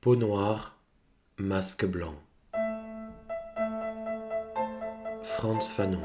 Peau noire, masque blanc. Franz Fanon.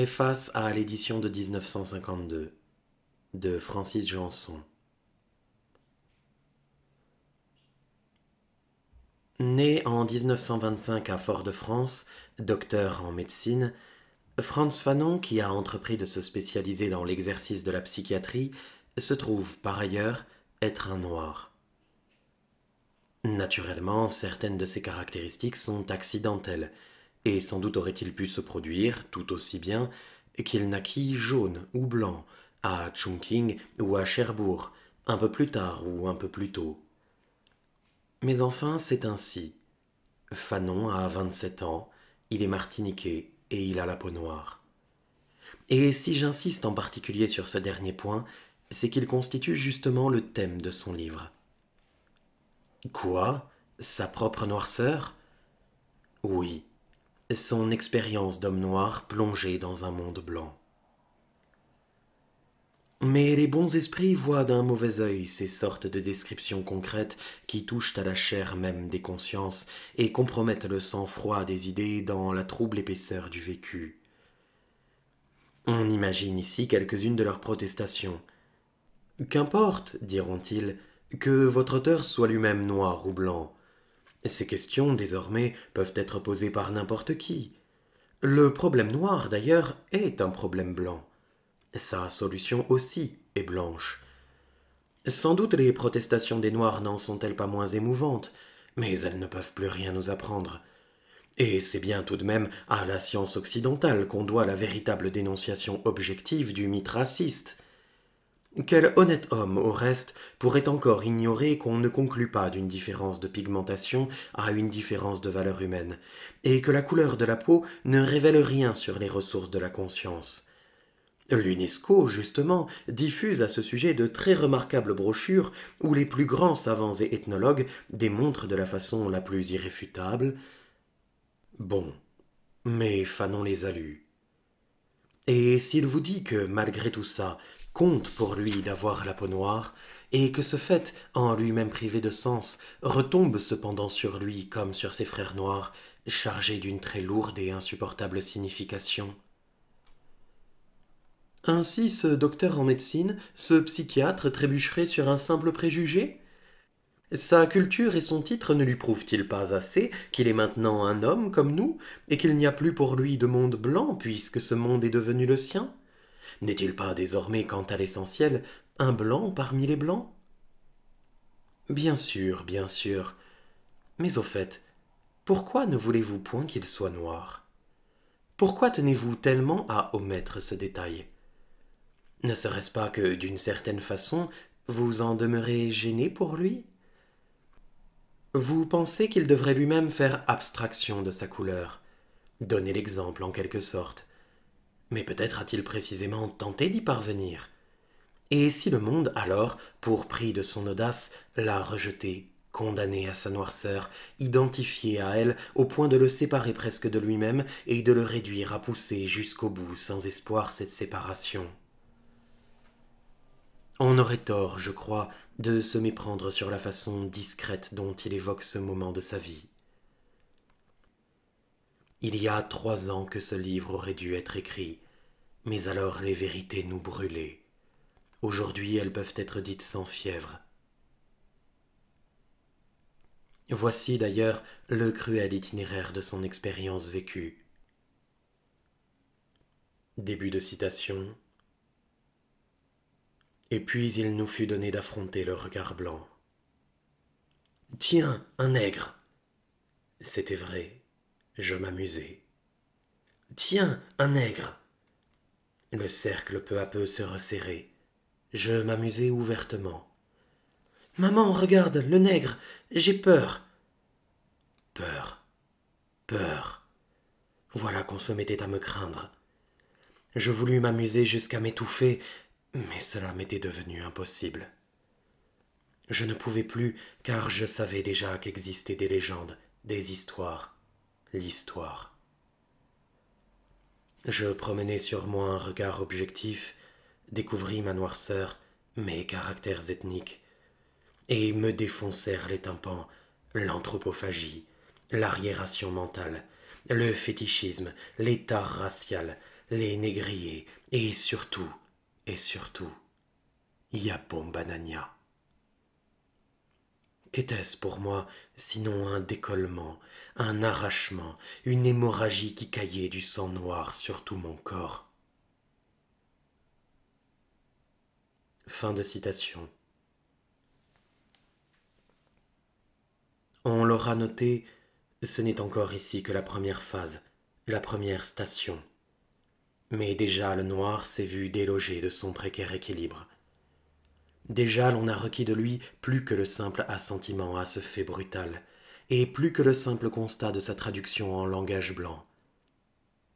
Préface à l'édition de 1952 de Francis Janson. Né en 1925 à Fort-de-France, docteur en médecine, Franz Fanon, qui a entrepris de se spécialiser dans l'exercice de la psychiatrie, se trouve par ailleurs être un noir. Naturellement, certaines de ses caractéristiques sont accidentelles, et sans doute aurait-il pu se produire tout aussi bien qu'il naquit jaune ou blanc à Chungking ou à Cherbourg, un peu plus tard ou un peu plus tôt. Mais enfin, c'est ainsi. Fanon a vingt-sept ans, il est martiniquais et il a la peau noire. Et si j'insiste en particulier sur ce dernier point, c'est qu'il constitue justement le thème de son livre. Quoi Sa propre noirceur Oui, son expérience d'homme noir plongé dans un monde blanc. Mais les bons esprits voient d'un mauvais œil ces sortes de descriptions concrètes qui touchent à la chair même des consciences et compromettent le sang-froid des idées dans la trouble épaisseur du vécu. On imagine ici quelques-unes de leurs protestations. Qu'importe, diront-ils, que votre auteur soit lui-même noir ou blanc. Ces questions, désormais, peuvent être posées par n'importe qui. Le problème noir, d'ailleurs, est un problème blanc. Sa solution aussi est blanche. Sans doute les protestations des Noirs n'en sont-elles pas moins émouvantes, mais elles ne peuvent plus rien nous apprendre. Et c'est bien tout de même à la science occidentale qu'on doit la véritable dénonciation objective du mythe raciste, quel honnête homme, au reste, pourrait encore ignorer qu'on ne conclut pas d'une différence de pigmentation à une différence de valeur humaine, et que la couleur de la peau ne révèle rien sur les ressources de la conscience L'UNESCO, justement, diffuse à ce sujet de très remarquables brochures où les plus grands savants et ethnologues démontrent de la façon la plus irréfutable Bon, mais Fanon les a lus. Et s'il vous dit que, malgré tout ça, compte pour lui d'avoir la peau noire, et que ce fait, en lui-même privé de sens, retombe cependant sur lui comme sur ses frères noirs, chargé d'une très lourde et insupportable signification. Ainsi ce docteur en médecine, ce psychiatre trébucherait sur un simple préjugé Sa culture et son titre ne lui prouvent-ils pas assez qu'il est maintenant un homme comme nous, et qu'il n'y a plus pour lui de monde blanc puisque ce monde est devenu le sien n'est-il pas désormais, quant à l'essentiel, un blanc parmi les blancs Bien sûr, bien sûr. Mais au fait, pourquoi ne voulez-vous point qu'il soit noir Pourquoi tenez-vous tellement à omettre ce détail Ne serait-ce pas que, d'une certaine façon, vous en demeurez gêné pour lui Vous pensez qu'il devrait lui-même faire abstraction de sa couleur, donner l'exemple en quelque sorte. Mais peut-être a-t-il précisément tenté d'y parvenir. Et si le monde, alors, pour prix de son audace, l'a rejeté, condamné à sa noirceur, identifié à elle, au point de le séparer presque de lui-même et de le réduire à pousser jusqu'au bout sans espoir cette séparation on aurait tort, je crois, de se méprendre sur la façon discrète dont il évoque ce moment de sa vie. Il y a trois ans que ce livre aurait dû être écrit, mais alors les vérités nous brûlaient. Aujourd'hui elles peuvent être dites sans fièvre. Voici d'ailleurs le cruel itinéraire de son expérience vécue. Début de citation. Et puis il nous fut donné d'affronter le regard blanc. Tiens, un nègre C'était vrai, je m'amusais. Tiens, un nègre le cercle peu à peu se resserrait. Je m'amusais ouvertement. Maman, regarde, le nègre, j'ai peur. Peur. Peur. Voilà qu'on se mettait à me craindre. Je voulus m'amuser jusqu'à m'étouffer, mais cela m'était devenu impossible. Je ne pouvais plus, car je savais déjà qu'existaient des légendes, des histoires, l'histoire. Je promenais sur moi un regard objectif, découvris ma noirceur, mes caractères ethniques, et me défoncèrent les tympans, l'anthropophagie, l'arriération mentale, le fétichisme, l'état racial, les négriers, et surtout, et surtout, Yapon Banania. Qu'était-ce pour moi sinon un décollement, un arrachement, une hémorragie qui caillait du sang noir sur tout mon corps Fin de citation. On l'aura noté, ce n'est encore ici que la première phase, la première station. Mais déjà le noir s'est vu délogé de son précaire équilibre. Déjà l'on a requis de lui plus que le simple assentiment à ce fait brutal, et plus que le simple constat de sa traduction en langage blanc.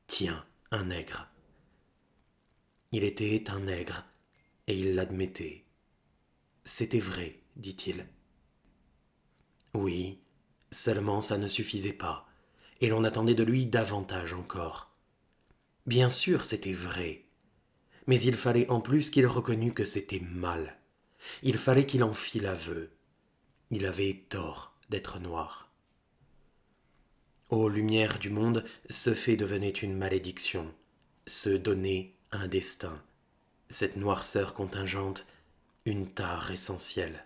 Tiens, un nègre. Il était un nègre, et il l'admettait. C'était vrai, dit-il. Oui, seulement ça ne suffisait pas, et l'on attendait de lui davantage encore. Bien sûr, c'était vrai, mais il fallait en plus qu'il reconnût que c'était mal. Il fallait qu'il en fît l'aveu. Il avait tort d'être noir. Aux lumières du monde, ce fait devenait une malédiction, se donner un destin, cette noirceur contingente, une tare essentielle.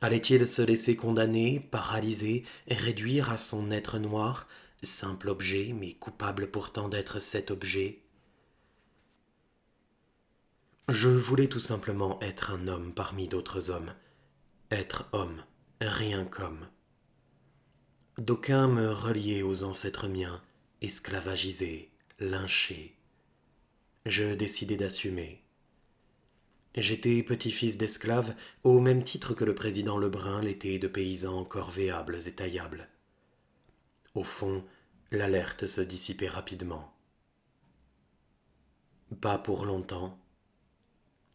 Allait-il se laisser condamner, paralyser, réduire à son être noir, simple objet, mais coupable pourtant d'être cet objet, je voulais tout simplement être un homme parmi d'autres hommes, être homme, rien qu'homme. D'aucuns me reliaient aux ancêtres miens, esclavagisés, lynchés. Je décidai d'assumer. J'étais petit-fils d'esclaves au même titre que le président Lebrun l'était de paysans corvéables et taillables. Au fond, l'alerte se dissipait rapidement. Pas pour longtemps,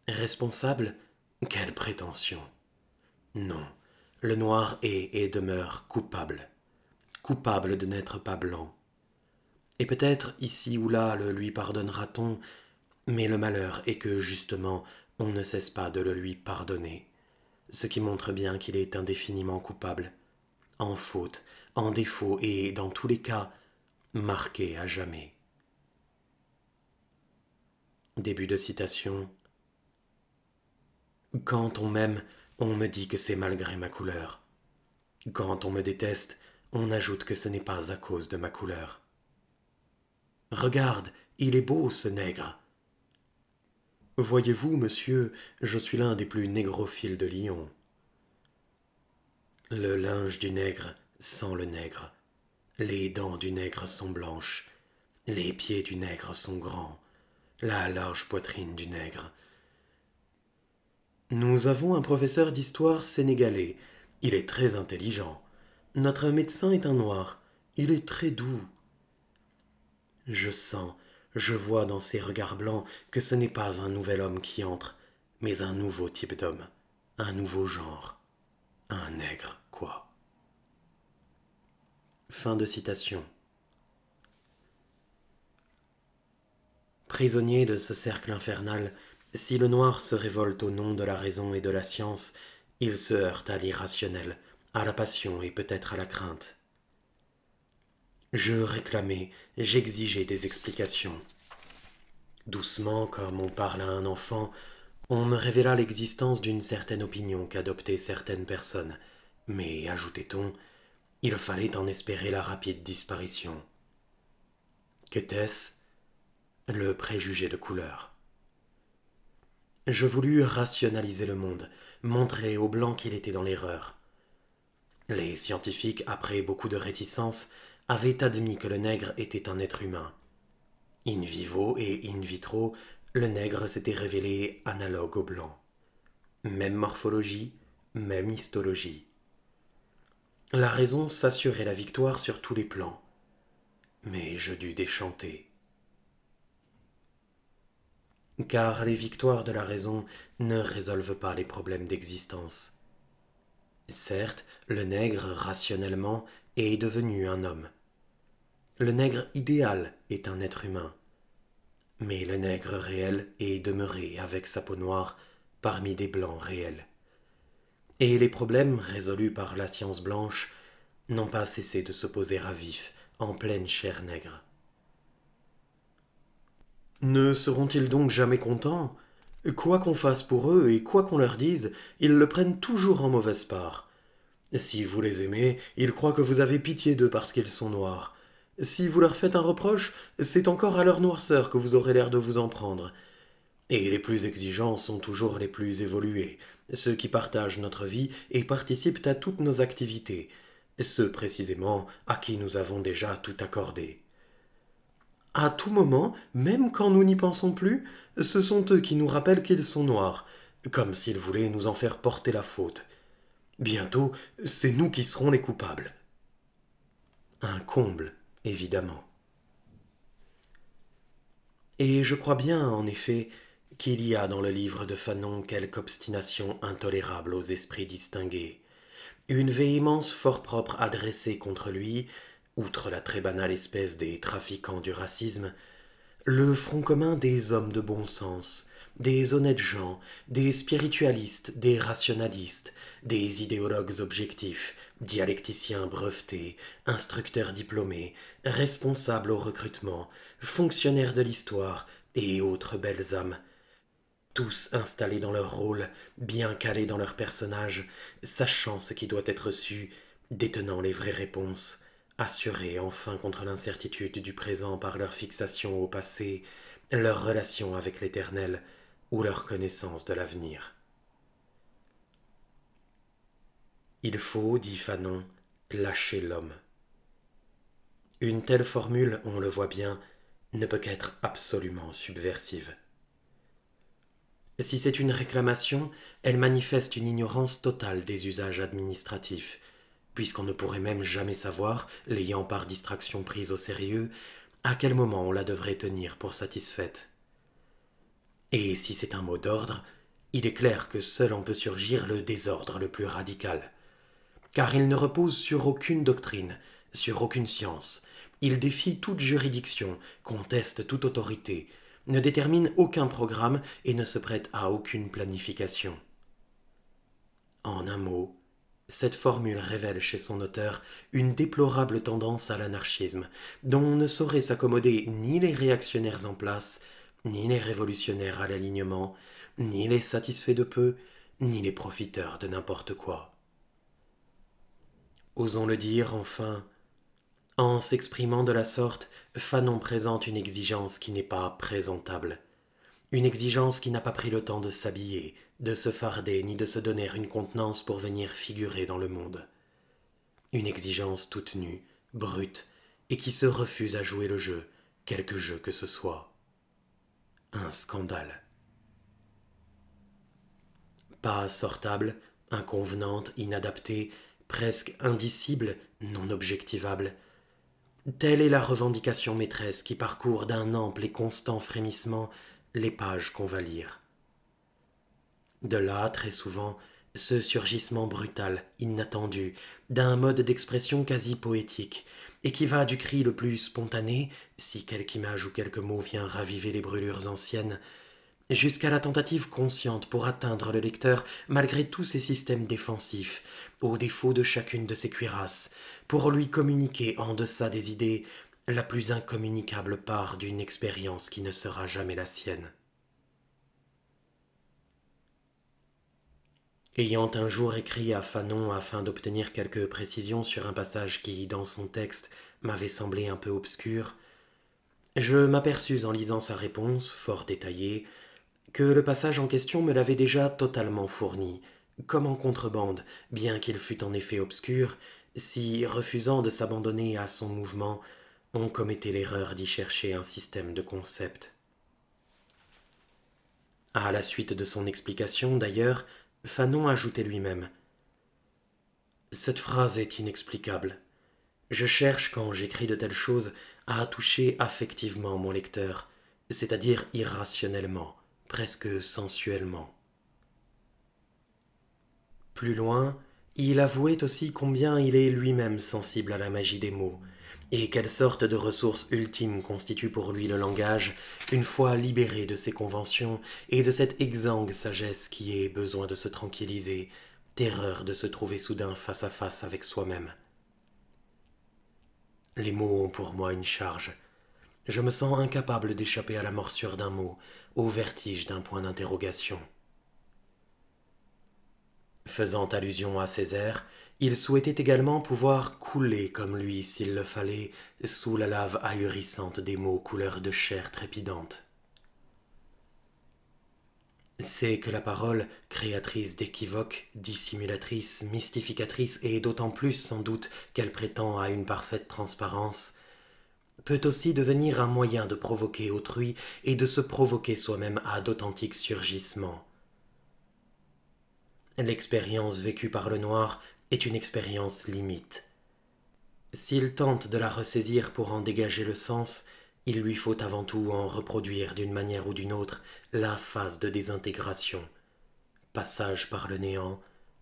Responsable Quelle prétention Non, le noir est et demeure coupable, coupable de n'être pas blanc. Et peut-être ici ou là le lui pardonnera-t-on, mais le malheur est que justement on ne cesse pas de le lui pardonner, ce qui montre bien qu'il est indéfiniment coupable, en faute, en défaut et, dans tous les cas, marqué à jamais. Début de citation. Quand on m'aime, on me dit que c'est malgré ma couleur. Quand on me déteste, on ajoute que ce n'est pas à cause de ma couleur. Regarde, il est beau, ce nègre. Voyez-vous, monsieur, je suis l'un des plus négrophiles de Lyon. Le linge du nègre sent le nègre. Les dents du nègre sont blanches. Les pieds du nègre sont grands. La large poitrine du nègre nous avons un professeur d'histoire sénégalais. Il est très intelligent. Notre médecin est un noir. Il est très doux. Je sens, je vois dans ses regards blancs que ce n'est pas un nouvel homme qui entre, mais un nouveau type d'homme, un nouveau genre. Un nègre, quoi. Fin de citation. Prisonnier de ce cercle infernal, si le noir se révolte au nom de la raison et de la science, il se heurte à l'irrationnel, à la passion et peut-être à la crainte. Je réclamais, j'exigeais des explications. Doucement, comme on parle à un enfant, on me révéla l'existence d'une certaine opinion qu'adoptaient certaines personnes, mais, ajoutait-on, il fallait en espérer la rapide disparition. Qu'était-ce Le préjugé de couleur. Je voulus rationaliser le monde, montrer aux Blancs qu'il était dans l'erreur. Les scientifiques, après beaucoup de réticences, avaient admis que le nègre était un être humain. In vivo et in vitro, le nègre s'était révélé analogue au blanc. Même morphologie, même histologie. La raison s'assurait la victoire sur tous les plans. Mais je dus déchanter car les victoires de la raison ne résolvent pas les problèmes d'existence. Certes, le nègre, rationnellement, est devenu un homme. Le nègre idéal est un être humain. Mais le nègre réel est demeuré avec sa peau noire parmi des blancs réels. Et les problèmes résolus par la science blanche n'ont pas cessé de se poser à vif en pleine chair nègre. Ne seront-ils donc jamais contents Quoi qu'on fasse pour eux et quoi qu'on leur dise, ils le prennent toujours en mauvaise part. Si vous les aimez, ils croient que vous avez pitié d'eux parce qu'ils sont noirs. Si vous leur faites un reproche, c'est encore à leur noirceur que vous aurez l'air de vous en prendre. Et les plus exigeants sont toujours les plus évolués, ceux qui partagent notre vie et participent à toutes nos activités, ceux précisément à qui nous avons déjà tout accordé. À tout moment, même quand nous n'y pensons plus, ce sont eux qui nous rappellent qu'ils sont noirs, comme s'ils voulaient nous en faire porter la faute. Bientôt, c'est nous qui serons les coupables. Un comble, évidemment. Et je crois bien, en effet, qu'il y a dans le livre de Fanon quelque obstination intolérable aux esprits distingués, une véhémence fort propre adressée contre lui, outre la très banale espèce des trafiquants du racisme, le front commun des hommes de bon sens, des honnêtes gens, des spiritualistes, des rationalistes, des idéologues objectifs, dialecticiens brevetés, instructeurs diplômés, responsables au recrutement, fonctionnaires de l'histoire et autres belles âmes. Tous installés dans leur rôle, bien calés dans leur personnage, sachant ce qui doit être su, détenant les vraies réponses, Assurés enfin contre l'incertitude du présent par leur fixation au passé, leur relation avec l'Éternel ou leur connaissance de l'avenir. Il faut, dit Fanon, lâcher l'homme. Une telle formule, on le voit bien, ne peut qu'être absolument subversive. Si c'est une réclamation, elle manifeste une ignorance totale des usages administratifs, puisqu'on ne pourrait même jamais savoir, l'ayant par distraction prise au sérieux, à quel moment on la devrait tenir pour satisfaite. Et si c'est un mot d'ordre, il est clair que seul en peut surgir le désordre le plus radical. Car il ne repose sur aucune doctrine, sur aucune science. Il défie toute juridiction, conteste toute autorité, ne détermine aucun programme et ne se prête à aucune planification. En un mot, cette formule révèle chez son auteur une déplorable tendance à l'anarchisme, dont ne sauraient s'accommoder ni les réactionnaires en place, ni les révolutionnaires à l'alignement, ni les satisfaits de peu, ni les profiteurs de n'importe quoi. Osons le dire enfin, en s'exprimant de la sorte, Fanon présente une exigence qui n'est pas présentable, une exigence qui n'a pas pris le temps de s'habiller, de se farder ni de se donner une contenance pour venir figurer dans le monde. Une exigence toute nue, brute, et qui se refuse à jouer le jeu, quelque jeu que ce soit. Un scandale. Pas sortable, inconvenante, inadaptée, presque indicible, non objectivable. Telle est la revendication maîtresse qui parcourt d'un ample et constant frémissement les pages qu'on va lire. De là, très souvent, ce surgissement brutal, inattendu, d'un mode d'expression quasi poétique, et qui va du cri le plus spontané, si quelque image ou quelque mot vient raviver les brûlures anciennes, jusqu'à la tentative consciente pour atteindre le lecteur malgré tous ses systèmes défensifs, au défaut de chacune de ses cuirasses, pour lui communiquer en deçà des idées la plus incommunicable part d'une expérience qui ne sera jamais la sienne. Ayant un jour écrit à Fanon afin d'obtenir quelques précisions sur un passage qui, dans son texte, m'avait semblé un peu obscur, je m'aperçus en lisant sa réponse, fort détaillée, que le passage en question me l'avait déjà totalement fourni, comme en contrebande, bien qu'il fût en effet obscur, si, refusant de s'abandonner à son mouvement, on commettait l'erreur d'y chercher un système de concept. À la suite de son explication, d'ailleurs, Fanon ajoutait lui-même Cette phrase est inexplicable. Je cherche, quand j'écris de telles choses, à toucher affectivement mon lecteur, c'est-à-dire irrationnellement, presque sensuellement. Plus loin, il avouait aussi combien il est lui-même sensible à la magie des mots, et quelle sorte de ressource ultime constitue pour lui le langage, une fois libéré de ses conventions et de cette exsangue sagesse qui est besoin de se tranquilliser, terreur de se trouver soudain face à face avec soi-même. Les mots ont pour moi une charge. Je me sens incapable d'échapper à la morsure d'un mot, au vertige d'un point d'interrogation. Faisant allusion à Césaire, il souhaitait également pouvoir couler comme lui s'il le fallait sous la lave ahurissante des mots couleur de chair trépidante. C'est que la parole, créatrice d'équivoques, dissimulatrice, mystificatrice et d'autant plus sans doute qu'elle prétend à une parfaite transparence, peut aussi devenir un moyen de provoquer autrui et de se provoquer soi-même à d'authentiques surgissements. L'expérience vécue par le noir est une expérience limite. S'il tente de la ressaisir pour en dégager le sens, il lui faut avant tout en reproduire d'une manière ou d'une autre la phase de désintégration, passage par le néant,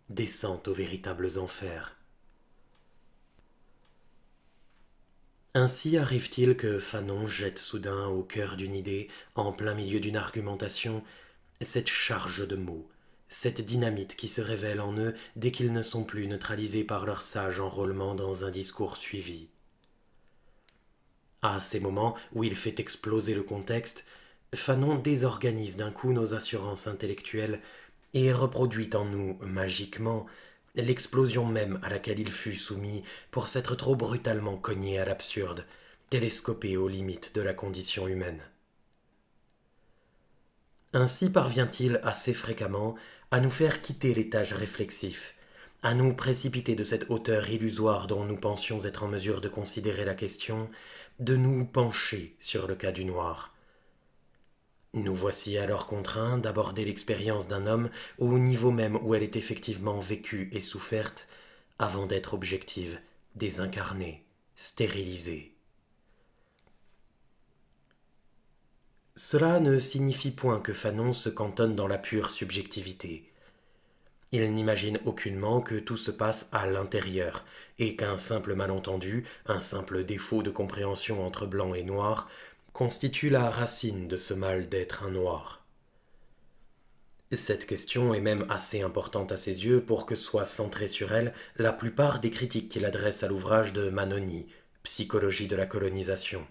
descente aux véritables enfers. Ainsi arrive-t-il que Fanon jette soudain au cœur d'une idée, en plein milieu d'une argumentation, cette charge de mots, cette dynamite qui se révèle en eux dès qu'ils ne sont plus neutralisés par leur sage enrôlement dans un discours suivi. À ces moments où il fait exploser le contexte, Fanon désorganise d'un coup nos assurances intellectuelles et reproduit en nous, magiquement, l'explosion même à laquelle il fut soumis pour s'être trop brutalement cogné à l'absurde, télescopé aux limites de la condition humaine. Ainsi parvient-il assez fréquemment à nous faire quitter l'étage réflexif, à nous précipiter de cette hauteur illusoire dont nous pensions être en mesure de considérer la question, de nous pencher sur le cas du noir. Nous voici alors contraints d'aborder l'expérience d'un homme au niveau même où elle est effectivement vécue et soufferte, avant d'être objective, désincarnée, stérilisée. Cela ne signifie point que Fanon se cantonne dans la pure subjectivité. Il n'imagine aucunement que tout se passe à l'intérieur, et qu'un simple malentendu, un simple défaut de compréhension entre blanc et noir, constitue la racine de ce mal d'être un noir. Cette question est même assez importante à ses yeux pour que soit centrée sur elle la plupart des critiques qu'il adresse à l'ouvrage de Manoni, Psychologie de la colonisation.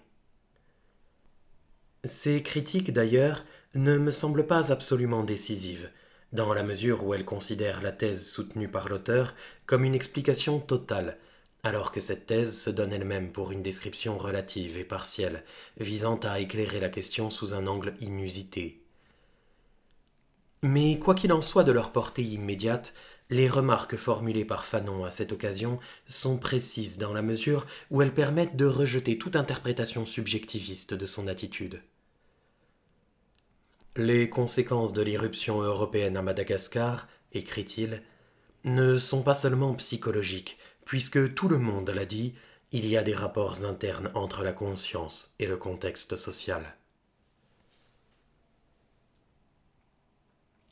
Ces critiques, d'ailleurs, ne me semblent pas absolument décisives, dans la mesure où elles considèrent la thèse soutenue par l'auteur comme une explication totale, alors que cette thèse se donne elle-même pour une description relative et partielle, visant à éclairer la question sous un angle inusité. Mais quoi qu'il en soit de leur portée immédiate, les remarques formulées par Fanon à cette occasion sont précises dans la mesure où elles permettent de rejeter toute interprétation subjectiviste de son attitude. Les conséquences de l'irruption européenne à Madagascar, écrit-il, ne sont pas seulement psychologiques, puisque tout le monde l'a dit, il y a des rapports internes entre la conscience et le contexte social.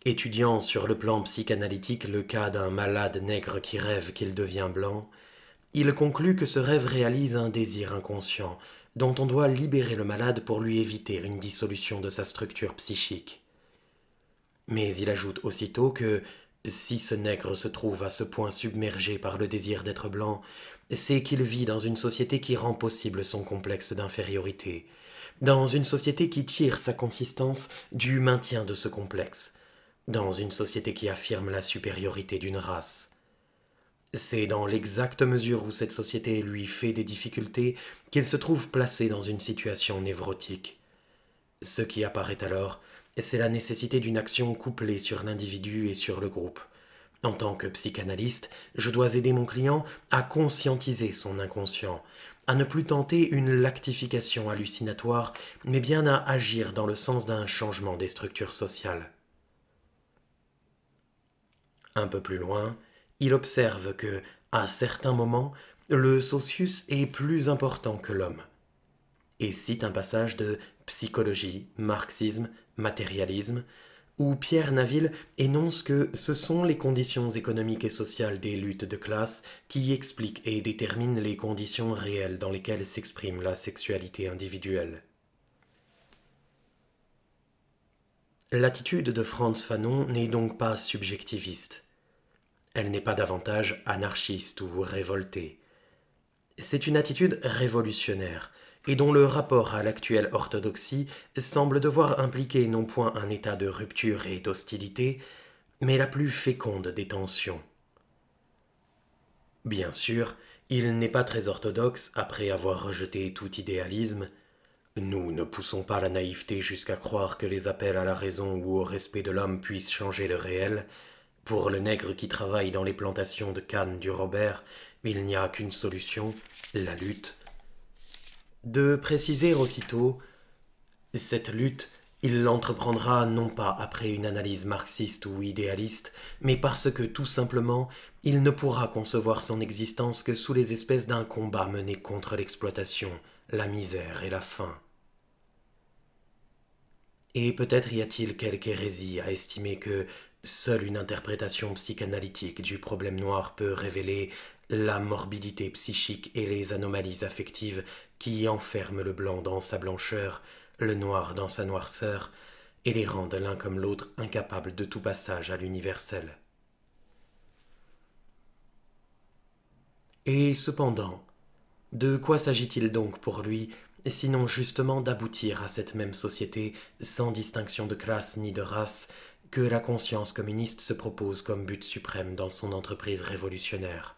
Étudiant sur le plan psychanalytique le cas d'un malade nègre qui rêve qu'il devient blanc, il conclut que ce rêve réalise un désir inconscient, dont on doit libérer le malade pour lui éviter une dissolution de sa structure psychique. Mais il ajoute aussitôt que si ce nègre se trouve à ce point submergé par le désir d'être blanc, c'est qu'il vit dans une société qui rend possible son complexe d'infériorité, dans une société qui tire sa consistance du maintien de ce complexe, dans une société qui affirme la supériorité d'une race, c'est dans l'exacte mesure où cette société lui fait des difficultés qu'il se trouve placé dans une situation névrotique. Ce qui apparaît alors, c'est la nécessité d'une action couplée sur l'individu et sur le groupe. En tant que psychanalyste, je dois aider mon client à conscientiser son inconscient, à ne plus tenter une lactification hallucinatoire, mais bien à agir dans le sens d'un changement des structures sociales. Un peu plus loin, il observe que, à certains moments, le socius est plus important que l'homme, et cite un passage de Psychologie, Marxisme, Matérialisme, où Pierre Naville énonce que ce sont les conditions économiques et sociales des luttes de classe qui expliquent et déterminent les conditions réelles dans lesquelles s'exprime la sexualité individuelle. L'attitude de Franz Fanon n'est donc pas subjectiviste. Elle n'est pas davantage anarchiste ou révoltée. C'est une attitude révolutionnaire, et dont le rapport à l'actuelle orthodoxie semble devoir impliquer non point un état de rupture et d'hostilité, mais la plus féconde des tensions. Bien sûr, il n'est pas très orthodoxe, après avoir rejeté tout idéalisme, nous ne poussons pas la naïveté jusqu'à croire que les appels à la raison ou au respect de l'homme puissent changer le réel, pour le nègre qui travaille dans les plantations de canne du Robert, il n'y a qu'une solution, la lutte. De préciser aussitôt, cette lutte, il l'entreprendra non pas après une analyse marxiste ou idéaliste, mais parce que tout simplement, il ne pourra concevoir son existence que sous les espèces d'un combat mené contre l'exploitation, la misère et la faim. Et peut-être y a-t-il quelque hérésie à estimer que, Seule une interprétation psychanalytique du problème noir peut révéler la morbidité psychique et les anomalies affectives qui enferment le blanc dans sa blancheur, le noir dans sa noirceur, et les rendent l'un comme l'autre incapables de tout passage à l'universel. Et cependant, de quoi s'agit-il donc pour lui, sinon justement d'aboutir à cette même société sans distinction de classe ni de race, que la conscience communiste se propose comme but suprême dans son entreprise révolutionnaire.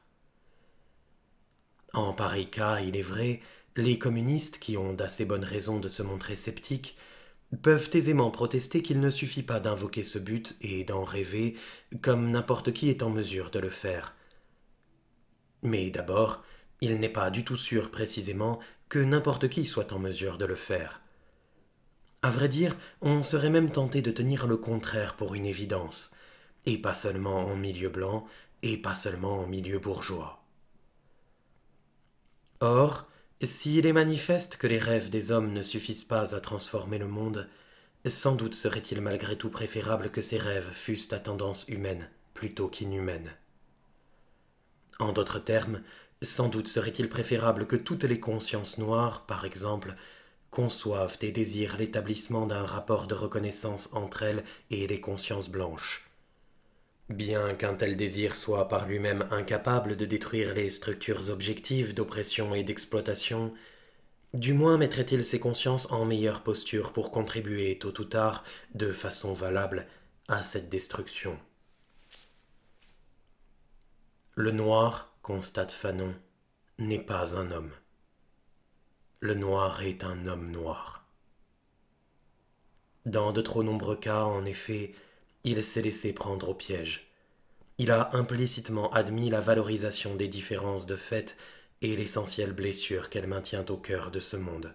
En pareil cas, il est vrai, les communistes, qui ont d'assez bonnes raisons de se montrer sceptiques, peuvent aisément protester qu'il ne suffit pas d'invoquer ce but et d'en rêver, comme n'importe qui est en mesure de le faire. Mais d'abord, il n'est pas du tout sûr précisément que n'importe qui soit en mesure de le faire. À vrai dire, on serait même tenté de tenir le contraire pour une évidence, et pas seulement en milieu blanc, et pas seulement en milieu bourgeois. Or, s'il est manifeste que les rêves des hommes ne suffisent pas à transformer le monde, sans doute serait-il malgré tout préférable que ces rêves fussent à tendance humaine plutôt qu'inhumaine. En d'autres termes, sans doute serait-il préférable que toutes les consciences noires, par exemple, conçoivent et désirent l'établissement d'un rapport de reconnaissance entre elles et les consciences blanches. Bien qu'un tel désir soit par lui-même incapable de détruire les structures objectives d'oppression et d'exploitation, du moins mettrait-il ses consciences en meilleure posture pour contribuer tôt ou tard, de façon valable, à cette destruction. Le noir, constate Fanon, n'est pas un homme le noir est un homme noir. Dans de trop nombreux cas, en effet, il s'est laissé prendre au piège. Il a implicitement admis la valorisation des différences de fait et l'essentielle blessure qu'elle maintient au cœur de ce monde.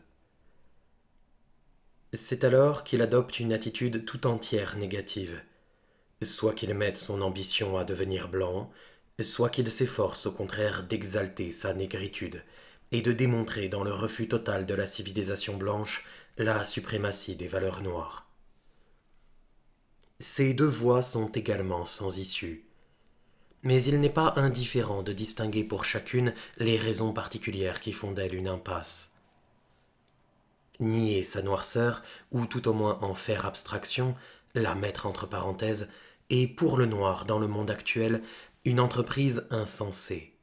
C'est alors qu'il adopte une attitude tout entière négative. Soit qu'il mette son ambition à devenir blanc, soit qu'il s'efforce au contraire d'exalter sa négritude, et de démontrer dans le refus total de la civilisation blanche la suprématie des valeurs noires. Ces deux voies sont également sans issue. Mais il n'est pas indifférent de distinguer pour chacune les raisons particulières qui font d'elle une impasse. Nier sa noirceur, ou tout au moins en faire abstraction, la mettre entre parenthèses, est pour le noir dans le monde actuel une entreprise insensée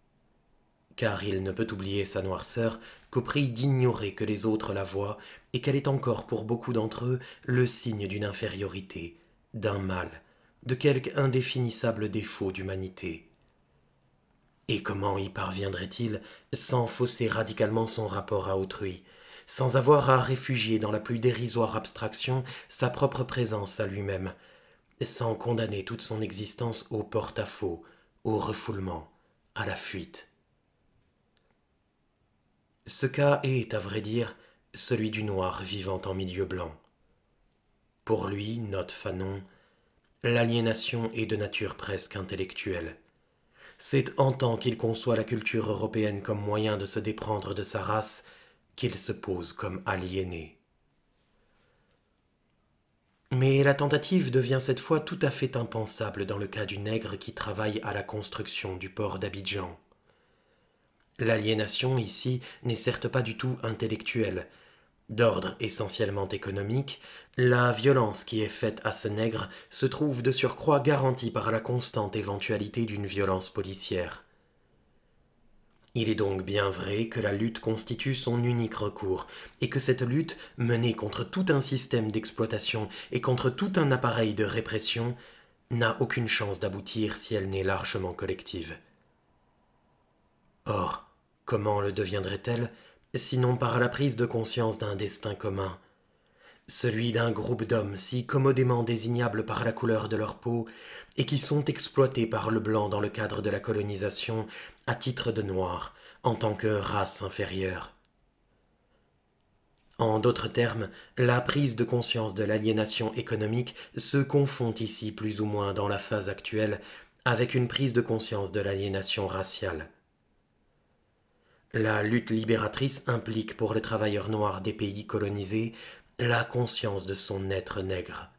car il ne peut oublier sa noirceur qu'au prix d'ignorer que les autres la voient et qu'elle est encore pour beaucoup d'entre eux le signe d'une infériorité, d'un mal, de quelque indéfinissable défaut d'humanité. Et comment y parviendrait-il sans fausser radicalement son rapport à autrui, sans avoir à réfugier dans la plus dérisoire abstraction sa propre présence à lui-même, sans condamner toute son existence au porte-à-faux, au refoulement, à la fuite ce cas est, à vrai dire, celui du noir vivant en milieu blanc. Pour lui, note Fanon, l'aliénation est de nature presque intellectuelle. C'est en tant qu'il conçoit la culture européenne comme moyen de se déprendre de sa race qu'il se pose comme aliéné. Mais la tentative devient cette fois tout à fait impensable dans le cas du nègre qui travaille à la construction du port d'Abidjan. L'aliénation ici n'est certes pas du tout intellectuelle. D'ordre essentiellement économique, la violence qui est faite à ce nègre se trouve de surcroît garantie par la constante éventualité d'une violence policière. Il est donc bien vrai que la lutte constitue son unique recours, et que cette lutte, menée contre tout un système d'exploitation et contre tout un appareil de répression, n'a aucune chance d'aboutir si elle n'est largement collective. Or, Comment le deviendrait-elle sinon par la prise de conscience d'un destin commun celui d'un groupe d'hommes si commodément désignables par la couleur de leur peau, et qui sont exploités par le blanc dans le cadre de la colonisation à titre de noirs, en tant que race inférieure. En d'autres termes, la prise de conscience de l'aliénation économique se confond ici plus ou moins dans la phase actuelle avec une prise de conscience de l'aliénation raciale. La lutte libératrice implique pour les travailleurs noir des pays colonisés la conscience de son être nègre.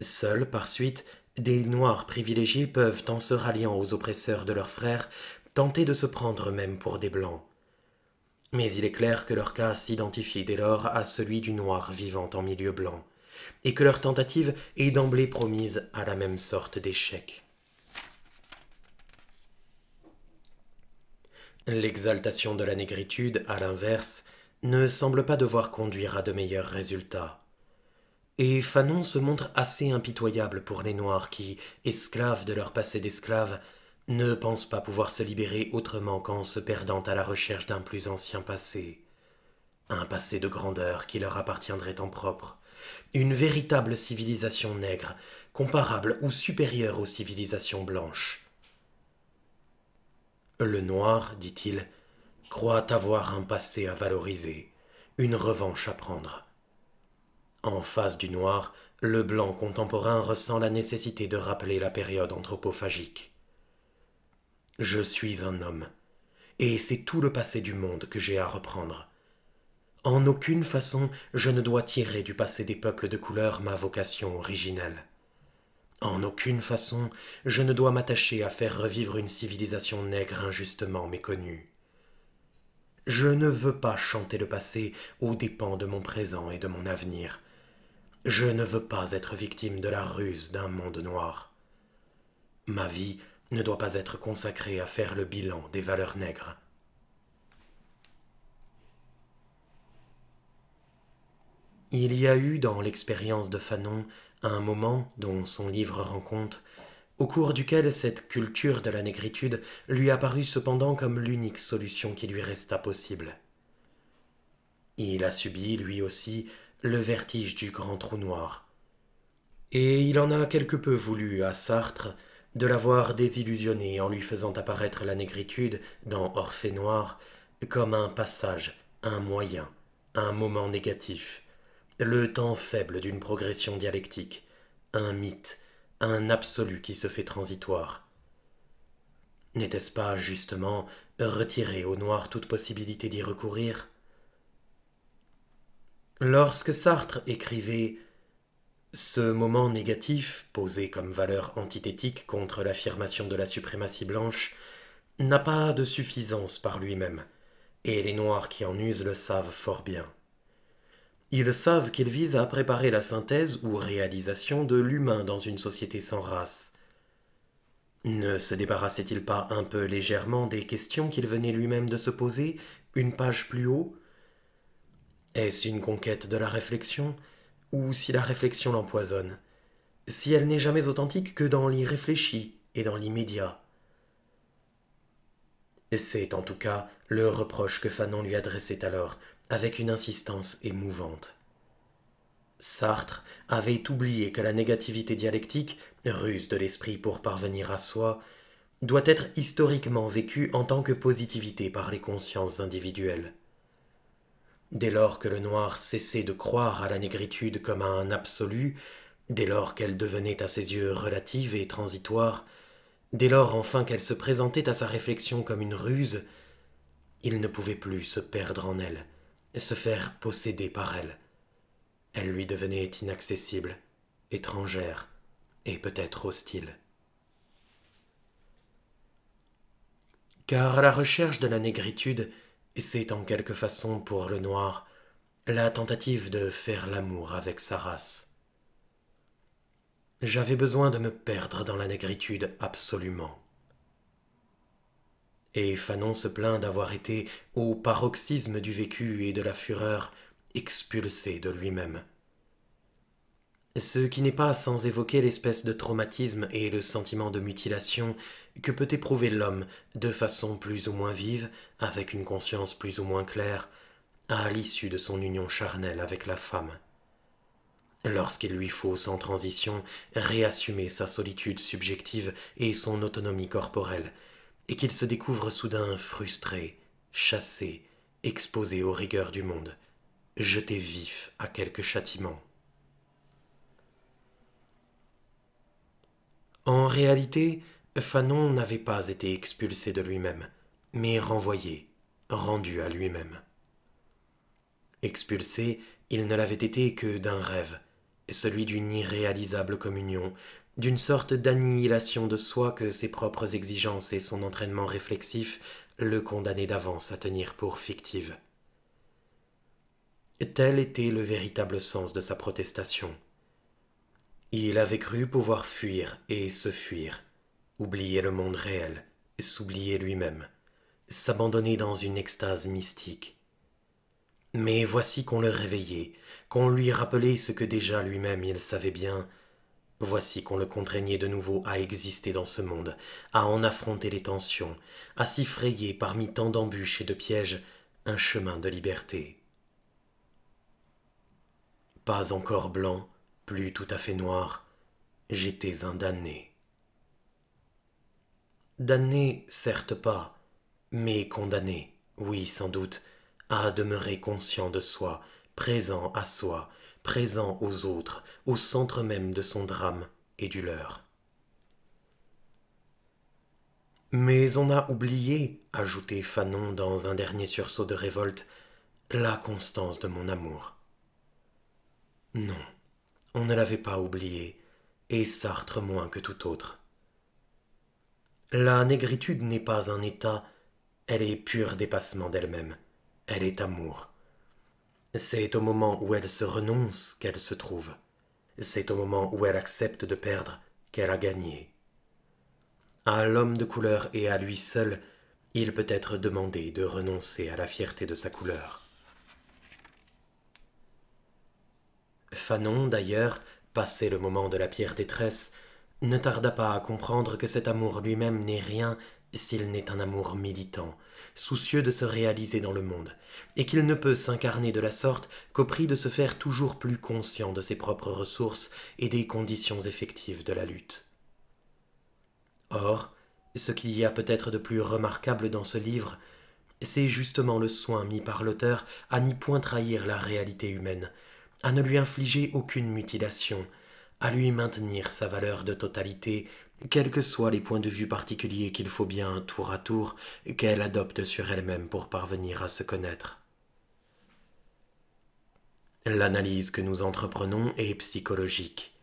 Seuls, par suite, des noirs privilégiés peuvent, en se ralliant aux oppresseurs de leurs frères, tenter de se prendre même pour des blancs. Mais il est clair que leur cas s'identifie dès lors à celui du noir vivant en milieu blanc, et que leur tentative est d'emblée promise à la même sorte d'échec. L'exaltation de la négritude, à l'inverse, ne semble pas devoir conduire à de meilleurs résultats. Et Fanon se montre assez impitoyable pour les Noirs qui, esclaves de leur passé d'esclaves, ne pensent pas pouvoir se libérer autrement qu'en se perdant à la recherche d'un plus ancien passé. Un passé de grandeur qui leur appartiendrait en propre. Une véritable civilisation nègre, comparable ou supérieure aux civilisations blanches. Le noir, dit-il, croit avoir un passé à valoriser, une revanche à prendre. En face du noir, le blanc contemporain ressent la nécessité de rappeler la période anthropophagique. Je suis un homme, et c'est tout le passé du monde que j'ai à reprendre. En aucune façon je ne dois tirer du passé des peuples de couleur ma vocation originelle. En aucune façon, je ne dois m'attacher à faire revivre une civilisation nègre injustement méconnue. Je ne veux pas chanter le passé aux dépens de mon présent et de mon avenir. Je ne veux pas être victime de la ruse d'un monde noir. Ma vie ne doit pas être consacrée à faire le bilan des valeurs nègres. Il y a eu dans l'expérience de Fanon un moment dont son livre rend compte, au cours duquel cette culture de la négritude lui apparut cependant comme l'unique solution qui lui resta possible. Il a subi, lui aussi, le vertige du grand trou noir. Et il en a quelque peu voulu à Sartre de l'avoir désillusionné en lui faisant apparaître la négritude dans Orphée Noir comme un passage, un moyen, un moment négatif, le temps faible d'une progression dialectique, un mythe, un absolu qui se fait transitoire. N'était-ce pas justement retirer au noir toute possibilité d'y recourir Lorsque Sartre écrivait ce moment négatif, posé comme valeur antithétique contre l'affirmation de la suprématie blanche, n'a pas de suffisance par lui-même, et les Noirs qui en usent le savent fort bien. Ils savent qu'ils visent à préparer la synthèse ou réalisation de l'humain dans une société sans race. Ne se débarrassait-il pas un peu légèrement des questions qu'il venait lui-même de se poser, une page plus haut Est-ce une conquête de la réflexion Ou si la réflexion l'empoisonne Si elle n'est jamais authentique que dans l'irréfléchi et dans l'immédiat C'est en tout cas le reproche que Fanon lui adressait alors, avec une insistance émouvante. Sartre avait oublié que la négativité dialectique, ruse de l'esprit pour parvenir à soi, doit être historiquement vécue en tant que positivité par les consciences individuelles. Dès lors que le noir cessait de croire à la négritude comme à un absolu, dès lors qu'elle devenait à ses yeux relative et transitoire, dès lors enfin qu'elle se présentait à sa réflexion comme une ruse, il ne pouvait plus se perdre en elle se faire posséder par elle. Elle lui devenait inaccessible, étrangère et peut-être hostile. Car la recherche de la négritude, c'est en quelque façon pour le noir la tentative de faire l'amour avec sa race. J'avais besoin de me perdre dans la négritude absolument et Fanon se plaint d'avoir été, au paroxysme du vécu et de la fureur, expulsé de lui-même. Ce qui n'est pas sans évoquer l'espèce de traumatisme et le sentiment de mutilation que peut éprouver l'homme, de façon plus ou moins vive, avec une conscience plus ou moins claire, à l'issue de son union charnelle avec la femme. Lorsqu'il lui faut sans transition réassumer sa solitude subjective et son autonomie corporelle, et qu'il se découvre soudain frustré, chassé, exposé aux rigueurs du monde, jeté vif à quelque châtiment. En réalité, Fanon n'avait pas été expulsé de lui-même, mais renvoyé, rendu à lui-même. Expulsé, il ne l'avait été que d'un rêve, celui d'une irréalisable communion d'une sorte d'annihilation de soi que ses propres exigences et son entraînement réflexif le condamnaient d'avance à tenir pour fictive. Tel était le véritable sens de sa protestation. Il avait cru pouvoir fuir et se fuir, oublier le monde réel, s'oublier lui-même, s'abandonner dans une extase mystique. Mais voici qu'on le réveillait, qu'on lui rappelait ce que déjà lui-même il savait bien, Voici qu'on le contraignait de nouveau à exister dans ce monde, à en affronter les tensions, à s'y frayer parmi tant d'embûches et de pièges un chemin de liberté. Pas encore blanc, plus tout à fait noir, j'étais un damné. Damné, certes pas, mais condamné, oui sans doute, à demeurer conscient de soi, présent à soi, présent aux autres, au centre même de son drame et du leur. Mais on a oublié, ajoutait Fanon dans un dernier sursaut de révolte, la constance de mon amour. Non, on ne l'avait pas oublié, et Sartre moins que tout autre. La négritude n'est pas un état, elle est pur dépassement d'elle-même, elle est amour. C'est au moment où elle se renonce qu'elle se trouve. C'est au moment où elle accepte de perdre qu'elle a gagné. À l'homme de couleur et à lui seul, il peut être demandé de renoncer à la fierté de sa couleur. Fanon, d'ailleurs, passé le moment de la pierre détresse, ne tarda pas à comprendre que cet amour lui-même n'est rien s'il n'est un amour militant, soucieux de se réaliser dans le monde, et qu'il ne peut s'incarner de la sorte qu'au prix de se faire toujours plus conscient de ses propres ressources et des conditions effectives de la lutte. Or, ce qu'il y a peut-être de plus remarquable dans ce livre, c'est justement le soin mis par l'auteur à n'y point trahir la réalité humaine, à ne lui infliger aucune mutilation, à lui maintenir sa valeur de totalité quels que soient les points de vue particuliers qu'il faut bien, tour à tour, qu'elle adopte sur elle-même pour parvenir à se connaître. L'analyse que nous entreprenons est psychologique.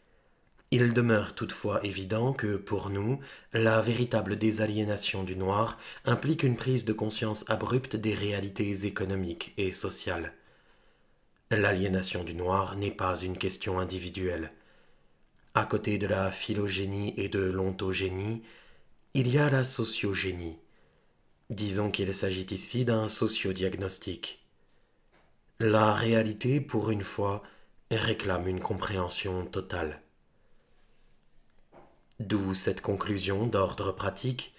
Il demeure toutefois évident que, pour nous, la véritable désaliénation du noir implique une prise de conscience abrupte des réalités économiques et sociales. L'aliénation du noir n'est pas une question individuelle. À côté de la phylogénie et de l'ontogénie, il y a la sociogénie. Disons qu'il s'agit ici d'un sociodiagnostic. La réalité, pour une fois, réclame une compréhension totale. D'où cette conclusion d'ordre pratique.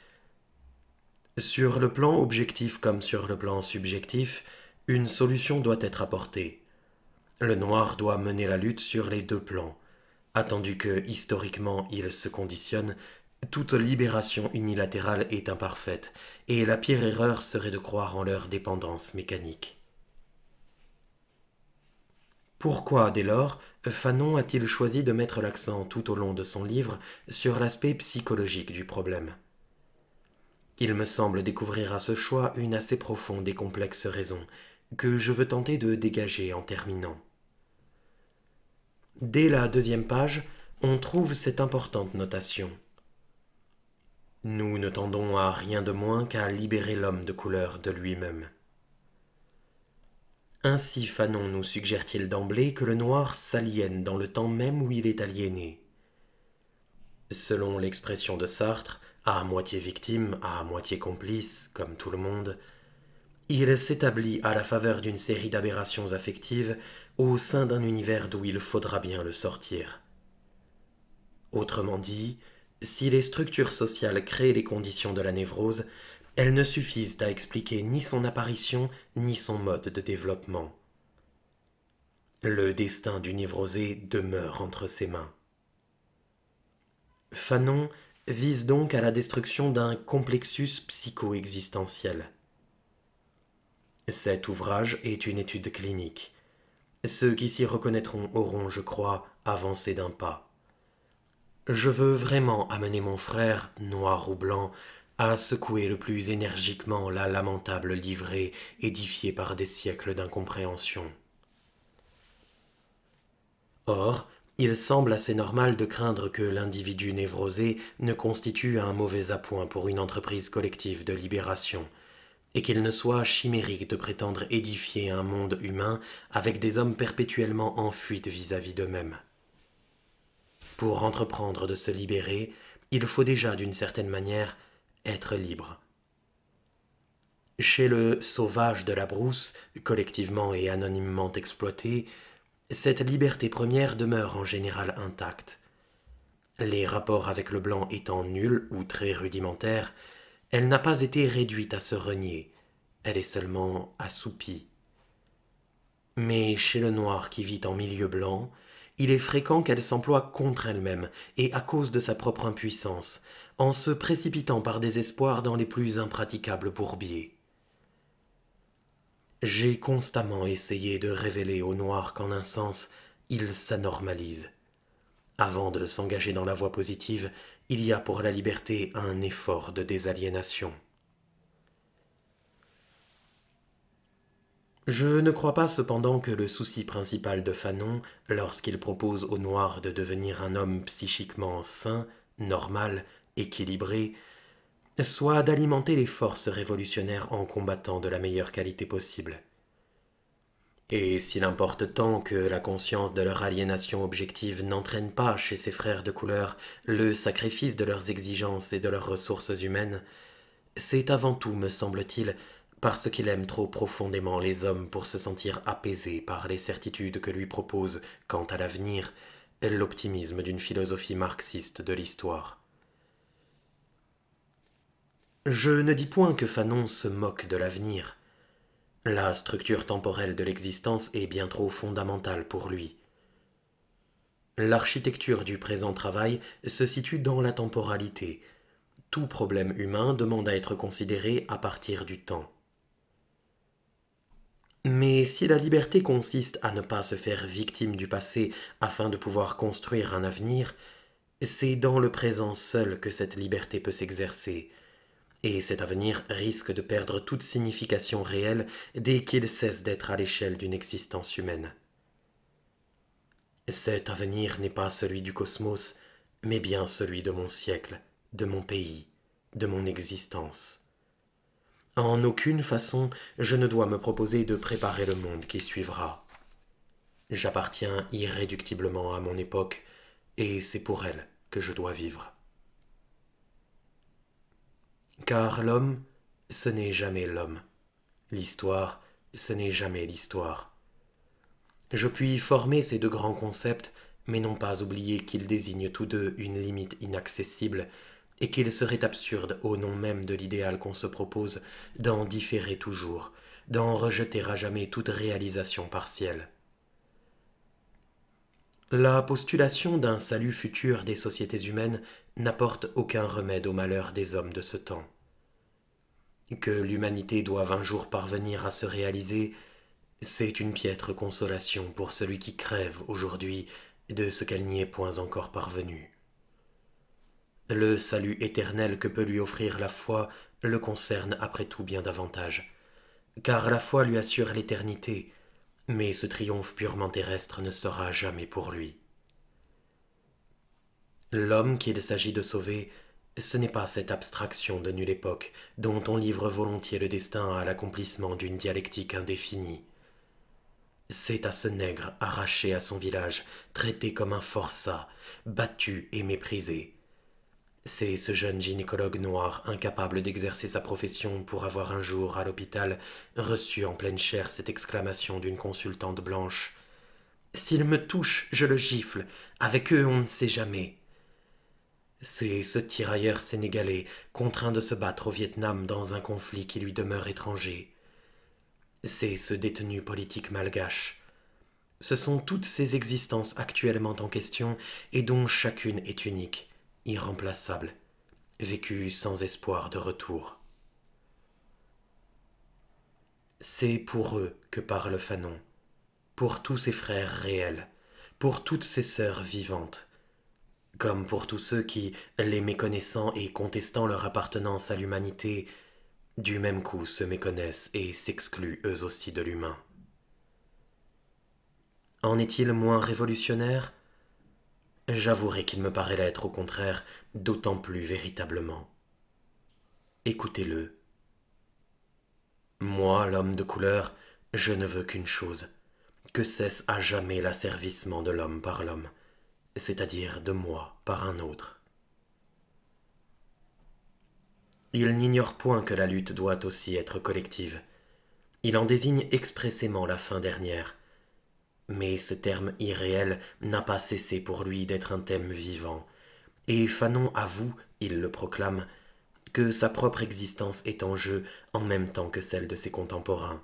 Sur le plan objectif comme sur le plan subjectif, une solution doit être apportée. Le noir doit mener la lutte sur les deux plans, Attendu que, historiquement, ils se conditionnent, toute libération unilatérale est imparfaite, et la pire erreur serait de croire en leur dépendance mécanique. Pourquoi, dès lors, Fanon a-t-il choisi de mettre l'accent tout au long de son livre sur l'aspect psychologique du problème Il me semble découvrir à ce choix une assez profonde et complexe raison, que je veux tenter de dégager en terminant. Dès la deuxième page, on trouve cette importante notation. Nous ne tendons à rien de moins qu'à libérer l'homme de couleur de lui-même. Ainsi Fanon nous suggère-t-il d'emblée que le noir s'aliène dans le temps même où il est aliéné. Selon l'expression de Sartre, à moitié victime, à moitié complice, comme tout le monde, il s'établit à la faveur d'une série d'aberrations affectives au sein d'un univers d'où il faudra bien le sortir. Autrement dit, si les structures sociales créent les conditions de la névrose, elles ne suffisent à expliquer ni son apparition ni son mode de développement. Le destin du névrosé demeure entre ses mains. Fanon vise donc à la destruction d'un complexus psycho-existentiel. Cet ouvrage est une étude clinique. Ceux qui s'y reconnaîtront auront, je crois, avancé d'un pas. Je veux vraiment amener mon frère, noir ou blanc, à secouer le plus énergiquement la lamentable livrée édifiée par des siècles d'incompréhension. Or, il semble assez normal de craindre que l'individu névrosé ne constitue un mauvais appoint pour une entreprise collective de libération, et qu'il ne soit chimérique de prétendre édifier un monde humain avec des hommes perpétuellement en fuite vis-à-vis d'eux-mêmes. Pour entreprendre de se libérer, il faut déjà d'une certaine manière être libre. Chez le sauvage de la brousse, collectivement et anonymement exploité, cette liberté première demeure en général intacte. Les rapports avec le blanc étant nuls ou très rudimentaires, elle n'a pas été réduite à se renier, elle est seulement assoupie. Mais chez le noir qui vit en milieu blanc, il est fréquent qu'elle s'emploie contre elle-même et à cause de sa propre impuissance, en se précipitant par désespoir dans les plus impraticables bourbiers. J'ai constamment essayé de révéler au noir qu'en un sens, il s'anormalise. Avant de s'engager dans la voie positive, il y a pour la liberté un effort de désaliénation. Je ne crois pas cependant que le souci principal de Fanon, lorsqu'il propose aux Noirs de devenir un homme psychiquement sain, normal, équilibré, soit d'alimenter les forces révolutionnaires en combattant de la meilleure qualité possible. Et s'il importe tant que la conscience de leur aliénation objective n'entraîne pas chez ces frères de couleur le sacrifice de leurs exigences et de leurs ressources humaines, c'est avant tout, me semble-t-il, parce qu'il aime trop profondément les hommes pour se sentir apaisé par les certitudes que lui propose, quant à l'avenir, l'optimisme d'une philosophie marxiste de l'histoire. Je ne dis point que Fanon se moque de l'avenir. La structure temporelle de l'existence est bien trop fondamentale pour lui. L'architecture du présent travail se situe dans la temporalité. Tout problème humain demande à être considéré à partir du temps. Mais si la liberté consiste à ne pas se faire victime du passé afin de pouvoir construire un avenir, c'est dans le présent seul que cette liberté peut s'exercer et cet avenir risque de perdre toute signification réelle dès qu'il cesse d'être à l'échelle d'une existence humaine. Cet avenir n'est pas celui du cosmos, mais bien celui de mon siècle, de mon pays, de mon existence. En aucune façon je ne dois me proposer de préparer le monde qui suivra. J'appartiens irréductiblement à mon époque, et c'est pour elle que je dois vivre. Car l'homme, ce n'est jamais l'homme. L'histoire, ce n'est jamais l'histoire. Je puis former ces deux grands concepts, mais non pas oublier qu'ils désignent tous deux une limite inaccessible, et qu'il serait absurde, au nom même de l'idéal qu'on se propose, d'en différer toujours, d'en rejeter à jamais toute réalisation partielle. La postulation d'un salut futur des sociétés humaines n'apporte aucun remède au malheur des hommes de ce temps. Que l'humanité doive un jour parvenir à se réaliser, c'est une piètre consolation pour celui qui crève aujourd'hui de ce qu'elle n'y est point encore parvenue. Le salut éternel que peut lui offrir la foi le concerne après tout bien davantage, car la foi lui assure l'éternité, mais ce triomphe purement terrestre ne sera jamais pour lui. L'homme qu'il s'agit de sauver, ce n'est pas cette abstraction de nulle époque dont on livre volontiers le destin à l'accomplissement d'une dialectique indéfinie. C'est à ce nègre arraché à son village, traité comme un forçat, battu et méprisé. C'est ce jeune gynécologue noir incapable d'exercer sa profession pour avoir un jour à l'hôpital reçu en pleine chair cette exclamation d'une consultante blanche. S'il me touche, je le gifle. Avec eux, on ne sait jamais. C'est ce tirailleur sénégalais contraint de se battre au Vietnam dans un conflit qui lui demeure étranger. C'est ce détenu politique malgache. Ce sont toutes ces existences actuellement en question et dont chacune est unique, irremplaçable, vécue sans espoir de retour. C'est pour eux que parle Fanon, pour tous ses frères réels, pour toutes ses sœurs vivantes, comme pour tous ceux qui, les méconnaissant et contestant leur appartenance à l'humanité, du même coup se méconnaissent et s'excluent eux aussi de l'humain. En est-il moins révolutionnaire J'avouerai qu'il me paraît l'être au contraire d'autant plus véritablement. Écoutez-le. Moi, l'homme de couleur, je ne veux qu'une chose, que cesse à jamais l'asservissement de l'homme par l'homme c'est-à-dire de moi, par un autre. Il n'ignore point que la lutte doit aussi être collective. Il en désigne expressément la fin dernière. Mais ce terme irréel n'a pas cessé pour lui d'être un thème vivant, et Fanon avoue, il le proclame, que sa propre existence est en jeu en même temps que celle de ses contemporains.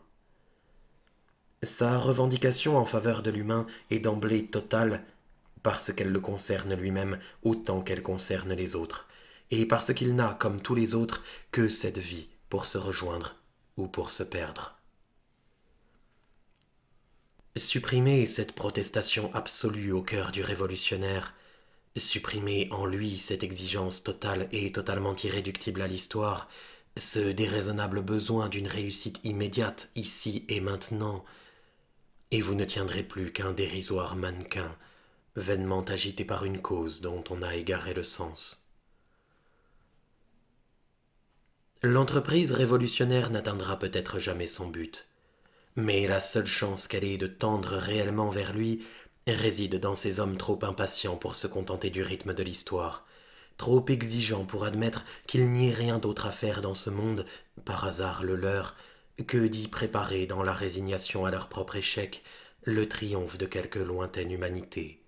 Sa revendication en faveur de l'humain est d'emblée totale parce qu'elle le concerne lui-même autant qu'elle concerne les autres, et parce qu'il n'a, comme tous les autres, que cette vie pour se rejoindre ou pour se perdre. Supprimer cette protestation absolue au cœur du révolutionnaire, supprimer en lui cette exigence totale et totalement irréductible à l'histoire, ce déraisonnable besoin d'une réussite immédiate ici et maintenant, et vous ne tiendrez plus qu'un dérisoire mannequin, vainement agité par une cause dont on a égaré le sens. L'entreprise révolutionnaire n'atteindra peut-être jamais son but, mais la seule chance qu'elle ait de tendre réellement vers lui réside dans ces hommes trop impatients pour se contenter du rythme de l'histoire, trop exigeants pour admettre qu'il n'y ait rien d'autre à faire dans ce monde, par hasard le leur, que d'y préparer dans la résignation à leur propre échec le triomphe de quelque lointaine humanité.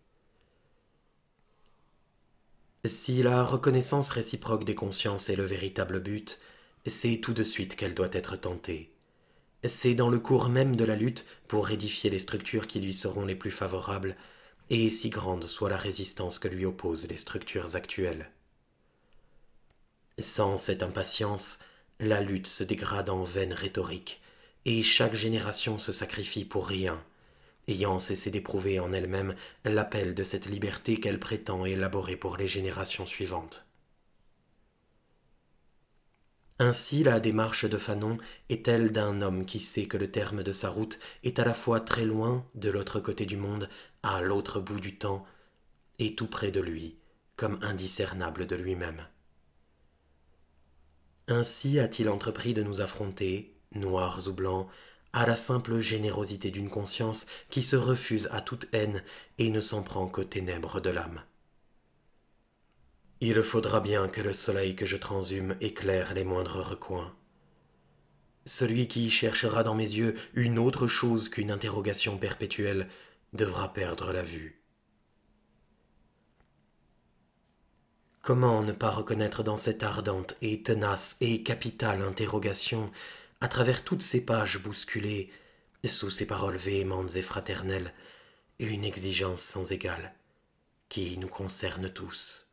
Si la reconnaissance réciproque des consciences est le véritable but, c'est tout de suite qu'elle doit être tentée. C'est dans le cours même de la lutte pour édifier les structures qui lui seront les plus favorables, et si grande soit la résistance que lui opposent les structures actuelles. Sans cette impatience, la lutte se dégrade en vaine rhétorique, et chaque génération se sacrifie pour rien ayant cessé d'éprouver en elle-même l'appel de cette liberté qu'elle prétend élaborer pour les générations suivantes. Ainsi la démarche de Fanon est-elle d'un homme qui sait que le terme de sa route est à la fois très loin de l'autre côté du monde, à l'autre bout du temps, et tout près de lui, comme indiscernable de lui-même. Ainsi a-t-il entrepris de nous affronter, noirs ou blancs, à la simple générosité d'une conscience qui se refuse à toute haine et ne s'en prend qu'aux ténèbres de l'âme. Il faudra bien que le soleil que je transhume éclaire les moindres recoins. Celui qui cherchera dans mes yeux une autre chose qu'une interrogation perpétuelle devra perdre la vue. Comment ne pas reconnaître dans cette ardente et tenace et capitale interrogation à travers toutes ces pages bousculées, sous ces paroles véhémentes et fraternelles, une exigence sans égale qui nous concerne tous.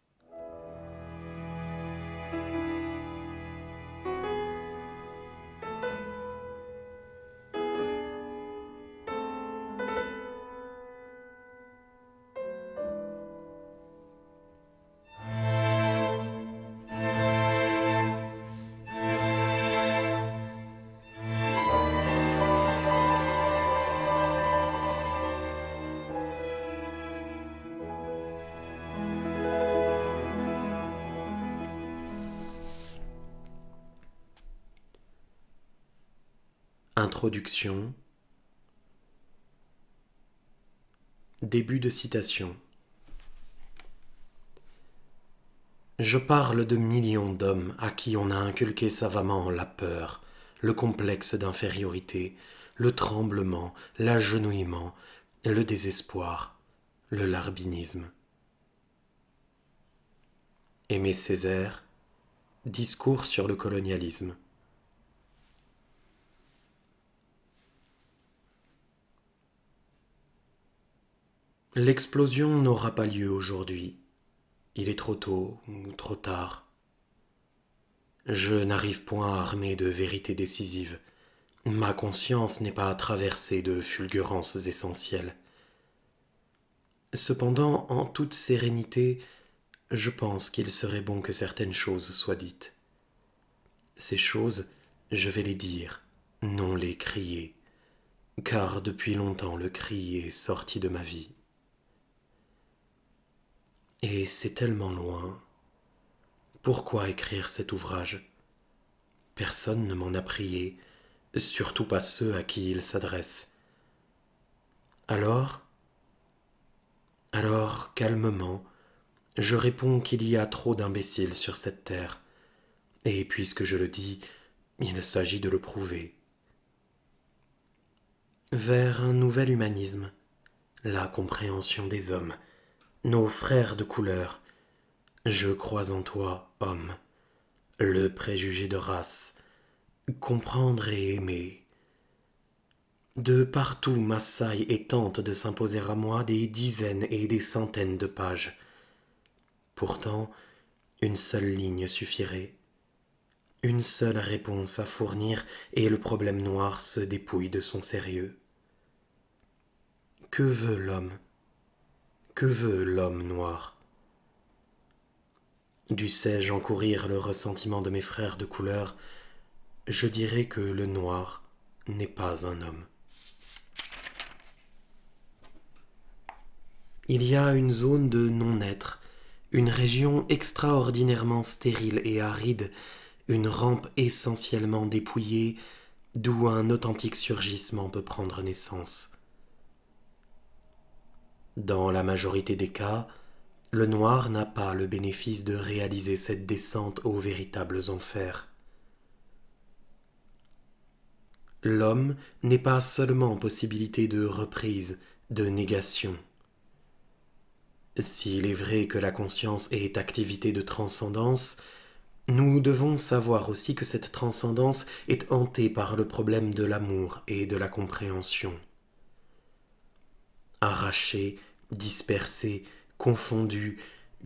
Début de citation. Je parle de millions d'hommes à qui on a inculqué savamment la peur, le complexe d'infériorité, le tremblement, l'agenouillement, le désespoir, le larbinisme. Aimé Césaire, Discours sur le colonialisme. L'explosion n'aura pas lieu aujourd'hui. Il est trop tôt ou trop tard. Je n'arrive point à armé de vérités décisives, Ma conscience n'est pas traversée de fulgurances essentielles. Cependant, en toute sérénité, je pense qu'il serait bon que certaines choses soient dites. Ces choses, je vais les dire, non les crier, car depuis longtemps le cri est sorti de ma vie. Et c'est tellement loin. Pourquoi écrire cet ouvrage Personne ne m'en a prié, surtout pas ceux à qui il s'adresse. Alors Alors, calmement, je réponds qu'il y a trop d'imbéciles sur cette terre, et puisque je le dis, il s'agit de le prouver. Vers un nouvel humanisme, la compréhension des hommes, nos frères de couleur, je crois en toi, homme, le préjugé de race, comprendre et aimer. De partout m'assaille et tente de s'imposer à moi des dizaines et des centaines de pages. Pourtant, une seule ligne suffirait. Une seule réponse à fournir et le problème noir se dépouille de son sérieux. Que veut l'homme que veut l'homme noir Dussé-je encourir le ressentiment de mes frères de couleur, je dirais que le noir n'est pas un homme. Il y a une zone de non-être, une région extraordinairement stérile et aride, une rampe essentiellement dépouillée, d'où un authentique surgissement peut prendre naissance. Dans la majorité des cas, le noir n'a pas le bénéfice de réaliser cette descente aux véritables enfers. L'homme n'est pas seulement possibilité de reprise, de négation. S'il est vrai que la conscience est activité de transcendance, nous devons savoir aussi que cette transcendance est hantée par le problème de l'amour et de la compréhension. Arraché, dispersé, confondu,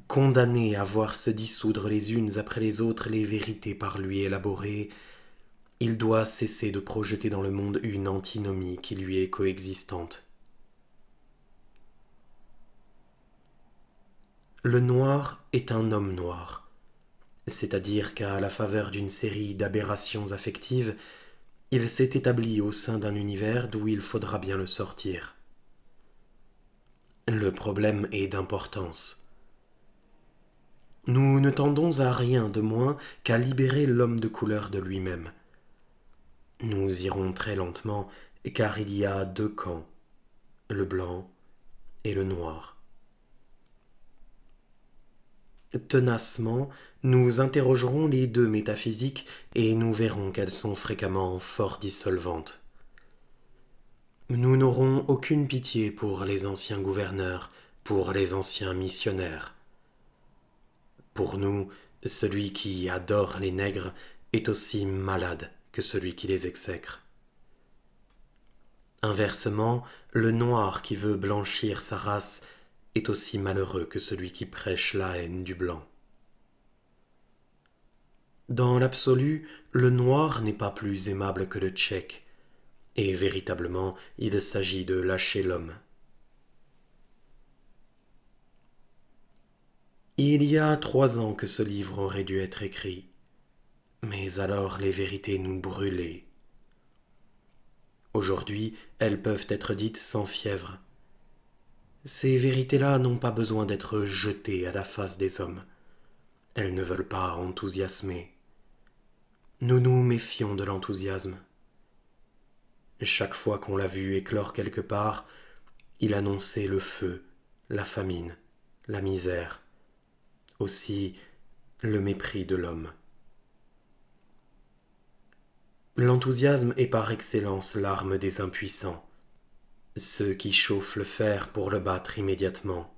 condamné à voir se dissoudre les unes après les autres les vérités par lui élaborées, il doit cesser de projeter dans le monde une antinomie qui lui est coexistante. Le noir est un homme noir, c'est-à-dire qu'à la faveur d'une série d'aberrations affectives, il s'est établi au sein d'un univers d'où il faudra bien le sortir. Le problème est d'importance. Nous ne tendons à rien de moins qu'à libérer l'homme de couleur de lui-même. Nous irons très lentement, car il y a deux camps, le blanc et le noir. Tenacement, nous interrogerons les deux métaphysiques et nous verrons qu'elles sont fréquemment fort dissolvantes. Nous n'aurons aucune pitié pour les anciens gouverneurs, pour les anciens missionnaires. Pour nous, celui qui adore les nègres est aussi malade que celui qui les exècre. Inversement, le noir qui veut blanchir sa race est aussi malheureux que celui qui prêche la haine du blanc. Dans l'absolu, le noir n'est pas plus aimable que le tchèque, et véritablement il s'agit de lâcher l'homme. Il y a trois ans que ce livre aurait dû être écrit, mais alors les vérités nous brûlaient. Aujourd'hui, elles peuvent être dites sans fièvre. Ces vérités-là n'ont pas besoin d'être jetées à la face des hommes. Elles ne veulent pas enthousiasmer. Nous nous méfions de l'enthousiasme. Chaque fois qu'on l'a vu éclore quelque part, il annonçait le feu, la famine, la misère, aussi le mépris de l'homme. L'enthousiasme est par excellence l'arme des impuissants, ceux qui chauffent le fer pour le battre immédiatement.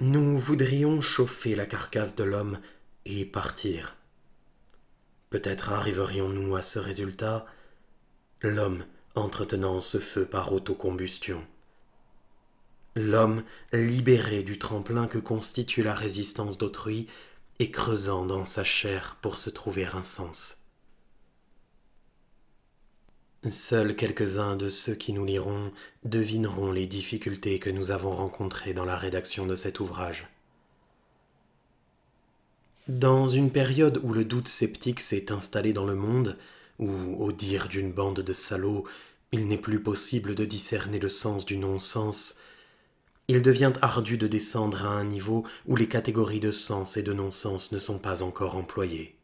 Nous voudrions chauffer la carcasse de l'homme et partir. Peut-être arriverions-nous à ce résultat l'homme entretenant ce feu par autocombustion. L'homme libéré du tremplin que constitue la résistance d'autrui et creusant dans sa chair pour se trouver un sens. Seuls quelques-uns de ceux qui nous liront devineront les difficultés que nous avons rencontrées dans la rédaction de cet ouvrage. Dans une période où le doute sceptique s'est installé dans le monde, où, au dire d'une bande de salauds, il n'est plus possible de discerner le sens du non-sens, il devient ardu de descendre à un niveau où les catégories de sens et de non-sens ne sont pas encore employées.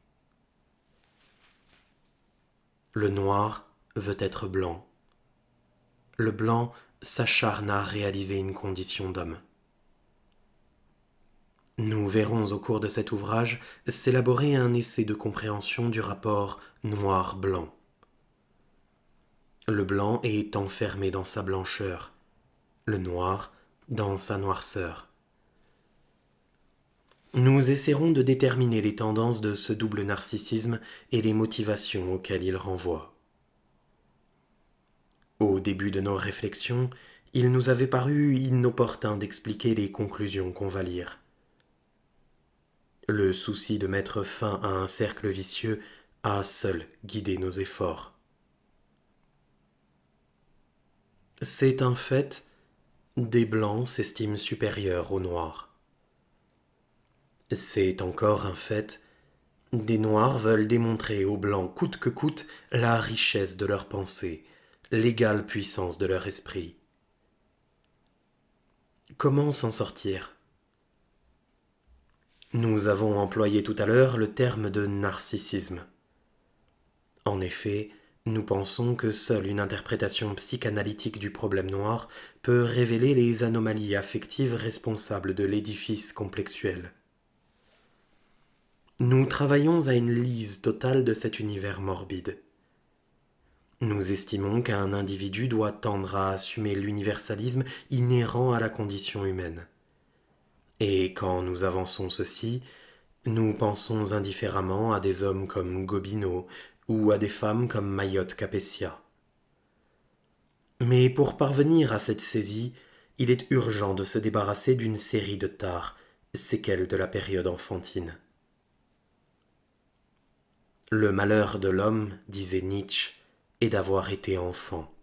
Le noir veut être blanc. Le blanc s'acharne à réaliser une condition d'homme. Nous verrons au cours de cet ouvrage s'élaborer un essai de compréhension du rapport noir-blanc. Le blanc est enfermé dans sa blancheur, le noir dans sa noirceur. Nous essaierons de déterminer les tendances de ce double narcissisme et les motivations auxquelles il renvoie. Au début de nos réflexions, il nous avait paru inopportun d'expliquer les conclusions qu'on va lire. Le souci de mettre fin à un cercle vicieux a seul guidé nos efforts. C'est un fait, des blancs s'estiment supérieurs aux noirs. C'est encore un fait, des noirs veulent démontrer aux blancs coûte que coûte la richesse de leur pensée, l'égale puissance de leur esprit. Comment s'en sortir nous avons employé tout à l'heure le terme de narcissisme. En effet, nous pensons que seule une interprétation psychanalytique du problème noir peut révéler les anomalies affectives responsables de l'édifice complexuel. Nous travaillons à une lise totale de cet univers morbide. Nous estimons qu'un individu doit tendre à assumer l'universalisme inhérent à la condition humaine. Et quand nous avançons ceci, nous pensons indifféremment à des hommes comme Gobineau ou à des femmes comme Mayotte Capessia. Mais pour parvenir à cette saisie, il est urgent de se débarrasser d'une série de tares, séquelles de la période enfantine. Le malheur de l'homme, disait Nietzsche, est d'avoir été enfant.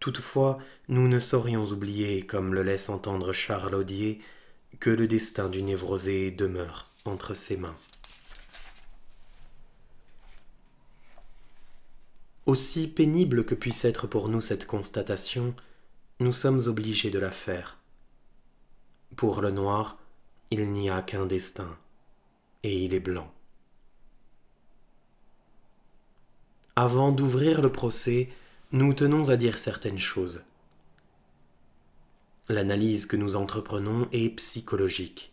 Toutefois, nous ne saurions oublier, comme le laisse entendre Charles Audier, que le destin du névrosé demeure entre ses mains. Aussi pénible que puisse être pour nous cette constatation, nous sommes obligés de la faire. Pour le noir, il n'y a qu'un destin, et il est blanc. Avant d'ouvrir le procès, nous tenons à dire certaines choses. L'analyse que nous entreprenons est psychologique.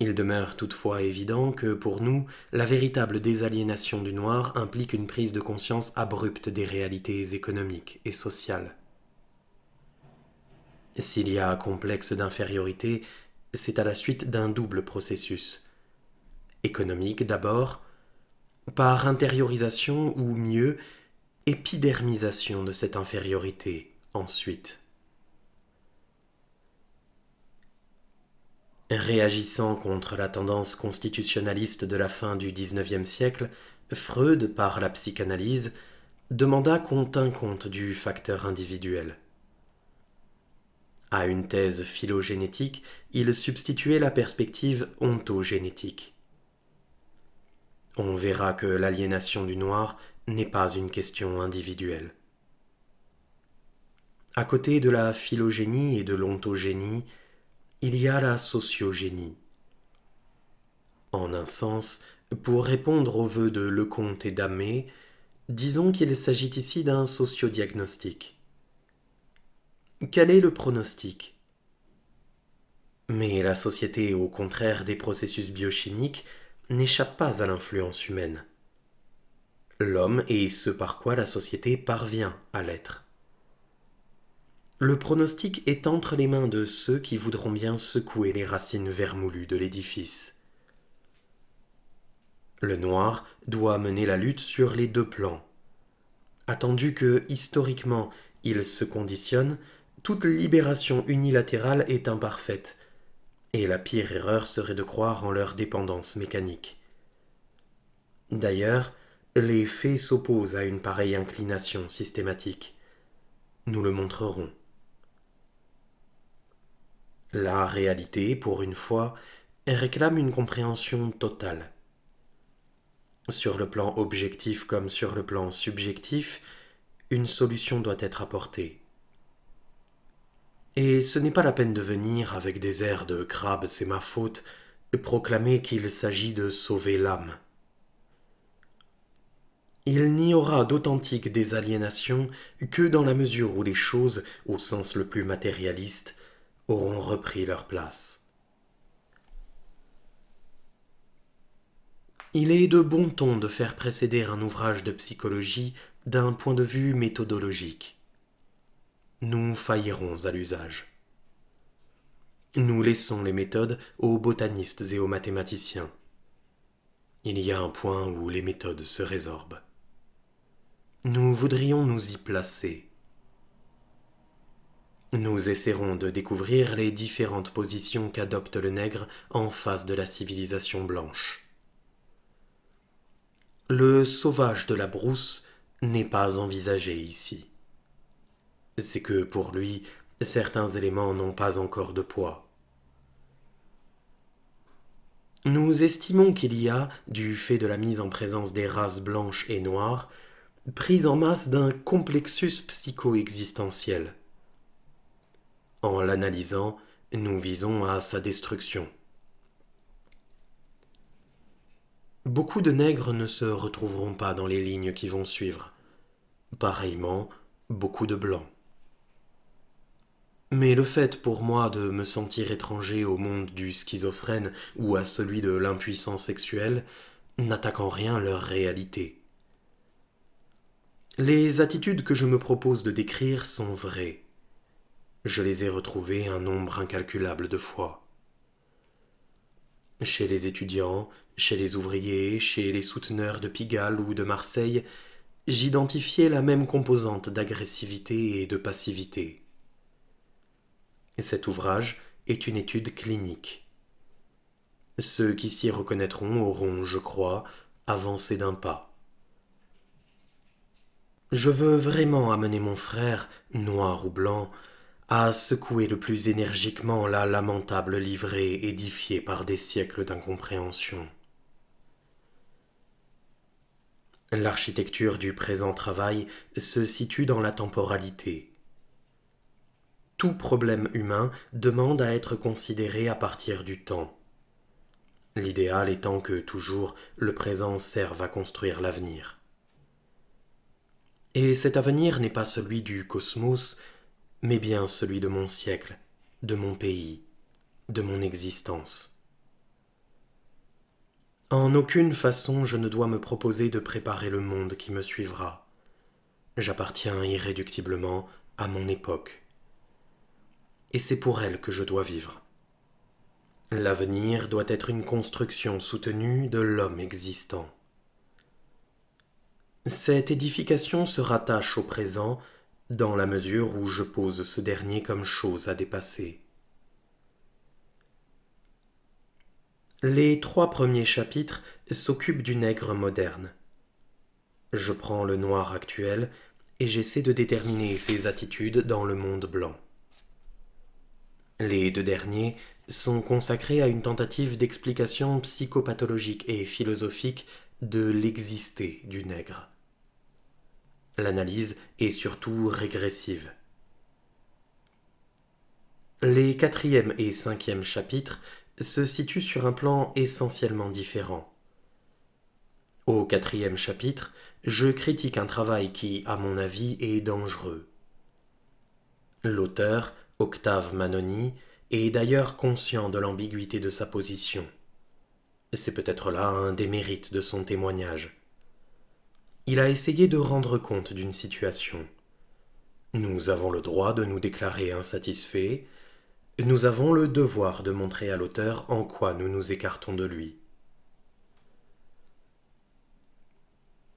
Il demeure toutefois évident que pour nous, la véritable désaliénation du noir implique une prise de conscience abrupte des réalités économiques et sociales. S'il y a un complexe d'infériorité, c'est à la suite d'un double processus. Économique d'abord, par intériorisation ou mieux, épidermisation de cette infériorité ensuite. Réagissant contre la tendance constitutionnaliste de la fin du XIXe siècle, Freud, par la psychanalyse, demanda qu'on tînt compte du facteur individuel. À une thèse phylogénétique, il substituait la perspective ontogénétique. On verra que l'aliénation du noir n'est pas une question individuelle. À côté de la phylogénie et de l'ontogénie, il y a la sociogénie. En un sens, pour répondre aux vœux de Lecomte et Damé, disons qu'il s'agit ici d'un sociodiagnostic. Quel est le pronostic Mais la société, au contraire des processus biochimiques, n'échappe pas à l'influence humaine l'homme et ce par quoi la société parvient à l'être. Le pronostic est entre les mains de ceux qui voudront bien secouer les racines vermoulues de l'édifice. Le noir doit mener la lutte sur les deux plans. Attendu que, historiquement, il se conditionne, toute libération unilatérale est imparfaite, et la pire erreur serait de croire en leur dépendance mécanique. D'ailleurs, les faits s'opposent à une pareille inclination systématique. Nous le montrerons. La réalité, pour une fois, réclame une compréhension totale. Sur le plan objectif comme sur le plan subjectif, une solution doit être apportée. Et ce n'est pas la peine de venir avec des airs de crabe, c'est ma faute, proclamer qu'il s'agit de sauver l'âme. Il n'y aura d'authentique désaliénation que dans la mesure où les choses, au sens le plus matérialiste, auront repris leur place. Il est de bon ton de faire précéder un ouvrage de psychologie d'un point de vue méthodologique. Nous faillirons à l'usage. Nous laissons les méthodes aux botanistes et aux mathématiciens. Il y a un point où les méthodes se résorbent. Nous voudrions nous y placer. Nous essaierons de découvrir les différentes positions qu'adopte le nègre en face de la civilisation blanche. Le sauvage de la brousse n'est pas envisagé ici. C'est que pour lui, certains éléments n'ont pas encore de poids. Nous estimons qu'il y a, du fait de la mise en présence des races blanches et noires, prise en masse d'un complexus psycho-existentiel. En l'analysant, nous visons à sa destruction. Beaucoup de nègres ne se retrouveront pas dans les lignes qui vont suivre. Pareillement, beaucoup de blancs. Mais le fait pour moi de me sentir étranger au monde du schizophrène ou à celui de l'impuissance sexuelle n'attaque en rien leur réalité. Les attitudes que je me propose de décrire sont vraies. Je les ai retrouvées un nombre incalculable de fois. Chez les étudiants, chez les ouvriers, chez les souteneurs de Pigalle ou de Marseille, j'identifiais la même composante d'agressivité et de passivité. Cet ouvrage est une étude clinique. Ceux qui s'y reconnaîtront auront, je crois, avancé d'un pas. Je veux vraiment amener mon frère, noir ou blanc, à secouer le plus énergiquement la lamentable livrée édifiée par des siècles d'incompréhension. L'architecture du présent travail se situe dans la temporalité. Tout problème humain demande à être considéré à partir du temps. L'idéal étant que toujours le présent serve à construire l'avenir. Et cet avenir n'est pas celui du cosmos, mais bien celui de mon siècle, de mon pays, de mon existence. En aucune façon je ne dois me proposer de préparer le monde qui me suivra. J'appartiens irréductiblement à mon époque. Et c'est pour elle que je dois vivre. L'avenir doit être une construction soutenue de l'homme existant. Cette édification se rattache au présent dans la mesure où je pose ce dernier comme chose à dépasser. Les trois premiers chapitres s'occupent du nègre moderne. Je prends le noir actuel et j'essaie de déterminer ses attitudes dans le monde blanc. Les deux derniers sont consacrés à une tentative d'explication psychopathologique et philosophique de l'exister du nègre. L'analyse est surtout régressive. Les quatrième et cinquième chapitres se situent sur un plan essentiellement différent. Au quatrième chapitre, je critique un travail qui, à mon avis, est dangereux. L'auteur, Octave Manoni, est d'ailleurs conscient de l'ambiguïté de sa position. C'est peut-être là un des mérites de son témoignage il a essayé de rendre compte d'une situation. Nous avons le droit de nous déclarer insatisfaits, nous avons le devoir de montrer à l'auteur en quoi nous nous écartons de lui.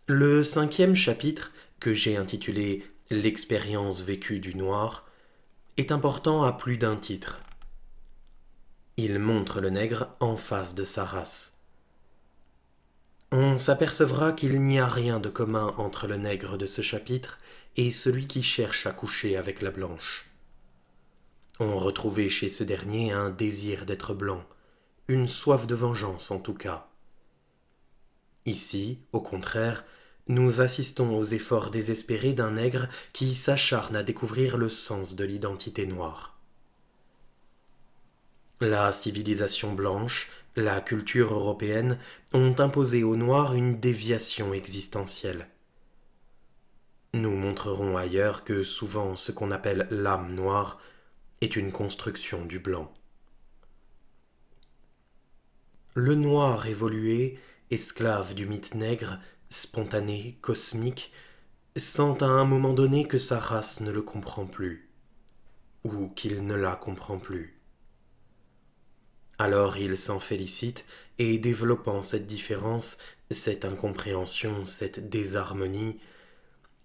Le cinquième chapitre, que j'ai intitulé L'expérience vécue du noir, est important à plus d'un titre. Il montre le nègre en face de sa race. On s'apercevra qu'il n'y a rien de commun entre le nègre de ce chapitre et celui qui cherche à coucher avec la blanche. On retrouvait chez ce dernier un désir d'être blanc, une soif de vengeance en tout cas. Ici, au contraire, nous assistons aux efforts désespérés d'un nègre qui s'acharne à découvrir le sens de l'identité noire. La civilisation blanche la culture européenne ont imposé aux Noirs une déviation existentielle. Nous montrerons ailleurs que souvent ce qu'on appelle l'âme noire est une construction du blanc. Le noir évolué, esclave du mythe nègre, spontané, cosmique, sent à un moment donné que sa race ne le comprend plus, ou qu'il ne la comprend plus. Alors il s'en félicite et développant cette différence, cette incompréhension, cette désharmonie,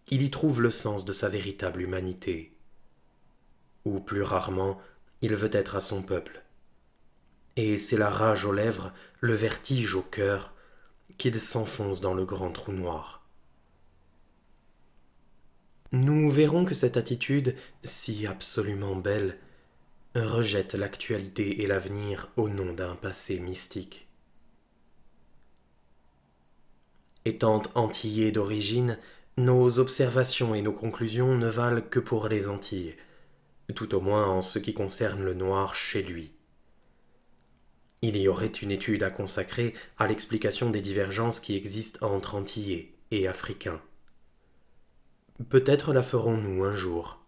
il y trouve le sens de sa véritable humanité. Ou plus rarement, il veut être à son peuple. Et c'est la rage aux lèvres, le vertige au cœur, qu'il s'enfonce dans le grand trou noir. Nous verrons que cette attitude, si absolument belle, rejette l'actualité et l'avenir au nom d'un passé mystique. Étant antillais d'origine, nos observations et nos conclusions ne valent que pour les Antilles, tout au moins en ce qui concerne le noir chez lui. Il y aurait une étude à consacrer à l'explication des divergences qui existent entre Antillais et Africains. Peut-être la ferons-nous un jour.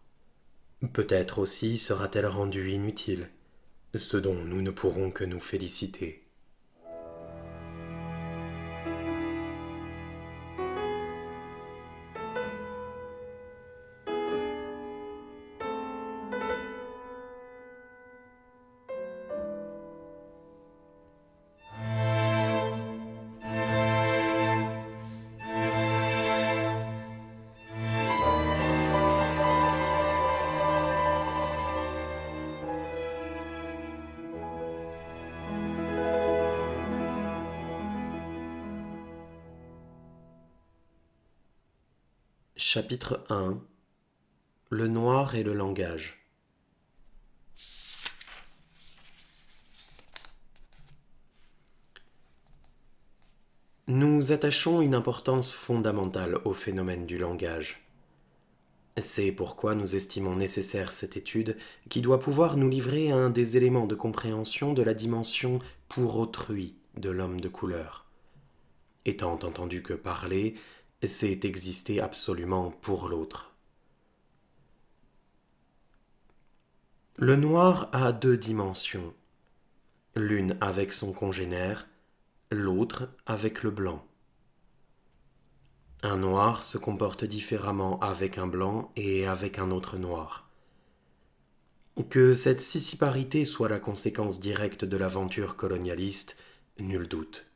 Peut-être aussi sera-t-elle rendue inutile, ce dont nous ne pourrons que nous féliciter. Chapitre 1 Le noir et le langage Nous attachons une importance fondamentale au phénomène du langage. C'est pourquoi nous estimons nécessaire cette étude qui doit pouvoir nous livrer un des éléments de compréhension de la dimension pour autrui de l'homme de couleur. Étant entendu que parler, c'est exister absolument pour l'autre. Le noir a deux dimensions, l'une avec son congénère, l'autre avec le blanc. Un noir se comporte différemment avec un blanc et avec un autre noir. Que cette sissiparité soit la conséquence directe de l'aventure colonialiste, nul doute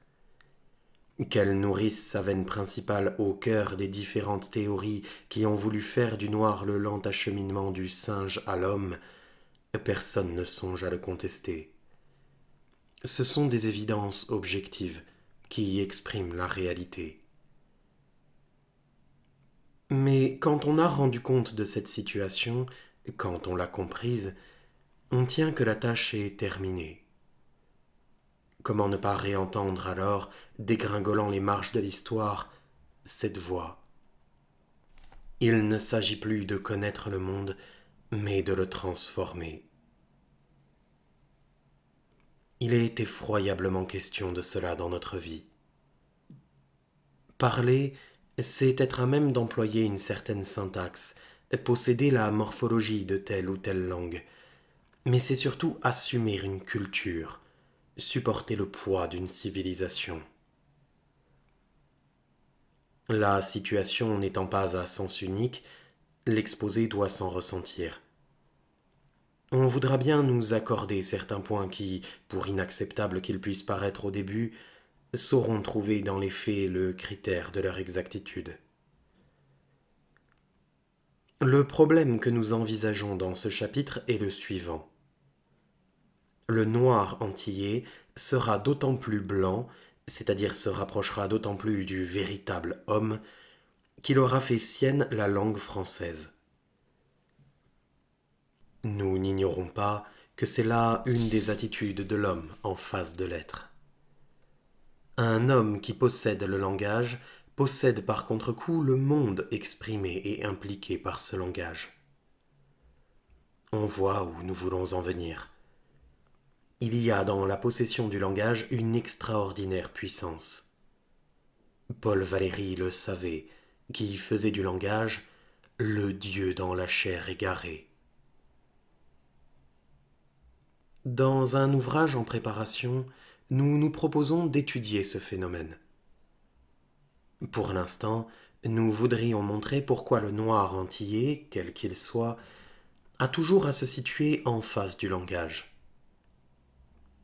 qu'elle nourrisse sa veine principale au cœur des différentes théories qui ont voulu faire du noir le lent acheminement du singe à l'homme, personne ne songe à le contester. Ce sont des évidences objectives qui y expriment la réalité. Mais quand on a rendu compte de cette situation, quand on l'a comprise, on tient que la tâche est terminée. Comment ne pas réentendre alors, dégringolant les marches de l'histoire, cette voix Il ne s'agit plus de connaître le monde, mais de le transformer. Il est effroyablement question de cela dans notre vie. Parler, c'est être à même d'employer une certaine syntaxe, posséder la morphologie de telle ou telle langue, mais c'est surtout assumer une culture, supporter le poids d'une civilisation. La situation n'étant pas à sens unique, l'exposé doit s'en ressentir. On voudra bien nous accorder certains points qui, pour inacceptables qu'ils puissent paraître au début, sauront trouver dans les faits le critère de leur exactitude. Le problème que nous envisageons dans ce chapitre est le suivant le noir antillais sera d'autant plus blanc, c'est-à-dire se rapprochera d'autant plus du véritable homme, qu'il aura fait sienne la langue française. Nous n'ignorons pas que c'est là une des attitudes de l'homme en face de l'être. Un homme qui possède le langage possède par contre-coup le monde exprimé et impliqué par ce langage. On voit où nous voulons en venir. Il y a dans la possession du langage une extraordinaire puissance. Paul Valéry le savait, qui faisait du langage le Dieu dans la chair égarée. Dans un ouvrage en préparation, nous nous proposons d'étudier ce phénomène. Pour l'instant, nous voudrions montrer pourquoi le noir entier, quel qu'il soit, a toujours à se situer en face du langage.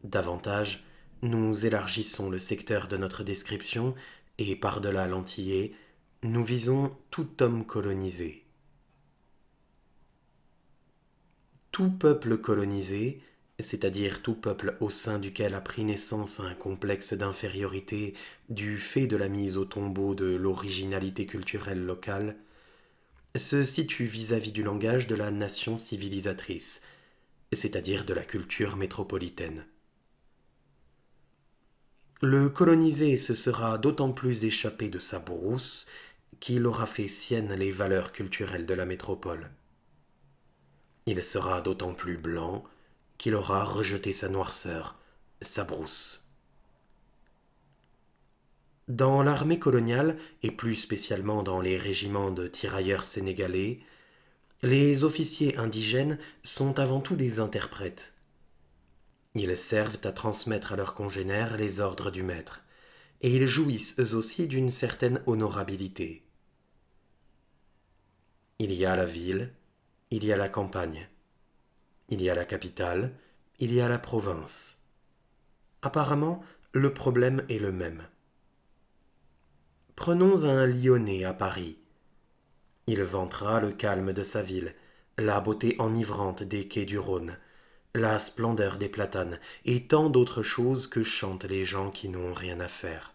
Davantage, nous élargissons le secteur de notre description et par-delà l'entillé, nous visons tout homme colonisé. Tout peuple colonisé, c'est-à-dire tout peuple au sein duquel a pris naissance un complexe d'infériorité du fait de la mise au tombeau de l'originalité culturelle locale, se situe vis à -vis du langage de la nation civilisatrice, c'est-à-dire de la culture métropolitaine. Le colonisé se sera d'autant plus échappé de sa brousse qu'il aura fait sienne les valeurs culturelles de la métropole. Il sera d'autant plus blanc qu'il aura rejeté sa noirceur, sa brousse. Dans l'armée coloniale, et plus spécialement dans les régiments de tirailleurs sénégalais, les officiers indigènes sont avant tout des interprètes. Ils servent à transmettre à leurs congénères les ordres du maître, et ils jouissent eux aussi d'une certaine honorabilité. Il y a la ville, il y a la campagne, il y a la capitale, il y a la province. Apparemment, le problème est le même. Prenons un Lyonnais à Paris. Il vantera le calme de sa ville, la beauté enivrante des quais du Rhône, la splendeur des platanes et tant d'autres choses que chantent les gens qui n'ont rien à faire.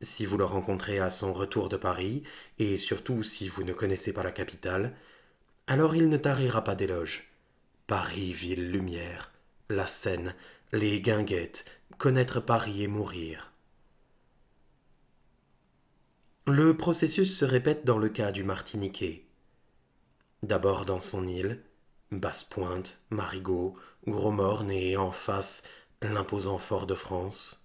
Si vous le rencontrez à son retour de Paris, et surtout si vous ne connaissez pas la capitale, alors il ne tarira pas d'éloges. Paris, ville lumière, la Seine, les guinguettes, connaître Paris et mourir. Le processus se répète dans le cas du Martiniquais. D'abord dans son île, Basse-Pointe, Marigot, Gros-Morne et en face l'imposant fort de France.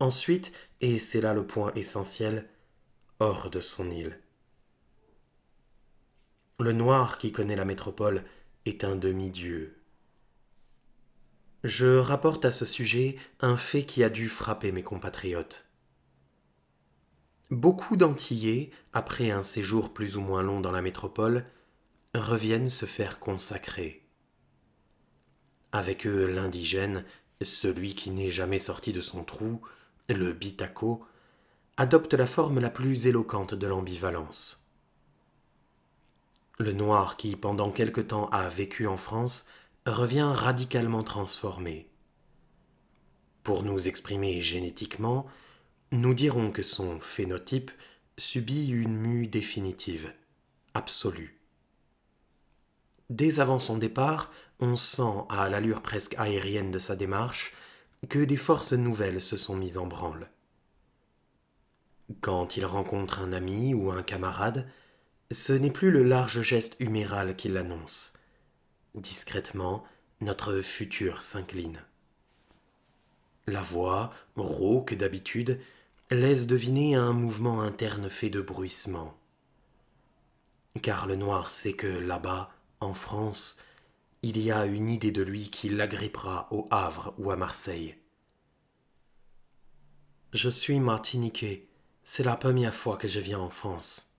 Ensuite, et c'est là le point essentiel, hors de son île. Le noir qui connaît la métropole est un demi-dieu. Je rapporte à ce sujet un fait qui a dû frapper mes compatriotes. Beaucoup d'Antillais, après un séjour plus ou moins long dans la métropole, reviennent se faire consacrer. Avec eux l'indigène, celui qui n'est jamais sorti de son trou, le bitaco, adopte la forme la plus éloquente de l'ambivalence. Le noir qui, pendant quelque temps, a vécu en France, revient radicalement transformé. Pour nous exprimer génétiquement, nous dirons que son phénotype subit une mue définitive, absolue. Dès avant son départ, on sent, à l'allure presque aérienne de sa démarche, que des forces nouvelles se sont mises en branle. Quand il rencontre un ami ou un camarade, ce n'est plus le large geste huméral qui l'annonce. Discrètement, notre futur s'incline. La voix, rauque d'habitude, laisse deviner un mouvement interne fait de bruissement. Car le noir sait que là-bas, en France, il y a une idée de lui qui l'agrippera au Havre ou à Marseille. Je suis martiniquais. C'est la première fois que je viens en France.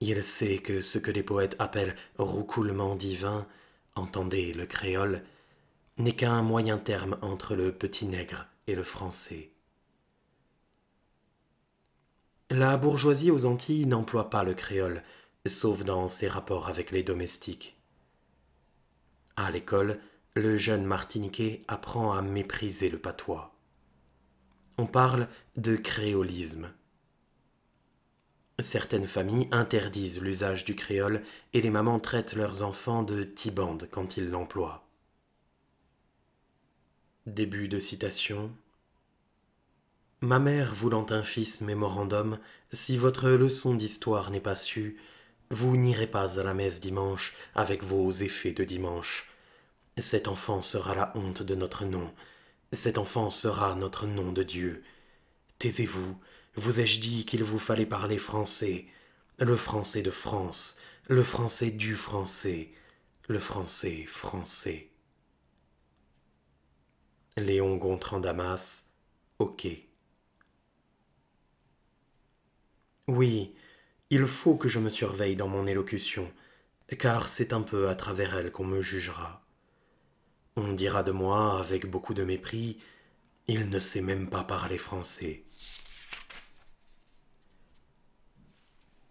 Il sait que ce que les poètes appellent roucoulement divin, entendez le créole, n'est qu'un moyen terme entre le petit nègre et le français. La bourgeoisie aux Antilles n'emploie pas le créole, sauf dans ses rapports avec les domestiques. À l'école, le jeune Martiniquais apprend à mépriser le patois. On parle de créolisme. Certaines familles interdisent l'usage du créole et les mamans traitent leurs enfants de tibande quand ils l'emploient. Début de citation. Ma mère voulant un fils mémorandum, si votre leçon d'histoire n'est pas sue, vous n'irez pas à la messe dimanche avec vos effets de dimanche. Cet enfant sera la honte de notre nom. Cet enfant sera notre nom de Dieu. Taisez-vous, vous ai-je dit qu'il vous fallait parler français, le français de France, le français du français, le français français. Léon Gontran Damas, OK. Oui, il faut que je me surveille dans mon élocution, car c'est un peu à travers elle qu'on me jugera. On dira de moi, avec beaucoup de mépris, il ne sait même pas parler français.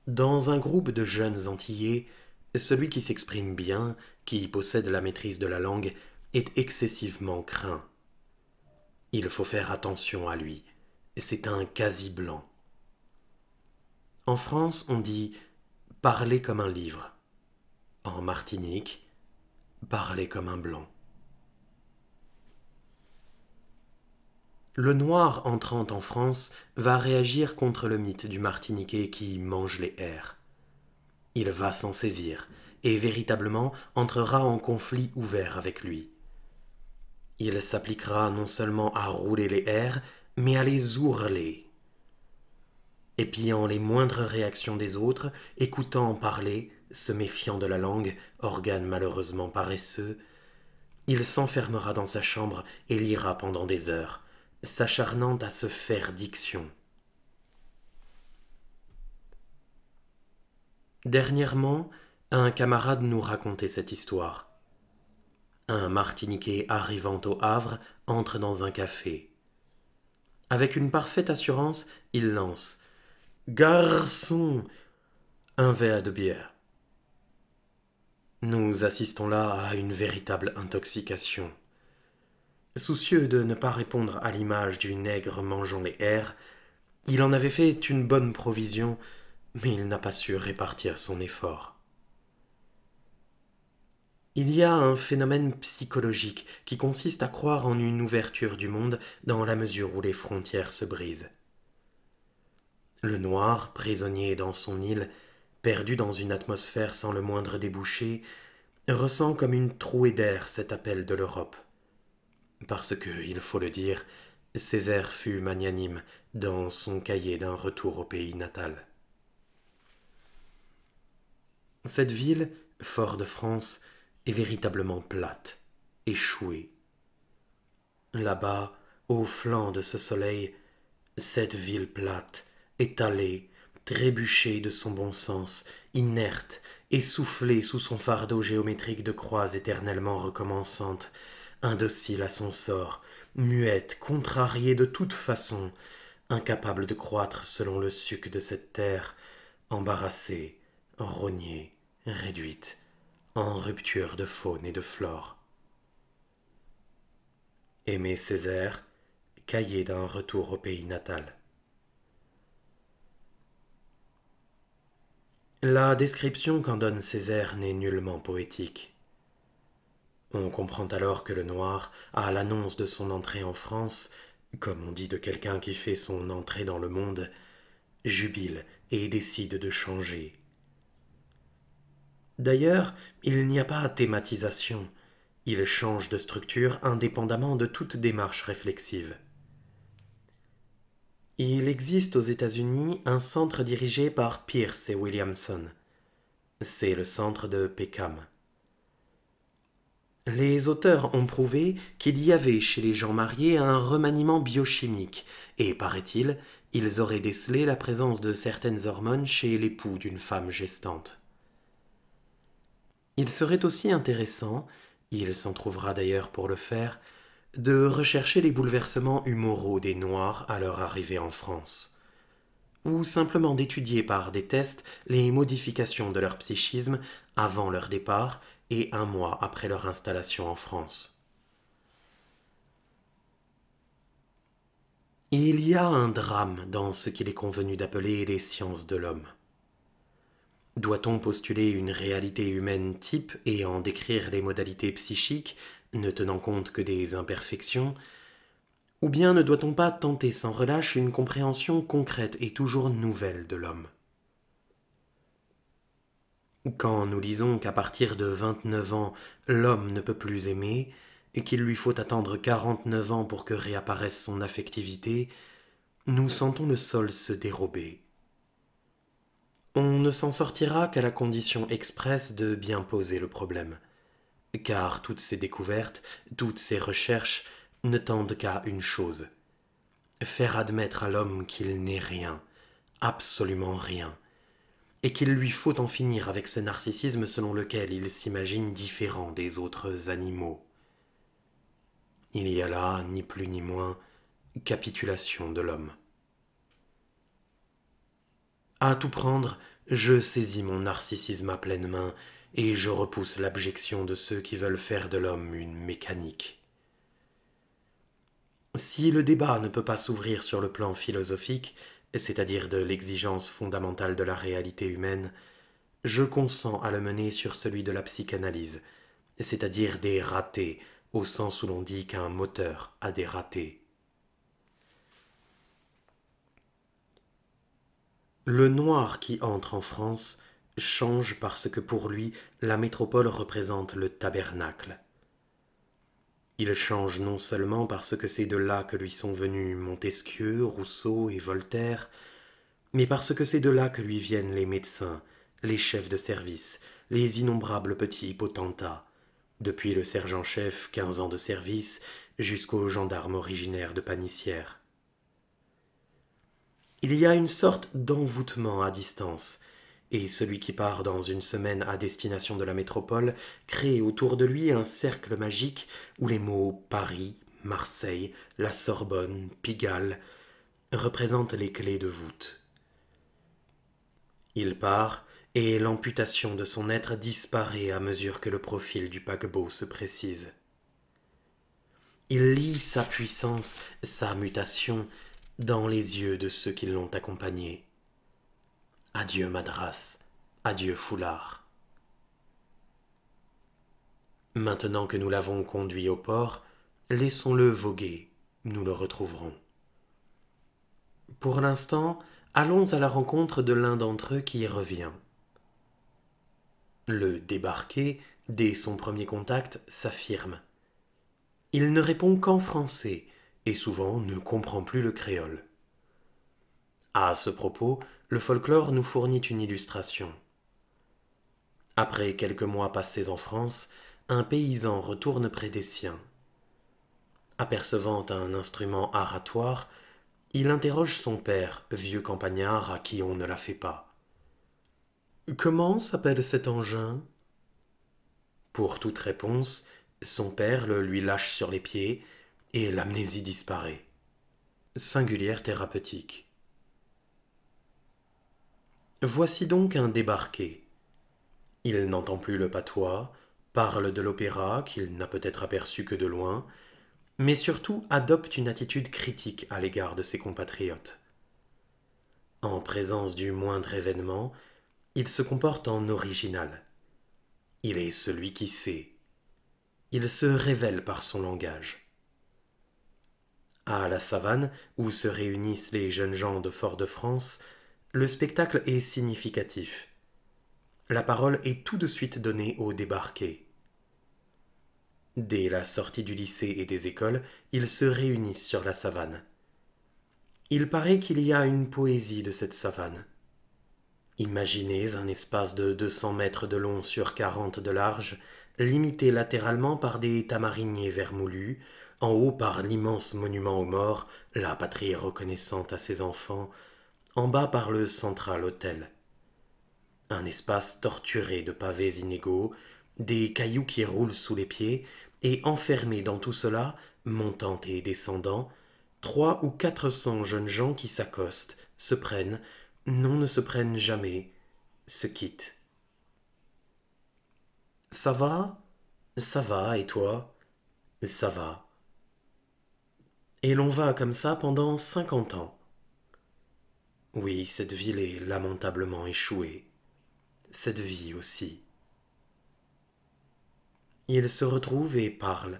Dans un groupe de jeunes Antillais, celui qui s'exprime bien, qui possède la maîtrise de la langue, est excessivement craint. Il faut faire attention à lui. C'est un quasi-blanc. En France, on dit parler comme un livre. En Martinique, parler comme un blanc. Le noir entrant en France va réagir contre le mythe du Martiniquais qui mange les airs. Il va s'en saisir et véritablement entrera en conflit ouvert avec lui. Il s'appliquera non seulement à rouler les airs, mais à les ourler épiant les moindres réactions des autres, écoutant en parler, se méfiant de la langue, organe malheureusement paresseux, il s'enfermera dans sa chambre et lira pendant des heures, s'acharnant à se faire diction. Dernièrement, un camarade nous racontait cette histoire. Un Martiniquais arrivant au Havre entre dans un café. Avec une parfaite assurance, il lance Garçon Un verre de bière. Nous assistons là à une véritable intoxication. Soucieux de ne pas répondre à l'image du nègre mangeant les airs, il en avait fait une bonne provision, mais il n'a pas su répartir son effort. Il y a un phénomène psychologique qui consiste à croire en une ouverture du monde dans la mesure où les frontières se brisent. Le noir, prisonnier dans son île, perdu dans une atmosphère sans le moindre débouché, ressent comme une trouée d'air cet appel de l'Europe. Parce que, il faut le dire, Césaire fut magnanime dans son cahier d'un retour au pays natal. Cette ville, fort de France, est véritablement plate, échouée. Là-bas, au flanc de ce soleil, cette ville plate, étalée, trébuchée de son bon sens, inerte, essoufflée sous son fardeau géométrique de croix éternellement recommençante, indocile à son sort, muette, contrariée de toute façon, incapable de croître selon le suc de cette terre, embarrassée, rognée, réduite, en rupture de faune et de flore. Aimé Césaire, cahier d'un retour au pays natal. La description qu'en donne Césaire n'est nullement poétique. On comprend alors que le noir, à l'annonce de son entrée en France, comme on dit de quelqu'un qui fait son entrée dans le monde, jubile et décide de changer. D'ailleurs, il n'y a pas thématisation. Il change de structure indépendamment de toute démarche réflexive. Il existe aux États-Unis un centre dirigé par Pierce et Williamson. C'est le centre de Peckham. Les auteurs ont prouvé qu'il y avait chez les gens mariés un remaniement biochimique, et paraît-il, ils auraient décelé la présence de certaines hormones chez l'époux d'une femme gestante. Il serait aussi intéressant, il s'en trouvera d'ailleurs pour le faire, de rechercher les bouleversements humoraux des Noirs à leur arrivée en France, ou simplement d'étudier par des tests les modifications de leur psychisme avant leur départ et un mois après leur installation en France. Il y a un drame dans ce qu'il est convenu d'appeler les sciences de l'homme. Doit-on postuler une réalité humaine type et en décrire les modalités psychiques ne tenant compte que des imperfections, ou bien ne doit-on pas tenter sans relâche une compréhension concrète et toujours nouvelle de l'homme Quand nous lisons qu'à partir de 29 ans, l'homme ne peut plus aimer, et qu'il lui faut attendre 49 ans pour que réapparaisse son affectivité, nous sentons le sol se dérober. On ne s'en sortira qu'à la condition expresse de bien poser le problème car toutes ces découvertes, toutes ces recherches ne tendent qu'à une chose, faire admettre à l'homme qu'il n'est rien, absolument rien, et qu'il lui faut en finir avec ce narcissisme selon lequel il s'imagine différent des autres animaux. Il y a là, ni plus ni moins, capitulation de l'homme. À tout prendre, je saisis mon narcissisme à pleine main et je repousse l'abjection de ceux qui veulent faire de l'homme une mécanique. Si le débat ne peut pas s'ouvrir sur le plan philosophique, c'est-à-dire de l'exigence fondamentale de la réalité humaine, je consens à le mener sur celui de la psychanalyse, c'est-à-dire des ratés, au sens où l'on dit qu'un moteur a des ratés. Le noir qui entre en France change parce que pour lui, la métropole représente le tabernacle. Il change non seulement parce que c'est de là que lui sont venus Montesquieu, Rousseau et Voltaire, mais parce que c'est de là que lui viennent les médecins, les chefs de service, les innombrables petits potentats, depuis le sergent-chef, quinze ans de service, jusqu'au gendarme originaire de Panissière. Il y a une sorte d'envoûtement à distance, et celui qui part dans une semaine à destination de la métropole crée autour de lui un cercle magique où les mots Paris, Marseille, la Sorbonne, Pigalle représentent les clés de voûte. Il part, et l'amputation de son être disparaît à mesure que le profil du paquebot se précise. Il lit sa puissance, sa mutation, dans les yeux de ceux qui l'ont accompagné. Adieu madras, adieu foulard. Maintenant que nous l'avons conduit au port, laissons-le voguer, nous le retrouverons. Pour l'instant, allons à la rencontre de l'un d'entre eux qui y revient. Le débarqué, dès son premier contact, s'affirme. Il ne répond qu'en français et souvent ne comprend plus le créole. À ce propos, le folklore nous fournit une illustration. Après quelques mois passés en France, un paysan retourne près des siens. Apercevant un instrument aratoire, il interroge son père, vieux campagnard à qui on ne la fait pas. Comment s'appelle cet engin Pour toute réponse, son père le lui lâche sur les pieds et l'amnésie disparaît. Singulière thérapeutique. Voici donc un débarqué. Il n'entend plus le patois, parle de l'opéra qu'il n'a peut-être aperçu que de loin, mais surtout adopte une attitude critique à l'égard de ses compatriotes. En présence du moindre événement, il se comporte en original. Il est celui qui sait. Il se révèle par son langage. À la savane, où se réunissent les jeunes gens de Fort-de-France, le spectacle est significatif. La parole est tout de suite donnée aux débarqués. Dès la sortie du lycée et des écoles, ils se réunissent sur la savane. Il paraît qu'il y a une poésie de cette savane. Imaginez un espace de 200 mètres de long sur 40 de large, limité latéralement par des tamariniers vermoulus, en haut par l'immense monument aux morts, la patrie reconnaissante à ses enfants, en bas par le central hôtel. Un espace torturé de pavés inégaux, des cailloux qui roulent sous les pieds, et enfermé dans tout cela, montant et descendant, trois ou quatre cents jeunes gens qui s'accostent, se prennent, non ne se prennent jamais, se quittent. Ça va Ça va, et toi Ça va. Et l'on va comme ça pendant cinquante ans. Oui, cette ville est lamentablement échouée. Cette vie aussi. Il se retrouve et parle.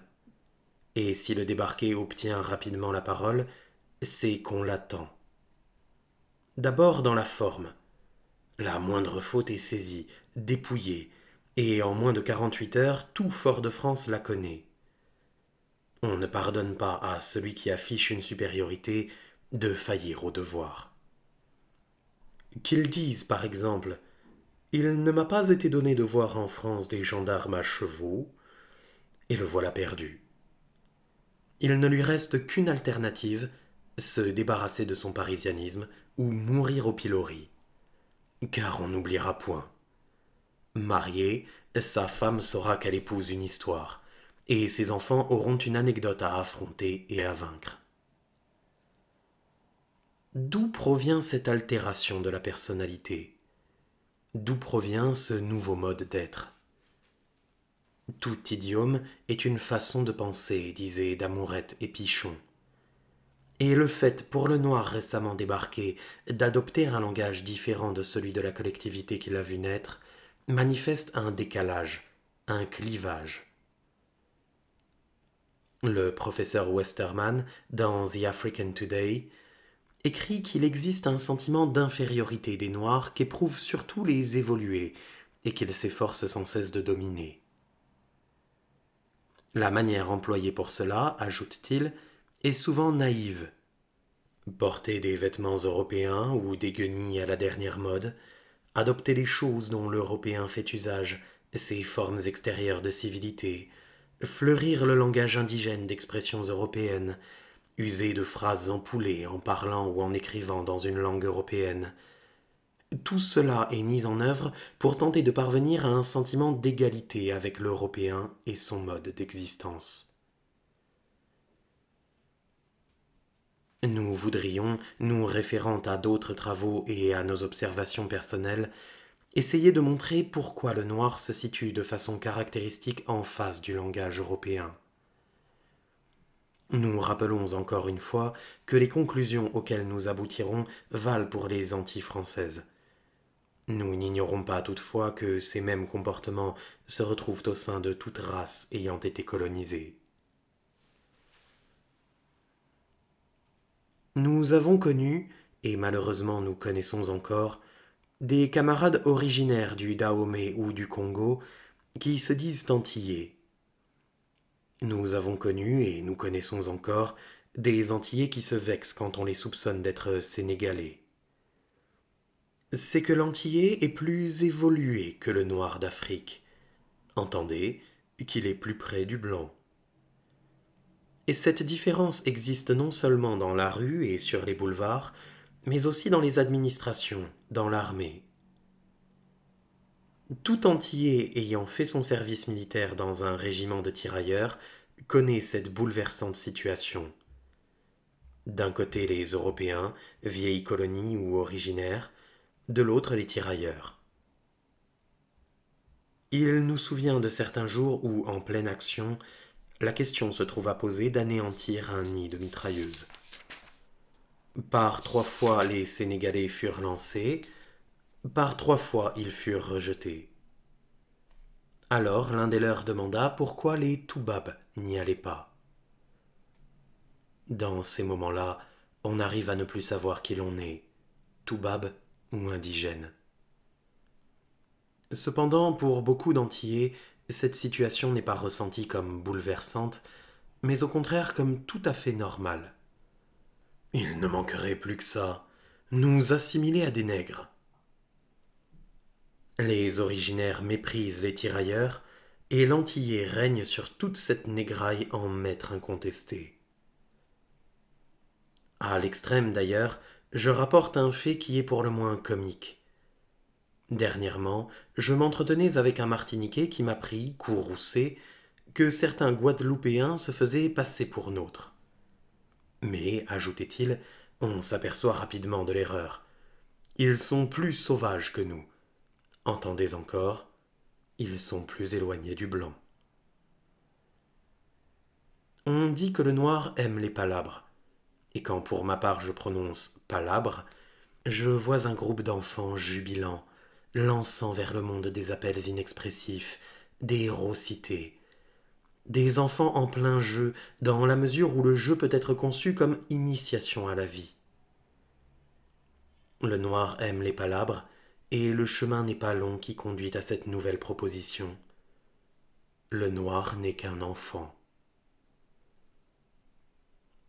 Et si le débarqué obtient rapidement la parole, c'est qu'on l'attend. D'abord dans la forme. La moindre faute est saisie, dépouillée, et en moins de quarante-huit heures, tout Fort-de-France la connaît. On ne pardonne pas à celui qui affiche une supériorité de faillir au devoir qu'ils disent par exemple Il ne m'a pas été donné de voir en France des gendarmes à chevaux, et le voilà perdu. Il ne lui reste qu'une alternative, se débarrasser de son parisianisme ou mourir au pilori. Car on n'oubliera point. Marié, sa femme saura qu'elle épouse une histoire, et ses enfants auront une anecdote à affronter et à vaincre. D'où provient cette altération de la personnalité D'où provient ce nouveau mode d'être Tout idiome est une façon de penser, disaient Damourette et Pichon. Et le fait pour le noir récemment débarqué d'adopter un langage différent de celui de la collectivité qu'il a vu naître manifeste un décalage, un clivage. Le professeur Westerman, dans The African Today, écrit qu'il existe un sentiment d'infériorité des Noirs qu'éprouvent surtout les évolués et qu'ils s'efforcent sans cesse de dominer. La manière employée pour cela, ajoute-t-il, est souvent naïve. Porter des vêtements européens ou des guenilles à la dernière mode, adopter les choses dont l'Européen fait usage, ses formes extérieures de civilité, fleurir le langage indigène d'expressions européennes, usé de phrases empoulées en parlant ou en écrivant dans une langue européenne. Tout cela est mis en œuvre pour tenter de parvenir à un sentiment d'égalité avec l'Européen et son mode d'existence. Nous voudrions, nous référant à d'autres travaux et à nos observations personnelles, essayer de montrer pourquoi le noir se situe de façon caractéristique en face du langage européen. Nous rappelons encore une fois que les conclusions auxquelles nous aboutirons valent pour les anti-françaises. Nous n'ignorons pas toutefois que ces mêmes comportements se retrouvent au sein de toute race ayant été colonisée. Nous avons connu, et malheureusement nous connaissons encore, des camarades originaires du Dahomey ou du Congo qui se disent antillais nous avons connu et nous connaissons encore des Antillais qui se vexent quand on les soupçonne d'être sénégalais. C'est que l'Antillais est plus évolué que le noir d'Afrique. Entendez qu'il est plus près du blanc. Et cette différence existe non seulement dans la rue et sur les boulevards, mais aussi dans les administrations, dans l'armée. Tout entier ayant fait son service militaire dans un régiment de tirailleurs connaît cette bouleversante situation. D'un côté les Européens, vieilles colonies ou originaires, de l'autre les tirailleurs. Il nous souvient de certains jours où, en pleine action, la question se trouva posée d'anéantir un nid de mitrailleuses. Par trois fois les Sénégalais furent lancés, par trois fois ils furent rejetés. Alors l'un des leurs demanda pourquoi les Toubabs n'y allaient pas. Dans ces moments-là, on arrive à ne plus savoir qui l'on est, Toubab ou indigène. Cependant, pour beaucoup d'Antillais, cette situation n'est pas ressentie comme bouleversante, mais au contraire comme tout à fait normale. Il ne manquerait plus que ça, nous assimiler à des nègres, les originaires méprisent les tirailleurs, et l'antillais règne sur toute cette négraille en maître incontesté. À l'extrême d'ailleurs, je rapporte un fait qui est pour le moins comique. Dernièrement, je m'entretenais avec un Martiniquais qui m'apprit, courroucé, que certains Guadeloupéens se faisaient passer pour nôtres. Mais, ajoutait-il, on s'aperçoit rapidement de l'erreur. Ils sont plus sauvages que nous. Entendez encore, ils sont plus éloignés du blanc. On dit que le noir aime les palabres, et quand pour ma part je prononce palabres, je vois un groupe d'enfants jubilants, lançant vers le monde des appels inexpressifs, des hérocités, des enfants en plein jeu, dans la mesure où le jeu peut être conçu comme initiation à la vie. Le noir aime les palabres, et le chemin n'est pas long qui conduit à cette nouvelle proposition. Le noir n'est qu'un enfant.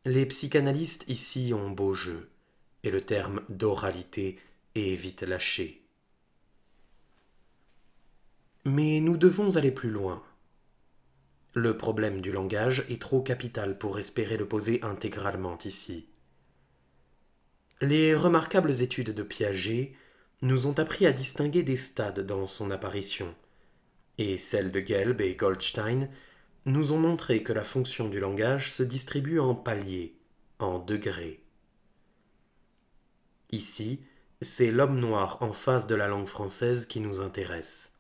Les psychanalystes ici ont beau jeu, et le terme d'oralité est vite lâché. Mais nous devons aller plus loin. Le problème du langage est trop capital pour espérer le poser intégralement ici. Les remarquables études de Piaget nous ont appris à distinguer des stades dans son apparition, et celles de Gelb et Goldstein nous ont montré que la fonction du langage se distribue en paliers, en degrés. Ici, c'est l'homme noir en face de la langue française qui nous intéresse.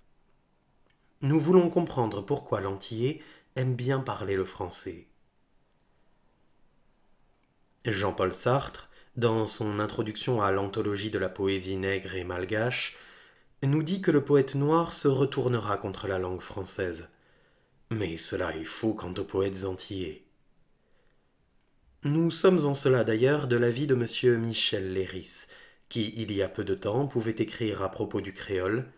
Nous voulons comprendre pourquoi l'antillais aime bien parler le français. Jean-Paul Sartre dans son introduction à l'anthologie de la poésie nègre et malgache, nous dit que le poète noir se retournera contre la langue française. Mais cela est faux quant aux poètes antillais. Nous sommes en cela d'ailleurs de l'avis de M. Michel Léris, qui, il y a peu de temps, pouvait écrire à propos du créole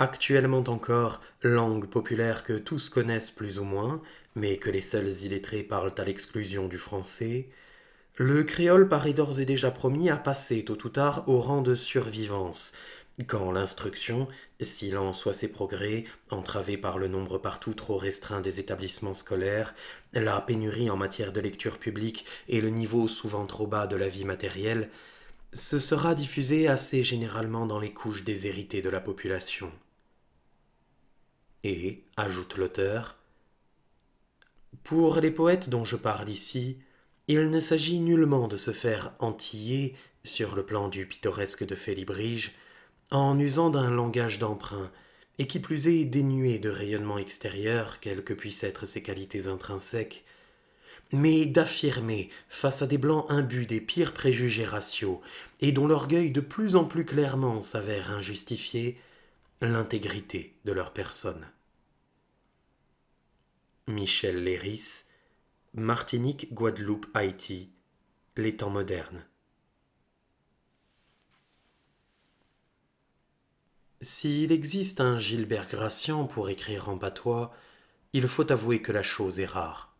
Actuellement encore, langue populaire que tous connaissent plus ou moins, mais que les seuls illettrés parlent à l'exclusion du français, le créole paraît d'ores et déjà promis à passer tôt ou tard au rang de survivance, quand l'instruction, si en soit ses progrès, entravée par le nombre partout trop restreint des établissements scolaires, la pénurie en matière de lecture publique et le niveau souvent trop bas de la vie matérielle, se sera diffusée assez généralement dans les couches déshéritées de la population. Et, ajoute l'auteur, pour les poètes dont je parle ici, il ne s'agit nullement de se faire entiller sur le plan du pittoresque de Félibrige en usant d'un langage d'emprunt, et qui plus est dénué de rayonnement extérieur, quelles que puissent être ses qualités intrinsèques, mais d'affirmer, face à des blancs imbus des pires préjugés raciaux, et dont l'orgueil de plus en plus clairement s'avère injustifié, l'intégrité de leur personne. Michel Léris, Martinique, Guadeloupe, Haïti, les temps modernes. S'il existe un Gilbert Gracian pour écrire en patois, il faut avouer que la chose est rare.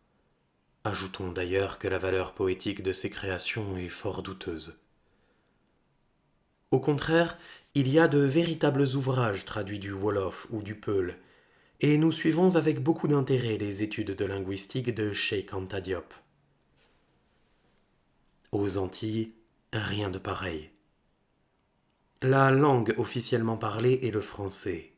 Ajoutons d'ailleurs que la valeur poétique de ses créations est fort douteuse. Au contraire, il y a de véritables ouvrages traduits du Wolof ou du Peul, et nous suivons avec beaucoup d'intérêt les études de linguistique de Cheikh Anta Diop. Aux Antilles, rien de pareil. La langue officiellement parlée est le français.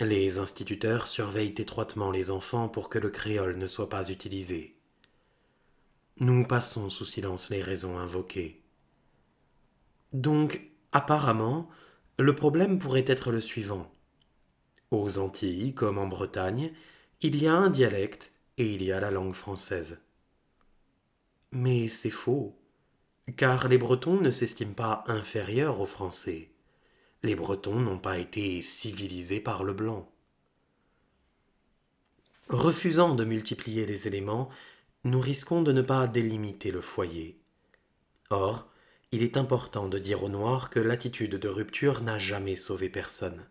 Les instituteurs surveillent étroitement les enfants pour que le créole ne soit pas utilisé. Nous passons sous silence les raisons invoquées. Donc, apparemment, le problème pourrait être le suivant. Aux Antilles, comme en Bretagne, il y a un dialecte et il y a la langue française. Mais c'est faux, car les Bretons ne s'estiment pas inférieurs aux Français. Les Bretons n'ont pas été civilisés par le blanc. Refusant de multiplier les éléments, nous risquons de ne pas délimiter le foyer. Or, il est important de dire aux Noirs que l'attitude de rupture n'a jamais sauvé personne.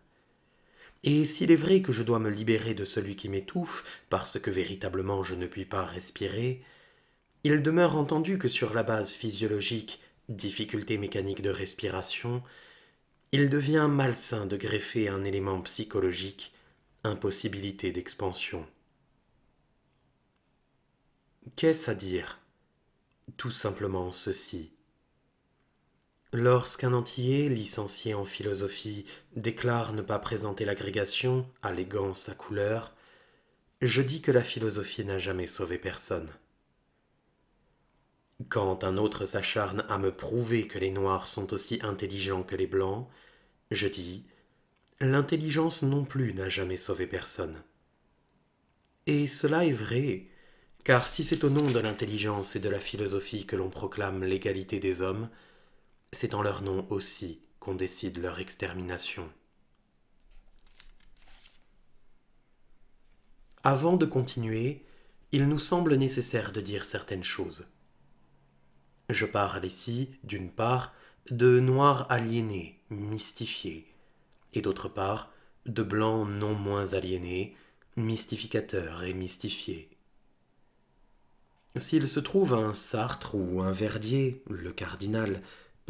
Et s'il est vrai que je dois me libérer de celui qui m'étouffe, parce que véritablement je ne puis pas respirer, il demeure entendu que sur la base physiologique, difficulté mécanique de respiration, il devient malsain de greffer un élément psychologique, impossibilité d'expansion. Qu'est-ce à dire Tout simplement ceci. Lorsqu'un Antillais, licencié en philosophie, déclare ne pas présenter l'agrégation, alléguant sa couleur, je dis que la philosophie n'a jamais sauvé personne. Quand un autre s'acharne à me prouver que les Noirs sont aussi intelligents que les Blancs, je dis L'intelligence non plus n'a jamais sauvé personne. Et cela est vrai, car si c'est au nom de l'intelligence et de la philosophie que l'on proclame l'égalité des hommes, c'est en leur nom aussi qu'on décide leur extermination. Avant de continuer, il nous semble nécessaire de dire certaines choses. Je parle ici, d'une part, de noirs aliénés, mystifiés, et d'autre part, de blancs non moins aliénés, mystificateurs et mystifiés. S'il se trouve un Sartre ou un Verdier, le cardinal,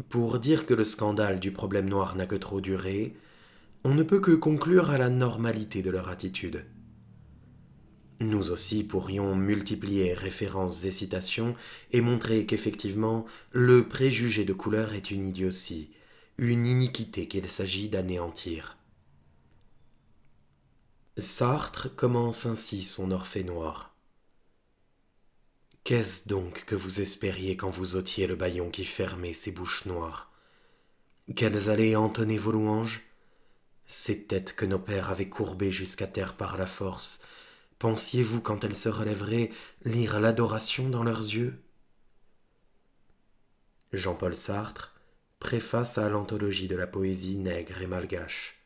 pour dire que le scandale du problème noir n'a que trop duré, on ne peut que conclure à la normalité de leur attitude. Nous aussi pourrions multiplier références et citations et montrer qu'effectivement le préjugé de couleur est une idiotie, une iniquité qu'il s'agit d'anéantir. Sartre commence ainsi son Orphée noir. Qu'est-ce donc que vous espériez quand vous ôtiez le baillon qui fermait ces bouches noires Qu'elles allaient entonner vos louanges Ces têtes que nos pères avaient courbées jusqu'à terre par la force, pensiez-vous quand elles se relèveraient lire l'adoration dans leurs yeux Jean-Paul Sartre, préface à l'anthologie de la poésie nègre et malgache.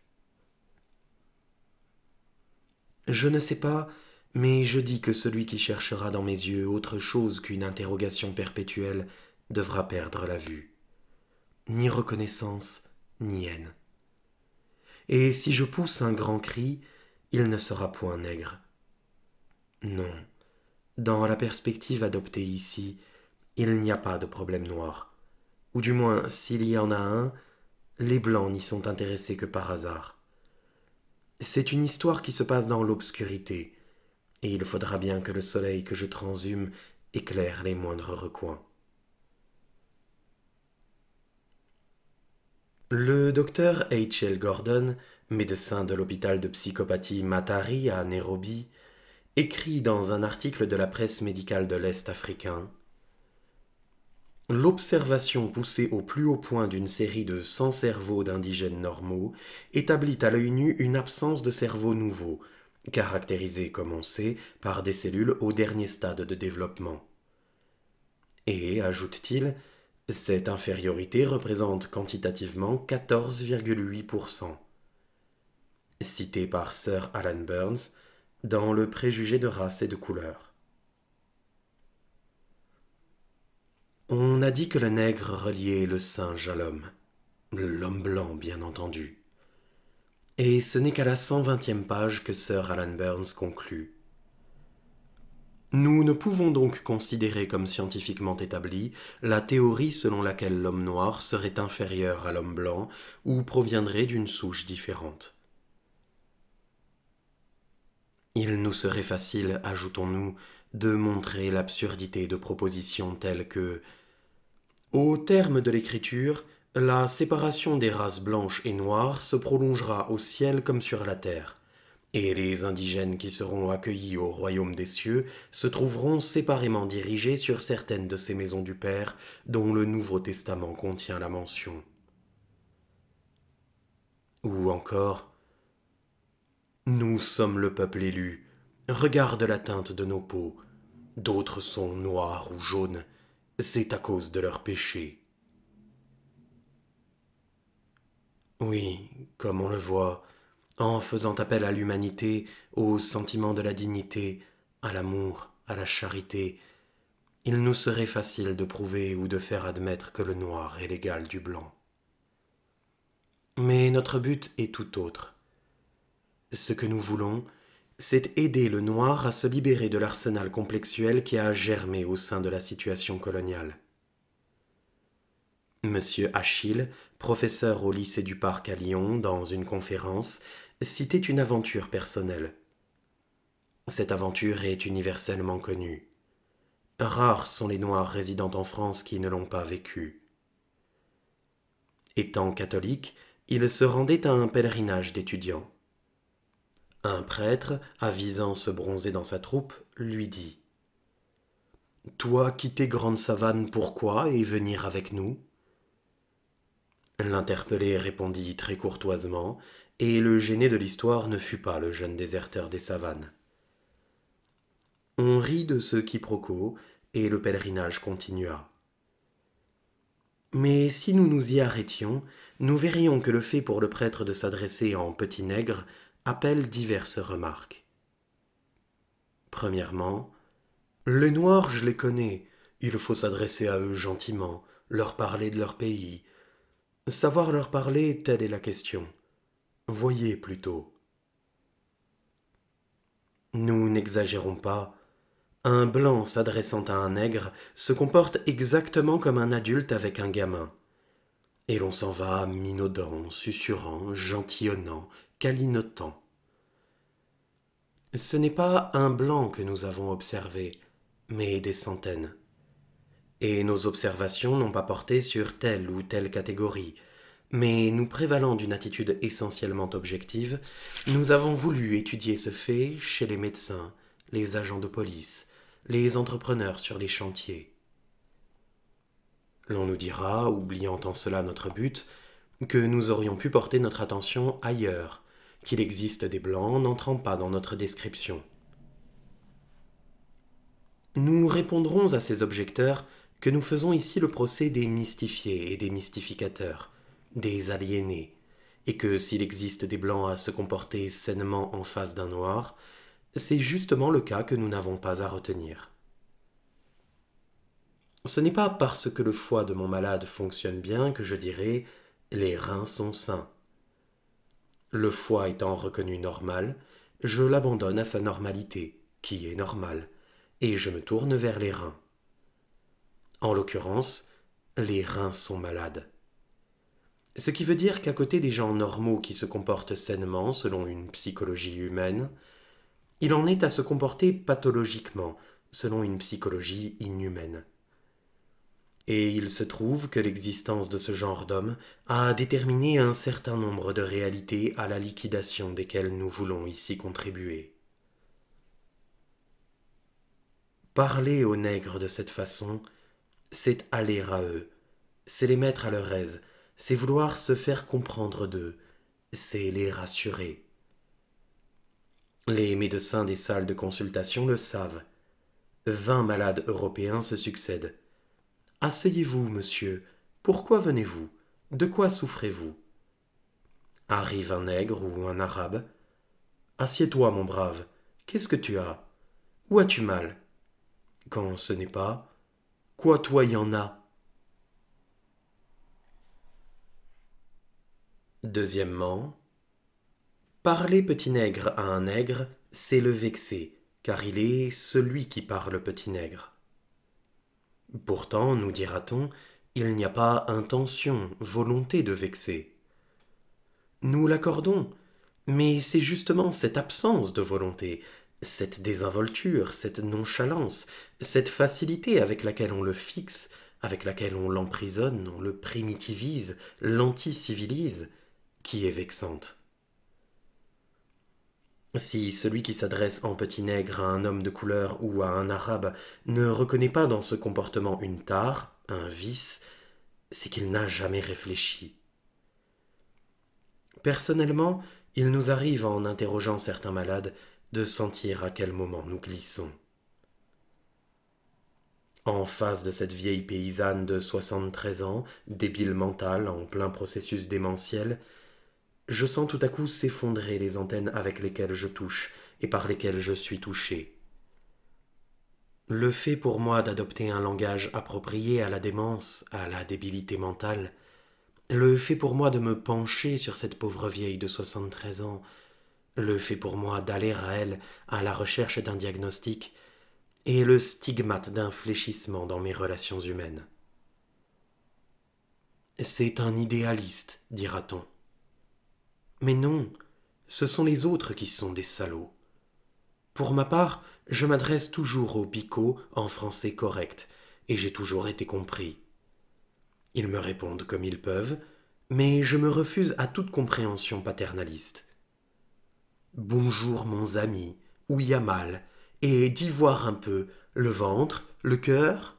Je ne sais pas mais je dis que celui qui cherchera dans mes yeux autre chose qu'une interrogation perpétuelle devra perdre la vue. Ni reconnaissance, ni haine. Et si je pousse un grand cri, il ne sera point nègre. Non, dans la perspective adoptée ici, il n'y a pas de problème noir. Ou du moins, s'il y en a un, les Blancs n'y sont intéressés que par hasard. C'est une histoire qui se passe dans l'obscurité, et il faudra bien que le soleil que je transhume éclaire les moindres recoins. Le docteur H. L. Gordon, médecin de l'hôpital de psychopathie Matari à Nairobi, écrit dans un article de la presse médicale de l'Est africain L'observation poussée au plus haut point d'une série de 100 cerveaux d'indigènes normaux établit à l'œil nu une absence de cerveau nouveaux » Caractérisée, comme on sait, par des cellules au dernier stade de développement. Et, ajoute-t-il, cette infériorité représente quantitativement 14,8%. Cité par Sir Alan Burns dans Le préjugé de race et de couleur. On a dit que le nègre reliait le singe à l'homme, l'homme blanc bien entendu. Et ce n'est qu'à la 120e page que Sir Alan Burns conclut. Nous ne pouvons donc considérer comme scientifiquement établie la théorie selon laquelle l'homme noir serait inférieur à l'homme blanc ou proviendrait d'une souche différente. Il nous serait facile, ajoutons-nous, de montrer l'absurdité de propositions telles que Au terme de l'écriture, la séparation des races blanches et noires se prolongera au ciel comme sur la terre, et les indigènes qui seront accueillis au royaume des cieux se trouveront séparément dirigés sur certaines de ces maisons du Père dont le Nouveau Testament contient la mention. Ou encore, Nous sommes le peuple élu, regarde la teinte de nos peaux, d'autres sont noirs ou jaunes, c'est à cause de leurs péchés. Oui, comme on le voit, en faisant appel à l'humanité, au sentiment de la dignité, à l'amour, à la charité, il nous serait facile de prouver ou de faire admettre que le noir est l'égal du blanc. Mais notre but est tout autre. Ce que nous voulons, c'est aider le noir à se libérer de l'arsenal complexuel qui a germé au sein de la situation coloniale. Monsieur Achille, professeur au lycée du Parc à Lyon, dans une conférence, citait une aventure personnelle. Cette aventure est universellement connue. Rares sont les Noirs résidant en France qui ne l'ont pas vécue. Étant catholique, il se rendait à un pèlerinage d'étudiants. Un prêtre, avisant se bronzer dans sa troupe, lui dit Toi quitter Grande Savane pourquoi et venir avec nous L'interpellé répondit très courtoisement, et le gêné de l'histoire ne fut pas le jeune déserteur des savanes. On rit de ce quiproquo, et le pèlerinage continua. Mais si nous nous y arrêtions, nous verrions que le fait pour le prêtre de s'adresser en petit nègre appelle diverses remarques. Premièrement, les Noirs, je les connais, il faut s'adresser à eux gentiment, leur parler de leur pays, Savoir leur parler, telle est la question. Voyez plutôt. Nous n'exagérons pas. Un blanc s'adressant à un nègre se comporte exactement comme un adulte avec un gamin. Et l'on s'en va minaudant, susurrant, gentillonnant, calinotant. Ce n'est pas un blanc que nous avons observé, mais des centaines et nos observations n'ont pas porté sur telle ou telle catégorie, mais nous prévalant d'une attitude essentiellement objective, nous avons voulu étudier ce fait chez les médecins, les agents de police, les entrepreneurs sur les chantiers. L'on nous dira, oubliant en cela notre but, que nous aurions pu porter notre attention ailleurs, qu'il existe des blancs n'entrant pas dans notre description. Nous répondrons à ces objecteurs que nous faisons ici le procès des mystifiés et des mystificateurs, des aliénés, et que s'il existe des blancs à se comporter sainement en face d'un noir, c'est justement le cas que nous n'avons pas à retenir. Ce n'est pas parce que le foie de mon malade fonctionne bien que je dirais « les reins sont sains. Le foie étant reconnu normal, je l'abandonne à sa normalité, qui est normale, et je me tourne vers les reins. En l'occurrence, les reins sont malades. Ce qui veut dire qu'à côté des gens normaux qui se comportent sainement selon une psychologie humaine, il en est à se comporter pathologiquement selon une psychologie inhumaine. Et il se trouve que l'existence de ce genre d'homme a déterminé un certain nombre de réalités à la liquidation desquelles nous voulons ici contribuer. Parler aux nègres de cette façon c'est aller à eux, c'est les mettre à leur aise, c'est vouloir se faire comprendre d'eux, c'est les rassurer. Les médecins des salles de consultation le savent. Vingt malades européens se succèdent. Asseyez-vous, monsieur. Pourquoi venez-vous De quoi souffrez-vous Arrive un nègre ou un arabe. Assieds-toi, mon brave. Qu'est-ce que tu as Où as-tu mal Quand ce n'est pas, Quoi, toi, y en a Deuxièmement, parler petit nègre à un nègre, c'est le vexer, car il est celui qui parle petit nègre. Pourtant, nous dira-t-on, il n'y a pas intention, volonté de vexer. Nous l'accordons, mais c'est justement cette absence de volonté, cette désinvolture, cette nonchalance, cette facilité avec laquelle on le fixe, avec laquelle on l'emprisonne, on le primitivise, l'anticivilise, qui est vexante. Si celui qui s'adresse en petit nègre à un homme de couleur ou à un arabe ne reconnaît pas dans ce comportement une tare, un vice, c'est qu'il n'a jamais réfléchi. Personnellement, il nous arrive en interrogeant certains malades de sentir à quel moment nous glissons. En face de cette vieille paysanne de 73 ans, débile mentale, en plein processus démentiel, je sens tout à coup s'effondrer les antennes avec lesquelles je touche et par lesquelles je suis touché. Le fait pour moi d'adopter un langage approprié à la démence, à la débilité mentale, le fait pour moi de me pencher sur cette pauvre vieille de 73 ans, le fait pour moi d'aller à elle à la recherche d'un diagnostic, et le stigmate d'un fléchissement dans mes relations humaines. C'est un idéaliste, dira-t-on. Mais non, ce sont les autres qui sont des salauds. Pour ma part, je m'adresse toujours aux picots en français correct, et j'ai toujours été compris. Ils me répondent comme ils peuvent, mais je me refuse à toute compréhension paternaliste. Bonjour, mon ami, où y a mal, et d'y voir un peu le ventre, le cœur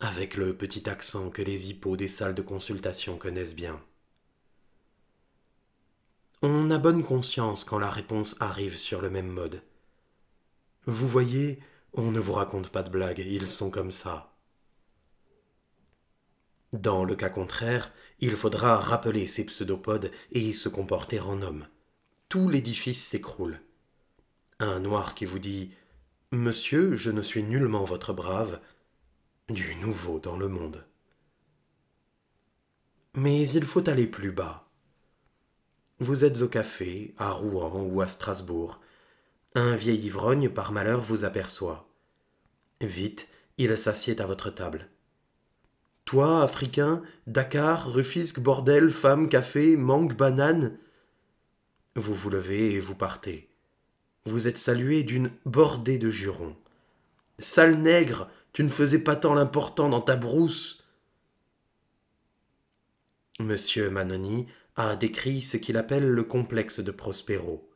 avec le petit accent que les hippos des salles de consultation connaissent bien. On a bonne conscience quand la réponse arrive sur le même mode. Vous voyez, on ne vous raconte pas de blagues, ils sont comme ça. Dans le cas contraire, il faudra rappeler ces pseudopodes et se comporter en homme tout l'édifice s'écroule. Un noir qui vous dit Monsieur, je ne suis nullement votre brave, du nouveau dans le monde. Mais il faut aller plus bas. Vous êtes au café, à Rouen ou à Strasbourg. Un vieil ivrogne par malheur vous aperçoit. Vite, il s'assied à votre table. Toi, Africain, Dakar, Rufisque, bordel, femme, café, manque, banane, vous vous levez et vous partez. Vous êtes salué d'une bordée de jurons. Sale nègre, tu ne faisais pas tant l'important dans ta brousse. Monsieur Manoni a décrit ce qu'il appelle le complexe de Prospero.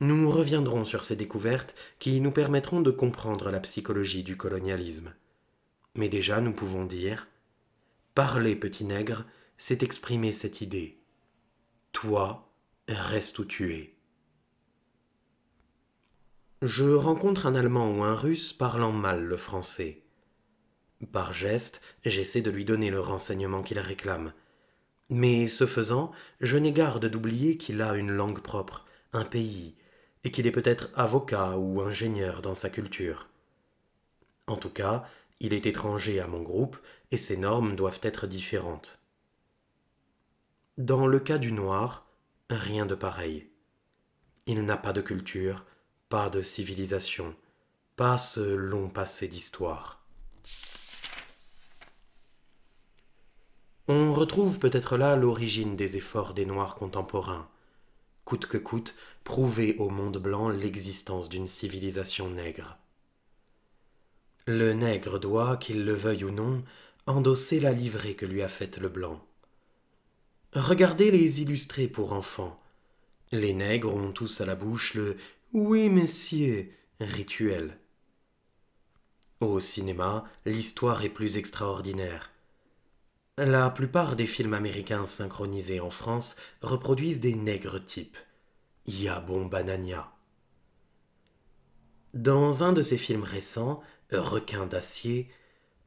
Nous reviendrons sur ces découvertes qui nous permettront de comprendre la psychologie du colonialisme. Mais déjà nous pouvons dire Parler, petit nègre, c'est exprimer cette idée. Toi, reste où tu es. Je rencontre un Allemand ou un Russe parlant mal le français. Par geste, j'essaie de lui donner le renseignement qu'il réclame. Mais ce faisant, je n'ai garde d'oublier qu'il a une langue propre, un pays, et qu'il est peut-être avocat ou ingénieur dans sa culture. En tout cas, il est étranger à mon groupe et ses normes doivent être différentes. Dans le cas du noir, rien de pareil. Il n'a pas de culture, pas de civilisation, pas ce long passé d'histoire. On retrouve peut-être là l'origine des efforts des Noirs contemporains. Coûte que coûte, prouver au monde blanc l'existence d'une civilisation nègre. Le nègre doit, qu'il le veuille ou non, endosser la livrée que lui a faite le blanc. Regardez les illustrés pour enfants. Les nègres ont tous à la bouche le Oui, messieurs rituel. Au cinéma, l'histoire est plus extraordinaire. La plupart des films américains synchronisés en France reproduisent des nègres types. Ya bon banania. Dans un de ces films récents, Requin d'acier,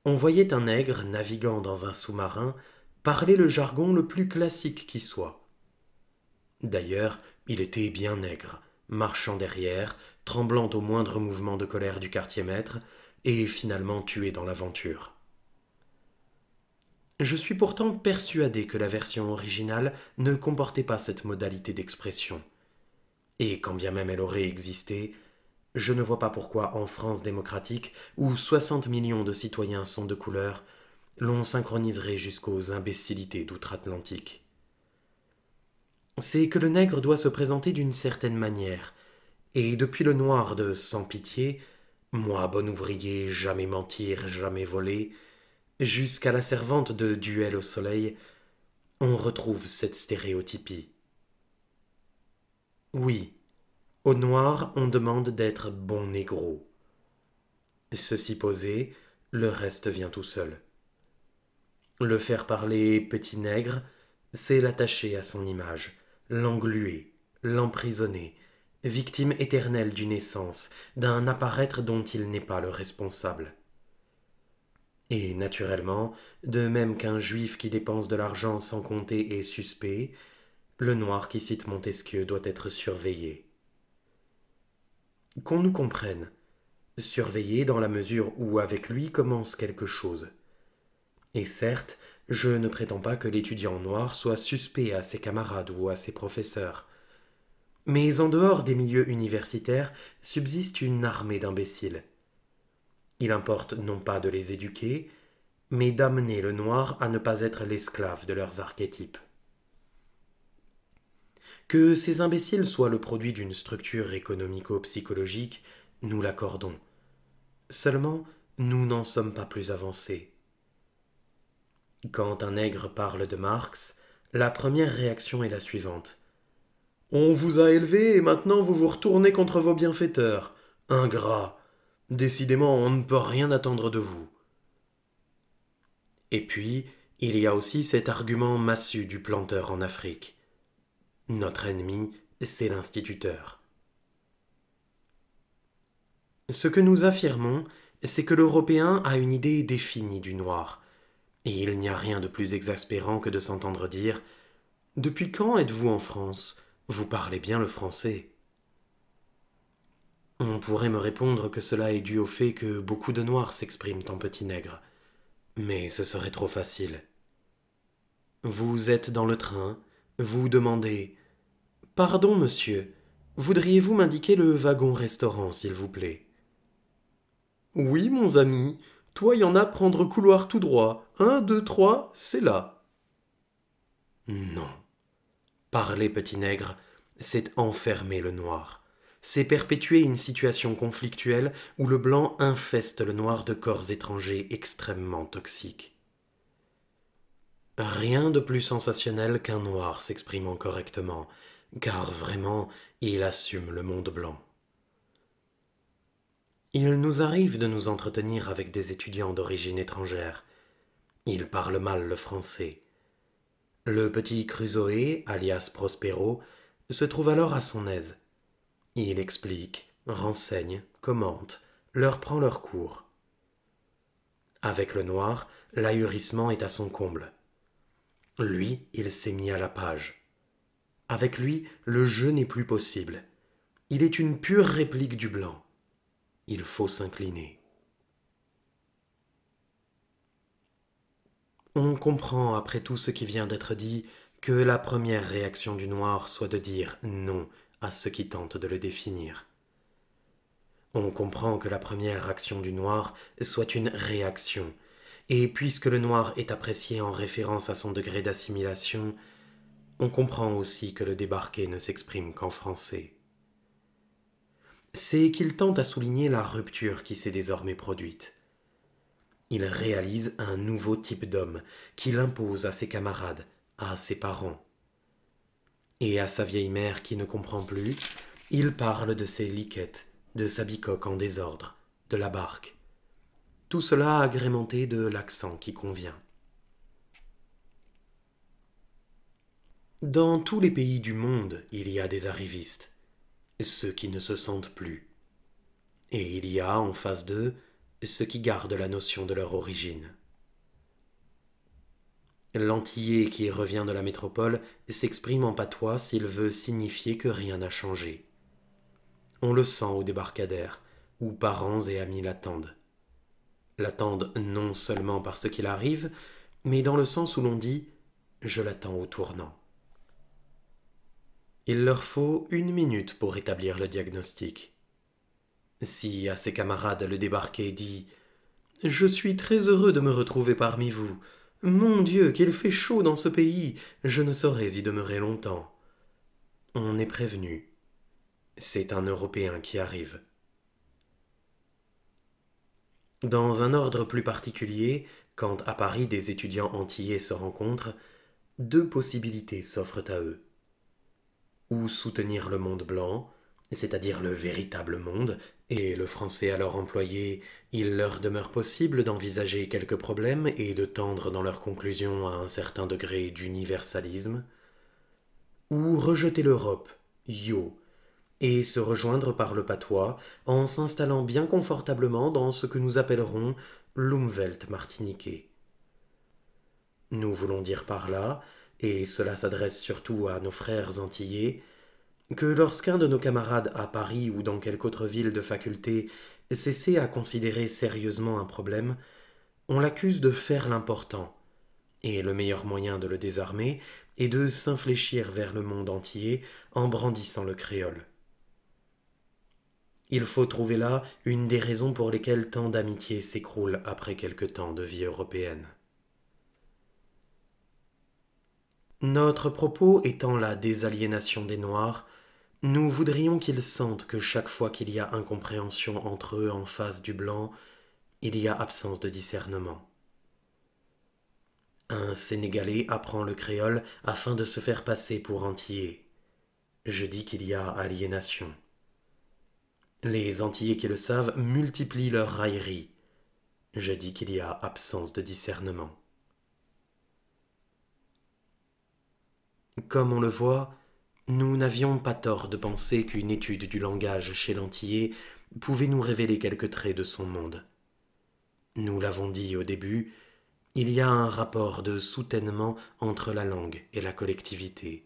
on voyait un nègre naviguant dans un sous-marin parler le jargon le plus classique qui soit. D'ailleurs, il était bien nègre, marchant derrière, tremblant au moindre mouvement de colère du quartier maître, et finalement tué dans l'aventure. Je suis pourtant persuadé que la version originale ne comportait pas cette modalité d'expression. Et quand bien même elle aurait existé, je ne vois pas pourquoi en France démocratique, où soixante millions de citoyens sont de couleur, l'on synchroniserait jusqu'aux imbécilités d'outre-Atlantique. C'est que le nègre doit se présenter d'une certaine manière, et depuis le noir de Sans pitié, moi bon ouvrier, jamais mentir, jamais voler, jusqu'à la servante de Duel au soleil, on retrouve cette stéréotypie. Oui, au noir, on demande d'être bon négro. Ceci posé, le reste vient tout seul. Le faire parler petit nègre, c'est l'attacher à son image, l'engluer, l'emprisonner, victime éternelle d'une essence, d'un apparaître dont il n'est pas le responsable. Et naturellement, de même qu'un juif qui dépense de l'argent sans compter est suspect, le noir qui cite Montesquieu doit être surveillé. Qu'on nous comprenne, surveillé dans la mesure où avec lui commence quelque chose. Et certes, je ne prétends pas que l'étudiant noir soit suspect à ses camarades ou à ses professeurs. Mais en dehors des milieux universitaires subsiste une armée d'imbéciles. Il importe non pas de les éduquer, mais d'amener le noir à ne pas être l'esclave de leurs archétypes. Que ces imbéciles soient le produit d'une structure économico-psychologique, nous l'accordons. Seulement, nous n'en sommes pas plus avancés. Quand un nègre parle de Marx, la première réaction est la suivante. On vous a élevé et maintenant vous vous retournez contre vos bienfaiteurs. Ingrat. Décidément, on ne peut rien attendre de vous. Et puis, il y a aussi cet argument massu du planteur en Afrique. Notre ennemi, c'est l'instituteur. Ce que nous affirmons, c'est que l'Européen a une idée définie du noir. Et il n'y a rien de plus exaspérant que de s'entendre dire Depuis quand êtes-vous en France Vous parlez bien le français. On pourrait me répondre que cela est dû au fait que beaucoup de Noirs s'expriment en petit nègre, mais ce serait trop facile. Vous êtes dans le train, vous demandez Pardon, monsieur, voudriez-vous m'indiquer le wagon-restaurant, s'il vous plaît Oui, mon ami, toi y en a prendre couloir tout droit, un, deux, trois, c'est là. Non. Parler, petit nègre, c'est enfermer le noir. C'est perpétuer une situation conflictuelle où le blanc infeste le noir de corps étrangers extrêmement toxiques. Rien de plus sensationnel qu'un noir s'exprimant correctement, car vraiment, il assume le monde blanc. Il nous arrive de nous entretenir avec des étudiants d'origine étrangère, il parle mal le français. Le petit Crusoé, alias Prospero, se trouve alors à son aise. Il explique, renseigne, commente, leur prend leur cours. Avec le noir, l'ahurissement est à son comble. Lui, il s'est mis à la page. Avec lui, le jeu n'est plus possible. Il est une pure réplique du blanc. Il faut s'incliner. On comprend, après tout ce qui vient d'être dit, que la première réaction du noir soit de dire non à ceux qui tentent de le définir. On comprend que la première action du noir soit une réaction, et puisque le noir est apprécié en référence à son degré d'assimilation, on comprend aussi que le débarqué ne s'exprime qu'en français. C'est qu'il tente à souligner la rupture qui s'est désormais produite, il réalise un nouveau type d'homme qu'il impose à ses camarades, à ses parents. Et à sa vieille mère qui ne comprend plus, il parle de ses liquettes, de sa bicoque en désordre, de la barque. Tout cela agrémenté de l'accent qui convient. Dans tous les pays du monde, il y a des arrivistes, ceux qui ne se sentent plus. Et il y a en face d'eux ce qui garde la notion de leur origine. L'antillais qui revient de la métropole s'exprime en patois s'il veut signifier que rien n'a changé. On le sent au débarcadère, où parents et amis l'attendent. L'attendent non seulement parce qu'il arrive, mais dans le sens où l'on dit Je l'attends au tournant. Il leur faut une minute pour établir le diagnostic. Si à ses camarades le débarqué dit Je suis très heureux de me retrouver parmi vous. Mon Dieu, qu'il fait chaud dans ce pays, je ne saurais y demeurer longtemps. On est prévenu. C'est un Européen qui arrive. Dans un ordre plus particulier, quand à Paris des étudiants antillais se rencontrent, deux possibilités s'offrent à eux. Ou soutenir le monde blanc, c'est-à-dire le véritable monde, et le français alors employé, il leur demeure possible d'envisager quelques problèmes et de tendre dans leurs conclusions à un certain degré d'universalisme, ou rejeter l'Europe, yo, et se rejoindre par le patois en s'installant bien confortablement dans ce que nous appellerons l'Umwelt martiniquais. Nous voulons dire par là, et cela s'adresse surtout à nos frères antillais, que lorsqu'un de nos camarades à Paris ou dans quelque autre ville de faculté cessait à considérer sérieusement un problème, on l'accuse de faire l'important, et le meilleur moyen de le désarmer est de s'infléchir vers le monde entier en brandissant le créole. Il faut trouver là une des raisons pour lesquelles tant d'amitiés s'écroulent après quelque temps de vie européenne. Notre propos étant la désaliénation des Noirs, nous voudrions qu'ils sentent que chaque fois qu'il y a incompréhension entre eux en face du blanc, il y a absence de discernement. Un Sénégalais apprend le créole afin de se faire passer pour antillais. Je dis qu'il y a aliénation. Les Antillais qui le savent multiplient leurs railleries. Je dis qu'il y a absence de discernement. Comme on le voit, nous n'avions pas tort de penser qu'une étude du langage chez L'Antillé pouvait nous révéler quelques traits de son monde. Nous l'avons dit au début, il y a un rapport de soutènement entre la langue et la collectivité.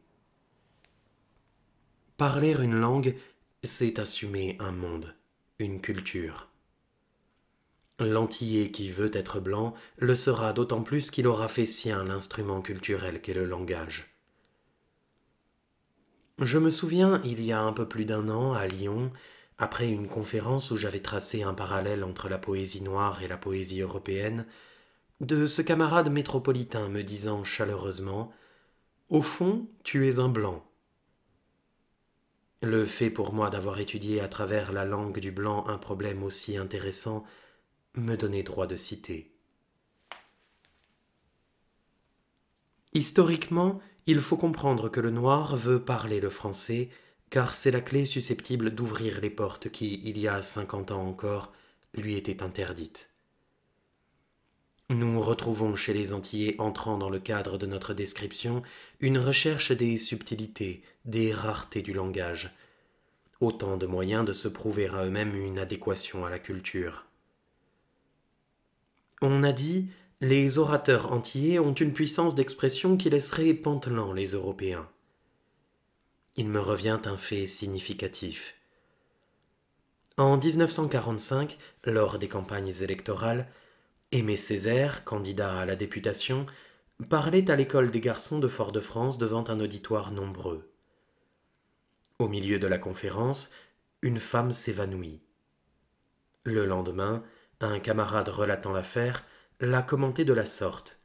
Parler une langue, c'est assumer un monde, une culture. L'antillais qui veut être blanc le sera d'autant plus qu'il aura fait sien l'instrument culturel qu'est le langage. Je me souviens, il y a un peu plus d'un an, à Lyon, après une conférence où j'avais tracé un parallèle entre la poésie noire et la poésie européenne, de ce camarade métropolitain me disant chaleureusement Au fond, tu es un blanc. Le fait pour moi d'avoir étudié à travers la langue du blanc un problème aussi intéressant me donnait droit de citer. Historiquement, il faut comprendre que le noir veut parler le français, car c'est la clé susceptible d'ouvrir les portes qui, il y a cinquante ans encore, lui étaient interdites. Nous retrouvons chez les Antillais entrant dans le cadre de notre description une recherche des subtilités, des raretés du langage, autant de moyens de se prouver à eux-mêmes une adéquation à la culture. On a dit les orateurs antillais ont une puissance d'expression qui laisserait pantelant les Européens. Il me revient un fait significatif. En 1945, lors des campagnes électorales, Aimé Césaire, candidat à la députation, parlait à l'école des garçons de Fort-de-France devant un auditoire nombreux. Au milieu de la conférence, une femme s'évanouit. Le lendemain, un camarade relatant l'affaire l'a commenté de la sorte.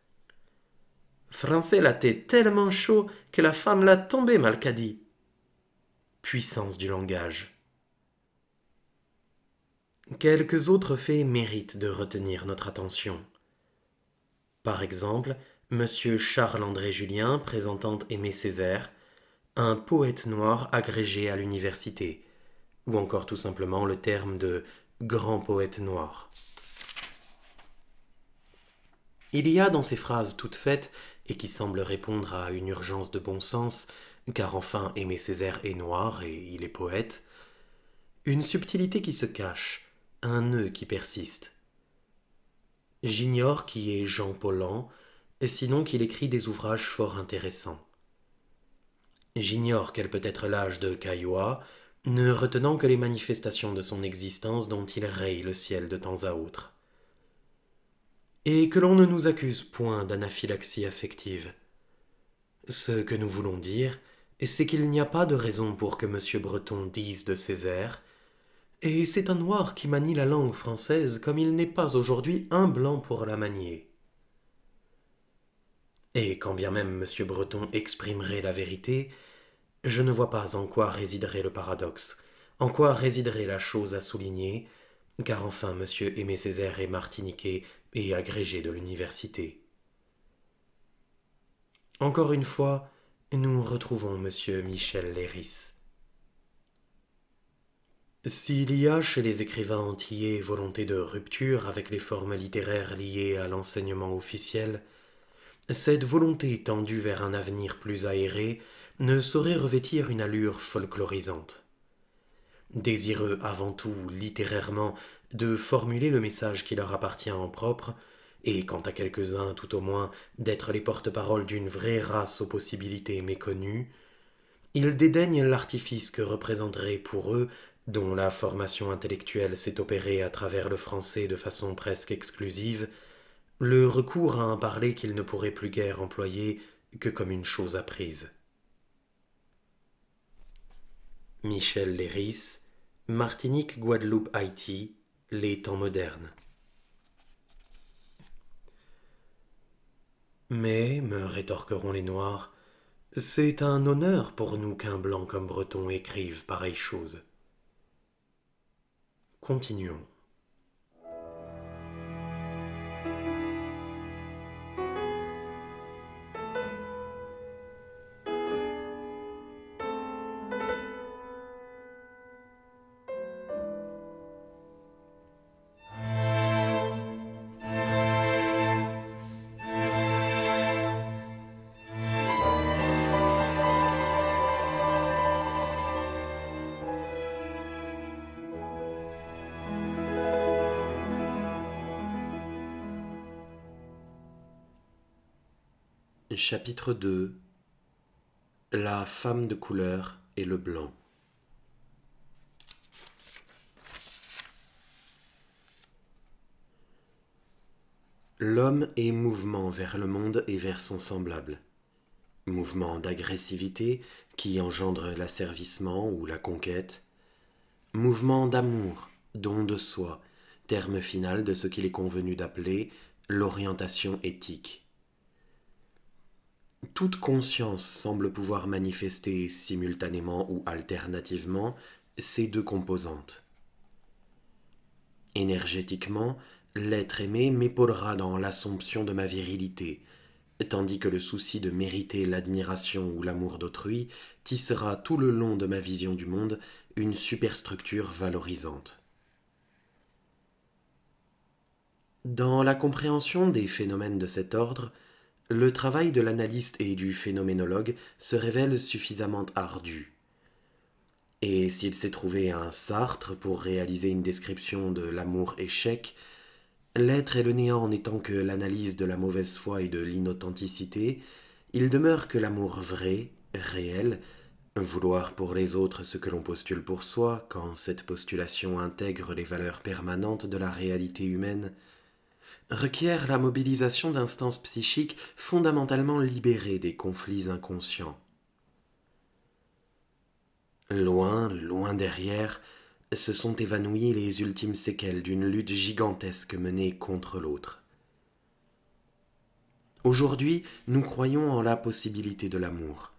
Français l'a été tellement chaud que la femme l'a tombé, Malcadi. Puissance du langage. Quelques autres faits méritent de retenir notre attention. Par exemple, M. Charles-André Julien présentant Aimé Césaire, un poète noir agrégé à l'université, ou encore tout simplement le terme de grand poète noir. Il y a dans ces phrases toutes faites, et qui semblent répondre à une urgence de bon sens, car enfin Aimé Césaire est noir et il est poète, une subtilité qui se cache, un nœud qui persiste. J'ignore qui est Jean Paulan, sinon qu'il écrit des ouvrages fort intéressants. J'ignore quel peut être l'âge de Caillois, ne retenant que les manifestations de son existence dont il raye le ciel de temps à autre et que l'on ne nous accuse point d'anaphylaxie affective. Ce que nous voulons dire, c'est qu'il n'y a pas de raison pour que M. Breton dise de Césaire et c'est un noir qui manie la langue française comme il n'est pas aujourd'hui un blanc pour la manier. Et quand bien même M. Breton exprimerait la vérité, je ne vois pas en quoi résiderait le paradoxe, en quoi résiderait la chose à souligner, car enfin M. Aimé Césaire et martiniquais et agrégé de l'université. Encore une fois, nous retrouvons M. Michel Léris. S'il y a chez les écrivains entiers volonté de rupture avec les formes littéraires liées à l'enseignement officiel, cette volonté tendue vers un avenir plus aéré ne saurait revêtir une allure folklorisante. Désireux avant tout littérairement de formuler le message qui leur appartient en propre, et quant à quelques-uns tout au moins d'être les porte-parole d'une vraie race aux possibilités méconnues, ils dédaignent l'artifice que représenterait pour eux, dont la formation intellectuelle s'est opérée à travers le français de façon presque exclusive, le recours à un parler qu'ils ne pourraient plus guère employer que comme une chose apprise. Michel Léris, Martinique, Guadeloupe, Haïti, les temps modernes. Mais, me rétorqueront les Noirs, c'est un honneur pour nous qu'un blanc comme Breton écrive pareille chose. Continuons. Chapitre 2 La femme de couleur et le blanc L'homme est mouvement vers le monde et vers son semblable. Mouvement d'agressivité qui engendre l'asservissement ou la conquête. Mouvement d'amour, don de soi, terme final de ce qu'il est convenu d'appeler l'orientation éthique. Toute conscience semble pouvoir manifester simultanément ou alternativement ces deux composantes. Énergétiquement, l'être aimé m'épaulera dans l'assomption de ma virilité, tandis que le souci de mériter l'admiration ou l'amour d'autrui tissera tout le long de ma vision du monde une superstructure valorisante. Dans la compréhension des phénomènes de cet ordre, le travail de l'analyste et du phénoménologue se révèle suffisamment ardu. Et s'il s'est trouvé un Sartre pour réaliser une description de l'amour-échec, l'être et le néant n'étant que l'analyse de la mauvaise foi et de l'inauthenticité, il demeure que l'amour vrai, réel, vouloir pour les autres ce que l'on postule pour soi, quand cette postulation intègre les valeurs permanentes de la réalité humaine, requiert la mobilisation d'instances psychiques fondamentalement libérées des conflits inconscients. Loin, loin derrière, se sont évanouies les ultimes séquelles d'une lutte gigantesque menée contre l'autre. Aujourd'hui, nous croyons en la possibilité de l'amour.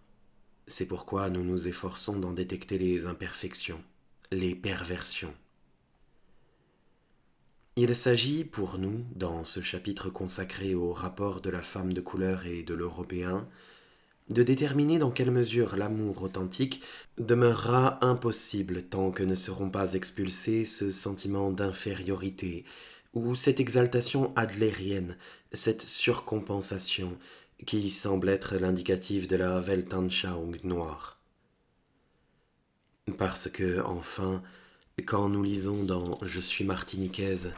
C'est pourquoi nous nous efforçons d'en détecter les imperfections, les perversions. Il s'agit pour nous, dans ce chapitre consacré au rapport de la femme de couleur et de l'Européen, de déterminer dans quelle mesure l'amour authentique demeurera impossible tant que ne seront pas expulsés ce sentiment d'infériorité, ou cette exaltation adlérienne, cette surcompensation, qui semble être l'indicatif de la Weltanschauung noire. Parce que, enfin, quand nous lisons dans Je suis martiniquaise,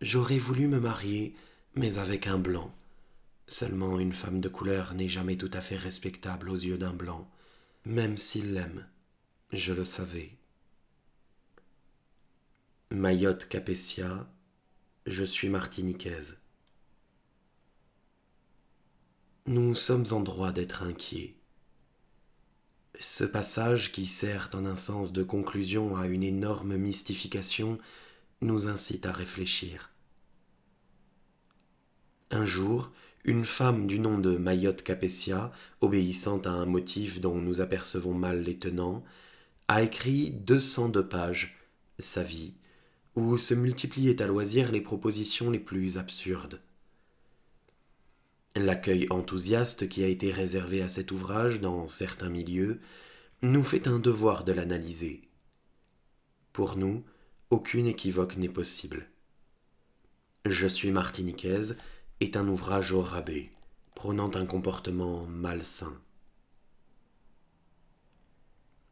J'aurais voulu me marier, mais avec un blanc. Seulement une femme de couleur n'est jamais tout à fait respectable aux yeux d'un blanc, même s'il l'aime. Je le savais. Mayotte Capetia, « je suis martiniquaise. Nous sommes en droit d'être inquiets ce passage qui sert en un sens de conclusion à une énorme mystification nous incite à réfléchir. Un jour, une femme du nom de Mayotte Capessia, obéissant à un motif dont nous apercevons mal les tenants, a écrit 202 pages, sa vie, où se multipliaient à loisir les propositions les plus absurdes. L'accueil enthousiaste qui a été réservé à cet ouvrage dans certains milieux nous fait un devoir de l'analyser. Pour nous, aucune équivoque n'est possible. Je suis martiniquaise est un ouvrage au rabais, prônant un comportement malsain.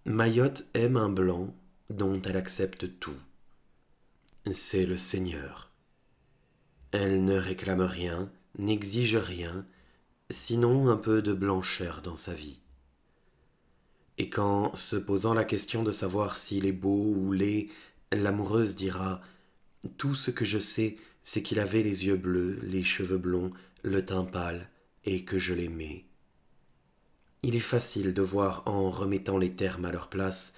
Mayotte aime un blanc dont elle accepte tout. C'est le Seigneur. Elle ne réclame rien, n'exige rien, sinon un peu de blancheur dans sa vie. Et quand, se posant la question de savoir s'il est beau ou laid, l'amoureuse dira Tout ce que je sais, c'est qu'il avait les yeux bleus, les cheveux blonds, le teint pâle, et que je l'aimais. Il est facile de voir, en remettant les termes à leur place,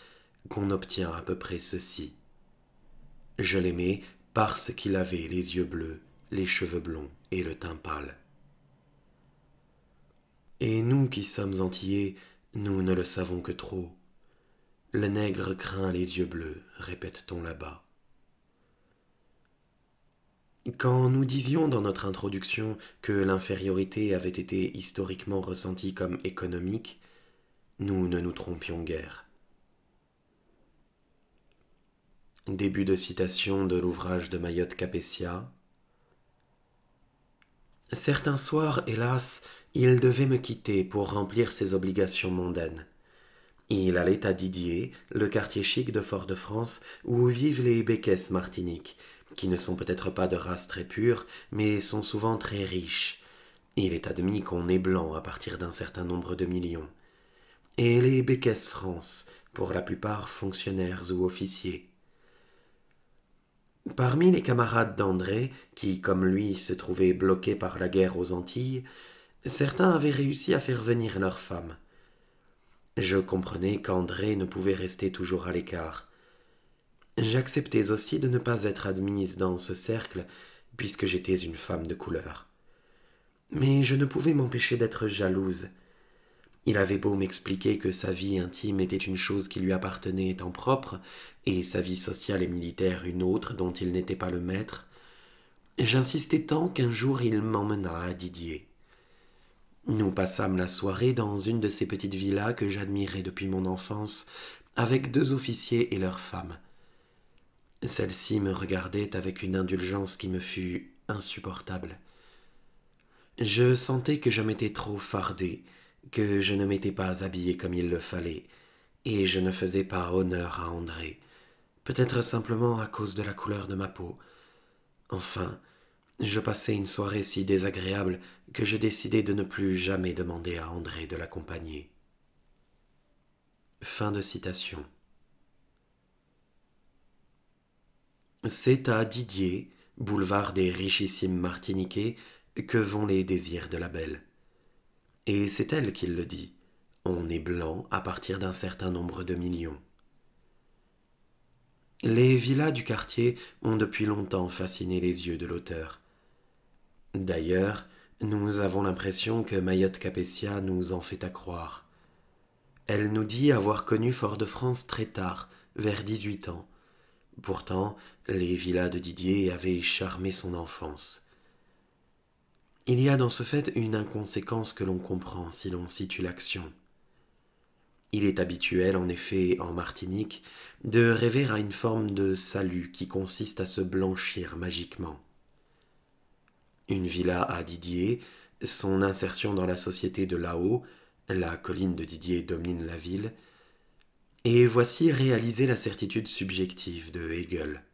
qu'on obtient à peu près ceci. Je l'aimais parce qu'il avait les yeux bleus, les cheveux blonds et le teint pâle. Et nous qui sommes antillais, nous ne le savons que trop. Le nègre craint les yeux bleus, répète-t-on là-bas. Quand nous disions dans notre introduction que l'infériorité avait été historiquement ressentie comme économique, nous ne nous trompions guère. Début de citation de l'ouvrage de Mayotte Capétia, Certains soirs, hélas, il devait me quitter pour remplir ses obligations mondaines. Il allait à Didier, le quartier chic de Fort-de-France, où vivent les béquesses martiniques, qui ne sont peut-être pas de race très pure, mais sont souvent très riches. Il est admis qu'on est blanc à partir d'un certain nombre de millions. Et les béquesses France, pour la plupart fonctionnaires ou officiers. Parmi les camarades d'André, qui, comme lui, se trouvaient bloqués par la guerre aux Antilles, certains avaient réussi à faire venir leurs femmes. Je comprenais qu'André ne pouvait rester toujours à l'écart. J'acceptais aussi de ne pas être admise dans ce cercle, puisque j'étais une femme de couleur. Mais je ne pouvais m'empêcher d'être jalouse, il avait beau m'expliquer que sa vie intime était une chose qui lui appartenait en propre, et sa vie sociale et militaire une autre dont il n'était pas le maître, j'insistais tant qu'un jour il m'emmena à Didier. Nous passâmes la soirée dans une de ces petites villas que j'admirais depuis mon enfance, avec deux officiers et leurs femmes. Celle-ci me regardait avec une indulgence qui me fut insupportable. Je sentais que je m'étais trop fardé, que je ne m'étais pas habillé comme il le fallait, et je ne faisais pas honneur à André, peut-être simplement à cause de la couleur de ma peau. Enfin, je passais une soirée si désagréable que je décidai de ne plus jamais demander à André de l'accompagner. Fin de citation. C'est à Didier, boulevard des richissimes Martiniquais, que vont les désirs de la belle. Et c'est elle qui le dit. On est blanc à partir d'un certain nombre de millions. Les villas du quartier ont depuis longtemps fasciné les yeux de l'auteur. D'ailleurs, nous avons l'impression que Mayotte Capétia nous en fait croire. Elle nous dit avoir connu Fort-de-France très tard, vers 18 ans. Pourtant, les villas de Didier avaient charmé son enfance. Il y a dans ce fait une inconséquence que l'on comprend si l'on situe l'action. Il est habituel, en effet, en Martinique, de rêver à une forme de salut qui consiste à se blanchir magiquement. Une villa à Didier, son insertion dans la société de là-haut, la colline de Didier domine la ville, et voici réaliser la certitude subjective de Hegel.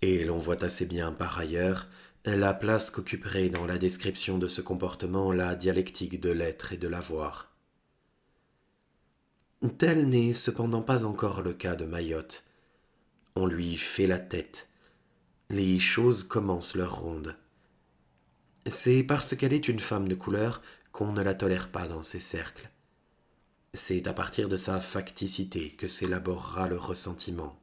Et l'on voit assez bien par ailleurs la place qu'occuperait dans la description de ce comportement la dialectique de l'être et de l'avoir. Tel n'est cependant pas encore le cas de Mayotte. On lui fait la tête. Les choses commencent leur ronde. C'est parce qu'elle est une femme de couleur qu'on ne la tolère pas dans ces cercles. C'est à partir de sa facticité que s'élaborera le ressentiment.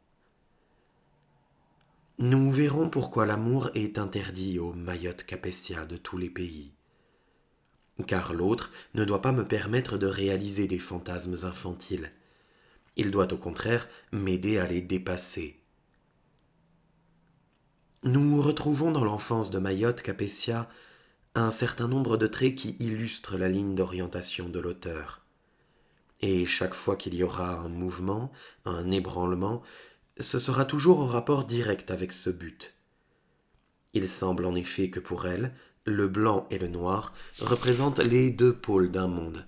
Nous verrons pourquoi l'amour est interdit aux Mayotte Capétia de tous les pays. Car l'autre ne doit pas me permettre de réaliser des fantasmes infantiles. Il doit au contraire m'aider à les dépasser. Nous retrouvons dans l'enfance de Mayotte Capétia un certain nombre de traits qui illustrent la ligne d'orientation de l'auteur. Et chaque fois qu'il y aura un mouvement, un ébranlement, ce sera toujours en rapport direct avec ce but. Il semble en effet que pour elle, le blanc et le noir représentent les deux pôles d'un monde,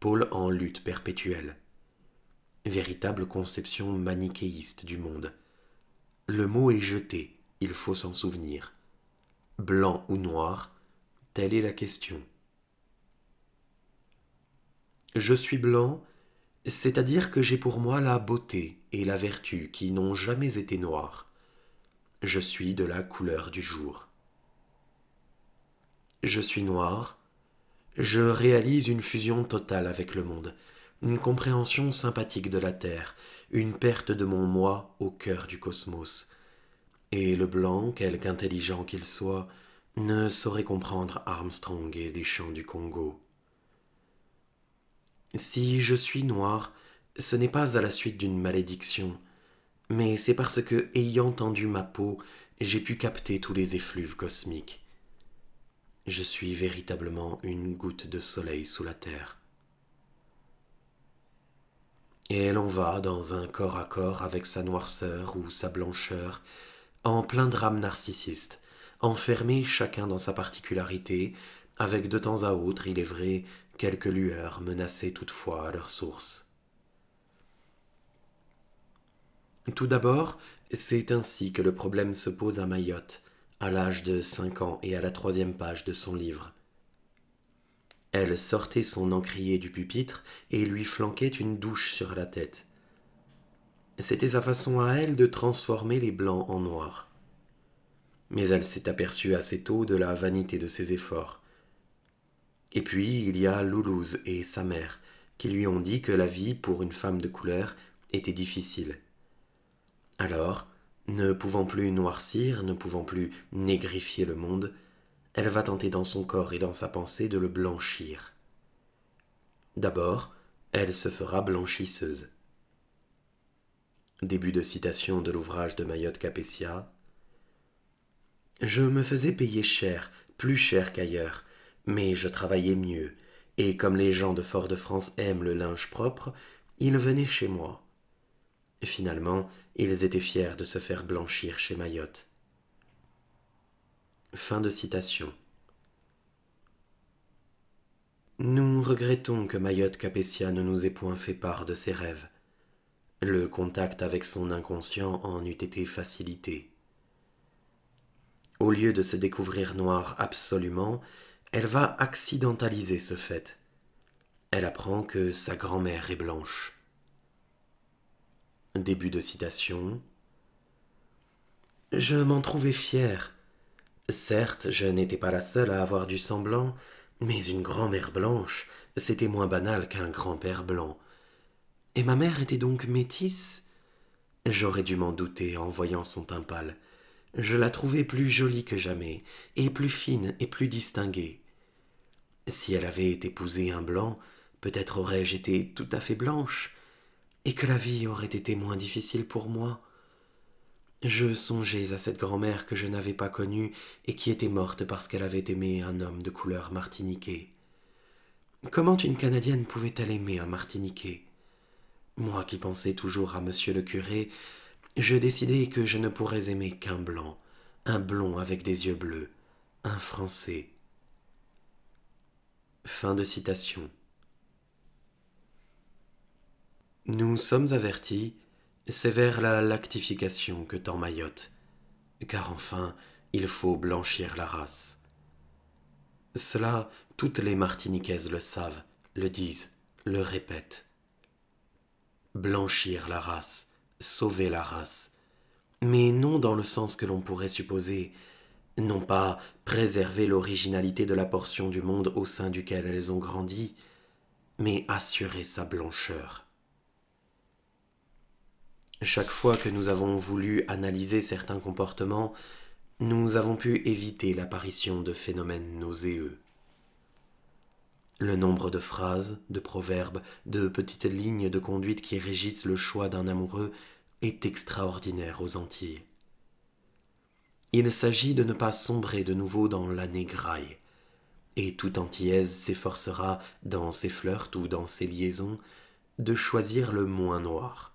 pôles en lutte perpétuelle. Véritable conception manichéiste du monde. Le mot est jeté, il faut s'en souvenir. Blanc ou noir, telle est la question. Je suis blanc, c'est-à-dire que j'ai pour moi la beauté, et la vertu qui n'ont jamais été noires. Je suis de la couleur du jour. Je suis noir. Je réalise une fusion totale avec le monde, une compréhension sympathique de la Terre, une perte de mon moi au cœur du cosmos. Et le blanc, quelque intelligent qu'il soit, ne saurait comprendre Armstrong et les chants du Congo. Si je suis noir, ce n'est pas à la suite d'une malédiction, mais c'est parce que, ayant tendu ma peau, j'ai pu capter tous les effluves cosmiques. Je suis véritablement une goutte de soleil sous la terre. Et l'on va dans un corps à corps avec sa noirceur ou sa blancheur, en plein drame narcissiste, enfermé chacun dans sa particularité, avec de temps à autre, il est vrai, quelques lueurs menacées toutefois à leur source. Tout d'abord, c'est ainsi que le problème se pose à Mayotte, à l'âge de cinq ans et à la troisième page de son livre. Elle sortait son encrier du pupitre et lui flanquait une douche sur la tête. C'était sa façon à elle de transformer les blancs en noirs. Mais elle s'est aperçue assez tôt de la vanité de ses efforts. Et puis il y a Loulouse et sa mère, qui lui ont dit que la vie pour une femme de couleur était difficile. Alors, ne pouvant plus noircir, ne pouvant plus négrifier le monde, elle va tenter dans son corps et dans sa pensée de le blanchir. D'abord, elle se fera blanchisseuse. Début de citation de l'ouvrage de Mayotte Capétia. Je me faisais payer cher, plus cher qu'ailleurs, mais je travaillais mieux, et comme les gens de Fort-de-France aiment le linge propre, ils venaient chez moi finalement ils étaient fiers de se faire blanchir chez Mayotte. Fin de citation. Nous regrettons que Mayotte Capétia ne nous ait point fait part de ses rêves. Le contact avec son inconscient en eût été facilité. Au lieu de se découvrir noire absolument, elle va accidentaliser ce fait. Elle apprend que sa grand-mère est blanche. Début de citation. Je m'en trouvais fier. Certes, je n'étais pas la seule à avoir du semblant, mais une grand-mère blanche, c'était moins banal qu'un grand-père blanc. Et ma mère était donc métisse J'aurais dû m'en douter en voyant son teint pâle. Je la trouvais plus jolie que jamais, et plus fine et plus distinguée. Si elle avait épousé un blanc, peut-être aurais-je été tout à fait blanche, et que la vie aurait été moins difficile pour moi. Je songeais à cette grand-mère que je n'avais pas connue et qui était morte parce qu'elle avait aimé un homme de couleur martiniquais. Comment une Canadienne pouvait-elle aimer un martiniquais Moi qui pensais toujours à monsieur le curé, je décidai que je ne pourrais aimer qu'un blanc, un blond avec des yeux bleus, un français. Fin de citation. Nous sommes avertis, c'est vers la lactification que tend Mayotte, car enfin il faut blanchir la race. Cela, toutes les Martiniquaises le savent, le disent, le répètent. Blanchir la race, sauver la race, mais non dans le sens que l'on pourrait supposer, non pas préserver l'originalité de la portion du monde au sein duquel elles ont grandi, mais assurer sa blancheur. Chaque fois que nous avons voulu analyser certains comportements, nous avons pu éviter l'apparition de phénomènes nauséeux. Le nombre de phrases, de proverbes, de petites lignes de conduite qui régissent le choix d'un amoureux est extraordinaire aux Antilles. Il s'agit de ne pas sombrer de nouveau dans l'année graille, et toute antillaise s'efforcera, dans ses flirts ou dans ses liaisons, de choisir le moins noir,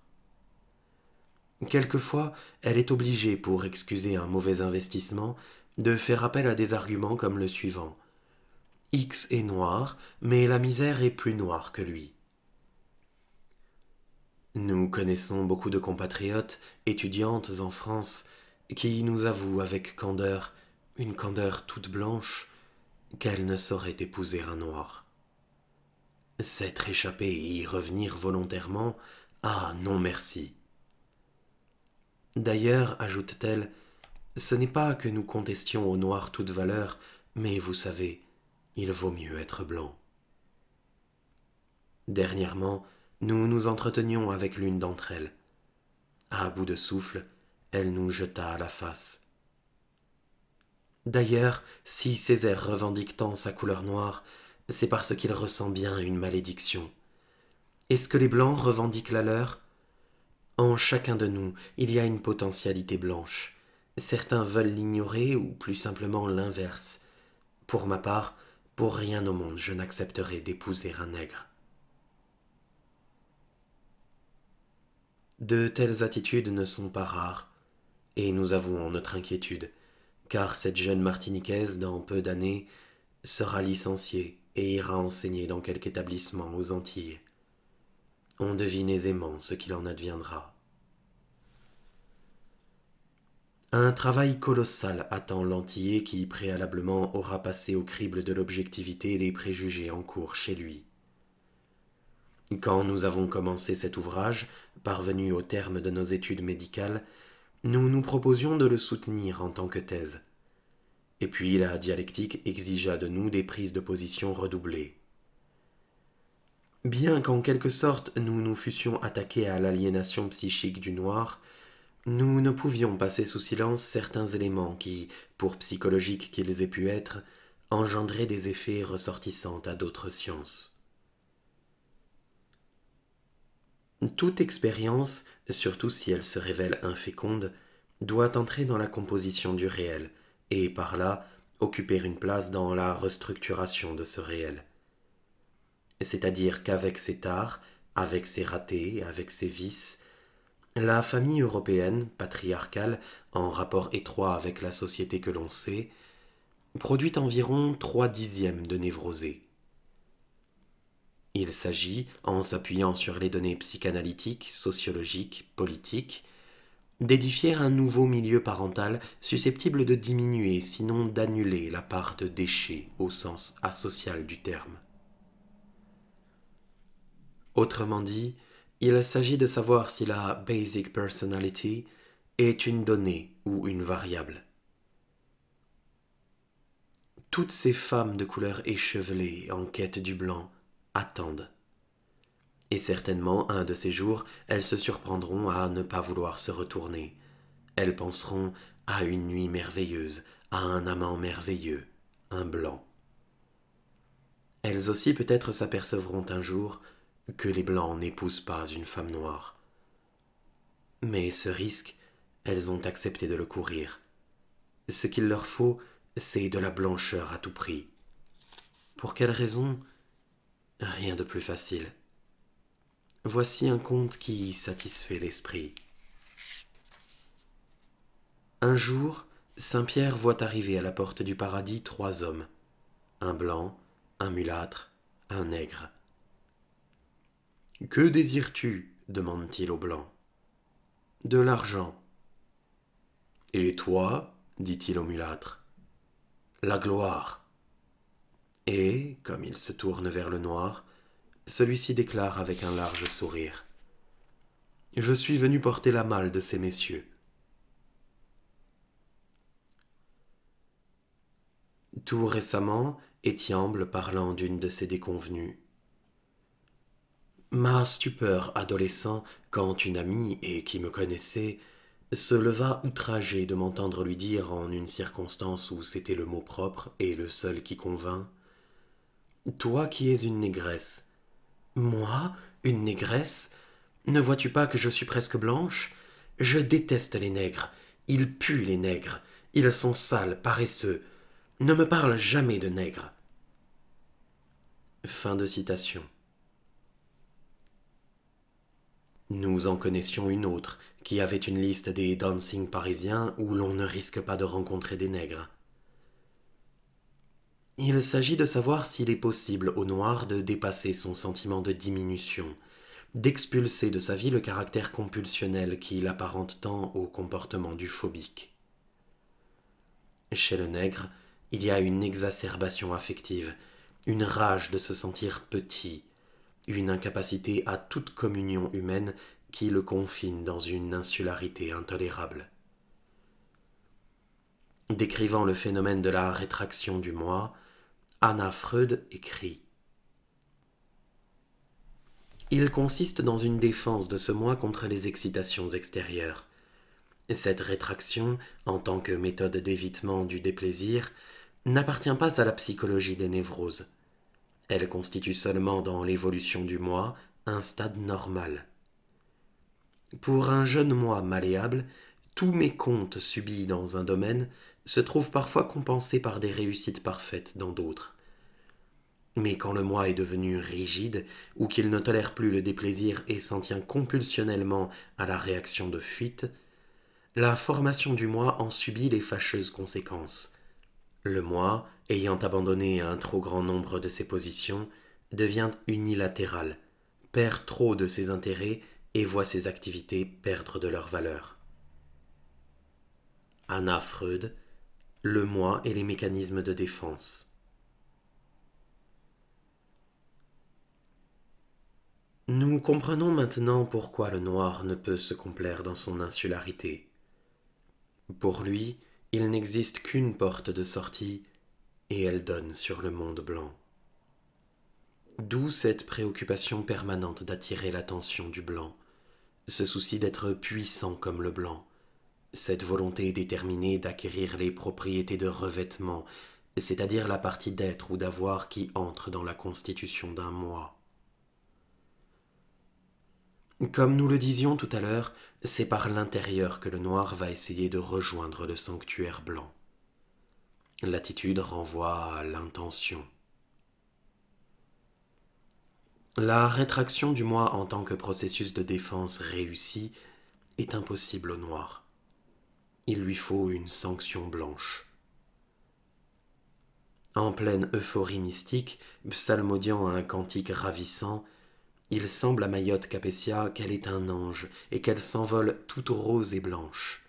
Quelquefois, elle est obligée, pour excuser un mauvais investissement, de faire appel à des arguments comme le suivant. X est noir, mais la misère est plus noire que lui. Nous connaissons beaucoup de compatriotes, étudiantes en France, qui nous avouent avec candeur, une candeur toute blanche, qu'elles ne sauraient épouser un noir. S'être échappé et y revenir volontairement, ah non merci. D'ailleurs, ajoute-t-elle, ce n'est pas que nous contestions au noir toute valeur, mais vous savez, il vaut mieux être blanc. Dernièrement, nous nous entretenions avec l'une d'entre elles. À bout de souffle, elle nous jeta à la face. D'ailleurs, si Césaire revendique tant sa couleur noire, c'est parce qu'il ressent bien une malédiction. Est-ce que les Blancs revendiquent la leur en chacun de nous, il y a une potentialité blanche. Certains veulent l'ignorer ou plus simplement l'inverse. Pour ma part, pour rien au monde je n'accepterai d'épouser un nègre. De telles attitudes ne sont pas rares, et nous avouons notre inquiétude, car cette jeune Martiniquaise, dans peu d'années, sera licenciée et ira enseigner dans quelque établissement aux Antilles on devine aisément ce qu'il en adviendra. Un travail colossal attend l'antillé qui préalablement aura passé au crible de l'objectivité les préjugés en cours chez lui. Quand nous avons commencé cet ouvrage, parvenu au terme de nos études médicales, nous nous proposions de le soutenir en tant que thèse. Et puis la dialectique exigea de nous des prises de position redoublées. Bien qu'en quelque sorte nous nous fussions attaqués à l'aliénation psychique du noir, nous ne pouvions passer sous silence certains éléments qui, pour psychologiques qu'ils aient pu être, engendraient des effets ressortissants à d'autres sciences. Toute expérience, surtout si elle se révèle inféconde, doit entrer dans la composition du réel, et par là occuper une place dans la restructuration de ce réel c'est-à-dire qu'avec ses tares, avec ses ratés, avec ses vices, la famille européenne, patriarcale, en rapport étroit avec la société que l'on sait, produit environ trois dixièmes de névrosés. Il s'agit, en s'appuyant sur les données psychanalytiques, sociologiques, politiques, d'édifier un nouveau milieu parental susceptible de diminuer, sinon d'annuler, la part de déchets au sens asocial du terme. Autrement dit, il s'agit de savoir si la basic personality est une donnée ou une variable. Toutes ces femmes de couleur échevelée en quête du blanc attendent. Et certainement, un de ces jours, elles se surprendront à ne pas vouloir se retourner. Elles penseront à une nuit merveilleuse, à un amant merveilleux, un blanc. Elles aussi peut-être s'apercevront un jour que les Blancs n'épousent pas une femme noire. Mais ce risque, elles ont accepté de le courir. Ce qu'il leur faut, c'est de la blancheur à tout prix. Pour quelle raison Rien de plus facile. Voici un conte qui satisfait l'esprit. Un jour, Saint Pierre voit arriver à la porte du paradis trois hommes, un blanc, un mulâtre, un nègre. Que désires-tu demande-t-il au blanc. De l'argent. Et toi dit-il au mulâtre. La gloire. Et, comme il se tourne vers le noir, celui-ci déclare avec un large sourire. Je suis venu porter la malle de ces messieurs. Tout récemment, Étiamble, parlant d'une de ses déconvenues, Ma stupeur adolescent, quand une amie, et qui me connaissait, se leva outragée de m'entendre lui dire, en une circonstance où c'était le mot propre et le seul qui convint Toi qui es une négresse. Moi, une négresse Ne vois-tu pas que je suis presque blanche Je déteste les nègres. Ils puent les nègres. Ils sont sales, paresseux. Ne me parle jamais de nègres. Nous en connaissions une autre, qui avait une liste des dancing parisiens où l'on ne risque pas de rencontrer des nègres. Il s'agit de savoir s'il est possible au noir de dépasser son sentiment de diminution, d'expulser de sa vie le caractère compulsionnel qui l'apparente tant au comportement du phobique. Chez le nègre, il y a une exacerbation affective, une rage de se sentir petit, une incapacité à toute communion humaine qui le confine dans une insularité intolérable. Décrivant le phénomène de la rétraction du moi, Anna Freud écrit Il consiste dans une défense de ce moi contre les excitations extérieures. Cette rétraction, en tant que méthode d'évitement du déplaisir, n'appartient pas à la psychologie des névroses. Elle constitue seulement dans l'évolution du moi un stade normal. Pour un jeune moi malléable, tous mes comptes subis dans un domaine se trouvent parfois compensés par des réussites parfaites dans d'autres. Mais quand le moi est devenu rigide, ou qu'il ne tolère plus le déplaisir et s'en tient compulsionnellement à la réaction de fuite, la formation du moi en subit les fâcheuses conséquences. Le moi, ayant abandonné un trop grand nombre de ses positions, devient unilatéral, perd trop de ses intérêts et voit ses activités perdre de leur valeur. Anna Freud, le moi et les mécanismes de défense. Nous comprenons maintenant pourquoi le noir ne peut se complaire dans son insularité. Pour lui, il n'existe qu'une porte de sortie, et elle donne sur le monde blanc. D'où cette préoccupation permanente d'attirer l'attention du blanc, ce souci d'être puissant comme le blanc, cette volonté déterminée d'acquérir les propriétés de revêtement, c'est-à-dire la partie d'être ou d'avoir qui entre dans la constitution d'un moi. Comme nous le disions tout à l'heure, c'est par l'intérieur que le noir va essayer de rejoindre le sanctuaire blanc. L'attitude renvoie à l'intention. La rétraction du moi en tant que processus de défense réussi est impossible au noir. Il lui faut une sanction blanche. En pleine euphorie mystique, psalmodiant un cantique ravissant, il semble à Mayotte Capetia qu'elle est un ange et qu'elle s'envole toute rose et blanche.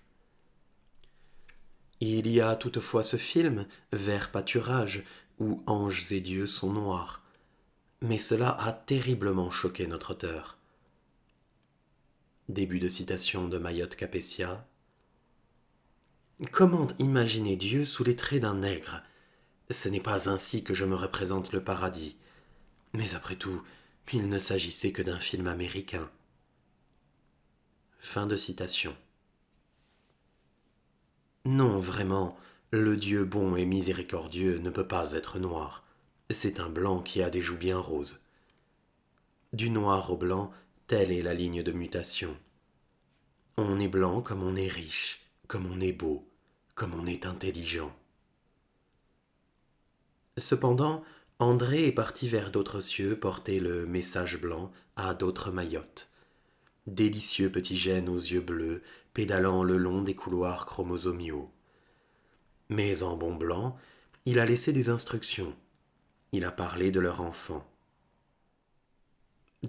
Il y a toutefois ce film, Vert pâturage, où anges et dieux sont noirs. Mais cela a terriblement choqué notre auteur. Début de citation de Mayotte Capetia Comment imaginer Dieu sous les traits d'un nègre Ce n'est pas ainsi que je me représente le paradis. Mais après tout, il ne s'agissait que d'un film américain. Fin de citation. Non, vraiment, le Dieu bon et miséricordieux ne peut pas être noir. C'est un blanc qui a des joues bien roses. Du noir au blanc, telle est la ligne de mutation. On est blanc comme on est riche, comme on est beau, comme on est intelligent. Cependant, André est parti vers d'autres cieux porter le message blanc à d'autres maillotes. Délicieux petit gène aux yeux bleus, pédalant le long des couloirs chromosomiaux. Mais en bon blanc, il a laissé des instructions. Il a parlé de leur enfant.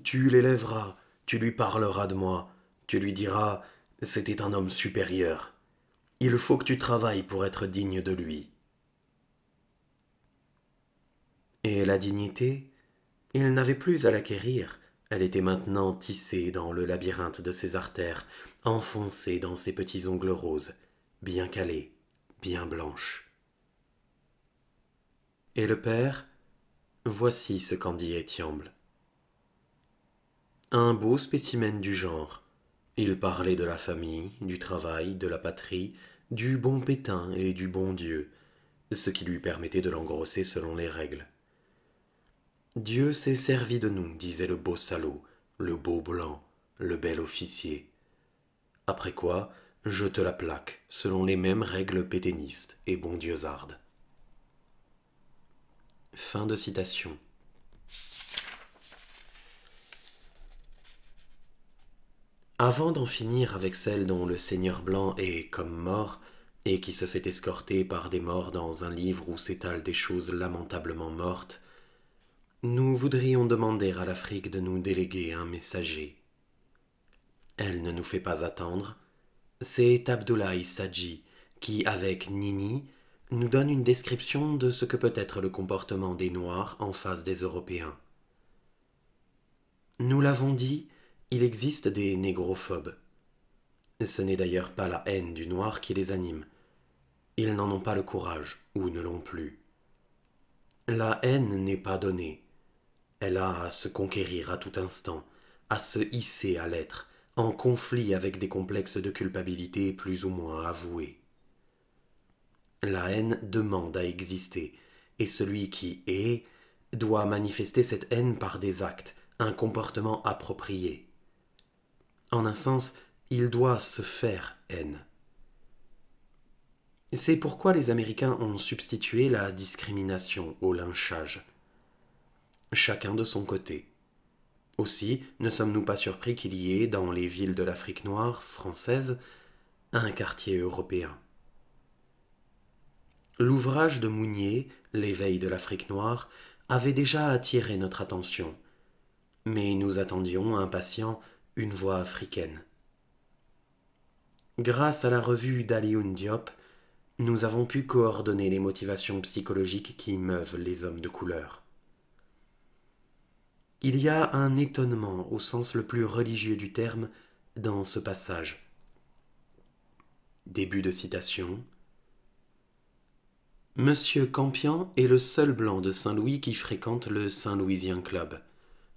Tu l'élèveras, tu lui parleras de moi, tu lui diras C'était un homme supérieur. Il faut que tu travailles pour être digne de lui. Et la dignité, il n'avait plus à l'acquérir, elle était maintenant tissée dans le labyrinthe de ses artères, enfoncée dans ses petits ongles roses, bien calés, bien blanches. Et le père Voici ce qu'en dit Étiamble. Un beau spécimen du genre. Il parlait de la famille, du travail, de la patrie, du bon Pétain et du bon Dieu, ce qui lui permettait de l'engrosser selon les règles. Dieu s'est servi de nous, disait le beau salaud, le beau blanc, le bel officier. Après quoi, je te la plaque, selon les mêmes règles pétainistes et bon Fin de citation. Avant d'en finir avec celle dont le Seigneur Blanc est comme mort, et qui se fait escorter par des morts dans un livre où s'étalent des choses lamentablement mortes, nous voudrions demander à l'Afrique de nous déléguer un messager elle ne nous fait pas attendre. C'est Abdoulaye Sadji qui, avec Nini, nous donne une description de ce que peut être le comportement des Noirs en face des Européens. Nous l'avons dit, il existe des négrophobes. Ce n'est d'ailleurs pas la haine du Noir qui les anime. Ils n'en ont pas le courage, ou ne l'ont plus. La haine n'est pas donnée. Elle a à se conquérir à tout instant, à se hisser à l'être, en conflit avec des complexes de culpabilité plus ou moins avoués. La haine demande à exister, et celui qui est doit manifester cette haine par des actes, un comportement approprié. En un sens, il doit se faire haine. C'est pourquoi les Américains ont substitué la discrimination au lynchage, chacun de son côté. Aussi ne sommes-nous pas surpris qu'il y ait, dans les villes de l'Afrique noire française, un quartier européen. L'ouvrage de Mounier, L'éveil de l'Afrique noire, avait déjà attiré notre attention, mais nous attendions impatients une voix africaine. Grâce à la revue d'Alioun Diop, nous avons pu coordonner les motivations psychologiques qui meuvent les hommes de couleur. Il y a un étonnement au sens le plus religieux du terme dans ce passage. Début de citation. Monsieur Campion est le seul blanc de Saint-Louis qui fréquente le Saint-Louisien Club.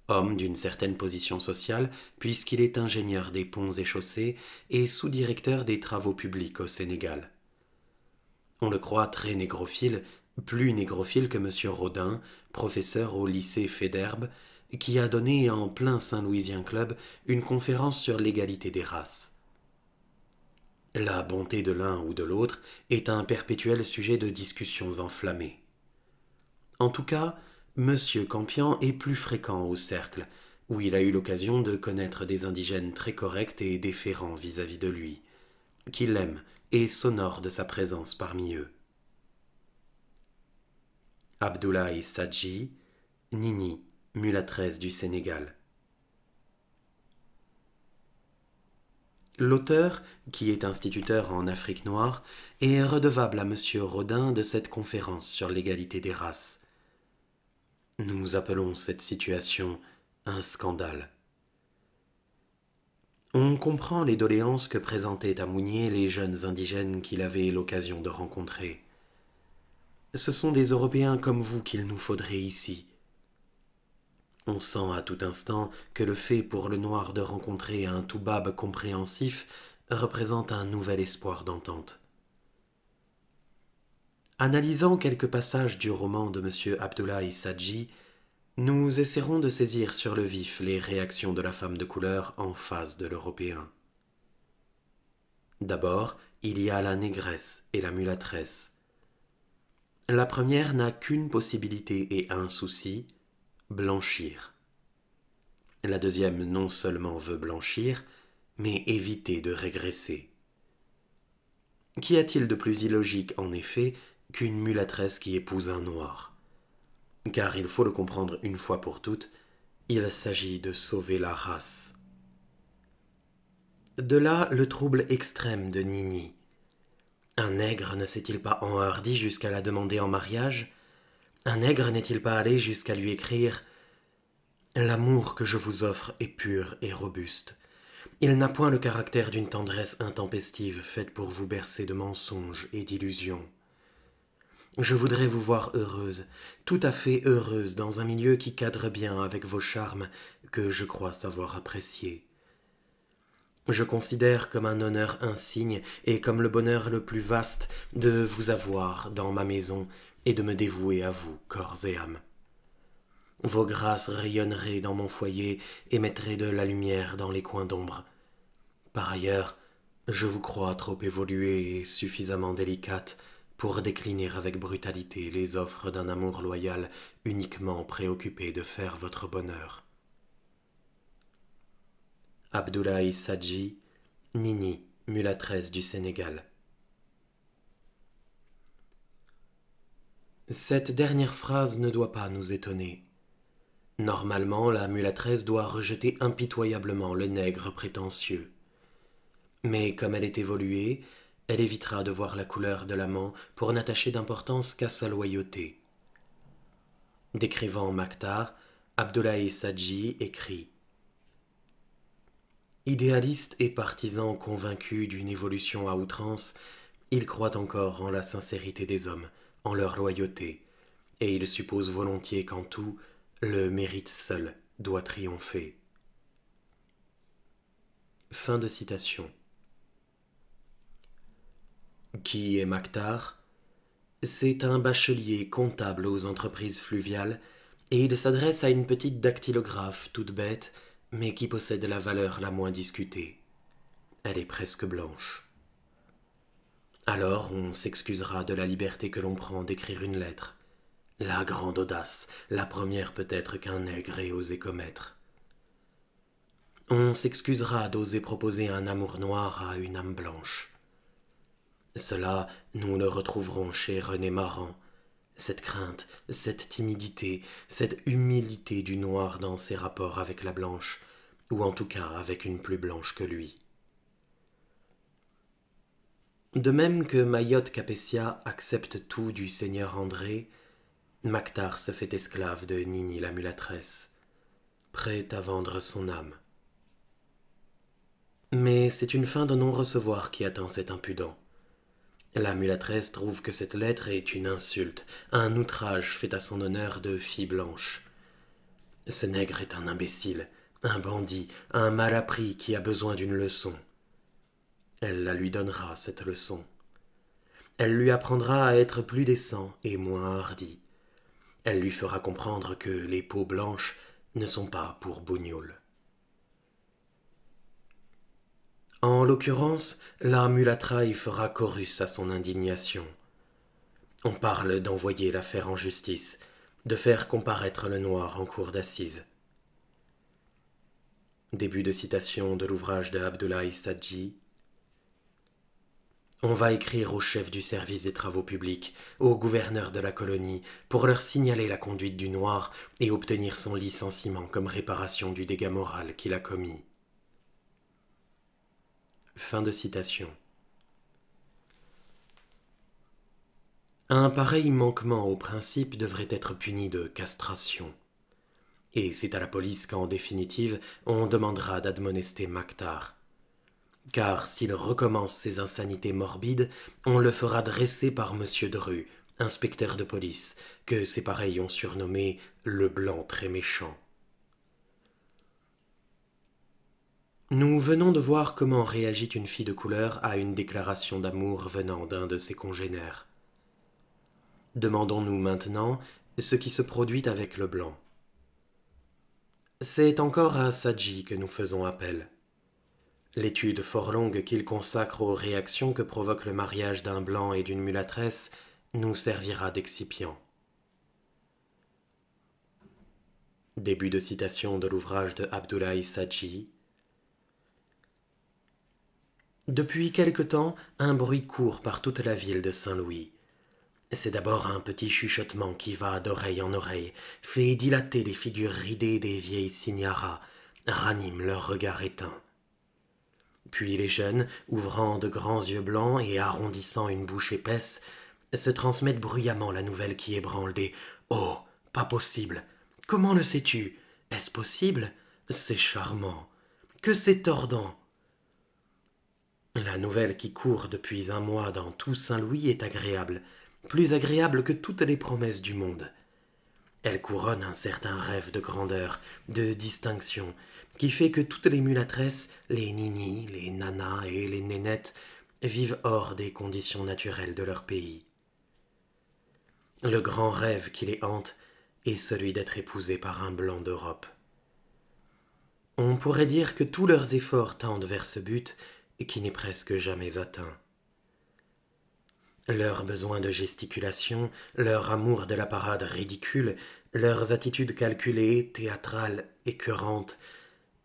Homme d'une certaine position sociale, puisqu'il est ingénieur des ponts et chaussées et sous-directeur des travaux publics au Sénégal. On le croit très négrophile, plus négrophile que M. Rodin, professeur au lycée Féderbe, qui a donné en plein Saint-Louisien Club une conférence sur l'égalité des races. La bonté de l'un ou de l'autre est un perpétuel sujet de discussions enflammées. En tout cas, M. Campion est plus fréquent au cercle, où il a eu l'occasion de connaître des indigènes très corrects et déférents vis-à-vis de lui, qui l'aiment et s'honorent de sa présence parmi eux. Abdoulaye Sadji, Nini, Mulatresse du Sénégal. L'auteur, qui est instituteur en Afrique noire, est redevable à M. Rodin de cette conférence sur l'égalité des races. Nous appelons cette situation un scandale. On comprend les doléances que présentaient à Mounier les jeunes indigènes qu'il avait l'occasion de rencontrer. Ce sont des Européens comme vous qu'il nous faudrait ici, on sent à tout instant que le fait pour le noir de rencontrer un toubab compréhensif représente un nouvel espoir d'entente. Analysant quelques passages du roman de M. Abdullah Sadji, nous essaierons de saisir sur le vif les réactions de la femme de couleur en face de l'Européen. D'abord, il y a la négresse et la mulâtresse. La première n'a qu'une possibilité et un souci, blanchir. La deuxième non seulement veut blanchir, mais éviter de régresser. Qu'y a-t-il de plus illogique, en effet, qu'une mulâtresse qui épouse un noir Car il faut le comprendre une fois pour toutes, il s'agit de sauver la race. De là le trouble extrême de Nini. Un nègre ne s'est-il pas enhardi jusqu'à la demander en mariage un nègre n'est-il pas allé jusqu'à lui écrire L'amour que je vous offre est pur et robuste. Il n'a point le caractère d'une tendresse intempestive faite pour vous bercer de mensonges et d'illusions. Je voudrais vous voir heureuse, tout à fait heureuse, dans un milieu qui cadre bien avec vos charmes que je crois savoir apprécier. Je considère comme un honneur insigne et comme le bonheur le plus vaste de vous avoir dans ma maison et de me dévouer à vous, corps et âme. Vos grâces rayonneraient dans mon foyer et mettraient de la lumière dans les coins d'ombre. Par ailleurs, je vous crois trop évoluée et suffisamment délicate pour décliner avec brutalité les offres d'un amour loyal uniquement préoccupé de faire votre bonheur. Abdoulaye Sadji, Nini, mulatresse du Sénégal. Cette dernière phrase ne doit pas nous étonner. Normalement, la mulâtresse doit rejeter impitoyablement le nègre prétentieux. Mais comme elle est évoluée, elle évitera de voir la couleur de l'amant pour n'attacher d'importance qu'à sa loyauté. Décrivant Maktar, Abdoulaye Sadji écrit Idéaliste et partisan convaincu d'une évolution à outrance, il croit encore en la sincérité des hommes en leur loyauté, et ils supposent volontiers qu'en tout, le mérite seul doit triompher. Fin de citation. Qui est Mactar C'est un bachelier comptable aux entreprises fluviales, et il s'adresse à une petite dactylographe toute bête, mais qui possède la valeur la moins discutée. Elle est presque blanche. Alors on s'excusera de la liberté que l'on prend d'écrire une lettre. La grande audace, la première peut-être qu'un nègre ait osé commettre. On s'excusera d'oser proposer un amour noir à une âme blanche. Cela, nous le retrouverons chez René Maran, cette crainte, cette timidité, cette humilité du noir dans ses rapports avec la blanche, ou en tout cas avec une plus blanche que lui. De même que Mayotte Capetia accepte tout du seigneur André, Mactar se fait esclave de Nini la mulâtresse, prêt à vendre son âme. Mais c'est une fin de non-recevoir qui attend cet impudent. La mulâtresse trouve que cette lettre est une insulte, un outrage fait à son honneur de fille blanche. Ce nègre est un imbécile, un bandit, un mal appris qui a besoin d'une leçon elle la lui donnera, cette leçon. Elle lui apprendra à être plus décent et moins hardi. Elle lui fera comprendre que les peaux blanches ne sont pas pour Bougnoul. En l'occurrence, la mulâtraille fera chorus à son indignation. On parle d'envoyer l'affaire en justice, de faire comparaître le noir en cour d'assises. Début de citation de l'ouvrage de Abdoulaye Sadji, on va écrire au chef du service des travaux publics, au gouverneur de la colonie, pour leur signaler la conduite du noir et obtenir son licenciement comme réparation du dégât moral qu'il a commis. Fin de citation. Un pareil manquement au principe devrait être puni de castration. Et c'est à la police qu'en définitive on demandera d'admonester Mactar, car s'il recommence ses insanités morbides, on le fera dresser par M. Dru, inspecteur de police, que ses pareils ont surnommé le blanc très méchant. Nous venons de voir comment réagit une fille de couleur à une déclaration d'amour venant d'un de ses congénères. Demandons-nous maintenant ce qui se produit avec le blanc. C'est encore à Sadji que nous faisons appel. L'étude fort longue qu'il consacre aux réactions que provoque le mariage d'un blanc et d'une mulâtresse nous servira d'excipient. Début de citation de l'ouvrage de Abdoulaye Saji Depuis quelque temps, un bruit court par toute la ville de Saint-Louis. C'est d'abord un petit chuchotement qui va d'oreille en oreille, fait dilater les figures ridées des vieilles signaras, ranime leur regard éteint. Puis les jeunes, ouvrant de grands yeux blancs et arrondissant une bouche épaisse, se transmettent bruyamment la nouvelle qui ébranle des Oh, pas possible Comment le sais-tu Est-ce possible C'est charmant Que c'est tordant La nouvelle qui court depuis un mois dans tout Saint-Louis est agréable, plus agréable que toutes les promesses du monde. Elle couronne un certain rêve de grandeur, de distinction, qui fait que toutes les mulâtresses, les ninis, les nanas et les nénettes vivent hors des conditions naturelles de leur pays. Le grand rêve qui les hante est celui d'être épousés par un blanc d'Europe. On pourrait dire que tous leurs efforts tendent vers ce but qui n'est presque jamais atteint. Leurs besoins de gesticulation, leur amour de la parade ridicule, leurs attitudes calculées, théâtrales, écœurantes,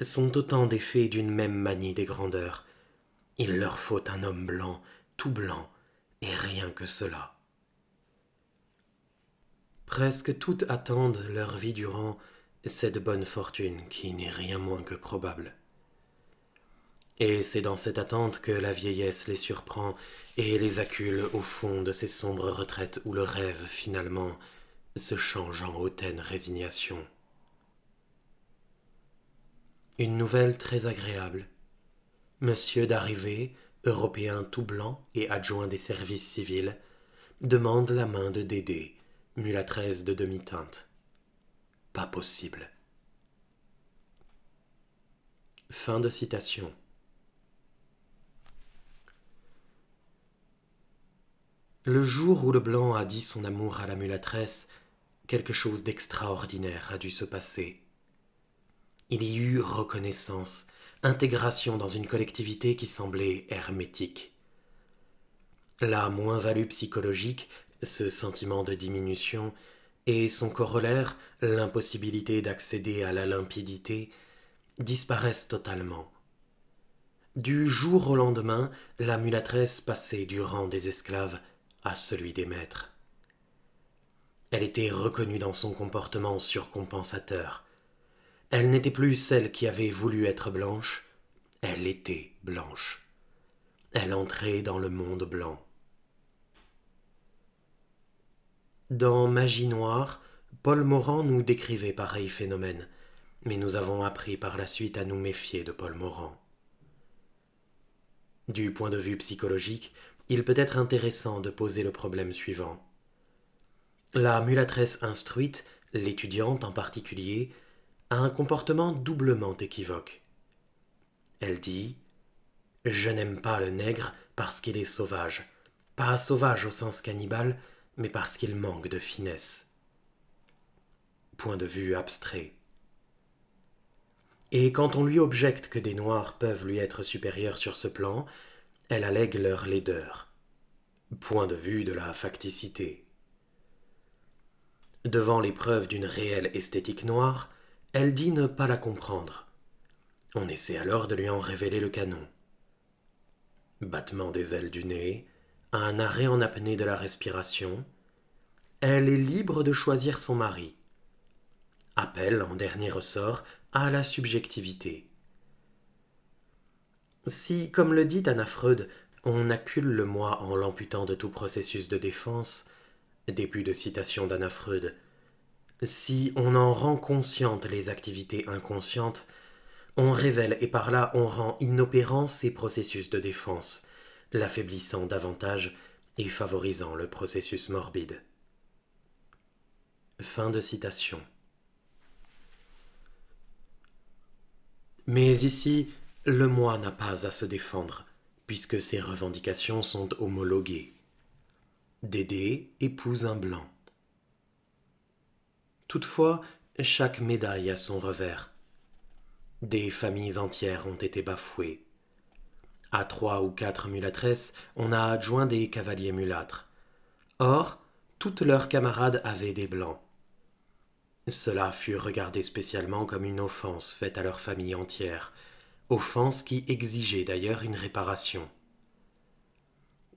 sont autant d'effets d'une même manie des grandeurs. Il leur faut un homme blanc, tout blanc, et rien que cela. Presque toutes attendent leur vie durant cette bonne fortune qui n'est rien moins que probable. Et c'est dans cette attente que la vieillesse les surprend et les accule au fond de ces sombres retraites où le rêve finalement se change en hautaine résignation. Une nouvelle très agréable. Monsieur d'arrivée, européen tout blanc et adjoint des services civils, demande la main de Dédé, mulâtresse de demi-teinte. Pas possible. Fin de citation. Le jour où le blanc a dit son amour à la mulâtresse, quelque chose d'extraordinaire a dû se passer. Il y eut reconnaissance, intégration dans une collectivité qui semblait hermétique. La moins-value psychologique, ce sentiment de diminution, et son corollaire, l'impossibilité d'accéder à la limpidité, disparaissent totalement. Du jour au lendemain, la mulâtresse passait du rang des esclaves à celui des maîtres. Elle était reconnue dans son comportement surcompensateur, elle n'était plus celle qui avait voulu être blanche, elle était blanche. Elle entrait dans le monde blanc. Dans Magie noire, Paul Morand nous décrivait pareil phénomène, mais nous avons appris par la suite à nous méfier de Paul Morand. Du point de vue psychologique, il peut être intéressant de poser le problème suivant. La mulâtresse instruite, l'étudiante en particulier, un comportement doublement équivoque. Elle dit Je n'aime pas le nègre parce qu'il est sauvage, pas sauvage au sens cannibale, mais parce qu'il manque de finesse. Point de vue abstrait. Et quand on lui objecte que des Noirs peuvent lui être supérieurs sur ce plan, elle allègue leur laideur. Point de vue de la facticité. Devant l'épreuve d'une réelle esthétique noire, elle dit ne pas la comprendre. On essaie alors de lui en révéler le canon. Battement des ailes du nez, un arrêt en apnée de la respiration, elle est libre de choisir son mari. Appel, en dernier ressort, à la subjectivité. Si, comme le dit Anna Freud, on accule le moi en l'amputant de tout processus de défense, début de citation d'Anna Freud, si on en rend consciente les activités inconscientes, on révèle et par là on rend inopérants ces processus de défense, l'affaiblissant davantage et favorisant le processus morbide. Fin de citation. Mais ici, le moi n'a pas à se défendre, puisque ses revendications sont homologuées. Dédé épouse un blanc. Toutefois, chaque médaille a son revers. Des familles entières ont été bafouées. À trois ou quatre mulâtresses, on a adjoint des cavaliers mulâtres. Or, toutes leurs camarades avaient des blancs. Cela fut regardé spécialement comme une offense faite à leur famille entière, offense qui exigeait d'ailleurs une réparation.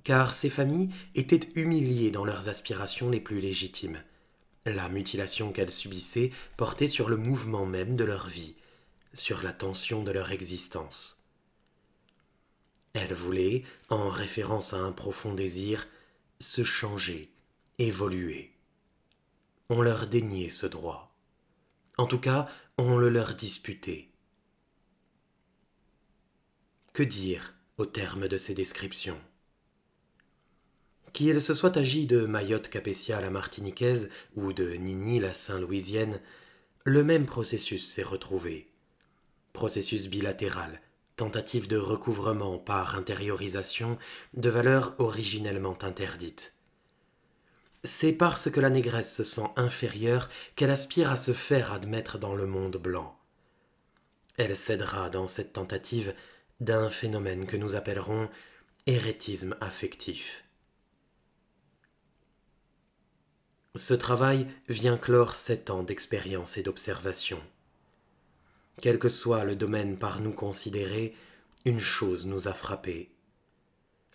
Car ces familles étaient humiliées dans leurs aspirations les plus légitimes. La mutilation qu'elles subissaient portait sur le mouvement même de leur vie, sur la tension de leur existence. Elles voulaient, en référence à un profond désir, se changer, évoluer. On leur déniait ce droit. En tout cas, on le leur disputait. Que dire au terme de ces descriptions qu'il se soit agi de Mayotte Capétia la martiniquaise ou de Nini la Saint-Louisienne, le même processus s'est retrouvé. Processus bilatéral, tentative de recouvrement par intériorisation de valeurs originellement interdites. C'est parce que la négresse se sent inférieure qu'elle aspire à se faire admettre dans le monde blanc. Elle cédera dans cette tentative d'un phénomène que nous appellerons hérétisme affectif. Ce travail vient clore sept ans d'expérience et d'observation. Quel que soit le domaine par nous considéré, une chose nous a frappé.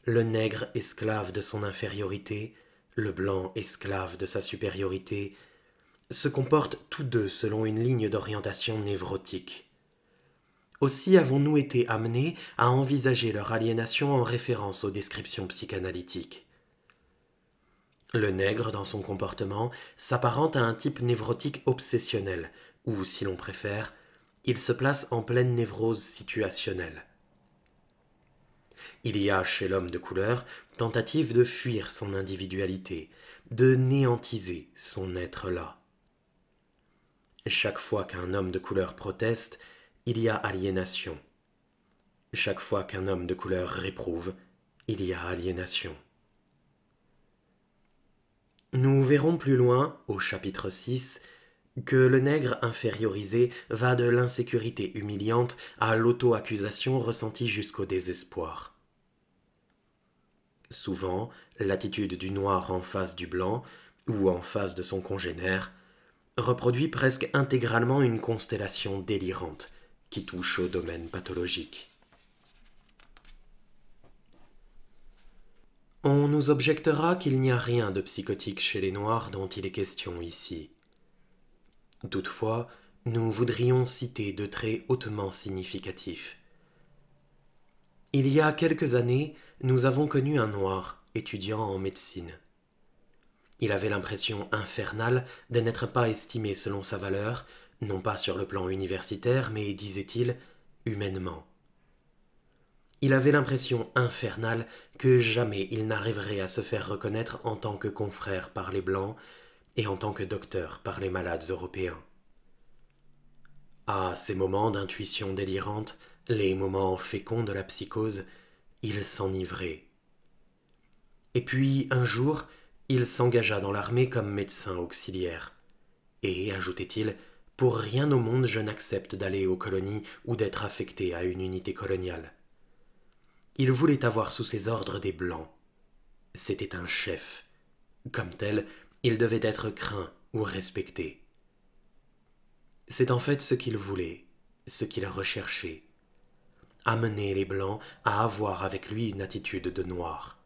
Le nègre esclave de son infériorité, le blanc esclave de sa supériorité, se comportent tous deux selon une ligne d'orientation névrotique. Aussi avons-nous été amenés à envisager leur aliénation en référence aux descriptions psychanalytiques. Le nègre, dans son comportement, s'apparente à un type névrotique obsessionnel, ou si l'on préfère, il se place en pleine névrose situationnelle. Il y a chez l'homme de couleur tentative de fuir son individualité, de néantiser son être-là. Chaque fois qu'un homme de couleur proteste, il y a aliénation. Chaque fois qu'un homme de couleur réprouve, il y a aliénation. Nous verrons plus loin, au chapitre 6, que le nègre infériorisé va de l'insécurité humiliante à l'auto-accusation ressentie jusqu'au désespoir. Souvent, l'attitude du noir en face du blanc, ou en face de son congénère, reproduit presque intégralement une constellation délirante qui touche au domaine pathologique. On nous objectera qu'il n'y a rien de psychotique chez les Noirs dont il est question ici. Toutefois, nous voudrions citer deux traits hautement significatifs. Il y a quelques années, nous avons connu un Noir étudiant en médecine. Il avait l'impression infernale de n'être pas estimé selon sa valeur, non pas sur le plan universitaire, mais, disait-il, humainement. Il avait l'impression infernale que jamais il n'arriverait à se faire reconnaître en tant que confrère par les Blancs et en tant que docteur par les malades européens. À ces moments d'intuition délirante, les moments féconds de la psychose, il s'enivrait. Et puis, un jour, il s'engagea dans l'armée comme médecin auxiliaire. Et, ajoutait-il, pour rien au monde je n'accepte d'aller aux colonies ou d'être affecté à une unité coloniale. Il voulait avoir sous ses ordres des Blancs. C'était un chef. Comme tel, il devait être craint ou respecté. C'est en fait ce qu'il voulait, ce qu'il recherchait. Amener les Blancs à avoir avec lui une attitude de noir.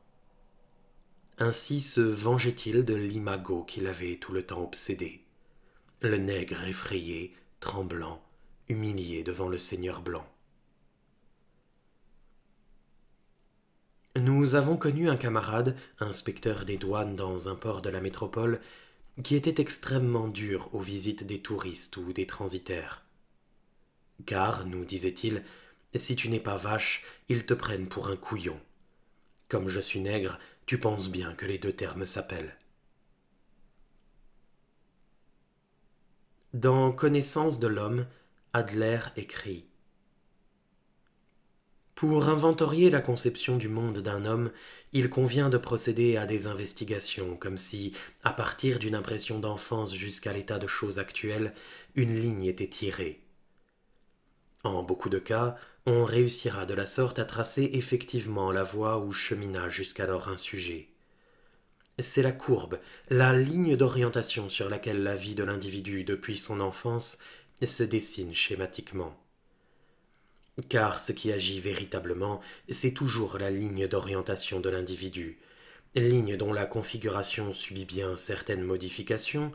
Ainsi se vengeait-il de l'imago qu'il avait tout le temps obsédé, le nègre effrayé, tremblant, humilié devant le seigneur blanc. Nous avons connu un camarade, inspecteur des douanes dans un port de la métropole, qui était extrêmement dur aux visites des touristes ou des transitaires. Car, nous disait-il, si tu n'es pas vache, ils te prennent pour un couillon. Comme je suis nègre, tu penses bien que les deux termes s'appellent. Dans Connaissance de l'homme, Adler écrit pour inventorier la conception du monde d'un homme, il convient de procéder à des investigations, comme si, à partir d'une impression d'enfance jusqu'à l'état de choses actuelles, une ligne était tirée. En beaucoup de cas, on réussira de la sorte à tracer effectivement la voie où chemina jusqu'alors un sujet. C'est la courbe, la ligne d'orientation sur laquelle la vie de l'individu depuis son enfance se dessine schématiquement. Car ce qui agit véritablement, c'est toujours la ligne d'orientation de l'individu, ligne dont la configuration subit bien certaines modifications,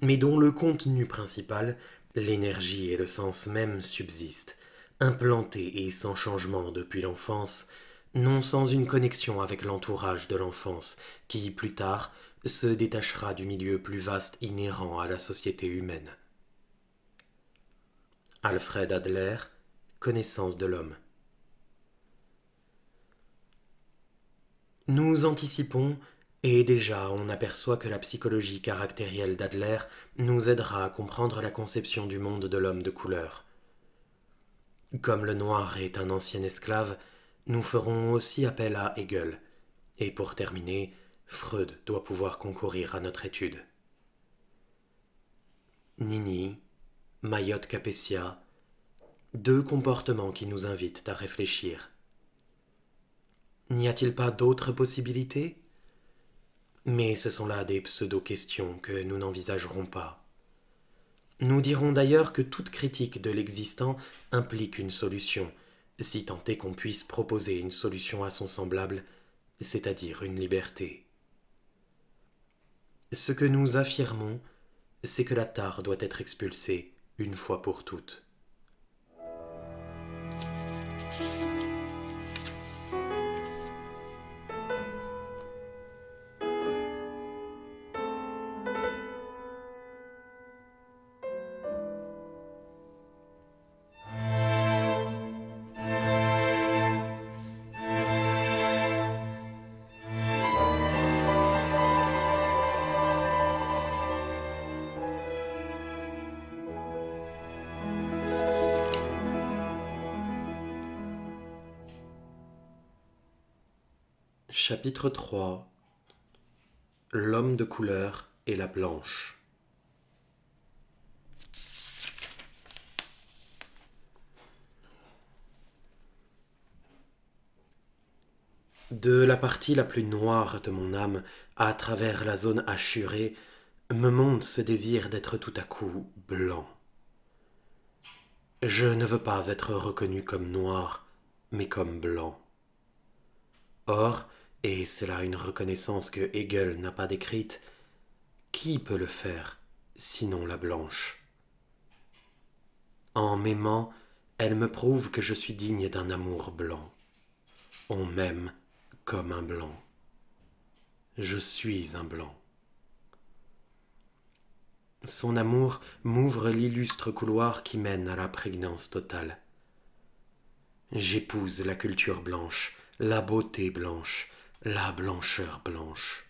mais dont le contenu principal, l'énergie et le sens même subsistent, implantés et sans changement depuis l'enfance, non sans une connexion avec l'entourage de l'enfance, qui plus tard se détachera du milieu plus vaste inhérent à la société humaine. Alfred Adler, connaissance de l'homme. Nous anticipons, et déjà on aperçoit que la psychologie caractérielle d'Adler nous aidera à comprendre la conception du monde de l'homme de couleur. Comme le noir est un ancien esclave, nous ferons aussi appel à Hegel, et pour terminer, Freud doit pouvoir concourir à notre étude. Nini, Mayotte Capetia... Deux comportements qui nous invitent à réfléchir. N'y a-t-il pas d'autres possibilités Mais ce sont là des pseudo-questions que nous n'envisagerons pas. Nous dirons d'ailleurs que toute critique de l'existant implique une solution, si tant est qu'on puisse proposer une solution à son semblable, c'est-à-dire une liberté. Ce que nous affirmons, c'est que la tare doit être expulsée une fois pour toutes. thank you Chapitre 3 L'homme de couleur et la blanche De la partie la plus noire de mon âme, à travers la zone achurée, me monte ce désir d'être tout à coup blanc. Je ne veux pas être reconnu comme noir, mais comme blanc. Or, et c'est là une reconnaissance que Hegel n'a pas décrite, qui peut le faire sinon la blanche En m'aimant, elle me prouve que je suis digne d'un amour blanc. On m'aime comme un blanc. Je suis un blanc. Son amour m'ouvre l'illustre couloir qui mène à la prégnance totale. J'épouse la culture blanche, la beauté blanche, la blancheur blanche.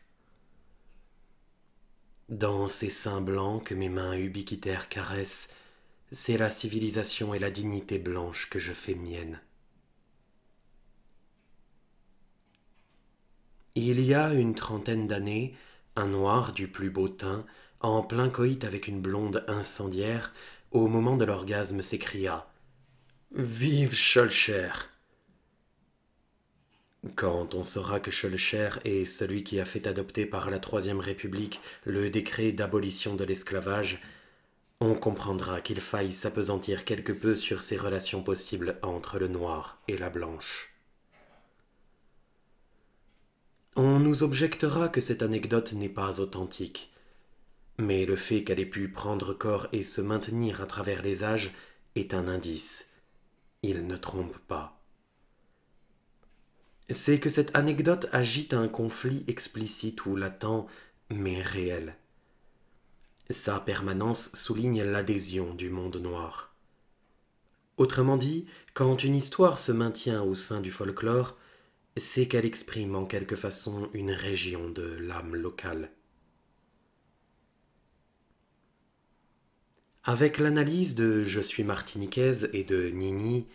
Dans ces seins blancs que mes mains ubiquitaires caressent, c'est la civilisation et la dignité blanche que je fais mienne. Il y a une trentaine d'années, un noir du plus beau teint, en plein coït avec une blonde incendiaire, au moment de l'orgasme s'écria Vive Scholcher quand on saura que Schœlcher est celui qui a fait adopter par la Troisième République le décret d'abolition de l'esclavage, on comprendra qu'il faille s'apesantir quelque peu sur ces relations possibles entre le noir et la blanche. On nous objectera que cette anecdote n'est pas authentique, mais le fait qu'elle ait pu prendre corps et se maintenir à travers les âges est un indice. Il ne trompe pas c'est que cette anecdote agite un conflit explicite ou latent, mais réel. Sa permanence souligne l'adhésion du monde noir. Autrement dit, quand une histoire se maintient au sein du folklore, c'est qu'elle exprime en quelque façon une région de l'âme locale. Avec l'analyse de Je suis martiniquaise et de Nini,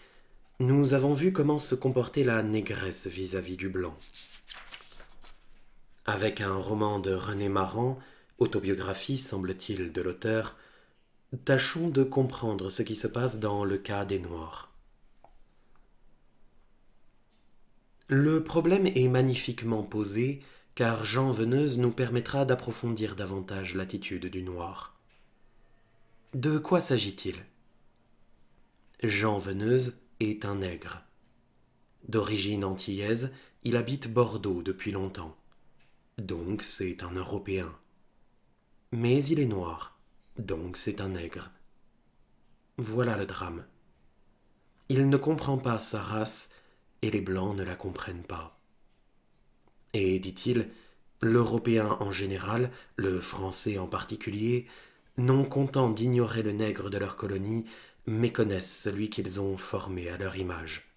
nous avons vu comment se comportait la négresse vis-à-vis du blanc. Avec un roman de René Maran, autobiographie semble-t-il de l'auteur, tâchons de comprendre ce qui se passe dans le cas des Noirs. Le problème est magnifiquement posé car Jean Veneuse nous permettra d'approfondir davantage l'attitude du Noir. De quoi s'agit-il Jean Veneuse, est un nègre. D'origine antillaise, il habite Bordeaux depuis longtemps. Donc c'est un Européen. Mais il est noir, donc c'est un nègre. Voilà le drame. Il ne comprend pas sa race et les Blancs ne la comprennent pas. Et, dit-il, l'Européen en général, le Français en particulier, non content d'ignorer le nègre de leur colonie, méconnaissent celui qu'ils ont formé à leur image.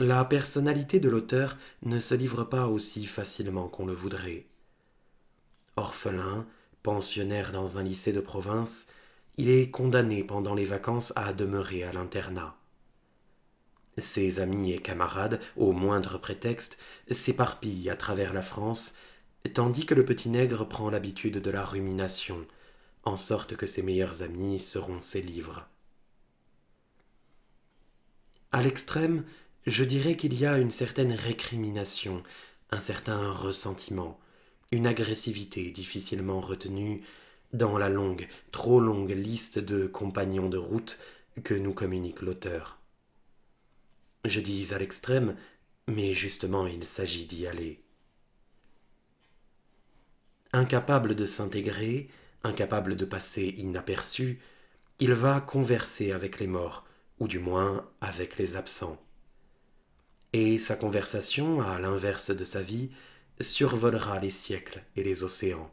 La personnalité de l'auteur ne se livre pas aussi facilement qu'on le voudrait. Orphelin, pensionnaire dans un lycée de province, il est condamné pendant les vacances à demeurer à l'internat. Ses amis et camarades, au moindre prétexte, s'éparpillent à travers la France, tandis que le petit nègre prend l'habitude de la rumination, en sorte que ses meilleurs amis seront ses livres. À l'extrême, je dirais qu'il y a une certaine récrimination, un certain ressentiment, une agressivité difficilement retenue dans la longue, trop longue liste de compagnons de route que nous communique l'auteur. Je dis à l'extrême, mais justement il s'agit d'y aller. Incapable de s'intégrer, Incapable de passer inaperçu, il va converser avec les morts, ou du moins avec les absents. Et sa conversation, à l'inverse de sa vie, survolera les siècles et les océans.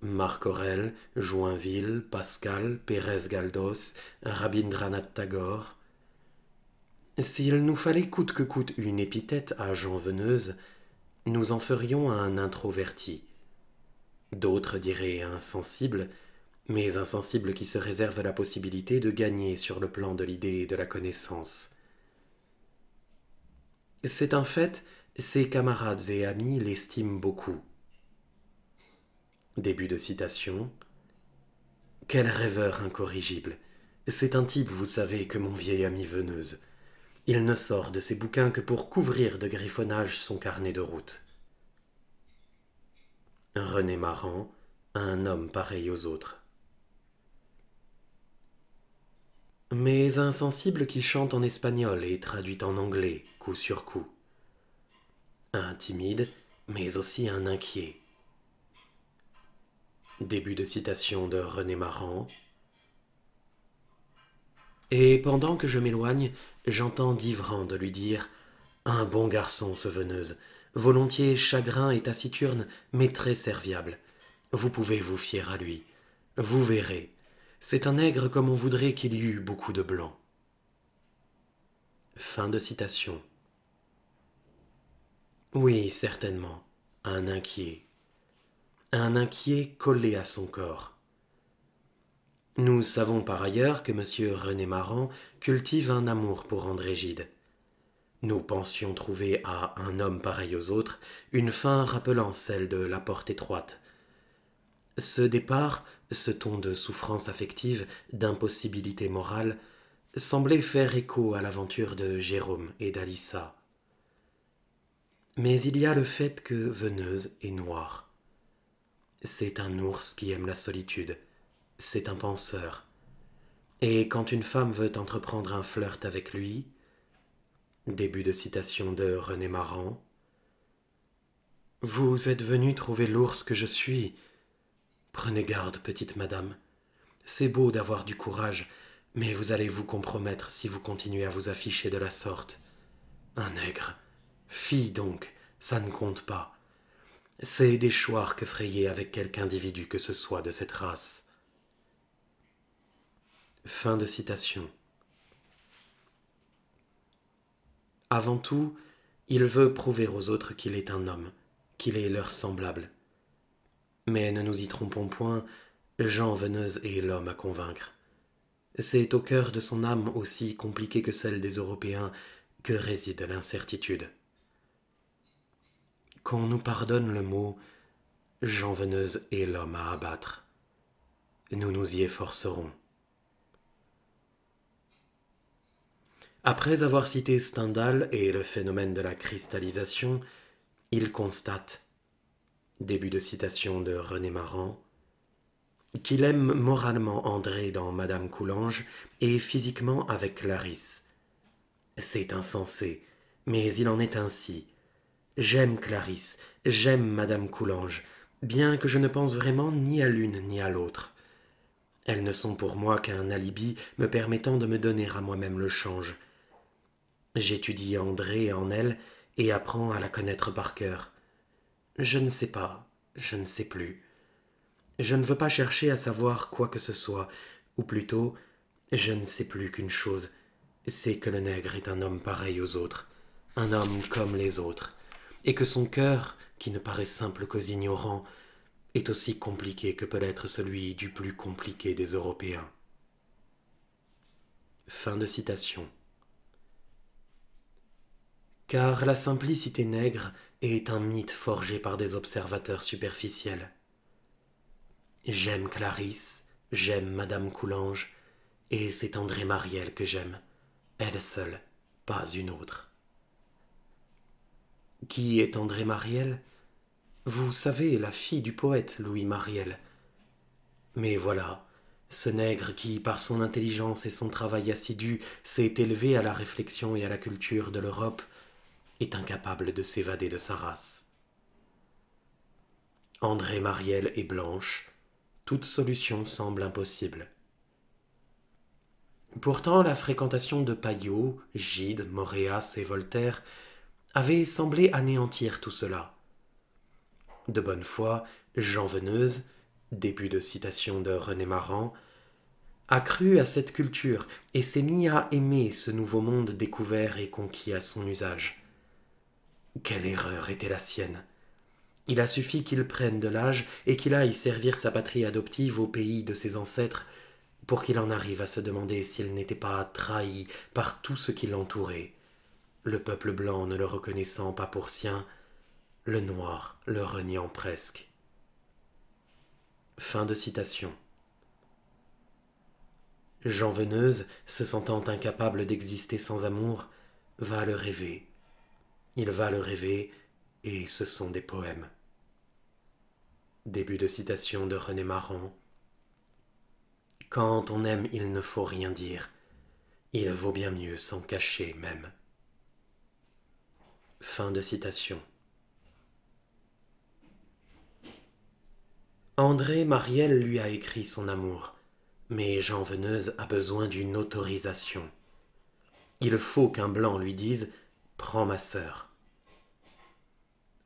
Marc Aurel, Joinville, Pascal, Pérez galdos Rabindranath Tagore. S'il nous fallait coûte que coûte une épithète à Jean Veneuse, nous en ferions un introverti, D'autres diraient insensible, mais insensible qui se réserve la possibilité de gagner sur le plan de l'idée et de la connaissance. C'est un fait, ses camarades et amis l'estiment beaucoup. Début de citation. Quel rêveur incorrigible. C'est un type, vous savez, que mon vieil ami Veneuse. Il ne sort de ses bouquins que pour couvrir de griffonnage son carnet de route. René Maran, un homme pareil aux autres. Mais insensible qui chante en espagnol et traduit en anglais, coup sur coup. Un timide, mais aussi un inquiet. Début de citation de René Maran. Et pendant que je m'éloigne, j'entends Divran de lui dire Un bon garçon, ce veneuse, volontiers chagrin et taciturne, mais très serviable. Vous pouvez vous fier à lui. Vous verrez. C'est un nègre comme on voudrait qu'il y eût beaucoup de blancs. Fin de citation. Oui, certainement, un inquiet. Un inquiet collé à son corps. Nous savons par ailleurs que M. René Maran cultive un amour pour André Gide. Nous pensions trouver à un homme pareil aux autres une fin rappelant celle de la porte étroite. Ce départ, ce ton de souffrance affective, d'impossibilité morale, semblait faire écho à l'aventure de Jérôme et d'Alissa. Mais il y a le fait que Veneuse est noire. C'est un ours qui aime la solitude, c'est un penseur. Et quand une femme veut entreprendre un flirt avec lui, Début de citation de René Maran. Vous êtes venu trouver l'ours que je suis. Prenez garde, petite madame. C'est beau d'avoir du courage, mais vous allez vous compromettre si vous continuez à vous afficher de la sorte. Un nègre. Fille donc, ça ne compte pas. C'est des choix que frayer avec quelque individu que ce soit de cette race. Fin de citation. Avant tout, il veut prouver aux autres qu'il est un homme, qu'il est leur semblable. Mais ne nous y trompons point, Jean Veneuse est l'homme à convaincre. C'est au cœur de son âme aussi compliquée que celle des Européens que réside l'incertitude. Qu'on nous pardonne le mot, Jean Veneuse est l'homme à abattre. Nous nous y efforcerons. Après avoir cité Stendhal et le phénomène de la cristallisation, il constate, début de citation de René Maran, qu'il aime moralement André dans Madame Coulange et physiquement avec Clarisse. C'est insensé, mais il en est ainsi. J'aime Clarisse, j'aime Madame Coulange, bien que je ne pense vraiment ni à l'une ni à l'autre. Elles ne sont pour moi qu'un alibi me permettant de me donner à moi-même le change J'étudie André en elle et apprends à la connaître par cœur. Je ne sais pas, je ne sais plus. Je ne veux pas chercher à savoir quoi que ce soit, ou plutôt, je ne sais plus qu'une chose, c'est que le nègre est un homme pareil aux autres, un homme comme les autres, et que son cœur, qui ne paraît simple qu'aux ignorants, est aussi compliqué que peut l'être celui du plus compliqué des Européens. Fin de citation car la simplicité nègre est un mythe forgé par des observateurs superficiels. J'aime Clarisse, j'aime Madame Coulange, et c'est André Marielle que j'aime, elle seule, pas une autre. Qui est André Marielle Vous savez, la fille du poète Louis Mariel. Mais voilà, ce nègre qui, par son intelligence et son travail assidu, s'est élevé à la réflexion et à la culture de l'Europe, est incapable de s'évader de sa race. André, Marielle et Blanche, toute solution semble impossible. Pourtant, la fréquentation de Paillot, Gide, Moréas et Voltaire avait semblé anéantir tout cela. De bonne foi, Jean Veneuse, début de citation de René Maran, a cru à cette culture et s'est mis à aimer ce nouveau monde découvert et conquis à son usage. Quelle erreur était la sienne Il a suffi qu'il prenne de l'âge et qu'il aille servir sa patrie adoptive au pays de ses ancêtres pour qu'il en arrive à se demander s'il n'était pas trahi par tout ce qui l'entourait, le peuple blanc ne le reconnaissant pas pour sien, le noir le reniant presque. Fin de citation. Jean Veneuse, se sentant incapable d'exister sans amour, va le rêver. Il va le rêver, et ce sont des poèmes. Début de citation de René Maran. Quand on aime, il ne faut rien dire. Il vaut bien mieux s'en cacher même. Fin de citation. André Marielle lui a écrit son amour, mais Jean Veneuse a besoin d'une autorisation. Il faut qu'un blanc lui dise Prends ma sœur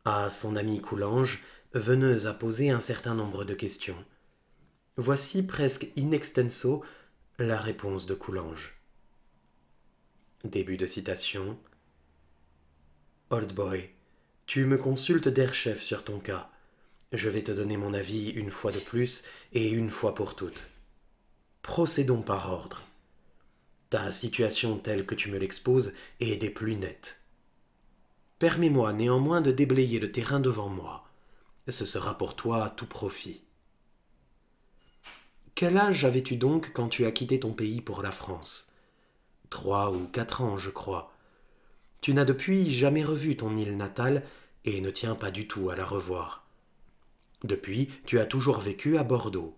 à son ami Coulanges, veneuse à poser un certain nombre de questions. Voici presque in extenso la réponse de Coulanges. Début de citation. Old boy, tu me consultes d'air chef sur ton cas. Je vais te donner mon avis une fois de plus et une fois pour toutes. Procédons par ordre. Ta situation telle que tu me l'exposes est des plus nettes. Permets-moi néanmoins de déblayer le terrain devant moi. Ce sera pour toi à tout profit. Quel âge avais-tu donc quand tu as quitté ton pays pour la France Trois ou quatre ans, je crois. Tu n'as depuis jamais revu ton île natale et ne tiens pas du tout à la revoir. Depuis, tu as toujours vécu à Bordeaux.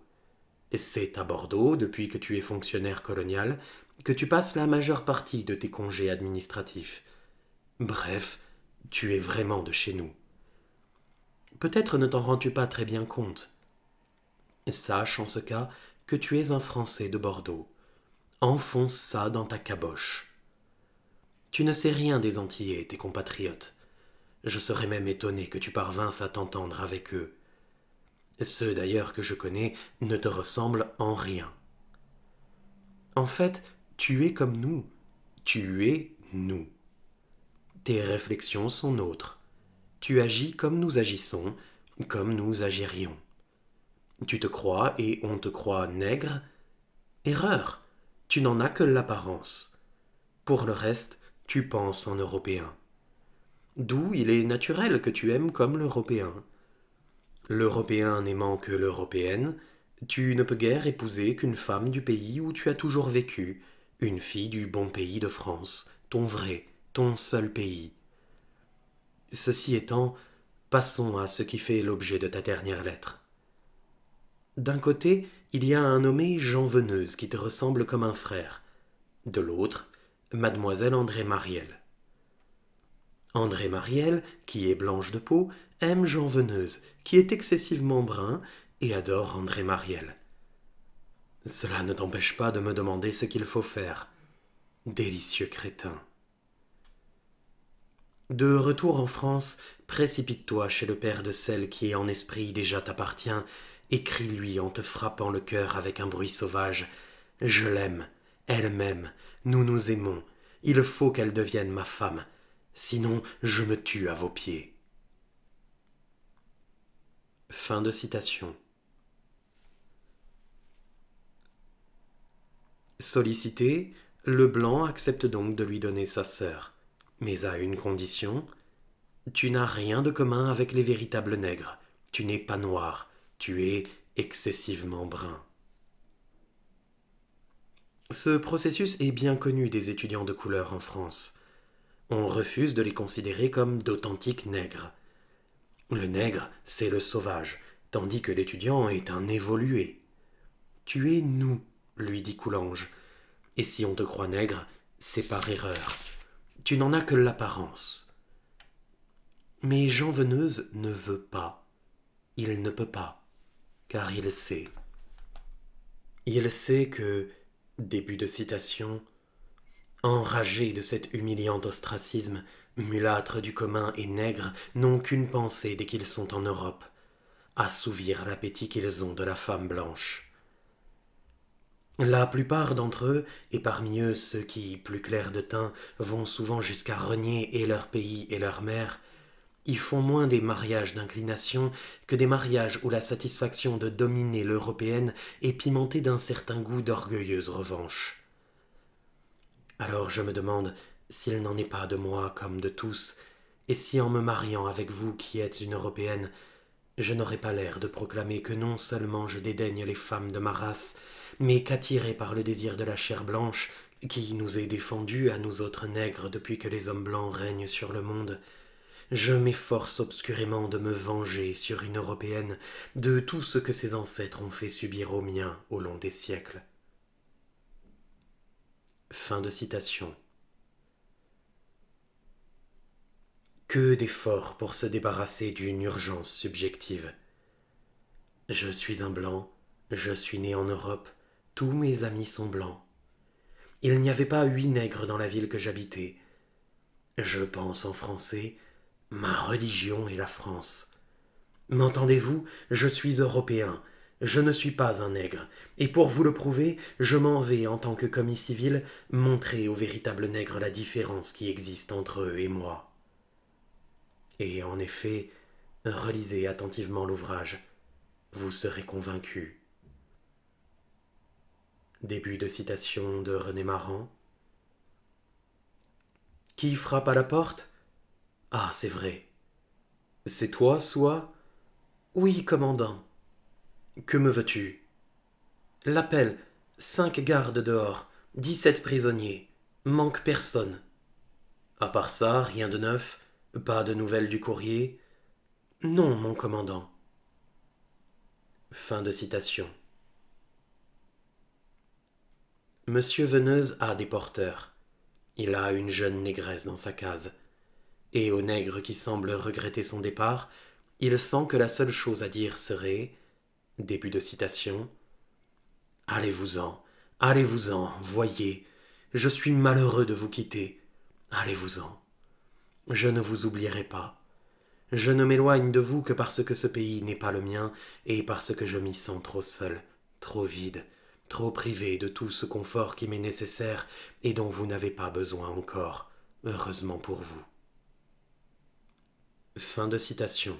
C'est à Bordeaux, depuis que tu es fonctionnaire colonial, que tu passes la majeure partie de tes congés administratifs. Bref, tu es vraiment de chez nous. Peut-être ne t'en rends-tu pas très bien compte. Sache en ce cas que tu es un Français de Bordeaux. Enfonce ça dans ta caboche. Tu ne sais rien des Antillais, tes compatriotes. Je serais même étonné que tu parvinsses à t'entendre avec eux. Ceux d'ailleurs que je connais ne te ressemblent en rien. En fait, tu es comme nous. Tu es nous. Tes réflexions sont nôtres. Tu agis comme nous agissons, comme nous agirions. Tu te crois et on te croit nègre. Erreur. Tu n'en as que l'apparence. Pour le reste, tu penses en Européen. D'où il est naturel que tu aimes comme l'Européen. L'Européen n'aimant que l'Européenne, tu ne peux guère épouser qu'une femme du pays où tu as toujours vécu, une fille du bon pays de France, ton vrai, ton seul pays. Ceci étant, passons à ce qui fait l'objet de ta dernière lettre. D'un côté, il y a un nommé Jean Veneuse qui te ressemble comme un frère. De l'autre, mademoiselle André Marielle. André Marielle, qui est blanche de peau, aime Jean Veneuse, qui est excessivement brun, et adore André Marielle. Cela ne t'empêche pas de me demander ce qu'il faut faire. Délicieux crétin. De retour en France, précipite-toi chez le père de celle qui en esprit déjà t'appartient, et lui en te frappant le cœur avec un bruit sauvage. Je l'aime, elle m'aime, nous nous aimons, il faut qu'elle devienne ma femme, sinon je me tue à vos pieds. Fin de citation. Sollicité, Leblanc accepte donc de lui donner sa sœur mais à une condition. Tu n'as rien de commun avec les véritables nègres. Tu n'es pas noir, tu es excessivement brun. Ce processus est bien connu des étudiants de couleur en France. On refuse de les considérer comme d'authentiques nègres. Le nègre, c'est le sauvage, tandis que l'étudiant est un évolué. Tu es nous, lui dit Coulanges. Et si on te croit nègre, c'est par erreur tu n'en as que l'apparence. Mais Jean Veneuse ne veut pas, il ne peut pas, car il sait. Il sait que, début de citation, Enragés de cet humiliant ostracisme, mulâtres du commun et nègres n'ont qu'une pensée dès qu'ils sont en Europe, assouvir l'appétit qu'ils ont de la femme blanche. La plupart d'entre eux, et parmi eux ceux qui, plus clairs de teint, vont souvent jusqu'à renier et leur pays et leur mère, y font moins des mariages d'inclination que des mariages où la satisfaction de dominer l'européenne est pimentée d'un certain goût d'orgueilleuse revanche. Alors je me demande s'il n'en est pas de moi comme de tous, et si en me mariant avec vous qui êtes une européenne, je n'aurais pas l'air de proclamer que non seulement je dédaigne les femmes de ma race, mais qu'attiré par le désir de la chair blanche, qui nous est défendue à nous autres nègres depuis que les hommes blancs règnent sur le monde, je m'efforce obscurément de me venger sur une Européenne de tout ce que ses ancêtres ont fait subir aux miens au long des siècles. Fin de citation. Que d'efforts pour se débarrasser d'une urgence subjective. Je suis un blanc, je suis né en Europe, tous mes amis sont blancs. Il n'y avait pas huit nègres dans la ville que j'habitais. Je pense en français, ma religion est la France. M'entendez-vous Je suis européen, je ne suis pas un nègre, et pour vous le prouver, je m'en vais en tant que commis civil montrer aux véritables nègres la différence qui existe entre eux et moi. Et en effet, relisez attentivement l'ouvrage, vous serez convaincu. Début de citation de René Maran. Qui frappe à la porte Ah, c'est vrai. C'est toi, soit Oui, commandant. Que me veux-tu L'appel. Cinq gardes dehors, dix-sept prisonniers. Manque personne. À part ça, rien de neuf, pas de nouvelles du courrier. Non, mon commandant. Fin de citation. Monsieur Veneuse a des porteurs. Il a une jeune négresse dans sa case. Et au nègre qui semble regretter son départ, il sent que la seule chose à dire serait début de citation Allez-vous-en, allez-vous-en, voyez, je suis malheureux de vous quitter. Allez-vous-en. Je ne vous oublierai pas. Je ne m'éloigne de vous que parce que ce pays n'est pas le mien et parce que je m'y sens trop seul, trop vide, trop privé de tout ce confort qui m'est nécessaire et dont vous n'avez pas besoin encore, heureusement pour vous. Fin de citation.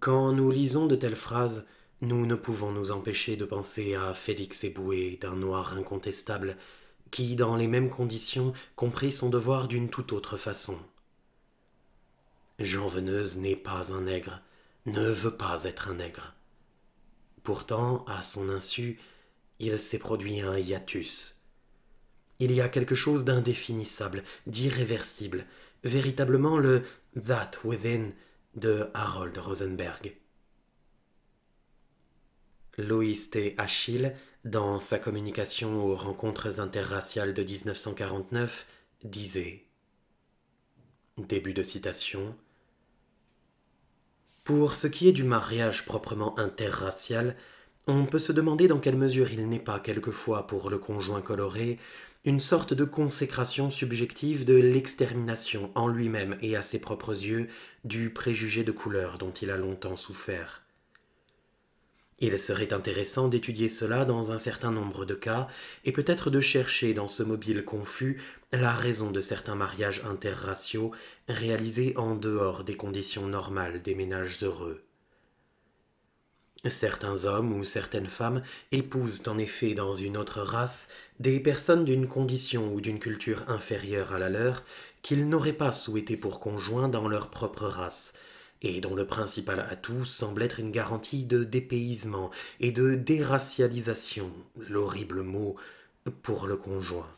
Quand nous lisons de telles phrases, nous ne pouvons nous empêcher de penser à Félix Éboué d'un noir incontestable, qui, dans les mêmes conditions, comprit son devoir d'une toute autre façon. Jean Veneuse n'est pas un nègre, ne veut pas être un nègre. Pourtant, à son insu, il s'est produit un hiatus. Il y a quelque chose d'indéfinissable, d'irréversible, véritablement le That Within de Harold Rosenberg. Louis T. Achille, dans sa communication aux rencontres interraciales de 1949, disait Début de citation pour ce qui est du mariage proprement interracial, on peut se demander dans quelle mesure il n'est pas quelquefois pour le conjoint coloré une sorte de consécration subjective de l'extermination en lui-même et à ses propres yeux du préjugé de couleur dont il a longtemps souffert. Il serait intéressant d'étudier cela dans un certain nombre de cas, et peut-être de chercher dans ce mobile confus la raison de certains mariages interraciaux réalisés en dehors des conditions normales des ménages heureux. Certains hommes ou certaines femmes épousent en effet dans une autre race des personnes d'une condition ou d'une culture inférieure à la leur qu'ils n'auraient pas souhaité pour conjoints dans leur propre race, et dont le principal atout semble être une garantie de dépaysement et de déracialisation, l'horrible mot pour le conjoint.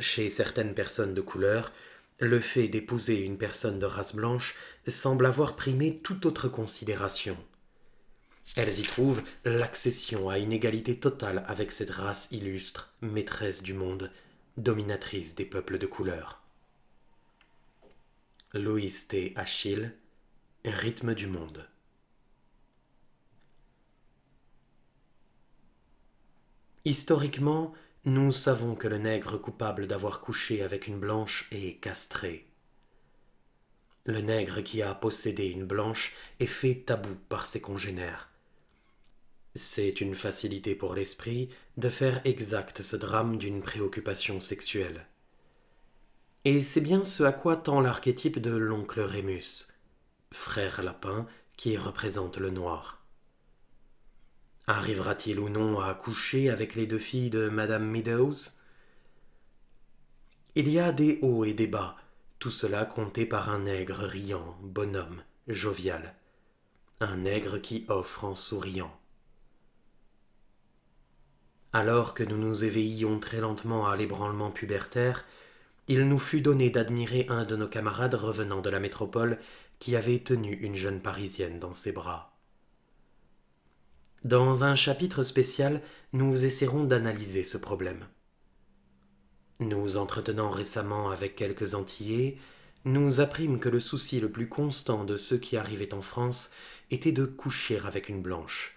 Chez certaines personnes de couleur, le fait d'épouser une personne de race blanche semble avoir primé toute autre considération. Elles y trouvent l'accession à une égalité totale avec cette race illustre, maîtresse du monde, dominatrice des peuples de couleur. Louis T. Achille, Rythme du monde. Historiquement, nous savons que le nègre coupable d'avoir couché avec une blanche est castré. Le nègre qui a possédé une blanche est fait tabou par ses congénères. C'est une facilité pour l'esprit de faire exact ce drame d'une préoccupation sexuelle. Et c'est bien ce à quoi tend l'archétype de l'oncle Rémus, frère lapin qui représente le noir. Arrivera-t-il ou non à coucher avec les deux filles de Madame Meadows Il y a des hauts et des bas, tout cela compté par un nègre riant, bonhomme, jovial. Un nègre qui offre en souriant. Alors que nous nous éveillions très lentement à l'ébranlement pubertaire, il nous fut donné d'admirer un de nos camarades revenant de la métropole qui avait tenu une jeune Parisienne dans ses bras. Dans un chapitre spécial, nous essaierons d'analyser ce problème. Nous entretenant récemment avec quelques Antillais, nous apprîmes que le souci le plus constant de ceux qui arrivaient en France était de coucher avec une blanche.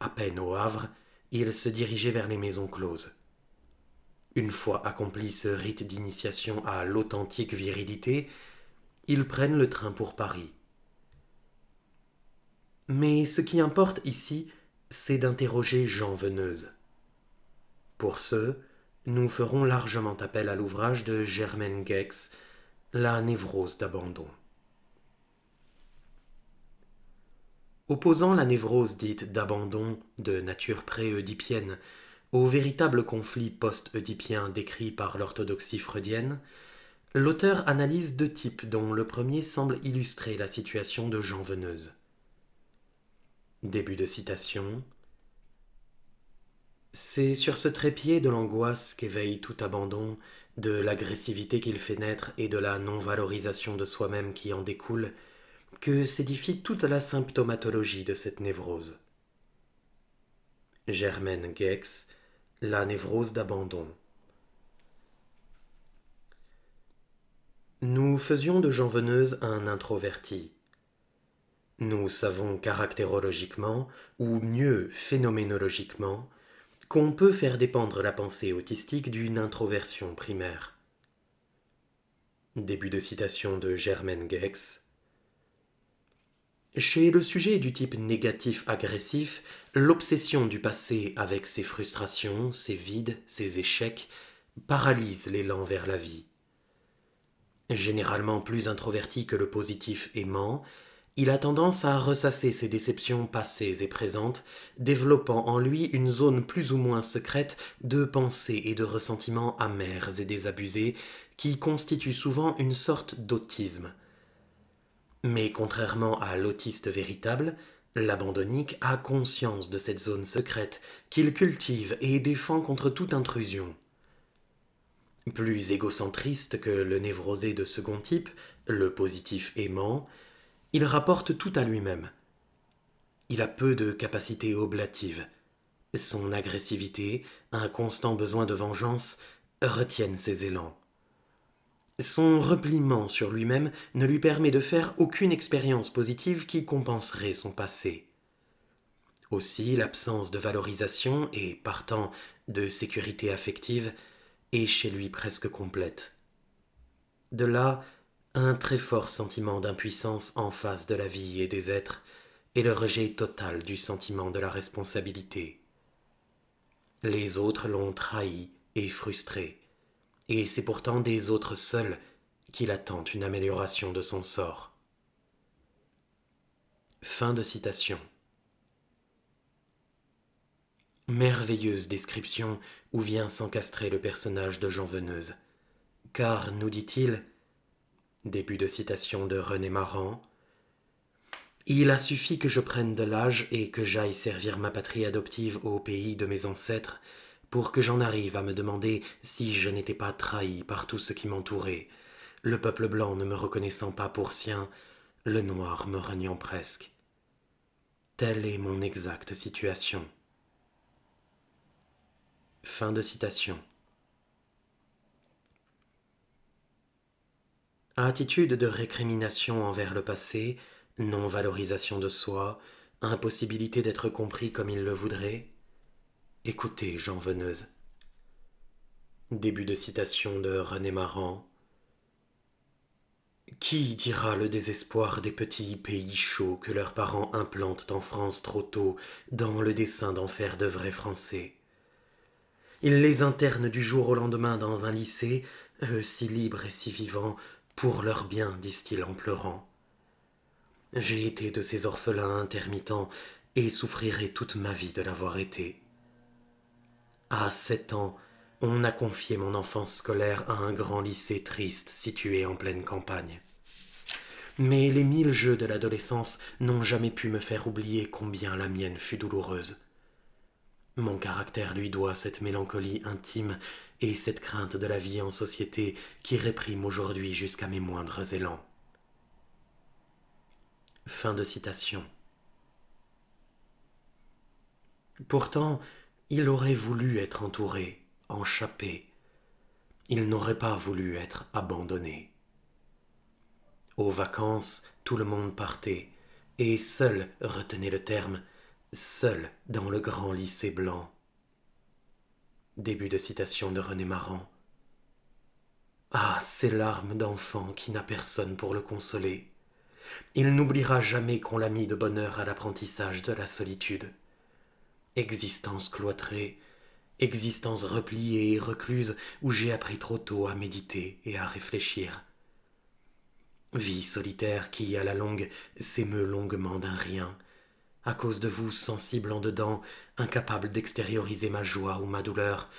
À peine au Havre, ils se dirigeaient vers les maisons closes. Une fois accompli ce rite d'initiation à l'authentique virilité, ils prennent le train pour Paris. Mais ce qui importe ici, c'est d'interroger Jean Veneuse. Pour ce, nous ferons largement appel à l'ouvrage de Germaine Gex, La névrose d'abandon. Opposant la névrose dite d'abandon de nature pré œdipienne au véritable conflit post œdipien décrit par l'orthodoxie freudienne, l'auteur analyse deux types dont le premier semble illustrer la situation de Jean Veneuse. Début de citation. C'est sur ce trépied de l'angoisse qu'éveille tout abandon, de l'agressivité qu'il fait naître et de la non-valorisation de soi-même qui en découle, que s'édifie toute la symptomatologie de cette névrose. Germaine Gex, la névrose d'abandon. Nous faisions de Jean Veneuse un introverti. Nous savons caractérologiquement, ou mieux phénoménologiquement, qu'on peut faire dépendre la pensée autistique d'une introversion primaire. Début de citation de Germaine Gex, chez le sujet du type négatif-agressif, l'obsession du passé avec ses frustrations, ses vides, ses échecs, paralyse l'élan vers la vie. Généralement plus introverti que le positif aimant, il a tendance à ressasser ses déceptions passées et présentes, développant en lui une zone plus ou moins secrète de pensées et de ressentiments amers et désabusés qui constituent souvent une sorte d'autisme. Mais contrairement à l'autiste véritable, l'abandonique a conscience de cette zone secrète qu'il cultive et défend contre toute intrusion. Plus égocentriste que le névrosé de second type, le positif aimant, il rapporte tout à lui-même. Il a peu de capacités oblatives. Son agressivité, un constant besoin de vengeance, retiennent ses élans. Son repliement sur lui-même ne lui permet de faire aucune expérience positive qui compenserait son passé. Aussi, l'absence de valorisation et, partant, de sécurité affective est chez lui presque complète. De là, un très fort sentiment d'impuissance en face de la vie et des êtres, et le rejet total du sentiment de la responsabilité. Les autres l'ont trahi et frustré, et c'est pourtant des autres seuls qu'il attend une amélioration de son sort. Fin de citation. Merveilleuse description où vient s'encastrer le personnage de Jean Veneuse, car, nous dit-il, début de citation de René Maran, il a suffi que je prenne de l'âge et que j'aille servir ma patrie adoptive au pays de mes ancêtres pour que j'en arrive à me demander si je n'étais pas trahi par tout ce qui m'entourait, le peuple blanc ne me reconnaissant pas pour sien, le noir me reniant presque. Telle est mon exacte situation. Fin de citation. Attitude de récrimination envers le passé, non-valorisation de soi, impossibilité d'être compris comme il le voudrait, Écoutez, Jean Veneuse. Début de citation de René Maran. Qui dira le désespoir des petits pays chauds que leurs parents implantent en France trop tôt dans le dessein d'en faire de vrais Français Ils les internent du jour au lendemain dans un lycée, eux si libres et si vivants, pour leur bien, disent-ils en pleurant. J'ai été de ces orphelins intermittents et souffrirai toute ma vie de l'avoir été. À sept ans, on a confié mon enfance scolaire à un grand lycée triste situé en pleine campagne. Mais les mille jeux de l'adolescence n'ont jamais pu me faire oublier combien la mienne fut douloureuse. Mon caractère lui doit cette mélancolie intime et cette crainte de la vie en société qui réprime aujourd'hui jusqu'à mes moindres élans. Fin de citation. Pourtant, il aurait voulu être entouré, enchappé. Il n'aurait pas voulu être abandonné. Aux vacances, tout le monde partait, et seul, retenez le terme, seul dans le grand lycée blanc. Début de citation de René Maran. Ah, ces larmes d'enfant qui n'a personne pour le consoler. Il n'oubliera jamais qu'on l'a mis de heure à l'apprentissage de la solitude existence cloîtrée, existence repliée et recluse où j'ai appris trop tôt à méditer et à réfléchir. Vie solitaire qui, à la longue, s'émeut longuement d'un rien, à cause de vous sensible en dedans, incapable d'extérioriser ma joie ou ma douleur,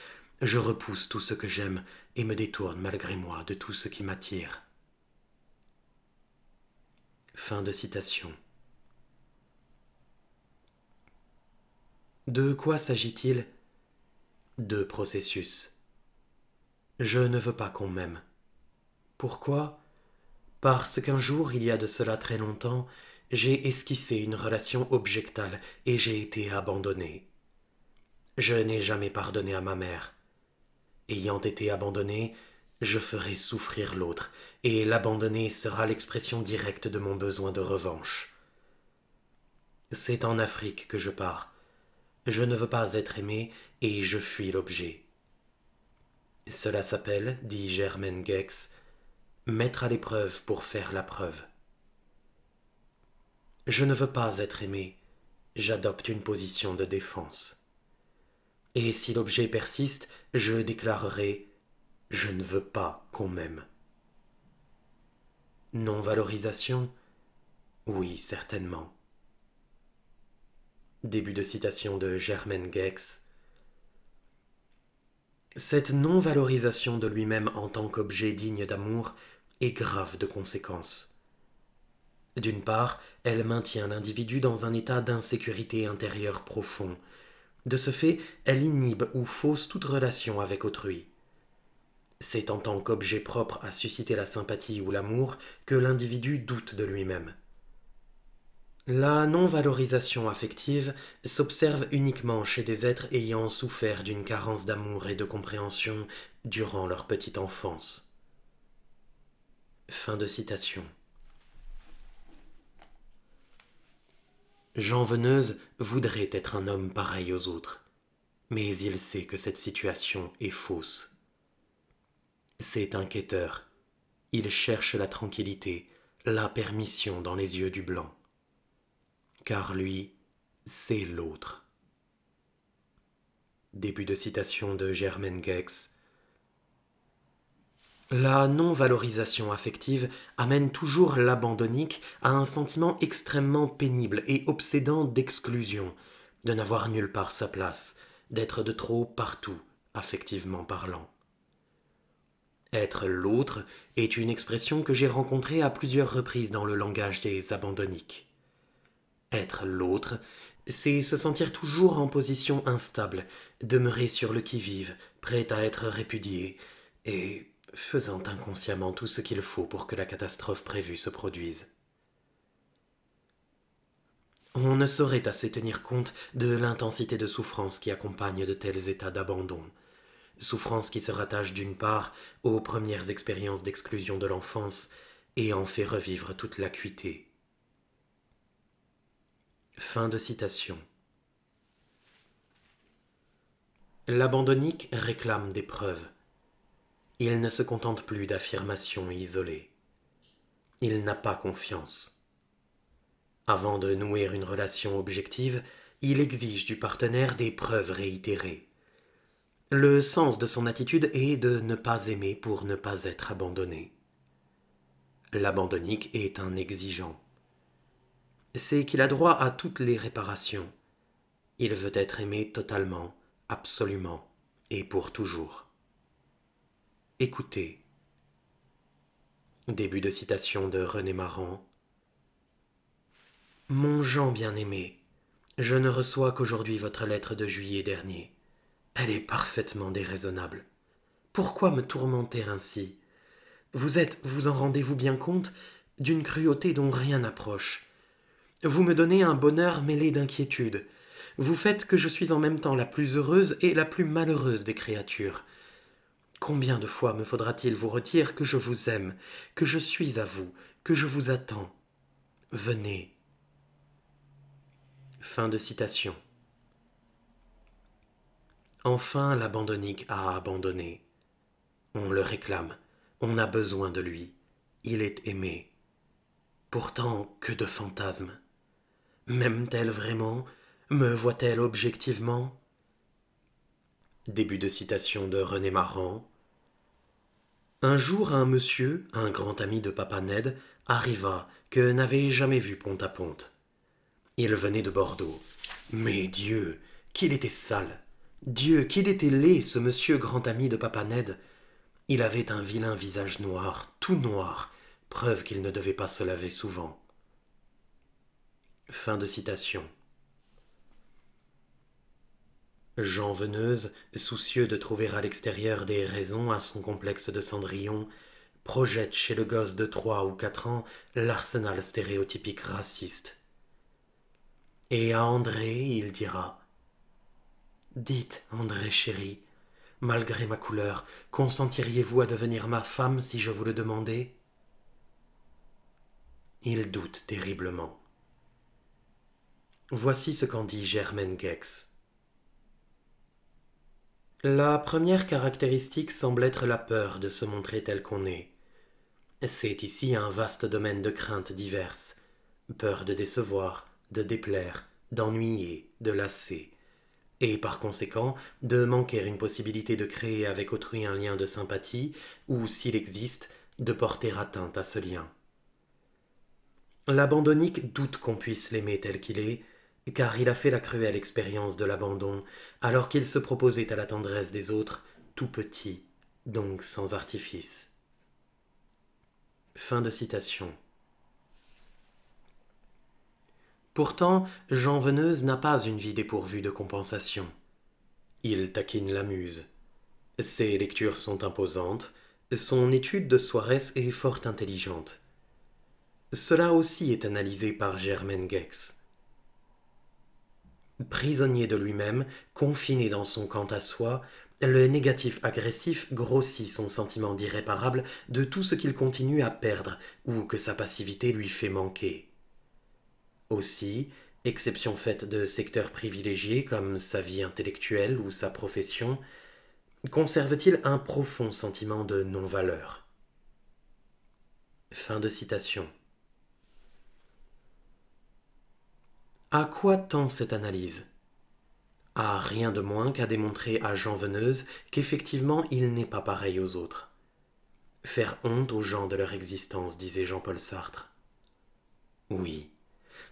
je repousse tout ce que j'aime et me détourne malgré moi de tout ce qui m'attire. Fin de citation. De quoi s'agit-il De processus. Je ne veux pas qu'on m'aime. Pourquoi Parce qu'un jour, il y a de cela très longtemps, j'ai esquissé une relation objectale et j'ai été abandonné. Je n'ai jamais pardonné à ma mère. Ayant été abandonné, je ferai souffrir l'autre, et l'abandonner sera l'expression directe de mon besoin de revanche. C'est en Afrique que je pars, je ne veux pas être aimé et je fuis l'objet. Cela s'appelle, dit Germaine Gex, mettre à l'épreuve pour faire la preuve. Je ne veux pas être aimé, j'adopte une position de défense. Et si l'objet persiste, je déclarerai Je ne veux pas qu'on m'aime. Non-valorisation Oui, certainement. Début de citation de Germaine Gex. Cette non-valorisation de lui-même en tant qu'objet digne d'amour est grave de conséquences. D'une part, elle maintient l'individu dans un état d'insécurité intérieure profond. De ce fait, elle inhibe ou fausse toute relation avec autrui. C'est en tant qu'objet propre à susciter la sympathie ou l'amour que l'individu doute de lui-même. La non-valorisation affective s'observe uniquement chez des êtres ayant souffert d'une carence d'amour et de compréhension durant leur petite enfance. Fin de citation. Jean Veneuse voudrait être un homme pareil aux autres, mais il sait que cette situation est fausse. C'est inquiéteur. Il cherche la tranquillité, la permission dans les yeux du blanc car lui, c'est l'autre. Début de citation de Germaine Gex. La non-valorisation affective amène toujours l'abandonique à un sentiment extrêmement pénible et obsédant d'exclusion, de n'avoir nulle part sa place, d'être de trop partout, affectivement parlant. Être l'autre est une expression que j'ai rencontrée à plusieurs reprises dans le langage des abandonniques. Être l'autre, c'est se sentir toujours en position instable, demeurer sur le qui-vive, prêt à être répudié, et faisant inconsciemment tout ce qu'il faut pour que la catastrophe prévue se produise. On ne saurait assez tenir compte de l'intensité de souffrance qui accompagne de tels états d'abandon, souffrance qui se rattache d'une part aux premières expériences d'exclusion de l'enfance et en fait revivre toute l'acuité, Fin de citation. L'abandonique réclame des preuves. Il ne se contente plus d'affirmations isolées. Il n'a pas confiance. Avant de nouer une relation objective, il exige du partenaire des preuves réitérées. Le sens de son attitude est de ne pas aimer pour ne pas être abandonné. L'abandonique est un exigeant c'est qu'il a droit à toutes les réparations. Il veut être aimé totalement, absolument et pour toujours. Écoutez. Début de citation de René Maran. Mon Jean bien-aimé, je ne reçois qu'aujourd'hui votre lettre de juillet dernier. Elle est parfaitement déraisonnable. Pourquoi me tourmenter ainsi Vous êtes, vous en rendez-vous bien compte, d'une cruauté dont rien n'approche. Vous me donnez un bonheur mêlé d'inquiétude. Vous faites que je suis en même temps la plus heureuse et la plus malheureuse des créatures. Combien de fois me faudra-t-il vous retirer que je vous aime, que je suis à vous, que je vous attends Venez. Fin de citation. Enfin l'abandonique a abandonné. On le réclame, on a besoin de lui, il est aimé. Pourtant, que de fantasmes. M'aime-t-elle vraiment Me voit-elle objectivement Début de citation de René Maran. Un jour, un monsieur, un grand ami de Papa Ned, arriva, que n'avait jamais vu Ponte à Ponte. Il venait de Bordeaux. Mais Dieu, qu'il était sale Dieu, qu'il était laid, ce monsieur grand ami de Papa Ned Il avait un vilain visage noir, tout noir, preuve qu'il ne devait pas se laver souvent. Fin de citation. Jean Veneuse, soucieux de trouver à l'extérieur des raisons à son complexe de Cendrillon, projette chez le gosse de trois ou quatre ans l'arsenal stéréotypique raciste. Et à André, il dira Dites, André chéri, malgré ma couleur, consentiriez-vous à devenir ma femme si je vous le demandais Il doute terriblement. Voici ce qu'en dit Germaine Gex. La première caractéristique semble être la peur de se montrer tel qu'on est. C'est ici un vaste domaine de craintes diverses peur de décevoir, de déplaire, d'ennuyer, de lasser, et par conséquent de manquer une possibilité de créer avec autrui un lien de sympathie, ou s'il existe, de porter atteinte à ce lien. L'abandonique doute qu'on puisse l'aimer tel qu'il est, car il a fait la cruelle expérience de l'abandon, alors qu'il se proposait à la tendresse des autres, tout petit, donc sans artifice. Fin de citation. Pourtant, Jean Veneuse n'a pas une vie dépourvue de compensation. Il taquine la muse. Ses lectures sont imposantes, son étude de Soares est fort intelligente. Cela aussi est analysé par Germaine Gex. Prisonnier de lui-même, confiné dans son camp à soi, le négatif agressif grossit son sentiment d'irréparable de tout ce qu'il continue à perdre ou que sa passivité lui fait manquer. Aussi, exception faite de secteurs privilégiés comme sa vie intellectuelle ou sa profession, conserve-t-il un profond sentiment de non-valeur. Fin de citation. À quoi tend cette analyse À rien de moins qu'à démontrer à Jean Veneuse qu'effectivement il n'est pas pareil aux autres. Faire honte aux gens de leur existence, disait Jean-Paul Sartre. Oui,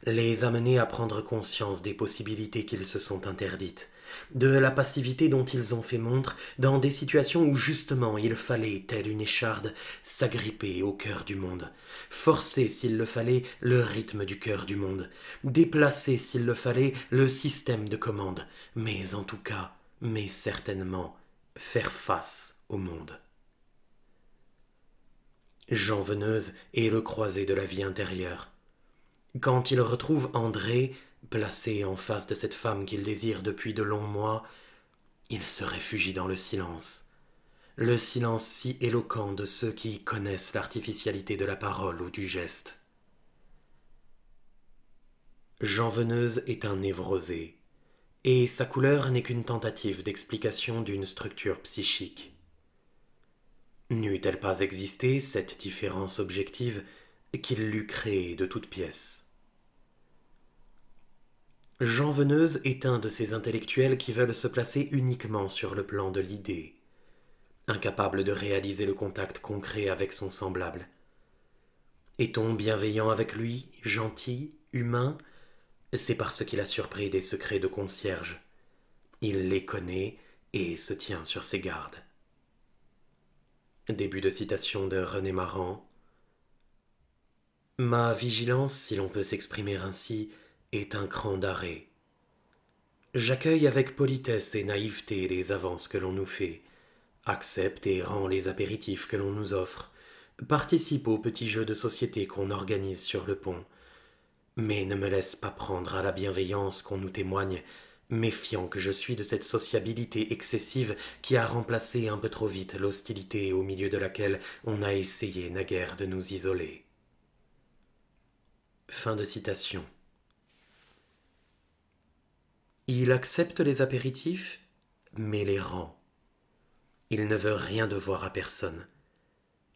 les amener à prendre conscience des possibilités qu'ils se sont interdites, de la passivité dont ils ont fait montre dans des situations où justement il fallait, telle une écharde, s'agripper au cœur du monde, forcer s'il le fallait le rythme du cœur du monde, déplacer s'il le fallait le système de commande, mais en tout cas, mais certainement, faire face au monde. Jean Veneuse est le croisé de la vie intérieure. Quand il retrouve André, Placé en face de cette femme qu'il désire depuis de longs mois, il se réfugie dans le silence. Le silence si éloquent de ceux qui connaissent l'artificialité de la parole ou du geste. Jean Veneuse est un névrosé, et sa couleur n'est qu'une tentative d'explication d'une structure psychique. N'eût-elle pas existé cette différence objective qu'il l'eût créée de toutes pièces Jean Veneuse est un de ces intellectuels qui veulent se placer uniquement sur le plan de l'idée, incapable de réaliser le contact concret avec son semblable. Est-on bienveillant avec lui, gentil, humain C'est parce qu'il a surpris des secrets de concierge. Il les connaît et se tient sur ses gardes. Début de citation de René Maran. Ma vigilance, si l'on peut s'exprimer ainsi, est un cran d'arrêt. J'accueille avec politesse et naïveté les avances que l'on nous fait, accepte et rend les apéritifs que l'on nous offre, participe aux petits jeux de société qu'on organise sur le pont, mais ne me laisse pas prendre à la bienveillance qu'on nous témoigne, méfiant que je suis de cette sociabilité excessive qui a remplacé un peu trop vite l'hostilité au milieu de laquelle on a essayé naguère de nous isoler. Fin de citation. Il accepte les apéritifs, mais les rend. Il ne veut rien devoir à personne,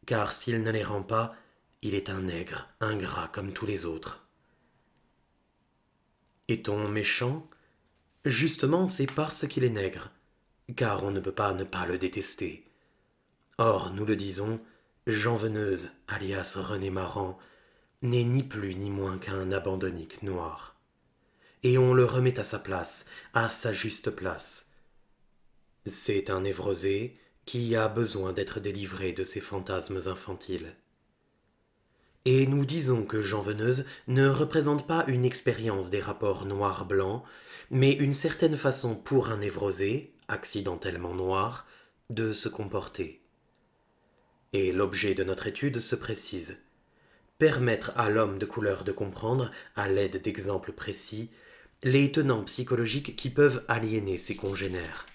car s'il ne les rend pas, il est un nègre, ingrat comme tous les autres. Est-on méchant Justement, c'est parce qu'il est nègre, car on ne peut pas ne pas le détester. Or, nous le disons, Jean Veneuse, alias René Maran, n'est ni plus ni moins qu'un abandonnique noir et on le remet à sa place, à sa juste place. C'est un névrosé qui a besoin d'être délivré de ses fantasmes infantiles. Et nous disons que Jean Veneuse ne représente pas une expérience des rapports noir-blanc, mais une certaine façon pour un névrosé, accidentellement noir, de se comporter. Et l'objet de notre étude se précise. Permettre à l'homme de couleur de comprendre, à l'aide d'exemples précis, les tenants psychologiques qui peuvent aliéner ses congénères.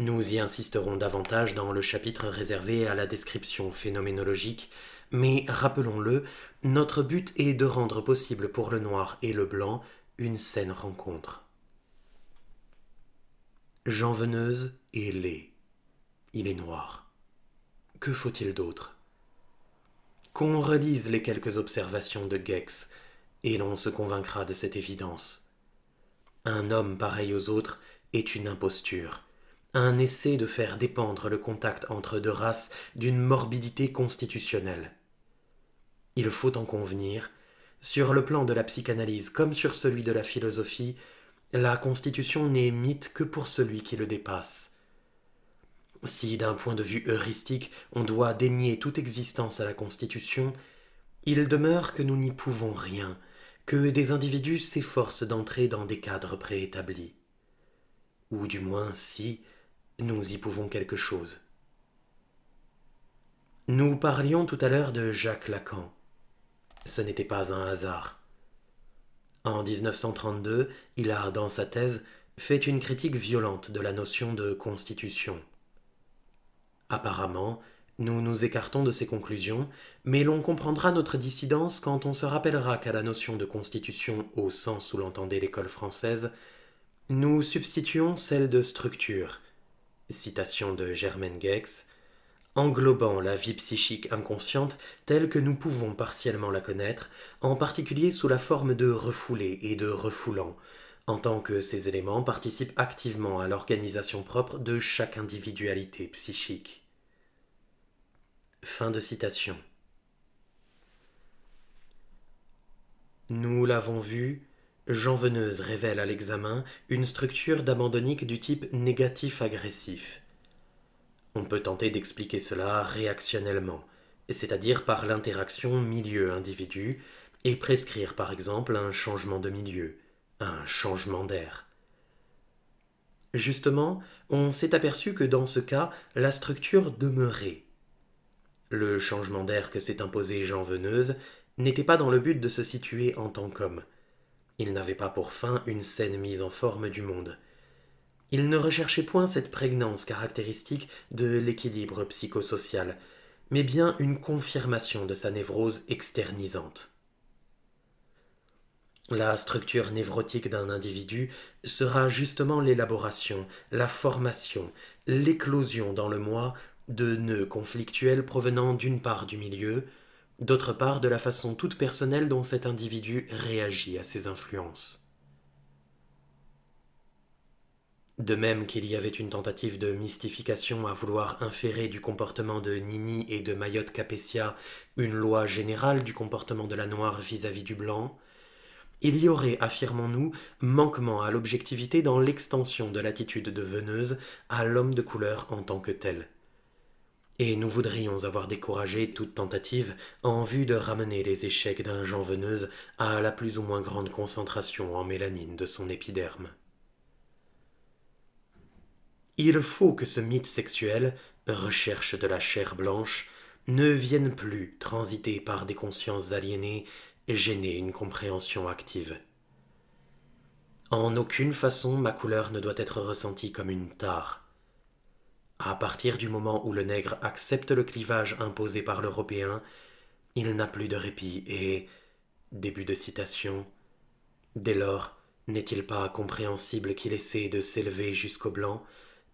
Nous y insisterons davantage dans le chapitre réservé à la description phénoménologique, mais rappelons-le, notre but est de rendre possible pour le noir et le blanc une saine rencontre. Jean Veneuse est laid. Il est noir. Que faut-il d'autre Qu'on redise les quelques observations de Gex, et l'on se convaincra de cette évidence. Un homme pareil aux autres est une imposture, un essai de faire dépendre le contact entre deux races d'une morbidité constitutionnelle. Il faut en convenir, sur le plan de la psychanalyse comme sur celui de la philosophie, la constitution n'est mythe que pour celui qui le dépasse. Si d'un point de vue heuristique on doit dénier toute existence à la constitution, il demeure que nous n'y pouvons rien, que des individus s'efforcent d'entrer dans des cadres préétablis, ou du moins si nous y pouvons quelque chose. Nous parlions tout à l'heure de Jacques Lacan. Ce n'était pas un hasard. En 1932, il a, dans sa thèse, fait une critique violente de la notion de constitution. Apparemment, nous nous écartons de ces conclusions, mais l'on comprendra notre dissidence quand on se rappellera qu'à la notion de constitution au sens où l'entendait l'école française, nous substituons celle de structure, citation de Germaine Gex, englobant la vie psychique inconsciente telle que nous pouvons partiellement la connaître, en particulier sous la forme de refoulés et de refoulants, en tant que ces éléments participent activement à l'organisation propre de chaque individualité psychique. Fin de citation. Nous l'avons vu, Jean Veneuse révèle à l'examen une structure d'abandonique du type négatif-agressif. On peut tenter d'expliquer cela réactionnellement, c'est-à-dire par l'interaction milieu-individu, et prescrire par exemple un changement de milieu, un changement d'air. Justement, on s'est aperçu que dans ce cas, la structure demeurait, le changement d'air que s'est imposé Jean Veneuse n'était pas dans le but de se situer en tant qu'homme. Il n'avait pas pour fin une scène mise en forme du monde. Il ne recherchait point cette prégnance caractéristique de l'équilibre psychosocial, mais bien une confirmation de sa névrose externisante. La structure névrotique d'un individu sera justement l'élaboration, la formation, l'éclosion dans le moi de nœuds conflictuels provenant d'une part du milieu, d'autre part de la façon toute personnelle dont cet individu réagit à ses influences. De même qu'il y avait une tentative de mystification à vouloir inférer du comportement de Nini et de Mayotte Capetia une loi générale du comportement de la noire vis à -vis du blanc, il y aurait, affirmons-nous, manquement à l'objectivité dans l'extension de l'attitude de Veneuse à l'homme de couleur en tant que tel et nous voudrions avoir découragé toute tentative en vue de ramener les échecs d'un Veneuse à la plus ou moins grande concentration en mélanine de son épiderme. Il faut que ce mythe sexuel, recherche de la chair blanche, ne vienne plus transiter par des consciences aliénées, gêner une compréhension active. En aucune façon ma couleur ne doit être ressentie comme une tare, à partir du moment où le nègre accepte le clivage imposé par l'Européen, il n'a plus de répit et. Début de citation. Dès lors, n'est-il pas compréhensible qu'il essaie de s'élever jusqu'au blanc,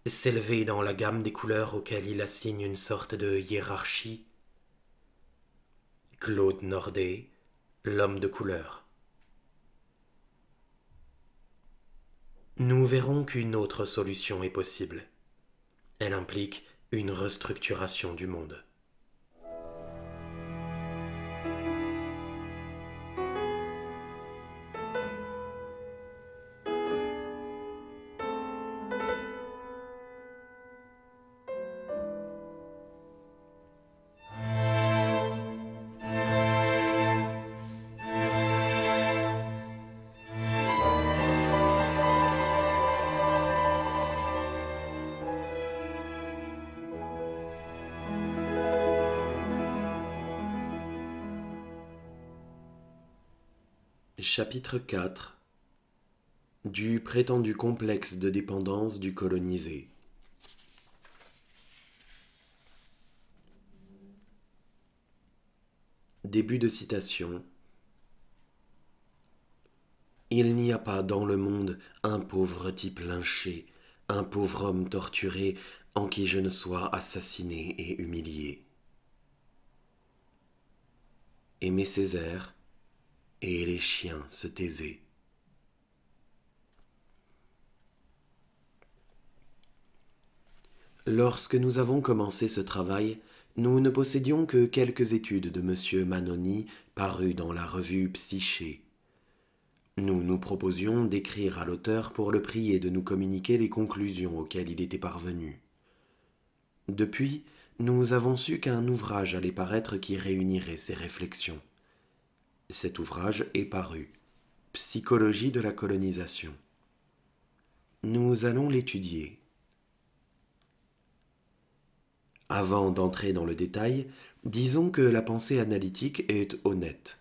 s'élever dans la gamme des couleurs auxquelles il assigne une sorte de hiérarchie Claude Nordet, L'homme de couleur. Nous verrons qu'une autre solution est possible. Elle implique une restructuration du monde. Chapitre 4 Du prétendu complexe de dépendance du colonisé. Début de citation. Il n'y a pas dans le monde un pauvre type lynché, un pauvre homme torturé en qui je ne sois assassiné et humilié. Aimé Césaire, et les chiens se taisaient. Lorsque nous avons commencé ce travail, nous ne possédions que quelques études de M. Manoni parues dans la revue Psyché. Nous nous proposions d'écrire à l'auteur pour le prier de nous communiquer les conclusions auxquelles il était parvenu. Depuis, nous avons su qu'un ouvrage allait paraître qui réunirait ses réflexions. Cet ouvrage est paru. Psychologie de la colonisation. Nous allons l'étudier. Avant d'entrer dans le détail, disons que la pensée analytique est honnête.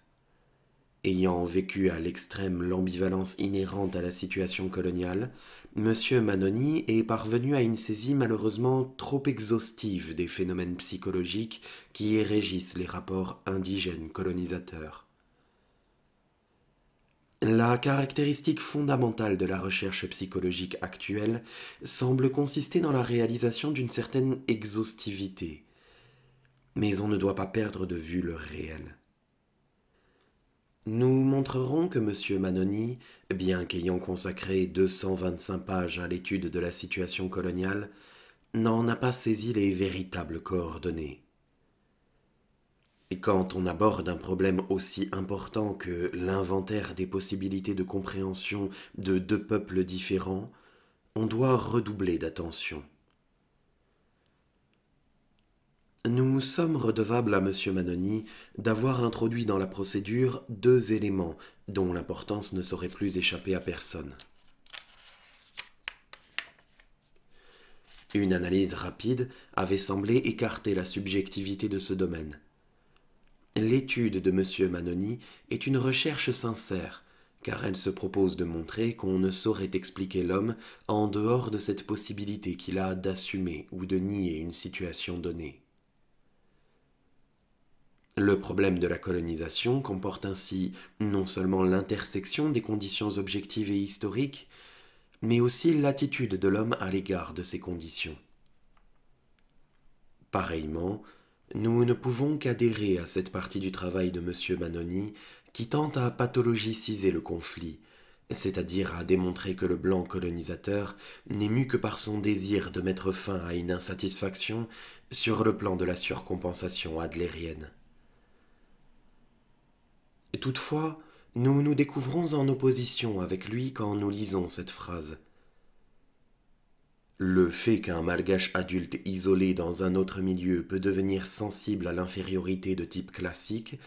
Ayant vécu à l'extrême l'ambivalence inhérente à la situation coloniale, M. Manoni est parvenu à une saisie malheureusement trop exhaustive des phénomènes psychologiques qui régissent les rapports indigènes colonisateurs. La caractéristique fondamentale de la recherche psychologique actuelle semble consister dans la réalisation d'une certaine exhaustivité. Mais on ne doit pas perdre de vue le réel. Nous montrerons que M. Manoni, bien qu'ayant consacré 225 pages à l'étude de la situation coloniale, n'en a pas saisi les véritables coordonnées. Et quand on aborde un problème aussi important que l'inventaire des possibilités de compréhension de deux peuples différents, on doit redoubler d'attention. Nous sommes redevables à M. Manoni d'avoir introduit dans la procédure deux éléments dont l'importance ne saurait plus échapper à personne. Une analyse rapide avait semblé écarter la subjectivité de ce domaine. L'étude de M. Manoni est une recherche sincère, car elle se propose de montrer qu'on ne saurait expliquer l'homme en dehors de cette possibilité qu'il a d'assumer ou de nier une situation donnée. Le problème de la colonisation comporte ainsi non seulement l'intersection des conditions objectives et historiques, mais aussi l'attitude de l'homme à l'égard de ces conditions. Pareillement, nous ne pouvons qu'adhérer à cette partie du travail de M. Manoni qui tente à pathologiciser le conflit, c'est-à-dire à démontrer que le blanc colonisateur n'est mu que par son désir de mettre fin à une insatisfaction sur le plan de la surcompensation adlérienne. Toutefois, nous nous découvrons en opposition avec lui quand nous lisons cette phrase. Le fait qu'un malgache adulte isolé dans un autre milieu peut devenir sensible à l'infériorité de type classique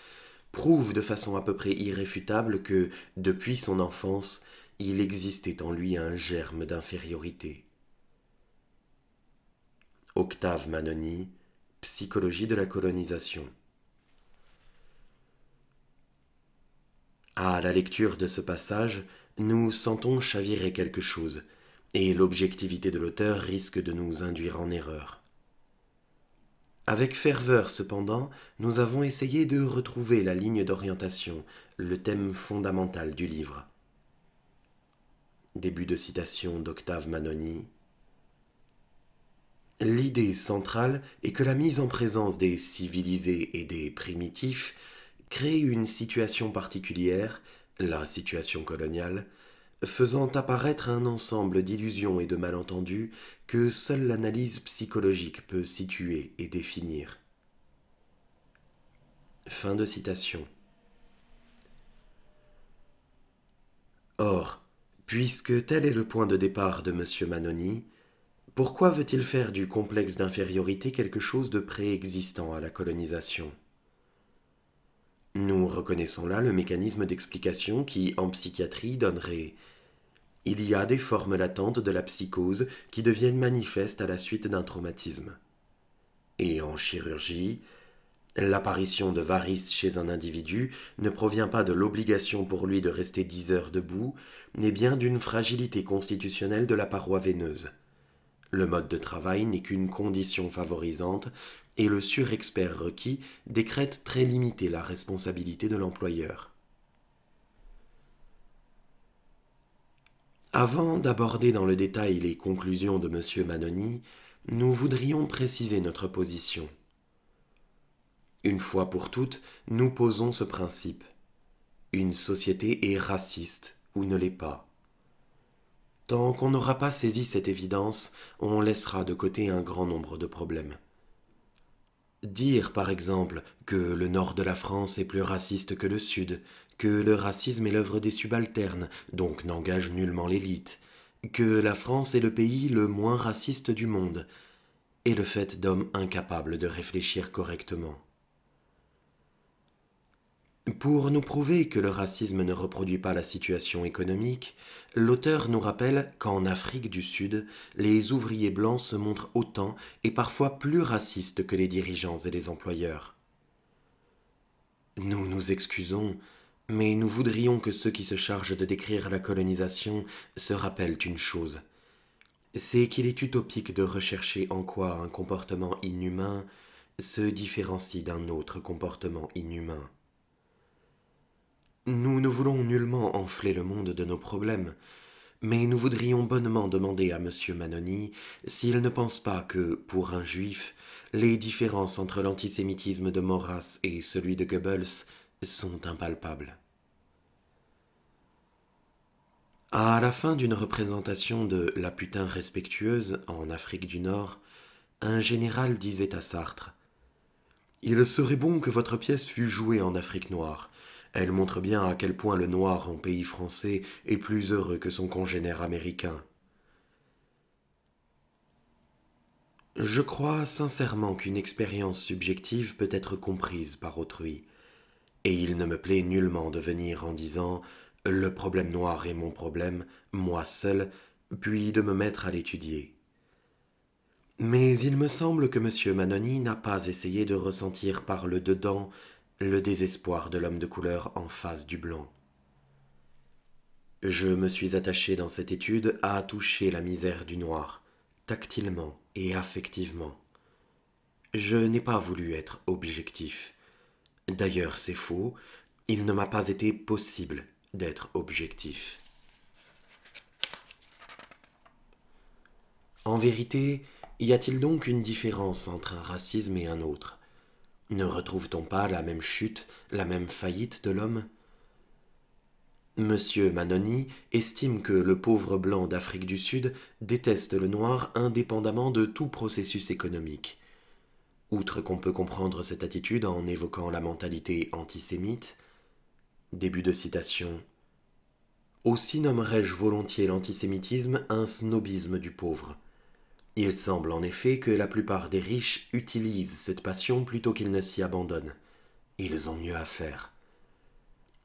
prouve de façon à peu près irréfutable que, depuis son enfance, il existait en lui un germe d'infériorité. Octave Manoni, Psychologie de la colonisation. À la lecture de ce passage, nous sentons chavirer quelque chose, et l'objectivité de l'auteur risque de nous induire en erreur. Avec ferveur cependant, nous avons essayé de retrouver la ligne d'orientation, le thème fondamental du livre. Début de citation d'Octave Manoni. L'idée centrale est que la mise en présence des civilisés et des primitifs crée une situation particulière, la situation coloniale, faisant apparaître un ensemble d'illusions et de malentendus que seule l'analyse psychologique peut situer et définir. Fin de citation. Or, puisque tel est le point de départ de M. Manoni, pourquoi veut-il faire du complexe d'infériorité quelque chose de préexistant à la colonisation nous reconnaissons là le mécanisme d'explication qui, en psychiatrie, donnerait Il y a des formes latentes de la psychose qui deviennent manifestes à la suite d'un traumatisme. Et en chirurgie, l'apparition de varices chez un individu ne provient pas de l'obligation pour lui de rester dix heures debout, mais bien d'une fragilité constitutionnelle de la paroi veineuse. Le mode de travail n'est qu'une condition favorisante et le surexpert requis décrète très limitée la responsabilité de l'employeur. Avant d'aborder dans le détail les conclusions de M. Manoni, nous voudrions préciser notre position. Une fois pour toutes, nous posons ce principe. Une société est raciste ou ne l'est pas. Tant qu'on n'aura pas saisi cette évidence, on laissera de côté un grand nombre de problèmes. Dire, par exemple, que le nord de la France est plus raciste que le sud, que le racisme est l'œuvre des subalternes, donc n'engage nullement l'élite, que la France est le pays le moins raciste du monde, est le fait d'hommes incapables de réfléchir correctement. Pour nous prouver que le racisme ne reproduit pas la situation économique, l'auteur nous rappelle qu'en Afrique du Sud, les ouvriers blancs se montrent autant et parfois plus racistes que les dirigeants et les employeurs. Nous nous excusons, mais nous voudrions que ceux qui se chargent de décrire la colonisation se rappellent une chose. C'est qu'il est utopique de rechercher en quoi un comportement inhumain se différencie d'un autre comportement inhumain. Nous ne voulons nullement enfler le monde de nos problèmes, mais nous voudrions bonnement demander à M. Manoni s'il ne pense pas que, pour un juif, les différences entre l'antisémitisme de Maurras et celui de Goebbels sont impalpables. À la fin d'une représentation de La putain respectueuse en Afrique du Nord, un général disait à Sartre Il serait bon que votre pièce fût jouée en Afrique noire elle montre bien à quel point le noir en pays français est plus heureux que son congénère américain. Je crois sincèrement qu'une expérience subjective peut être comprise par autrui, et il ne me plaît nullement de venir en disant le problème noir est mon problème, moi seul, puis de me mettre à l'étudier. Mais il me semble que M. Manoni n'a pas essayé de ressentir par le dedans le désespoir de l'homme de couleur en face du blanc. Je me suis attaché dans cette étude à toucher la misère du noir, tactilement et affectivement. Je n'ai pas voulu être objectif. D'ailleurs, c'est faux, il ne m'a pas été possible d'être objectif. En vérité, y a-t-il donc une différence entre un racisme et un autre ne retrouve-t-on pas la même chute, la même faillite de l'homme Monsieur Manoni estime que le pauvre blanc d'Afrique du Sud déteste le noir indépendamment de tout processus économique. Outre qu'on peut comprendre cette attitude en évoquant la mentalité antisémite, début de citation. Aussi nommerais-je volontiers l'antisémitisme un snobisme du pauvre, il semble en effet que la plupart des riches utilisent cette passion plutôt qu'ils ne s'y abandonnent. Ils ont mieux à faire.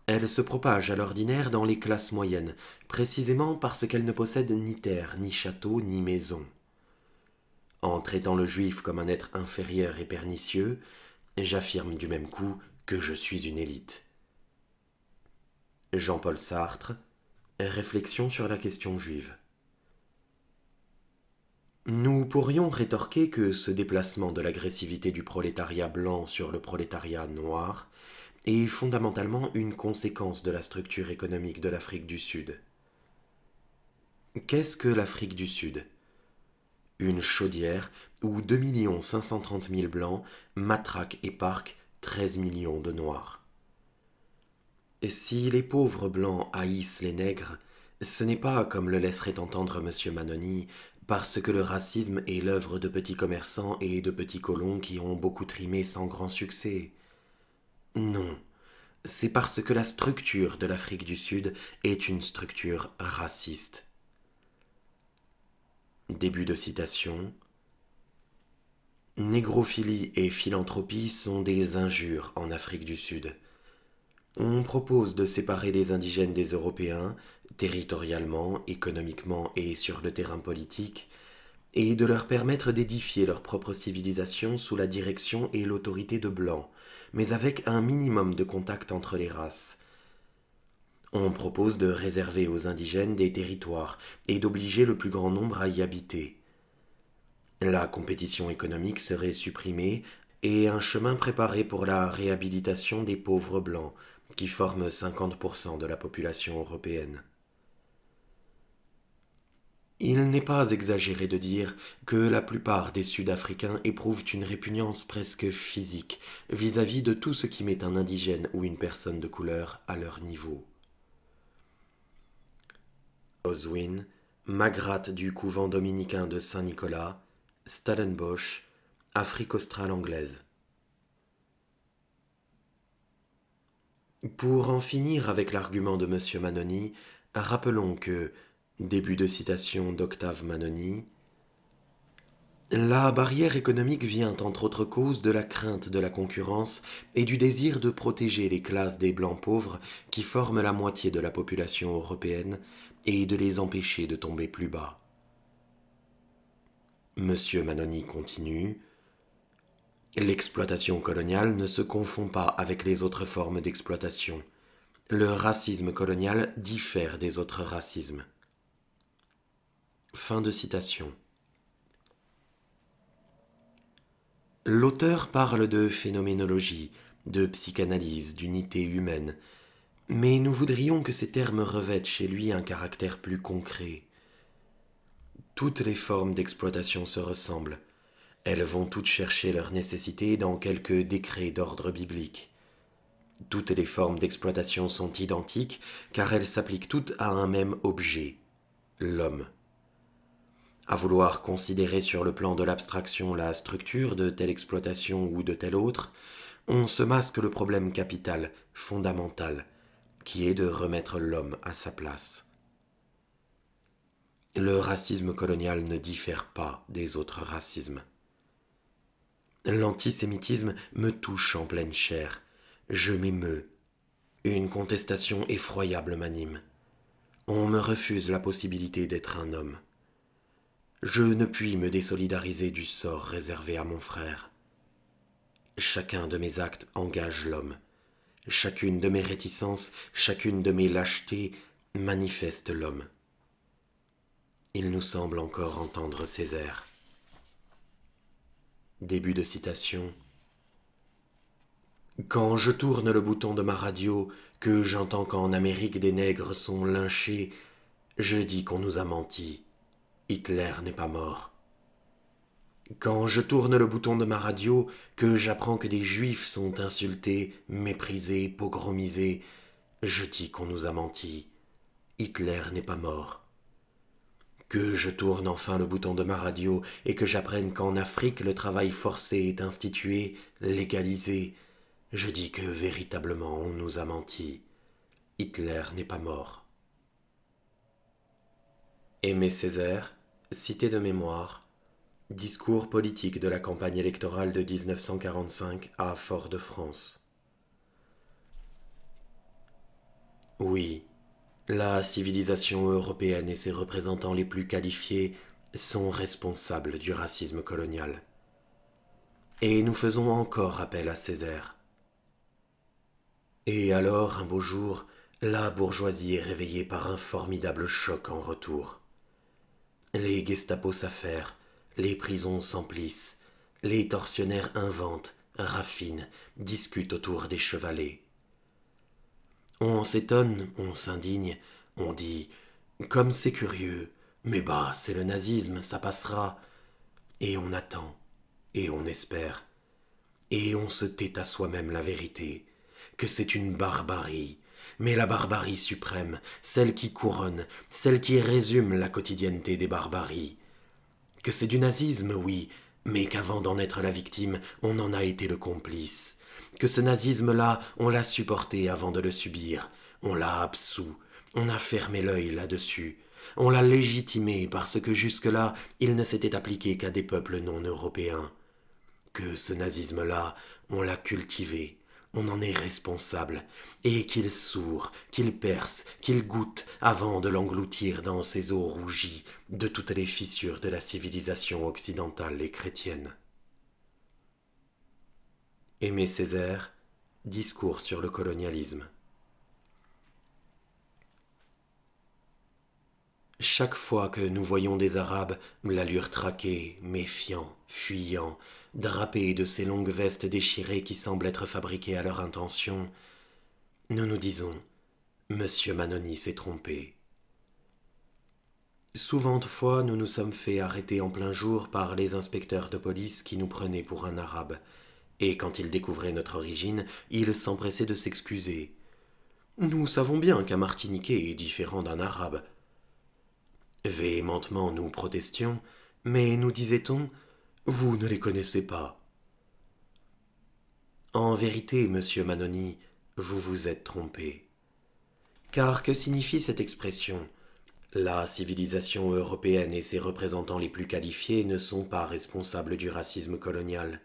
Elle se propage à l'ordinaire dans les classes moyennes, précisément parce qu'elle ne possède ni terre, ni château, ni maison. En traitant le juif comme un être inférieur et pernicieux, j'affirme du même coup que je suis une élite. Jean-Paul Sartre, Réflexion sur la question juive. Nous pourrions rétorquer que ce déplacement de l'agressivité du prolétariat blanc sur le prolétariat noir est fondamentalement une conséquence de la structure économique de l'Afrique du Sud. Qu'est-ce que l'Afrique du Sud Une chaudière où 2 530 000 blancs matraquent et parquent 13 millions de noirs. Si les pauvres blancs haïssent les nègres, ce n'est pas, comme le laisserait entendre M. Manoni, parce que le racisme est l'œuvre de petits commerçants et de petits colons qui ont beaucoup trimé sans grand succès. Non, c'est parce que la structure de l'Afrique du Sud est une structure raciste. Début de citation. Négrophilie et philanthropie sont des injures en Afrique du Sud. On propose de séparer les indigènes des Européens, territorialement, économiquement et sur le terrain politique, et de leur permettre d'édifier leur propre civilisation sous la direction et l'autorité de Blancs, mais avec un minimum de contact entre les races. On propose de réserver aux indigènes des territoires et d'obliger le plus grand nombre à y habiter. La compétition économique serait supprimée et un chemin préparé pour la réhabilitation des pauvres blancs, qui forment 50% de la population européenne. Il n'est pas exagéré de dire que la plupart des Sud-Africains éprouvent une répugnance presque physique vis-à-vis de tout ce qui met un indigène ou une personne de couleur à leur niveau. Oswin, magrate du couvent dominicain de Saint-Nicolas, Stellenbosch, Afrique australe anglaise. Pour en finir avec l'argument de M. Manoni, rappelons que, début de citation d'Octave Manoni, la barrière économique vient entre autres causes de la crainte de la concurrence et du désir de protéger les classes des blancs pauvres qui forment la moitié de la population européenne et de les empêcher de tomber plus bas. Monsieur Manoni continue. L'exploitation coloniale ne se confond pas avec les autres formes d'exploitation. Le racisme colonial diffère des autres racismes. Fin de citation. L'auteur parle de phénoménologie, de psychanalyse, d'unité humaine, mais nous voudrions que ces termes revêtent chez lui un caractère plus concret. Toutes les formes d'exploitation se ressemblent. Elles vont toutes chercher leur nécessité dans quelques décrets d'ordre biblique. Toutes les formes d'exploitation sont identiques car elles s'appliquent toutes à un même objet, l'homme. À vouloir considérer sur le plan de l'abstraction la structure de telle exploitation ou de telle autre, on se masque le problème capital, fondamental, qui est de remettre l'homme à sa place. Le racisme colonial ne diffère pas des autres racismes. L'antisémitisme me touche en pleine chair. Je m'émeus. Une contestation effroyable m'anime. On me refuse la possibilité d'être un homme. Je ne puis me désolidariser du sort réservé à mon frère. Chacun de mes actes engage l'homme. Chacune de mes réticences, chacune de mes lâchetés manifeste l'homme. Il nous semble encore entendre airs. Début de citation. Quand je tourne le bouton de ma radio, que j'entends qu'en Amérique des nègres sont lynchés, je dis qu'on nous a menti. Hitler n'est pas mort. Quand je tourne le bouton de ma radio, que j'apprends que des juifs sont insultés, méprisés, pogromisés, je dis qu'on nous a menti. Hitler n'est pas mort que je tourne enfin le bouton de ma radio et que j'apprenne qu'en Afrique le travail forcé est institué, légalisé, je dis que véritablement on nous a menti. Hitler n'est pas mort. Aimé Césaire, cité de mémoire, discours politique de la campagne électorale de 1945 à Fort-de-France. Oui, la civilisation européenne et ses représentants les plus qualifiés sont responsables du racisme colonial. Et nous faisons encore appel à Césaire. Et alors, un beau jour, la bourgeoisie est réveillée par un formidable choc en retour. Les gestapos s'affairent, les prisons s'emplissent, les tortionnaires inventent, raffinent, discutent autour des chevalets, on s'étonne, on s'indigne, on dit Comme c'est curieux, mais bah, c'est le nazisme, ça passera. Et on attend, et on espère, et on se tait à soi-même la vérité, que c'est une barbarie, mais la barbarie suprême, celle qui couronne, celle qui résume la quotidienneté des barbaries. Que c'est du nazisme, oui, mais qu'avant d'en être la victime, on en a été le complice, que ce nazisme-là, on l'a supporté avant de le subir, on l'a absous, on a fermé l'œil là-dessus, on l'a légitimé parce que jusque-là, il ne s'était appliqué qu'à des peuples non européens. Que ce nazisme-là, on l'a cultivé, on en est responsable, et qu'il sourd, qu'il perce, qu'il goûte avant de l'engloutir dans ses eaux rougies de toutes les fissures de la civilisation occidentale et chrétienne. Aimé Césaire, Discours sur le colonialisme. Chaque fois que nous voyons des Arabes, l'allure traquée, méfiant, fuyant, drapés de ces longues vestes déchirées qui semblent être fabriquées à leur intention, nous nous disons Monsieur Manoni s'est trompé. Souvent fois nous nous sommes fait arrêter en plein jour par les inspecteurs de police qui nous prenaient pour un arabe et quand il découvrait notre origine, il s'empressait de s'excuser. Nous savons bien qu'un Martiniquais est différent d'un Arabe. Véhémentement nous protestions, mais nous disait-on, vous ne les connaissez pas. En vérité, monsieur Manoni, vous vous êtes trompé. Car que signifie cette expression La civilisation européenne et ses représentants les plus qualifiés ne sont pas responsables du racisme colonial.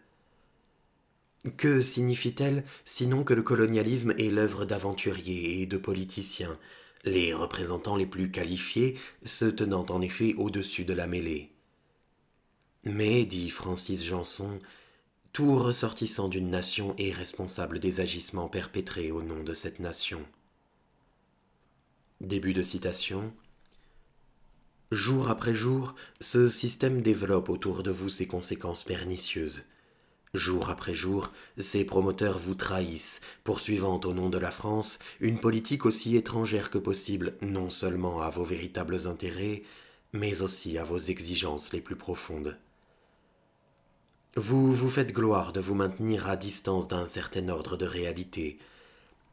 Que signifie-t-elle sinon que le colonialisme est l'œuvre d'aventuriers et de politiciens, les représentants les plus qualifiés se tenant en effet au-dessus de la mêlée Mais, dit Francis Janson, tout ressortissant d'une nation est responsable des agissements perpétrés au nom de cette nation. Début de citation. Jour après jour, ce système développe autour de vous ses conséquences pernicieuses. Jour après jour, ces promoteurs vous trahissent, poursuivant au nom de la France une politique aussi étrangère que possible, non seulement à vos véritables intérêts, mais aussi à vos exigences les plus profondes. Vous vous faites gloire de vous maintenir à distance d'un certain ordre de réalité.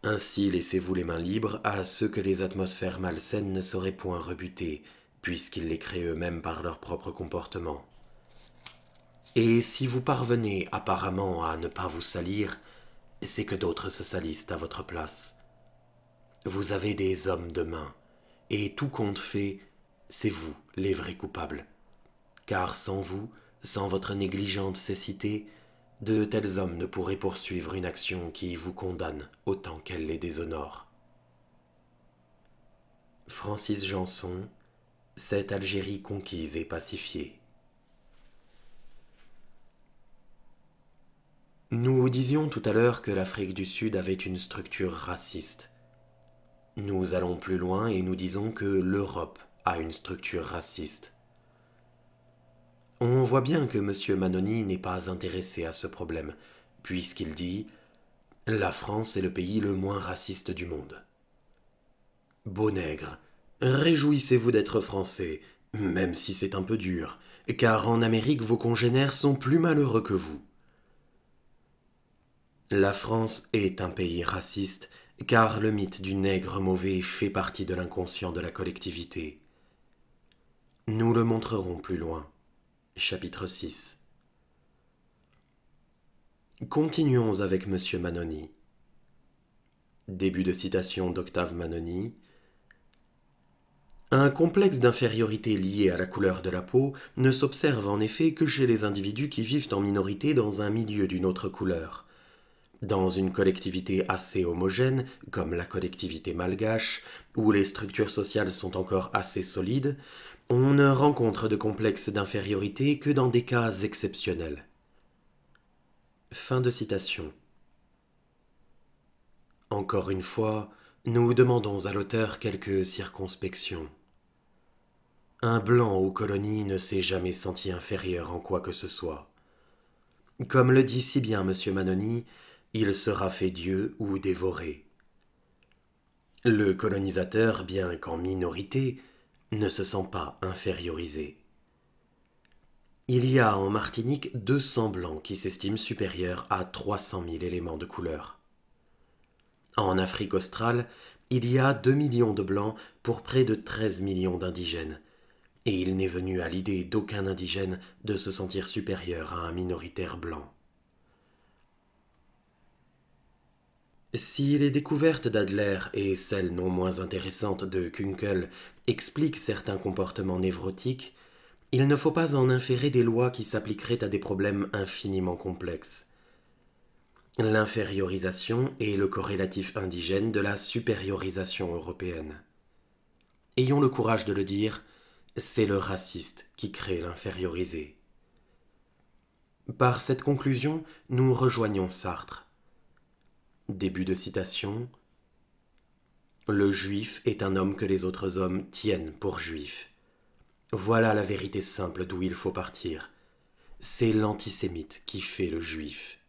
Ainsi laissez-vous les mains libres à ceux que les atmosphères malsaines ne sauraient point rebuter, puisqu'ils les créent eux-mêmes par leur propre comportement. Et si vous parvenez apparemment à ne pas vous salir, c'est que d'autres se salissent à votre place. Vous avez des hommes de main, et tout compte fait, c'est vous les vrais coupables. Car sans vous, sans votre négligente cécité, de tels hommes ne pourraient poursuivre une action qui vous condamne autant qu'elle les déshonore. Francis Janson, cette Algérie conquise et pacifiée. Nous disions tout à l'heure que l'Afrique du Sud avait une structure raciste. Nous allons plus loin et nous disons que l'Europe a une structure raciste. On voit bien que M. Manoni n'est pas intéressé à ce problème, puisqu'il dit ⁇ La France est le pays le moins raciste du monde ⁇ Beau nègre, réjouissez-vous d'être français, même si c'est un peu dur, car en Amérique vos congénères sont plus malheureux que vous. La France est un pays raciste, car le mythe du nègre mauvais fait partie de l'inconscient de la collectivité. Nous le montrerons plus loin. Chapitre 6 Continuons avec Monsieur Manoni. Début de citation d'Octave Manoni. Un complexe d'infériorité lié à la couleur de la peau ne s'observe en effet que chez les individus qui vivent en minorité dans un milieu d'une autre couleur. Dans une collectivité assez homogène, comme la collectivité malgache, où les structures sociales sont encore assez solides, on ne rencontre de complexes d'infériorité que dans des cas exceptionnels. Fin de citation. Encore une fois, nous demandons à l'auteur quelques circonspections. Un blanc aux colonies ne s'est jamais senti inférieur en quoi que ce soit. Comme le dit si bien M. Manoni, il sera fait Dieu ou dévoré. Le colonisateur, bien qu'en minorité, ne se sent pas infériorisé. Il y a en Martinique 200 blancs qui s'estiment supérieurs à 300 000 éléments de couleur. En Afrique australe, il y a 2 millions de blancs pour près de 13 millions d'indigènes, et il n'est venu à l'idée d'aucun indigène de se sentir supérieur à un minoritaire blanc. Si les découvertes d'Adler et celles non moins intéressantes de Kunkel expliquent certains comportements névrotiques, il ne faut pas en inférer des lois qui s'appliqueraient à des problèmes infiniment complexes. L'infériorisation est le corrélatif indigène de la supériorisation européenne. Ayons le courage de le dire, c'est le raciste qui crée l'infériorisé. Par cette conclusion, nous rejoignons Sartre Début de citation. Le juif est un homme que les autres hommes tiennent pour juif. Voilà la vérité simple d'où il faut partir. C'est l'antisémite qui fait le juif.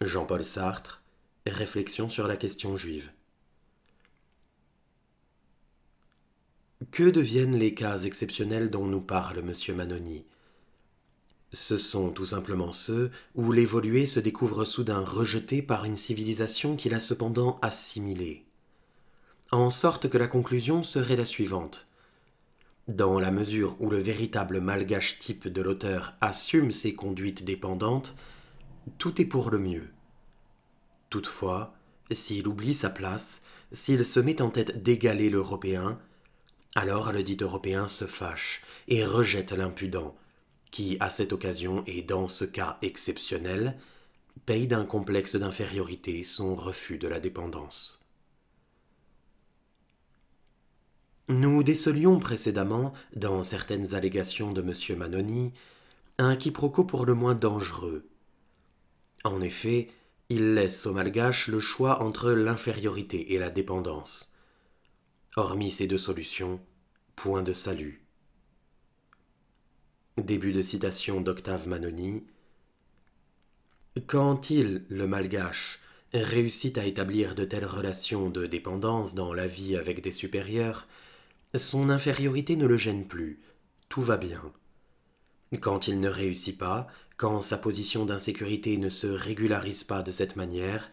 Jean-Paul Sartre, Réflexion sur la question juive. Que deviennent les cas exceptionnels dont nous parle M. Manoni ce sont tout simplement ceux où l'évolué se découvre soudain rejeté par une civilisation qu'il a cependant assimilée. En sorte que la conclusion serait la suivante. Dans la mesure où le véritable malgache type de l'auteur assume ses conduites dépendantes, tout est pour le mieux. Toutefois, s'il oublie sa place, s'il se met en tête d'égaler l'Européen, alors le dit Européen se fâche et rejette l'impudent, qui, à cette occasion et dans ce cas exceptionnel, paye d'un complexe d'infériorité son refus de la dépendance. Nous décelions précédemment, dans certaines allégations de M. Manoni, un quiproquo pour le moins dangereux. En effet, il laisse au malgache le choix entre l'infériorité et la dépendance. Hormis ces deux solutions, point de salut. Début de citation d'Octave Manoni. Quand il, le malgache, réussit à établir de telles relations de dépendance dans la vie avec des supérieurs, son infériorité ne le gêne plus, tout va bien. Quand il ne réussit pas, quand sa position d'insécurité ne se régularise pas de cette manière,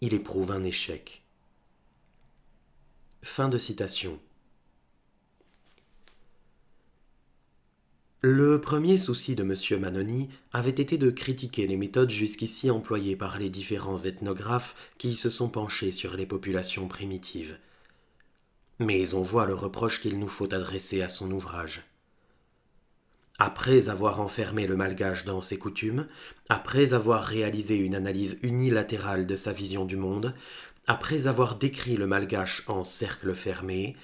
il éprouve un échec. Fin de citation. Le premier souci de M. Manoni avait été de critiquer les méthodes jusqu'ici employées par les différents ethnographes qui se sont penchés sur les populations primitives. Mais on voit le reproche qu'il nous faut adresser à son ouvrage. Après avoir enfermé le malgache dans ses coutumes, après avoir réalisé une analyse unilatérale de sa vision du monde, après avoir décrit le malgache en cercle fermé,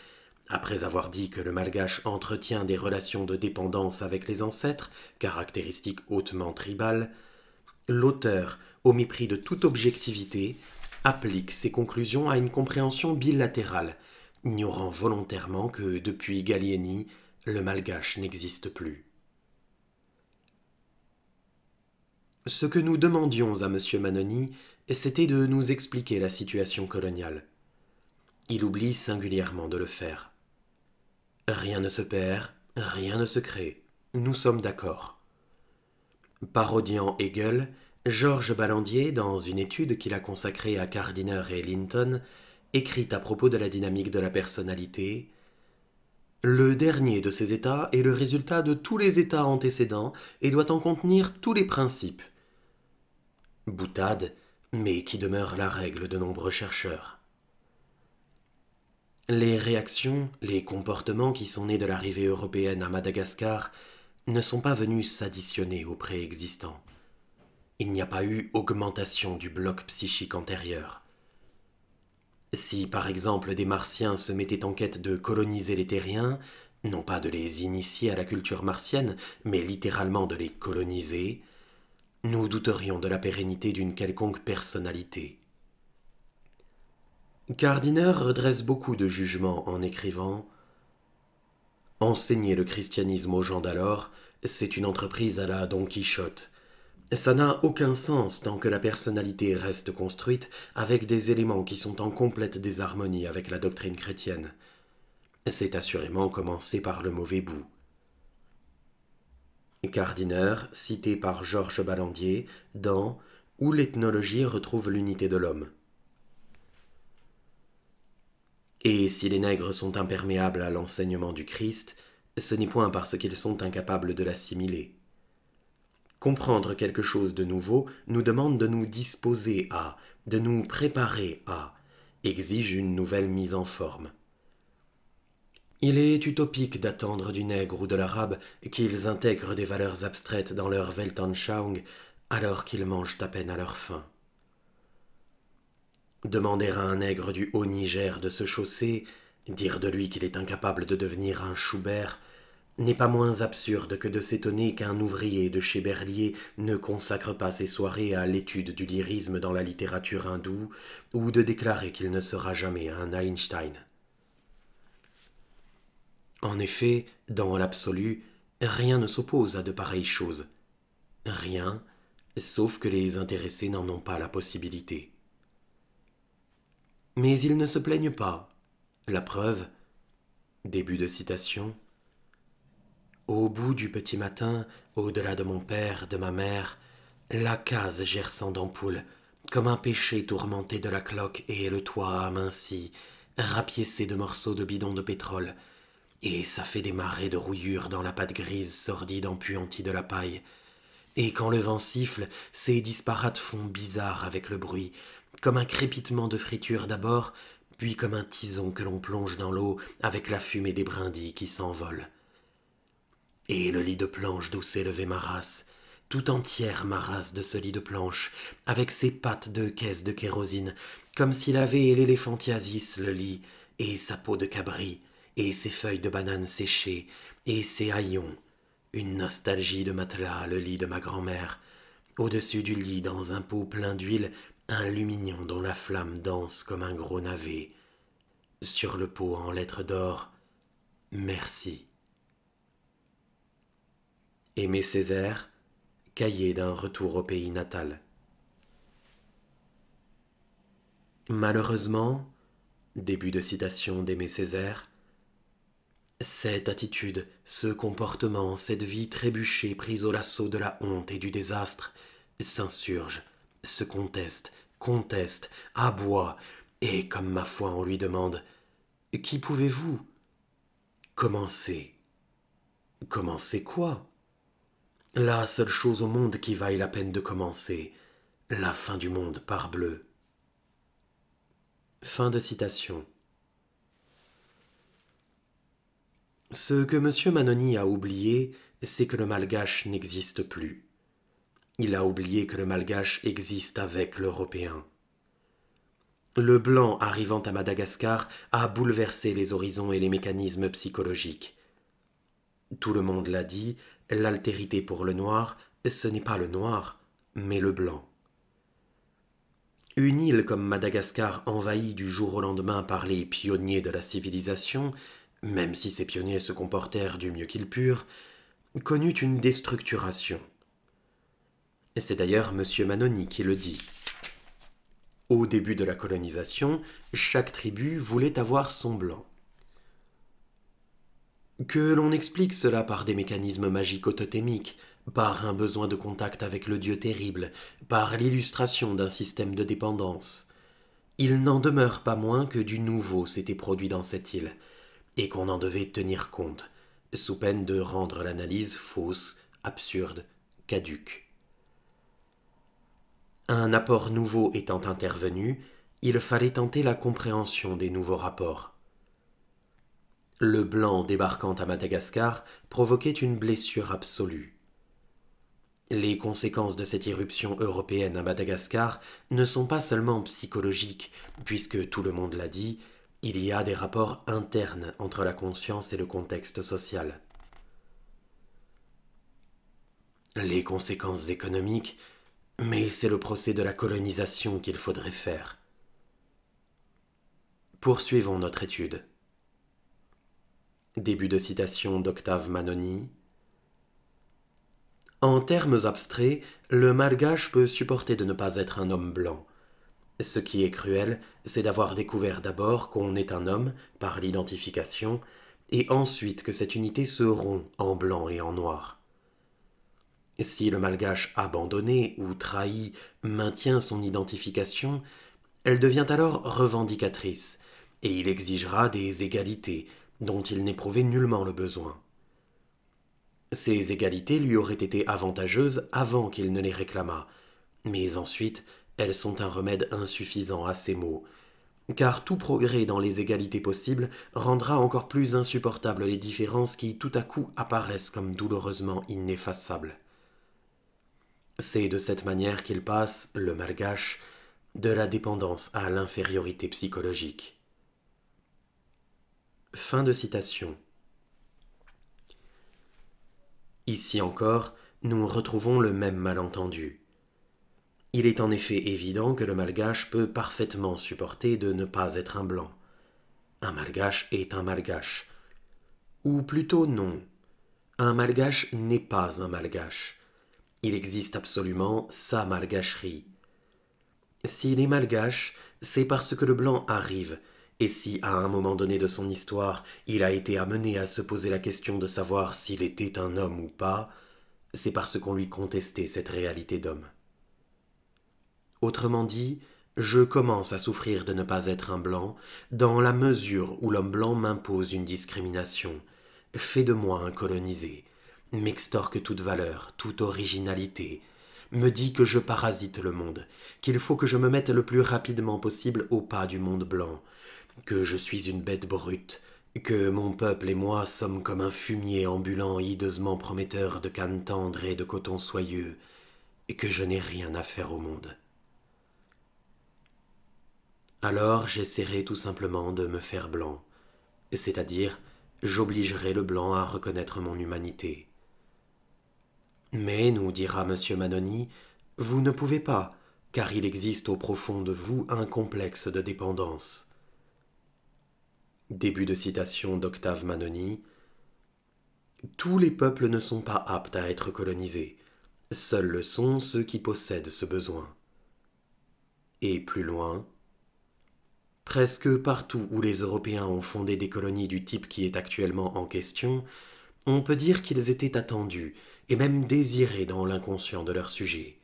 après avoir dit que le malgache entretient des relations de dépendance avec les ancêtres, caractéristiques hautement tribales, l'auteur, au mépris de toute objectivité, applique ses conclusions à une compréhension bilatérale, ignorant volontairement que depuis Gallieni, le malgache n'existe plus. Ce que nous demandions à M. Manoni, c'était de nous expliquer la situation coloniale. Il oublie singulièrement de le faire. Rien ne se perd, rien ne se crée. Nous sommes d'accord. Parodiant Hegel, Georges Ballandier, dans une étude qu'il a consacrée à Cardiner et Linton, écrit à propos de la dynamique de la personnalité Le dernier de ces états est le résultat de tous les états antécédents et doit en contenir tous les principes. Boutade, mais qui demeure la règle de nombreux chercheurs. Les réactions, les comportements qui sont nés de l'arrivée européenne à Madagascar ne sont pas venus s'additionner aux préexistants. Il n'y a pas eu augmentation du bloc psychique antérieur. Si par exemple des martiens se mettaient en quête de coloniser les terriens, non pas de les initier à la culture martienne, mais littéralement de les coloniser, nous douterions de la pérennité d'une quelconque personnalité. Gardiner redresse beaucoup de jugements en écrivant Enseigner le christianisme aux gens d'alors, c'est une entreprise à la Don Quichotte. Ça n'a aucun sens tant que la personnalité reste construite avec des éléments qui sont en complète désharmonie avec la doctrine chrétienne. C'est assurément commencer par le mauvais bout. Cardiner, cité par Georges Ballandier, dans Où l'ethnologie retrouve l'unité de l'homme. Et si les nègres sont imperméables à l'enseignement du Christ, ce n'est point parce qu'ils sont incapables de l'assimiler. Comprendre quelque chose de nouveau nous demande de nous disposer à, de nous préparer à, exige une nouvelle mise en forme. Il est utopique d'attendre du nègre ou de l'arabe qu'ils intègrent des valeurs abstraites dans leur Weltanschauung alors qu'ils mangent à peine à leur faim. Demander à un nègre du haut Niger de se chausser, dire de lui qu'il est incapable de devenir un Schubert, n'est pas moins absurde que de s'étonner qu'un ouvrier de chez Berlier ne consacre pas ses soirées à l'étude du lyrisme dans la littérature hindoue, ou de déclarer qu'il ne sera jamais un Einstein. En effet, dans l'absolu, rien ne s'oppose à de pareilles choses. Rien, sauf que les intéressés n'en ont pas la possibilité mais ils ne se plaignent pas. La preuve. Début de citation. Au bout du petit matin, au-delà de mon père, de ma mère, la case gerçant d'ampoule, comme un péché tourmenté de la cloque et le toit aminci, rapiécé de morceaux de bidons de pétrole, et ça fait des marées de rouillure dans la pâte grise sordide empuantie de la paille. Et quand le vent siffle, ces disparates font bizarre avec le bruit, comme un crépitement de friture d'abord, puis comme un tison que l'on plonge dans l'eau avec la fumée des brindilles qui s'envolent. Et le lit de planche d'où s'élevait ma race, tout entière ma race de ce lit de planche, avec ses pattes de caisse de kérosine, comme s'il avait l'éléphantiasis le lit, et sa peau de cabri, et ses feuilles de banane séchées, et ses haillons, une nostalgie de matelas, le lit de ma grand-mère, au-dessus du lit, dans un pot plein d'huile, un lumignon dont la flamme danse comme un gros navet. Sur le pot en lettres d'or, merci. Aimé Césaire, cahier d'un retour au pays natal. Malheureusement, début de citation d'Aimé Césaire, cette attitude, ce comportement, cette vie trébuchée prise au lasso de la honte et du désastre s'insurge se conteste, conteste, aboie, et comme ma foi on lui demande Qui pouvez-vous Commencez. Commencez quoi La seule chose au monde qui vaille la peine de commencer, la fin du monde, parbleu. Fin de citation. Ce que M. Manoni a oublié, c'est que le malgache n'existe plus. Il a oublié que le malgache existe avec l'européen. Le blanc arrivant à Madagascar a bouleversé les horizons et les mécanismes psychologiques. Tout le monde l'a dit, l'altérité pour le noir, ce n'est pas le noir, mais le blanc. Une île comme Madagascar envahie du jour au lendemain par les pionniers de la civilisation, même si ces pionniers se comportèrent du mieux qu'ils purent, connut une déstructuration c'est d'ailleurs M. Manoni qui le dit. Au début de la colonisation, chaque tribu voulait avoir son blanc. Que l'on explique cela par des mécanismes magico-totémiques, par un besoin de contact avec le Dieu terrible, par l'illustration d'un système de dépendance. Il n'en demeure pas moins que du nouveau s'était produit dans cette île, et qu'on en devait tenir compte, sous peine de rendre l'analyse fausse, absurde, caduque. Un apport nouveau étant intervenu, il fallait tenter la compréhension des nouveaux rapports. Le blanc débarquant à Madagascar provoquait une blessure absolue. Les conséquences de cette irruption européenne à Madagascar ne sont pas seulement psychologiques, puisque tout le monde l'a dit, il y a des rapports internes entre la conscience et le contexte social. Les conséquences économiques mais c'est le procès de la colonisation qu'il faudrait faire. Poursuivons notre étude. Début de citation d'Octave Manoni. En termes abstraits, le malgache peut supporter de ne pas être un homme blanc. Ce qui est cruel, c'est d'avoir découvert d'abord qu'on est un homme par l'identification, et ensuite que cette unité se rompt en blanc et en noir. Si le malgache abandonné ou trahi maintient son identification, elle devient alors revendicatrice, et il exigera des égalités dont il n'éprouvait nullement le besoin. Ces égalités lui auraient été avantageuses avant qu'il ne les réclamât, mais ensuite elles sont un remède insuffisant à ces maux, car tout progrès dans les égalités possibles rendra encore plus insupportables les différences qui tout à coup apparaissent comme douloureusement ineffaçables. C'est de cette manière qu'il passe, le malgache, de la dépendance à l'infériorité psychologique. Fin de citation. Ici encore, nous retrouvons le même malentendu. Il est en effet évident que le malgache peut parfaitement supporter de ne pas être un blanc. Un malgache est un malgache. Ou plutôt non. Un malgache n'est pas un malgache il existe absolument sa malgacherie. S'il est malgache, c'est parce que le blanc arrive, et si à un moment donné de son histoire il a été amené à se poser la question de savoir s'il était un homme ou pas, c'est parce qu'on lui contestait cette réalité d'homme. Autrement dit, je commence à souffrir de ne pas être un blanc, dans la mesure où l'homme blanc m'impose une discrimination, fait de moi un colonisé, m'extorque toute valeur, toute originalité, me dit que je parasite le monde, qu'il faut que je me mette le plus rapidement possible au pas du monde blanc, que je suis une bête brute, que mon peuple et moi sommes comme un fumier ambulant hideusement prometteur de canne tendre et de coton soyeux, et que je n'ai rien à faire au monde. Alors j'essaierai tout simplement de me faire blanc, c'est-à-dire j'obligerai le blanc à reconnaître mon humanité, mais, nous dira M. Manoni, vous ne pouvez pas, car il existe au profond de vous un complexe de dépendance. Début de citation d'Octave Manoni. Tous les peuples ne sont pas aptes à être colonisés. Seuls le sont ceux qui possèdent ce besoin. Et plus loin, presque partout où les Européens ont fondé des colonies du type qui est actuellement en question, on peut dire qu'ils étaient attendus et même désirés dans l'inconscient de leur sujet.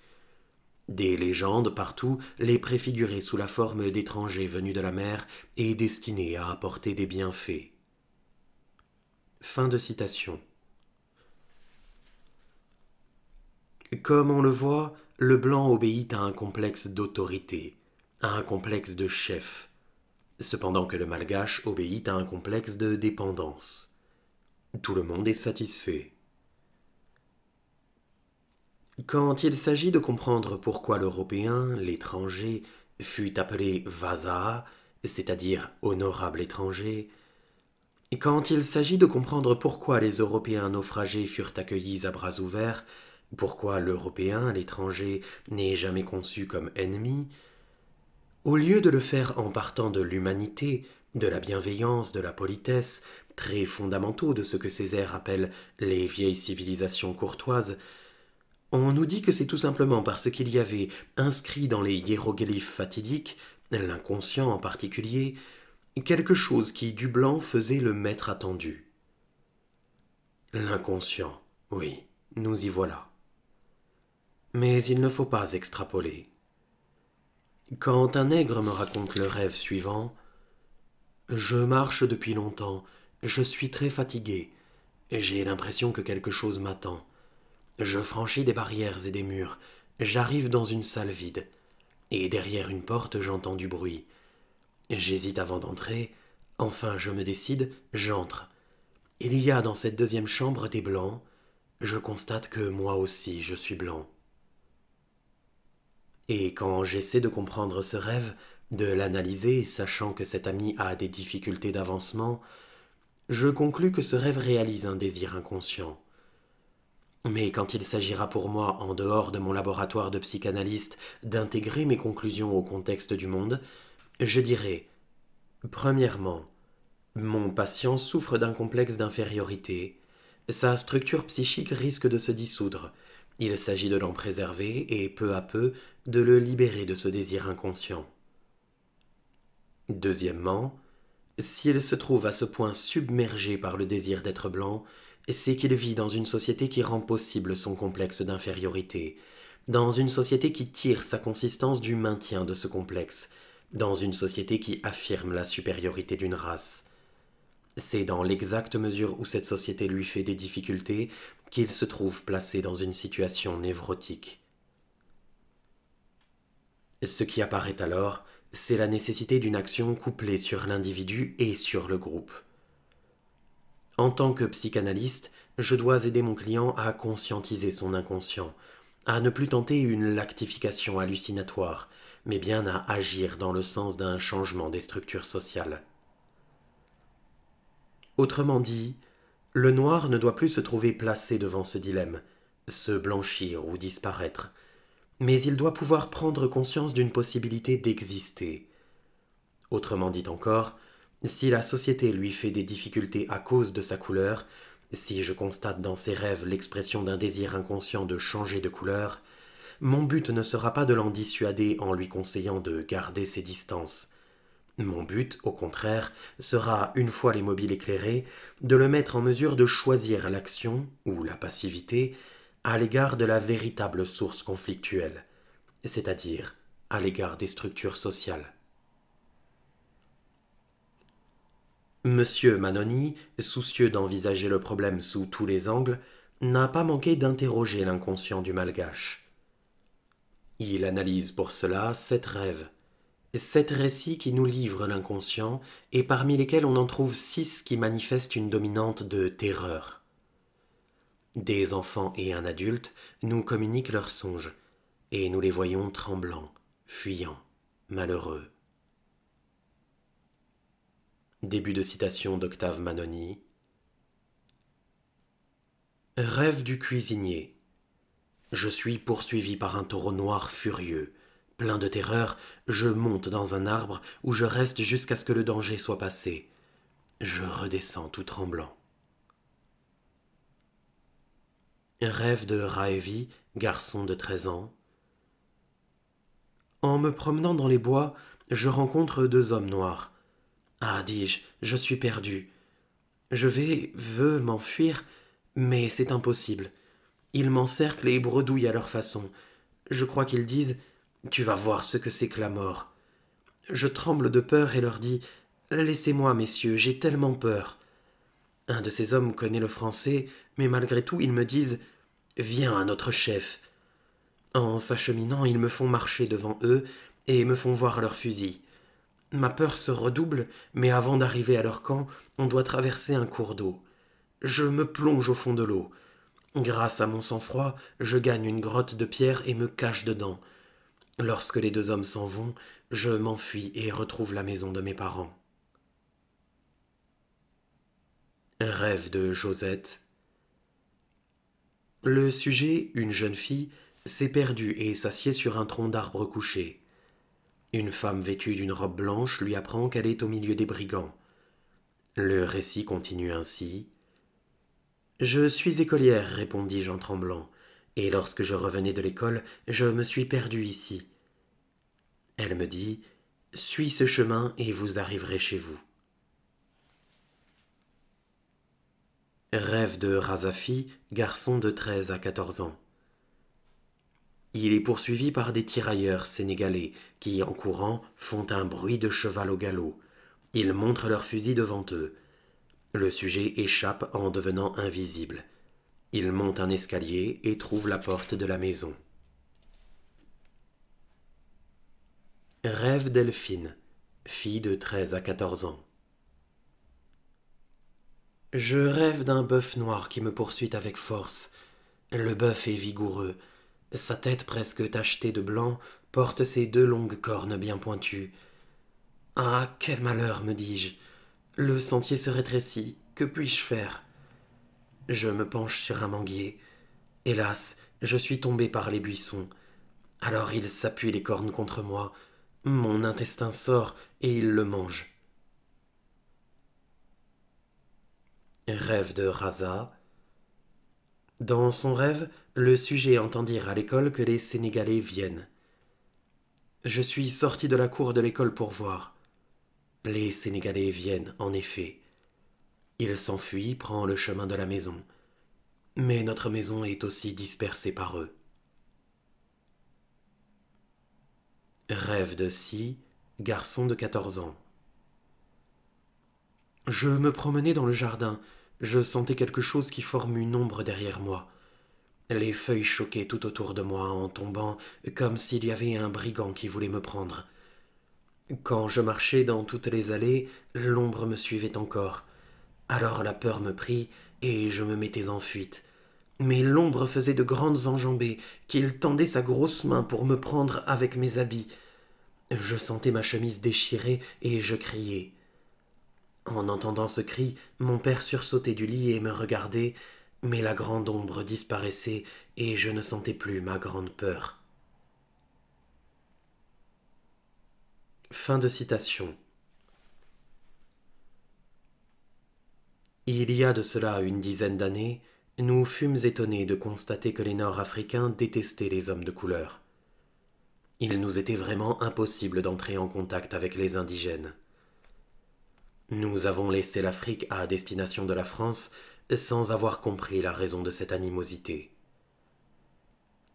Des légendes partout les préfiguraient sous la forme d'étrangers venus de la mer et destinés à apporter des bienfaits. Fin de citation. Comme on le voit, le blanc obéit à un complexe d'autorité, à un complexe de chef, cependant que le malgache obéit à un complexe de dépendance. Tout le monde est satisfait. Quand il s'agit de comprendre pourquoi l'Européen, l'étranger, fut appelé Vasa, c'est-à-dire honorable étranger, quand il s'agit de comprendre pourquoi les Européens naufragés furent accueillis à bras ouverts, pourquoi l'Européen, l'étranger, n'est jamais conçu comme ennemi, au lieu de le faire en partant de l'humanité, de la bienveillance, de la politesse, très fondamentaux de ce que Césaire appelle les vieilles civilisations courtoises, on nous dit que c'est tout simplement parce qu'il y avait inscrit dans les hiéroglyphes fatidiques, l'inconscient en particulier, quelque chose qui du blanc faisait le maître attendu. L'inconscient, oui, nous y voilà. Mais il ne faut pas extrapoler. Quand un nègre me raconte le rêve suivant, je marche depuis longtemps, je suis très fatigué, j'ai l'impression que quelque chose m'attend. Je franchis des barrières et des murs. J'arrive dans une salle vide. Et derrière une porte, j'entends du bruit. J'hésite avant d'entrer. Enfin, je me décide, j'entre. Il y a dans cette deuxième chambre des blancs. Je constate que moi aussi, je suis blanc. Et quand j'essaie de comprendre ce rêve, de l'analyser, sachant que cet ami a des difficultés d'avancement, je conclus que ce rêve réalise un désir inconscient. Mais quand il s'agira pour moi, en dehors de mon laboratoire de psychanalyste, d'intégrer mes conclusions au contexte du monde, je dirai Premièrement, mon patient souffre d'un complexe d'infériorité. Sa structure psychique risque de se dissoudre. Il s'agit de l'en préserver et, peu à peu, de le libérer de ce désir inconscient. Deuxièmement, s'il se trouve à ce point submergé par le désir d'être blanc, c'est qu'il vit dans une société qui rend possible son complexe d'infériorité, dans une société qui tire sa consistance du maintien de ce complexe, dans une société qui affirme la supériorité d'une race. C'est dans l'exacte mesure où cette société lui fait des difficultés qu'il se trouve placé dans une situation névrotique. Ce qui apparaît alors, c'est la nécessité d'une action couplée sur l'individu et sur le groupe. En tant que psychanalyste, je dois aider mon client à conscientiser son inconscient, à ne plus tenter une lactification hallucinatoire, mais bien à agir dans le sens d'un changement des structures sociales. Autrement dit, le noir ne doit plus se trouver placé devant ce dilemme, se blanchir ou disparaître, mais il doit pouvoir prendre conscience d'une possibilité d'exister. Autrement dit encore, si la société lui fait des difficultés à cause de sa couleur, si je constate dans ses rêves l'expression d'un désir inconscient de changer de couleur, mon but ne sera pas de l'en dissuader en lui conseillant de garder ses distances. Mon but, au contraire, sera, une fois les mobiles éclairés, de le mettre en mesure de choisir l'action, ou la passivité, à l'égard de la véritable source conflictuelle, c'est-à-dire à, l'égard des structures sociales. M. Manoni, soucieux d'envisager le problème sous tous les angles, n'a pas manqué d'interroger l'inconscient du malgache. Il analyse pour cela sept rêves, sept récits qui nous livrent l'inconscient et parmi lesquels on en trouve six qui manifestent une dominante de terreur. Des enfants et un adulte nous communiquent leurs songes, et nous les voyons tremblants, fuyants, malheureux, Début de citation d'Octave Manoni. Rêve du cuisinier. Je suis poursuivi par un taureau noir furieux. Plein de terreur, je monte dans un arbre où je reste jusqu'à ce que le danger soit passé. Je redescends tout tremblant. Rêve de Raevi, garçon de treize ans. En me promenant dans les bois, je rencontre deux hommes noirs. Ah, dis-je, je suis perdu. Je vais, veux m'enfuir, mais c'est impossible. Ils m'encerclent et bredouillent à leur façon. Je crois qu'ils disent Tu vas voir ce que c'est que la mort. Je tremble de peur et leur dis Laissez-moi, messieurs, j'ai tellement peur. Un de ces hommes connaît le français, mais malgré tout, ils me disent Viens à notre chef. En s'acheminant, ils me font marcher devant eux et me font voir leurs fusils. Ma peur se redouble, mais avant d'arriver à leur camp, on doit traverser un cours d'eau. Je me plonge au fond de l'eau. Grâce à mon sang-froid, je gagne une grotte de pierre et me cache dedans. Lorsque les deux hommes s'en vont, je m'enfuis et retrouve la maison de mes parents. Rêve de Josette. Le sujet, une jeune fille, s'est perdue et s'assied sur un tronc d'arbre couché. Une femme vêtue d'une robe blanche lui apprend qu'elle est au milieu des brigands. Le récit continue ainsi. Je suis écolière, répondis-je en tremblant, et lorsque je revenais de l'école, je me suis perdue ici. Elle me dit Suis ce chemin et vous arriverez chez vous. Rêve de Razafi, garçon de treize à quatorze ans. Il est poursuivi par des tirailleurs sénégalais qui, en courant, font un bruit de cheval au galop. Ils montrent leurs fusils devant eux. Le sujet échappe en devenant invisible. Il monte un escalier et trouve la porte de la maison. Rêve Delphine, fille de 13 à 14 ans. Je rêve d'un bœuf noir qui me poursuit avec force. Le bœuf est vigoureux, sa tête presque tachetée de blanc porte ses deux longues cornes bien pointues. Ah, quel malheur, me dis-je. Le sentier se rétrécit. Que puis-je faire Je me penche sur un manguier. Hélas, je suis tombé par les buissons. Alors il s'appuie les cornes contre moi. Mon intestin sort et il le mange. Rêve de Raza. Dans son rêve, le sujet entend dire à l'école que les Sénégalais viennent. Je suis sorti de la cour de l'école pour voir. Les Sénégalais viennent, en effet. Il s'enfuit, prend le chemin de la maison. Mais notre maison est aussi dispersée par eux. Rêve de Si, garçon de 14 ans. Je me promenais dans le jardin. Je sentais quelque chose qui forme une ombre derrière moi. Les feuilles choquaient tout autour de moi en tombant, comme s'il y avait un brigand qui voulait me prendre. Quand je marchais dans toutes les allées, l'ombre me suivait encore. Alors la peur me prit, et je me mettais en fuite. Mais l'ombre faisait de grandes enjambées, qu'il tendait sa grosse main pour me prendre avec mes habits. Je sentais ma chemise déchirée, et je criais. En entendant ce cri, mon père sursautait du lit et me regardait, mais la grande ombre disparaissait et je ne sentais plus ma grande peur. Fin de citation. Il y a de cela une dizaine d'années, nous fûmes étonnés de constater que les Nord-Africains détestaient les hommes de couleur. Il nous était vraiment impossible d'entrer en contact avec les indigènes. Nous avons laissé l'Afrique à destination de la France sans avoir compris la raison de cette animosité.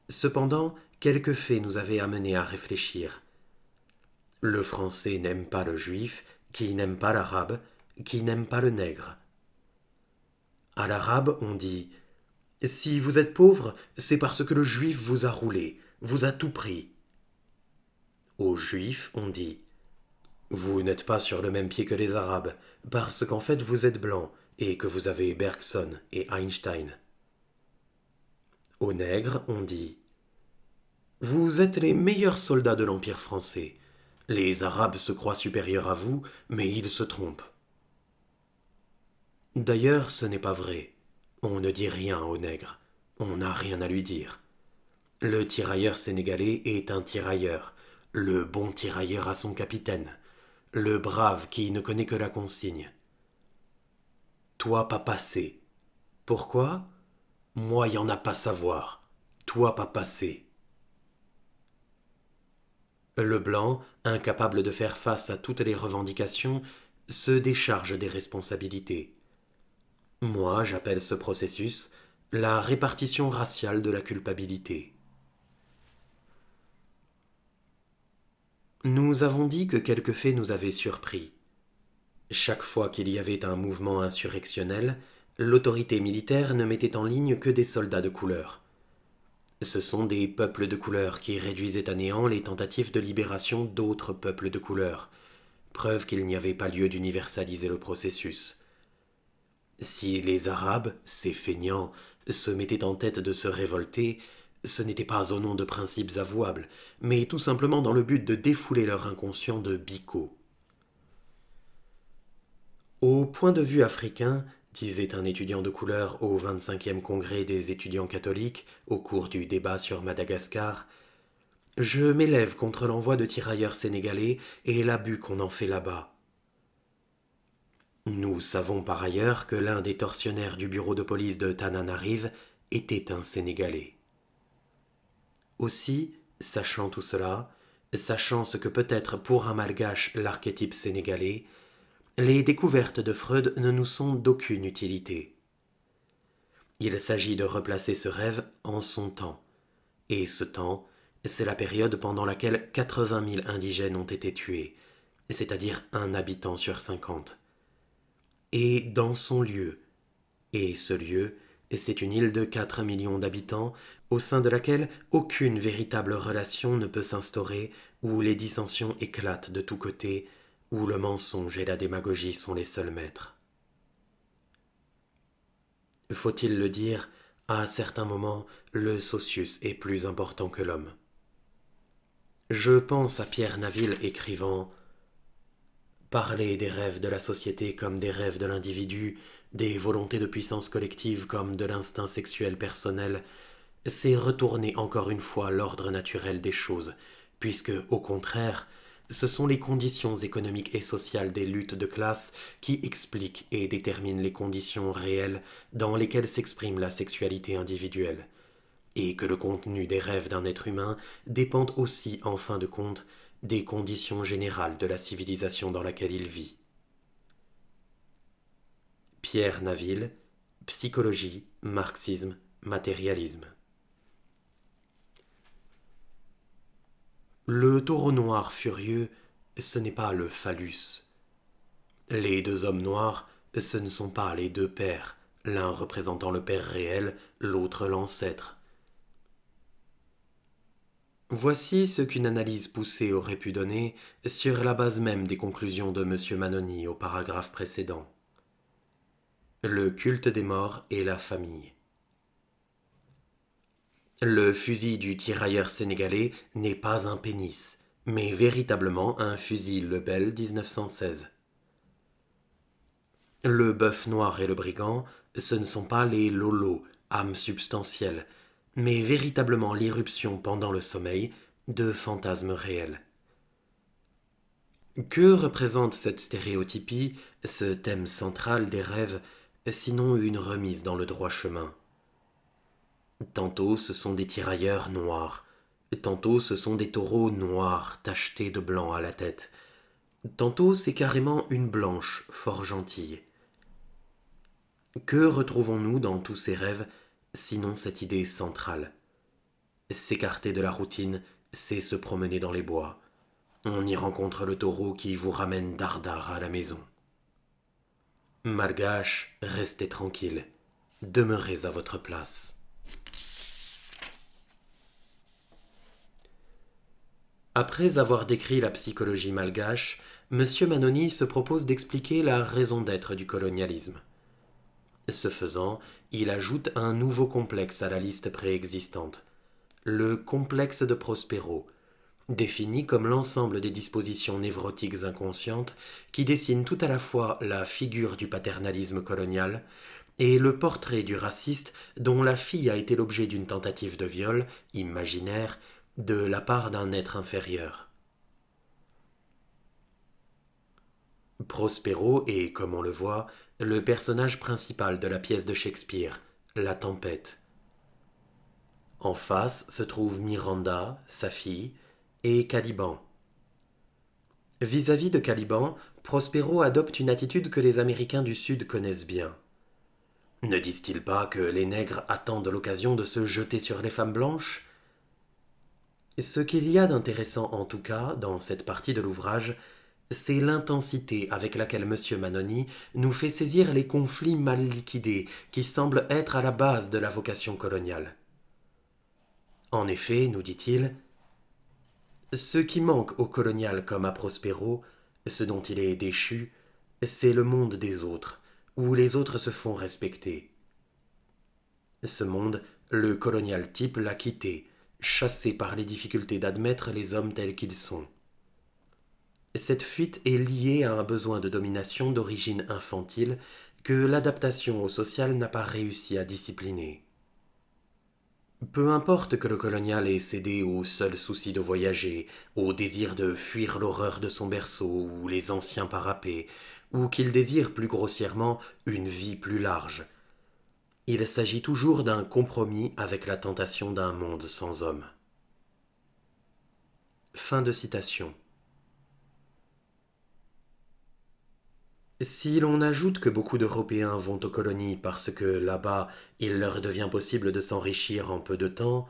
Cependant, quelques faits nous avaient amenés à réfléchir. Le français n'aime pas le juif, qui n'aime pas l'arabe, qui n'aime pas le nègre. À l'arabe, on dit Si vous êtes pauvre, c'est parce que le juif vous a roulé, vous a tout pris. Aux juifs, on dit Vous n'êtes pas sur le même pied que les arabes, parce qu'en fait vous êtes blanc, et que vous avez Bergson et Einstein. Aux nègres, on dit Vous êtes les meilleurs soldats de l'Empire français. Les Arabes se croient supérieurs à vous, mais ils se trompent. D'ailleurs, ce n'est pas vrai. On ne dit rien au nègre. On n'a rien à lui dire. Le tirailleur sénégalais est un tirailleur, le bon tirailleur à son capitaine, le brave qui ne connaît que la consigne, toi pas passé. Pourquoi Moi y en a pas savoir, toi pas passé. blanc, incapable de faire face à toutes les revendications, se décharge des responsabilités. Moi, j'appelle ce processus la répartition raciale de la culpabilité. Nous avons dit que quelques faits nous avaient surpris. Chaque fois qu'il y avait un mouvement insurrectionnel, l'autorité militaire ne mettait en ligne que des soldats de couleur. Ce sont des peuples de couleur qui réduisaient à néant les tentatives de libération d'autres peuples de couleur, preuve qu'il n'y avait pas lieu d'universaliser le processus. Si les Arabes, ces feignants, se mettaient en tête de se révolter, ce n'était pas au nom de principes avouables, mais tout simplement dans le but de défouler leur inconscient de bico au point de vue africain, disait un étudiant de couleur au 25e congrès des étudiants catholiques au cours du débat sur Madagascar, je m'élève contre l'envoi de tirailleurs sénégalais et l'abus qu'on en fait là-bas. Nous savons par ailleurs que l'un des tortionnaires du bureau de police de Tananarive était un Sénégalais. Aussi, sachant tout cela, sachant ce que peut être pour un malgache l'archétype sénégalais, les découvertes de Freud ne nous sont d'aucune utilité. Il s'agit de replacer ce rêve en son temps. Et ce temps, c'est la période pendant laquelle 80 000 indigènes ont été tués, c'est-à-dire un habitant sur cinquante. Et dans son lieu. Et ce lieu, c'est une île de quatre millions d'habitants, au sein de laquelle aucune véritable relation ne peut s'instaurer, où les dissensions éclatent de tous côtés, où le mensonge et la démagogie sont les seuls maîtres. Faut-il le dire, à certains moments, le socius est plus important que l'homme. Je pense à Pierre Naville écrivant Parler des rêves de la société comme des rêves de l'individu, des volontés de puissance collective comme de l'instinct sexuel personnel, c'est retourner encore une fois l'ordre naturel des choses, puisque, au contraire, ce sont les conditions économiques et sociales des luttes de classe qui expliquent et déterminent les conditions réelles dans lesquelles s'exprime la sexualité individuelle, et que le contenu des rêves d'un être humain dépend aussi, en fin de compte, des conditions générales de la civilisation dans laquelle il vit. Pierre Naville, Psychologie, Marxisme, Matérialisme. Le taureau noir furieux, ce n'est pas le phallus. Les deux hommes noirs, ce ne sont pas les deux pères, l'un représentant le père réel, l'autre l'ancêtre. Voici ce qu'une analyse poussée aurait pu donner sur la base même des conclusions de M. Manoni au paragraphe précédent. Le culte des morts et la famille. Le fusil du tirailleur sénégalais n'est pas un pénis, mais véritablement un fusil Lebel 1916. Le bœuf noir et le brigand, ce ne sont pas les lolos, âmes substantielles, mais véritablement l'irruption pendant le sommeil de fantasmes réels. Que représente cette stéréotypie, ce thème central des rêves, sinon une remise dans le droit chemin Tantôt ce sont des tirailleurs noirs, tantôt ce sont des taureaux noirs tachetés de blanc à la tête, tantôt c'est carrément une blanche fort gentille. Que retrouvons-nous dans tous ces rêves sinon cette idée centrale S'écarter de la routine, c'est se promener dans les bois. On y rencontre le taureau qui vous ramène dardard à la maison. Malgache, restez tranquille, demeurez à votre place. Après avoir décrit la psychologie malgache, M. Manoni se propose d'expliquer la raison d'être du colonialisme. Ce faisant, il ajoute un nouveau complexe à la liste préexistante, le complexe de Prospero, défini comme l'ensemble des dispositions névrotiques inconscientes qui dessinent tout à la fois la figure du paternalisme colonial et le portrait du raciste dont la fille a été l'objet d'une tentative de viol, imaginaire, de la part d'un être inférieur. Prospero est, comme on le voit, le personnage principal de la pièce de Shakespeare, La Tempête. En face se trouvent Miranda, sa fille, et Caliban. Vis-à-vis -vis de Caliban, Prospero adopte une attitude que les Américains du Sud connaissent bien. Ne disent-ils pas que les nègres attendent l'occasion de se jeter sur les femmes blanches ce qu'il y a d'intéressant en tout cas dans cette partie de l'ouvrage, c'est l'intensité avec laquelle M. Manoni nous fait saisir les conflits mal liquidés qui semblent être à la base de la vocation coloniale. En effet, nous dit-il, ce qui manque au colonial comme à Prospero, ce dont il est déchu, c'est le monde des autres, où les autres se font respecter. Ce monde, le colonial type l'a quitté, chassé par les difficultés d'admettre les hommes tels qu'ils sont. Cette fuite est liée à un besoin de domination d'origine infantile que l'adaptation au social n'a pas réussi à discipliner. Peu importe que le colonial ait cédé au seul souci de voyager, au désir de fuir l'horreur de son berceau ou les anciens parapets, ou qu'il désire plus grossièrement une vie plus large, il s'agit toujours d'un compromis avec la tentation d'un monde sans homme. Fin de citation. Si l'on ajoute que beaucoup d'Européens vont aux colonies parce que là-bas il leur devient possible de s'enrichir en peu de temps,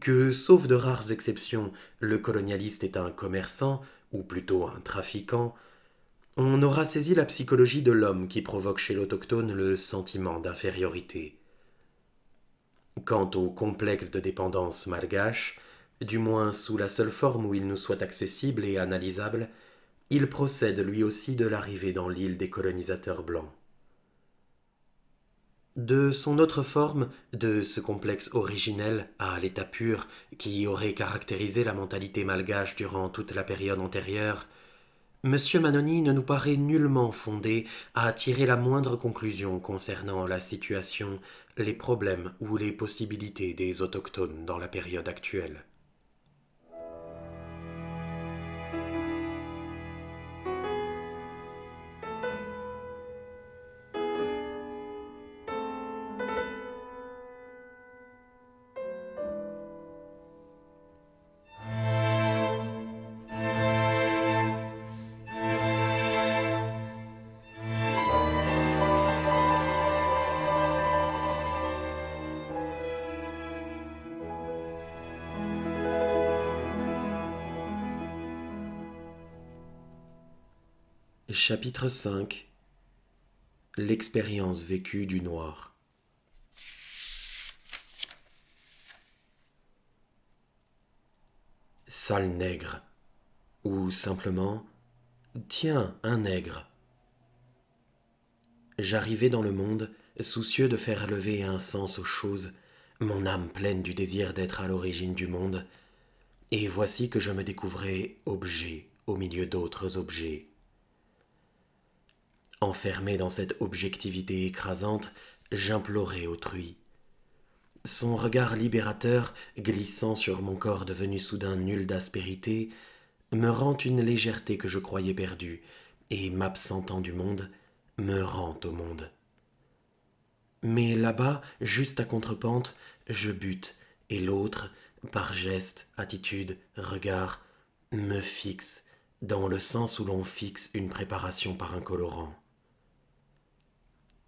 que, sauf de rares exceptions, le colonialiste est un commerçant, ou plutôt un trafiquant, on aura saisi la psychologie de l'homme qui provoque chez l'autochtone le sentiment d'infériorité. Quant au complexe de dépendance malgache, du moins sous la seule forme où il nous soit accessible et analysable, il procède lui aussi de l'arrivée dans l'île des colonisateurs blancs. De son autre forme, de ce complexe originel à l'état pur qui aurait caractérisé la mentalité malgache durant toute la période antérieure, M. Manoni ne nous paraît nullement fondé à tirer la moindre conclusion concernant la situation, les problèmes ou les possibilités des autochtones dans la période actuelle. Chapitre 5 L'expérience vécue du noir. Sale nègre. Ou simplement Tiens, un nègre. J'arrivais dans le monde, soucieux de faire lever un sens aux choses, mon âme pleine du désir d'être à l'origine du monde, et voici que je me découvrais objet au milieu d'autres objets Enfermé dans cette objectivité écrasante, j'implorais autrui. Son regard libérateur, glissant sur mon corps devenu soudain nul d'aspérité, me rend une légèreté que je croyais perdue, et m'absentant du monde, me rend au monde. Mais là-bas, juste à contre-pente, je bute, et l'autre, par geste, attitude, regard, me fixe, dans le sens où l'on fixe une préparation par un colorant.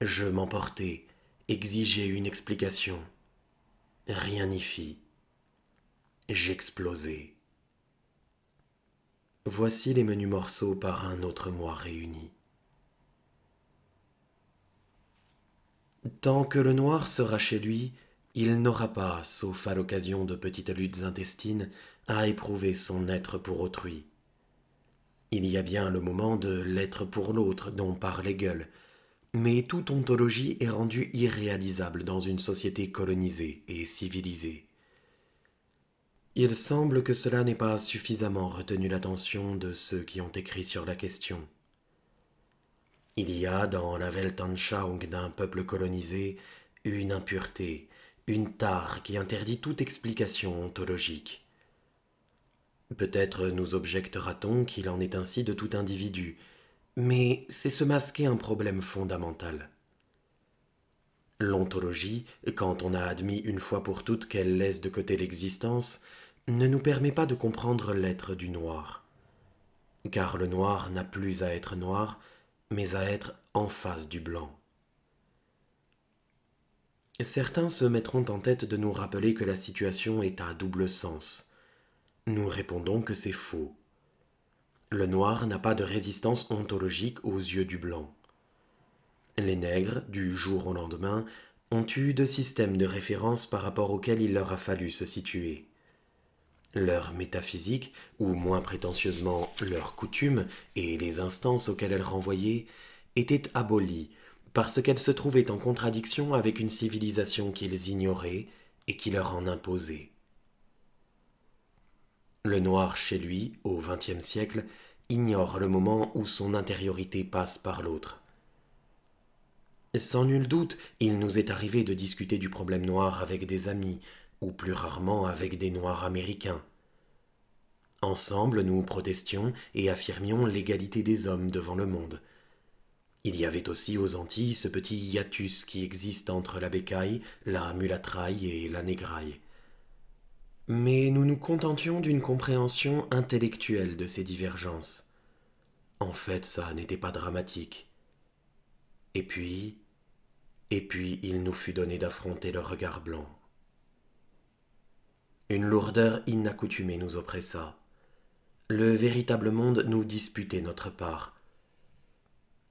Je m'emportai, exigeai une explication. Rien n'y fit. J'explosai. Voici les menus morceaux par un autre moi réunis. Tant que le noir sera chez lui, il n'aura pas, sauf à l'occasion de petites luttes intestines, à éprouver son être pour autrui. Il y a bien le moment de l'être pour l'autre dont parlent les gueules, mais toute ontologie est rendue irréalisable dans une société colonisée et civilisée. Il semble que cela n'ait pas suffisamment retenu l'attention de ceux qui ont écrit sur la question. Il y a dans la Weltanschauung d'un peuple colonisé une impureté, une tare qui interdit toute explication ontologique. Peut-être nous objectera-t-on qu'il en est ainsi de tout individu, mais c'est se masquer un problème fondamental. L'ontologie, quand on a admis une fois pour toutes qu'elle laisse de côté l'existence, ne nous permet pas de comprendre l'être du noir. Car le noir n'a plus à être noir, mais à être en face du blanc. Certains se mettront en tête de nous rappeler que la situation est à double sens. Nous répondons que c'est faux. Le noir n'a pas de résistance ontologique aux yeux du blanc. Les nègres, du jour au lendemain, ont eu deux systèmes de référence par rapport auxquels il leur a fallu se situer. Leur métaphysique, ou moins prétentieusement leur coutume et les instances auxquelles elles renvoyaient, étaient abolies parce qu'elles se trouvaient en contradiction avec une civilisation qu'ils ignoraient et qui leur en imposait. Le noir chez lui, au XXe siècle, ignore le moment où son intériorité passe par l'autre. Sans nul doute, il nous est arrivé de discuter du problème noir avec des amis, ou plus rarement avec des Noirs américains. Ensemble, nous protestions et affirmions l'égalité des hommes devant le monde. Il y avait aussi aux Antilles ce petit hiatus qui existe entre la bécaille, la mulatraille et la négraille mais nous nous contentions d'une compréhension intellectuelle de ces divergences. En fait, ça n'était pas dramatique. Et puis, et puis il nous fut donné d'affronter le regard blanc. Une lourdeur inaccoutumée nous oppressa. Le véritable monde nous disputait notre part.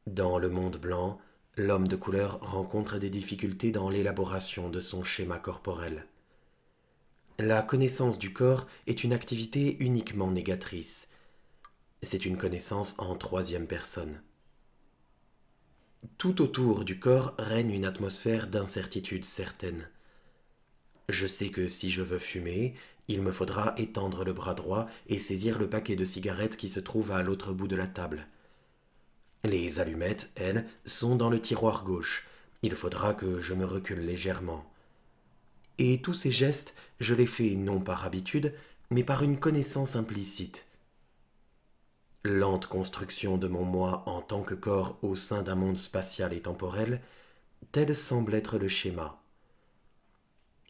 Dans le monde blanc, l'homme de couleur rencontre des difficultés dans l'élaboration de son schéma corporel. La connaissance du corps est une activité uniquement négatrice. C'est une connaissance en troisième personne. Tout autour du corps règne une atmosphère d'incertitude certaine. Je sais que si je veux fumer, il me faudra étendre le bras droit et saisir le paquet de cigarettes qui se trouve à l'autre bout de la table. Les allumettes, elles, sont dans le tiroir gauche. Il faudra que je me recule légèrement et tous ces gestes, je les fais non par habitude, mais par une connaissance implicite. Lente construction de mon moi en tant que corps au sein d'un monde spatial et temporel, tel semble être le schéma.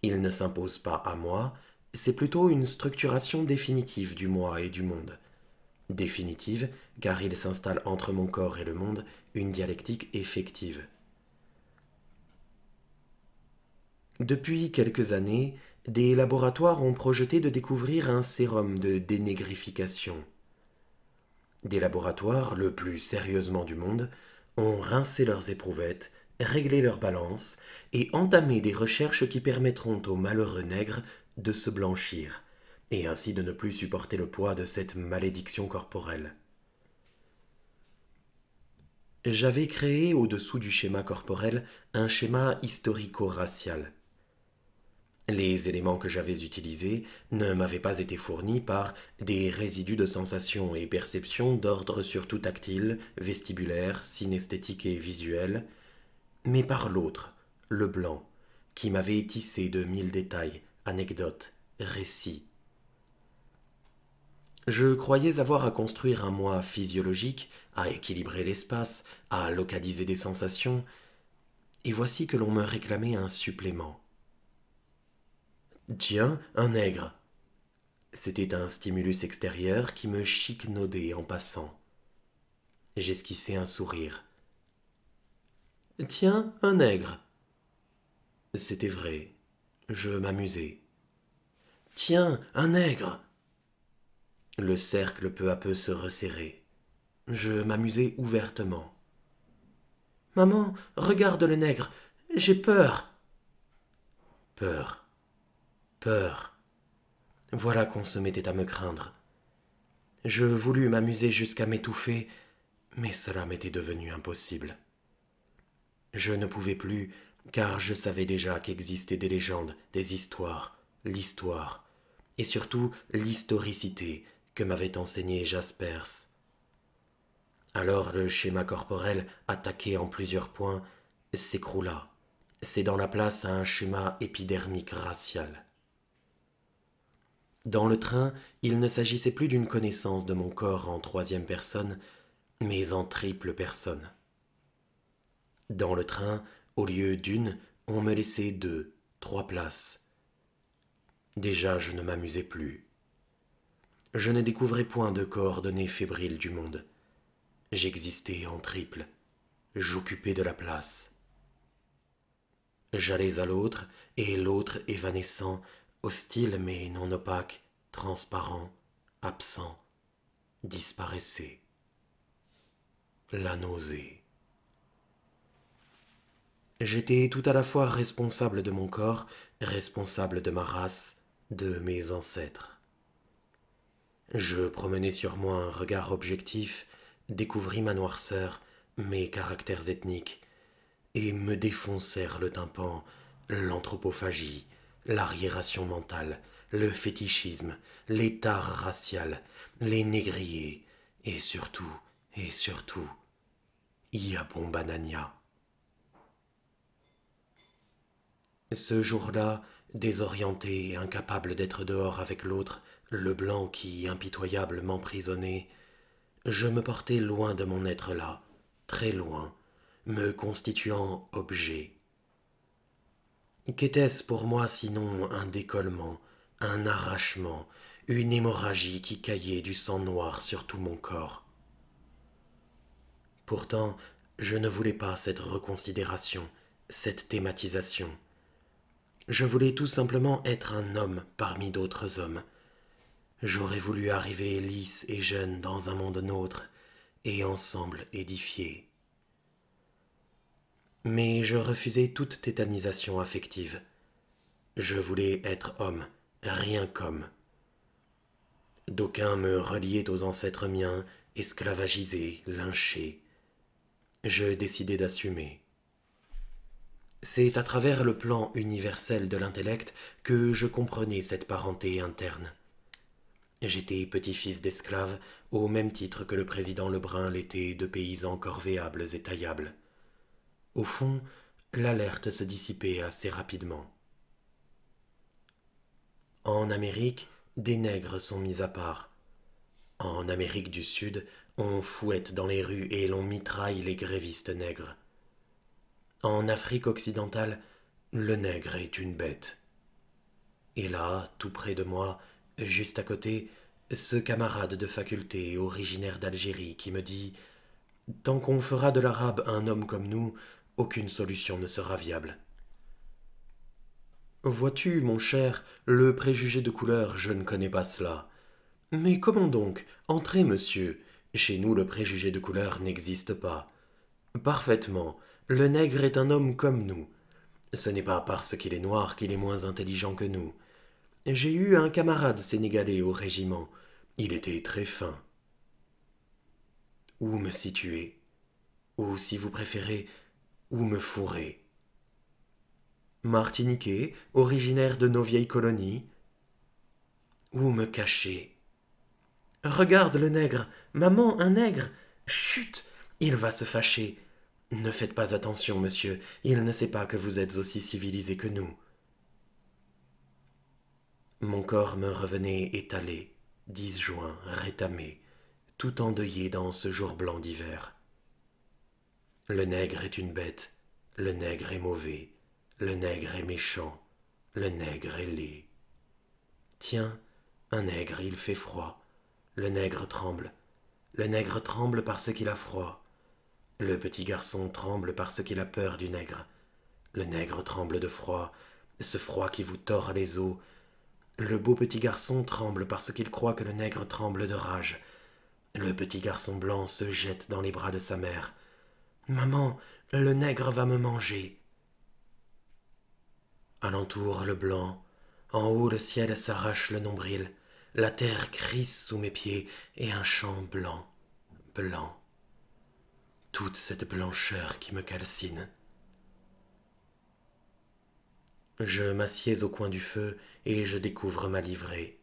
Il ne s'impose pas à moi, c'est plutôt une structuration définitive du moi et du monde. Définitive, car il s'installe entre mon corps et le monde une dialectique effective. Depuis quelques années, des laboratoires ont projeté de découvrir un sérum de dénégrification. Des laboratoires, le plus sérieusement du monde, ont rincé leurs éprouvettes, réglé leurs balances et entamé des recherches qui permettront aux malheureux nègres de se blanchir, et ainsi de ne plus supporter le poids de cette malédiction corporelle. J'avais créé au-dessous du schéma corporel un schéma historico-racial. Les éléments que j'avais utilisés ne m'avaient pas été fournis par des résidus de sensations et perceptions d'ordre surtout tactile, vestibulaire, synesthétique et visuel, mais par l'autre, le blanc, qui m'avait tissé de mille détails, anecdotes, récits. Je croyais avoir à construire un moi physiologique, à équilibrer l'espace, à localiser des sensations, et voici que l'on me réclamait un supplément Tiens, un nègre. C'était un stimulus extérieur qui me chiquenaudait en passant. J'esquissai un sourire. Tiens, un nègre. C'était vrai. Je m'amusais. Tiens, un nègre. Le cercle peu à peu se resserrait. Je m'amusais ouvertement. Maman, regarde le nègre. J'ai peur. Peur peur. Voilà qu'on se mettait à me craindre. Je voulus m'amuser jusqu'à m'étouffer, mais cela m'était devenu impossible. Je ne pouvais plus, car je savais déjà qu'existaient des légendes, des histoires, l'histoire, et surtout l'historicité que m'avait enseigné Jaspers. Alors le schéma corporel, attaqué en plusieurs points, s'écroula, cédant la place à un schéma épidermique racial. Dans le train, il ne s'agissait plus d'une connaissance de mon corps en troisième personne, mais en triple personne. Dans le train, au lieu d'une, on me laissait deux, trois places. Déjà, je ne m'amusais plus. Je ne découvrais point de coordonnées fébriles du monde. J'existais en triple. J'occupais de la place. J'allais à l'autre, et l'autre évanescent, hostile mais non opaque, transparent, absent, disparaissait. La nausée. J'étais tout à la fois responsable de mon corps, responsable de ma race, de mes ancêtres. Je promenais sur moi un regard objectif, découvris ma noirceur, mes caractères ethniques, et me défoncèrent le tympan, l'anthropophagie, l'arriération mentale, le fétichisme, l'état racial, les négriers, et surtout, et surtout, Yabon Banania. Ce jour-là, désorienté et incapable d'être dehors avec l'autre, le blanc qui, impitoyable, m'emprisonnait, je me portais loin de mon être là, très loin, me constituant objet, Qu'était-ce pour moi sinon un décollement, un arrachement, une hémorragie qui caillait du sang noir sur tout mon corps Pourtant, je ne voulais pas cette reconsidération, cette thématisation. Je voulais tout simplement être un homme parmi d'autres hommes. J'aurais voulu arriver lisse et jeune dans un monde nôtre, et ensemble édifier mais je refusais toute tétanisation affective. Je voulais être homme, rien qu'homme. D'aucuns me reliaient aux ancêtres miens, esclavagisés, lynchés. Je décidai d'assumer. C'est à travers le plan universel de l'intellect que je comprenais cette parenté interne. J'étais petit-fils d'esclaves, au même titre que le président Lebrun l'était de paysans corvéables et taillables. Au fond, l'alerte se dissipait assez rapidement. En Amérique, des nègres sont mis à part. En Amérique du Sud, on fouette dans les rues et l'on mitraille les grévistes nègres. En Afrique occidentale, le nègre est une bête. Et là, tout près de moi, juste à côté, ce camarade de faculté originaire d'Algérie qui me dit Tant qu'on fera de l'arabe un homme comme nous, aucune solution ne sera viable. Vois-tu, mon cher, le préjugé de couleur, je ne connais pas cela. Mais comment donc Entrez, monsieur. Chez nous, le préjugé de couleur n'existe pas. Parfaitement. Le nègre est un homme comme nous. Ce n'est pas parce qu'il est noir qu'il est moins intelligent que nous. J'ai eu un camarade sénégalais au régiment. Il était très fin. Où me situer Ou si vous préférez, où me fourrer. Martiniquais, originaire de nos vieilles colonies, où me cacher Regarde le nègre, maman, un nègre Chut, il va se fâcher. Ne faites pas attention, monsieur, il ne sait pas que vous êtes aussi civilisé que nous. Mon corps me revenait étalé, disjoint, rétamé, tout endeuillé dans ce jour blanc d'hiver. Le nègre est une bête, le nègre est mauvais, le nègre est méchant, le nègre est laid. Tiens, un nègre, il fait froid, le nègre tremble, le nègre tremble parce qu'il a froid, le petit garçon tremble parce qu'il a peur du nègre, le nègre tremble de froid, ce froid qui vous tord les os, le beau petit garçon tremble parce qu'il croit que le nègre tremble de rage, le petit garçon blanc se jette dans les bras de sa mère, Maman, le nègre va me manger. Alentour le blanc, en haut le ciel s'arrache le nombril, la terre crisse sous mes pieds et un champ blanc, blanc. Toute cette blancheur qui me calcine. Je m'assieds au coin du feu et je découvre ma livrée.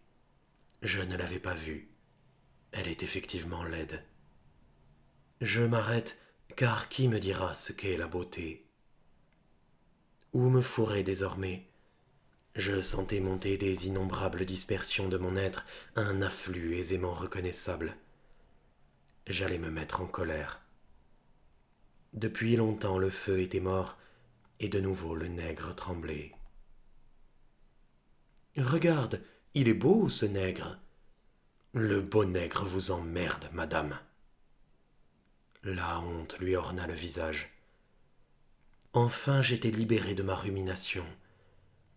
Je ne l'avais pas vue. Elle est effectivement laide. Je m'arrête car qui me dira ce qu'est la beauté Où me fourrer désormais Je sentais monter des innombrables dispersions de mon être, un afflux aisément reconnaissable. J'allais me mettre en colère. Depuis longtemps le feu était mort, et de nouveau le nègre tremblait. Regarde, il est beau, ce nègre. Le beau nègre vous emmerde, madame. La honte lui orna le visage. Enfin j'étais libéré de ma rumination.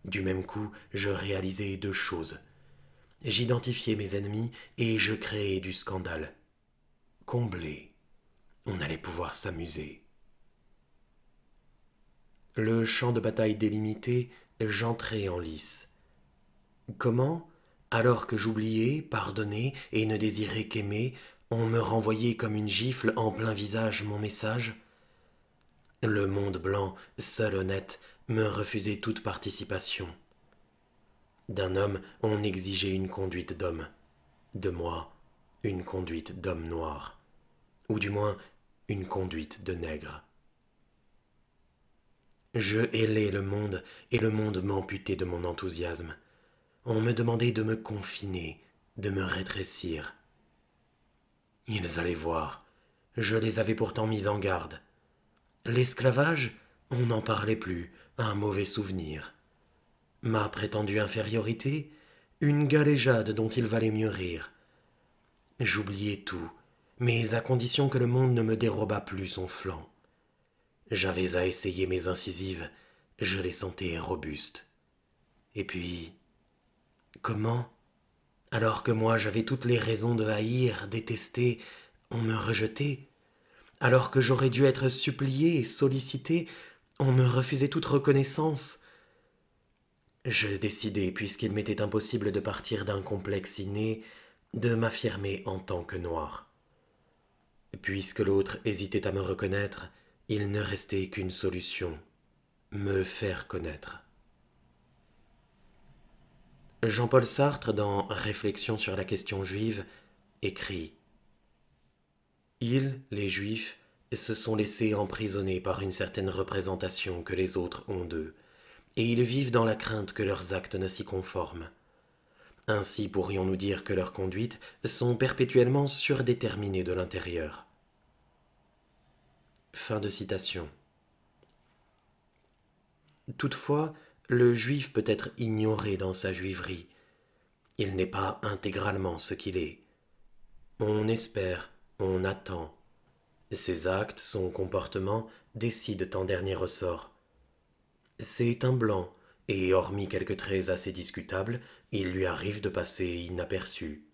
Du même coup, je réalisais deux choses. J'identifiais mes ennemis et je créai du scandale. Comblé, on allait pouvoir s'amuser. Le champ de bataille délimité, j'entrais en lice. Comment alors que j'oubliais, pardonnais et ne désirais qu'aimer, on me renvoyait comme une gifle en plein visage mon message. Le monde blanc, seul honnête, me refusait toute participation. D'un homme, on exigeait une conduite d'homme. De moi, une conduite d'homme noir. Ou du moins, une conduite de nègre. Je hélais le monde et le monde m'amputait de mon enthousiasme. On me demandait de me confiner, de me rétrécir. Ils allaient voir. Je les avais pourtant mis en garde. L'esclavage, on n'en parlait plus, un mauvais souvenir. Ma prétendue infériorité, une galéjade dont il valait mieux rire. J'oubliais tout, mais à condition que le monde ne me dérobât plus son flanc. J'avais à essayer mes incisives, je les sentais robustes. Et puis, comment alors que moi j'avais toutes les raisons de haïr, détester, on me rejetait, alors que j'aurais dû être supplié et sollicité, on me refusait toute reconnaissance. Je décidai, puisqu'il m'était impossible de partir d'un complexe inné, de m'affirmer en tant que noir. Puisque l'autre hésitait à me reconnaître, il ne restait qu'une solution me faire connaître. Jean-Paul Sartre, dans Réflexions sur la question juive, écrit Ils, les juifs, se sont laissés emprisonner par une certaine représentation que les autres ont d'eux, et ils vivent dans la crainte que leurs actes ne s'y conforment. Ainsi pourrions-nous dire que leurs conduites sont perpétuellement surdéterminées de l'intérieur. Fin de citation. Toutefois, le juif peut être ignoré dans sa juiverie. Il n'est pas intégralement ce qu'il est. On espère, on attend. Ses actes, son comportement décident en dernier ressort. C'est un blanc, et hormis quelques traits assez discutables, il lui arrive de passer inaperçu.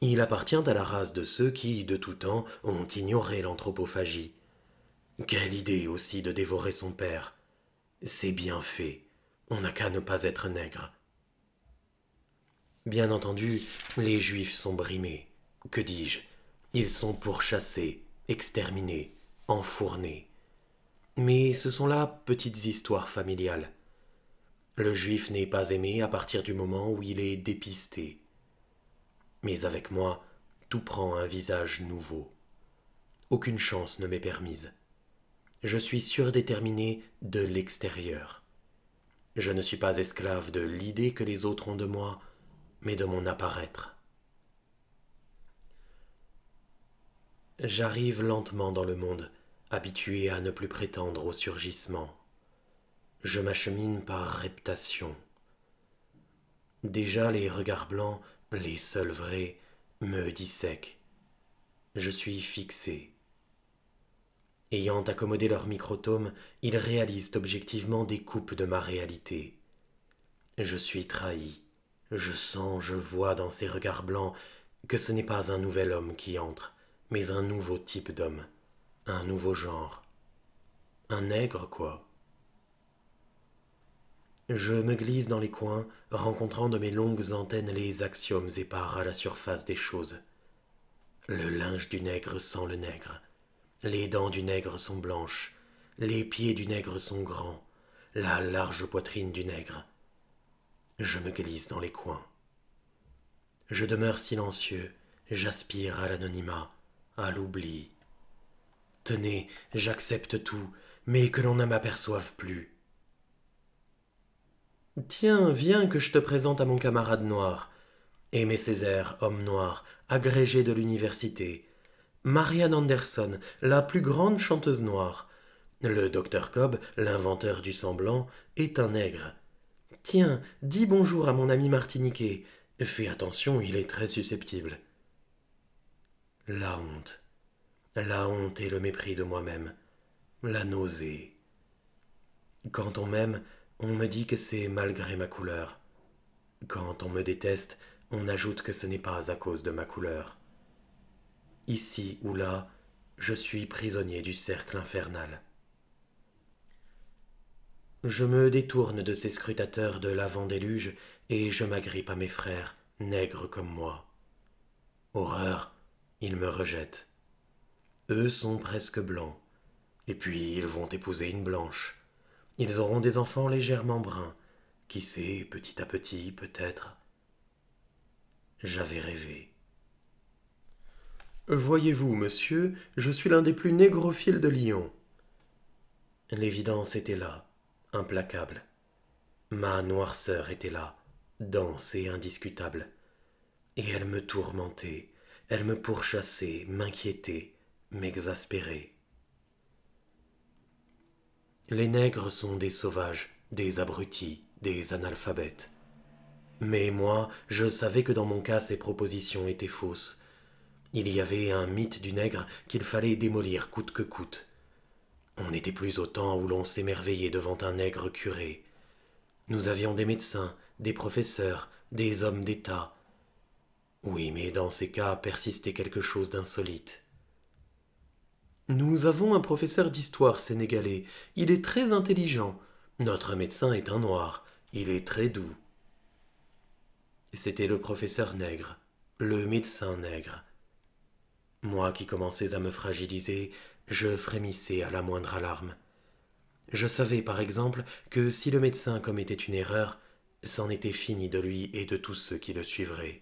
Il appartient à la race de ceux qui, de tout temps, ont ignoré l'anthropophagie. Quelle idée aussi de dévorer son père. C'est bien fait. On n'a qu'à ne pas être nègre. Bien entendu, les Juifs sont brimés. Que dis-je Ils sont pourchassés, exterminés, enfournés. Mais ce sont là petites histoires familiales. Le Juif n'est pas aimé à partir du moment où il est dépisté. Mais avec moi, tout prend un visage nouveau. Aucune chance ne m'est permise je suis surdéterminé de l'extérieur. Je ne suis pas esclave de l'idée que les autres ont de moi, mais de mon apparaître. J'arrive lentement dans le monde, habitué à ne plus prétendre au surgissement. Je m'achemine par reptation. Déjà les regards blancs, les seuls vrais, me dissèquent. Je suis fixé, Ayant accommodé leur microtome, ils réalisent objectivement des coupes de ma réalité. Je suis trahi. Je sens, je vois dans ces regards blancs que ce n'est pas un nouvel homme qui entre, mais un nouveau type d'homme, un nouveau genre. Un nègre, quoi. Je me glisse dans les coins, rencontrant de mes longues antennes les axiomes épars à la surface des choses. Le linge du nègre sent le nègre, les dents du nègre sont blanches, les pieds du nègre sont grands, la large poitrine du nègre. Je me glisse dans les coins. Je demeure silencieux, j'aspire à l'anonymat, à l'oubli. Tenez, j'accepte tout, mais que l'on ne m'aperçoive plus. Tiens, viens que je te présente à mon camarade noir. Aimé Césaire, homme noir, agrégé de l'université, Marianne Anderson, la plus grande chanteuse noire. Le docteur Cobb, l'inventeur du semblant, est un nègre. Tiens, dis bonjour à mon ami martiniquais. Fais attention, il est très susceptible. La honte. La honte et le mépris de moi-même. La nausée. Quand on m'aime, on me dit que c'est malgré ma couleur. Quand on me déteste, on ajoute que ce n'est pas à cause de ma couleur. Ici ou là, je suis prisonnier du cercle infernal. Je me détourne de ces scrutateurs de l'avant-déluge et je m'agrippe à mes frères, nègres comme moi. Horreur, ils me rejettent. Eux sont presque blancs, et puis ils vont épouser une blanche. Ils auront des enfants légèrement bruns, qui sait, petit à petit, peut-être. J'avais rêvé. Voyez-vous, monsieur, je suis l'un des plus négrophiles de Lyon. L'évidence était là, implacable. Ma noirceur était là, dense et indiscutable. Et elle me tourmentait, elle me pourchassait, m'inquiétait, m'exaspérait. Les nègres sont des sauvages, des abrutis, des analphabètes. Mais moi, je savais que dans mon cas ces propositions étaient fausses, il y avait un mythe du nègre qu'il fallait démolir coûte que coûte. On n'était plus au temps où l'on s'émerveillait devant un nègre curé. Nous avions des médecins, des professeurs, des hommes d'État. Oui, mais dans ces cas persistait quelque chose d'insolite. Nous avons un professeur d'histoire sénégalais. Il est très intelligent. Notre médecin est un noir. Il est très doux. C'était le professeur nègre, le médecin nègre. Moi qui commençais à me fragiliser, je frémissais à la moindre alarme. Je savais par exemple que si le médecin commettait une erreur, c'en était fini de lui et de tous ceux qui le suivraient.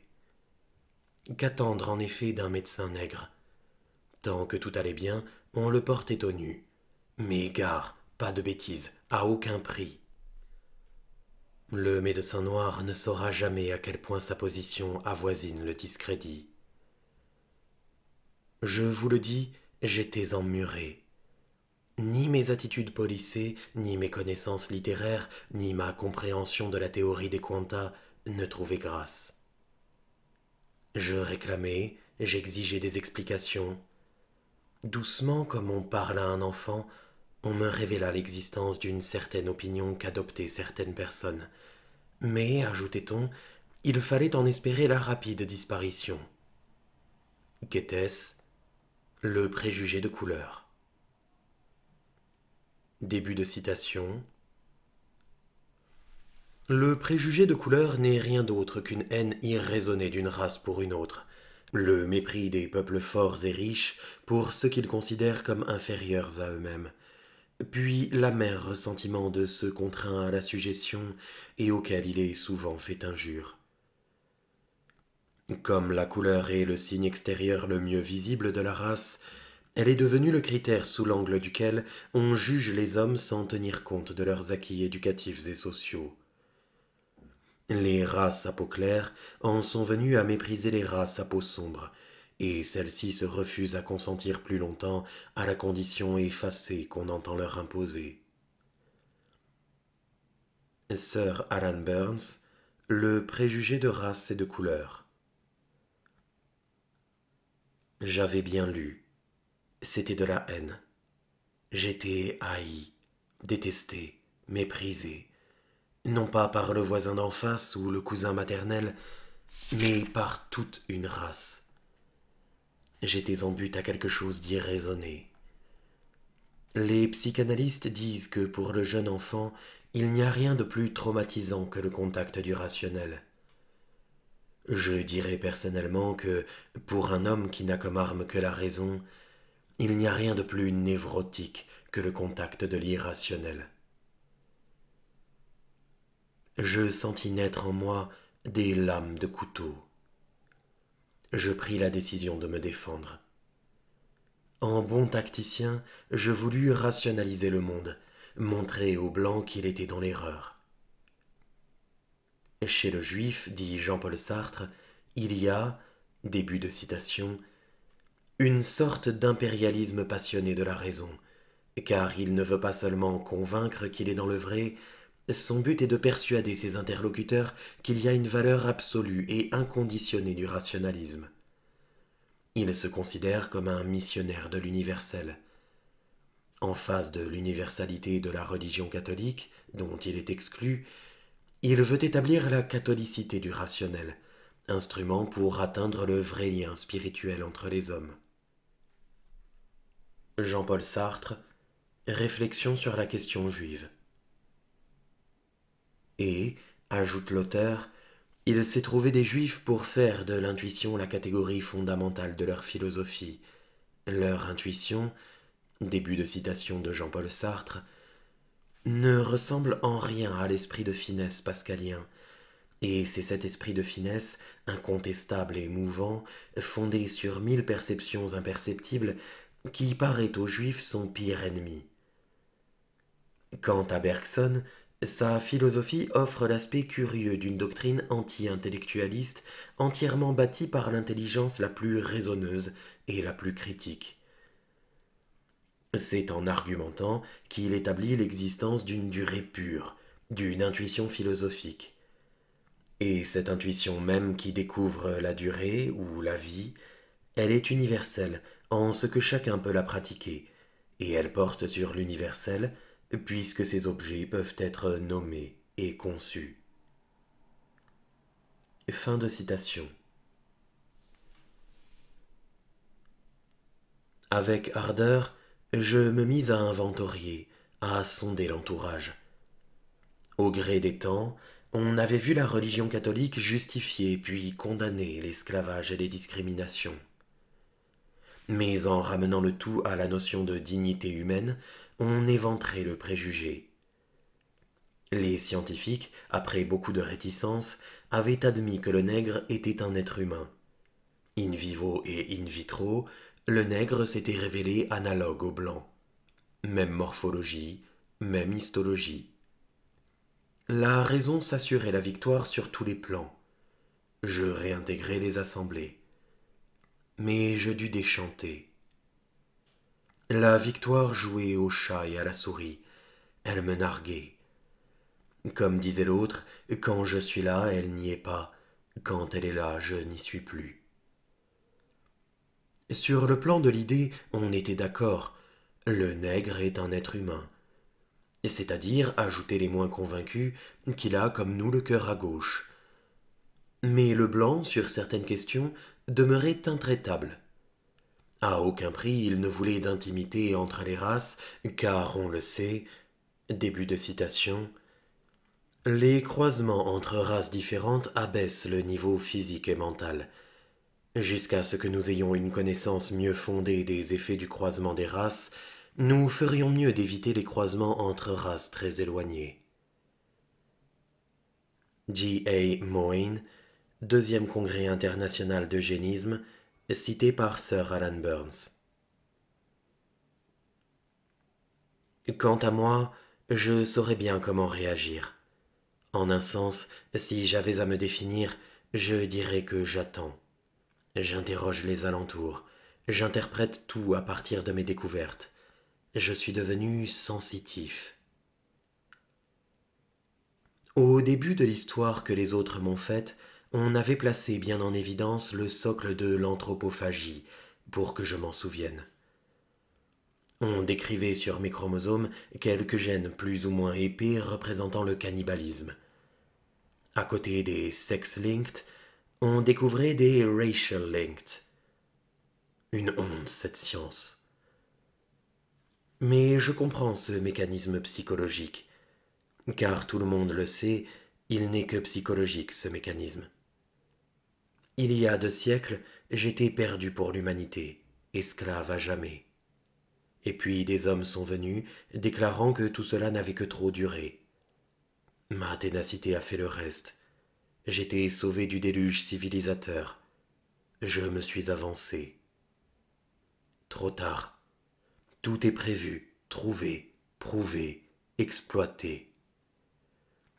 Qu'attendre en effet d'un médecin nègre Tant que tout allait bien, on le portait au nu. Mais gare, pas de bêtises, à aucun prix. Le médecin noir ne saura jamais à quel point sa position avoisine le discrédit. Je vous le dis, j'étais emmuré. Ni mes attitudes polissées, ni mes connaissances littéraires, ni ma compréhension de la théorie des quantas ne trouvaient grâce. Je réclamais, j'exigeais des explications. Doucement, comme on parle à un enfant, on me révéla l'existence d'une certaine opinion qu'adoptaient certaines personnes. Mais, ajoutait-on, il fallait en espérer la rapide disparition. Qu'était-ce le préjugé de couleur. Début de citation. Le préjugé de couleur n'est rien d'autre qu'une haine irraisonnée d'une race pour une autre, le mépris des peuples forts et riches pour ceux qu'ils considèrent comme inférieurs à eux-mêmes, puis l'amer ressentiment de ceux contraints à la suggestion et auxquels il est souvent fait injure. Comme la couleur est le signe extérieur le mieux visible de la race, elle est devenue le critère sous l'angle duquel on juge les hommes sans tenir compte de leurs acquis éducatifs et sociaux. Les races à peau claire en sont venues à mépriser les races à peau sombre, et celles-ci se refusent à consentir plus longtemps à la condition effacée qu'on entend leur imposer. Sir Alan Burns, Le préjugé de race et de couleur. J'avais bien lu. C'était de la haine. J'étais haï, détesté, méprisé, non pas par le voisin d'en face ou le cousin maternel, mais par toute une race. J'étais en but à quelque chose d'irraisonné. Les psychanalystes disent que pour le jeune enfant, il n'y a rien de plus traumatisant que le contact du rationnel. Je dirais personnellement que, pour un homme qui n'a comme arme que la raison, il n'y a rien de plus névrotique que le contact de l'irrationnel. Je sentis naître en moi des lames de couteau. Je pris la décision de me défendre. En bon tacticien, je voulus rationaliser le monde, montrer aux Blancs qu'il était dans l'erreur. Chez le juif, dit Jean-Paul Sartre, il y a, début de citation, une sorte d'impérialisme passionné de la raison, car il ne veut pas seulement convaincre qu'il est dans le vrai, son but est de persuader ses interlocuteurs qu'il y a une valeur absolue et inconditionnée du rationalisme. Il se considère comme un missionnaire de l'universel. En face de l'universalité de la religion catholique, dont il est exclu, il veut établir la catholicité du rationnel, instrument pour atteindre le vrai lien spirituel entre les hommes. Jean-Paul Sartre, Réflexion sur la question juive. Et, ajoute l'auteur, il s'est trouvé des juifs pour faire de l'intuition la catégorie fondamentale de leur philosophie. Leur intuition, début de citation de Jean-Paul Sartre, ne ressemble en rien à l'esprit de finesse pascalien. Et c'est cet esprit de finesse, incontestable et mouvant, fondé sur mille perceptions imperceptibles, qui paraît aux Juifs son pire ennemi. Quant à Bergson, sa philosophie offre l'aspect curieux d'une doctrine anti-intellectualiste entièrement bâtie par l'intelligence la plus raisonneuse et la plus critique. C'est en argumentant qu'il établit l'existence d'une durée pure, d'une intuition philosophique. Et cette intuition même qui découvre la durée ou la vie, elle est universelle en ce que chacun peut la pratiquer, et elle porte sur l'universel puisque ces objets peuvent être nommés et conçus. Fin de citation. Avec ardeur, je me mis à inventorier, à sonder l'entourage. Au gré des temps, on avait vu la religion catholique justifier puis condamner l'esclavage et les discriminations. Mais en ramenant le tout à la notion de dignité humaine, on éventrait le préjugé. Les scientifiques, après beaucoup de réticences, avaient admis que le nègre était un être humain. In vivo et in vitro, le nègre s'était révélé analogue au blanc. Même morphologie, même histologie. La raison s'assurait la victoire sur tous les plans. Je réintégrais les assemblées. Mais je dus déchanter. La victoire jouait au chat et à la souris. Elle me narguait. Comme disait l'autre, quand je suis là, elle n'y est pas. Quand elle est là, je n'y suis plus. Sur le plan de l'idée, on était d'accord. Le nègre est un être humain. C'est-à-dire, ajoutez les moins convaincus, qu'il a comme nous le cœur à gauche. Mais le blanc, sur certaines questions, demeurait intraitable. À aucun prix il ne voulait d'intimité entre les races, car on le sait, début de citation, les croisements entre races différentes abaissent le niveau physique et mental. Jusqu'à ce que nous ayons une connaissance mieux fondée des effets du croisement des races, nous ferions mieux d'éviter les croisements entre races très éloignées. G. A. Moyne, deuxième congrès international d'eugénisme, cité par Sir Alan Burns. Quant à moi, je saurais bien comment réagir. En un sens, si j'avais à me définir, je dirais que j'attends. J'interroge les alentours, j'interprète tout à partir de mes découvertes. Je suis devenu sensitif. Au début de l'histoire que les autres m'ont faite, on avait placé bien en évidence le socle de l'anthropophagie, pour que je m'en souvienne. On décrivait sur mes chromosomes quelques gènes plus ou moins épais représentant le cannibalisme. À côté des sex-linked, on découvrait des racial linked. Une honte, cette science. Mais je comprends ce mécanisme psychologique, car tout le monde le sait, il n'est que psychologique, ce mécanisme. Il y a deux siècles, j'étais perdu pour l'humanité, esclave à jamais. Et puis des hommes sont venus, déclarant que tout cela n'avait que trop duré. Ma ténacité a fait le reste. J'étais sauvé du déluge civilisateur. Je me suis avancé. Trop tard. Tout est prévu, trouvé, prouvé, exploité.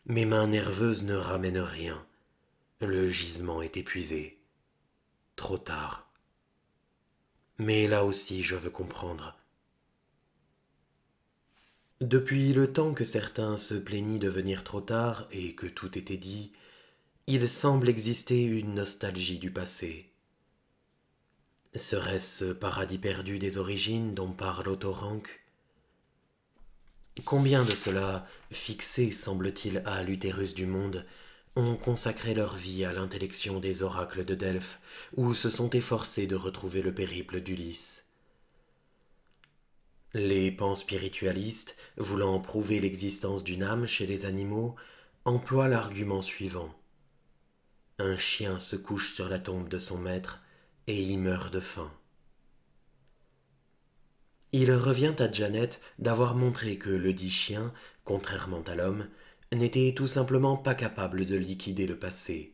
Mes mains nerveuses ne ramènent rien. Le gisement est épuisé. Trop tard. Mais là aussi je veux comprendre. Depuis le temps que certains se plaignent de venir trop tard et que tout était dit, il semble exister une nostalgie du passé. Serait-ce ce paradis perdu des origines dont parle Autoranque Combien de ceux-là, fixés semble-t-il à l'utérus du monde, ont consacré leur vie à l'intellection des oracles de Delphes, ou se sont efforcés de retrouver le périple d'Ulysse. Les spiritualistes, voulant prouver l'existence d'une âme chez les animaux, emploient l'argument suivant un chien se couche sur la tombe de son maître et y meurt de faim. Il revient à Janet d'avoir montré que le dit chien, contrairement à l'homme, n'était tout simplement pas capable de liquider le passé.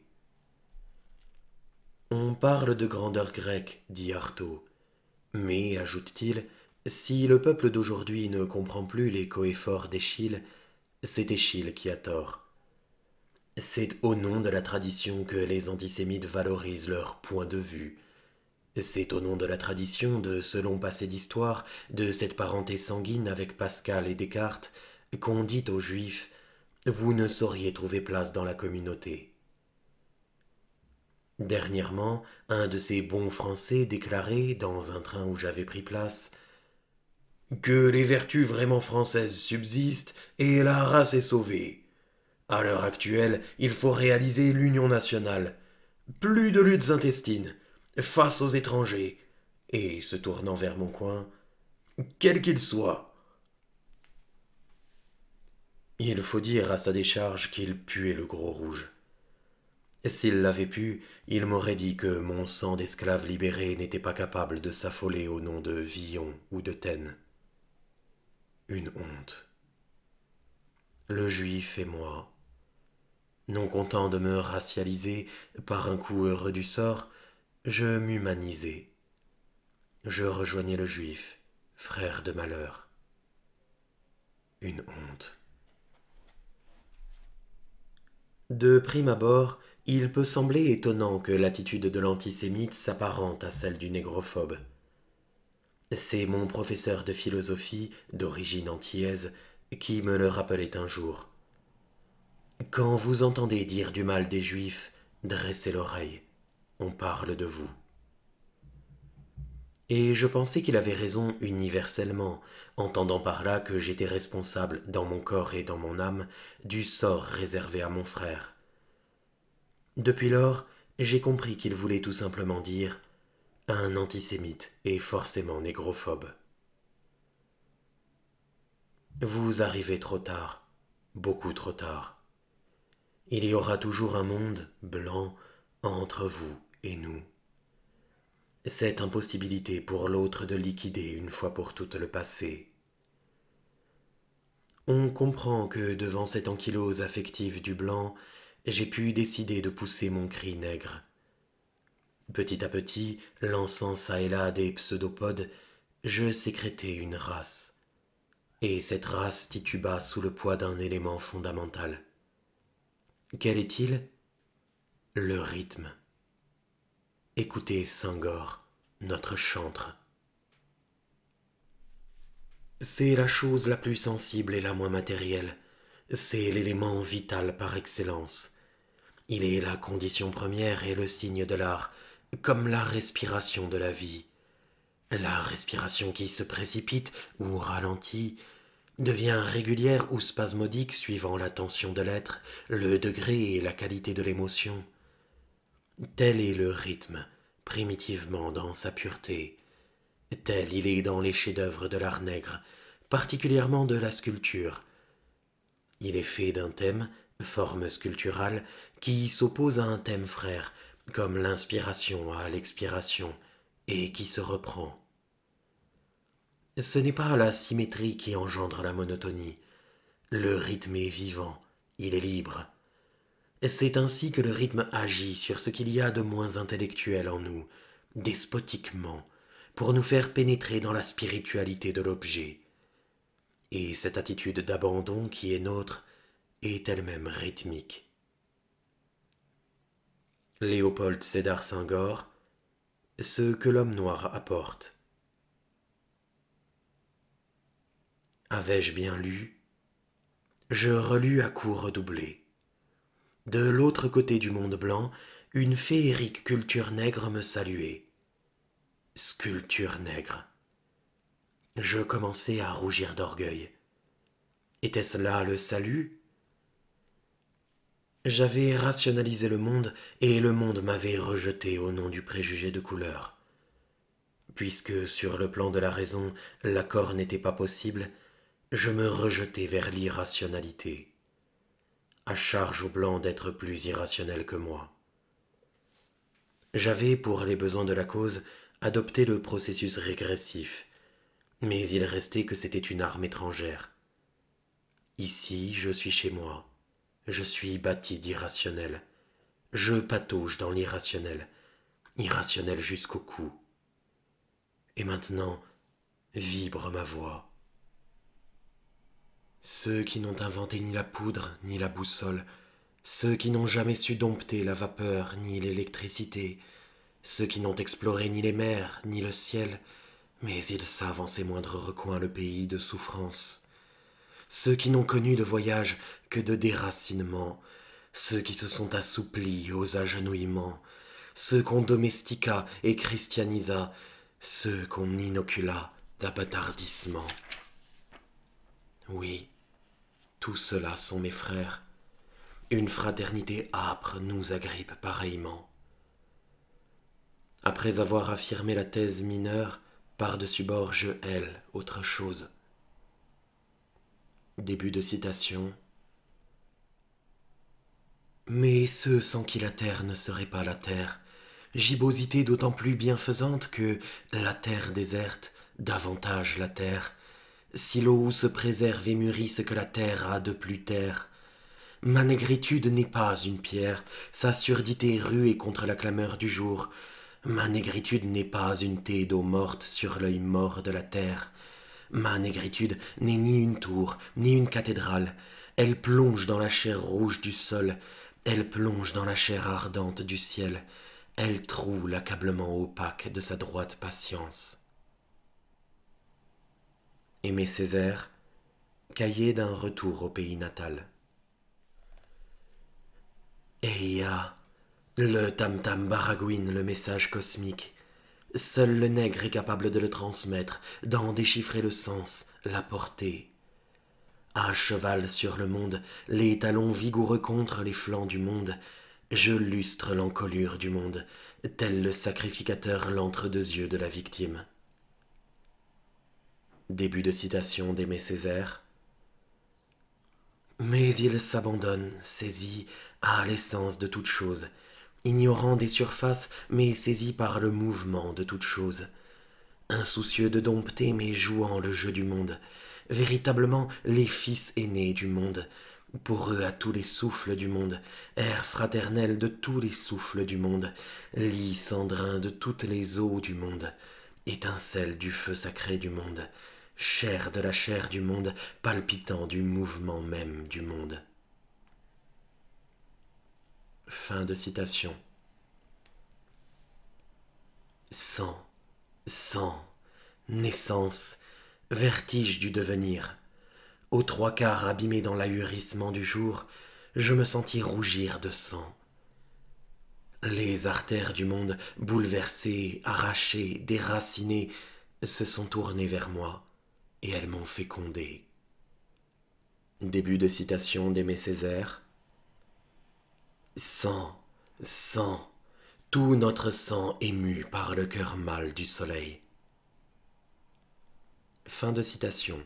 On parle de grandeur grecque, dit Arto, Mais, ajoute-t-il, si le peuple d'aujourd'hui ne comprend plus les coefforts d'Échille, c'est Échille qui a tort. C'est au nom de la tradition que les antisémites valorisent leur point de vue. C'est au nom de la tradition de ce long passé d'histoire, de cette parenté sanguine avec Pascal et Descartes, qu'on dit aux Juifs Vous ne sauriez trouver place dans la communauté. Dernièrement, un de ces bons Français déclarait, dans un train où j'avais pris place, Que les vertus vraiment françaises subsistent et la race est sauvée. À l'heure actuelle, il faut réaliser l'union nationale. Plus de luttes intestines, face aux étrangers. Et se tournant vers mon coin, quel qu'il soit. Il faut dire à sa décharge qu'il puait le gros rouge. S'il l'avait pu, il m'aurait dit que mon sang d'esclave libéré n'était pas capable de s'affoler au nom de Villon ou de Taine. Une honte. Le juif et moi non content de me racialiser par un coup heureux du sort, je m'humanisais. Je rejoignais le juif, frère de malheur. Une honte. De prime abord, il peut sembler étonnant que l'attitude de l'antisémite s'apparente à celle du négrophobe. C'est mon professeur de philosophie, d'origine antillaise, qui me le rappelait un jour. Quand vous entendez dire du mal des Juifs, dressez l'oreille, on parle de vous. Et je pensais qu'il avait raison universellement, entendant par là que j'étais responsable dans mon corps et dans mon âme du sort réservé à mon frère. Depuis lors, j'ai compris qu'il voulait tout simplement dire un antisémite est forcément négrophobe. Vous arrivez trop tard, beaucoup trop tard il y aura toujours un monde blanc entre vous et nous. Cette impossibilité pour l'autre de liquider une fois pour toutes le passé. On comprend que devant cette ankylose affective du blanc, j'ai pu décider de pousser mon cri nègre. Petit à petit, lançant ça et là des pseudopodes, je sécrétais une race. Et cette race tituba sous le poids d'un élément fondamental. Quel est-il Le rythme. Écoutez Sangor, notre chantre. C'est la chose la plus sensible et la moins matérielle. C'est l'élément vital par excellence. Il est la condition première et le signe de l'art, comme la respiration de la vie. La respiration qui se précipite ou ralentit devient régulière ou spasmodique suivant la tension de l'être, le degré et la qualité de l'émotion. Tel est le rythme, primitivement dans sa pureté. Tel il est dans les chefs-d'œuvre de l'art nègre, particulièrement de la sculpture. Il est fait d'un thème, forme sculpturale, qui s'oppose à un thème frère, comme l'inspiration à l'expiration, et qui se reprend. Ce n'est pas la symétrie qui engendre la monotonie. Le rythme est vivant, il est libre. C'est ainsi que le rythme agit sur ce qu'il y a de moins intellectuel en nous, despotiquement, pour nous faire pénétrer dans la spiritualité de l'objet. Et cette attitude d'abandon qui est nôtre est elle-même rythmique. Léopold Sédar Senghor, ce que l'homme noir apporte. Avais-je bien lu Je relus à coups redoublés. De l'autre côté du monde blanc, une féerique culture nègre me saluait. Sculpture nègre. Je commençais à rougir d'orgueil. Était-ce là le salut J'avais rationalisé le monde et le monde m'avait rejeté au nom du préjugé de couleur. Puisque sur le plan de la raison l'accord n'était pas possible, je me rejetai vers l'irrationalité, à charge au blanc d'être plus irrationnel que moi. J'avais, pour les besoins de la cause, adopté le processus régressif, mais il restait que c'était une arme étrangère. Ici, je suis chez moi, je suis bâti d'irrationnel, je patauge dans l'irrationnel, irrationnel jusqu'au cou. Et maintenant, vibre ma voix. Ceux qui n'ont inventé ni la poudre, ni la boussole, ceux qui n'ont jamais su dompter la vapeur, ni l'électricité, ceux qui n'ont exploré ni les mers, ni le ciel, mais ils savent en ces moindres recoins le pays de souffrance. Ceux qui n'ont connu de voyage que de déracinement, ceux qui se sont assouplis aux agenouillements, ceux qu'on domestiqua et christianisa, ceux qu'on inocula d'abattardissement. Oui, tous cela sont mes frères. Une fraternité âpre nous agrippe pareillement. Après avoir affirmé la thèse mineure, par-dessus bord je elle autre chose. Début de citation. Mais ceux sans qui la terre ne serait pas la terre, gibosité d'autant plus bienfaisante que la terre déserte, davantage la terre, si l'eau se préserve et mûrit ce que la terre a de plus terre, ma négritude n'est pas une pierre, sa surdité ruée contre la clameur du jour, ma négritude n'est pas une thé d'eau morte sur l'œil mort de la terre, ma négritude n'est ni une tour, ni une cathédrale, elle plonge dans la chair rouge du sol, elle plonge dans la chair ardente du ciel, elle troue l'accablement opaque de sa droite patience. Aimé Césaire, cahier d'un retour au pays natal. Et Eia, le tam-tam baragouine le message cosmique. Seul le nègre est capable de le transmettre, d'en déchiffrer le sens, la portée. À cheval sur le monde, les talons vigoureux contre les flancs du monde, je lustre l'encolure du monde, tel le sacrificateur l'entre-deux yeux de la victime. Début de citation d'Aimé Césaire. Mais il s'abandonne, saisi à l'essence de toute chose, ignorant des surfaces, mais saisi par le mouvement de toute chose, insoucieux de dompter, mais jouant le jeu du monde, véritablement les fils aînés du monde, pour eux à tous les souffles du monde, air fraternel de tous les souffles du monde, lit cendrin de toutes les eaux du monde, étincelle du feu sacré du monde, chair de la chair du monde, palpitant du mouvement même du monde. Fin de citation. Sang, sang, naissance, vertige du devenir. Aux trois quarts abîmés dans l'ahurissement du jour, je me sentis rougir de sang. Les artères du monde, bouleversées, arrachées, déracinées, se sont tournées vers moi et elles m'ont fécondé. Début de citation d'Aimé Césaire. Sang, sang, tout notre sang ému par le cœur mâle du soleil. Fin de citation.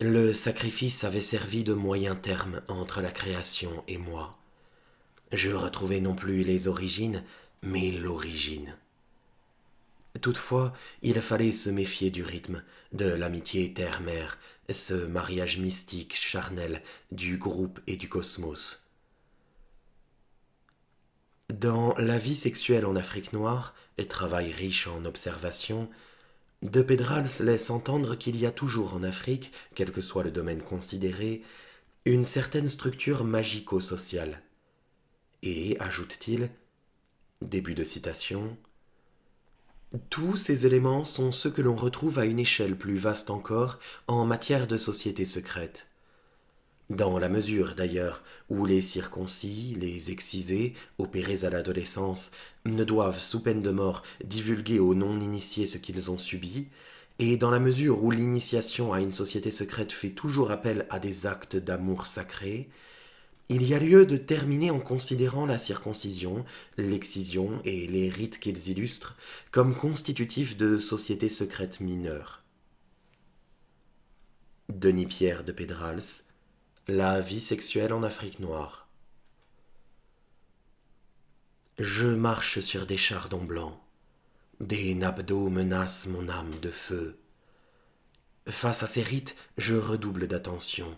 Le sacrifice avait servi de moyen terme entre la création et moi. Je retrouvais non plus les origines, mais l'origine. Toutefois, il fallait se méfier du rythme, de l'amitié terre-mère, ce mariage mystique, charnel, du groupe et du cosmos. Dans La vie sexuelle en Afrique noire, et travail riche en observations, De Pedrals laisse entendre qu'il y a toujours en Afrique, quel que soit le domaine considéré, une certaine structure magico-sociale. Et, ajoute-t-il, début de citation, tous ces éléments sont ceux que l'on retrouve à une échelle plus vaste encore en matière de sociétés secrètes. Dans la mesure, d'ailleurs, où les circoncis, les excisés, opérés à l'adolescence, ne doivent, sous peine de mort, divulguer aux non-initiés ce qu'ils ont subi, et dans la mesure où l'initiation à une société secrète fait toujours appel à des actes d'amour sacré, il y a lieu de terminer en considérant la circoncision, l'excision et les rites qu'ils illustrent comme constitutifs de sociétés secrètes mineures. Denis Pierre de Pédrals, La vie sexuelle en Afrique noire. Je marche sur des chardons blancs, des nappes d'eau menacent mon âme de feu. Face à ces rites, je redouble d'attention.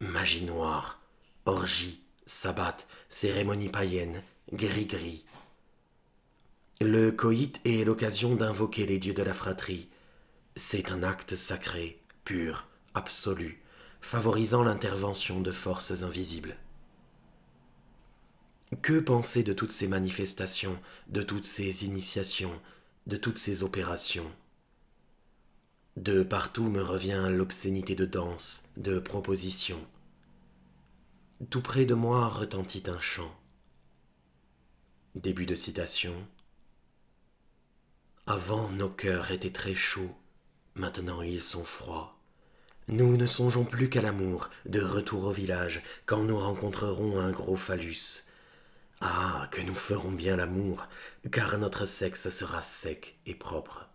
Magie noire, Orgie, sabbats, cérémonies païennes, gris-gris. Le coït est l'occasion d'invoquer les dieux de la fratrie. C'est un acte sacré, pur, absolu, favorisant l'intervention de forces invisibles. Que penser de toutes ces manifestations, de toutes ces initiations, de toutes ces opérations De partout me revient l'obscénité de danse, de propositions, tout près de moi retentit un chant. Début de citation. Avant nos cœurs étaient très chauds, maintenant ils sont froids. Nous ne songeons plus qu'à l'amour, de retour au village, quand nous rencontrerons un gros phallus. Ah, que nous ferons bien l'amour, car notre sexe sera sec et propre.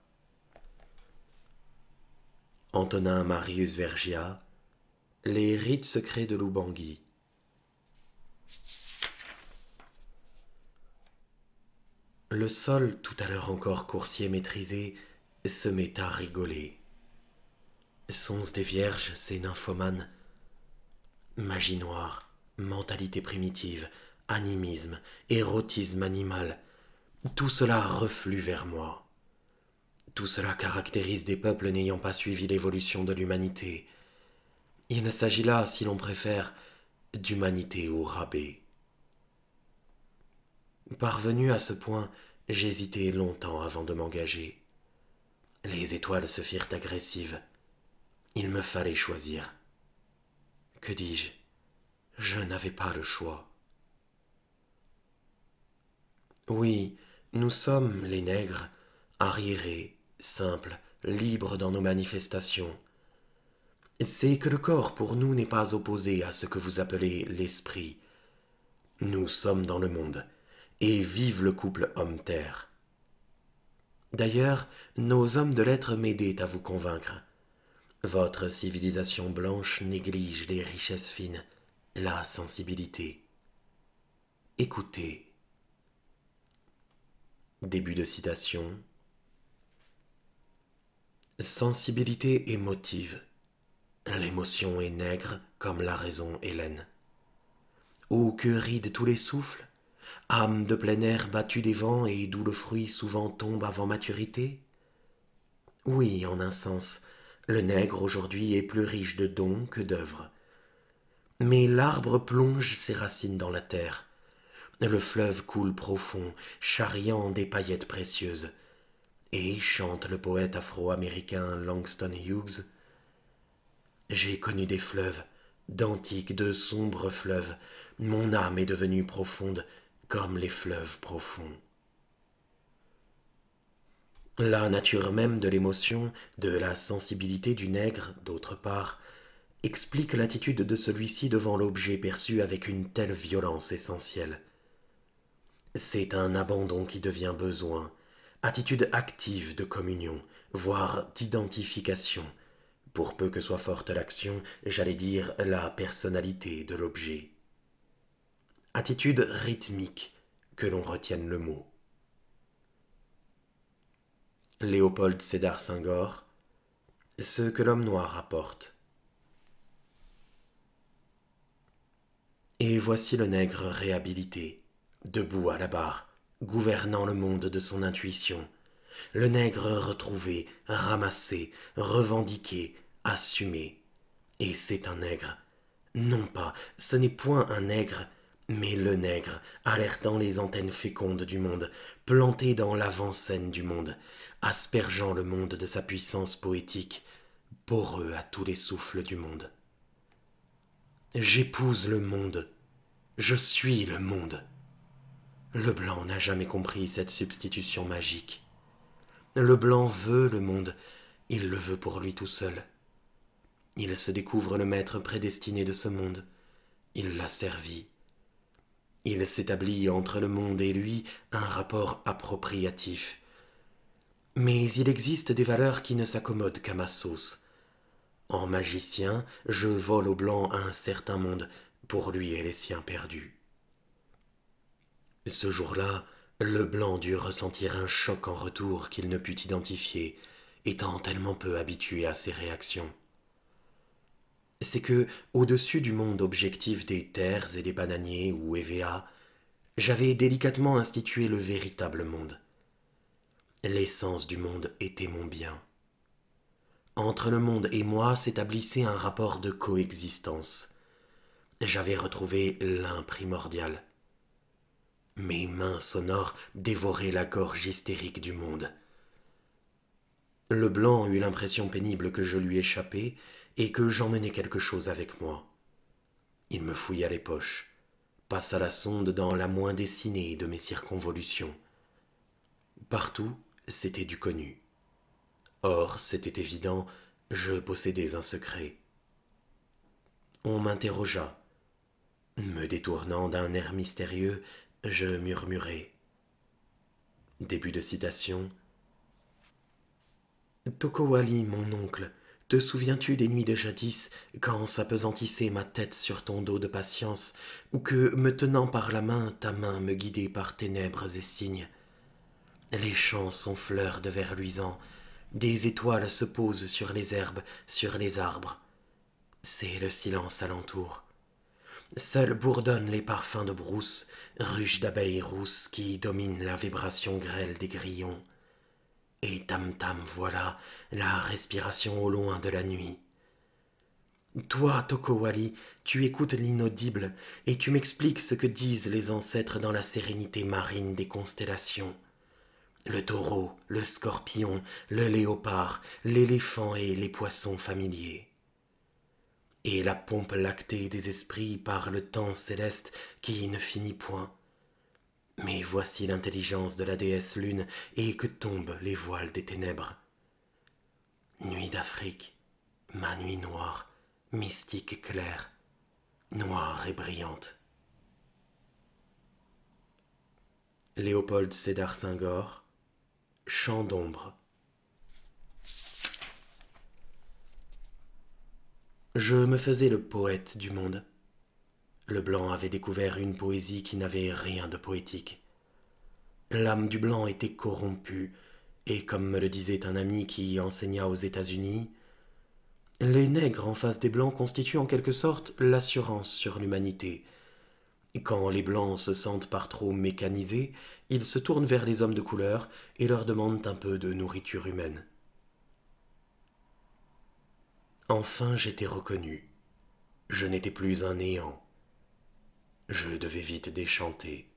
Antonin Marius Vergia, Les rites secrets de Loubangui, Le sol, tout à l'heure encore coursier maîtrisé, se met à rigoler. Sons des vierges, ces nymphomanes. Magie noire, mentalité primitive, animisme, érotisme animal, tout cela reflue vers moi. Tout cela caractérise des peuples n'ayant pas suivi l'évolution de l'humanité. Il ne s'agit là, si l'on préfère, d'humanité au rabais. Parvenu à ce point, j'hésitai longtemps avant de m'engager. Les étoiles se firent agressives. Il me fallait choisir. Que dis-je Je, Je n'avais pas le choix. Oui, nous sommes, les nègres, arriérés, simples, libres dans nos manifestations. C'est que le corps pour nous n'est pas opposé à ce que vous appelez l'esprit. Nous sommes dans le monde, et vive le couple homme-terre. D'ailleurs, nos hommes de lettres m'aidaient à vous convaincre. Votre civilisation blanche néglige les richesses fines, la sensibilité. Écoutez. Début de citation. Sensibilité émotive. L'émotion est nègre comme la raison hélène. »« Où que rident tous les souffles âme de plein air battue des vents et d'où le fruit souvent tombe avant maturité Oui, en un sens, le nègre aujourd'hui est plus riche de dons que d'œuvres. Mais l'arbre plonge ses racines dans la terre. Le fleuve coule profond, charriant des paillettes précieuses. Et chante le poète afro-américain Langston Hughes. J'ai connu des fleuves, d'antiques, de sombres fleuves. Mon âme est devenue profonde, comme les fleuves profonds. La nature même de l'émotion, de la sensibilité du nègre, d'autre part, explique l'attitude de celui-ci devant l'objet perçu avec une telle violence essentielle. C'est un abandon qui devient besoin, attitude active de communion, voire d'identification, pour peu que soit forte l'action, j'allais dire la personnalité de l'objet attitude rythmique, que l'on retienne le mot. Léopold Sédar Senghor, ce que l'homme noir apporte. Et voici le nègre réhabilité, debout à la barre, gouvernant le monde de son intuition. Le nègre retrouvé, ramassé, revendiqué, assumé. Et c'est un nègre. Non pas, ce n'est point un nègre, mais le nègre, alertant les antennes fécondes du monde, planté dans l'avant-scène du monde, aspergeant le monde de sa puissance poétique, poreux à tous les souffles du monde. J'épouse le monde, je suis le monde. Le blanc n'a jamais compris cette substitution magique. Le blanc veut le monde, il le veut pour lui tout seul. Il se découvre le maître prédestiné de ce monde, il l'a servi, il s'établit entre le monde et lui un rapport appropriatif. Mais il existe des valeurs qui ne s'accommodent qu'à ma sauce. En magicien, je vole au blanc un certain monde pour lui et les siens perdus. Ce jour-là, le blanc dut ressentir un choc en retour qu'il ne put identifier, étant tellement peu habitué à ses réactions c'est que, au-dessus du monde objectif des terres et des bananiers ou EVA, j'avais délicatement institué le véritable monde. L'essence du monde était mon bien. Entre le monde et moi s'établissait un rapport de coexistence. J'avais retrouvé l'un primordial. Mes mains sonores dévoraient la gorge hystérique du monde. Le blanc eut l'impression pénible que je lui échappais, et que j'emmenais quelque chose avec moi. Il me fouilla les poches, passa la sonde dans la moins dessinée de mes circonvolutions. Partout, c'était du connu. Or, c'était évident, je possédais un secret. On m'interrogea. Me détournant d'un air mystérieux, je murmurai. Début de citation. Tokowali, mon oncle, te souviens-tu des nuits de jadis, quand s'apesantissait ma tête sur ton dos de patience, ou que, me tenant par la main, ta main me guidait par ténèbres et signes Les champs sont fleurs de vers luisant, des étoiles se posent sur les herbes, sur les arbres. C'est le silence alentour. Seuls bourdonnent les parfums de brousse, ruches d'abeilles rousses qui dominent la vibration grêle des grillons et Tam Tam voilà la respiration au loin de la nuit. Toi, Tokowali, tu écoutes l'inaudible et tu m'expliques ce que disent les ancêtres dans la sérénité marine des constellations. Le taureau, le scorpion, le léopard, l'éléphant et les poissons familiers. Et la pompe lactée des esprits par le temps céleste qui ne finit point. Mais voici l'intelligence de la déesse lune, et que tombent les voiles des ténèbres. Nuit d'Afrique, ma nuit noire, mystique et claire, noire et brillante. Léopold Sédar Senghor, Chant d'ombre. Je me faisais le poète du monde. Le blanc avait découvert une poésie qui n'avait rien de poétique. L'âme du blanc était corrompue, et comme me le disait un ami qui enseigna aux États-Unis, les nègres en face des blancs constituent en quelque sorte l'assurance sur l'humanité. Quand les blancs se sentent par trop mécanisés, ils se tournent vers les hommes de couleur et leur demandent un peu de nourriture humaine. Enfin j'étais reconnu. Je n'étais plus un néant. Je devais vite déchanter.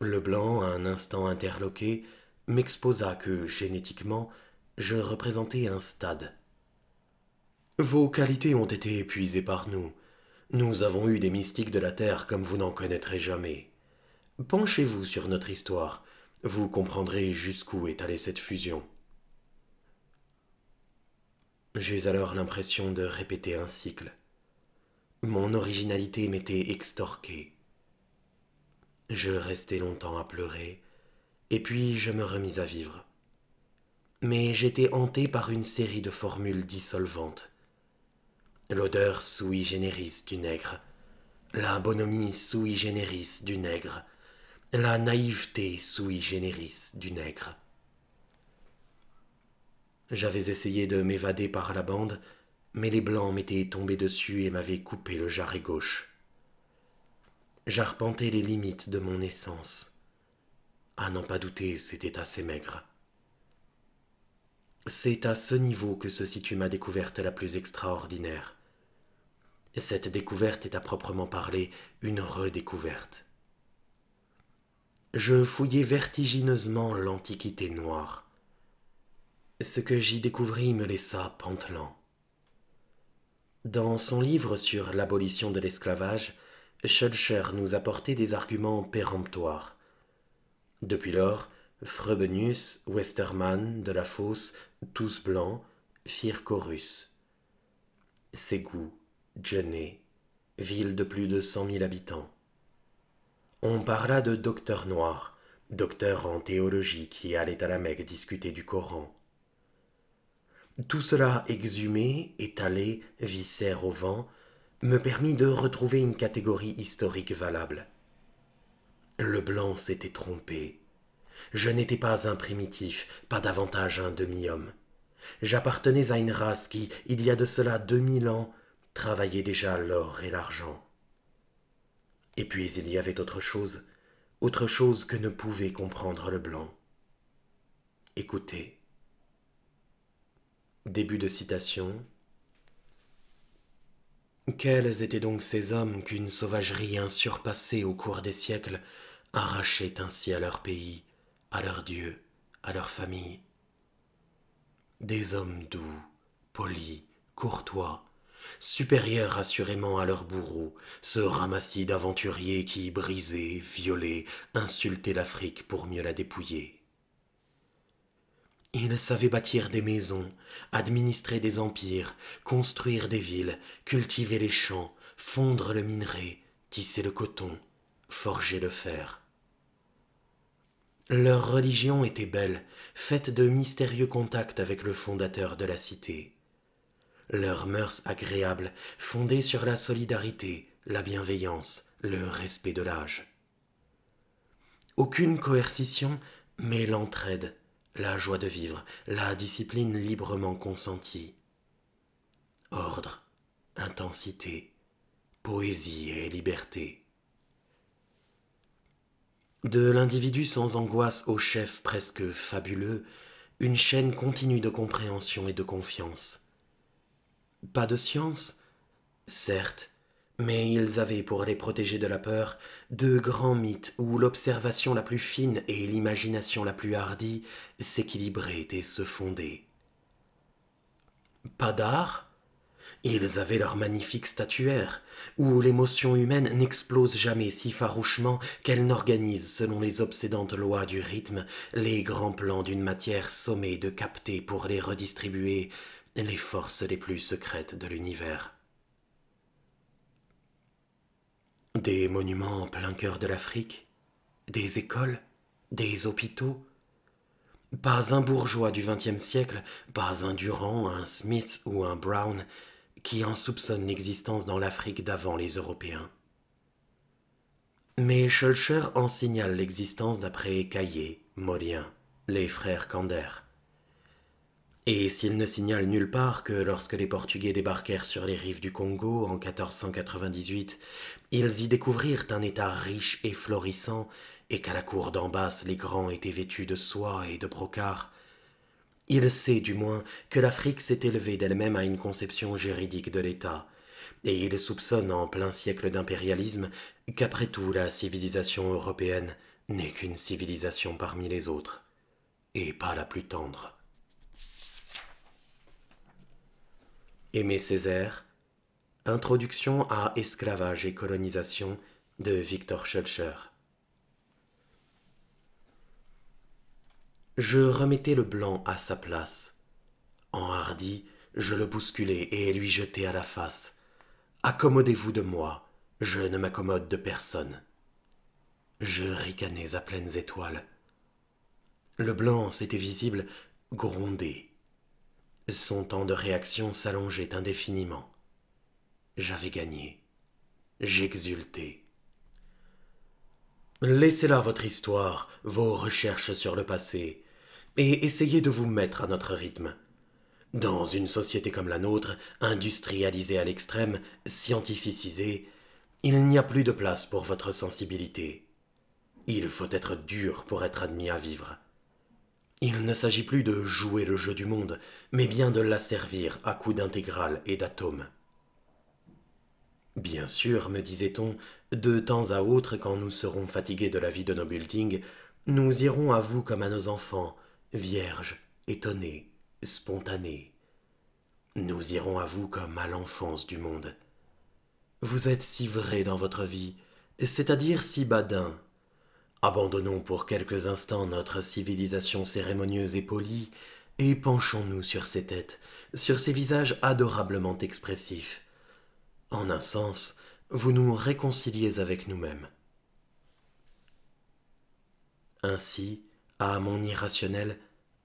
Le à un instant interloqué, m'exposa que, génétiquement, je représentais un stade. Vos qualités ont été épuisées par nous. Nous avons eu des mystiques de la Terre comme vous n'en connaîtrez jamais. Penchez-vous sur notre histoire, vous comprendrez jusqu'où est allée cette fusion. J'eus alors l'impression de répéter un cycle. Mon originalité m'était extorquée. Je restai longtemps à pleurer, et puis je me remis à vivre. Mais j'étais hanté par une série de formules dissolvantes. L'odeur sui generis du nègre, la bonhomie sui generis du nègre, la naïveté sui generis du nègre. J'avais essayé de m'évader par la bande, mais les Blancs m'étaient tombés dessus et m'avaient coupé le jarret gauche. J'arpentais les limites de mon essence. À n'en pas douter, c'était assez maigre. C'est à ce niveau que se situe ma découverte la plus extraordinaire. Cette découverte est à proprement parler une redécouverte. Je fouillais vertigineusement l'Antiquité noire. Ce que j'y découvris me laissa pantelant. Dans son livre sur l'abolition de l'esclavage, Schulcher nous apportait des arguments péremptoires. Depuis lors, Frobenius, Westermann, De la Fosse, tous blancs, firent chorus. Ségou, Genet, ville de plus de cent mille habitants. On parla de docteur noir, docteur en théologie qui allait à la Mecque discuter du Coran, tout cela exhumé, étalé, viscère au vent, me permit de retrouver une catégorie historique valable. Le blanc s'était trompé. Je n'étais pas un primitif, pas davantage un demi-homme. J'appartenais à une race qui, il y a de cela deux mille ans, travaillait déjà l'or et l'argent. Et puis il y avait autre chose, autre chose que ne pouvait comprendre le blanc. Écoutez, Début de citation. Quels étaient donc ces hommes qu'une sauvagerie insurpassée au cours des siècles arrachait ainsi à leur pays, à leur Dieu, à leur famille Des hommes doux, polis, courtois, supérieurs assurément à leurs bourreaux, ce ramassis d'aventuriers qui brisaient, violaient, insultaient l'Afrique pour mieux la dépouiller. Ils savaient bâtir des maisons, administrer des empires, construire des villes, cultiver les champs, fondre le minerai, tisser le coton, forger le fer. Leur religion était belle, faite de mystérieux contacts avec le fondateur de la cité. Leurs mœurs agréables, fondées sur la solidarité, la bienveillance, le respect de l'âge. Aucune coercition, mais l'entraide, la joie de vivre, la discipline librement consentie. Ordre, intensité, poésie et liberté. De l'individu sans angoisse au chef presque fabuleux, une chaîne continue de compréhension et de confiance. Pas de science, certes, mais ils avaient pour les protéger de la peur deux grands mythes où l'observation la plus fine et l'imagination la plus hardie s'équilibraient et se fondaient. Pas d'art Ils avaient leur magnifique statuaire, où l'émotion humaine n'explose jamais si farouchement qu'elle n'organise, selon les obsédantes lois du rythme, les grands plans d'une matière sommée de capter pour les redistribuer les forces les plus secrètes de l'univers. Des monuments en plein cœur de l'Afrique, des écoles, des hôpitaux. Pas un bourgeois du XXe siècle, pas un Durand, un Smith ou un Brown qui en soupçonne l'existence dans l'Afrique d'avant les Européens. Mais Schulcher en signale l'existence d'après Caillé, Morien, les frères Kander. Et s'il ne signale nulle part que lorsque les Portugais débarquèrent sur les rives du Congo en 1498, ils y découvrirent un état riche et florissant, et qu'à la cour d'en les grands étaient vêtus de soie et de brocart, il sait du moins que l'Afrique s'est élevée d'elle-même à une conception juridique de l'État, et il soupçonne en plein siècle d'impérialisme qu'après tout la civilisation européenne n'est qu'une civilisation parmi les autres, et pas la plus tendre. Aimé Césaire, Introduction à Esclavage et colonisation de Victor Schulcher. Je remettais le blanc à sa place. Enhardi, je le bousculais et lui jetai à la face. Accommodez-vous de moi, je ne m'accommode de personne. Je ricanais à pleines étoiles. Le blanc, c'était visible, grondait son temps de réaction s'allongeait indéfiniment. J'avais gagné. J'exultais. Laissez là votre histoire, vos recherches sur le passé, et essayez de vous mettre à notre rythme. Dans une société comme la nôtre, industrialisée à l'extrême, scientificisée, il n'y a plus de place pour votre sensibilité. Il faut être dur pour être admis à vivre. Il ne s'agit plus de jouer le jeu du monde, mais bien de servir à coups d'intégrales et d'atomes. Bien sûr, me disait-on, de temps à autre, quand nous serons fatigués de la vie de nos buildings, nous irons à vous comme à nos enfants, vierges, étonnés, spontanés. Nous irons à vous comme à l'enfance du monde. Vous êtes si vrai dans votre vie, c'est-à-dire si badin, Abandonnons pour quelques instants notre civilisation cérémonieuse et polie, et penchons-nous sur ces têtes, sur ces visages adorablement expressifs. En un sens, vous nous réconciliez avec nous-mêmes. Ainsi, à mon irrationnel,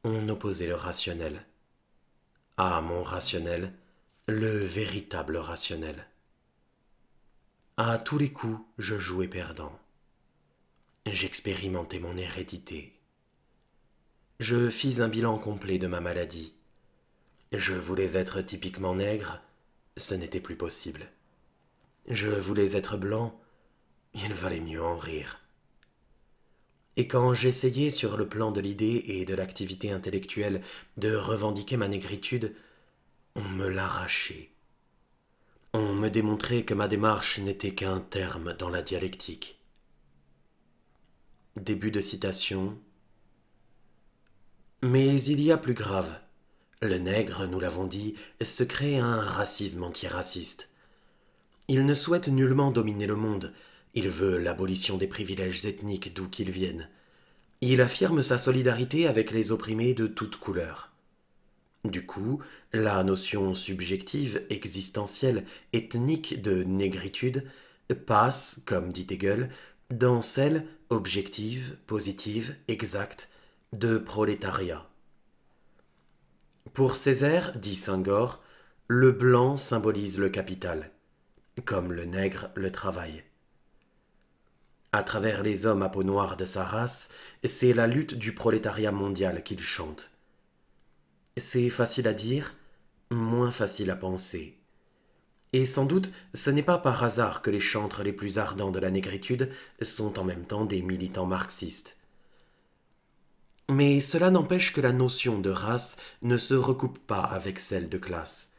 on opposait le rationnel. À mon rationnel, le véritable rationnel. À tous les coups, je jouais perdant j'expérimentai mon hérédité. Je fis un bilan complet de ma maladie. Je voulais être typiquement nègre, ce n'était plus possible. Je voulais être blanc, il valait mieux en rire. Et quand j'essayais sur le plan de l'idée et de l'activité intellectuelle de revendiquer ma négritude, on me l'arrachait. On me démontrait que ma démarche n'était qu'un terme dans la dialectique. Début de citation. Mais il y a plus grave. Le nègre, nous l'avons dit, se crée un racisme antiraciste. Il ne souhaite nullement dominer le monde, il veut l'abolition des privilèges ethniques d'où qu'ils viennent. Il affirme sa solidarité avec les opprimés de toutes couleurs. Du coup, la notion subjective, existentielle, ethnique de négritude passe, comme dit Hegel, dans celle objective, positive, exacte, de prolétariat. Pour Césaire, dit saint Saint-Gore, le blanc symbolise le capital, comme le nègre le travail. À travers les hommes à peau noire de sa race, c'est la lutte du prolétariat mondial qu'il chante. C'est facile à dire, moins facile à penser. Et sans doute, ce n'est pas par hasard que les chantres les plus ardents de la négritude sont en même temps des militants marxistes. Mais cela n'empêche que la notion de race ne se recoupe pas avec celle de classe.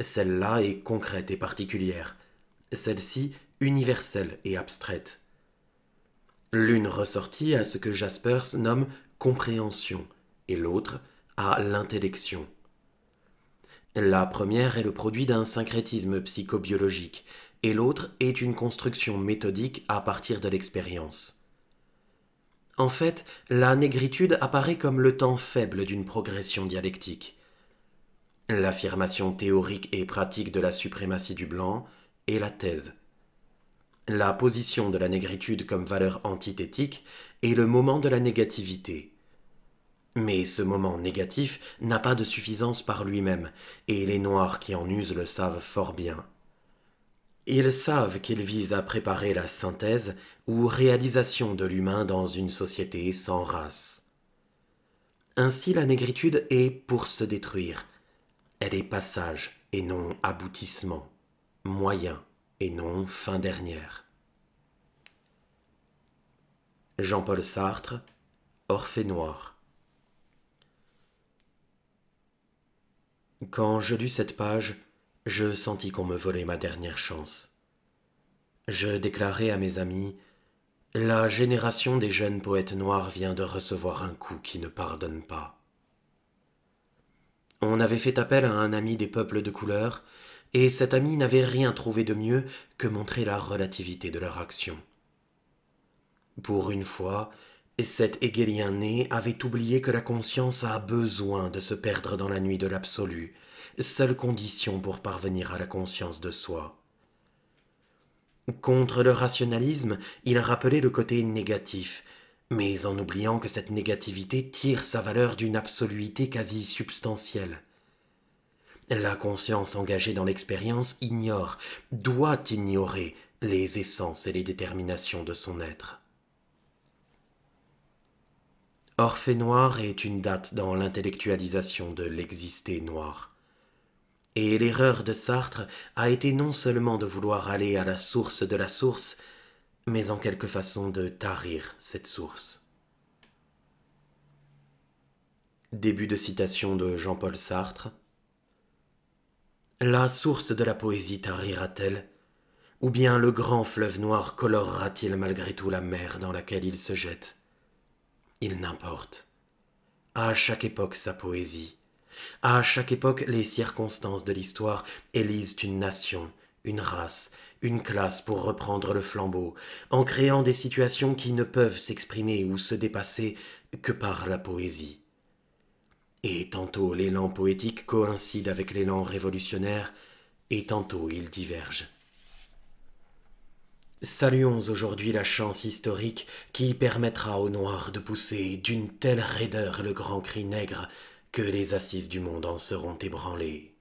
Celle-là est concrète et particulière, celle-ci universelle et abstraite. L'une ressortit à ce que Jaspers nomme compréhension et l'autre à l'intellection. La première est le produit d'un syncrétisme psychobiologique et l'autre est une construction méthodique à partir de l'expérience. En fait, la négritude apparaît comme le temps faible d'une progression dialectique. L'affirmation théorique et pratique de la suprématie du blanc est la thèse. La position de la négritude comme valeur antithétique est le moment de la négativité. Mais ce moment négatif n'a pas de suffisance par lui-même, et les Noirs qui en usent le savent fort bien. Ils savent qu'ils visent à préparer la synthèse ou réalisation de l'humain dans une société sans race. Ainsi la négritude est pour se détruire. Elle est passage et non aboutissement, moyen et non fin dernière. Jean-Paul Sartre, Orphée Noir. Quand je lus cette page, je sentis qu'on me volait ma dernière chance. Je déclarai à mes amis La génération des jeunes poètes noirs vient de recevoir un coup qui ne pardonne pas. On avait fait appel à un ami des peuples de couleur, et cet ami n'avait rien trouvé de mieux que montrer la relativité de leur action. Pour une fois, et cet Hegelien né avait oublié que la conscience a besoin de se perdre dans la nuit de l'absolu, seule condition pour parvenir à la conscience de soi. Contre le rationalisme, il rappelait le côté négatif, mais en oubliant que cette négativité tire sa valeur d'une absoluité quasi substantielle. La conscience engagée dans l'expérience ignore, doit ignorer les essences et les déterminations de son être. Orphée noir est une date dans l'intellectualisation de l'exister noir. Et l'erreur de Sartre a été non seulement de vouloir aller à la source de la source, mais en quelque façon de tarir cette source. Début de citation de Jean-Paul Sartre. La source de la poésie tarira-t-elle Ou bien le grand fleuve noir colorera-t-il malgré tout la mer dans laquelle il se jette il n'importe. À chaque époque sa poésie, à chaque époque les circonstances de l'histoire élisent une nation, une race, une classe pour reprendre le flambeau, en créant des situations qui ne peuvent s'exprimer ou se dépasser que par la poésie. Et tantôt l'élan poétique coïncide avec l'élan révolutionnaire, et tantôt il divergent. Saluons aujourd'hui la chance historique qui permettra aux Noirs de pousser d'une telle raideur le grand cri nègre que les assises du monde en seront ébranlées,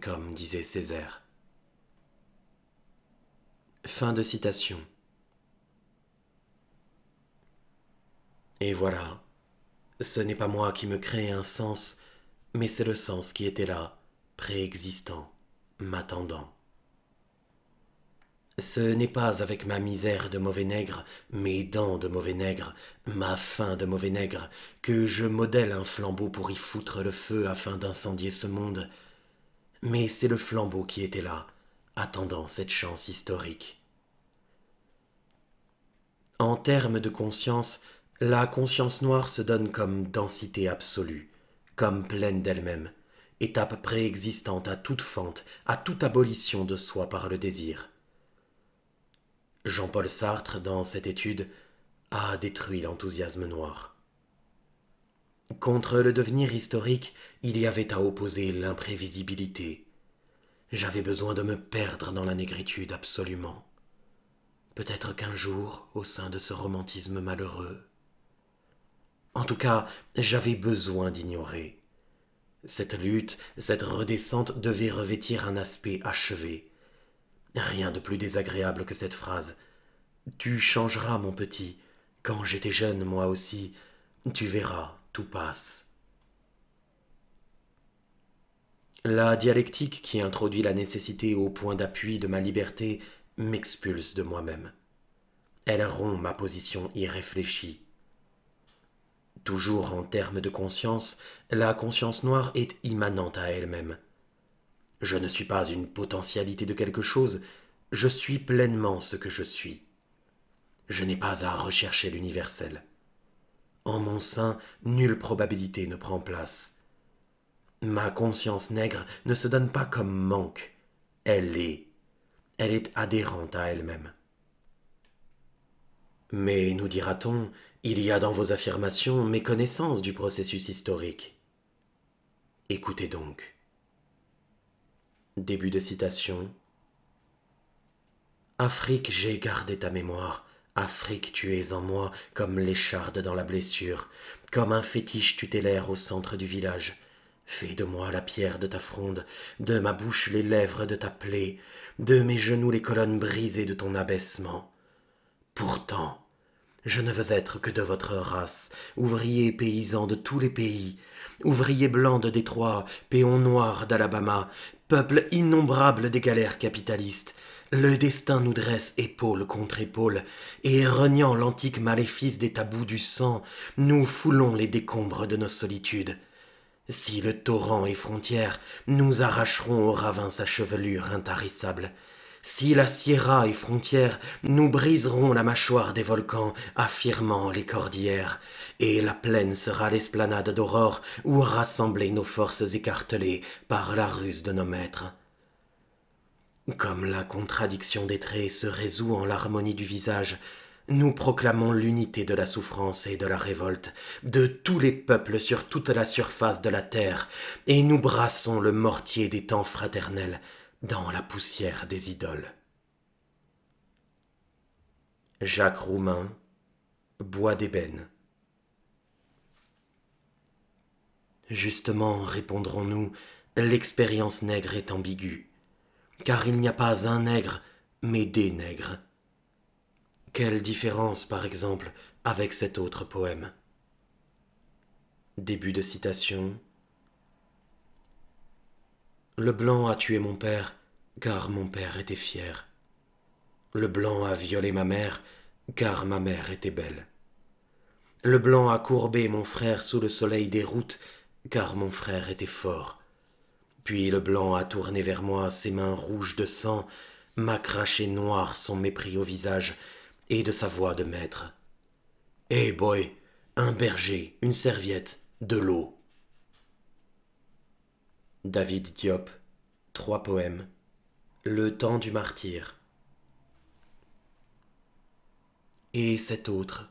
comme disait Césaire. Fin de citation. Et voilà, ce n'est pas moi qui me crée un sens, mais c'est le sens qui était là, préexistant, m'attendant. Ce n'est pas avec ma misère de mauvais nègre, mes dents de mauvais nègre, ma faim de mauvais nègre, que je modèle un flambeau pour y foutre le feu afin d'incendier ce monde. Mais c'est le flambeau qui était là, attendant cette chance historique. En termes de conscience, la conscience noire se donne comme densité absolue, comme pleine d'elle-même, étape préexistante à toute fente, à toute abolition de soi par le désir. Jean-Paul Sartre, dans cette étude, a détruit l'enthousiasme noir. Contre le devenir historique, il y avait à opposer l'imprévisibilité. J'avais besoin de me perdre dans la négritude absolument. Peut-être qu'un jour, au sein de ce romantisme malheureux. En tout cas, j'avais besoin d'ignorer. Cette lutte, cette redescente devait revêtir un aspect achevé, Rien de plus désagréable que cette phrase. Tu changeras, mon petit. Quand j'étais jeune, moi aussi, tu verras, tout passe. La dialectique qui introduit la nécessité au point d'appui de ma liberté m'expulse de moi-même. Elle rompt ma position irréfléchie. Toujours en termes de conscience, la conscience noire est immanente à elle-même. Je ne suis pas une potentialité de quelque chose, je suis pleinement ce que je suis. Je n'ai pas à rechercher l'universel. En mon sein, nulle probabilité ne prend place. Ma conscience nègre ne se donne pas comme manque, elle l'est. Elle est adhérente à elle-même. Mais, nous dira-t-on, il y a dans vos affirmations méconnaissance du processus historique. Écoutez donc. Début de citation. Afrique, j'ai gardé ta mémoire. Afrique, tu es en moi comme l'écharde dans la blessure, comme un fétiche tutélaire au centre du village. Fais de moi la pierre de ta fronde, de ma bouche les lèvres de ta plaie, de mes genoux les colonnes brisées de ton abaissement. Pourtant, je ne veux être que de votre race, ouvrier paysan de tous les pays, ouvrier blanc de Détroit, péon noir d'Alabama, Peuple innombrable des galères capitalistes, le destin nous dresse épaule contre épaule, et reniant l'antique maléfice des tabous du sang, nous foulons les décombres de nos solitudes. Si le torrent est frontière, nous arracherons au ravin sa chevelure intarissable. Si la Sierra est frontière, nous briserons la mâchoire des volcans, affirmant les cordillères, et la plaine sera l'esplanade d'aurore où rassembler nos forces écartelées par la ruse de nos maîtres. Comme la contradiction des traits se résout en l'harmonie du visage, nous proclamons l'unité de la souffrance et de la révolte, de tous les peuples sur toute la surface de la terre, et nous brassons le mortier des temps fraternels, dans la poussière des idoles. Jacques Roumain, bois d'ébène. Justement, répondrons-nous, l'expérience nègre est ambiguë, car il n'y a pas un nègre, mais des nègres. Quelle différence, par exemple, avec cet autre poème Début de citation. Le blanc a tué mon père, car mon père était fier. Le blanc a violé ma mère, car ma mère était belle. Le blanc a courbé mon frère sous le soleil des routes, car mon frère était fort. Puis le blanc a tourné vers moi ses mains rouges de sang, m'a craché noir son mépris au visage, et de sa voix de maître. Eh boy, un berger, une serviette, de l'eau. David Diop, trois poèmes. Le temps du martyr. Et cet autre.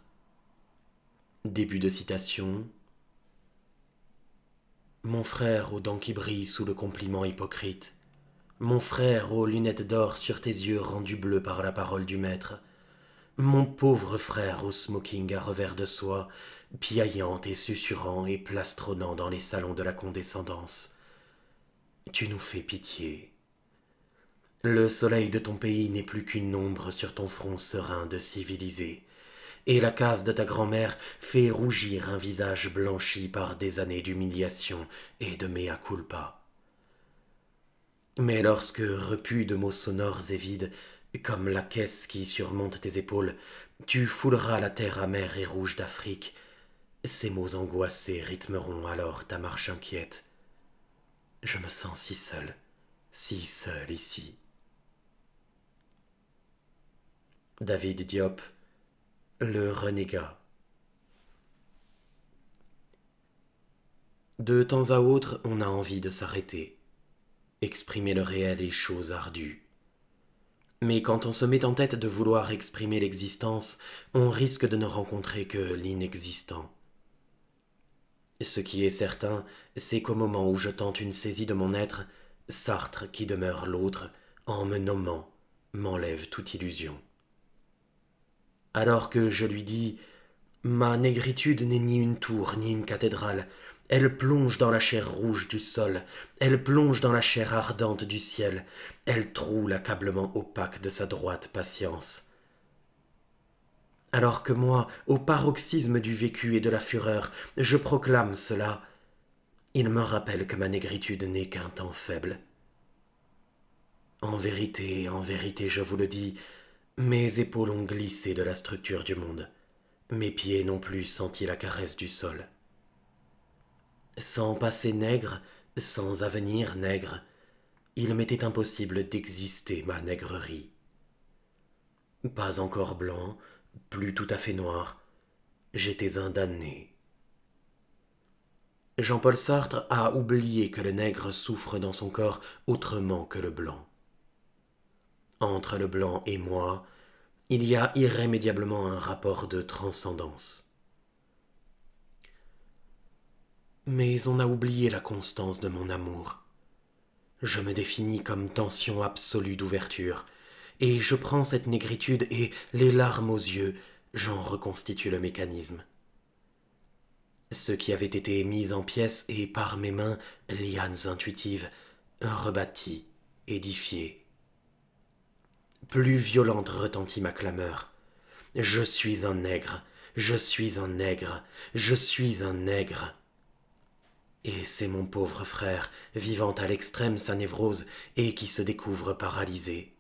Début de citation. Mon frère aux dents qui brillent sous le compliment hypocrite. Mon frère aux lunettes d'or sur tes yeux rendus bleus par la parole du maître. Mon pauvre frère au smoking à revers de soie, piaillant et susurrant et plastronnant dans les salons de la condescendance tu nous fais pitié. Le soleil de ton pays n'est plus qu'une ombre sur ton front serein de civilisé, et la case de ta grand-mère fait rougir un visage blanchi par des années d'humiliation et de mea culpa. Mais lorsque, repu de mots sonores et vides, comme la caisse qui surmonte tes épaules, tu fouleras la terre amère et rouge d'Afrique, ces mots angoissés rythmeront alors ta marche inquiète, je me sens si seul, si seul ici. David Diop, le renégat. De temps à autre, on a envie de s'arrêter, exprimer le réel et choses ardues. Mais quand on se met en tête de vouloir exprimer l'existence, on risque de ne rencontrer que l'inexistant. Ce qui est certain, c'est qu'au moment où je tente une saisie de mon être, Sartre, qui demeure l'autre, en me nommant, m'enlève toute illusion. Alors que je lui dis Ma négritude n'est ni une tour, ni une cathédrale, elle plonge dans la chair rouge du sol, elle plonge dans la chair ardente du ciel, elle troue l'accablement opaque de sa droite patience, alors que moi, au paroxysme du vécu et de la fureur, je proclame cela, il me rappelle que ma négritude n'est qu'un temps faible. En vérité, en vérité, je vous le dis, mes épaules ont glissé de la structure du monde, mes pieds n'ont plus senti la caresse du sol. Sans passé nègre, sans avenir nègre, il m'était impossible d'exister ma nègrerie. Pas encore blanc, plus tout à fait noir, j'étais un damné. Jean-Paul Sartre a oublié que le nègre souffre dans son corps autrement que le blanc. Entre le blanc et moi, il y a irrémédiablement un rapport de transcendance. Mais on a oublié la constance de mon amour. Je me définis comme tension absolue d'ouverture, et je prends cette négritude et, les larmes aux yeux, j'en reconstitue le mécanisme. Ce qui avait été mis en pièces et par mes mains, lianes intuitives, rebâti, édifié. Plus violente retentit ma clameur. Je suis un nègre, je suis un nègre, je suis un nègre. Et c'est mon pauvre frère, vivant à l'extrême sa névrose, et qui se découvre paralysé.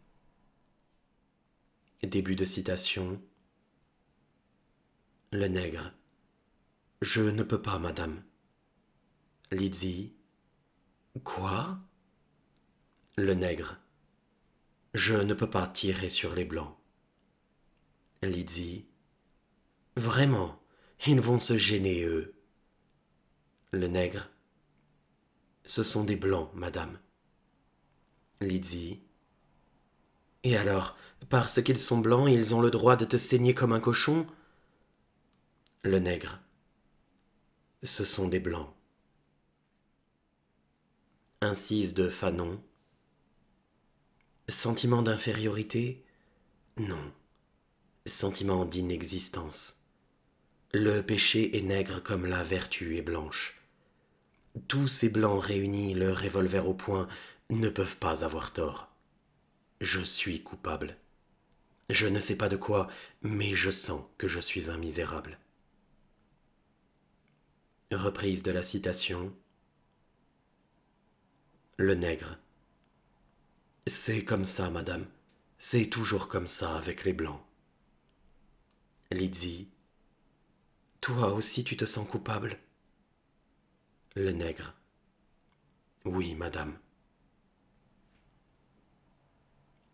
Début de citation. Le nègre. Je ne peux pas, madame. Lydie, Quoi Le nègre. Je ne peux pas tirer sur les blancs. Lydie, Vraiment, ils vont se gêner, eux. Le nègre. Ce sont des blancs, madame. Lydie, Et alors, parce qu'ils sont blancs, ils ont le droit de te saigner comme un cochon. Le nègre. Ce sont des blancs. Incise de Fanon. Sentiment d'infériorité Non. Sentiment d'inexistence. Le péché est nègre comme la vertu est blanche. Tous ces blancs réunis, le revolver au poing, ne peuvent pas avoir tort. Je suis coupable. Je ne sais pas de quoi, mais je sens que je suis un misérable. Reprise de la citation. Le nègre. C'est comme ça, madame. C'est toujours comme ça avec les blancs. Lydie. Toi aussi tu te sens coupable Le nègre. Oui, madame.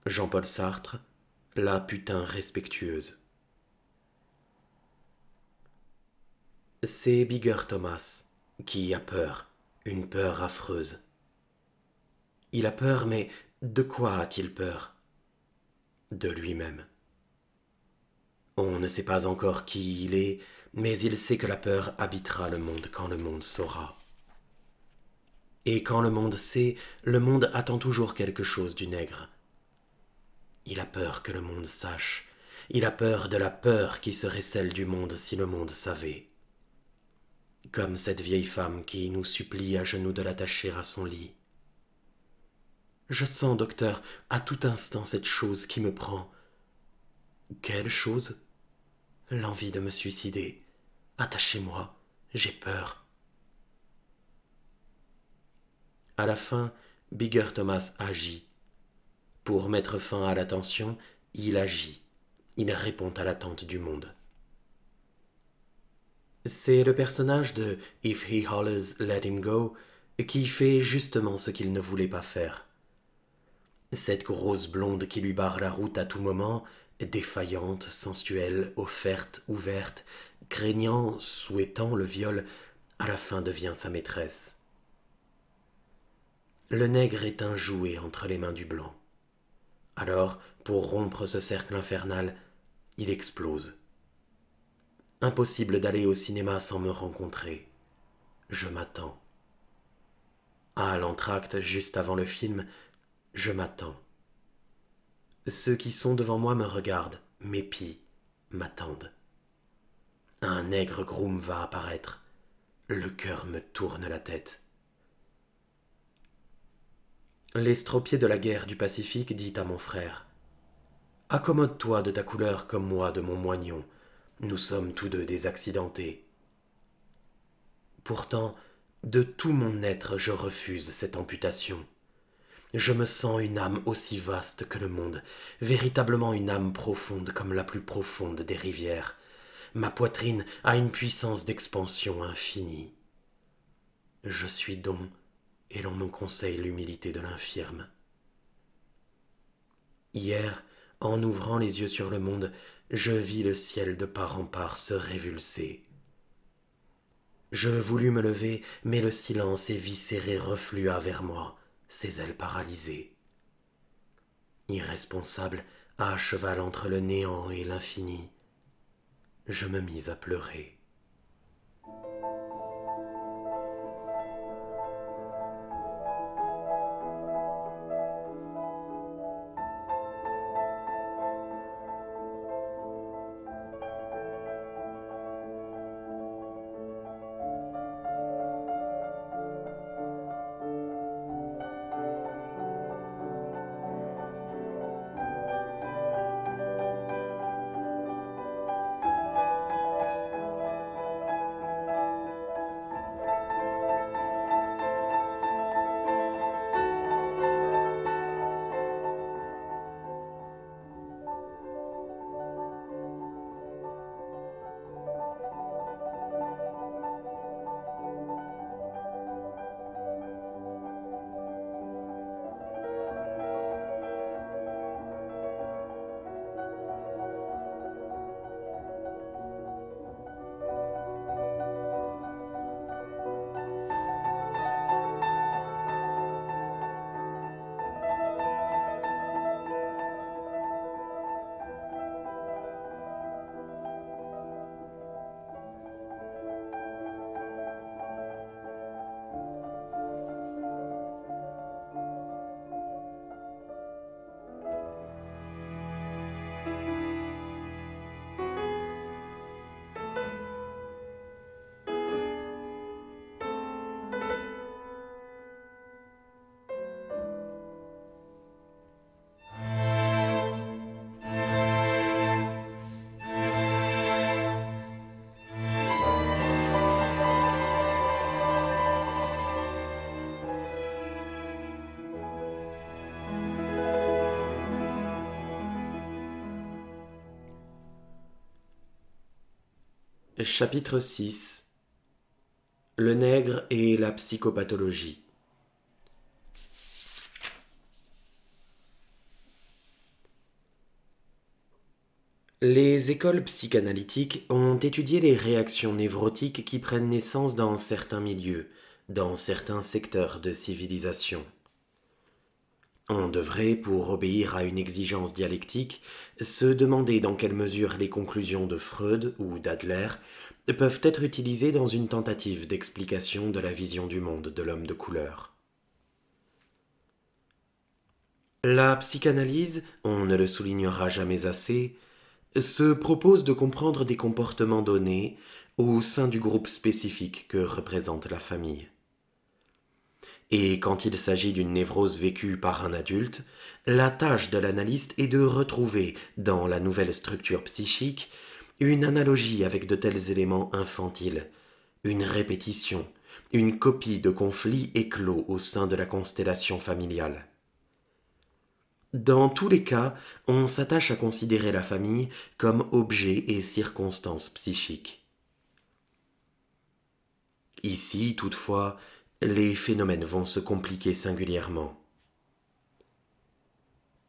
Jean-Paul Sartre, la putain respectueuse. C'est Bigger Thomas qui a peur, une peur affreuse. Il a peur, mais de quoi a-t-il peur De lui-même. On ne sait pas encore qui il est, mais il sait que la peur habitera le monde quand le monde saura. Et quand le monde sait, le monde attend toujours quelque chose du nègre. Il a peur que le monde sache. Il a peur de la peur qui serait celle du monde si le monde savait. Comme cette vieille femme qui nous supplie à genoux de l'attacher à son lit. Je sens, docteur, à tout instant cette chose qui me prend. Quelle chose L'envie de me suicider. Attachez-moi, j'ai peur. À la fin, Bigger Thomas agit pour mettre fin à l'attention, il agit. Il répond à l'attente du monde. C'est le personnage de If He Hollers Let Him Go qui fait justement ce qu'il ne voulait pas faire. Cette grosse blonde qui lui barre la route à tout moment, défaillante, sensuelle, offerte, ouverte, craignant, souhaitant le viol, à la fin devient sa maîtresse. Le nègre est un jouet entre les mains du blanc. Alors, pour rompre ce cercle infernal, il explose. Impossible d'aller au cinéma sans me rencontrer. Je m'attends. À l'entracte, juste avant le film, je m'attends. Ceux qui sont devant moi me regardent, m'épient, m'attendent. Un nègre groom va apparaître. Le cœur me tourne la tête. L'estropié de la guerre du Pacifique dit à mon frère Accommode-toi de ta couleur comme moi de mon moignon. Nous sommes tous deux des accidentés. Pourtant, de tout mon être, je refuse cette amputation. Je me sens une âme aussi vaste que le monde, véritablement une âme profonde comme la plus profonde des rivières. Ma poitrine a une puissance d'expansion infinie. Je suis donc et l'on me conseille l'humilité de l'infirme. Hier, en ouvrant les yeux sur le monde, je vis le ciel de part en part se révulser. Je voulus me lever, mais le silence éviscéré reflua vers moi, ses ailes paralysées. Irresponsable, à cheval entre le néant et l'infini, je me mis à pleurer. Chapitre 6 Le nègre et la psychopathologie Les écoles psychanalytiques ont étudié les réactions névrotiques qui prennent naissance dans certains milieux, dans certains secteurs de civilisation. On devrait, pour obéir à une exigence dialectique, se demander dans quelle mesure les conclusions de Freud ou d'Adler peuvent être utilisées dans une tentative d'explication de la vision du monde de l'homme de couleur. La psychanalyse, on ne le soulignera jamais assez, se propose de comprendre des comportements donnés au sein du groupe spécifique que représente la famille. Et quand il s'agit d'une névrose vécue par un adulte, la tâche de l'analyste est de retrouver, dans la nouvelle structure psychique, une analogie avec de tels éléments infantiles, une répétition, une copie de conflits éclos au sein de la constellation familiale. Dans tous les cas, on s'attache à considérer la famille comme objet et circonstance psychique. Ici, toutefois, les phénomènes vont se compliquer singulièrement.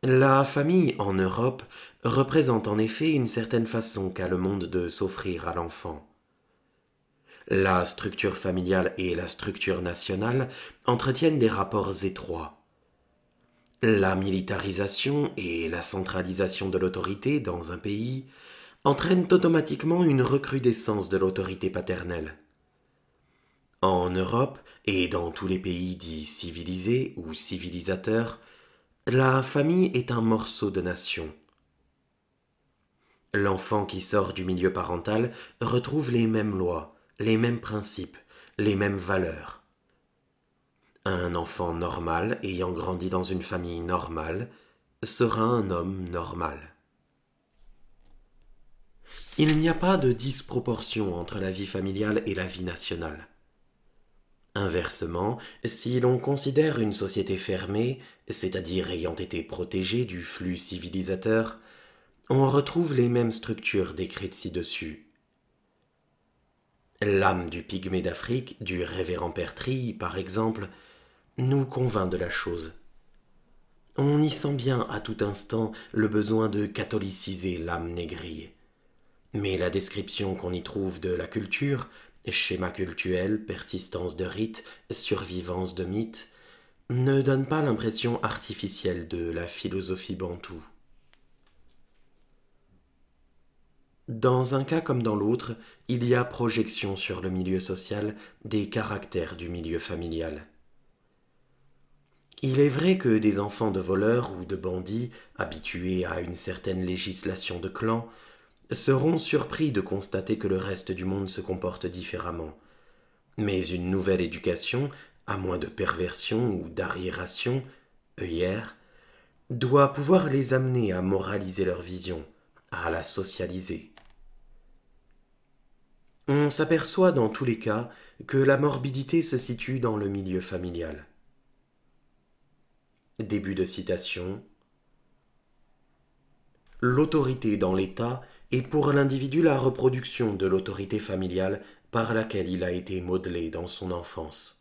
La famille en Europe représente en effet une certaine façon qu'a le monde de s'offrir à l'enfant. La structure familiale et la structure nationale entretiennent des rapports étroits. La militarisation et la centralisation de l'autorité dans un pays entraînent automatiquement une recrudescence de l'autorité paternelle. En Europe, et dans tous les pays dits civilisés ou civilisateurs, la famille est un morceau de nation. L'enfant qui sort du milieu parental retrouve les mêmes lois, les mêmes principes, les mêmes valeurs. Un enfant normal ayant grandi dans une famille normale sera un homme normal. Il n'y a pas de disproportion entre la vie familiale et la vie nationale. Inversement, si l'on considère une société fermée, c'est-à-dire ayant été protégée du flux civilisateur, on retrouve les mêmes structures décrites ci-dessus. L'âme du pygmée d'Afrique, du révérend Pertri, par exemple, nous convainc de la chose. On y sent bien à tout instant le besoin de catholiciser l'âme négrille. Mais la description qu'on y trouve de la culture, Schéma cultuel, persistance de rites, survivance de mythes, ne donnent pas l'impression artificielle de la philosophie bantoue. Dans un cas comme dans l'autre, il y a projection sur le milieu social des caractères du milieu familial. Il est vrai que des enfants de voleurs ou de bandits, habitués à une certaine législation de clan, seront surpris de constater que le reste du monde se comporte différemment. Mais une nouvelle éducation, à moins de perversion ou d'arriération, hier, doit pouvoir les amener à moraliser leur vision, à la socialiser. On s'aperçoit dans tous les cas que la morbidité se situe dans le milieu familial. Début de citation. L'autorité dans l'État et pour l'individu la reproduction de l'autorité familiale par laquelle il a été modelé dans son enfance.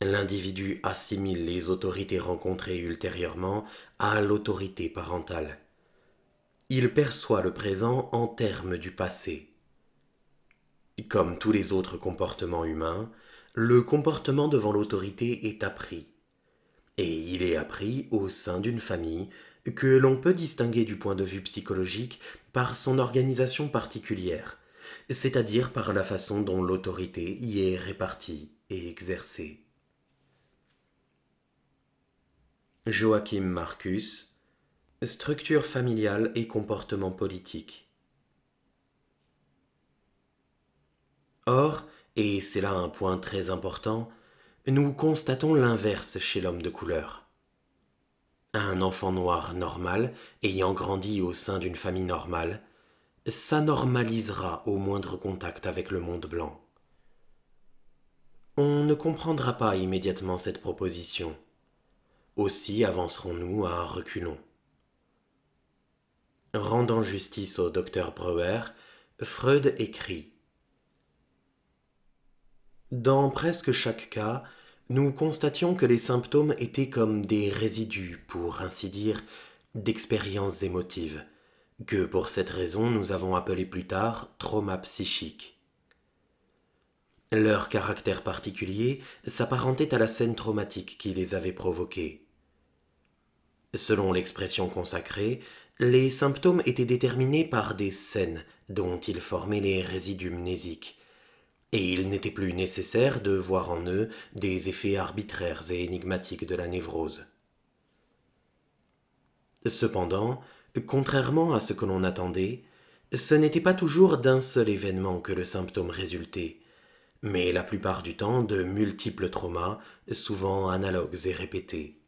L'individu assimile les autorités rencontrées ultérieurement à l'autorité parentale. Il perçoit le présent en termes du passé. Comme tous les autres comportements humains, le comportement devant l'autorité est appris. Et il est appris au sein d'une famille que l'on peut distinguer du point de vue psychologique par son organisation particulière, c'est-à-dire par la façon dont l'autorité y est répartie et exercée. Joachim Marcus Structure familiale et comportement politique. Or, et c'est là un point très important, nous constatons l'inverse chez l'homme de couleur un enfant noir normal, ayant grandi au sein d'une famille normale, s'anormalisera au moindre contact avec le monde blanc. On ne comprendra pas immédiatement cette proposition. Aussi avancerons-nous à un reculon. Rendant justice au docteur Breuer, Freud écrit Dans presque chaque cas, nous constations que les symptômes étaient comme des résidus, pour ainsi dire, d'expériences émotives, que pour cette raison nous avons appelé plus tard trauma psychique. Leur caractère particulier s'apparentait à la scène traumatique qui les avait provoqués. Selon l'expression consacrée, les symptômes étaient déterminés par des scènes dont ils formaient les résidus mnésiques, et il n'était plus nécessaire de voir en eux des effets arbitraires et énigmatiques de la névrose. Cependant, contrairement à ce que l'on attendait, ce n'était pas toujours d'un seul événement que le symptôme résultait, mais la plupart du temps de multiples traumas, souvent analogues et répétés.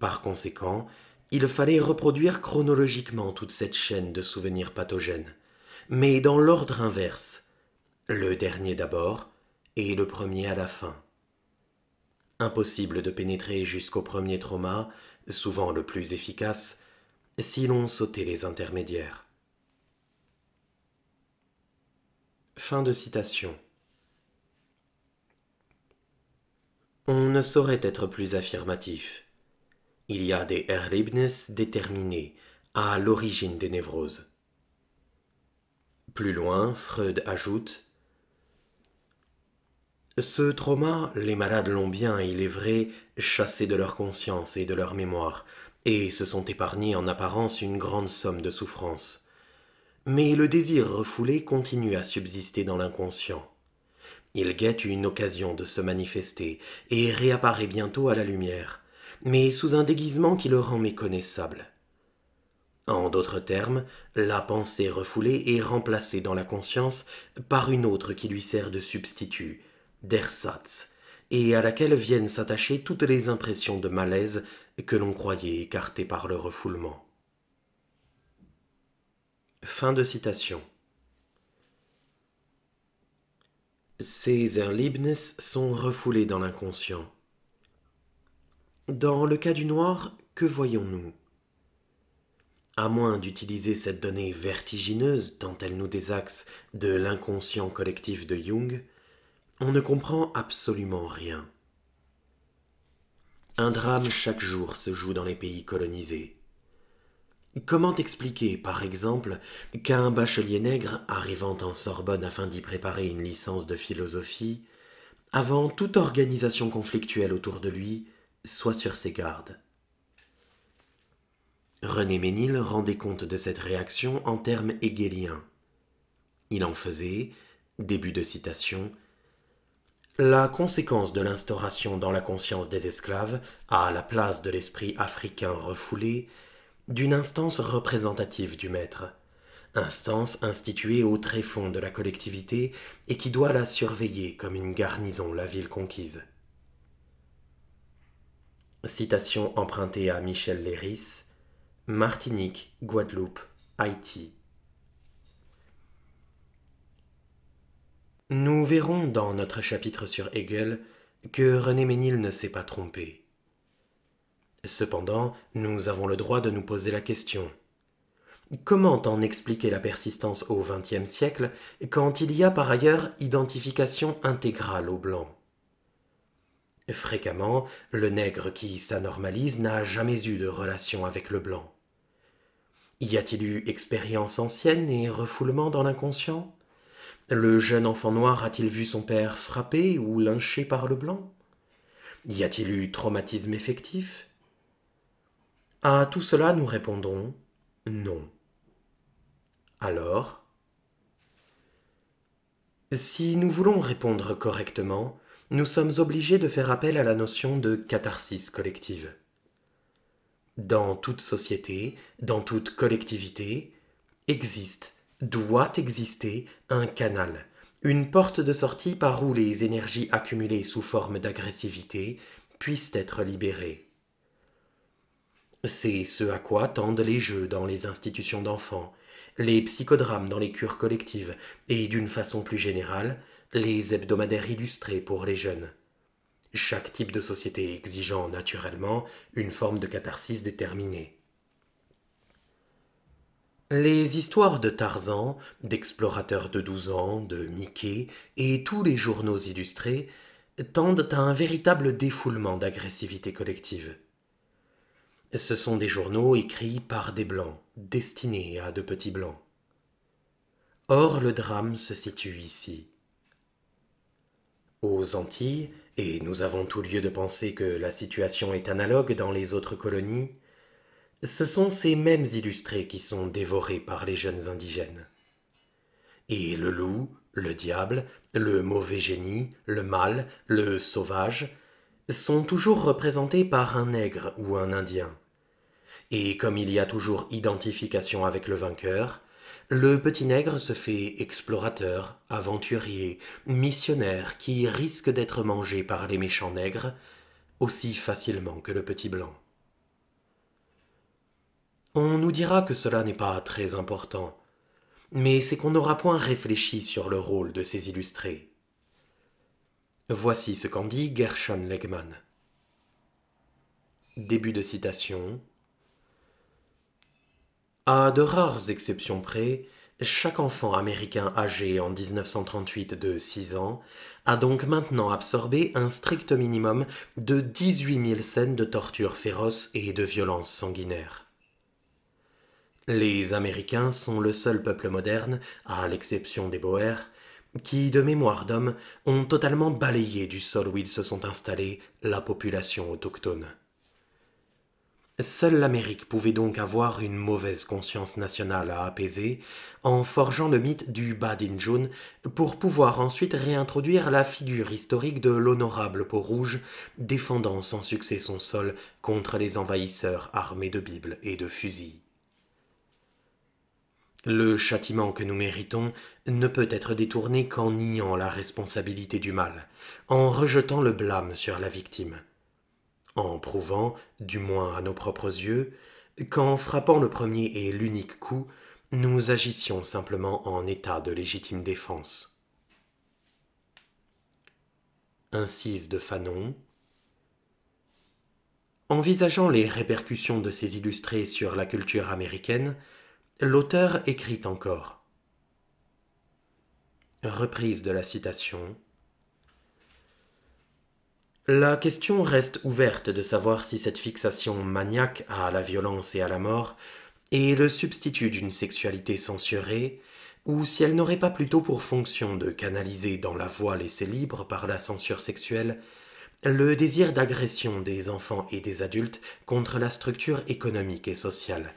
Par conséquent, il fallait reproduire chronologiquement toute cette chaîne de souvenirs pathogènes, mais dans l'ordre inverse, le dernier d'abord, et le premier à la fin. Impossible de pénétrer jusqu'au premier trauma, souvent le plus efficace, si l'on sautait les intermédiaires. Fin de citation. On ne saurait être plus affirmatif. Il y a des Erlebnis déterminés à l'origine des névroses. Plus loin, Freud ajoute ce trauma, les malades l'ont bien, il est vrai, chassé de leur conscience et de leur mémoire, et se sont épargnés en apparence une grande somme de souffrance. Mais le désir refoulé continue à subsister dans l'inconscient. Il guette une occasion de se manifester et réapparaît bientôt à la lumière, mais sous un déguisement qui le rend méconnaissable. En d'autres termes, la pensée refoulée est remplacée dans la conscience par une autre qui lui sert de substitut, d'ersatz, et à laquelle viennent s'attacher toutes les impressions de malaise que l'on croyait écartées par le refoulement. Fin de citation. Ces Erlebnis sont refoulés dans l'inconscient. Dans le cas du noir, que voyons-nous À moins d'utiliser cette donnée vertigineuse, tant elle nous désaxe, de l'inconscient collectif de Jung, on ne comprend absolument rien. Un drame chaque jour se joue dans les pays colonisés. Comment expliquer, par exemple, qu'un bachelier nègre arrivant en Sorbonne afin d'y préparer une licence de philosophie, avant toute organisation conflictuelle autour de lui, soit sur ses gardes René Ménil rendait compte de cette réaction en termes hegeliens. Il en faisait, début de citation, la conséquence de l'instauration dans la conscience des esclaves, à la place de l'esprit africain refoulé, d'une instance représentative du maître, instance instituée au tréfonds de la collectivité et qui doit la surveiller comme une garnison la ville conquise. Citation empruntée à Michel Léris, Martinique, Guadeloupe, Haïti, Nous verrons dans notre chapitre sur Hegel que René Ménil ne s'est pas trompé. Cependant, nous avons le droit de nous poser la question. Comment en expliquer la persistance au XXe siècle quand il y a par ailleurs identification intégrale au blanc Fréquemment, le nègre qui s'anormalise n'a jamais eu de relation avec le blanc. Y a-t-il eu expérience ancienne et refoulement dans l'inconscient le jeune enfant noir a-t-il vu son père frappé ou lynché par le blanc Y a-t-il eu traumatisme effectif À tout cela, nous répondons non. Alors Si nous voulons répondre correctement, nous sommes obligés de faire appel à la notion de catharsis collective. Dans toute société, dans toute collectivité, existe doit exister un canal, une porte de sortie par où les énergies accumulées sous forme d'agressivité puissent être libérées. C'est ce à quoi tendent les jeux dans les institutions d'enfants, les psychodrames dans les cures collectives et d'une façon plus générale, les hebdomadaires illustrés pour les jeunes. Chaque type de société exigeant naturellement une forme de catharsis déterminée. Les histoires de Tarzan, d'explorateurs de 12 ans, de Mickey et tous les journaux illustrés tendent à un véritable défoulement d'agressivité collective. Ce sont des journaux écrits par des blancs, destinés à de petits blancs. Or le drame se situe ici. Aux Antilles, et nous avons tout lieu de penser que la situation est analogue dans les autres colonies, ce sont ces mêmes illustrés qui sont dévorés par les jeunes indigènes. Et le loup, le diable, le mauvais génie, le mal, le sauvage, sont toujours représentés par un nègre ou un indien. Et comme il y a toujours identification avec le vainqueur, le petit nègre se fait explorateur, aventurier, missionnaire qui risque d'être mangé par les méchants nègres aussi facilement que le petit blanc. On nous dira que cela n'est pas très important, mais c'est qu'on n'aura point réfléchi sur le rôle de ces illustrés. Voici ce qu'en dit Gershon Legman. Début de citation. À de rares exceptions près, chaque enfant américain âgé en 1938 de 6 ans a donc maintenant absorbé un strict minimum de 18 000 scènes de torture féroce et de violence sanguinaire. Les Américains sont le seul peuple moderne, à l'exception des Boers, qui, de mémoire d'homme, ont totalement balayé du sol où ils se sont installés la population autochtone. Seule l'Amérique pouvait donc avoir une mauvaise conscience nationale à apaiser, en forgeant le mythe du June » pour pouvoir ensuite réintroduire la figure historique de l'honorable peau-rouge défendant sans succès son sol contre les envahisseurs armés de bibles et de fusils. Le châtiment que nous méritons ne peut être détourné qu'en niant la responsabilité du mal, en rejetant le blâme sur la victime, en prouvant, du moins à nos propres yeux, qu'en frappant le premier et l'unique coup, nous agissions simplement en état de légitime défense. Incise de Fanon Envisageant les répercussions de ces illustrés sur la culture américaine, l'auteur écrit encore. Reprise de la citation. La question reste ouverte de savoir si cette fixation maniaque à la violence et à la mort est le substitut d'une sexualité censurée, ou si elle n'aurait pas plutôt pour fonction de canaliser dans la voie laissée libre par la censure sexuelle le désir d'agression des enfants et des adultes contre la structure économique et sociale,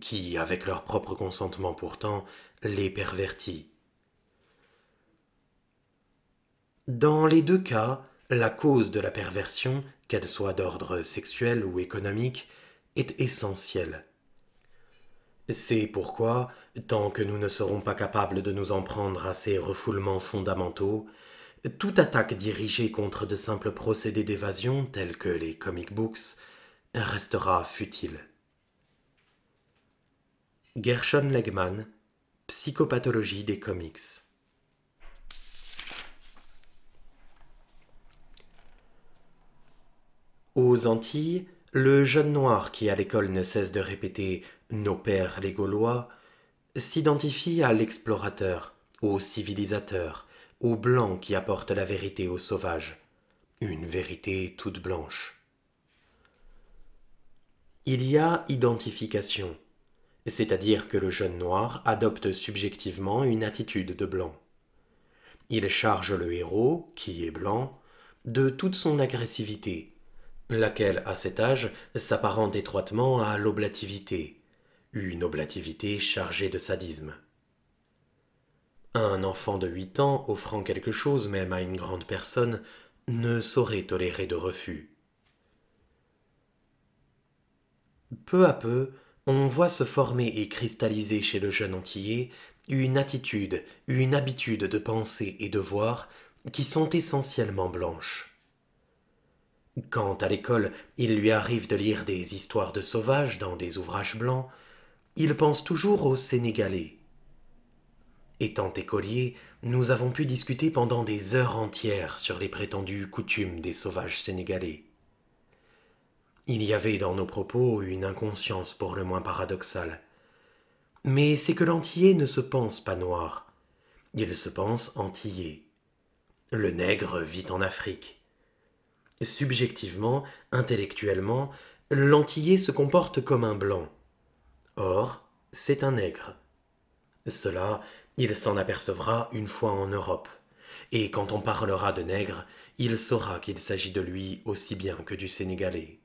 qui, avec leur propre consentement pourtant, les pervertit. Dans les deux cas, la cause de la perversion, qu'elle soit d'ordre sexuel ou économique, est essentielle. C'est pourquoi, tant que nous ne serons pas capables de nous en prendre à ces refoulements fondamentaux, toute attaque dirigée contre de simples procédés d'évasion tels que les comic books restera futile. Gershon Legman, Psychopathologie des comics. Aux Antilles, le jeune noir qui à l'école ne cesse de répéter nos pères les Gaulois s'identifie à l'explorateur, au civilisateur, au blanc qui apporte la vérité aux sauvages, une vérité toute blanche. Il y a identification, c'est-à-dire que le jeune noir adopte subjectivement une attitude de blanc. Il charge le héros, qui est blanc, de toute son agressivité, laquelle à cet âge s'apparente étroitement à l'oblativité, une oblativité chargée de sadisme. Un enfant de huit ans offrant quelque chose même à une grande personne ne saurait tolérer de refus. Peu à peu, on voit se former et cristalliser chez le jeune antillais une attitude, une habitude de penser et de voir qui sont essentiellement blanches. Quand à l'école il lui arrive de lire des histoires de sauvages dans des ouvrages blancs, il pense toujours aux Sénégalais. Étant écolier, nous avons pu discuter pendant des heures entières sur les prétendues coutumes des sauvages sénégalais. Il y avait dans nos propos une inconscience pour le moins paradoxale. Mais c'est que l'antillais ne se pense pas noir. Il se pense antillais. Le nègre vit en Afrique. Subjectivement, intellectuellement, l'antillais se comporte comme un blanc. Or, c'est un nègre. Cela, il s'en apercevra une fois en Europe. Et quand on parlera de nègre, il saura qu'il s'agit de lui aussi bien que du Sénégalais.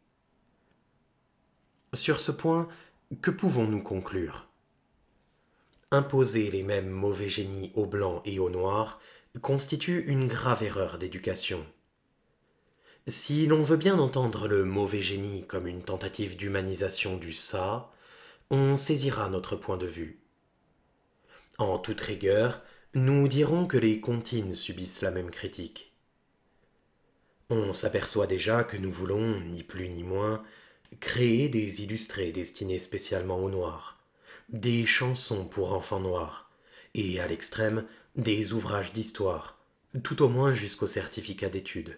Sur ce point, que pouvons-nous conclure Imposer les mêmes mauvais génies aux blancs et aux noirs constitue une grave erreur d'éducation. Si l'on veut bien entendre le mauvais génie comme une tentative d'humanisation du ça, on saisira notre point de vue. En toute rigueur, nous dirons que les comptines subissent la même critique. On s'aperçoit déjà que nous voulons, ni plus ni moins, créer des illustrés destinés spécialement aux Noirs, des chansons pour enfants noirs, et à l'extrême, des ouvrages d'histoire, tout au moins jusqu'au certificat d'études.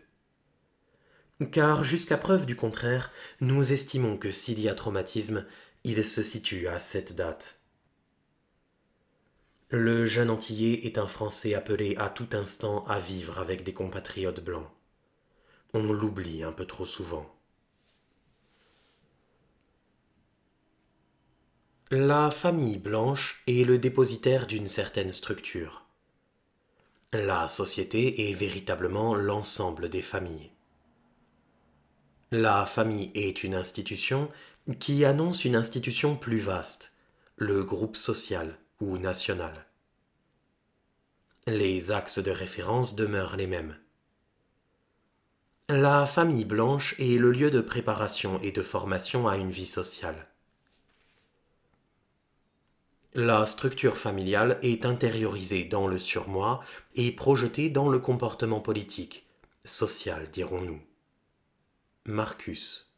Car jusqu'à preuve du contraire, nous estimons que s'il y a traumatisme, il se situe à cette date. Le jeune Antillais est un Français appelé à tout instant à vivre avec des compatriotes blancs. On l'oublie un peu trop souvent. La famille blanche est le dépositaire d'une certaine structure. La société est véritablement l'ensemble des familles. La famille est une institution qui annonce une institution plus vaste, le groupe social ou national. Les axes de référence demeurent les mêmes. La famille blanche est le lieu de préparation et de formation à une vie sociale. La structure familiale est intériorisée dans le surmoi et projetée dans le comportement politique, social dirons-nous. Marcus.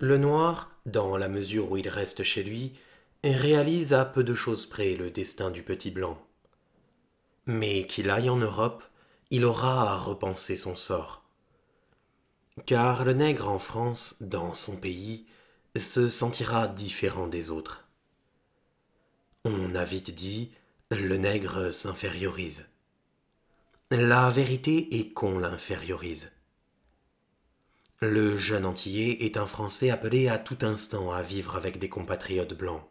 Le noir, dans la mesure où il reste chez lui, réalise à peu de choses près le destin du petit blanc. Mais qu'il aille en Europe, il aura à repenser son sort. Car le nègre en France, dans son pays, se sentira différent des autres. On a vite dit, le nègre s'infériorise. La vérité est qu'on l'infériorise. Le jeune Antillais est un Français appelé à tout instant à vivre avec des compatriotes blancs.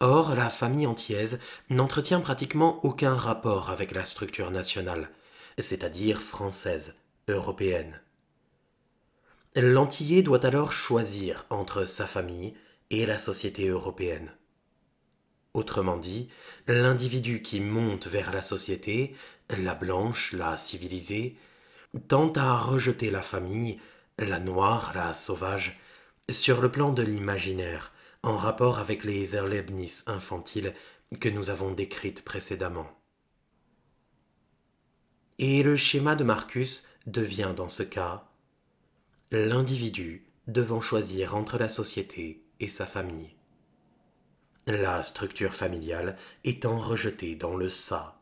Or, la famille antillaise n'entretient pratiquement aucun rapport avec la structure nationale, c'est-à-dire française, européenne. L'antillais doit alors choisir entre sa famille et la société européenne. Autrement dit, l'individu qui monte vers la société, la blanche, la civilisée, tend à rejeter la famille, la noire, la sauvage, sur le plan de l'imaginaire, en rapport avec les Erlebnis infantiles que nous avons décrites précédemment. Et le schéma de Marcus devient dans ce cas L'individu devant choisir entre la société et sa famille. La structure familiale étant rejetée dans le ça.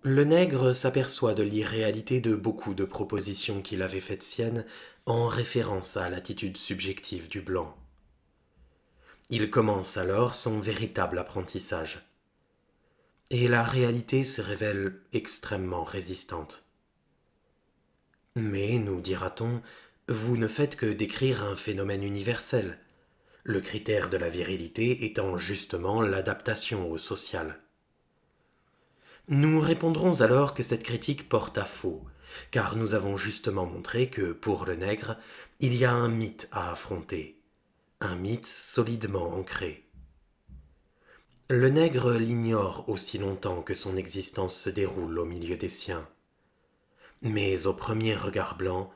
Le nègre s'aperçoit de l'irréalité de beaucoup de propositions qu'il avait faites siennes en référence à l'attitude subjective du blanc. Il commence alors son véritable apprentissage et la réalité se révèle extrêmement résistante. Mais, nous dira-t-on, vous ne faites que décrire un phénomène universel, le critère de la virilité étant justement l'adaptation au social. Nous répondrons alors que cette critique porte à faux, car nous avons justement montré que, pour le nègre, il y a un mythe à affronter, un mythe solidement ancré le nègre l'ignore aussi longtemps que son existence se déroule au milieu des siens. Mais au premier regard blanc,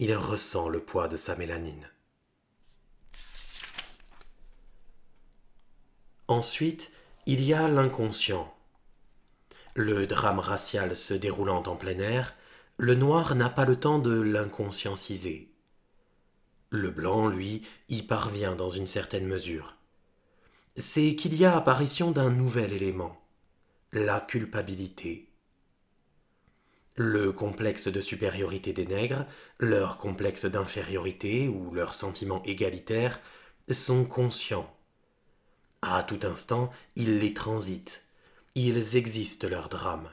il ressent le poids de sa mélanine. Ensuite, il y a l'inconscient. Le drame racial se déroulant en plein air, le noir n'a pas le temps de l'inconscientiser. Le blanc, lui, y parvient dans une certaine mesure c'est qu'il y a apparition d'un nouvel élément, la culpabilité. Le complexe de supériorité des nègres, leur complexe d'infériorité ou leur sentiment égalitaire sont conscients. À tout instant, ils les transitent, ils existent leur drame.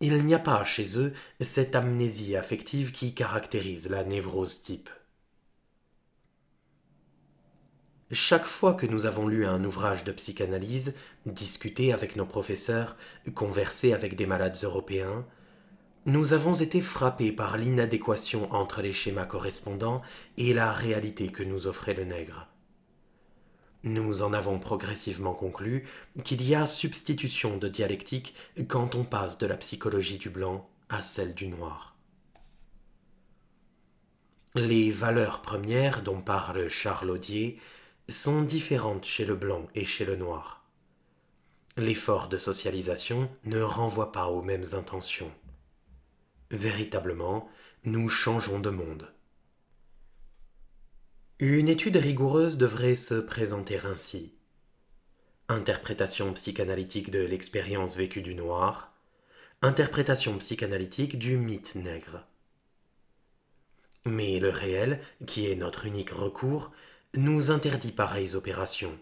Il n'y a pas chez eux cette amnésie affective qui caractérise la névrose type. Chaque fois que nous avons lu un ouvrage de psychanalyse, discuté avec nos professeurs, conversé avec des malades européens, nous avons été frappés par l'inadéquation entre les schémas correspondants et la réalité que nous offrait le nègre. Nous en avons progressivement conclu qu'il y a substitution de dialectique quand on passe de la psychologie du blanc à celle du noir. Les valeurs premières dont parle Charles Audier sont différentes chez le blanc et chez le noir. L'effort de socialisation ne renvoie pas aux mêmes intentions. Véritablement, nous changeons de monde. Une étude rigoureuse devrait se présenter ainsi. Interprétation psychanalytique de l'expérience vécue du noir, interprétation psychanalytique du mythe nègre. Mais le réel, qui est notre unique recours, nous interdit pareilles opérations.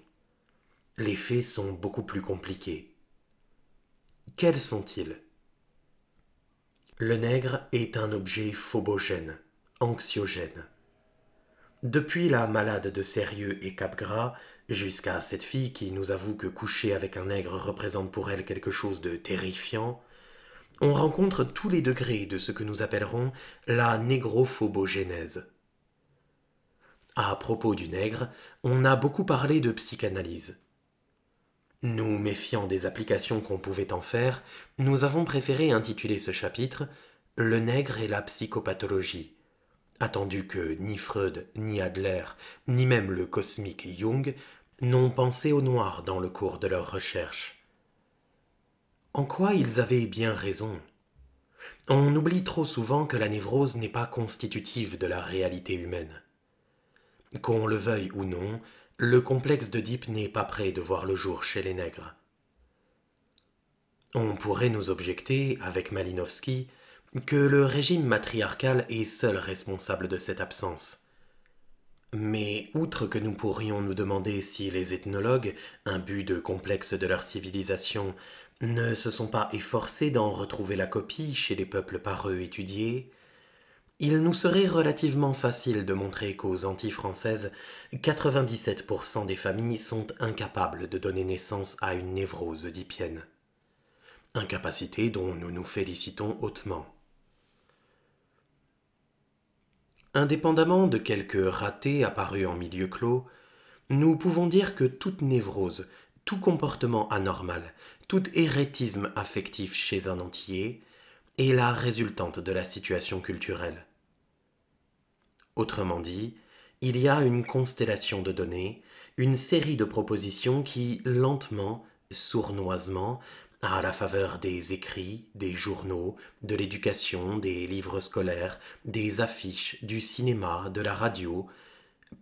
Les faits sont beaucoup plus compliqués. Quels sont-ils Le nègre est un objet phobogène, anxiogène. Depuis la malade de sérieux et Capgras, jusqu'à cette fille qui nous avoue que coucher avec un nègre représente pour elle quelque chose de terrifiant, on rencontre tous les degrés de ce que nous appellerons la négrophobogénèse. À propos du nègre, on a beaucoup parlé de psychanalyse. Nous méfiant des applications qu'on pouvait en faire, nous avons préféré intituler ce chapitre Le nègre et la psychopathologie, attendu que ni Freud, ni Adler, ni même le cosmique Jung n'ont pensé au noir dans le cours de leurs recherches. En quoi ils avaient bien raison On oublie trop souvent que la névrose n'est pas constitutive de la réalité humaine. Qu'on le veuille ou non, le complexe d'Oedipe n'est pas prêt de voir le jour chez les nègres. On pourrait nous objecter, avec Malinowski, que le régime matriarcal est seul responsable de cette absence. Mais outre que nous pourrions nous demander si les ethnologues, but de complexe de leur civilisation, ne se sont pas efforcés d'en retrouver la copie chez les peuples par eux étudiés, il nous serait relativement facile de montrer qu'aux Antilles françaises, 97% des familles sont incapables de donner naissance à une névrose dipienne. Incapacité dont nous nous félicitons hautement. Indépendamment de quelques ratés apparus en milieu clos, nous pouvons dire que toute névrose, tout comportement anormal, tout hérétisme affectif chez un entier est la résultante de la situation culturelle Autrement dit, il y a une constellation de données, une série de propositions qui, lentement, sournoisement, à la faveur des écrits, des journaux, de l'éducation, des livres scolaires, des affiches, du cinéma, de la radio,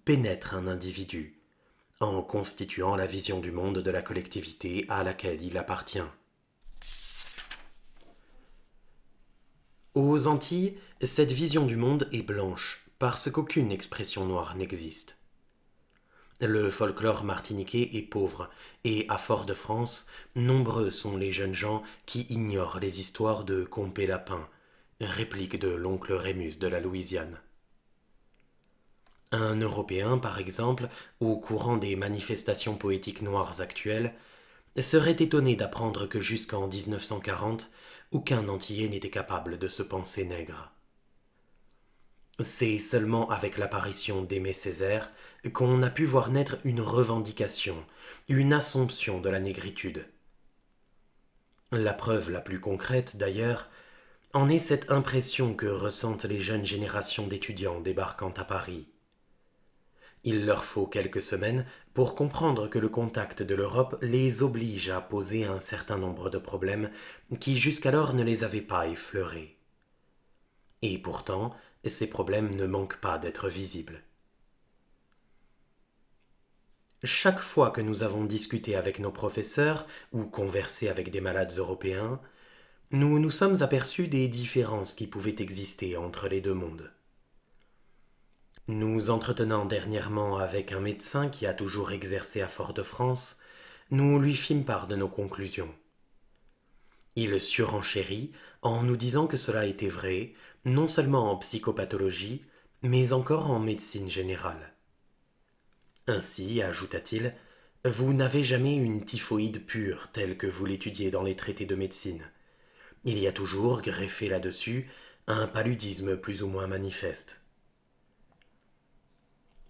pénètre un individu, en constituant la vision du monde de la collectivité à laquelle il appartient. Aux Antilles, cette vision du monde est blanche, parce qu'aucune expression noire n'existe. Le folklore martiniquais est pauvre, et à Fort-de-France, nombreux sont les jeunes gens qui ignorent les histoires de Compé Lapin, réplique de l'oncle Rémus de la Louisiane. Un Européen, par exemple, au courant des manifestations poétiques noires actuelles, serait étonné d'apprendre que jusqu'en 1940, aucun Antillais n'était capable de se penser nègre. C'est seulement avec l'apparition d'Aimé Césaire qu'on a pu voir naître une revendication, une assomption de la négritude. La preuve la plus concrète, d'ailleurs, en est cette impression que ressentent les jeunes générations d'étudiants débarquant à Paris. Il leur faut quelques semaines pour comprendre que le contact de l'Europe les oblige à poser un certain nombre de problèmes qui jusqu'alors ne les avaient pas effleurés. Et pourtant, ces problèmes ne manquent pas d'être visibles. Chaque fois que nous avons discuté avec nos professeurs ou conversé avec des malades européens, nous nous sommes aperçus des différences qui pouvaient exister entre les deux mondes. Nous entretenant dernièrement avec un médecin qui a toujours exercé à Fort-de-France, nous lui fîmes part de nos conclusions. Il surenchérit en nous disant que cela était vrai, non seulement en psychopathologie, mais encore en médecine générale. Ainsi, ajouta-t-il, vous n'avez jamais une typhoïde pure telle que vous l'étudiez dans les traités de médecine. Il y a toujours greffé là-dessus un paludisme plus ou moins manifeste.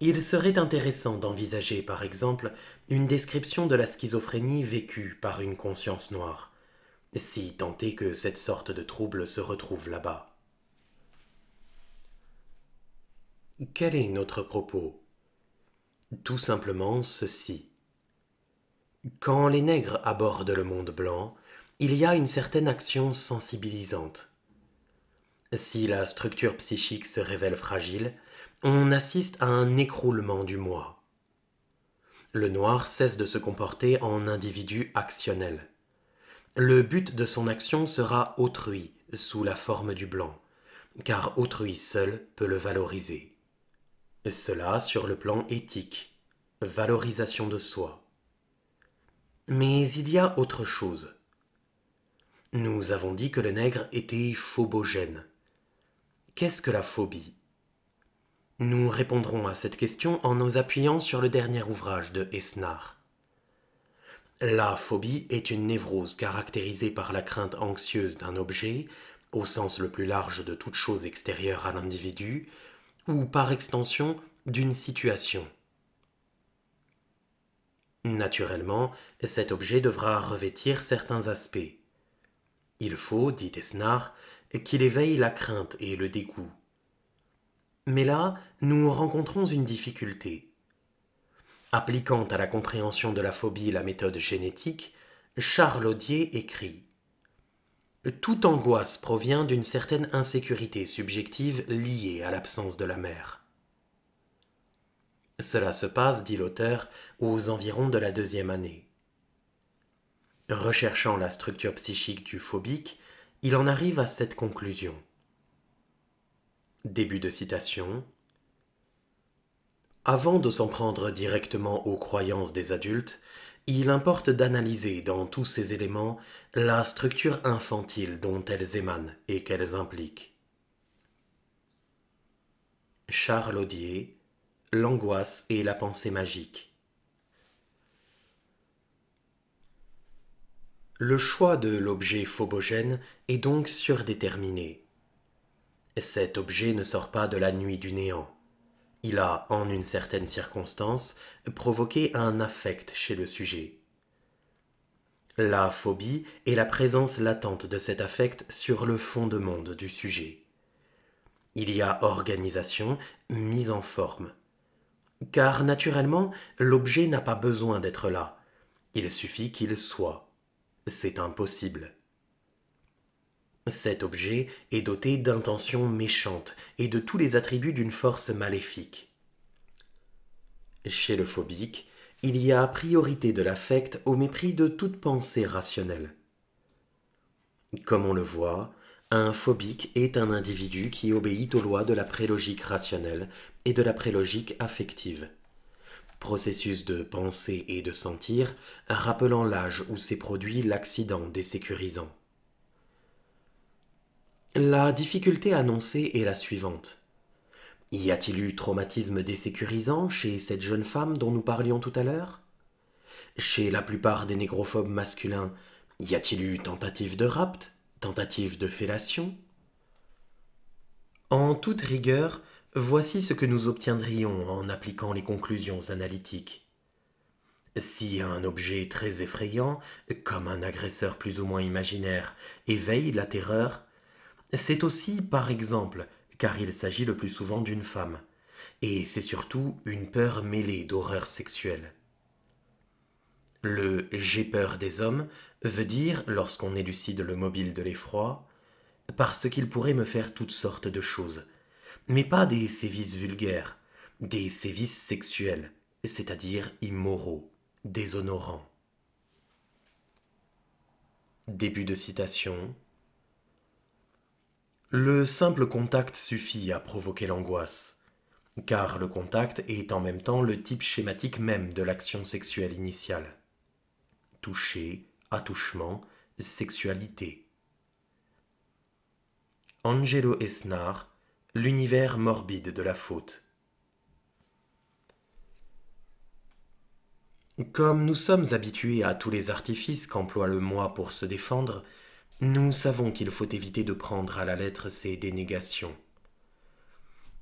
Il serait intéressant d'envisager, par exemple, une description de la schizophrénie vécue par une conscience noire, si tant est que cette sorte de trouble se retrouve là-bas. Quel est notre propos Tout simplement ceci. Quand les nègres abordent le monde blanc, il y a une certaine action sensibilisante. Si la structure psychique se révèle fragile, on assiste à un écroulement du moi. Le noir cesse de se comporter en individu actionnel. Le but de son action sera autrui, sous la forme du blanc, car autrui seul peut le valoriser. Cela sur le plan éthique, valorisation de soi. Mais il y a autre chose. Nous avons dit que le nègre était phobogène. Qu'est-ce que la phobie Nous répondrons à cette question en nous appuyant sur le dernier ouvrage de Esnard. La phobie est une névrose caractérisée par la crainte anxieuse d'un objet, au sens le plus large de toute chose extérieure à l'individu, ou par extension d'une situation. Naturellement, cet objet devra revêtir certains aspects. Il faut, dit Esnar, qu'il éveille la crainte et le dégoût. Mais là, nous rencontrons une difficulté. Appliquant à la compréhension de la phobie la méthode génétique, Charles Audier écrit toute angoisse provient d'une certaine insécurité subjective liée à l'absence de la mère. Cela se passe, dit l'auteur, aux environs de la deuxième année. Recherchant la structure psychique du phobique, il en arrive à cette conclusion. Début de citation. Avant de s'en prendre directement aux croyances des adultes, il importe d'analyser dans tous ces éléments la structure infantile dont elles émanent et qu'elles impliquent. Charles Audier, L'angoisse et la pensée magique. Le choix de l'objet phobogène est donc surdéterminé. Cet objet ne sort pas de la nuit du néant. Il a, en une certaine circonstance, provoqué un affect chez le sujet. La phobie est la présence latente de cet affect sur le fond de monde du sujet. Il y a organisation, mise en forme. Car naturellement, l'objet n'a pas besoin d'être là. Il suffit qu'il soit. C'est impossible. Cet objet est doté d'intentions méchantes et de tous les attributs d'une force maléfique. Chez le phobique, il y a priorité de l'affect au mépris de toute pensée rationnelle. Comme on le voit, un phobique est un individu qui obéit aux lois de la prélogique rationnelle et de la prélogique affective. Processus de pensée et de sentir, rappelant l'âge où s'est produit l'accident désécurisant. La difficulté annoncée est la suivante. Y a-t-il eu traumatisme désécurisant chez cette jeune femme dont nous parlions tout à l'heure Chez la plupart des négrophobes masculins, y a-t-il eu tentative de rapt, tentative de fellation En toute rigueur, voici ce que nous obtiendrions en appliquant les conclusions analytiques. Si un objet très effrayant, comme un agresseur plus ou moins imaginaire, éveille la terreur, c'est aussi, par exemple, car il s'agit le plus souvent d'une femme, et c'est surtout une peur mêlée d'horreur sexuelle. Le j'ai peur des hommes veut dire, lorsqu'on élucide le mobile de l'effroi, parce qu'il pourrait me faire toutes sortes de choses, mais pas des sévices vulgaires, des sévices sexuels, c'est-à-dire immoraux, déshonorants. Début de citation, le simple contact suffit à provoquer l'angoisse, car le contact est en même temps le type schématique même de l'action sexuelle initiale. Toucher, attouchement, sexualité. Angelo Esnar, L'univers morbide de la faute. Comme nous sommes habitués à tous les artifices qu'emploie le moi pour se défendre, nous savons qu'il faut éviter de prendre à la lettre ces dénégations.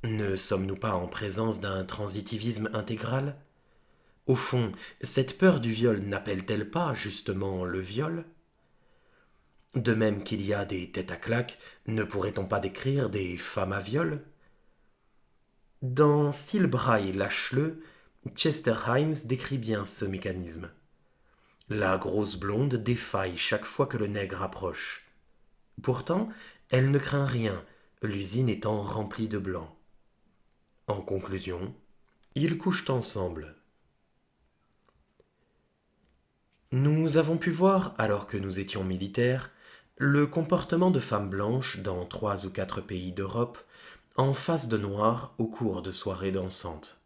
Ne sommes-nous pas en présence d'un transitivisme intégral Au fond, cette peur du viol n'appelle-t-elle pas justement le viol De même qu'il y a des têtes à claques, ne pourrait-on pas décrire des femmes à viol Dans Silbraille lâche-le, Chester Himes décrit bien ce mécanisme. La grosse blonde défaille chaque fois que le nègre approche. Pourtant, elle ne craint rien, l'usine étant remplie de blancs. En conclusion, ils couchent ensemble. Nous avons pu voir, alors que nous étions militaires, le comportement de femmes blanches dans trois ou quatre pays d'Europe en face de noirs au cours de soirées dansantes.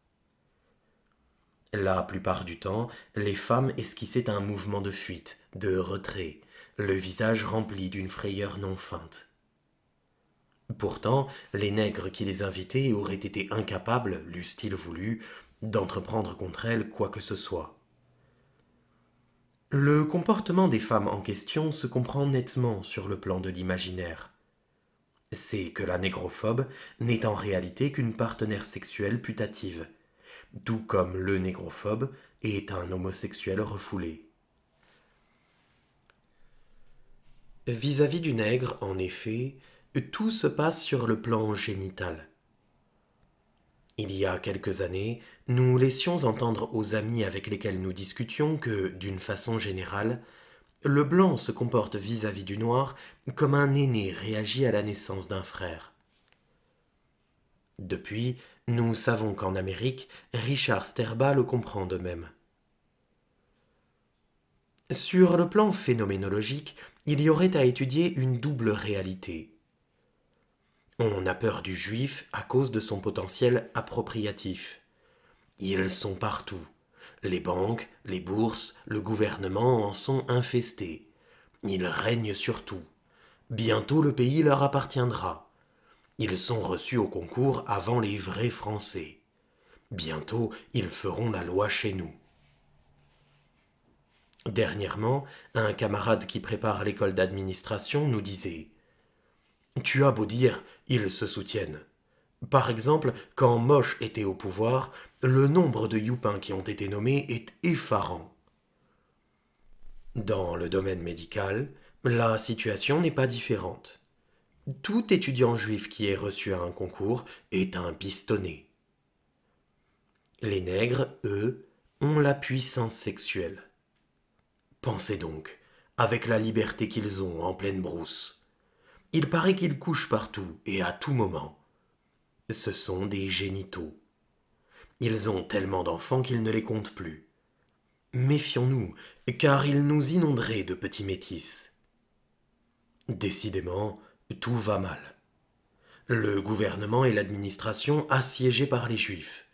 La plupart du temps, les femmes esquissaient un mouvement de fuite, de retrait, le visage rempli d'une frayeur non feinte. Pourtant, les nègres qui les invitaient auraient été incapables, l'eussent-ils voulu, d'entreprendre contre elles quoi que ce soit. Le comportement des femmes en question se comprend nettement sur le plan de l'imaginaire. C'est que la négrophobe n'est en réalité qu'une partenaire sexuelle putative, tout comme le négrophobe est un homosexuel refoulé. Vis-à-vis du nègre, en effet, tout se passe sur le plan génital. Il y a quelques années, nous laissions entendre aux amis avec lesquels nous discutions que, d'une façon générale, le blanc se comporte vis à -vis du noir comme un aîné réagit à la naissance d'un frère. Depuis, nous savons qu'en Amérique, Richard Sterba le comprend de même. Sur le plan phénoménologique, il y aurait à étudier une double réalité. On a peur du juif à cause de son potentiel appropriatif. Ils sont partout. Les banques, les bourses, le gouvernement en sont infestés. Ils règnent sur tout. Bientôt le pays leur appartiendra. Ils sont reçus au concours avant les vrais Français. Bientôt, ils feront la loi chez nous. Dernièrement, un camarade qui prépare l'école d'administration nous disait Tu as beau dire, ils se soutiennent. Par exemple, quand Moche était au pouvoir, le nombre de youpins qui ont été nommés est effarant. Dans le domaine médical, la situation n'est pas différente. Tout étudiant juif qui est reçu à un concours est un pistonné. Les nègres, eux, ont la puissance sexuelle. Pensez donc, avec la liberté qu'ils ont en pleine brousse. Il paraît qu'ils couchent partout et à tout moment. Ce sont des génitaux. Ils ont tellement d'enfants qu'ils ne les comptent plus. Méfions-nous, car ils nous inonderaient de petits métis. Décidément, tout va mal. Le gouvernement et l'administration assiégés par les juifs,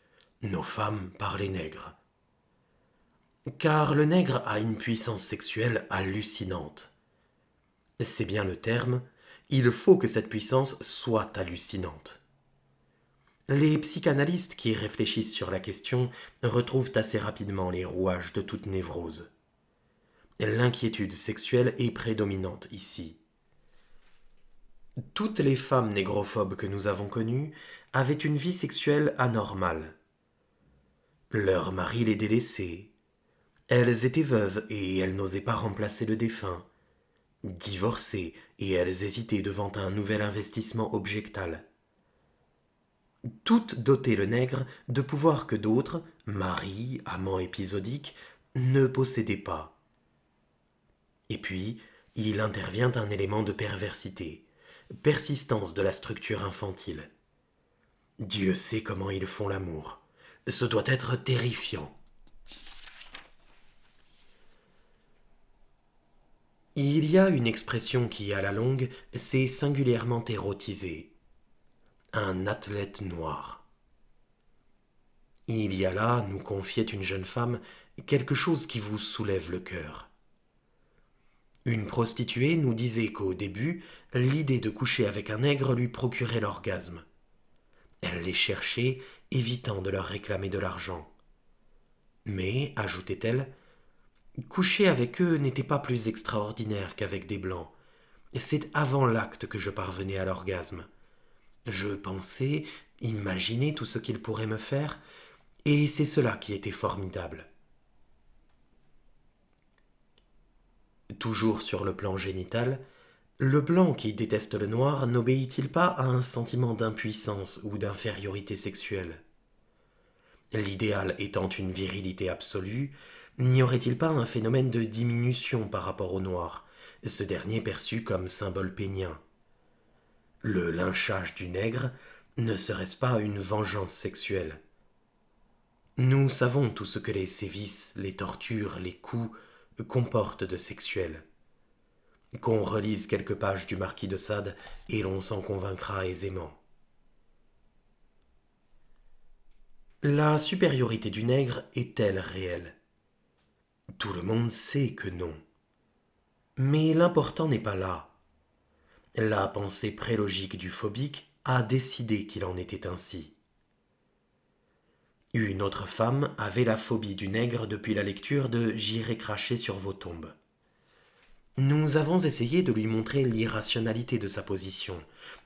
nos femmes par les nègres. Car le nègre a une puissance sexuelle hallucinante. C'est bien le terme, il faut que cette puissance soit hallucinante. Les psychanalystes qui réfléchissent sur la question retrouvent assez rapidement les rouages de toute névrose. L'inquiétude sexuelle est prédominante ici. Toutes les femmes négrophobes que nous avons connues avaient une vie sexuelle anormale. Leurs mari les délaissait. Elles étaient veuves et elles n'osaient pas remplacer le défunt. Divorcées et elles hésitaient devant un nouvel investissement objectal. Toutes dotaient le nègre de pouvoirs que d'autres, maris, amants épisodiques, ne possédaient pas. Et puis, il intervient un élément de perversité persistance de la structure infantile. Dieu sait comment ils font l'amour. Ce doit être terrifiant. Il y a une expression qui, à la longue, s'est singulièrement érotisée. Un athlète noir. Il y a là, nous confiait une jeune femme, quelque chose qui vous soulève le cœur. Une prostituée nous disait qu'au début, l'idée de coucher avec un nègre lui procurait l'orgasme. Elle les cherchait, évitant de leur réclamer de l'argent. Mais, ajoutait-elle, coucher avec eux n'était pas plus extraordinaire qu'avec des blancs. C'est avant l'acte que je parvenais à l'orgasme. Je pensais, imaginais tout ce qu'ils pourraient me faire, et c'est cela qui était formidable. Toujours sur le plan génital, le blanc qui déteste le noir n'obéit-il pas à un sentiment d'impuissance ou d'infériorité sexuelle L'idéal étant une virilité absolue, n'y aurait-il pas un phénomène de diminution par rapport au noir, ce dernier perçu comme symbole pénien Le lynchage du nègre ne serait-ce pas une vengeance sexuelle Nous savons tout ce que les sévices, les tortures, les coups, comporte de sexuel. Qu'on relise quelques pages du marquis de Sade et l'on s'en convaincra aisément. La supériorité du nègre est-elle réelle Tout le monde sait que non. Mais l'important n'est pas là. La pensée prélogique du phobique a décidé qu'il en était ainsi. Une autre femme avait la phobie du nègre depuis la lecture de J'irai cracher sur vos tombes. Nous avons essayé de lui montrer l'irrationalité de sa position,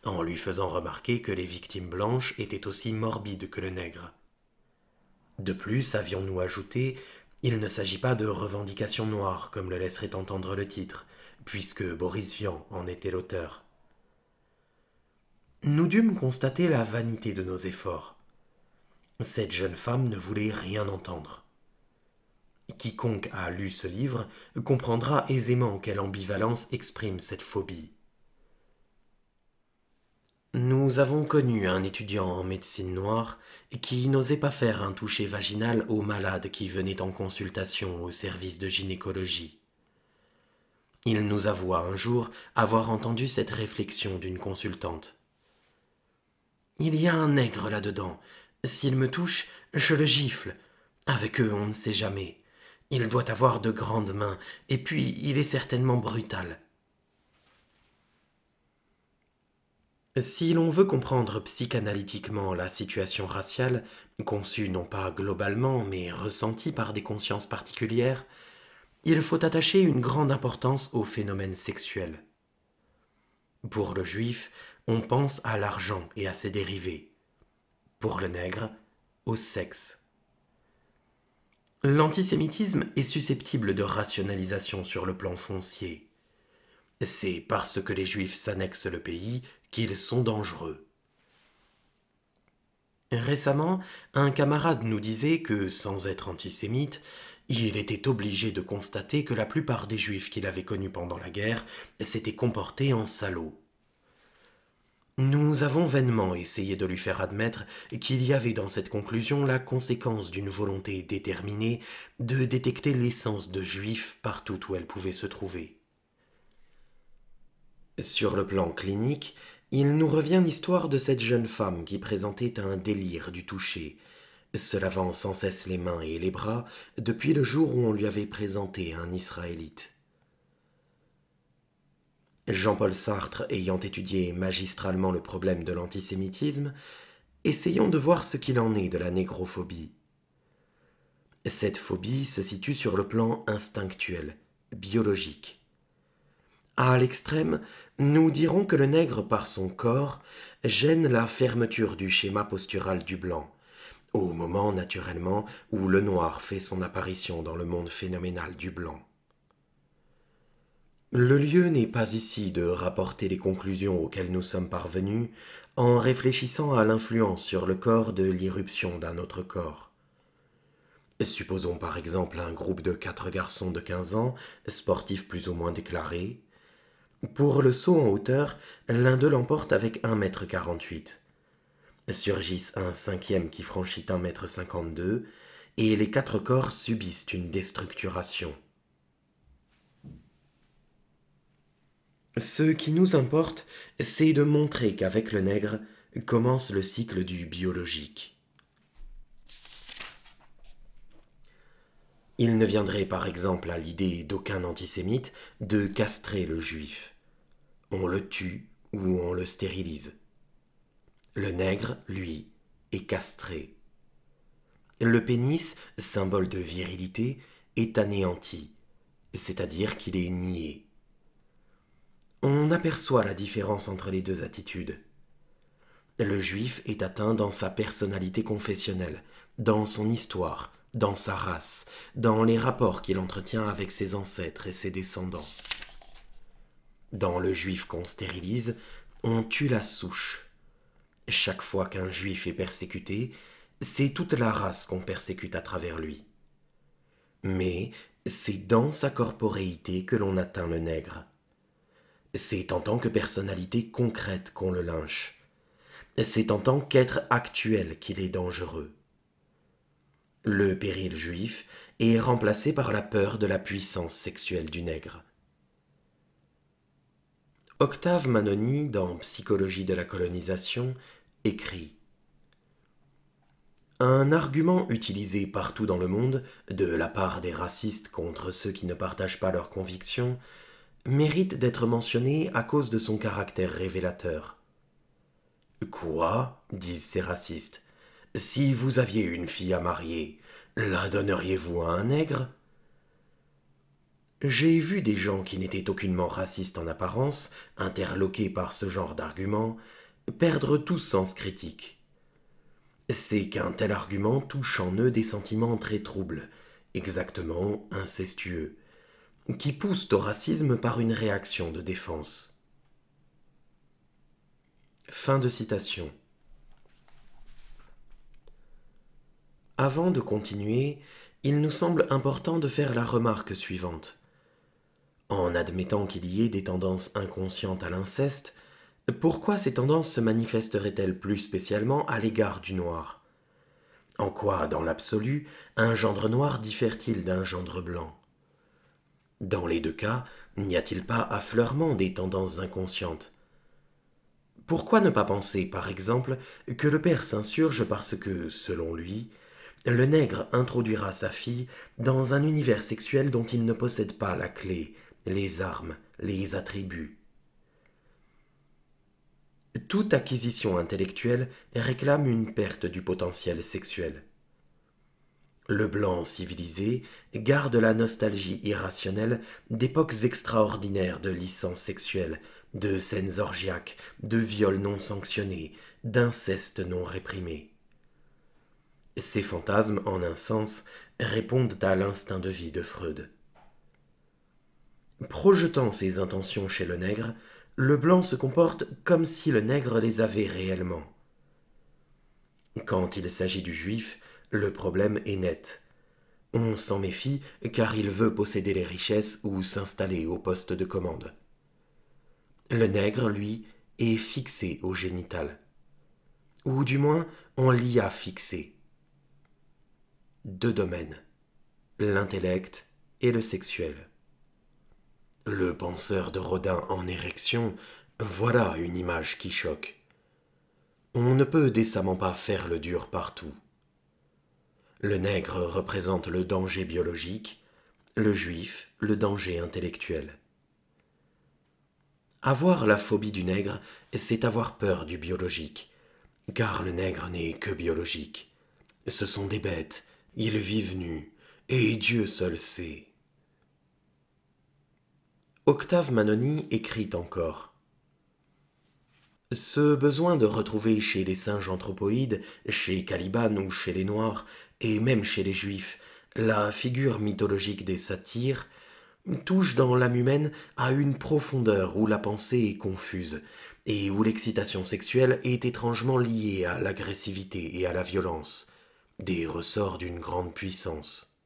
en lui faisant remarquer que les victimes blanches étaient aussi morbides que le nègre. De plus, avions-nous ajouté, il ne s'agit pas de revendications noires, comme le laisserait entendre le titre, puisque Boris Vian en était l'auteur. Nous dûmes constater la vanité de nos efforts. Cette jeune femme ne voulait rien entendre. Quiconque a lu ce livre comprendra aisément quelle ambivalence exprime cette phobie. Nous avons connu un étudiant en médecine noire qui n'osait pas faire un toucher vaginal aux malades qui venaient en consultation au service de gynécologie. Il nous avoua un jour avoir entendu cette réflexion d'une consultante. Il y a un nègre là-dedans, s'il me touche, je le gifle. Avec eux, on ne sait jamais. Il doit avoir de grandes mains, et puis il est certainement brutal. Si l'on veut comprendre psychanalytiquement la situation raciale, conçue non pas globalement mais ressentie par des consciences particulières, il faut attacher une grande importance au phénomène sexuel. Pour le juif, on pense à l'argent et à ses dérivés pour le nègre, au sexe. L'antisémitisme est susceptible de rationalisation sur le plan foncier. C'est parce que les Juifs s'annexent le pays qu'ils sont dangereux. Récemment, un camarade nous disait que, sans être antisémite, il était obligé de constater que la plupart des Juifs qu'il avait connus pendant la guerre s'étaient comportés en salauds. Nous avons vainement essayé de lui faire admettre qu'il y avait dans cette conclusion la conséquence d'une volonté déterminée de détecter l'essence de juif partout où elle pouvait se trouver. Sur le plan clinique, il nous revient l'histoire de cette jeune femme qui présentait un délire du toucher, se lavant sans cesse les mains et les bras depuis le jour où on lui avait présenté un Israélite. Jean-Paul Sartre ayant étudié magistralement le problème de l'antisémitisme, essayons de voir ce qu'il en est de la négrophobie. Cette phobie se situe sur le plan instinctuel, biologique. À l'extrême, nous dirons que le nègre par son corps gêne la fermeture du schéma postural du blanc, au moment naturellement où le noir fait son apparition dans le monde phénoménal du blanc. Le lieu n'est pas ici de rapporter les conclusions auxquelles nous sommes parvenus en réfléchissant à l'influence sur le corps de l'irruption d'un autre corps. Supposons par exemple un groupe de quatre garçons de 15 ans, sportifs plus ou moins déclarés. Pour le saut en hauteur, l'un d'eux l'emporte avec 1m48. Surgissent un cinquième qui franchit 1m52, et les quatre corps subissent une déstructuration. Ce qui nous importe, c'est de montrer qu'avec le nègre commence le cycle du biologique. Il ne viendrait par exemple à l'idée d'aucun antisémite de castrer le juif. On le tue ou on le stérilise. Le nègre, lui, est castré. Le pénis, symbole de virilité, est anéanti, c'est-à-dire qu'il est nié on aperçoit la différence entre les deux attitudes. Le juif est atteint dans sa personnalité confessionnelle, dans son histoire, dans sa race, dans les rapports qu'il entretient avec ses ancêtres et ses descendants. Dans le juif qu'on stérilise, on tue la souche. Chaque fois qu'un juif est persécuté, c'est toute la race qu'on persécute à travers lui. Mais c'est dans sa corporéité que l'on atteint le nègre. C'est en tant que personnalité concrète qu'on le lynche. C'est en tant qu'être actuel qu'il est dangereux. Le péril juif est remplacé par la peur de la puissance sexuelle du nègre. Octave Manoni, dans Psychologie de la colonisation, écrit Un argument utilisé partout dans le monde, de la part des racistes contre ceux qui ne partagent pas leurs convictions, mérite d'être mentionné à cause de son caractère révélateur. Quoi disent ces racistes. Si vous aviez une fille à marier, la donneriez-vous à un nègre J'ai vu des gens qui n'étaient aucunement racistes en apparence, interloqués par ce genre d'argument, perdre tout sens critique. C'est qu'un tel argument touche en eux des sentiments très troubles, exactement incestueux, qui poussent au racisme par une réaction de défense. Fin de citation. Avant de continuer, il nous semble important de faire la remarque suivante. En admettant qu'il y ait des tendances inconscientes à l'inceste, pourquoi ces tendances se manifesteraient-elles plus spécialement à l'égard du noir En quoi, dans l'absolu, un gendre noir diffère-t-il d'un gendre blanc dans les deux cas, n'y a-t-il pas affleurement des tendances inconscientes Pourquoi ne pas penser, par exemple, que le père s'insurge parce que, selon lui, le nègre introduira sa fille dans un univers sexuel dont il ne possède pas la clé, les armes, les attributs Toute acquisition intellectuelle réclame une perte du potentiel sexuel. Le blanc civilisé garde la nostalgie irrationnelle d'époques extraordinaires de licences sexuelles, de scènes orgiaques, de viols non sanctionnés, d'incestes non réprimés. Ces fantasmes, en un sens, répondent à l'instinct de vie de Freud. Projetant ses intentions chez le nègre, le blanc se comporte comme si le nègre les avait réellement. Quand il s'agit du juif, le problème est net. On s'en méfie car il veut posséder les richesses ou s'installer au poste de commande. Le nègre, lui, est fixé au génital. Ou du moins, on l'y a fixé. Deux domaines, l'intellect et le sexuel. Le penseur de Rodin en érection, voilà une image qui choque. On ne peut décemment pas faire le dur partout. Le nègre représente le danger biologique, le juif le danger intellectuel. Avoir la phobie du nègre, c'est avoir peur du biologique, car le nègre n'est que biologique. Ce sont des bêtes, ils vivent nus, et Dieu seul sait. Octave Manoni écrit encore. Ce besoin de retrouver chez les singes anthropoïdes, chez Caliban ou chez les Noirs, et même chez les Juifs, la figure mythologique des satyres, touche dans l'âme humaine à une profondeur où la pensée est confuse, et où l'excitation sexuelle est étrangement liée à l'agressivité et à la violence, des ressorts d'une grande puissance.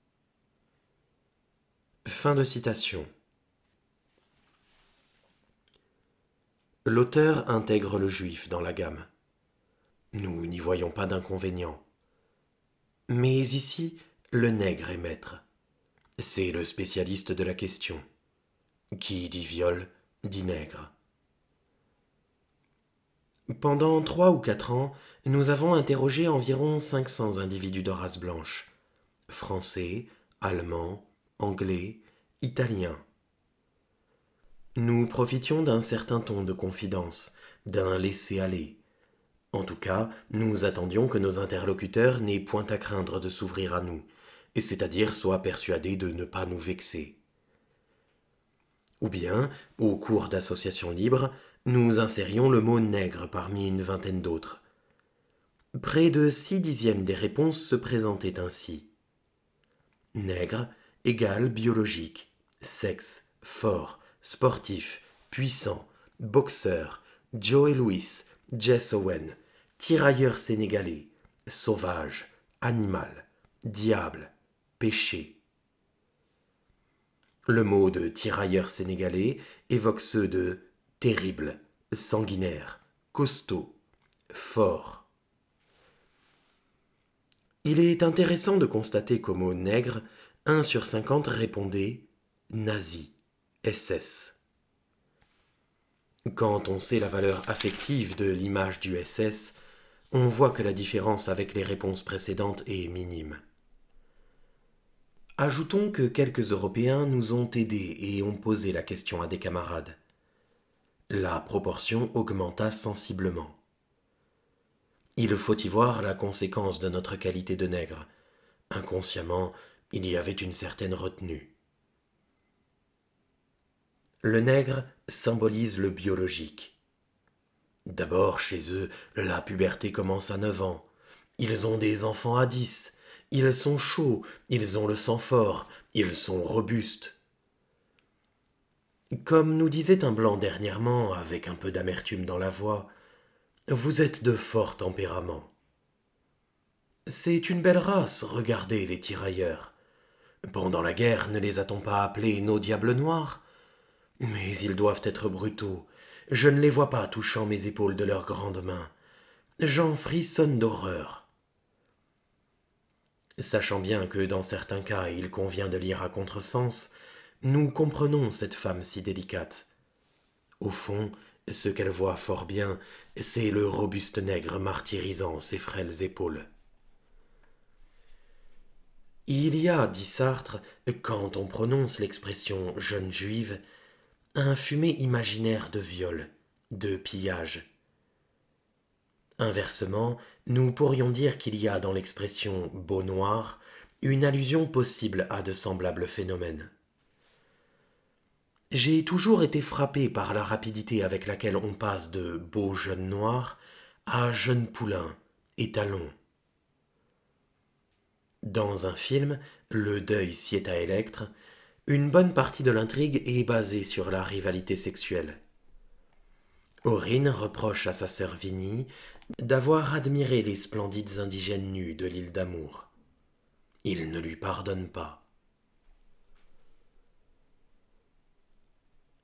Fin de citation. L'auteur intègre le juif dans la gamme. Nous n'y voyons pas d'inconvénient. Mais ici, le nègre est maître. C'est le spécialiste de la question. Qui dit viol, dit nègre. Pendant trois ou quatre ans, nous avons interrogé environ 500 individus de race blanche, français, allemands, anglais, italiens. Nous profitions d'un certain ton de confidence, d'un laisser-aller, en tout cas, nous attendions que nos interlocuteurs n'aient point à craindre de s'ouvrir à nous, et c'est-à-dire soient persuadés de ne pas nous vexer. Ou bien, au cours d'associations libres, nous insérions le mot nègre parmi une vingtaine d'autres. Près de six dixièmes des réponses se présentaient ainsi. Nègre égale biologique, sexe, fort, sportif, puissant, boxeur, Joe Louis, Jess Owen, tirailleur sénégalais, sauvage, animal, diable, péché. Le mot de tirailleur sénégalais évoque ceux de terrible, sanguinaire, costaud, fort. Il est intéressant de constater qu'au mot nègre, 1 sur 50 répondait nazi, SS. Quand on sait la valeur affective de l'image du SS, on voit que la différence avec les réponses précédentes est minime. Ajoutons que quelques Européens nous ont aidés et ont posé la question à des camarades. La proportion augmenta sensiblement. Il faut y voir la conséquence de notre qualité de nègre. Inconsciemment, il y avait une certaine retenue. Le nègre symbolise le biologique. D'abord, chez eux, la puberté commence à neuf ans. Ils ont des enfants à dix. Ils sont chauds, ils ont le sang fort, ils sont robustes. Comme nous disait un blanc dernièrement, avec un peu d'amertume dans la voix, vous êtes de fort tempérament. C'est une belle race, regardez les tirailleurs. Pendant la guerre, ne les a-t-on pas appelés nos diables noirs Mais ils doivent être brutaux, je ne les vois pas touchant mes épaules de leurs grandes mains. J'en frissonne d'horreur. Sachant bien que dans certains cas il convient de lire à contresens, nous comprenons cette femme si délicate. Au fond, ce qu'elle voit fort bien, c'est le robuste nègre martyrisant ses frêles épaules. Il y a, dit Sartre, quand on prononce l'expression jeune juive, un fumet imaginaire de viol, de pillage. Inversement, nous pourrions dire qu'il y a dans l'expression beau noir une allusion possible à de semblables phénomènes. J'ai toujours été frappé par la rapidité avec laquelle on passe de beau jeune noir à jeune poulain, étalon. Dans un film, Le deuil sied à Electre, une bonne partie de l'intrigue est basée sur la rivalité sexuelle. Aurine reproche à sa sœur Vinnie d'avoir admiré les splendides indigènes nus de l'île d'Amour. Il ne lui pardonne pas.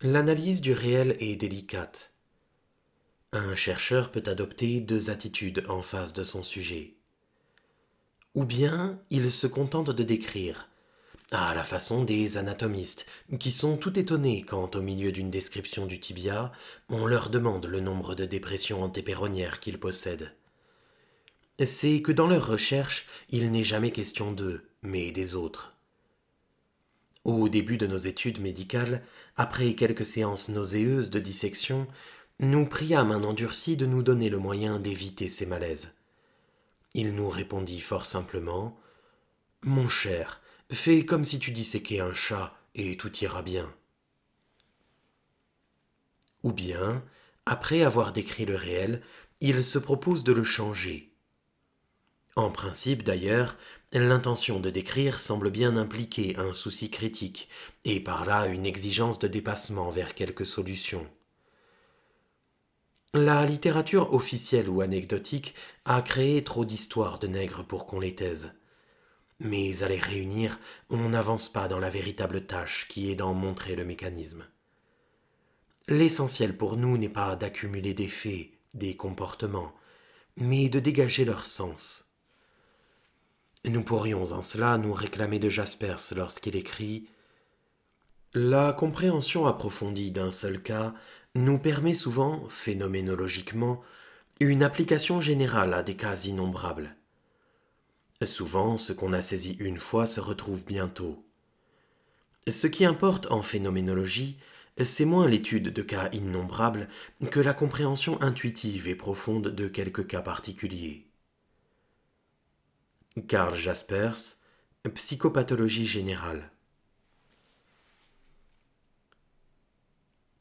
L'analyse du réel est délicate. Un chercheur peut adopter deux attitudes en face de son sujet. Ou bien il se contente de décrire, à la façon des anatomistes, qui sont tout étonnés quand, au milieu d'une description du tibia, on leur demande le nombre de dépressions antépéronnières qu'ils possèdent. C'est que dans leurs recherches, il n'est jamais question d'eux, mais des autres. Au début de nos études médicales, après quelques séances nauséeuses de dissection, nous priâmes un endurci de nous donner le moyen d'éviter ces malaises. Il nous répondit fort simplement Mon cher, Fais comme si tu disséquais un chat et tout ira bien. Ou bien, après avoir décrit le réel, il se propose de le changer. En principe, d'ailleurs, l'intention de décrire semble bien impliquer un souci critique, et par là une exigence de dépassement vers quelque solution. La littérature officielle ou anecdotique a créé trop d'histoires de nègres pour qu'on les taise. Mais à les réunir, on n'avance pas dans la véritable tâche qui est d'en montrer le mécanisme. L'essentiel pour nous n'est pas d'accumuler des faits, des comportements, mais de dégager leur sens. Nous pourrions en cela nous réclamer de Jaspers lorsqu'il écrit La compréhension approfondie d'un seul cas nous permet souvent, phénoménologiquement, une application générale à des cas innombrables. Souvent, ce qu'on a saisi une fois se retrouve bientôt. Ce qui importe en phénoménologie, c'est moins l'étude de cas innombrables que la compréhension intuitive et profonde de quelques cas particuliers. Karl Jaspers, Psychopathologie générale.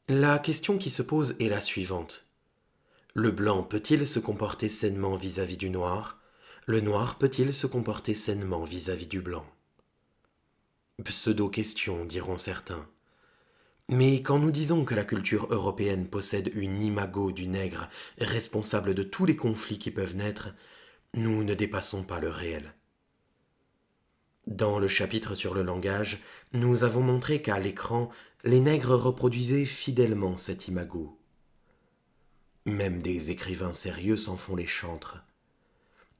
La question qui se pose est la suivante. Le blanc peut-il se comporter sainement vis à -vis du noir le noir peut-il se comporter sainement vis-à-vis du blanc Pseudo-question, diront certains. Mais quand nous disons que la culture européenne possède une imago du nègre responsable de tous les conflits qui peuvent naître, nous ne dépassons pas le réel. Dans le chapitre sur le langage, nous avons montré qu'à l'écran, les nègres reproduisaient fidèlement cet imago. Même des écrivains sérieux s'en font les chantres.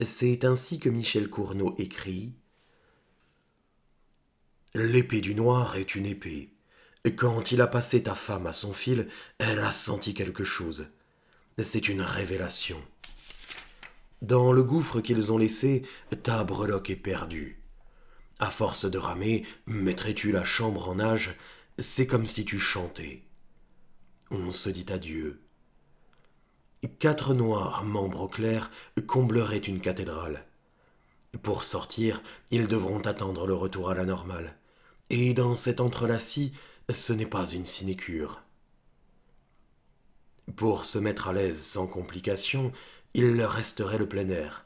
C'est ainsi que Michel Cournot écrit L'épée du noir est une épée. Quand il a passé ta femme à son fil, elle a senti quelque chose. C'est une révélation. Dans le gouffre qu'ils ont laissé, ta breloque est perdue. À force de ramer, mettrais-tu la chambre en nage, c'est comme si tu chantais. On se dit adieu. Quatre noirs membres clairs combleraient une cathédrale. Pour sortir, ils devront attendre le retour à la normale. Et dans cet entrelacis, ce n'est pas une sinécure. Pour se mettre à l'aise sans complication, il leur resterait le plein air.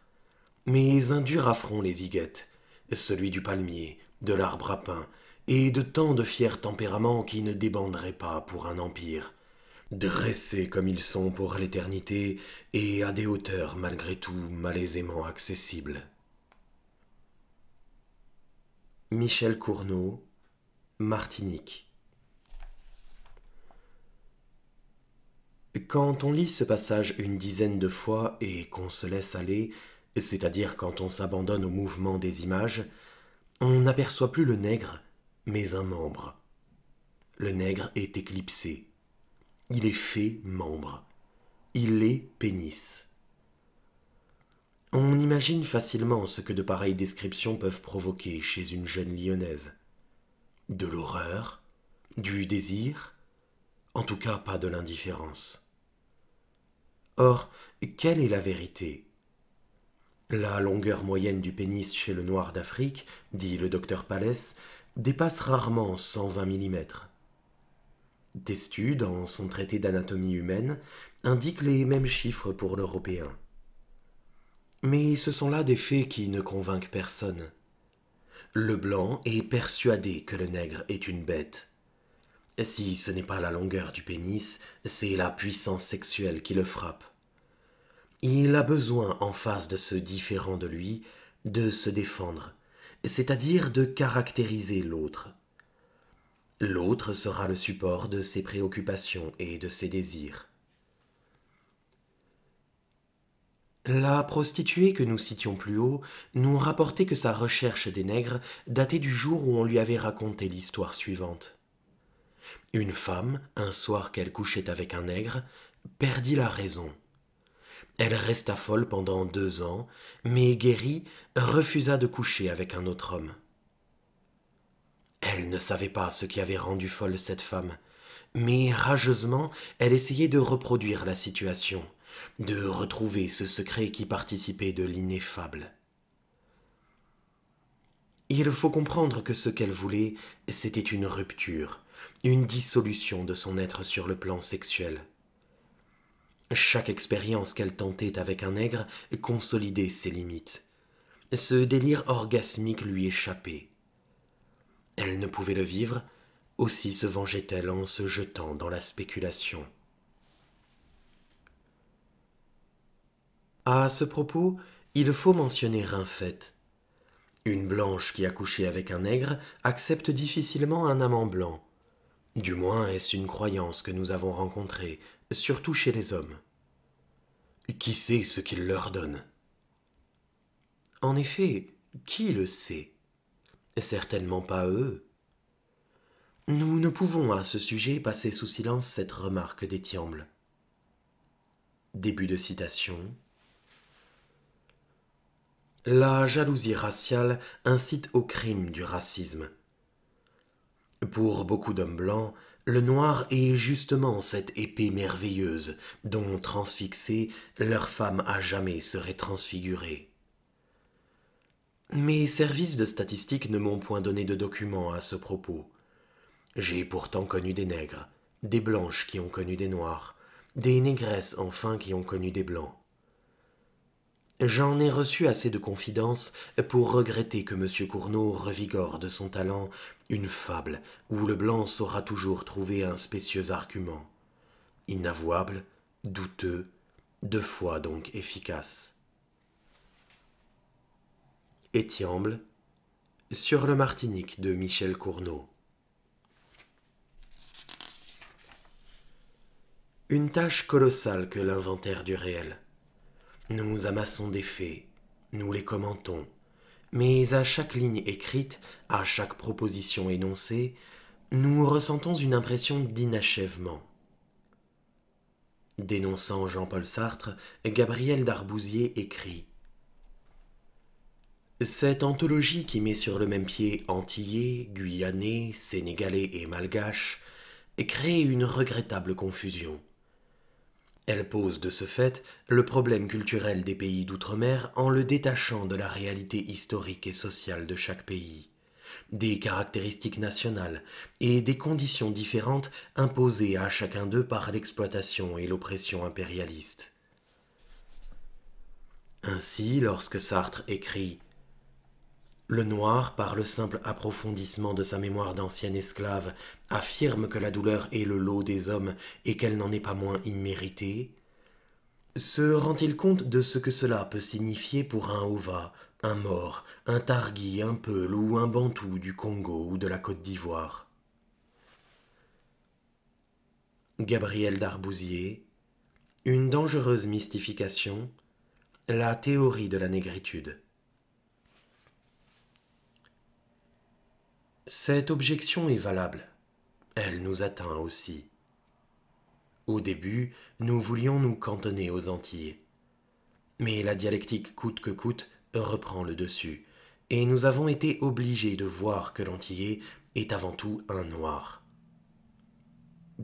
Mais un dur affront les higuettes, celui du palmier, de l'arbre à pain, et de tant de fiers tempéraments qui ne débanderaient pas pour un empire dressés comme ils sont pour l'éternité et à des hauteurs malgré tout malaisément accessibles. Michel Cournot, Martinique. Quand on lit ce passage une dizaine de fois et qu'on se laisse aller, c'est-à-dire quand on s'abandonne au mouvement des images, on n'aperçoit plus le nègre, mais un membre. Le nègre est éclipsé, il est fait membre. Il est pénis. On imagine facilement ce que de pareilles descriptions peuvent provoquer chez une jeune lyonnaise. De l'horreur, du désir, en tout cas pas de l'indifférence. Or, quelle est la vérité La longueur moyenne du pénis chez le noir d'Afrique, dit le docteur Palès, dépasse rarement 120 millimètres. Testu, dans son traité d'anatomie humaine, indique les mêmes chiffres pour l'européen. Mais ce sont là des faits qui ne convainquent personne. Le blanc est persuadé que le nègre est une bête. Si ce n'est pas la longueur du pénis, c'est la puissance sexuelle qui le frappe. Il a besoin, en face de ce différent de lui, de se défendre, c'est-à-dire de caractériser l'autre. L'autre sera le support de ses préoccupations et de ses désirs. La prostituée que nous citions plus haut nous rapportait que sa recherche des nègres datait du jour où on lui avait raconté l'histoire suivante. Une femme, un soir qu'elle couchait avec un nègre, perdit la raison. Elle resta folle pendant deux ans, mais guérie, refusa de coucher avec un autre homme. Elle ne savait pas ce qui avait rendu folle cette femme, mais rageusement, elle essayait de reproduire la situation, de retrouver ce secret qui participait de l'ineffable. Il faut comprendre que ce qu'elle voulait, c'était une rupture, une dissolution de son être sur le plan sexuel. Chaque expérience qu'elle tentait avec un nègre consolidait ses limites. Ce délire orgasmique lui échappait elle ne pouvait le vivre, aussi se vengeait-elle en se jetant dans la spéculation. À ce propos, il faut mentionner un fait. Une blanche qui a couché avec un nègre accepte difficilement un amant blanc. Du moins est-ce une croyance que nous avons rencontrée, surtout chez les hommes. Qui sait ce qu'il leur donne En effet, qui le sait certainement pas eux. Nous ne pouvons à ce sujet passer sous silence cette remarque d'Étiamble. Début de citation. La jalousie raciale incite au crime du racisme. Pour beaucoup d'hommes blancs, le noir est justement cette épée merveilleuse dont, transfixée, leur femme à jamais serait transfigurée. Mes services de statistique ne m'ont point donné de documents à ce propos. J'ai pourtant connu des nègres, des blanches qui ont connu des noirs, des négresses enfin qui ont connu des blancs. J'en ai reçu assez de confidences pour regretter que M. Cournot revigore de son talent une fable où le blanc saura toujours trouver un spécieux argument, inavouable, douteux, deux fois donc efficace sur le Martinique de Michel Cournot. Une tâche colossale que l'inventaire du réel. Nous amassons des faits, nous les commentons, mais à chaque ligne écrite, à chaque proposition énoncée, nous ressentons une impression d'inachèvement. Dénonçant Jean-Paul Sartre, Gabriel Darbousier écrit cette anthologie qui met sur le même pied antillais, guyanais, sénégalais et malgache crée une regrettable confusion. Elle pose de ce fait le problème culturel des pays d'outre-mer en le détachant de la réalité historique et sociale de chaque pays, des caractéristiques nationales et des conditions différentes imposées à chacun d'eux par l'exploitation et l'oppression impérialiste. Ainsi, lorsque Sartre écrit le noir, par le simple approfondissement de sa mémoire d'ancienne esclave, affirme que la douleur est le lot des hommes et qu'elle n'en est pas moins imméritée. Se rend-il compte de ce que cela peut signifier pour un ova, un Mort, un Targui, un Peul ou un Bantou du Congo ou de la Côte d'Ivoire Gabriel Darbousier, Une dangereuse mystification, La théorie de la négritude. Cette objection est valable. Elle nous atteint aussi. Au début, nous voulions nous cantonner aux Antilles. Mais la dialectique coûte que coûte reprend le dessus, et nous avons été obligés de voir que l'antillais est avant tout un noir.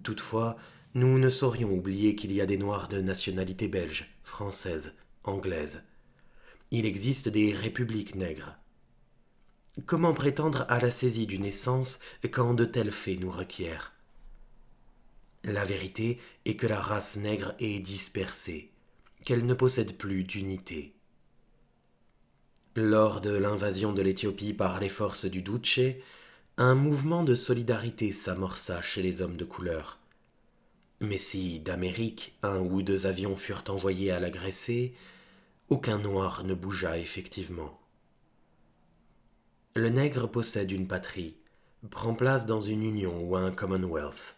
Toutefois, nous ne saurions oublier qu'il y a des noirs de nationalité belge, française, anglaise. Il existe des républiques nègres, Comment prétendre à la saisie d'une essence quand de tels faits nous requièrent La vérité est que la race nègre est dispersée, qu'elle ne possède plus d'unité. Lors de l'invasion de l'Éthiopie par les forces du Duce, un mouvement de solidarité s'amorça chez les hommes de couleur. Mais si, d'Amérique, un ou deux avions furent envoyés à l'agresser, aucun noir ne bougea effectivement. Le nègre possède une patrie, prend place dans une union ou un commonwealth.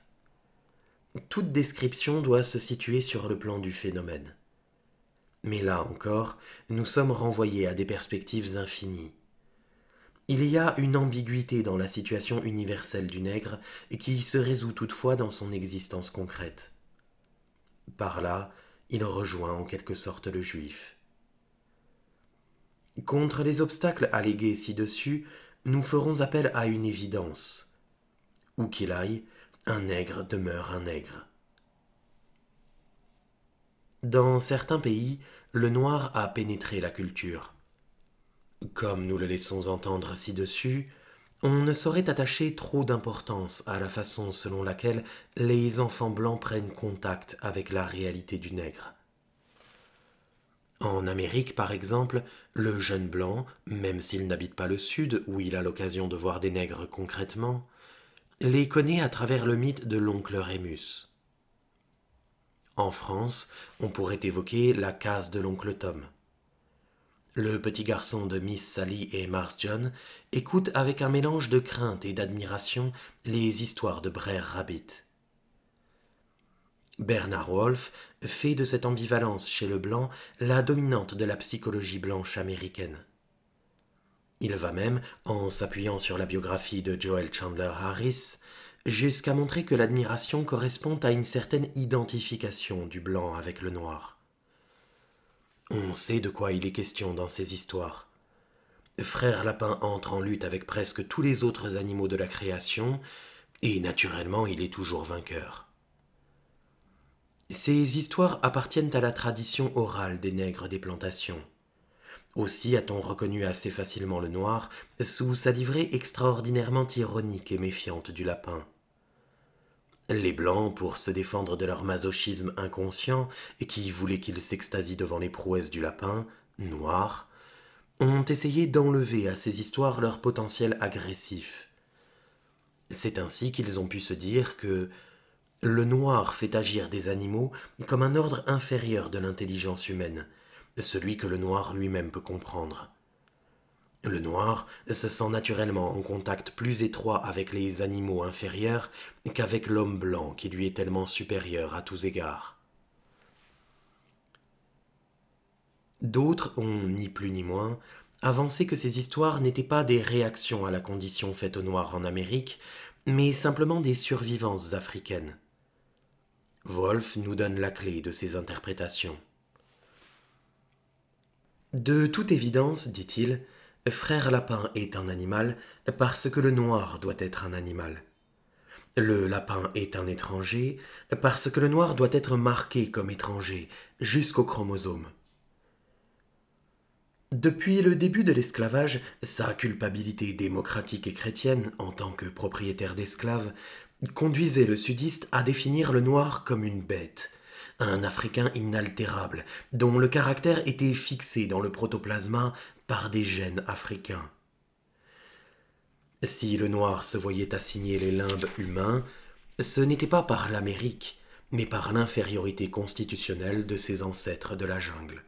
Toute description doit se situer sur le plan du phénomène. Mais là encore, nous sommes renvoyés à des perspectives infinies. Il y a une ambiguïté dans la situation universelle du nègre qui se résout toutefois dans son existence concrète. Par là, il rejoint en quelque sorte le juif. Contre les obstacles allégués ci-dessus, nous ferons appel à une évidence. Où qu'il aille, un nègre demeure un nègre. Dans certains pays, le noir a pénétré la culture. Comme nous le laissons entendre ci-dessus, on ne saurait attacher trop d'importance à la façon selon laquelle les enfants blancs prennent contact avec la réalité du nègre. En Amérique, par exemple, le jeune blanc, même s'il n'habite pas le Sud, où il a l'occasion de voir des nègres concrètement, les connaît à travers le mythe de l'oncle Rémus. En France, on pourrait évoquer la case de l'oncle Tom. Le petit garçon de Miss Sally et Mars John écoute avec un mélange de crainte et d'admiration les histoires de Brer Rabbit. Bernard Wolff fait de cette ambivalence chez le blanc la dominante de la psychologie blanche américaine. Il va même, en s'appuyant sur la biographie de Joel Chandler Harris, jusqu'à montrer que l'admiration correspond à une certaine identification du blanc avec le noir. On sait de quoi il est question dans ces histoires. Frère Lapin entre en lutte avec presque tous les autres animaux de la création, et naturellement il est toujours vainqueur. Ces histoires appartiennent à la tradition orale des nègres des plantations. Aussi a-t-on reconnu assez facilement le noir sous sa livrée extraordinairement ironique et méfiante du lapin. Les Blancs, pour se défendre de leur masochisme inconscient, et qui voulait qu'ils s'extasient devant les prouesses du lapin, noir, ont essayé d'enlever à ces histoires leur potentiel agressif. C'est ainsi qu'ils ont pu se dire que le noir fait agir des animaux comme un ordre inférieur de l'intelligence humaine, celui que le noir lui-même peut comprendre. Le noir se sent naturellement en contact plus étroit avec les animaux inférieurs qu'avec l'homme blanc qui lui est tellement supérieur à tous égards. D'autres ont, ni plus ni moins, avancé que ces histoires n'étaient pas des réactions à la condition faite au noir en Amérique, mais simplement des survivances africaines. Wolf nous donne la clé de ses interprétations. De toute évidence, dit-il, Frère Lapin est un animal parce que le noir doit être un animal. Le lapin est un étranger parce que le noir doit être marqué comme étranger jusqu'au chromosome. Depuis le début de l'esclavage, sa culpabilité démocratique et chrétienne en tant que propriétaire d'esclaves conduisait le sudiste à définir le noir comme une bête, un Africain inaltérable, dont le caractère était fixé dans le protoplasma par des gènes africains. Si le noir se voyait assigner les limbes humains, ce n'était pas par l'Amérique, mais par l'infériorité constitutionnelle de ses ancêtres de la jungle.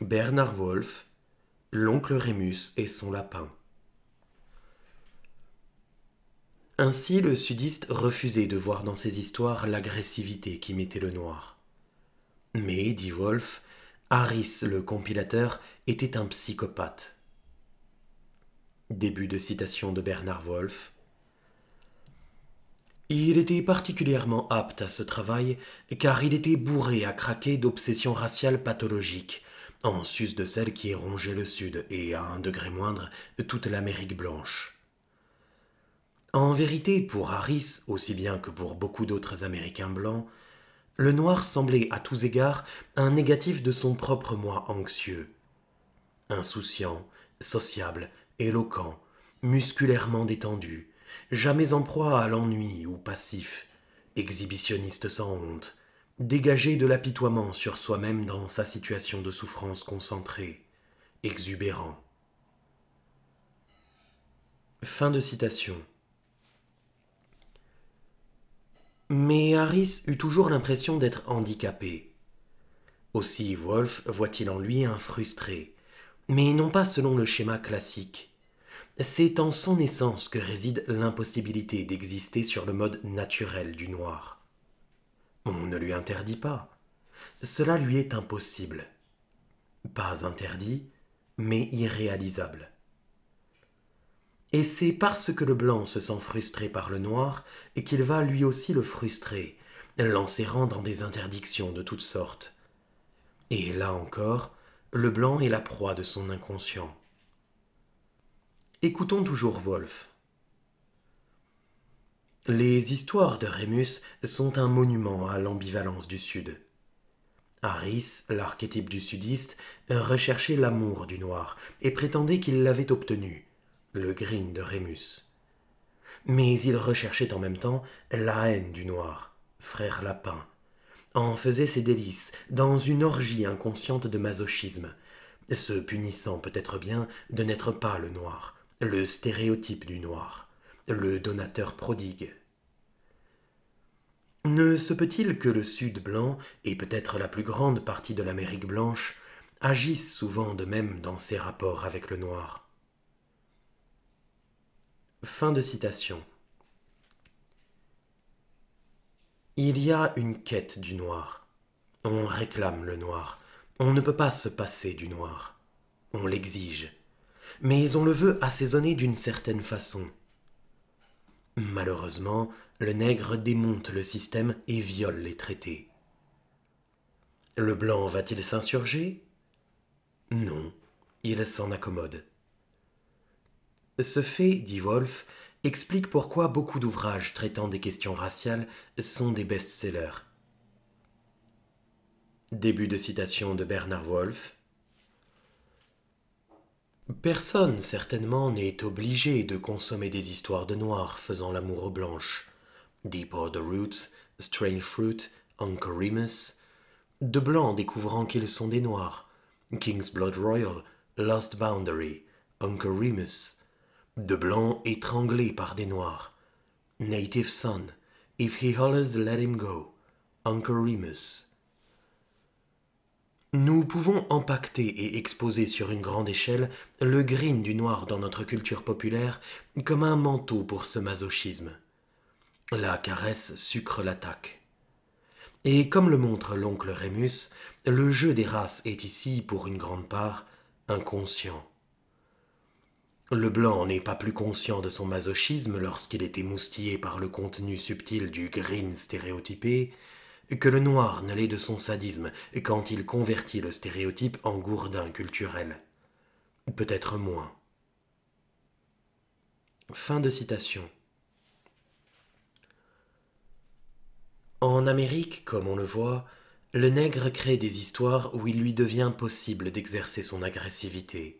Bernard Wolff, l'oncle Rémus et son lapin. Ainsi, le sudiste refusait de voir dans ses histoires l'agressivité qui mettait le noir. Mais, dit Wolff, Harris, le compilateur, était un psychopathe. Début de citation de Bernard Wolff Il était particulièrement apte à ce travail car il était bourré à craquer d'obsessions raciales pathologiques, en sus de celles qui rongeaient le Sud et, à un degré moindre, toute l'Amérique blanche. En vérité, pour Harris, aussi bien que pour beaucoup d'autres Américains blancs, le noir semblait à tous égards un négatif de son propre moi anxieux. Insouciant, sociable, éloquent, musculairement détendu, jamais en proie à l'ennui ou passif, exhibitionniste sans honte, dégagé de l'apitoiement sur soi-même dans sa situation de souffrance concentrée, exubérant. Fin de citation. Mais Harris eut toujours l'impression d'être handicapé. Aussi Wolf voit-il en lui un frustré, mais non pas selon le schéma classique. C'est en son essence que réside l'impossibilité d'exister sur le mode naturel du noir. On ne lui interdit pas. Cela lui est impossible. Pas interdit, mais irréalisable. Et c'est parce que le blanc se sent frustré par le noir qu'il va lui aussi le frustrer, l'enserrant dans des interdictions de toutes sortes. Et là encore, le blanc est la proie de son inconscient. Écoutons toujours Wolf. Les histoires de Rémus sont un monument à l'ambivalence du Sud. Harris, l'archétype du sudiste, recherchait l'amour du noir et prétendait qu'il l'avait obtenu, le green de Rémus. Mais il recherchait en même temps la haine du noir, frère Lapin, en faisait ses délices dans une orgie inconsciente de masochisme, se punissant peut-être bien de n'être pas le noir, le stéréotype du noir, le donateur prodigue. Ne se peut-il que le Sud blanc, et peut-être la plus grande partie de l'Amérique blanche, agissent souvent de même dans ses rapports avec le noir Fin de citation. Il y a une quête du noir. On réclame le noir. On ne peut pas se passer du noir. On l'exige. Mais on le veut assaisonner d'une certaine façon. Malheureusement, le nègre démonte le système et viole les traités. Le blanc va-t-il s'insurger Non, il s'en accommode. Ce fait, dit Wolf, explique pourquoi beaucoup d'ouvrages traitant des questions raciales sont des best-sellers. Début de citation de Bernard Wolff. Personne, certainement, n'est obligé de consommer des histoires de noirs faisant l'amour aux blanches. Deep the Roots, Strange Fruit, Remus. De blancs découvrant qu'ils sont des noirs. King's Blood Royal, Lost Boundary, Remus de blanc étranglé par des noirs. Native son, if he hollers, let him go. Uncle Remus. Nous pouvons empacter et exposer sur une grande échelle le green du noir dans notre culture populaire comme un manteau pour ce masochisme. La caresse sucre l'attaque. Et comme le montre l'oncle Remus, le jeu des races est ici, pour une grande part, inconscient. Le blanc n'est pas plus conscient de son masochisme lorsqu'il est émoustillé par le contenu subtil du green stéréotypé que le noir ne l'est de son sadisme quand il convertit le stéréotype en gourdin culturel. Peut-être moins. Fin de citation. En Amérique, comme on le voit, le nègre crée des histoires où il lui devient possible d'exercer son agressivité.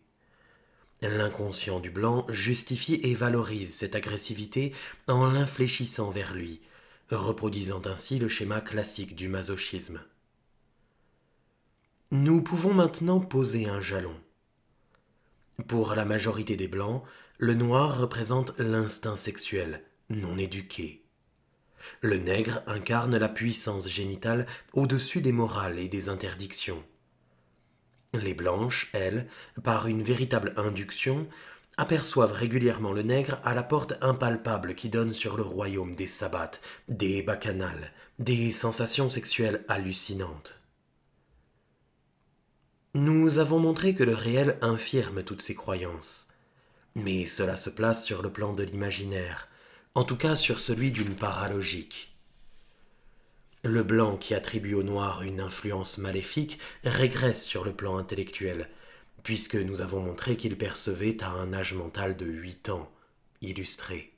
L'inconscient du blanc justifie et valorise cette agressivité en l'infléchissant vers lui, reproduisant ainsi le schéma classique du masochisme. Nous pouvons maintenant poser un jalon. Pour la majorité des blancs, le noir représente l'instinct sexuel, non éduqué. Le nègre incarne la puissance génitale au-dessus des morales et des interdictions. Les blanches, elles, par une véritable induction, aperçoivent régulièrement le nègre à la porte impalpable qui donne sur le royaume des sabbats, des bacchanales, des sensations sexuelles hallucinantes. Nous avons montré que le réel infirme toutes ces croyances, mais cela se place sur le plan de l'imaginaire, en tout cas sur celui d'une paralogique. Le blanc qui attribue au noir une influence maléfique régresse sur le plan intellectuel, puisque nous avons montré qu'il percevait à un âge mental de huit ans, illustré.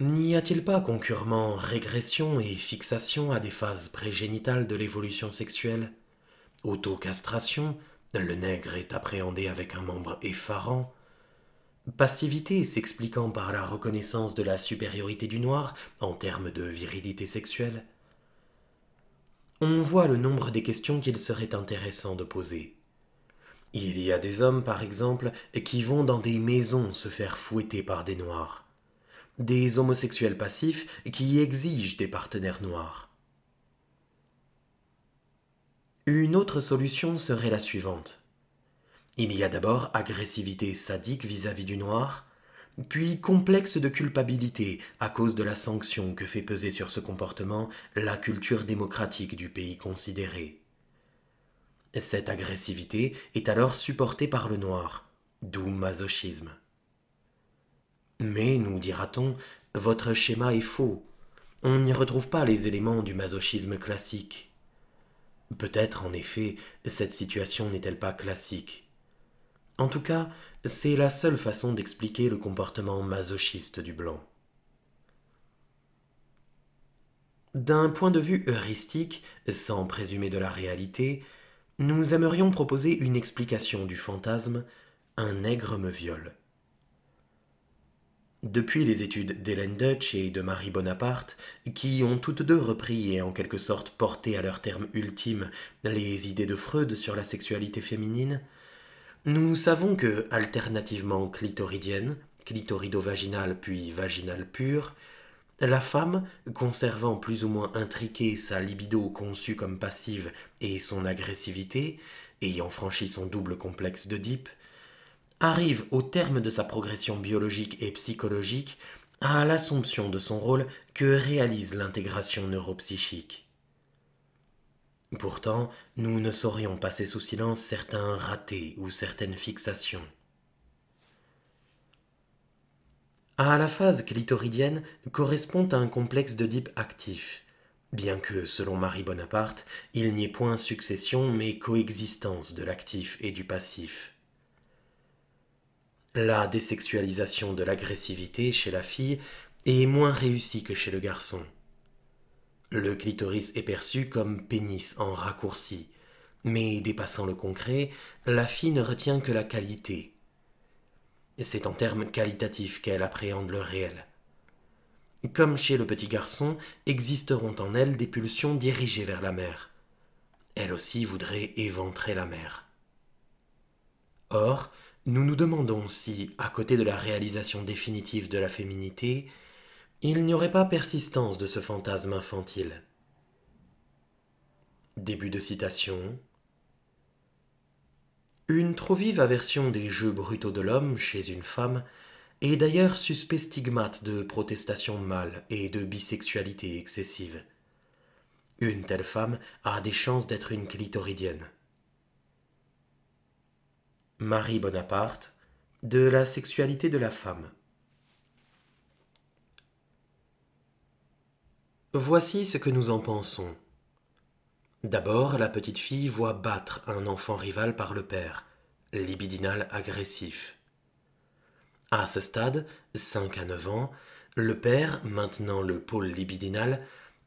N'y a-t-il pas concurremment régression et fixation à des phases prégénitales de l'évolution sexuelle Autocastration, le nègre est appréhendé avec un membre effarant, Passivité s'expliquant par la reconnaissance de la supériorité du noir en termes de virilité sexuelle. On voit le nombre des questions qu'il serait intéressant de poser. Il y a des hommes, par exemple, qui vont dans des maisons se faire fouetter par des noirs. Des homosexuels passifs qui exigent des partenaires noirs. Une autre solution serait la suivante. Il y a d'abord agressivité sadique vis-à-vis du noir, puis complexe de culpabilité à cause de la sanction que fait peser sur ce comportement la culture démocratique du pays considéré. Cette agressivité est alors supportée par le noir, d'où masochisme. Mais, nous dira-t-on, votre schéma est faux. On n'y retrouve pas les éléments du masochisme classique. Peut-être, en effet, cette situation n'est-elle pas classique. En tout cas, c'est la seule façon d'expliquer le comportement masochiste du blanc. D'un point de vue heuristique, sans présumer de la réalité, nous aimerions proposer une explication du fantasme Un nègre me viole. Depuis les études d'Hélène Dutch et de Marie Bonaparte, qui ont toutes deux repris et en quelque sorte porté à leur terme ultime les idées de Freud sur la sexualité féminine, nous savons que, alternativement clitoridienne, clitorido-vaginale puis vaginale pure, la femme, conservant plus ou moins intriquée sa libido conçue comme passive et son agressivité, ayant franchi son double complexe d'Oedipe, arrive au terme de sa progression biologique et psychologique à l'assomption de son rôle que réalise l'intégration neuropsychique. Pourtant, nous ne saurions passer sous silence certains ratés ou certaines fixations. À la phase clitoridienne correspond à un complexe de dip actif, bien que, selon Marie Bonaparte, il n'y ait point succession mais coexistence de l'actif et du passif. La désexualisation de l'agressivité chez la fille est moins réussie que chez le garçon. Le clitoris est perçu comme pénis en raccourci, mais dépassant le concret, la fille ne retient que la qualité. C'est en termes qualitatifs qu'elle appréhende le réel. Comme chez le petit garçon, existeront en elle des pulsions dirigées vers la mère. Elle aussi voudrait éventrer la mère. Or, nous nous demandons si, à côté de la réalisation définitive de la féminité, il n'y aurait pas persistance de ce fantasme infantile. Début de citation. Une trop vive aversion des jeux brutaux de l'homme chez une femme est d'ailleurs suspect stigmate de protestation mâle et de bisexualité excessive. Une telle femme a des chances d'être une clitoridienne. Marie Bonaparte, de la sexualité de la femme. Voici ce que nous en pensons. D'abord, la petite fille voit battre un enfant rival par le père, libidinal agressif. À ce stade, 5 à 9 ans, le père, maintenant le pôle libidinal,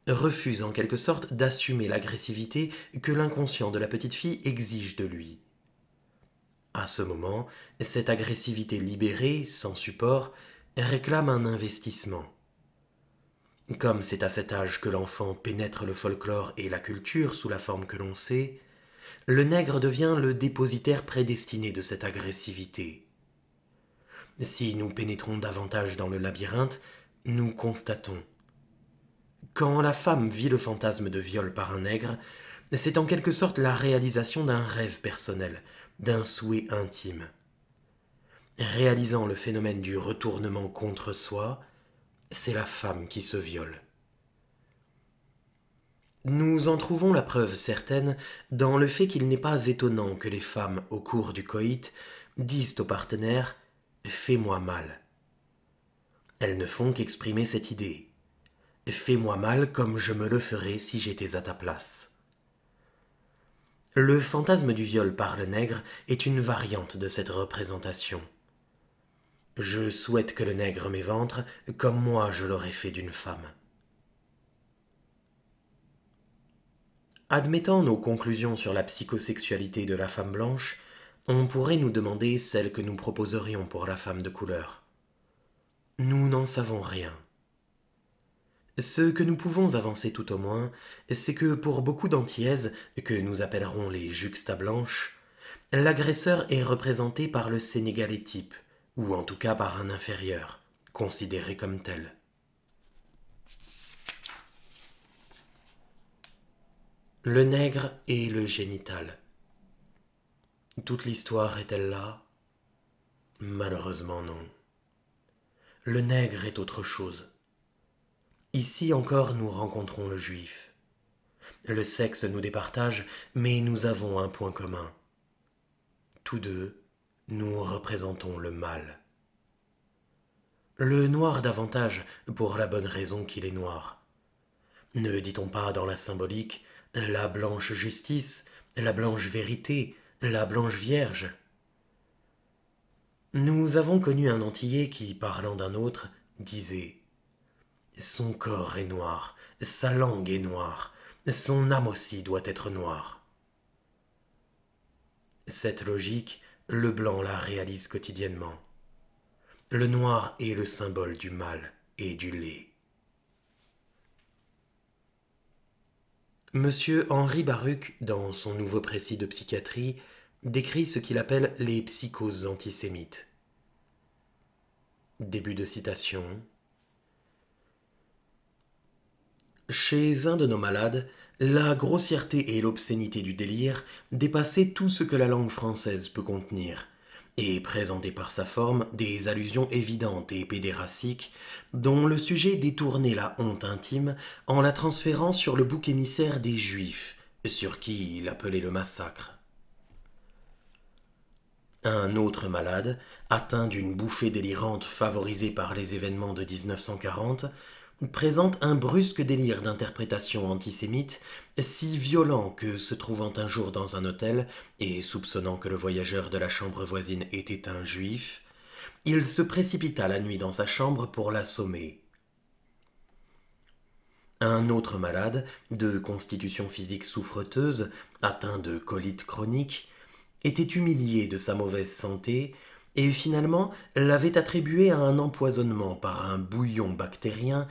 refuse en quelque sorte d'assumer l'agressivité que l'inconscient de la petite fille exige de lui. À ce moment, cette agressivité libérée, sans support, réclame un investissement. Comme c'est à cet âge que l'enfant pénètre le folklore et la culture sous la forme que l'on sait, le nègre devient le dépositaire prédestiné de cette agressivité. Si nous pénétrons davantage dans le labyrinthe, nous constatons. Quand la femme vit le fantasme de viol par un nègre, c'est en quelque sorte la réalisation d'un rêve personnel, d'un souhait intime. Réalisant le phénomène du retournement contre soi, c'est la femme qui se viole. Nous en trouvons la preuve certaine dans le fait qu'il n'est pas étonnant que les femmes, au cours du coït, disent au partenaire Fais-moi mal. Elles ne font qu'exprimer cette idée Fais-moi mal comme je me le ferais si j'étais à ta place. Le fantasme du viol par le nègre est une variante de cette représentation. Je souhaite que le nègre m'éventre comme moi je l'aurais fait d'une femme. Admettant nos conclusions sur la psychosexualité de la femme blanche, on pourrait nous demander celle que nous proposerions pour la femme de couleur. Nous n'en savons rien. Ce que nous pouvons avancer tout au moins, c'est que pour beaucoup d'antillaises, que nous appellerons les juxta blanches, l'agresseur est représenté par le Sénégalais type, ou en tout cas par un inférieur, considéré comme tel. Le nègre et le génital. Toute l'histoire est-elle là Malheureusement non. Le nègre est autre chose. Ici encore nous rencontrons le juif. Le sexe nous départage, mais nous avons un point commun. Tous deux nous représentons le mal. Le noir davantage pour la bonne raison qu'il est noir. Ne dit-on pas dans la symbolique la blanche justice, la blanche vérité, la blanche vierge Nous avons connu un Antillais qui, parlant d'un autre, disait Son corps est noir, sa langue est noire, son âme aussi doit être noire. Cette logique le blanc la réalise quotidiennement. Le noir est le symbole du mal et du lait. Monsieur Henri Baruch, dans son nouveau précis de psychiatrie, décrit ce qu'il appelle les psychoses antisémites. Début de citation. Chez un de nos malades, la grossièreté et l'obscénité du délire dépassaient tout ce que la langue française peut contenir, et présentaient par sa forme des allusions évidentes et pédérastiques dont le sujet détournait la honte intime en la transférant sur le bouc émissaire des Juifs, sur qui il appelait le massacre. Un autre malade, atteint d'une bouffée délirante favorisée par les événements de 1940, présente un brusque délire d'interprétation antisémite, si violent que, se trouvant un jour dans un hôtel, et soupçonnant que le voyageur de la chambre voisine était un juif, il se précipita la nuit dans sa chambre pour l'assommer. Un autre malade, de constitution physique souffreteuse, atteint de colite chronique, était humilié de sa mauvaise santé et finalement l'avait attribué à un empoisonnement par un bouillon bactérien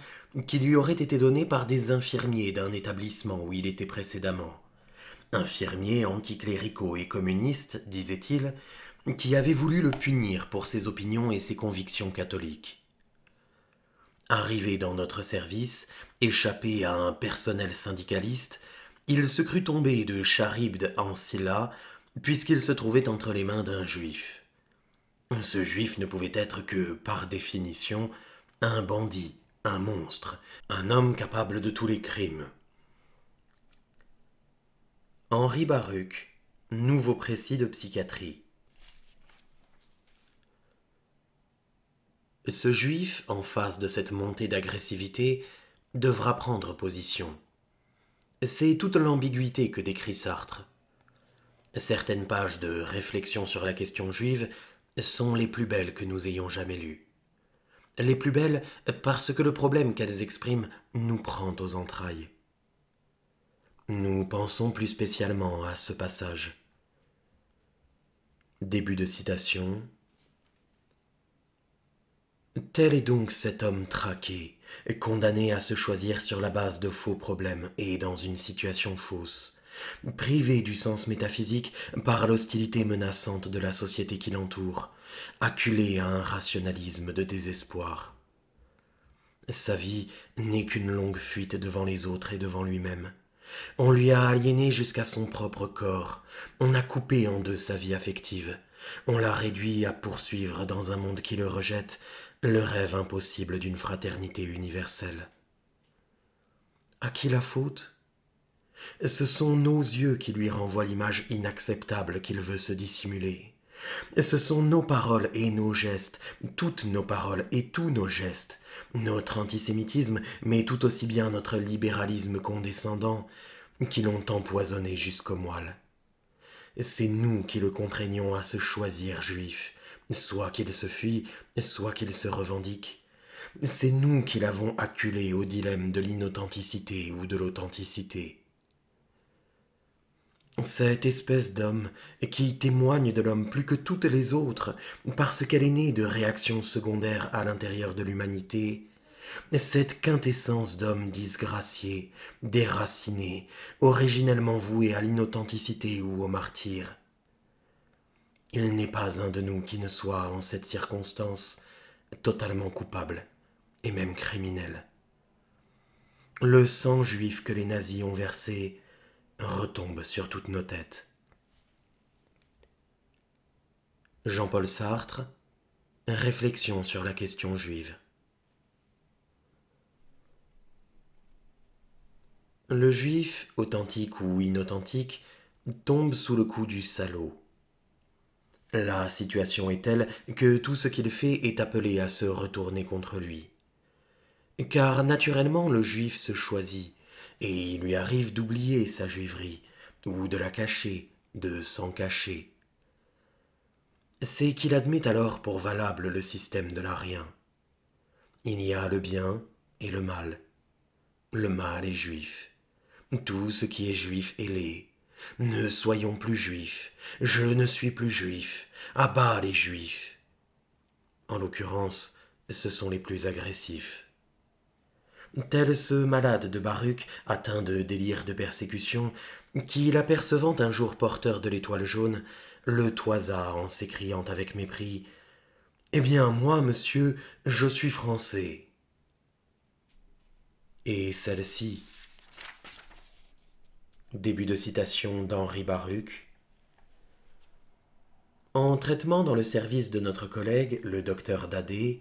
qui lui aurait été donné par des infirmiers d'un établissement où il était précédemment. Infirmiers anticléricaux et communistes, disait-il, qui avaient voulu le punir pour ses opinions et ses convictions catholiques. Arrivé dans notre service, échappé à un personnel syndicaliste, il se crut tombé de Charibde en Scylla, puisqu'il se trouvait entre les mains d'un juif. Ce juif ne pouvait être que, par définition, un bandit, un monstre, un homme capable de tous les crimes. Henri Baruch, nouveau précis de psychiatrie. Ce juif, en face de cette montée d'agressivité, devra prendre position. C'est toute l'ambiguïté que décrit Sartre. Certaines pages de Réflexion sur la question juive sont les plus belles que nous ayons jamais lues. Les plus belles parce que le problème qu'elles expriment nous prend aux entrailles. Nous pensons plus spécialement à ce passage. Début de citation. Tel est donc cet homme traqué, condamné à se choisir sur la base de faux problèmes et dans une situation fausse, Privé du sens métaphysique par l'hostilité menaçante de la société qui l'entoure, acculé à un rationalisme de désespoir. Sa vie n'est qu'une longue fuite devant les autres et devant lui-même. On lui a aliéné jusqu'à son propre corps, on a coupé en deux sa vie affective, on l'a réduit à poursuivre dans un monde qui le rejette le rêve impossible d'une fraternité universelle. À qui la faute ce sont nos yeux qui lui renvoient l'image inacceptable qu'il veut se dissimuler. Ce sont nos paroles et nos gestes, toutes nos paroles et tous nos gestes, notre antisémitisme, mais tout aussi bien notre libéralisme condescendant, qui l'ont empoisonné jusqu'au moelle. C'est nous qui le contraignons à se choisir juif, soit qu'il se fuit, soit qu'il se revendique. C'est nous qui l'avons acculé au dilemme de l'inauthenticité ou de l'authenticité. Cette espèce d'homme, qui témoigne de l'homme plus que toutes les autres, parce qu'elle est née de réactions secondaires à l'intérieur de l'humanité, cette quintessence d'homme disgracié, déraciné, originellement voué à l'inauthenticité ou au martyr. Il n'est pas un de nous qui ne soit, en cette circonstance, totalement coupable, et même criminel. Le sang juif que les nazis ont versé retombe sur toutes nos têtes. Jean-Paul Sartre, Réflexion sur la question juive. Le juif, authentique ou inauthentique, tombe sous le coup du salaud. La situation est telle que tout ce qu'il fait est appelé à se retourner contre lui. Car naturellement le juif se choisit, et il lui arrive d'oublier sa juiverie, ou de la cacher, de s'en cacher. C'est qu'il admet alors pour valable le système de rien. Il y a le bien et le mal. Le mal est juif. Tout ce qui est juif est laid. Ne soyons plus juifs. Je ne suis plus juif. À bas les juifs. En l'occurrence, ce sont les plus agressifs tel ce malade de Baruch, atteint de délire de persécution, qui, l'apercevant un jour porteur de l'étoile jaune, le toisa en s'écriant avec mépris Eh bien, moi, monsieur, je suis français. Et celle-ci. Début de citation d'Henri Baruch. En traitement dans le service de notre collègue, le docteur Dadé,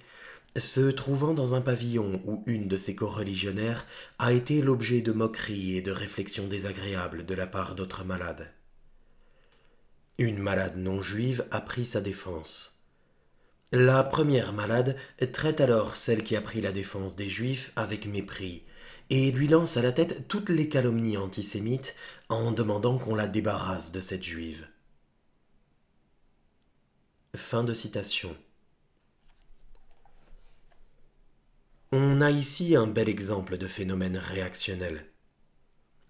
se trouvant dans un pavillon où une de ses coreligionnaires a été l'objet de moqueries et de réflexions désagréables de la part d'autres malades. Une malade non juive a pris sa défense. La première malade traite alors celle qui a pris la défense des juifs avec mépris, et lui lance à la tête toutes les calomnies antisémites en demandant qu'on la débarrasse de cette juive. Fin de citation. On a ici un bel exemple de phénomène réactionnel.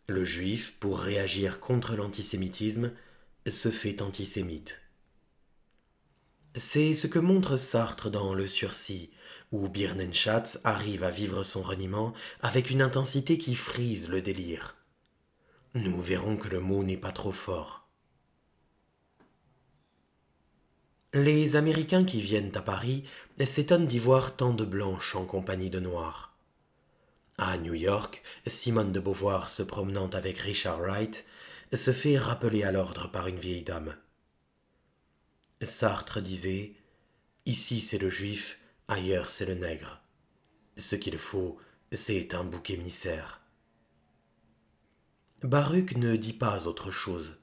Le juif, pour réagir contre l'antisémitisme, se fait antisémite. C'est ce que montre Sartre dans Le Sursis, où Birnenschatz arrive à vivre son reniement avec une intensité qui frise le délire. Nous verrons que le mot n'est pas trop fort. Les Américains qui viennent à Paris s'étonnent d'y voir tant de blanches en compagnie de noirs. À New York, Simone de Beauvoir se promenant avec Richard Wright se fait rappeler à l'ordre par une vieille dame. Sartre disait Ici c'est le juif, ailleurs c'est le nègre. Ce qu'il faut, c'est un bouc émissaire. Baruch ne dit pas autre chose.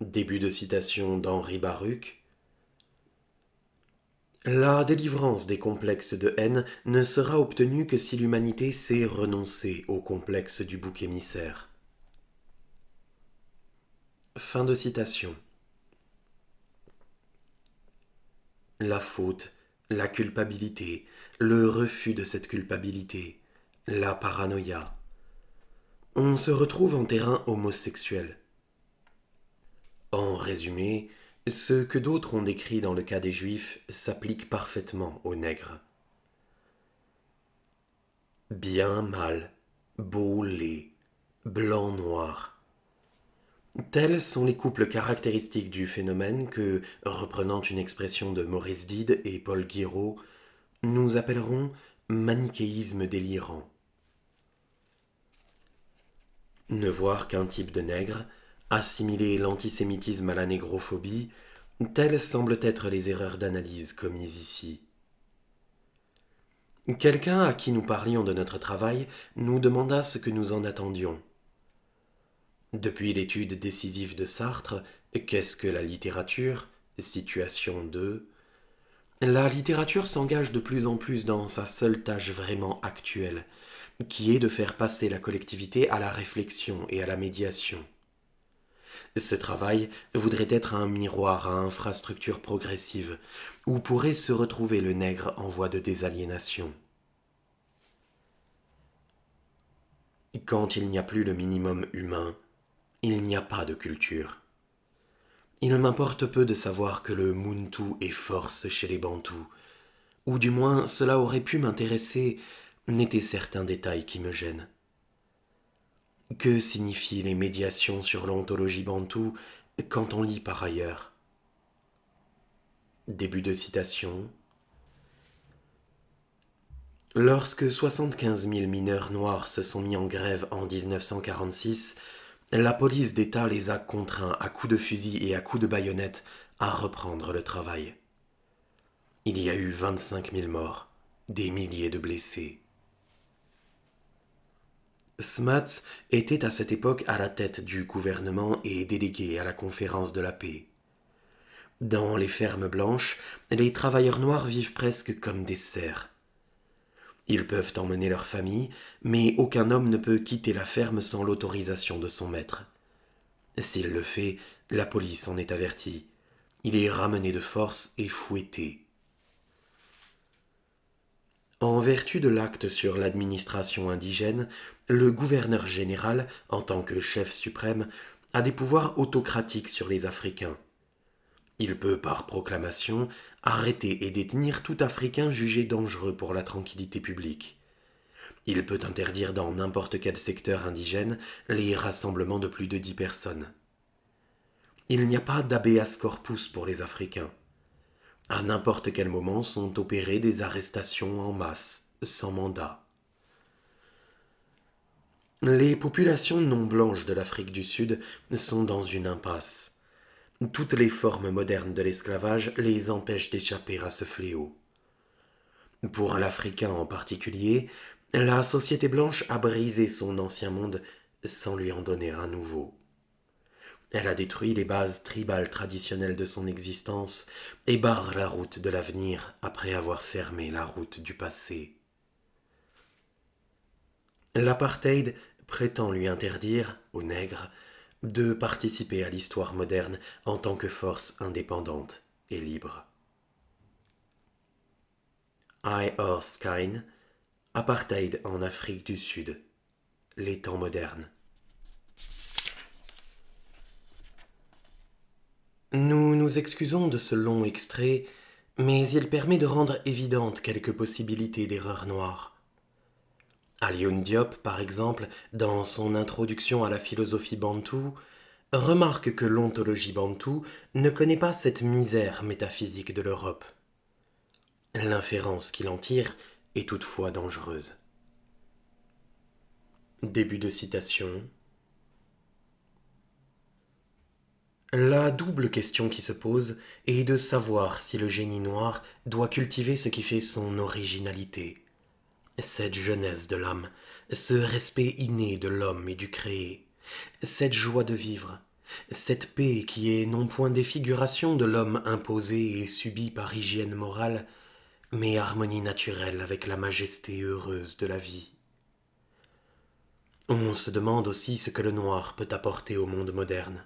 Début de citation d'Henri Baruch. La délivrance des complexes de haine ne sera obtenue que si l'humanité sait renoncer au complexe du bouc émissaire. Fin de citation. La faute, la culpabilité, le refus de cette culpabilité, la paranoïa. On se retrouve en terrain homosexuel. En résumé, ce que d'autres ont décrit dans le cas des Juifs s'applique parfaitement aux nègres. Bien mal, beau lait, blanc noir. Tels sont les couples caractéristiques du phénomène que, reprenant une expression de Maurice Dide et Paul Guiraud, nous appellerons manichéisme délirant. Ne voir qu'un type de nègre, Assimiler l'antisémitisme à la négrophobie, telles semblent être les erreurs d'analyse commises ici. Quelqu'un à qui nous parlions de notre travail nous demanda ce que nous en attendions. Depuis l'étude décisive de Sartre, Qu'est-ce que la littérature Situation 2. La littérature s'engage de plus en plus dans sa seule tâche vraiment actuelle, qui est de faire passer la collectivité à la réflexion et à la médiation. Ce travail voudrait être un miroir à infrastructure progressive, où pourrait se retrouver le nègre en voie de désaliénation. Quand il n'y a plus le minimum humain, il n'y a pas de culture. Il m'importe peu de savoir que le muntou est force chez les Bantous, ou du moins cela aurait pu m'intéresser, n'étaient certains détails qui me gênent. Que signifient les médiations sur l'ontologie bantoue quand on lit par ailleurs Début de citation. Lorsque 75 000 mineurs noirs se sont mis en grève en 1946, la police d'État les a contraints à coups de fusil et à coups de baïonnette à reprendre le travail. Il y a eu 25 000 morts, des milliers de blessés. Smuts était à cette époque à la tête du gouvernement et délégué à la conférence de la paix. Dans les fermes blanches, les travailleurs noirs vivent presque comme des cerfs. Ils peuvent emmener leur famille, mais aucun homme ne peut quitter la ferme sans l'autorisation de son maître. S'il le fait, la police en est avertie. Il est ramené de force et fouetté. En vertu de l'acte sur l'administration indigène, le gouverneur général, en tant que chef suprême, a des pouvoirs autocratiques sur les Africains. Il peut, par proclamation, arrêter et détenir tout Africain jugé dangereux pour la tranquillité publique. Il peut interdire dans n'importe quel secteur indigène les rassemblements de plus de dix personnes. Il n'y a pas d'abeas corpus pour les Africains. À n'importe quel moment sont opérées des arrestations en masse, sans mandat. Les populations non blanches de l'Afrique du Sud sont dans une impasse. Toutes les formes modernes de l'esclavage les empêchent d'échapper à ce fléau. Pour l'Africain en particulier, la société blanche a brisé son ancien monde sans lui en donner un nouveau. Elle a détruit les bases tribales traditionnelles de son existence et barre la route de l'avenir après avoir fermé la route du passé. L'apartheid prétend lui interdire, aux nègres, de participer à l'histoire moderne en tant que force indépendante et libre. I. Skyne, Apartheid en Afrique du Sud, les temps modernes. Nous nous excusons de ce long extrait, mais il permet de rendre évidentes quelques possibilités d'erreurs noires. Alioune Diop, par exemple, dans son introduction à la philosophie bantoue, remarque que l'ontologie bantoue ne connaît pas cette misère métaphysique de l'Europe. L'inférence qu'il en tire est toutefois dangereuse. Début de citation. La double question qui se pose est de savoir si le génie noir doit cultiver ce qui fait son originalité, cette jeunesse de l'âme, ce respect inné de l'homme et du créé, cette joie de vivre, cette paix qui est non point défiguration de l'homme imposé et subie par hygiène morale, mais harmonie naturelle avec la majesté heureuse de la vie. On se demande aussi ce que le noir peut apporter au monde moderne.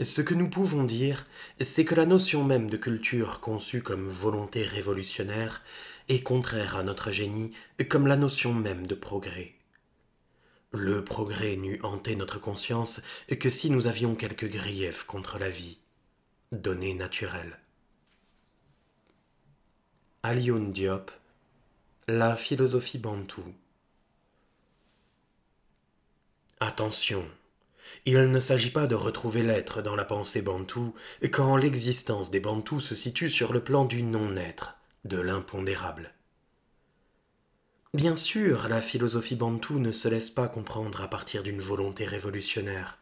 Ce que nous pouvons dire, c'est que la notion même de culture conçue comme volonté révolutionnaire est contraire à notre génie comme la notion même de progrès. Le progrès n'eût hanté notre conscience que si nous avions quelques griefs contre la vie, donnée naturelle. Alioune Diop, La philosophie bantoue. Attention, il ne s'agit pas de retrouver l'être dans la pensée bantoue quand l'existence des bantous se situe sur le plan du non-être de l'impondérable. Bien sûr, la philosophie bantoue ne se laisse pas comprendre à partir d'une volonté révolutionnaire.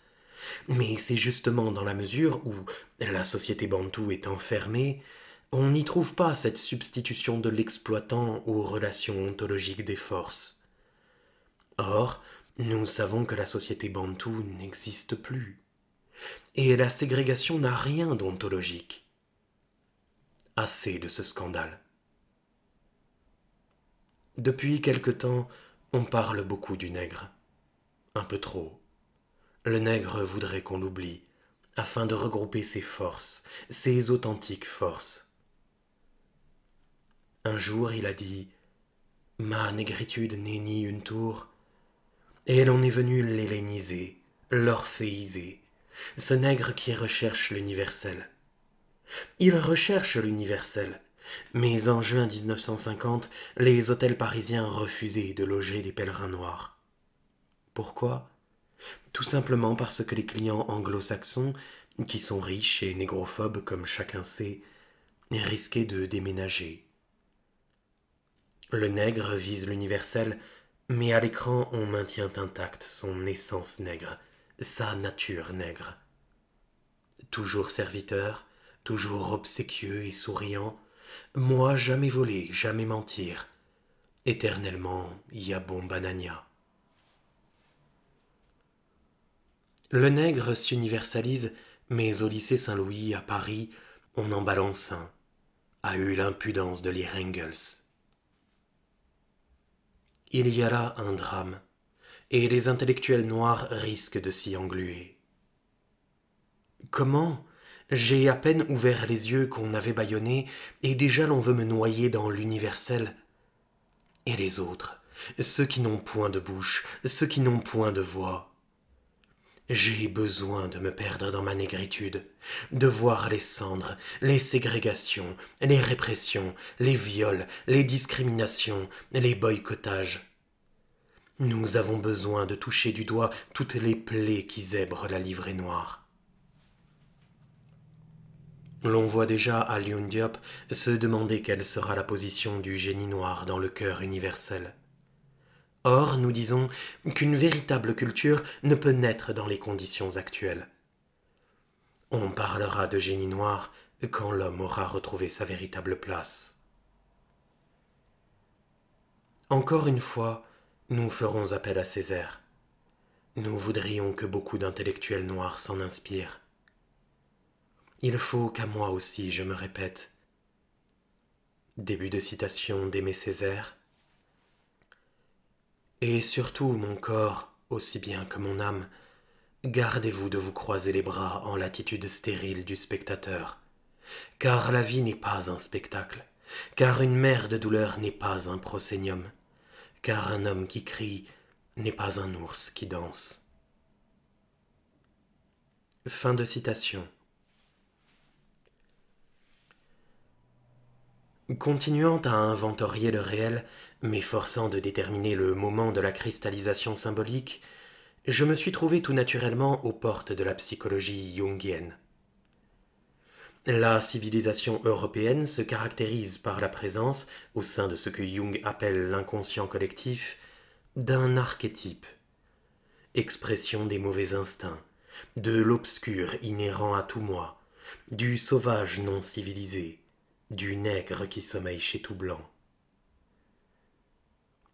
Mais c'est justement dans la mesure où la société bantoue est enfermée, on n'y trouve pas cette substitution de l'exploitant aux relations ontologiques des forces. Or, nous savons que la société bantoue n'existe plus. Et la ségrégation n'a rien d'ontologique. Assez de ce scandale. Depuis quelque temps, on parle beaucoup du nègre. Un peu trop. Le nègre voudrait qu'on l'oublie, afin de regrouper ses forces, ses authentiques forces. Un jour, il a dit Ma négritude n'est ni une tour, et l'on est venu l'helléniser, l'orphéiser, ce nègre qui recherche l'universel. Il recherche l'universel, mais en juin 1950, les hôtels parisiens refusaient de loger des pèlerins noirs. Pourquoi Tout simplement parce que les clients anglo-saxons, qui sont riches et négrophobes comme chacun sait, risquaient de déménager. Le nègre vise l'universel, mais à l'écran on maintient intacte son essence nègre, sa nature nègre. Toujours serviteur, toujours obséquieux et souriant, moi, jamais voler, jamais mentir. Éternellement, bon Banania. Le nègre s'universalise, mais au lycée Saint-Louis, à Paris, on en balance un. A eu l'impudence de lire Engels. Il y a là un drame, et les intellectuels noirs risquent de s'y engluer. Comment j'ai à peine ouvert les yeux qu'on avait bâillonné, et déjà l'on veut me noyer dans l'universel. Et les autres, ceux qui n'ont point de bouche, ceux qui n'ont point de voix. J'ai besoin de me perdre dans ma négritude, de voir les cendres, les ségrégations, les répressions, les viols, les discriminations, les boycottages. Nous avons besoin de toucher du doigt toutes les plaies qui zèbrent la livrée noire. L'on voit déjà à Lyon Diop se demander quelle sera la position du génie noir dans le cœur universel. Or, nous disons qu'une véritable culture ne peut naître dans les conditions actuelles. On parlera de génie noir quand l'homme aura retrouvé sa véritable place. Encore une fois, nous ferons appel à Césaire. Nous voudrions que beaucoup d'intellectuels noirs s'en inspirent. Il faut qu'à moi aussi je me répète. Début de citation d'Aimé Césaire. Et surtout, mon corps, aussi bien que mon âme, gardez-vous de vous croiser les bras en l'attitude stérile du spectateur, car la vie n'est pas un spectacle, car une mer de douleur n'est pas un prosénium, car un homme qui crie n'est pas un ours qui danse. Fin de citation. Continuant à inventorier le réel, m'efforçant de déterminer le moment de la cristallisation symbolique, je me suis trouvé tout naturellement aux portes de la psychologie jungienne. La civilisation européenne se caractérise par la présence, au sein de ce que Jung appelle l'inconscient collectif, d'un archétype, expression des mauvais instincts, de l'obscur inhérent à tout moi, du sauvage non civilisé, du nègre qui sommeille chez tout blanc.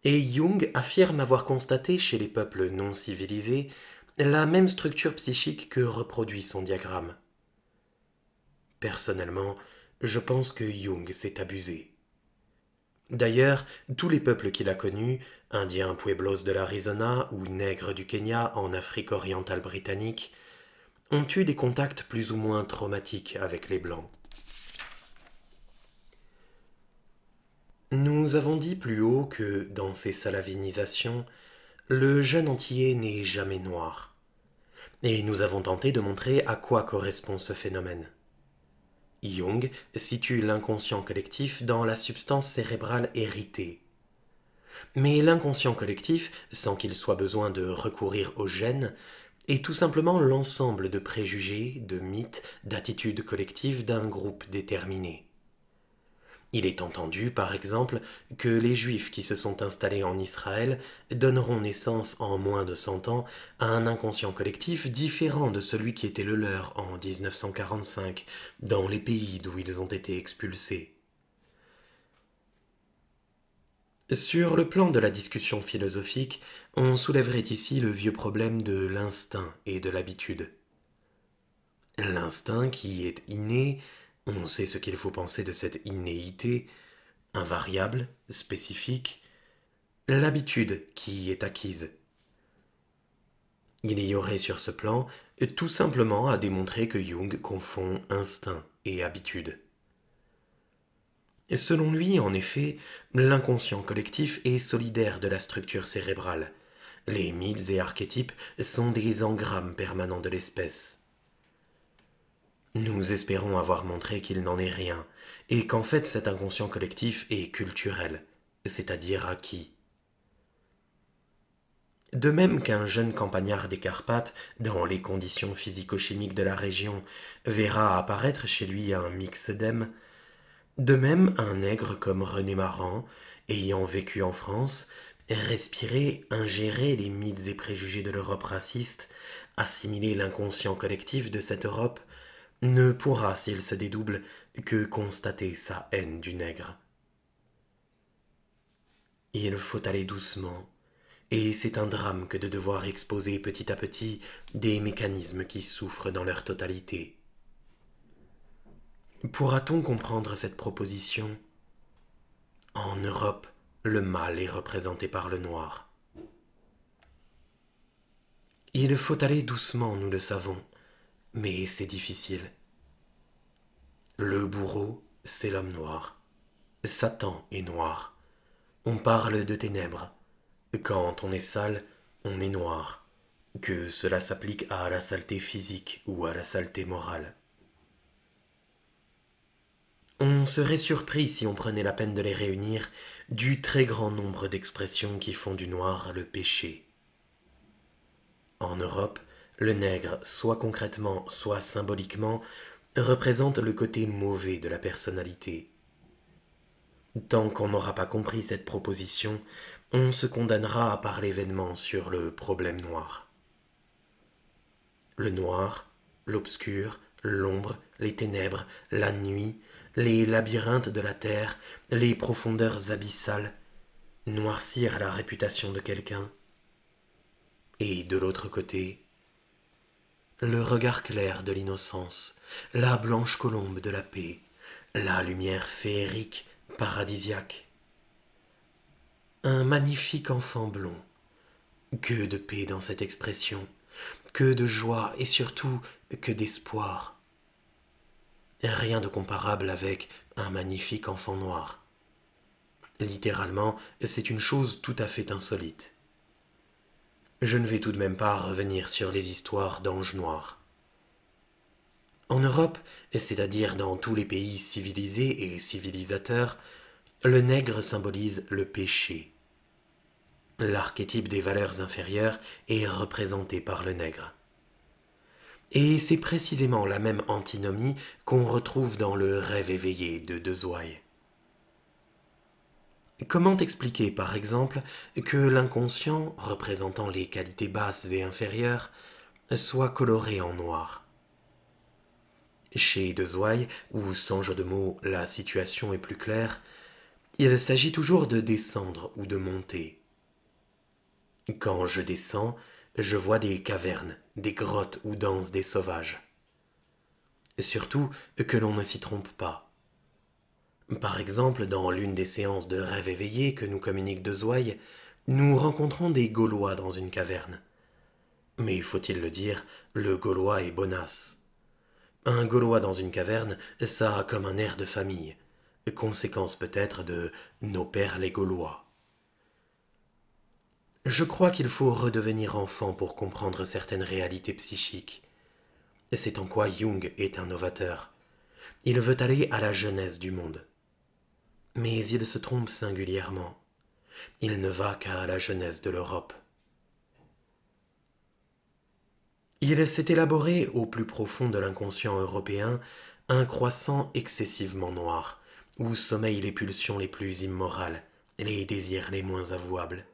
Et Jung affirme avoir constaté chez les peuples non civilisés la même structure psychique que reproduit son diagramme. Personnellement, je pense que Jung s'est abusé. D'ailleurs, tous les peuples qu'il a connus, indiens pueblos de l'Arizona ou nègres du Kenya en Afrique orientale britannique, ont eu des contacts plus ou moins traumatiques avec les Blancs. Nous avons dit plus haut que, dans ces salavinisations, le jeune entier n'est jamais noir. Et nous avons tenté de montrer à quoi correspond ce phénomène. Jung situe l'inconscient collectif dans la substance cérébrale héritée. Mais l'inconscient collectif, sans qu'il soit besoin de recourir aux gènes, est tout simplement l'ensemble de préjugés, de mythes, d'attitudes collectives d'un groupe déterminé. Il est entendu, par exemple, que les Juifs qui se sont installés en Israël donneront naissance en moins de 100 ans à un inconscient collectif différent de celui qui était le leur en 1945 dans les pays d'où ils ont été expulsés. Sur le plan de la discussion philosophique, on soulèverait ici le vieux problème de l'instinct et de l'habitude. L'instinct qui est inné on sait ce qu'il faut penser de cette innéité, invariable, spécifique, l'habitude qui y est acquise. Il y aurait sur ce plan tout simplement à démontrer que Jung confond instinct et habitude. Selon lui, en effet, l'inconscient collectif est solidaire de la structure cérébrale. Les mythes et archétypes sont des engrammes permanents de l'espèce. Nous espérons avoir montré qu'il n'en est rien, et qu'en fait cet inconscient collectif est culturel, c'est-à-dire acquis. De même qu'un jeune campagnard des Carpates, dans les conditions physico-chimiques de la région, verra apparaître chez lui un mixedem de même un nègre comme René Maran, ayant vécu en France, respiré, ingéré les mythes et préjugés de l'Europe raciste, assimiler l'inconscient collectif de cette Europe, ne pourra, s'il se dédouble, que constater sa haine du nègre. Il faut aller doucement, et c'est un drame que de devoir exposer petit à petit des mécanismes qui souffrent dans leur totalité. Pourra-t-on comprendre cette proposition En Europe, le mal est représenté par le noir. Il faut aller doucement, nous le savons, mais c'est difficile. Le bourreau, c'est l'homme noir. Satan est noir. On parle de ténèbres. Quand on est sale, on est noir. Que cela s'applique à la saleté physique ou à la saleté morale. On serait surpris si on prenait la peine de les réunir du très grand nombre d'expressions qui font du noir le péché. En Europe, le nègre, soit concrètement, soit symboliquement, représente le côté mauvais de la personnalité. Tant qu'on n'aura pas compris cette proposition, on se condamnera à par l'événement sur le problème noir. Le noir, l'obscur, l'ombre, les ténèbres, la nuit, les labyrinthes de la terre, les profondeurs abyssales, noircir la réputation de quelqu'un. Et de l'autre côté, le regard clair de l'innocence, la blanche colombe de la paix, la lumière féerique, paradisiaque. Un magnifique enfant blond. Que de paix dans cette expression, que de joie et surtout que d'espoir. Rien de comparable avec un magnifique enfant noir. Littéralement, c'est une chose tout à fait insolite je ne vais tout de même pas revenir sur les histoires d'anges noirs. En Europe, c'est-à-dire dans tous les pays civilisés et civilisateurs, le nègre symbolise le péché. L'archétype des valeurs inférieures est représenté par le nègre. Et c'est précisément la même antinomie qu'on retrouve dans le rêve éveillé de deux Comment expliquer, par exemple, que l'inconscient, représentant les qualités basses et inférieures, soit coloré en noir Chez De ou sans jeu de mots, la situation est plus claire, il s'agit toujours de descendre ou de monter. Quand je descends, je vois des cavernes, des grottes où dansent des sauvages. Surtout que l'on ne s'y trompe pas. Par exemple, dans l'une des séances de rêve éveillé que nous communique Zoï, nous rencontrons des Gaulois dans une caverne. Mais faut-il le dire, le Gaulois est bonasse. Un Gaulois dans une caverne, ça a comme un air de famille, conséquence peut-être de nos pères les Gaulois. Je crois qu'il faut redevenir enfant pour comprendre certaines réalités psychiques. C'est en quoi Jung est un novateur. Il veut aller à la jeunesse du monde. Mais il se trompe singulièrement. Il ne va qu'à la jeunesse de l'Europe. Il s'est élaboré au plus profond de l'inconscient européen un croissant excessivement noir, où sommeillent les pulsions les plus immorales, les désirs les moins avouables.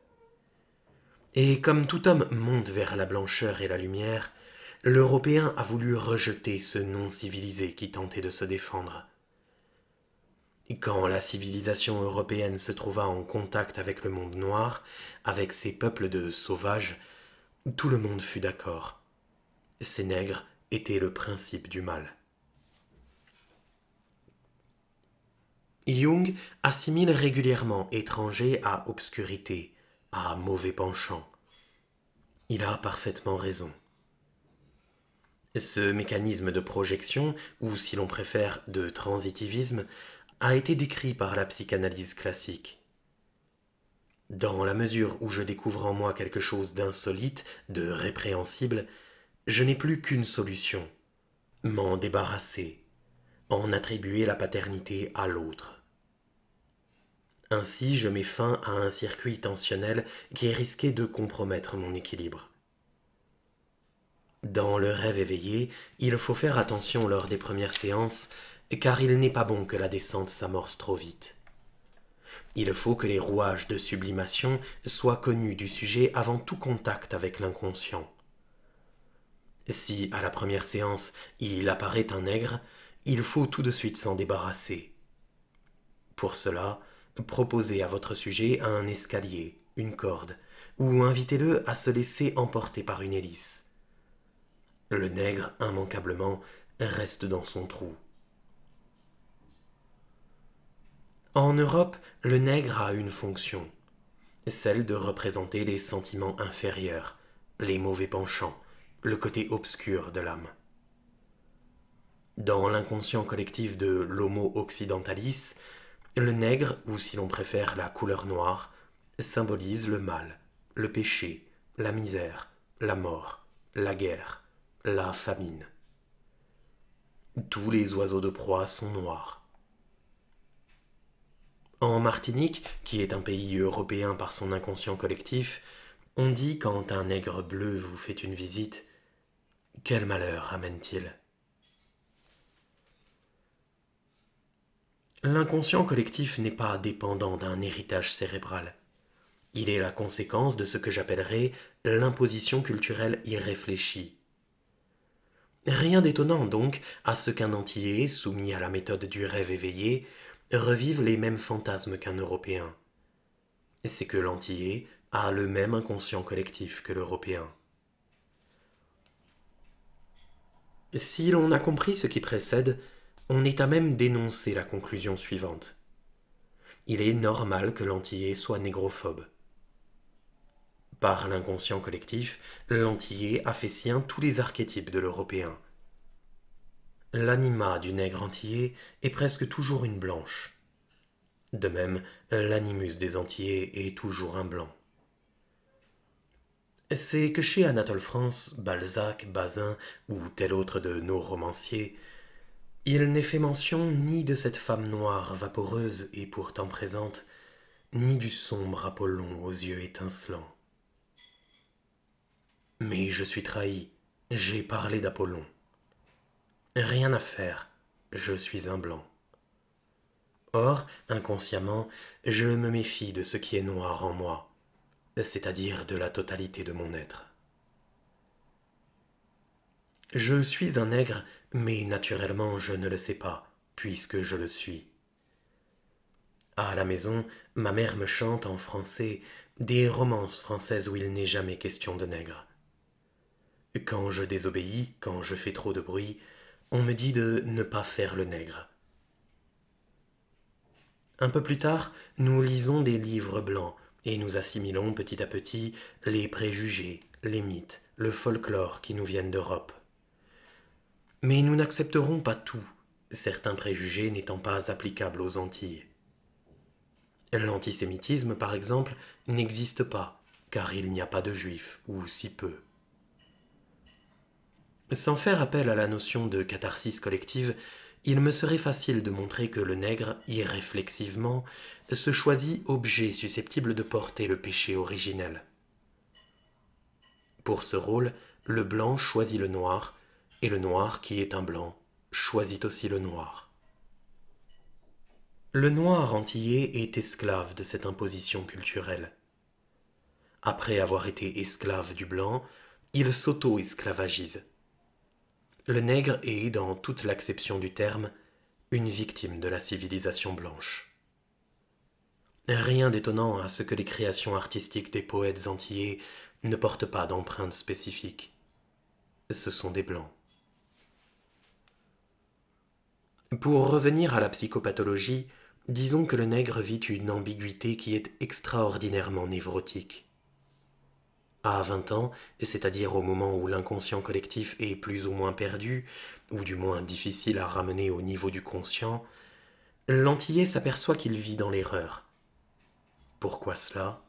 Et comme tout homme monte vers la blancheur et la lumière, l'Européen a voulu rejeter ce non civilisé qui tentait de se défendre. Quand la civilisation européenne se trouva en contact avec le monde noir, avec ses peuples de sauvages, tout le monde fut d'accord. Ces nègres étaient le principe du mal. Jung assimile régulièrement étrangers à obscurité, à mauvais penchant. Il a parfaitement raison. Ce mécanisme de projection, ou si l'on préfère de transitivisme, a été décrit par la psychanalyse classique. Dans la mesure où je découvre en moi quelque chose d'insolite, de répréhensible, je n'ai plus qu'une solution, m'en débarrasser, en attribuer la paternité à l'autre. Ainsi, je mets fin à un circuit tensionnel qui est risqué de compromettre mon équilibre. Dans le rêve éveillé, il faut faire attention lors des premières séances car il n'est pas bon que la descente s'amorce trop vite. Il faut que les rouages de sublimation soient connus du sujet avant tout contact avec l'inconscient. Si, à la première séance, il apparaît un nègre, il faut tout de suite s'en débarrasser. Pour cela, proposez à votre sujet un escalier, une corde, ou invitez-le à se laisser emporter par une hélice. Le nègre, immanquablement, reste dans son trou. En Europe, le nègre a une fonction, celle de représenter les sentiments inférieurs, les mauvais penchants, le côté obscur de l'âme. Dans l'inconscient collectif de l'homo occidentalis, le nègre, ou si l'on préfère la couleur noire, symbolise le mal, le péché, la misère, la mort, la guerre, la famine. Tous les oiseaux de proie sont noirs. En Martinique, qui est un pays européen par son inconscient collectif, on dit quand un nègre bleu vous fait une visite Quel malheur amène-t-il L'inconscient collectif n'est pas dépendant d'un héritage cérébral. Il est la conséquence de ce que j'appellerais l'imposition culturelle irréfléchie. Rien d'étonnant donc à ce qu'un entier, soumis à la méthode du rêve éveillé, revivent les mêmes fantasmes qu'un Européen. c'est que l'Antillais a le même inconscient collectif que l'Européen. Si l'on a compris ce qui précède, on est à même d'énoncer la conclusion suivante. Il est normal que l'Antillais soit négrophobe. Par l'inconscient collectif, l'Antillais a fait sien tous les archétypes de l'Européen, l'anima du nègre antillais est presque toujours une blanche. De même, l'animus des antillais est toujours un blanc. C'est que chez Anatole France, Balzac, Bazin ou tel autre de nos romanciers, il n'est fait mention ni de cette femme noire vaporeuse et pourtant présente, ni du sombre Apollon aux yeux étincelants. Mais je suis trahi, j'ai parlé d'Apollon. Rien à faire, je suis un blanc. Or, inconsciemment, je me méfie de ce qui est noir en moi, c'est-à-dire de la totalité de mon être. Je suis un nègre, mais naturellement je ne le sais pas, puisque je le suis. À la maison, ma mère me chante en français des romances françaises où il n'est jamais question de nègre. Quand je désobéis, quand je fais trop de bruit, on me dit de ne pas faire le nègre. Un peu plus tard, nous lisons des livres blancs et nous assimilons petit à petit les préjugés, les mythes, le folklore qui nous viennent d'Europe. Mais nous n'accepterons pas tout, certains préjugés n'étant pas applicables aux Antilles. L'antisémitisme, par exemple, n'existe pas, car il n'y a pas de juifs, ou si peu. Sans faire appel à la notion de catharsis collective, il me serait facile de montrer que le nègre, irréflexivement, se choisit objet susceptible de porter le péché originel. Pour ce rôle, le blanc choisit le noir, et le noir, qui est un blanc, choisit aussi le noir. Le noir entier est esclave de cette imposition culturelle. Après avoir été esclave du blanc, il s'auto-esclavagise. Le nègre est, dans toute l'acception du terme, une victime de la civilisation blanche. Rien d'étonnant à ce que les créations artistiques des poètes antillais ne portent pas d'empreinte spécifiques. Ce sont des blancs. Pour revenir à la psychopathologie, disons que le nègre vit une ambiguïté qui est extraordinairement névrotique à 20 ans, c'est-à-dire au moment où l'inconscient collectif est plus ou moins perdu, ou du moins difficile à ramener au niveau du conscient, l'antillais s'aperçoit qu'il vit dans l'erreur. Pourquoi cela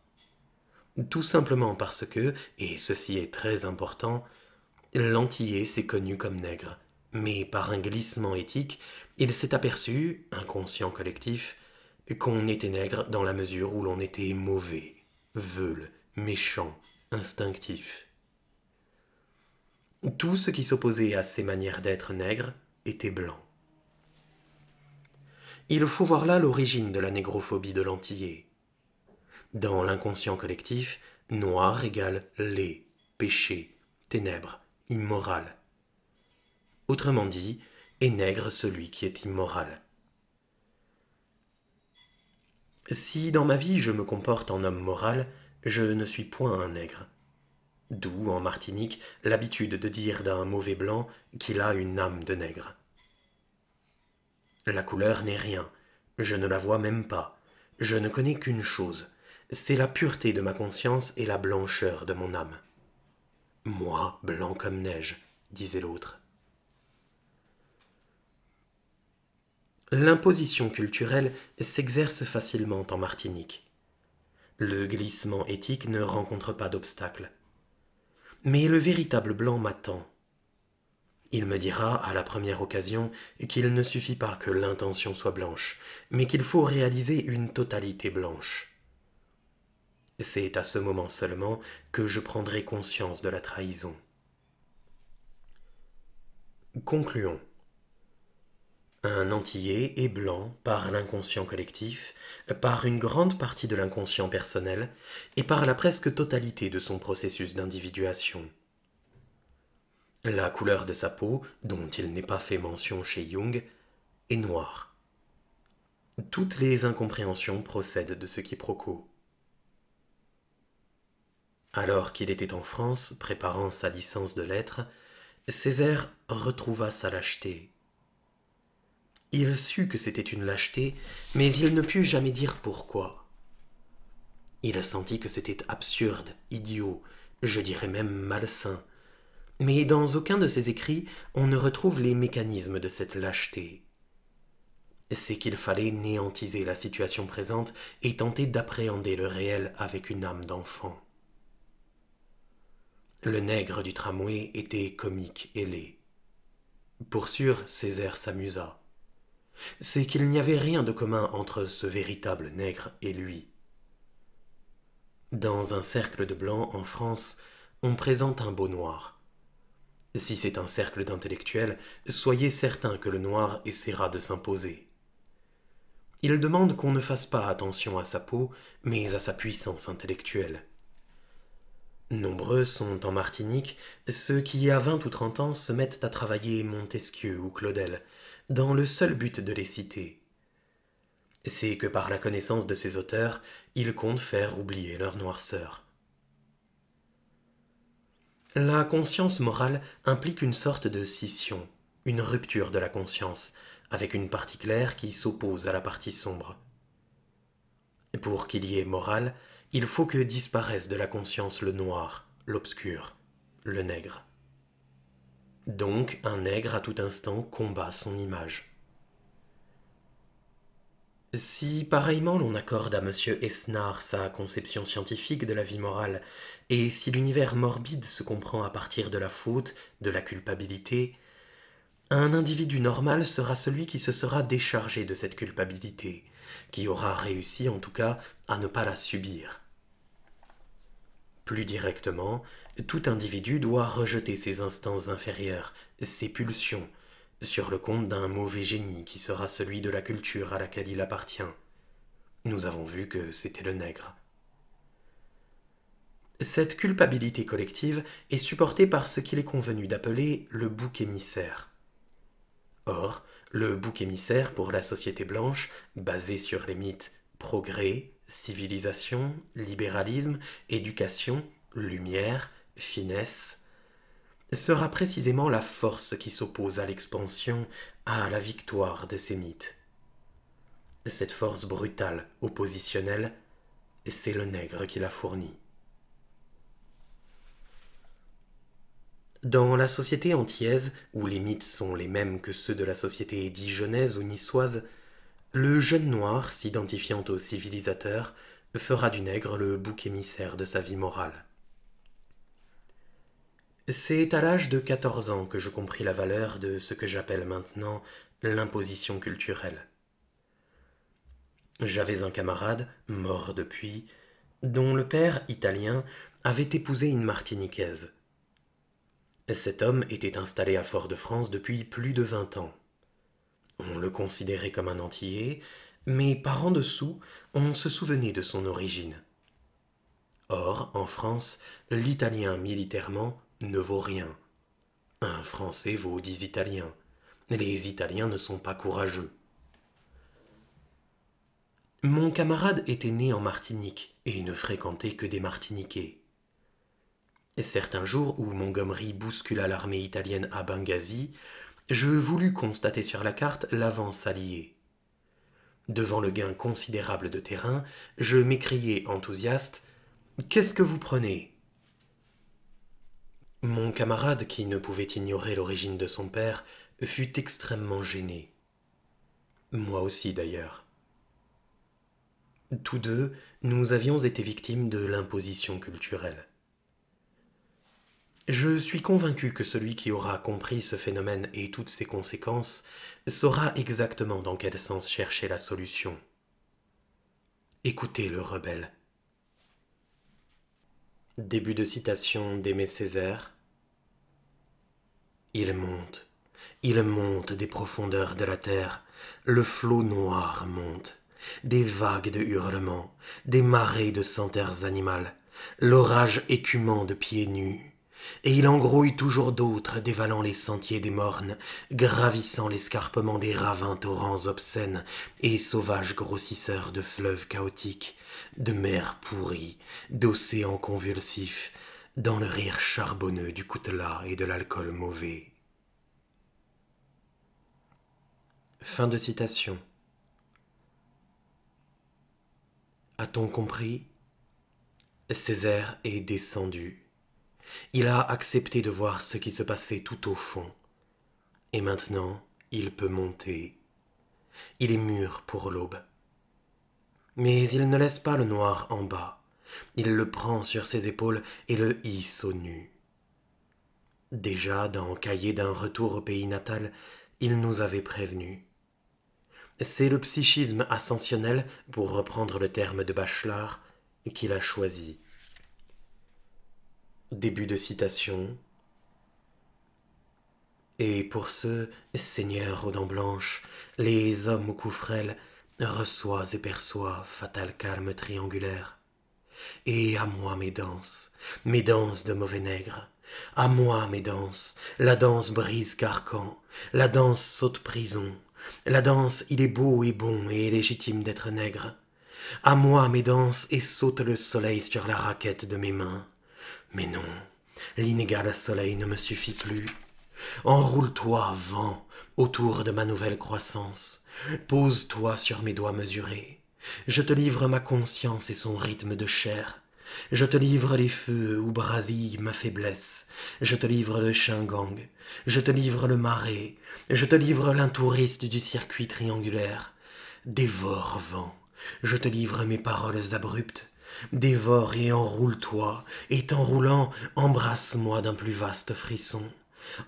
Tout simplement parce que, et ceci est très important, l'antillais s'est connu comme nègre, mais par un glissement éthique, il s'est aperçu, inconscient collectif, qu'on était nègre dans la mesure où l'on était mauvais, veule, méchant, instinctif. Tout ce qui s'opposait à ces manières d'être nègres était blanc. Il faut voir là l'origine de la négrophobie de l'antillais. Dans l'inconscient collectif, noir égale les péché, ténèbres, immoral. Autrement dit, est nègre celui qui est immoral. Si dans ma vie je me comporte en homme moral, je ne suis point un nègre. D'où, en Martinique, l'habitude de dire d'un mauvais blanc qu'il a une âme de nègre. La couleur n'est rien, je ne la vois même pas, je ne connais qu'une chose, c'est la pureté de ma conscience et la blancheur de mon âme. Moi, blanc comme neige, disait l'autre. L'imposition culturelle s'exerce facilement en Martinique. Le glissement éthique ne rencontre pas d'obstacle. Mais le véritable blanc m'attend. Il me dira, à la première occasion, qu'il ne suffit pas que l'intention soit blanche, mais qu'il faut réaliser une totalité blanche. C'est à ce moment seulement que je prendrai conscience de la trahison. Concluons un antillais est blanc par l'inconscient collectif, par une grande partie de l'inconscient personnel et par la presque totalité de son processus d'individuation. La couleur de sa peau, dont il n'est pas fait mention chez Jung, est noire. Toutes les incompréhensions procèdent de ce quiproquo. Alors qu'il était en France préparant sa licence de lettres, Césaire retrouva sa lâcheté il sut que c'était une lâcheté, mais il ne put jamais dire pourquoi. Il sentit que c'était absurde, idiot, je dirais même malsain. Mais dans aucun de ses écrits, on ne retrouve les mécanismes de cette lâcheté. C'est qu'il fallait néantiser la situation présente et tenter d'appréhender le réel avec une âme d'enfant. Le nègre du tramway était comique et laid. Pour sûr, Césaire s'amusa c'est qu'il n'y avait rien de commun entre ce véritable nègre et lui. Dans un cercle de blancs en France, on présente un beau noir. Si c'est un cercle d'intellectuels, soyez certain que le noir essaiera de s'imposer. Il demande qu'on ne fasse pas attention à sa peau, mais à sa puissance intellectuelle. Nombreux sont en Martinique ceux qui, à vingt ou trente ans, se mettent à travailler Montesquieu ou Claudel, dans le seul but de les citer. C'est que par la connaissance de ces auteurs, ils comptent faire oublier leur noirceur. La conscience morale implique une sorte de scission, une rupture de la conscience, avec une partie claire qui s'oppose à la partie sombre. Pour qu'il y ait morale, il faut que disparaisse de la conscience le noir, l'obscur, le nègre. Donc un nègre à tout instant combat son image. Si pareillement l'on accorde à M. Esnard sa conception scientifique de la vie morale, et si l'univers morbide se comprend à partir de la faute, de la culpabilité, un individu normal sera celui qui se sera déchargé de cette culpabilité, qui aura réussi en tout cas à ne pas la subir. Plus directement, tout individu doit rejeter ses instances inférieures, ses pulsions, sur le compte d'un mauvais génie qui sera celui de la culture à laquelle il appartient. Nous avons vu que c'était le nègre. Cette culpabilité collective est supportée par ce qu'il est convenu d'appeler le bouc émissaire. Or, le bouc émissaire pour la société blanche, basée sur les mythes progrès, civilisation, libéralisme, éducation, lumière, finesse, sera précisément la force qui s'oppose à l'expansion, à la victoire de ces mythes. Cette force brutale, oppositionnelle, c'est le nègre qui la fournit. Dans la société antillaise, où les mythes sont les mêmes que ceux de la société dijonnaise ou niçoise, le jeune noir, s'identifiant au civilisateur, fera du nègre le bouc émissaire de sa vie morale. C'est à l'âge de 14 ans que je compris la valeur de ce que j'appelle maintenant l'imposition culturelle. J'avais un camarade, mort depuis, dont le père, italien, avait épousé une martiniquaise. Cet homme était installé à Fort-de-France depuis plus de vingt ans. On le considérait comme un antillais, mais par en dessous, on se souvenait de son origine. Or, en France, l'italien militairement ne vaut rien. Un Français vaut dix Italiens. Les Italiens ne sont pas courageux. Mon camarade était né en Martinique et ne fréquentait que des Martiniquais. Certains jours où Montgomery bouscula l'armée italienne à Benghazi, je voulus constater sur la carte l'avance alliée. Devant le gain considérable de terrain, je m'écriai enthousiaste Qu'est-ce que vous prenez mon camarade, qui ne pouvait ignorer l'origine de son père, fut extrêmement gêné. Moi aussi d'ailleurs. Tous deux, nous avions été victimes de l'imposition culturelle. Je suis convaincu que celui qui aura compris ce phénomène et toutes ses conséquences saura exactement dans quel sens chercher la solution. Écoutez le rebelle. Début de citation d'Aimé Césaire, il monte, il monte des profondeurs de la terre, le flot noir monte, des vagues de hurlements, des marées de senteurs animales, l'orage écumant de pieds nus. Et il engrouille toujours d'autres, dévalant les sentiers des mornes, gravissant l'escarpement des ravins torrents obscènes et sauvages grossisseurs de fleuves chaotiques, de mers pourries, d'océans convulsifs, dans le rire charbonneux du coutelas et de l'alcool mauvais. Fin de citation. A-t-on compris Césaire est descendu. Il a accepté de voir ce qui se passait tout au fond. Et maintenant, il peut monter. Il est mûr pour l'aube. Mais il ne laisse pas le noir en bas. Il le prend sur ses épaules et le hisse au nu. Déjà, dans Cahier d'un retour au pays natal, il nous avait prévenus. C'est le psychisme ascensionnel, pour reprendre le terme de Bachelard, qu'il a choisi. Début de citation. Et pour ceux, Seigneur aux dents blanches, les hommes aux coups frêles, reçois et perçois, fatal calme triangulaire, et à moi mes danses, mes danses de mauvais nègre. À moi mes danses, la danse brise carcan, la danse saute prison, la danse il est beau et bon et légitime d'être nègre. À moi mes danses et saute le soleil sur la raquette de mes mains. Mais non, l'inégal soleil ne me suffit plus. Enroule-toi, vent, autour de ma nouvelle croissance. Pose-toi sur mes doigts mesurés. Je te livre ma conscience et son rythme de chair. Je te livre les feux où brasille ma faiblesse. Je te livre le chingang, Je te livre le marais. Je te livre l'intouriste du circuit triangulaire. Dévore, vent. Je te livre mes paroles abruptes. Dévore et enroule-toi, et t'enroulant, embrasse-moi d'un plus vaste frisson.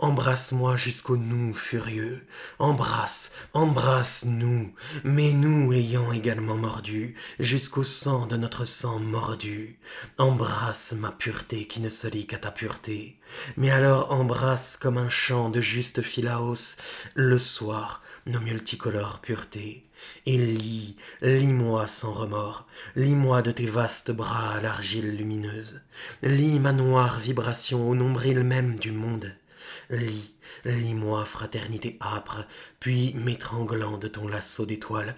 Embrasse-moi jusqu'au nous furieux. Embrasse, embrasse-nous, mais nous ayant également mordu, jusqu'au sang de notre sang mordu. Embrasse ma pureté qui ne se lie qu'à ta pureté. Mais alors embrasse comme un chant de juste Philaos, le soir, nos multicolores puretés. Et lis, lis-moi sans remords, lis-moi de tes vastes bras à l'argile lumineuse, lis ma noire vibration au nombril même du monde. « Lis, lis moi fraternité âpre, puis m'étranglant de ton lasso d'étoiles.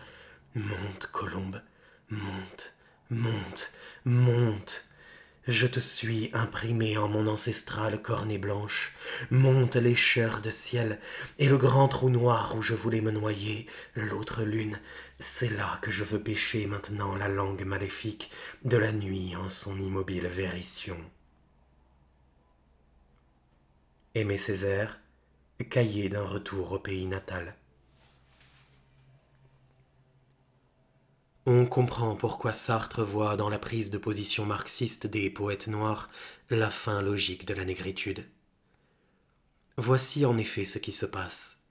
Monte, colombe, monte, monte, monte. Je te suis imprimé en mon ancestrale cornée blanche. Monte l'écheur de ciel et le grand trou noir où je voulais me noyer, l'autre lune. C'est là que je veux pêcher maintenant la langue maléfique de la nuit en son immobile vérition. » Aimé Césaire, cahier d'un retour au pays natal. On comprend pourquoi Sartre voit dans la prise de position marxiste des poètes noirs la fin logique de la négritude. Voici en effet ce qui se passe.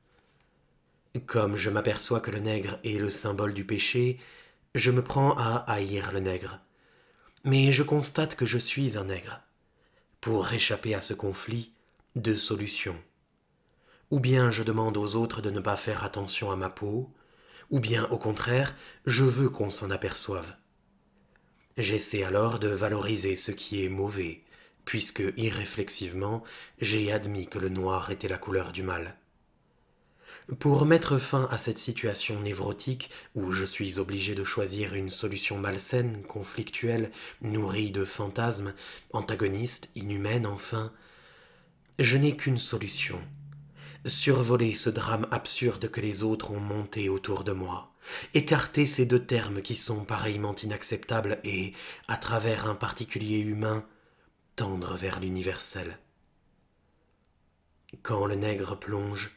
Comme je m'aperçois que le nègre est le symbole du péché, je me prends à haïr le nègre. Mais je constate que je suis un nègre. Pour échapper à ce conflit, deux solutions. Ou bien je demande aux autres de ne pas faire attention à ma peau, ou bien au contraire, je veux qu'on s'en aperçoive. J'essaie alors de valoriser ce qui est mauvais, puisque irréflexivement j'ai admis que le noir était la couleur du mal. Pour mettre fin à cette situation névrotique où je suis obligé de choisir une solution malsaine, conflictuelle, nourrie de fantasmes, antagoniste, inhumaine enfin, je n'ai qu'une solution. Survoler ce drame absurde que les autres ont monté autour de moi, écarter ces deux termes qui sont pareillement inacceptables et, à travers un particulier humain, tendre vers l'universel. Quand le nègre plonge,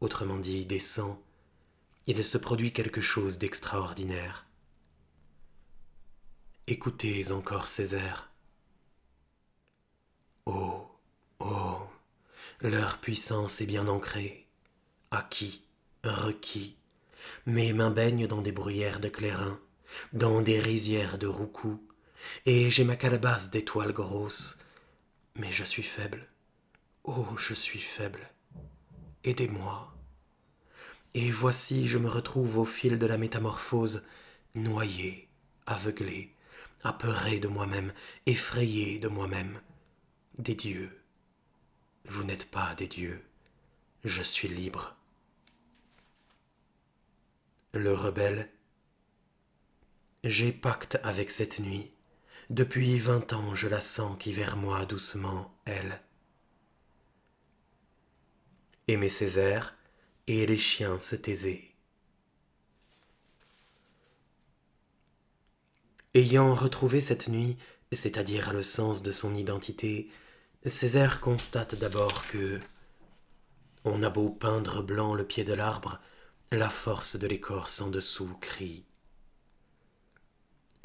autrement dit descend, il se produit quelque chose d'extraordinaire. Écoutez encore ces Oh, oh, leur puissance est bien ancrée, acquis, requis. Mes mains baignent dans des bruyères de clairin, dans des rizières de roucou, et j'ai ma calebasse d'étoiles grosses. Mais je suis faible, oh, je suis faible, aidez-moi. Et voici, je me retrouve au fil de la métamorphose, noyé, aveuglé, apeuré de moi-même, effrayé de moi-même, des dieux vous n'êtes pas des dieux, je suis libre. Le rebelle J'ai pacte avec cette nuit. Depuis vingt ans, je la sens qui vers moi doucement, elle. ses Césaire et les chiens se taisaient. Ayant retrouvé cette nuit, c'est-à-dire le sens de son identité, Césaire constate d'abord que on a beau peindre blanc le pied de l'arbre, la force de l'écorce en dessous crie.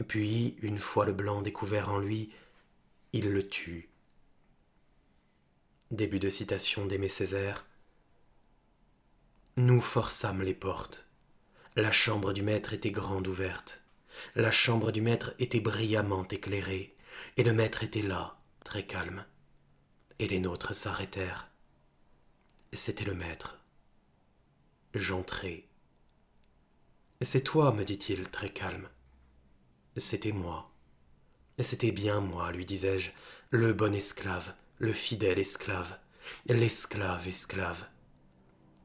Puis, une fois le blanc découvert en lui, il le tue. Début de citation d'Aimé Césaire. Nous forçâmes les portes. La chambre du maître était grande ouverte. La chambre du maître était brillamment éclairée, et le maître était là, très calme et les nôtres s'arrêtèrent. C'était le maître. J'entrai. C'est toi, me dit-il très calme. C'était moi. C'était bien moi, lui disais-je, le bon esclave, le fidèle esclave, l'esclave esclave.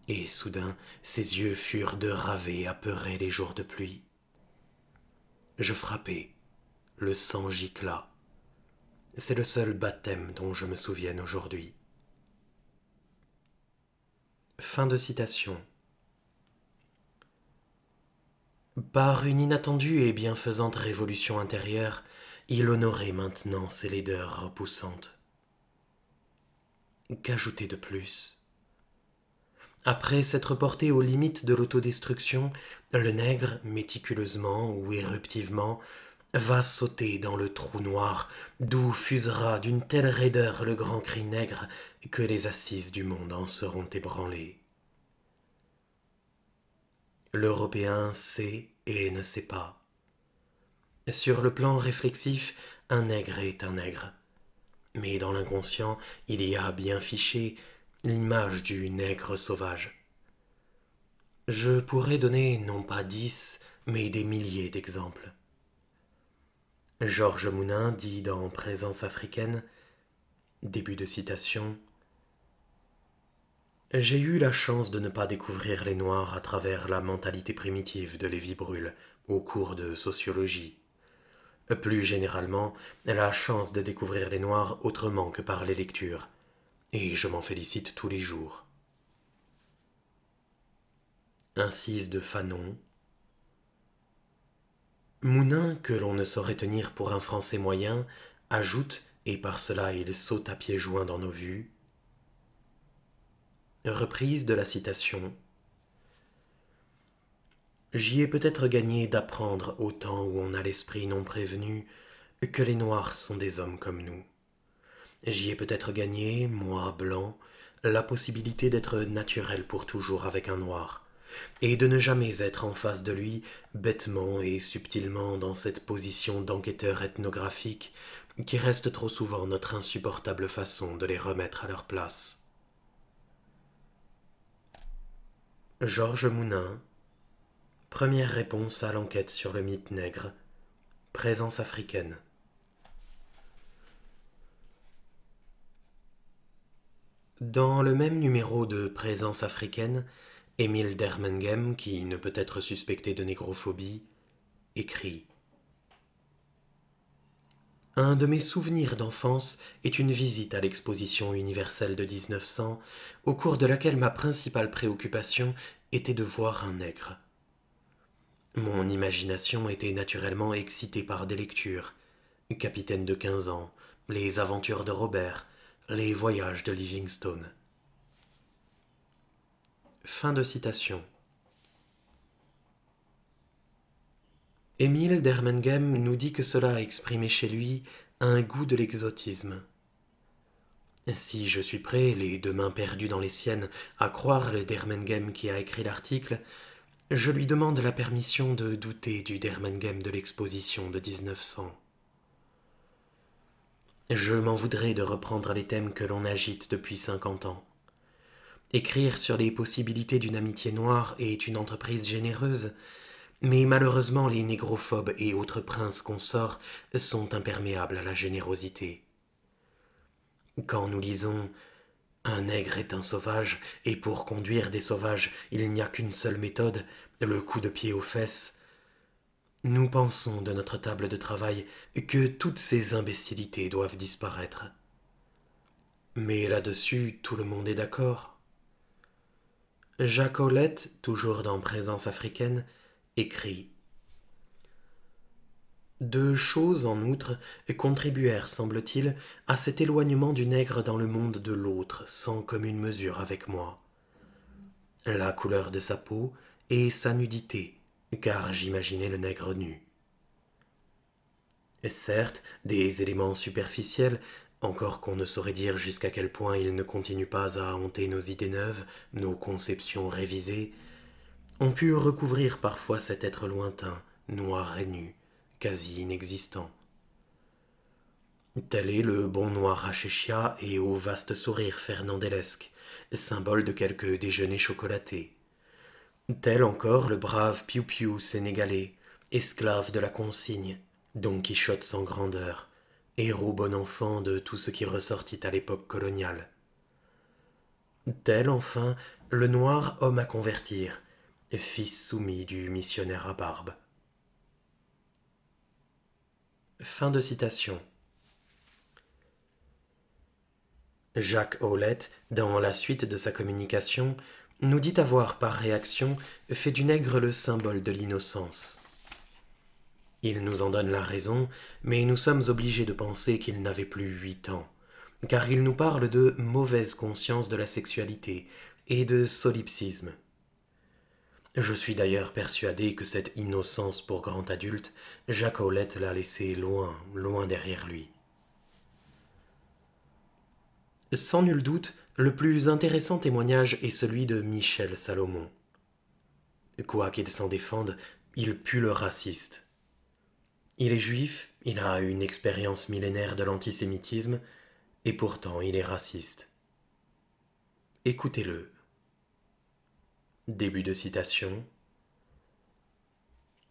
Et soudain, ses yeux furent de ravés apeurés les jours de pluie. Je frappai, le sang gicla. C'est le seul baptême dont je me souvienne aujourd'hui. Fin de citation. Par une inattendue et bienfaisante révolution intérieure, il honorait maintenant ses laideurs repoussantes. Qu'ajouter de plus Après s'être porté aux limites de l'autodestruction, le nègre, méticuleusement ou éruptivement, va sauter dans le trou noir, d'où fusera d'une telle raideur le grand cri nègre que les assises du monde en seront ébranlées. L'Européen sait et ne sait pas. Sur le plan réflexif, un nègre est un nègre. Mais dans l'inconscient, il y a bien fiché l'image du nègre sauvage. Je pourrais donner non pas dix, mais des milliers d'exemples. Georges Mounin dit dans Présence africaine, début de citation, J'ai eu la chance de ne pas découvrir les Noirs à travers la mentalité primitive de Lévi Brûle au cours de sociologie. Plus généralement, la chance de découvrir les Noirs autrement que par les lectures, et je m'en félicite tous les jours. Incise de Fanon, Mounin, que l'on ne saurait tenir pour un Français moyen, ajoute, et par cela il saute à pieds joints dans nos vues. Reprise de la citation. J'y ai peut-être gagné d'apprendre au temps où on a l'esprit non prévenu que les Noirs sont des hommes comme nous. J'y ai peut-être gagné, moi blanc, la possibilité d'être naturel pour toujours avec un Noir, et de ne jamais être en face de lui, bêtement et subtilement dans cette position d'enquêteur ethnographique qui reste trop souvent notre insupportable façon de les remettre à leur place. Georges Mounin Première réponse à l'enquête sur le mythe nègre Présence africaine Dans le même numéro de Présence africaine, Émile Dermengem, qui ne peut être suspecté de négrophobie, écrit un de mes souvenirs d'enfance est une visite à l'exposition universelle de 1900, au cours de laquelle ma principale préoccupation était de voir un nègre. Mon imagination était naturellement excitée par des lectures Capitaine de 15 ans, Les aventures de Robert, Les voyages de Livingstone. Fin de citation. Émile d'Ermengem nous dit que cela a exprimé chez lui un goût de l'exotisme. Si je suis prêt, les deux mains perdues dans les siennes, à croire le Dermengem qui a écrit l'article, je lui demande la permission de douter du Dermengem de l'exposition de 1900. Je m'en voudrais de reprendre les thèmes que l'on agite depuis cinquante ans. Écrire sur les possibilités d'une amitié noire est une entreprise généreuse, mais malheureusement les négrophobes et autres princes consorts sont imperméables à la générosité. Quand nous lisons Un nègre est un sauvage, et pour conduire des sauvages il n'y a qu'une seule méthode, le coup de pied aux fesses, nous pensons de notre table de travail que toutes ces imbécilités doivent disparaître. Mais là-dessus, tout le monde est d'accord. Jacolette, toujours dans Présence africaine, écrit Deux choses, en outre, contribuèrent, semble-t-il, à cet éloignement du nègre dans le monde de l'autre, sans commune mesure avec moi. La couleur de sa peau et sa nudité, car j'imaginais le nègre nu. Certes, des éléments superficiels encore qu'on ne saurait dire jusqu'à quel point il ne continue pas à hanter nos idées neuves, nos conceptions révisées, on put recouvrir parfois cet être lointain, noir et nu, quasi inexistant. Tel est le bon noir Achéchia et au vaste sourire fernandelesque, symbole de quelque déjeuner chocolaté. Tel encore le brave piu sénégalais, esclave de la consigne, Don Quichotte sans grandeur héros bon enfant de tout ce qui ressortit à l'époque coloniale. Tel, enfin, le noir homme à convertir, fils soumis du missionnaire à barbe. Fin de citation. Jacques Howlett, dans la suite de sa communication, nous dit avoir par réaction fait du nègre le symbole de l'innocence. Il nous en donne la raison, mais nous sommes obligés de penser qu'il n'avait plus huit ans, car il nous parle de mauvaise conscience de la sexualité et de solipsisme. Je suis d'ailleurs persuadé que cette innocence pour grand adulte, Jacques Aulette l'a laissée loin, loin derrière lui. Sans nul doute, le plus intéressant témoignage est celui de Michel Salomon. Quoi qu'il s'en défende, il pue le raciste. Il est juif, il a une expérience millénaire de l'antisémitisme, et pourtant il est raciste. Écoutez-le. Début de citation.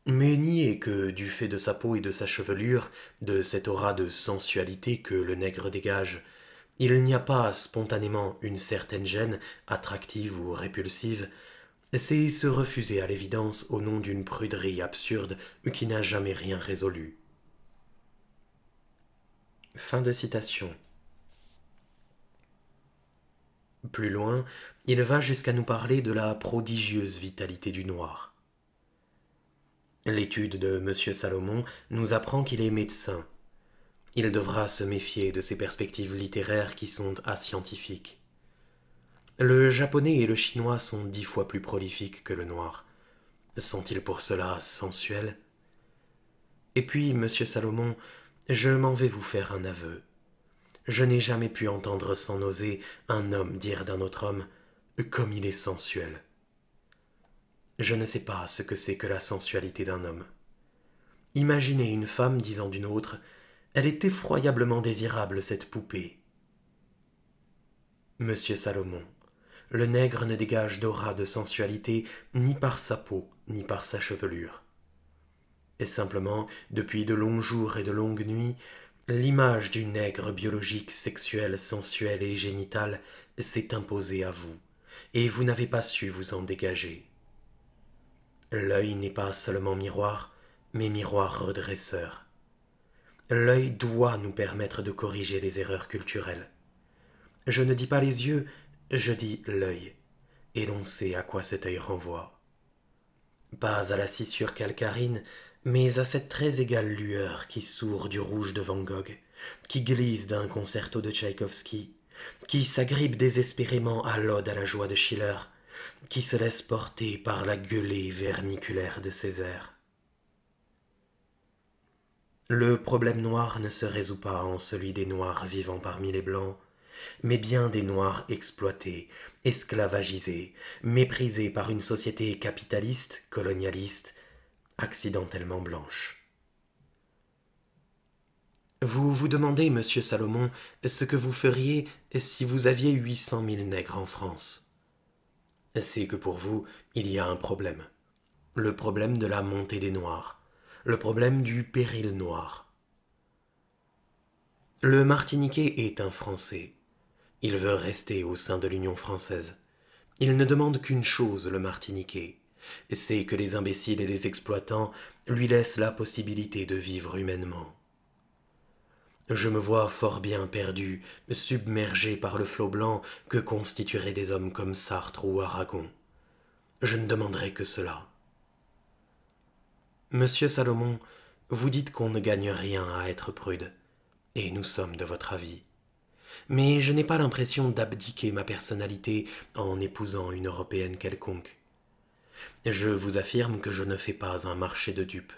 Mais nier que, du fait de sa peau et de sa chevelure, de cette aura de sensualité que le nègre dégage, il n'y a pas spontanément une certaine gêne, attractive ou répulsive, c'est se refuser à l'évidence au nom d'une pruderie absurde qui n'a jamais rien résolu. Fin de citation. Plus loin, il va jusqu'à nous parler de la prodigieuse vitalité du noir. L'étude de M. Salomon nous apprend qu'il est médecin. Il devra se méfier de ses perspectives littéraires qui sont ascientifiques. Le japonais et le chinois sont dix fois plus prolifiques que le noir. Sont-ils pour cela sensuels Et puis, monsieur Salomon, je m'en vais vous faire un aveu. Je n'ai jamais pu entendre sans nausée un homme dire d'un autre homme comme il est sensuel. Je ne sais pas ce que c'est que la sensualité d'un homme. Imaginez une femme disant d'une autre Elle est effroyablement désirable, cette poupée. Monsieur Salomon. Le nègre ne dégage d'aura de sensualité ni par sa peau ni par sa chevelure. Et simplement, depuis de longs jours et de longues nuits, l'image du nègre biologique, sexuel, sensuel et génital s'est imposée à vous, et vous n'avez pas su vous en dégager. L'œil n'est pas seulement miroir, mais miroir redresseur. L'œil doit nous permettre de corriger les erreurs culturelles. Je ne dis pas les yeux, je dis l'œil, et l'on sait à quoi cet œil renvoie. Pas à la scissure calcarine, mais à cette très égale lueur qui sourd du rouge de Van Gogh, qui glisse d'un concerto de Tchaïkovski, qui s'agrippe désespérément à l'ode à la joie de Schiller, qui se laisse porter par la gueulée vermiculaire de Césaire. Le problème noir ne se résout pas en celui des noirs vivant parmi les blancs, mais bien des Noirs exploités, esclavagisés, méprisés par une société capitaliste, colonialiste, accidentellement blanche. Vous vous demandez, monsieur Salomon, ce que vous feriez si vous aviez huit cent mille nègres en France. C'est que pour vous, il y a un problème. Le problème de la montée des Noirs, le problème du péril noir. Le Martiniquais est un Français, il veut rester au sein de l'Union française. Il ne demande qu'une chose, le Martiniquais. C'est que les imbéciles et les exploitants lui laissent la possibilité de vivre humainement. Je me vois fort bien perdu, submergé par le flot blanc que constitueraient des hommes comme Sartre ou Aragon. Je ne demanderai que cela. Monsieur Salomon, vous dites qu'on ne gagne rien à être prude, et nous sommes de votre avis mais je n'ai pas l'impression d'abdiquer ma personnalité en épousant une Européenne quelconque. Je vous affirme que je ne fais pas un marché de dupes.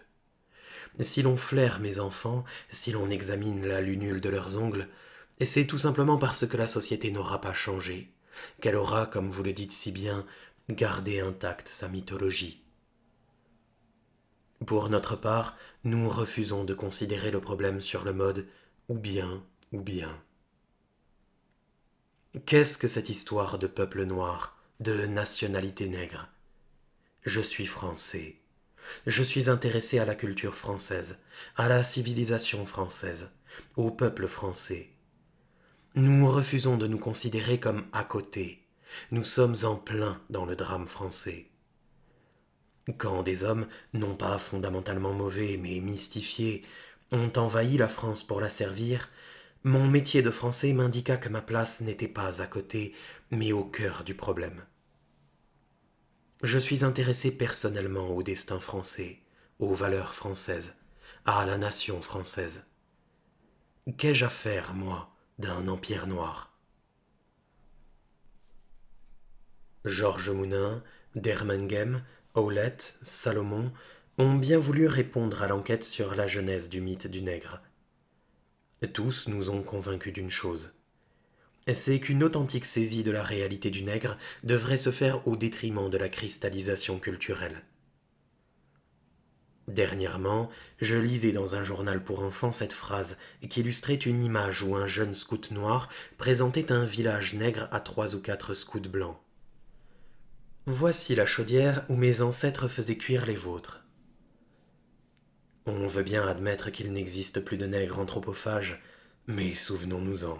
Si l'on flaire mes enfants, si l'on examine la lunule de leurs ongles, c'est tout simplement parce que la société n'aura pas changé, qu'elle aura, comme vous le dites si bien, gardé intacte sa mythologie. Pour notre part, nous refusons de considérer le problème sur le mode ou bien, ou bien. Qu'est-ce que cette histoire de peuple noir, de nationalité nègre Je suis français. Je suis intéressé à la culture française, à la civilisation française, au peuple français. Nous refusons de nous considérer comme à côté. Nous sommes en plein dans le drame français. Quand des hommes, non pas fondamentalement mauvais, mais mystifiés, ont envahi la France pour la servir, mon métier de français m'indiqua que ma place n'était pas à côté, mais au cœur du problème. Je suis intéressé personnellement au destin français, aux valeurs françaises, à la nation française. Qu'ai-je à faire, moi, d'un empire noir Georges Mounin, Dermenghem, Howlett, Salomon ont bien voulu répondre à l'enquête sur la genèse du mythe du nègre tous nous ont convaincus d'une chose. C'est qu'une authentique saisie de la réalité du nègre devrait se faire au détriment de la cristallisation culturelle. Dernièrement, je lisais dans un journal pour enfants cette phrase qui illustrait une image où un jeune scout noir présentait un village nègre à trois ou quatre scouts blancs. Voici la chaudière où mes ancêtres faisaient cuire les vôtres. On veut bien admettre qu'il n'existe plus de nègres anthropophages, mais souvenons-nous-en.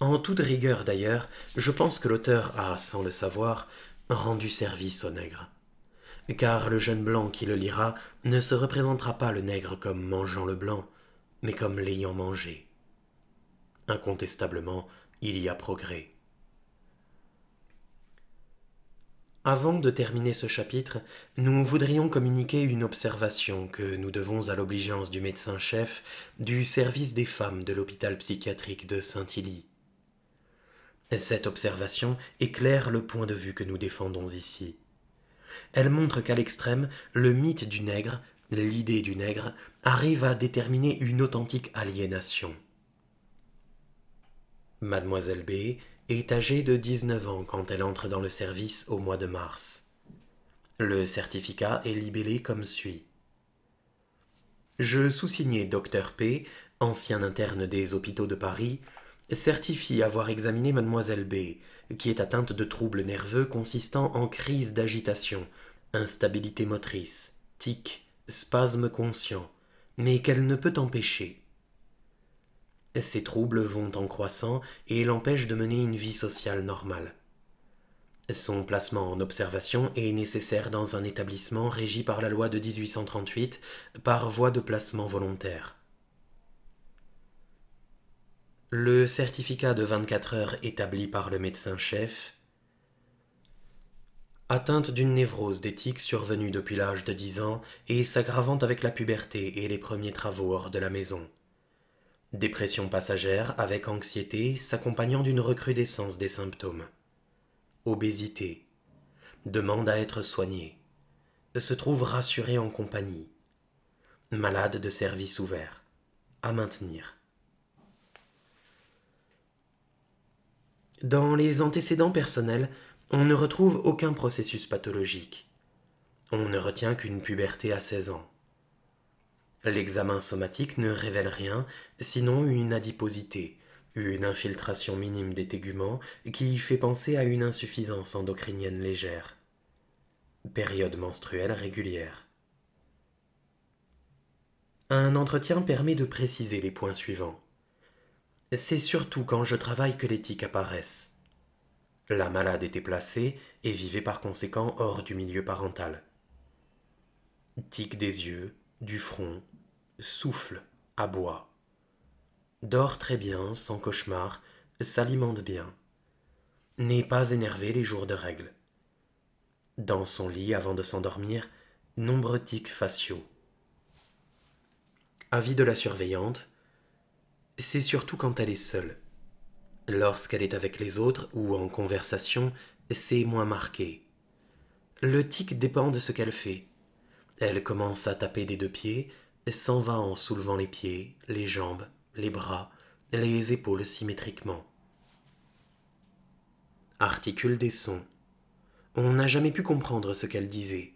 En toute rigueur d'ailleurs, je pense que l'auteur a, sans le savoir, rendu service au nègre. Car le jeune blanc qui le lira ne se représentera pas le nègre comme mangeant le blanc, mais comme l'ayant mangé. Incontestablement, il y a progrès. Avant de terminer ce chapitre, nous voudrions communiquer une observation que nous devons à l'obligeance du médecin-chef du service des femmes de l'hôpital psychiatrique de Saint-Ily. Cette observation éclaire le point de vue que nous défendons ici. Elle montre qu'à l'extrême, le mythe du nègre, l'idée du nègre, arrive à déterminer une authentique aliénation. Mademoiselle B est âgée de 19 ans quand elle entre dans le service au mois de mars. Le certificat est libellé comme suit. Je sous docteur P, ancien interne des hôpitaux de Paris, certifie avoir examiné mademoiselle B, qui est atteinte de troubles nerveux consistant en crise d'agitation, instabilité motrice, tic, spasme conscient, mais qu'elle ne peut empêcher. Ses troubles vont en croissant et l'empêchent de mener une vie sociale normale. Son placement en observation est nécessaire dans un établissement régi par la loi de 1838 par voie de placement volontaire. Le certificat de 24 heures établi par le médecin-chef Atteinte d'une névrose d'éthique survenue depuis l'âge de 10 ans et s'aggravant avec la puberté et les premiers travaux hors de la maison. Dépression passagère avec anxiété s'accompagnant d'une recrudescence des symptômes. Obésité. Demande à être soignée, Se trouve rassurée en compagnie. Malade de service ouvert. À maintenir. Dans les antécédents personnels, on ne retrouve aucun processus pathologique. On ne retient qu'une puberté à 16 ans. L'examen somatique ne révèle rien, sinon une adiposité, une infiltration minime des téguments qui fait penser à une insuffisance endocrinienne légère. Période menstruelle régulière. Un entretien permet de préciser les points suivants. C'est surtout quand je travaille que les tics apparaissent. La malade était placée et vivait par conséquent hors du milieu parental. Tic des yeux, du front, souffle, aboie. dort très bien, sans cauchemar, s'alimente bien. N'est pas énervé les jours de règle. Dans son lit avant de s'endormir, nombreux tics faciaux. Avis de la surveillante C'est surtout quand elle est seule. Lorsqu'elle est avec les autres ou en conversation, c'est moins marqué. Le tic dépend de ce qu'elle fait. Elle commence à taper des deux pieds, s'en va en soulevant les pieds, les jambes, les bras, les épaules symétriquement. Articule des sons. On n'a jamais pu comprendre ce qu'elle disait.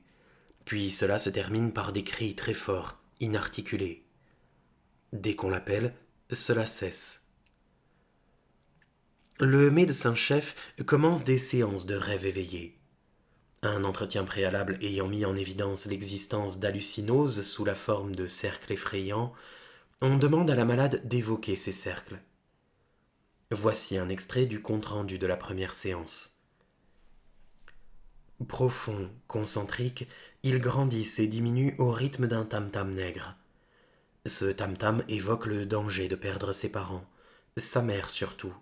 Puis cela se termine par des cris très forts, inarticulés. Dès qu'on l'appelle, cela cesse. Le médecin-chef commence des séances de rêve éveillé. Un entretien préalable ayant mis en évidence l'existence d'hallucinoses sous la forme de cercles effrayants, on demande à la malade d'évoquer ces cercles. Voici un extrait du compte-rendu de la première séance. Profond, concentrique, ils grandissent et diminuent au rythme d'un tam-tam nègre. Ce tam-tam évoque le danger de perdre ses parents, sa mère surtout.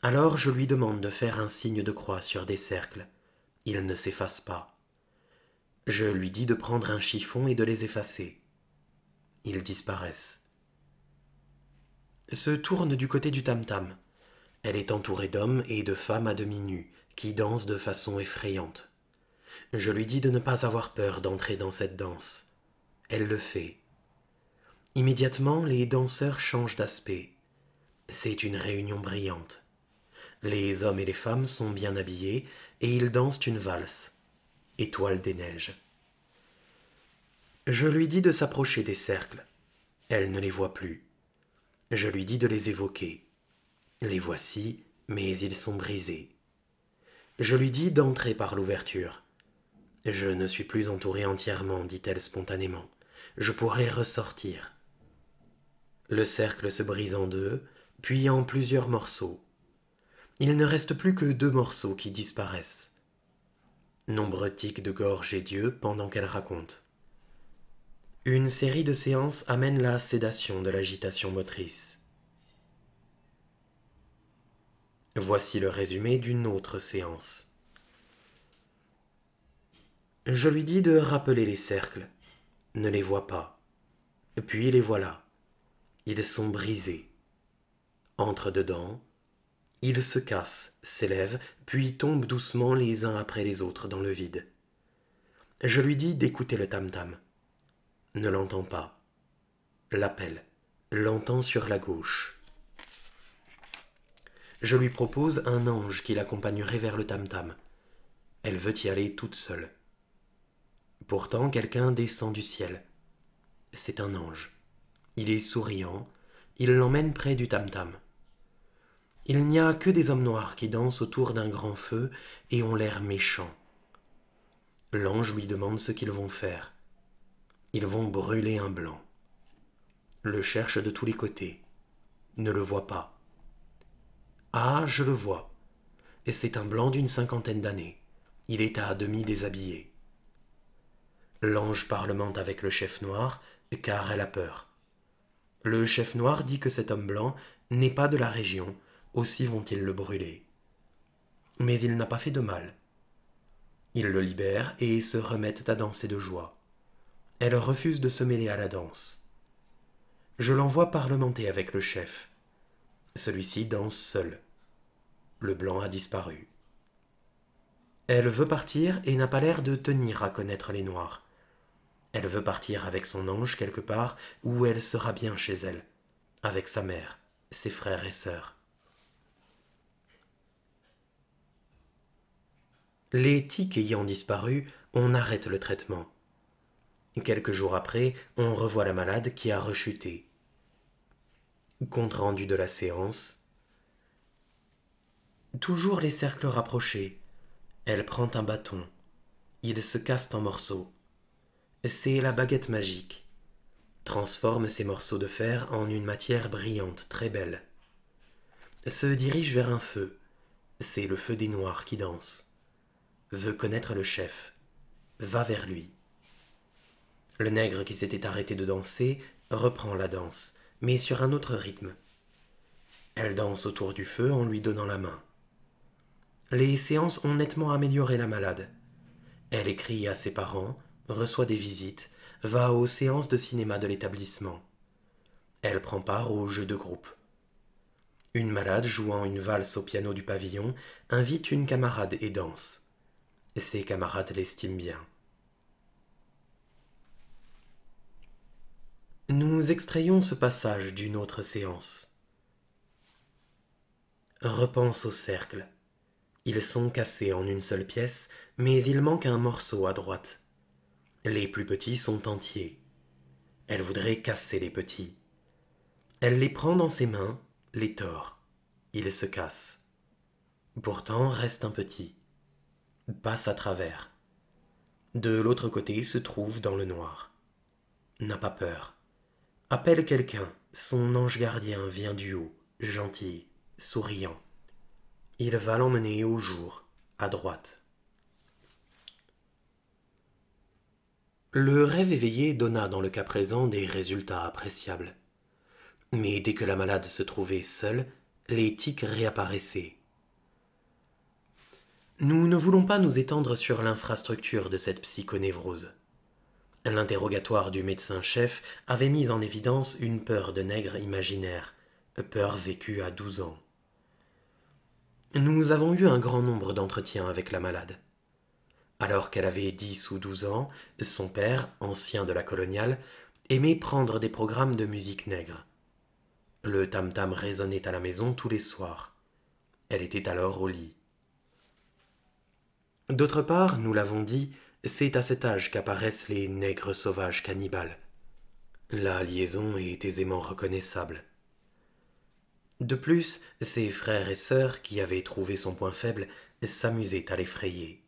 Alors je lui demande de faire un signe de croix sur des cercles. Ils ne s'effacent pas. Je lui dis de prendre un chiffon et de les effacer. Ils disparaissent. Se tourne du côté du tam-tam. Elle est entourée d'hommes et de femmes à demi nus qui dansent de façon effrayante. Je lui dis de ne pas avoir peur d'entrer dans cette danse. Elle le fait. Immédiatement, les danseurs changent d'aspect. C'est une réunion brillante. Les hommes et les femmes sont bien habillés et ils dansent une valse. Étoile des neiges. Je lui dis de s'approcher des cercles. Elle ne les voit plus. Je lui dis de les évoquer. Les voici, mais ils sont brisés. Je lui dis d'entrer par l'ouverture. Je ne suis plus entourée entièrement, dit-elle spontanément. Je pourrais ressortir. Le cercle se brise en deux, puis en plusieurs morceaux il ne reste plus que deux morceaux qui disparaissent. Nombreux tics de gorge et d'yeux pendant qu'elle raconte. Une série de séances amène la sédation de l'agitation motrice. Voici le résumé d'une autre séance. Je lui dis de rappeler les cercles. Ne les vois pas. Puis les voilà. Ils sont brisés. Entre dedans, ils se cassent, s'élèvent, puis tombent doucement les uns après les autres dans le vide. Je lui dis d'écouter le tam-tam. Ne l'entend pas. L'appelle. L'entend sur la gauche. Je lui propose un ange qui l'accompagnerait vers le tam-tam. Elle veut y aller toute seule. Pourtant, quelqu'un descend du ciel. C'est un ange. Il est souriant. Il l'emmène près du tamtam. Il n'y a que des hommes noirs qui dansent autour d'un grand feu et ont l'air méchants. L'ange lui demande ce qu'ils vont faire. Ils vont brûler un blanc. Le cherche de tous les côtés. Ne le voit pas. Ah, je le vois. Et c'est un blanc d'une cinquantaine d'années. Il est à demi déshabillé. L'ange parlemente avec le chef noir, car elle a peur. Le chef noir dit que cet homme blanc n'est pas de la région, aussi vont-ils le brûler. Mais il n'a pas fait de mal. Ils le libèrent et se remettent à danser de joie. Elle refuse de se mêler à la danse. Je l'envoie parlementer avec le chef. Celui-ci danse seul. Le blanc a disparu. Elle veut partir et n'a pas l'air de tenir à connaître les Noirs. Elle veut partir avec son ange quelque part où elle sera bien chez elle, avec sa mère, ses frères et sœurs. Les tics ayant disparu, on arrête le traitement. Quelques jours après, on revoit la malade qui a rechuté. Compte rendu de la séance. Toujours les cercles rapprochés. Elle prend un bâton. Il se casse en morceaux. C'est la baguette magique. Transforme ces morceaux de fer en une matière brillante, très belle. Se dirige vers un feu. C'est le feu des Noirs qui danse veut connaître le chef. Va vers lui. Le nègre qui s'était arrêté de danser reprend la danse, mais sur un autre rythme. Elle danse autour du feu en lui donnant la main. Les séances ont nettement amélioré la malade. Elle écrit à ses parents, reçoit des visites, va aux séances de cinéma de l'établissement. Elle prend part aux jeux de groupe. Une malade jouant une valse au piano du pavillon invite une camarade et danse ses camarades l'estiment bien. Nous extrayons ce passage d'une autre séance. Repense au cercle. Ils sont cassés en une seule pièce, mais il manque un morceau à droite. Les plus petits sont entiers. Elle voudrait casser les petits. Elle les prend dans ses mains, les tord. Ils se cassent. Pourtant reste un petit passe à travers. De l'autre côté se trouve dans le noir. N'a pas peur. Appelle quelqu'un, son ange gardien vient du haut, gentil, souriant. Il va l'emmener au jour, à droite. Le rêve éveillé donna dans le cas présent des résultats appréciables. Mais dès que la malade se trouvait seule, les tics réapparaissaient, nous ne voulons pas nous étendre sur l'infrastructure de cette psychonévrose. L'interrogatoire du médecin-chef avait mis en évidence une peur de nègre imaginaire, peur vécue à douze ans. Nous avons eu un grand nombre d'entretiens avec la malade. Alors qu'elle avait dix ou douze ans, son père, ancien de la coloniale, aimait prendre des programmes de musique nègre. Le tam-tam résonnait à la maison tous les soirs. Elle était alors au lit. D'autre part, nous l'avons dit, c'est à cet âge qu'apparaissent les nègres sauvages cannibales. La liaison est aisément reconnaissable. De plus, ses frères et sœurs, qui avaient trouvé son point faible, s'amusaient à l'effrayer.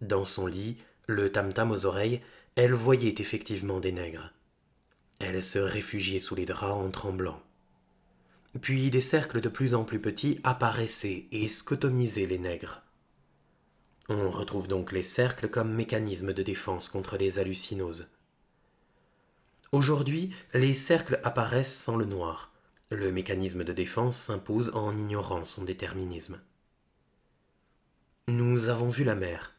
Dans son lit, le tam-tam aux oreilles, elle voyait effectivement des nègres. Elle se réfugiait sous les draps en tremblant. Puis des cercles de plus en plus petits apparaissaient et scotomisaient les nègres. On retrouve donc les cercles comme mécanisme de défense contre les hallucinoses. Aujourd'hui, les cercles apparaissent sans le noir. Le mécanisme de défense s'impose en ignorant son déterminisme. Nous avons vu la mère.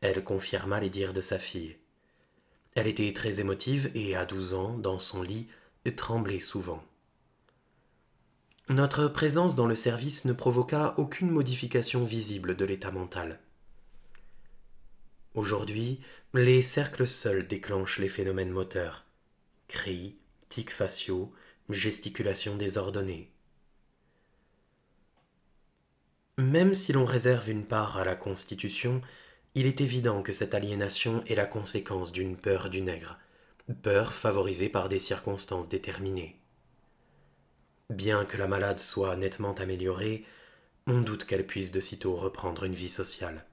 Elle confirma les dires de sa fille. Elle était très émotive et, à douze ans, dans son lit, tremblait souvent. Notre présence dans le service ne provoqua aucune modification visible de l'état mental. Aujourd'hui, les cercles seuls déclenchent les phénomènes moteurs. Cris, tics faciaux, gesticulations désordonnées. Même si l'on réserve une part à la Constitution, il est évident que cette aliénation est la conséquence d'une peur du nègre, peur favorisée par des circonstances déterminées. Bien que la malade soit nettement améliorée, on doute qu'elle puisse de sitôt reprendre une vie sociale.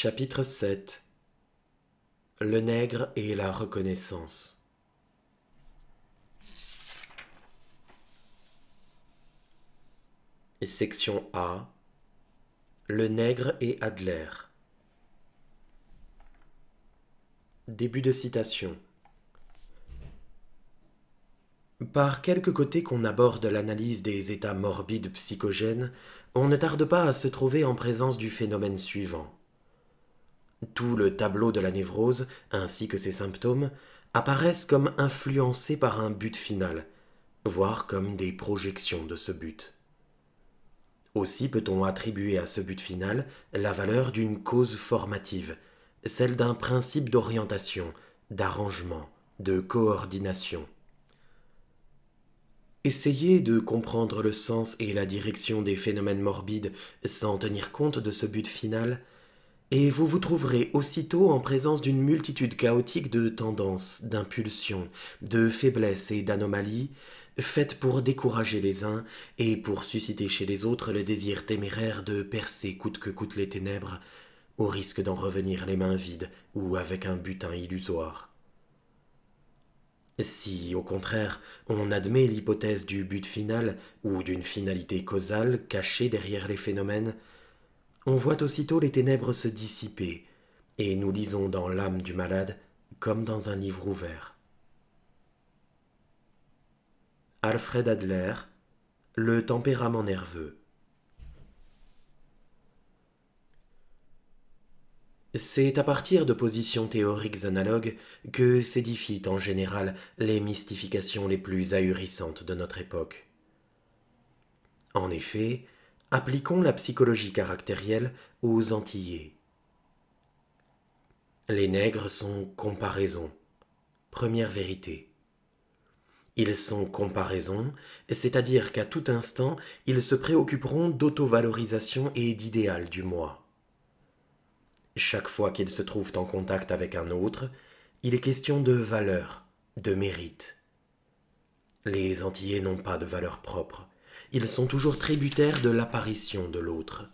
Chapitre 7 Le nègre et la reconnaissance Section A Le nègre et Adler Début de citation par quelque côté qu'on aborde l'analyse des états morbides psychogènes, on ne tarde pas à se trouver en présence du phénomène suivant. Tout le tableau de la névrose, ainsi que ses symptômes, apparaissent comme influencés par un but final, voire comme des projections de ce but. Aussi peut-on attribuer à ce but final la valeur d'une cause formative, celle d'un principe d'orientation, d'arrangement, de coordination. Essayer de comprendre le sens et la direction des phénomènes morbides sans tenir compte de ce but final et vous vous trouverez aussitôt en présence d'une multitude chaotique de tendances, d'impulsions, de faiblesses et d'anomalies, faites pour décourager les uns et pour susciter chez les autres le désir téméraire de percer coûte que coûte les ténèbres, au risque d'en revenir les mains vides ou avec un butin illusoire. Si, au contraire, on admet l'hypothèse du but final ou d'une finalité causale cachée derrière les phénomènes, on voit aussitôt les ténèbres se dissiper, et nous lisons dans l'âme du malade comme dans un livre ouvert. Alfred Adler, Le tempérament nerveux. C'est à partir de positions théoriques analogues que s'édifient en général les mystifications les plus ahurissantes de notre époque. En effet, Appliquons la psychologie caractérielle aux Antillais. Les nègres sont comparaison. Première vérité. Ils sont comparaison, c'est-à-dire qu'à tout instant, ils se préoccuperont d'auto-valorisation et d'idéal du moi. Chaque fois qu'ils se trouvent en contact avec un autre, il est question de valeur, de mérite. Les Antillais n'ont pas de valeur propre ils sont toujours tributaires de l'apparition de l'autre.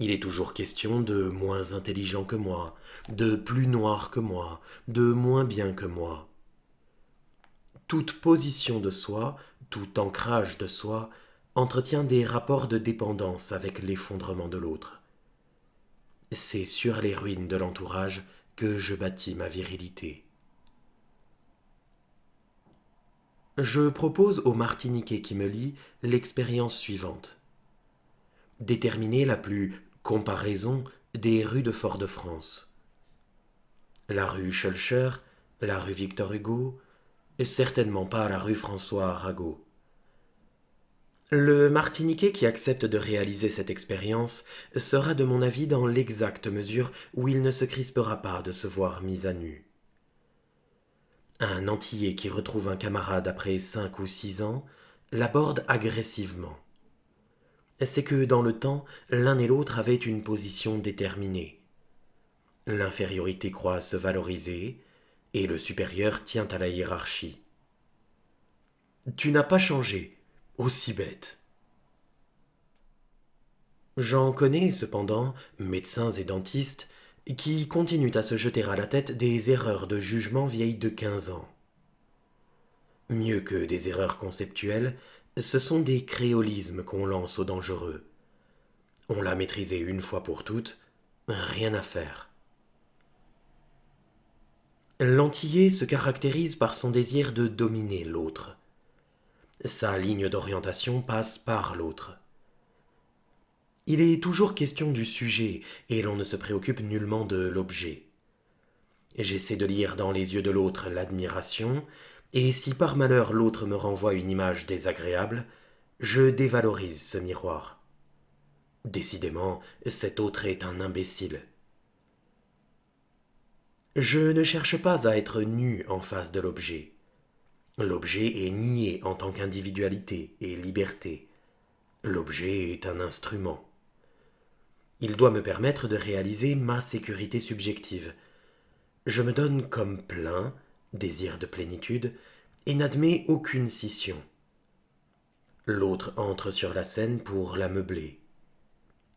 Il est toujours question de moins intelligent que moi, de plus noir que moi, de moins bien que moi. Toute position de soi, tout ancrage de soi, entretient des rapports de dépendance avec l'effondrement de l'autre. C'est sur les ruines de l'entourage que je bâtis ma virilité. Je propose au Martiniquais qui me lit l'expérience suivante. Déterminer la plus comparaison des rues de Fort-de-France. La rue Schulcher, la rue Victor Hugo, et certainement pas la rue François Arago. Le Martiniquais qui accepte de réaliser cette expérience sera de mon avis dans l'exacte mesure où il ne se crispera pas de se voir mis à nu. Un Antillais qui retrouve un camarade après cinq ou six ans l'aborde agressivement. C'est que dans le temps, l'un et l'autre avaient une position déterminée. L'infériorité croit se valoriser, et le supérieur tient à la hiérarchie. Tu n'as pas changé, aussi bête. J'en connais cependant, médecins et dentistes, qui continuent à se jeter à la tête des erreurs de jugement vieilles de 15 ans. Mieux que des erreurs conceptuelles, ce sont des créolismes qu'on lance aux dangereux. On l'a maîtrisé une fois pour toutes, rien à faire. L'antillais se caractérise par son désir de dominer l'autre. Sa ligne d'orientation passe par l'autre. Il est toujours question du sujet, et l'on ne se préoccupe nullement de l'objet. J'essaie de lire dans les yeux de l'autre l'admiration, et si par malheur l'autre me renvoie une image désagréable, je dévalorise ce miroir. Décidément, cet autre est un imbécile. Je ne cherche pas à être nu en face de l'objet. L'objet est nié en tant qu'individualité et liberté. L'objet est un instrument. Il doit me permettre de réaliser ma sécurité subjective. Je me donne comme plein, désir de plénitude, et n'admets aucune scission. L'autre entre sur la scène pour la meubler.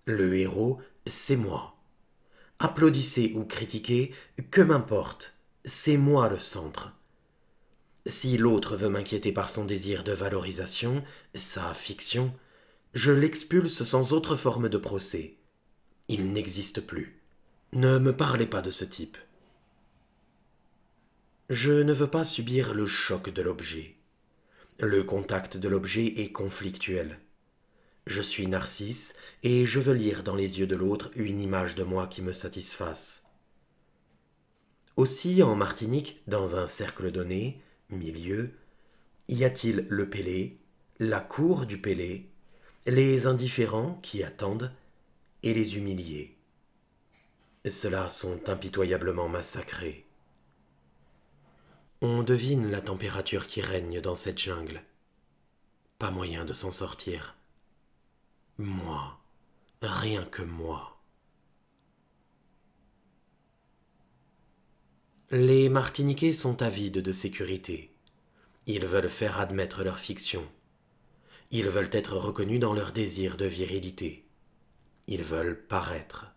Le héros, c'est moi. Applaudissez ou critiquez, que m'importe, c'est moi le centre. Si l'autre veut m'inquiéter par son désir de valorisation, sa fiction, je l'expulse sans autre forme de procès. Il n'existe plus. Ne me parlez pas de ce type. Je ne veux pas subir le choc de l'objet. Le contact de l'objet est conflictuel. Je suis Narcisse et je veux lire dans les yeux de l'autre une image de moi qui me satisfasse. Aussi, en Martinique, dans un cercle donné, milieu, y a-t-il le Pélé, la cour du Pélé, les indifférents qui attendent, et les humilier. Ceux-là sont impitoyablement massacrés. On devine la température qui règne dans cette jungle. Pas moyen de s'en sortir. Moi, rien que moi. Les Martiniquais sont avides de sécurité. Ils veulent faire admettre leur fiction. Ils veulent être reconnus dans leur désir de virilité. Ils veulent paraître.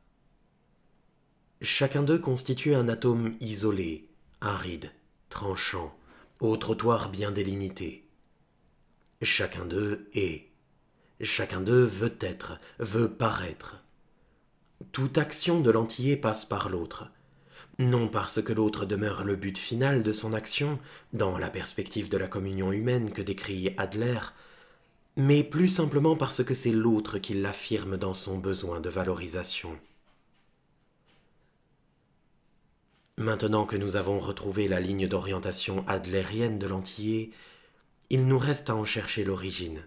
Chacun d'eux constitue un atome isolé, aride, tranchant, au trottoir bien délimité. Chacun d'eux est. Chacun d'eux veut être, veut paraître. Toute action de l'entier passe par l'autre, non parce que l'autre demeure le but final de son action, dans la perspective de la communion humaine que décrit Adler, mais plus simplement parce que c'est l'autre qui l'affirme dans son besoin de valorisation. Maintenant que nous avons retrouvé la ligne d'orientation adlérienne de l'entier, il nous reste à en chercher l'origine.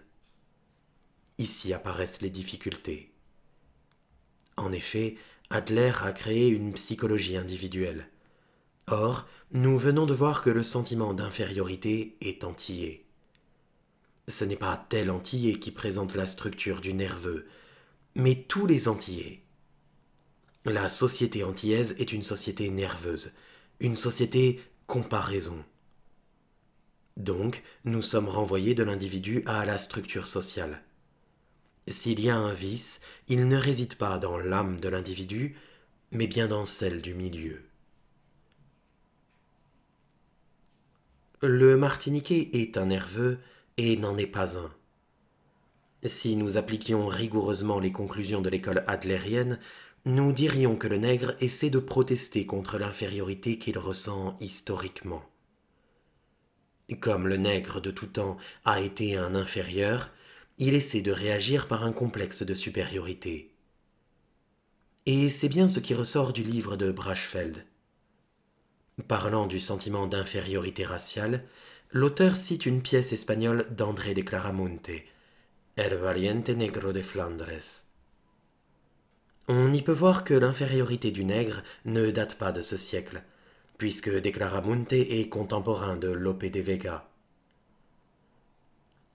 Ici apparaissent les difficultés. En effet, Adler a créé une psychologie individuelle. Or, nous venons de voir que le sentiment d'infériorité est entier. Ce n'est pas tel Antillais qui présente la structure du nerveux, mais tous les Antillais. La société antillaise est une société nerveuse, une société comparaison. Donc, nous sommes renvoyés de l'individu à la structure sociale. S'il y a un vice, il ne réside pas dans l'âme de l'individu, mais bien dans celle du milieu. Le Martiniquais est un nerveux, et n'en est pas un. Si nous appliquions rigoureusement les conclusions de l'école adlérienne, nous dirions que le nègre essaie de protester contre l'infériorité qu'il ressent historiquement. Comme le nègre de tout temps a été un inférieur, il essaie de réagir par un complexe de supériorité. Et c'est bien ce qui ressort du livre de Brachfeld. Parlant du sentiment d'infériorité raciale, l'auteur cite une pièce espagnole d'André de Claramonte, El Valiente Negro de Flandres. On y peut voir que l'infériorité du nègre ne date pas de ce siècle, puisque de Claramonte est contemporain de Lope de Vega.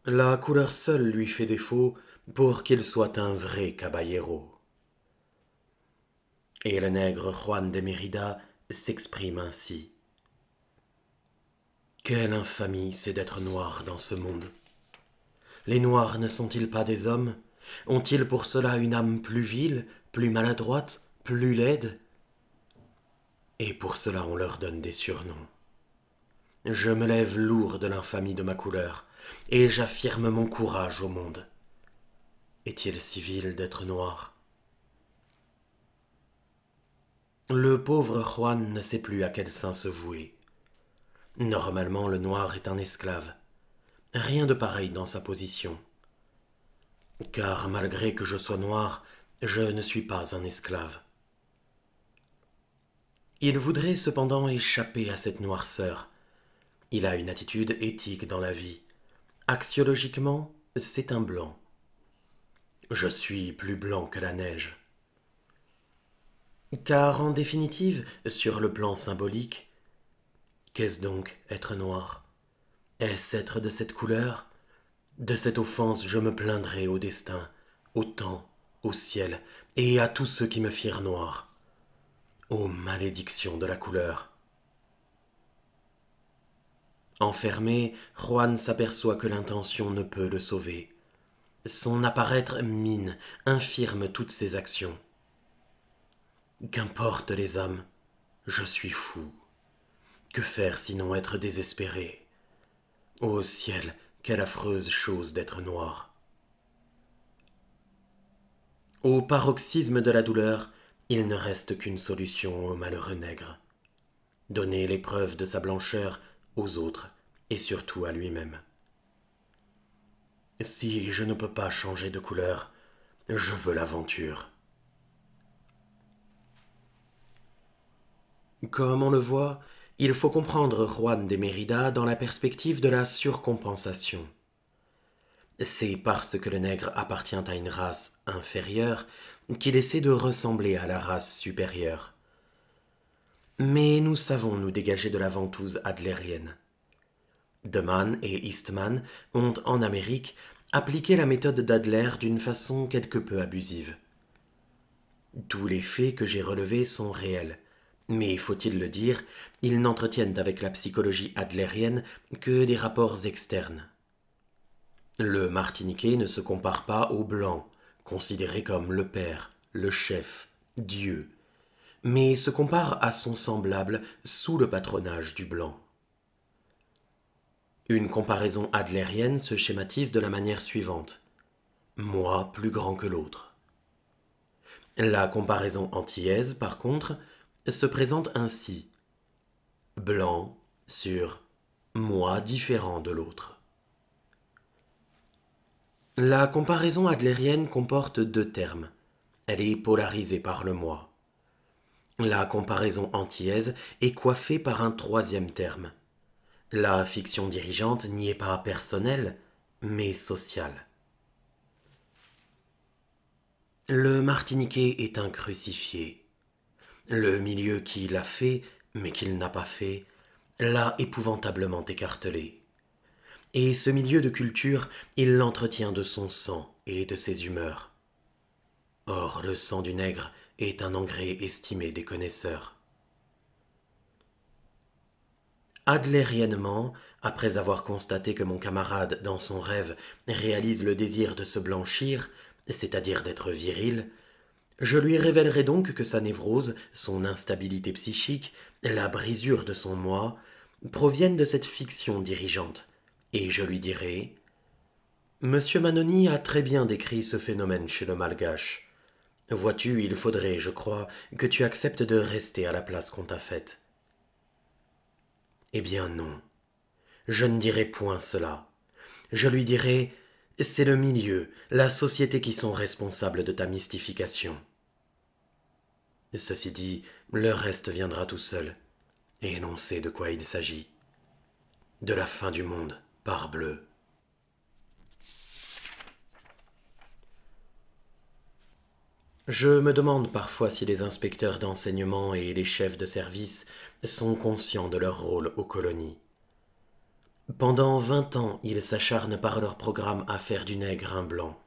La couleur seule lui fait défaut pour qu'il soit un vrai caballero. Et le nègre Juan de Mérida s'exprime ainsi. Quelle infamie c'est d'être noir dans ce monde. Les noirs ne sont-ils pas des hommes Ont-ils pour cela une âme plus vile, plus maladroite, plus laide Et pour cela on leur donne des surnoms. Je me lève lourd de l'infamie de ma couleur, et j'affirme mon courage au monde. Est-il si vil d'être noir Le pauvre Juan ne sait plus à quel saint se vouer. Normalement, le noir est un esclave. Rien de pareil dans sa position. Car malgré que je sois noir, je ne suis pas un esclave. Il voudrait cependant échapper à cette noirceur. Il a une attitude éthique dans la vie. Axiologiquement, c'est un blanc. Je suis plus blanc que la neige. Car en définitive, sur le plan symbolique, Qu'est-ce donc être noir Est-ce être de cette couleur De cette offense je me plaindrai au destin, au temps, au ciel, et à tous ceux qui me firent noir. Ô malédiction de la couleur Enfermé, Juan s'aperçoit que l'intention ne peut le sauver. Son apparaître mine, infirme toutes ses actions. Qu'importent les âmes, je suis fou. Que faire sinon être désespéré Ô ciel, quelle affreuse chose d'être noir Au paroxysme de la douleur, il ne reste qu'une solution au malheureux nègre. Donner l'épreuve de sa blancheur aux autres et surtout à lui-même. Si je ne peux pas changer de couleur, je veux l'aventure. Comme on le voit, il faut comprendre Juan de Mérida dans la perspective de la surcompensation. C'est parce que le nègre appartient à une race inférieure qu'il essaie de ressembler à la race supérieure. Mais nous savons nous dégager de la ventouse adlérienne. Deman et Eastman ont, en Amérique, appliqué la méthode d'Adler d'une façon quelque peu abusive. Tous les faits que j'ai relevés sont réels, mais faut-il le dire, ils n'entretiennent avec la psychologie adlérienne que des rapports externes. Le Martiniquais ne se compare pas au Blanc, considéré comme le père, le chef, Dieu, mais se compare à son semblable sous le patronage du Blanc. Une comparaison adlérienne se schématise de la manière suivante. Moi plus grand que l'autre. La comparaison antillaise, par contre, se présente ainsi blanc sur moi différent de l'autre. La comparaison adlérienne comporte deux termes. Elle est polarisée par le moi. La comparaison antillaise est coiffée par un troisième terme. La fiction dirigeante n'y est pas personnelle, mais sociale. Le Martiniquais est un crucifié. Le milieu qui l'a fait mais qu'il n'a pas fait, l'a épouvantablement écartelé. Et ce milieu de culture, il l'entretient de son sang et de ses humeurs. Or, le sang du nègre est un engrais estimé des connaisseurs. Adlériennement, après avoir constaté que mon camarade, dans son rêve, réalise le désir de se blanchir, c'est-à-dire d'être viril, je lui révélerai donc que sa névrose, son instabilité psychique, la brisure de son moi, proviennent de cette fiction dirigeante, et je lui dirai Monsieur Manoni a très bien décrit ce phénomène chez le malgache. Vois-tu, il faudrait, je crois, que tu acceptes de rester à la place qu'on t'a faite. Eh bien non, je ne dirai point cela. Je lui dirai C'est le milieu, la société qui sont responsables de ta mystification. Ceci dit, le reste viendra tout seul, et l'on sait de quoi il s'agit. De la fin du monde, parbleu. Je me demande parfois si les inspecteurs d'enseignement et les chefs de service sont conscients de leur rôle aux colonies. Pendant vingt ans, ils s'acharnent par leur programme à faire du nègre un blanc.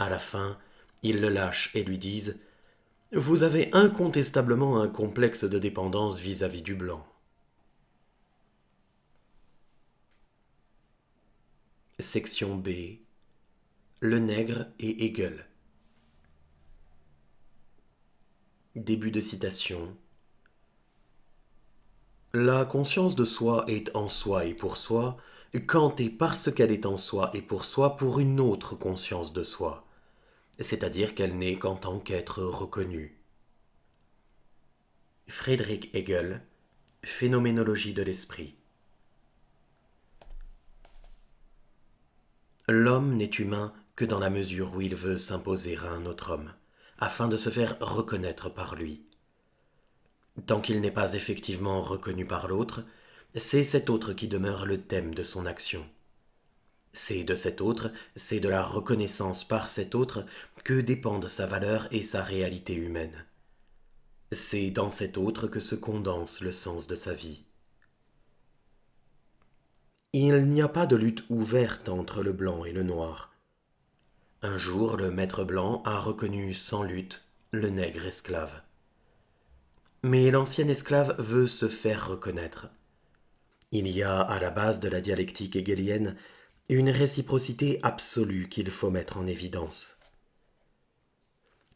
À la fin, ils le lâchent et lui disent vous avez incontestablement un complexe de dépendance vis-à-vis du blanc. Section B. Le nègre et Hegel. Début de citation. La conscience de soi est en soi et pour soi, quand et parce qu'elle est en soi et pour soi pour une autre conscience de soi c'est-à-dire qu'elle n'est qu'en tant qu'être reconnue. Friedrich Hegel, Phénoménologie de l'esprit. L'homme n'est humain que dans la mesure où il veut s'imposer à un autre homme, afin de se faire reconnaître par lui. Tant qu'il n'est pas effectivement reconnu par l'autre, c'est cet autre qui demeure le thème de son action. C'est de cet autre, c'est de la reconnaissance par cet autre que dépendent sa valeur et sa réalité humaine. C'est dans cet autre que se condense le sens de sa vie. Il n'y a pas de lutte ouverte entre le blanc et le noir. Un jour, le maître blanc a reconnu sans lutte le nègre esclave. Mais l'ancien esclave veut se faire reconnaître. Il y a à la base de la dialectique hegelienne une réciprocité absolue qu'il faut mettre en évidence.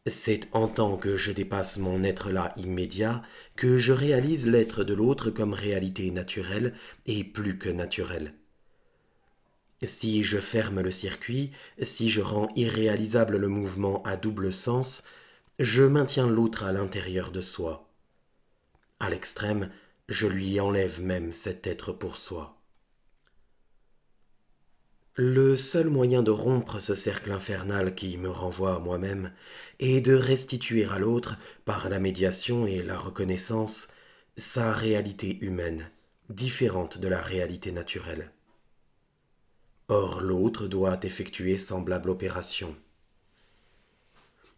C'est en tant que je dépasse mon être-là immédiat que je réalise l'être de l'autre comme réalité naturelle et plus que naturelle. Si je ferme le circuit, si je rends irréalisable le mouvement à double sens, je maintiens l'autre à l'intérieur de soi. À l'extrême, je lui enlève même cet être pour soi. Le seul moyen de rompre ce cercle infernal qui me renvoie à moi-même est de restituer à l'autre, par la médiation et la reconnaissance, sa réalité humaine, différente de la réalité naturelle. Or l'autre doit effectuer semblable opération.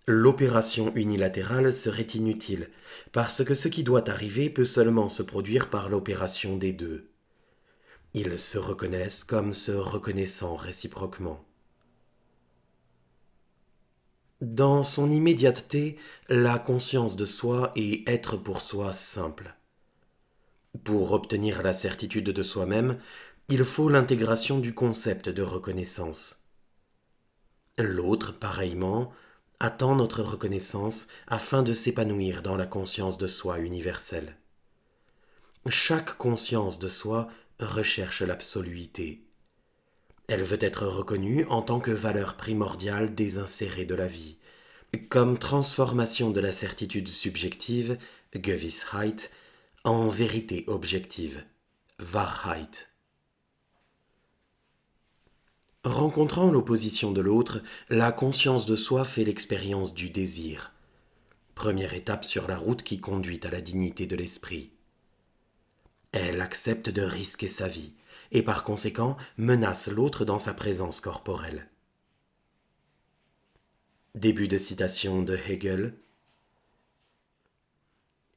L'opération unilatérale serait inutile, parce que ce qui doit arriver peut seulement se produire par l'opération des deux. Ils se reconnaissent comme se reconnaissant réciproquement. Dans son immédiateté, la conscience de soi est être pour soi simple. Pour obtenir la certitude de soi-même, il faut l'intégration du concept de reconnaissance. L'autre, pareillement, attend notre reconnaissance afin de s'épanouir dans la conscience de soi universelle. Chaque conscience de soi recherche l'absoluité. Elle veut être reconnue en tant que valeur primordiale désinsérée de la vie. Comme transformation de la certitude subjective, Gewissheit, en vérité objective, Wahrheit. Rencontrant l'opposition de l'autre, la conscience de soi fait l'expérience du désir, première étape sur la route qui conduit à la dignité de l'esprit. Elle accepte de risquer sa vie et par conséquent menace l'autre dans sa présence corporelle. Début de citation de Hegel.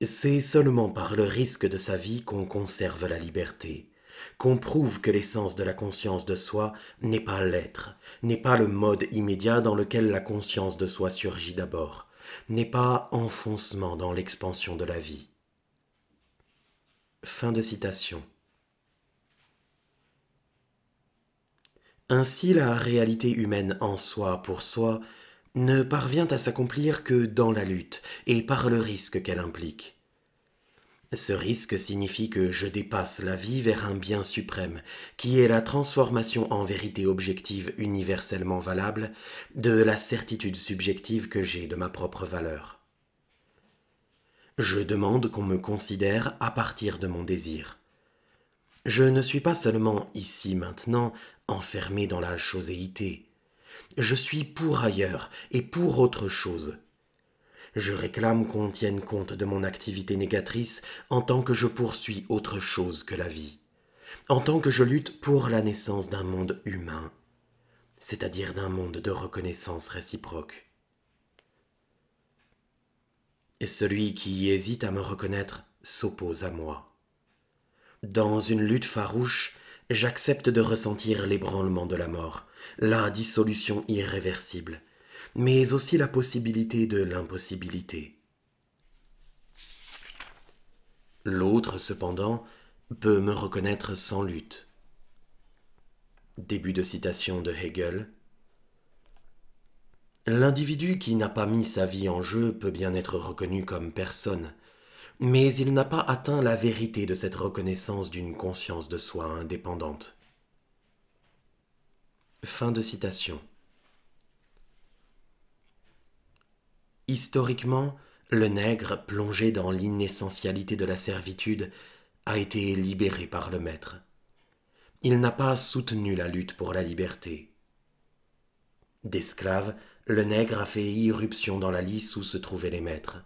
C'est seulement par le risque de sa vie qu'on conserve la liberté, qu'on prouve que l'essence de la conscience de soi n'est pas l'être, n'est pas le mode immédiat dans lequel la conscience de soi surgit d'abord, n'est pas enfoncement dans l'expansion de la vie. Fin de citation. Ainsi la réalité humaine en soi pour soi ne parvient à s'accomplir que dans la lutte et par le risque qu'elle implique. Ce risque signifie que je dépasse la vie vers un bien suprême, qui est la transformation en vérité objective universellement valable de la certitude subjective que j'ai de ma propre valeur. Je demande qu'on me considère à partir de mon désir. Je ne suis pas seulement ici maintenant enfermé dans la choséité. Je suis pour ailleurs et pour autre chose. Je réclame qu'on tienne compte de mon activité négatrice en tant que je poursuis autre chose que la vie, en tant que je lutte pour la naissance d'un monde humain, c'est-à-dire d'un monde de reconnaissance réciproque et celui qui hésite à me reconnaître s'oppose à moi. Dans une lutte farouche, j'accepte de ressentir l'ébranlement de la mort, la dissolution irréversible, mais aussi la possibilité de l'impossibilité. L'autre, cependant, peut me reconnaître sans lutte. Début de citation de Hegel, L'individu qui n'a pas mis sa vie en jeu peut bien être reconnu comme personne, mais il n'a pas atteint la vérité de cette reconnaissance d'une conscience de soi indépendante. Fin de citation. Historiquement, le nègre, plongé dans l'inessentialité de la servitude, a été libéré par le maître. Il n'a pas soutenu la lutte pour la liberté. D'esclave, le nègre a fait irruption dans la lice où se trouvaient les maîtres.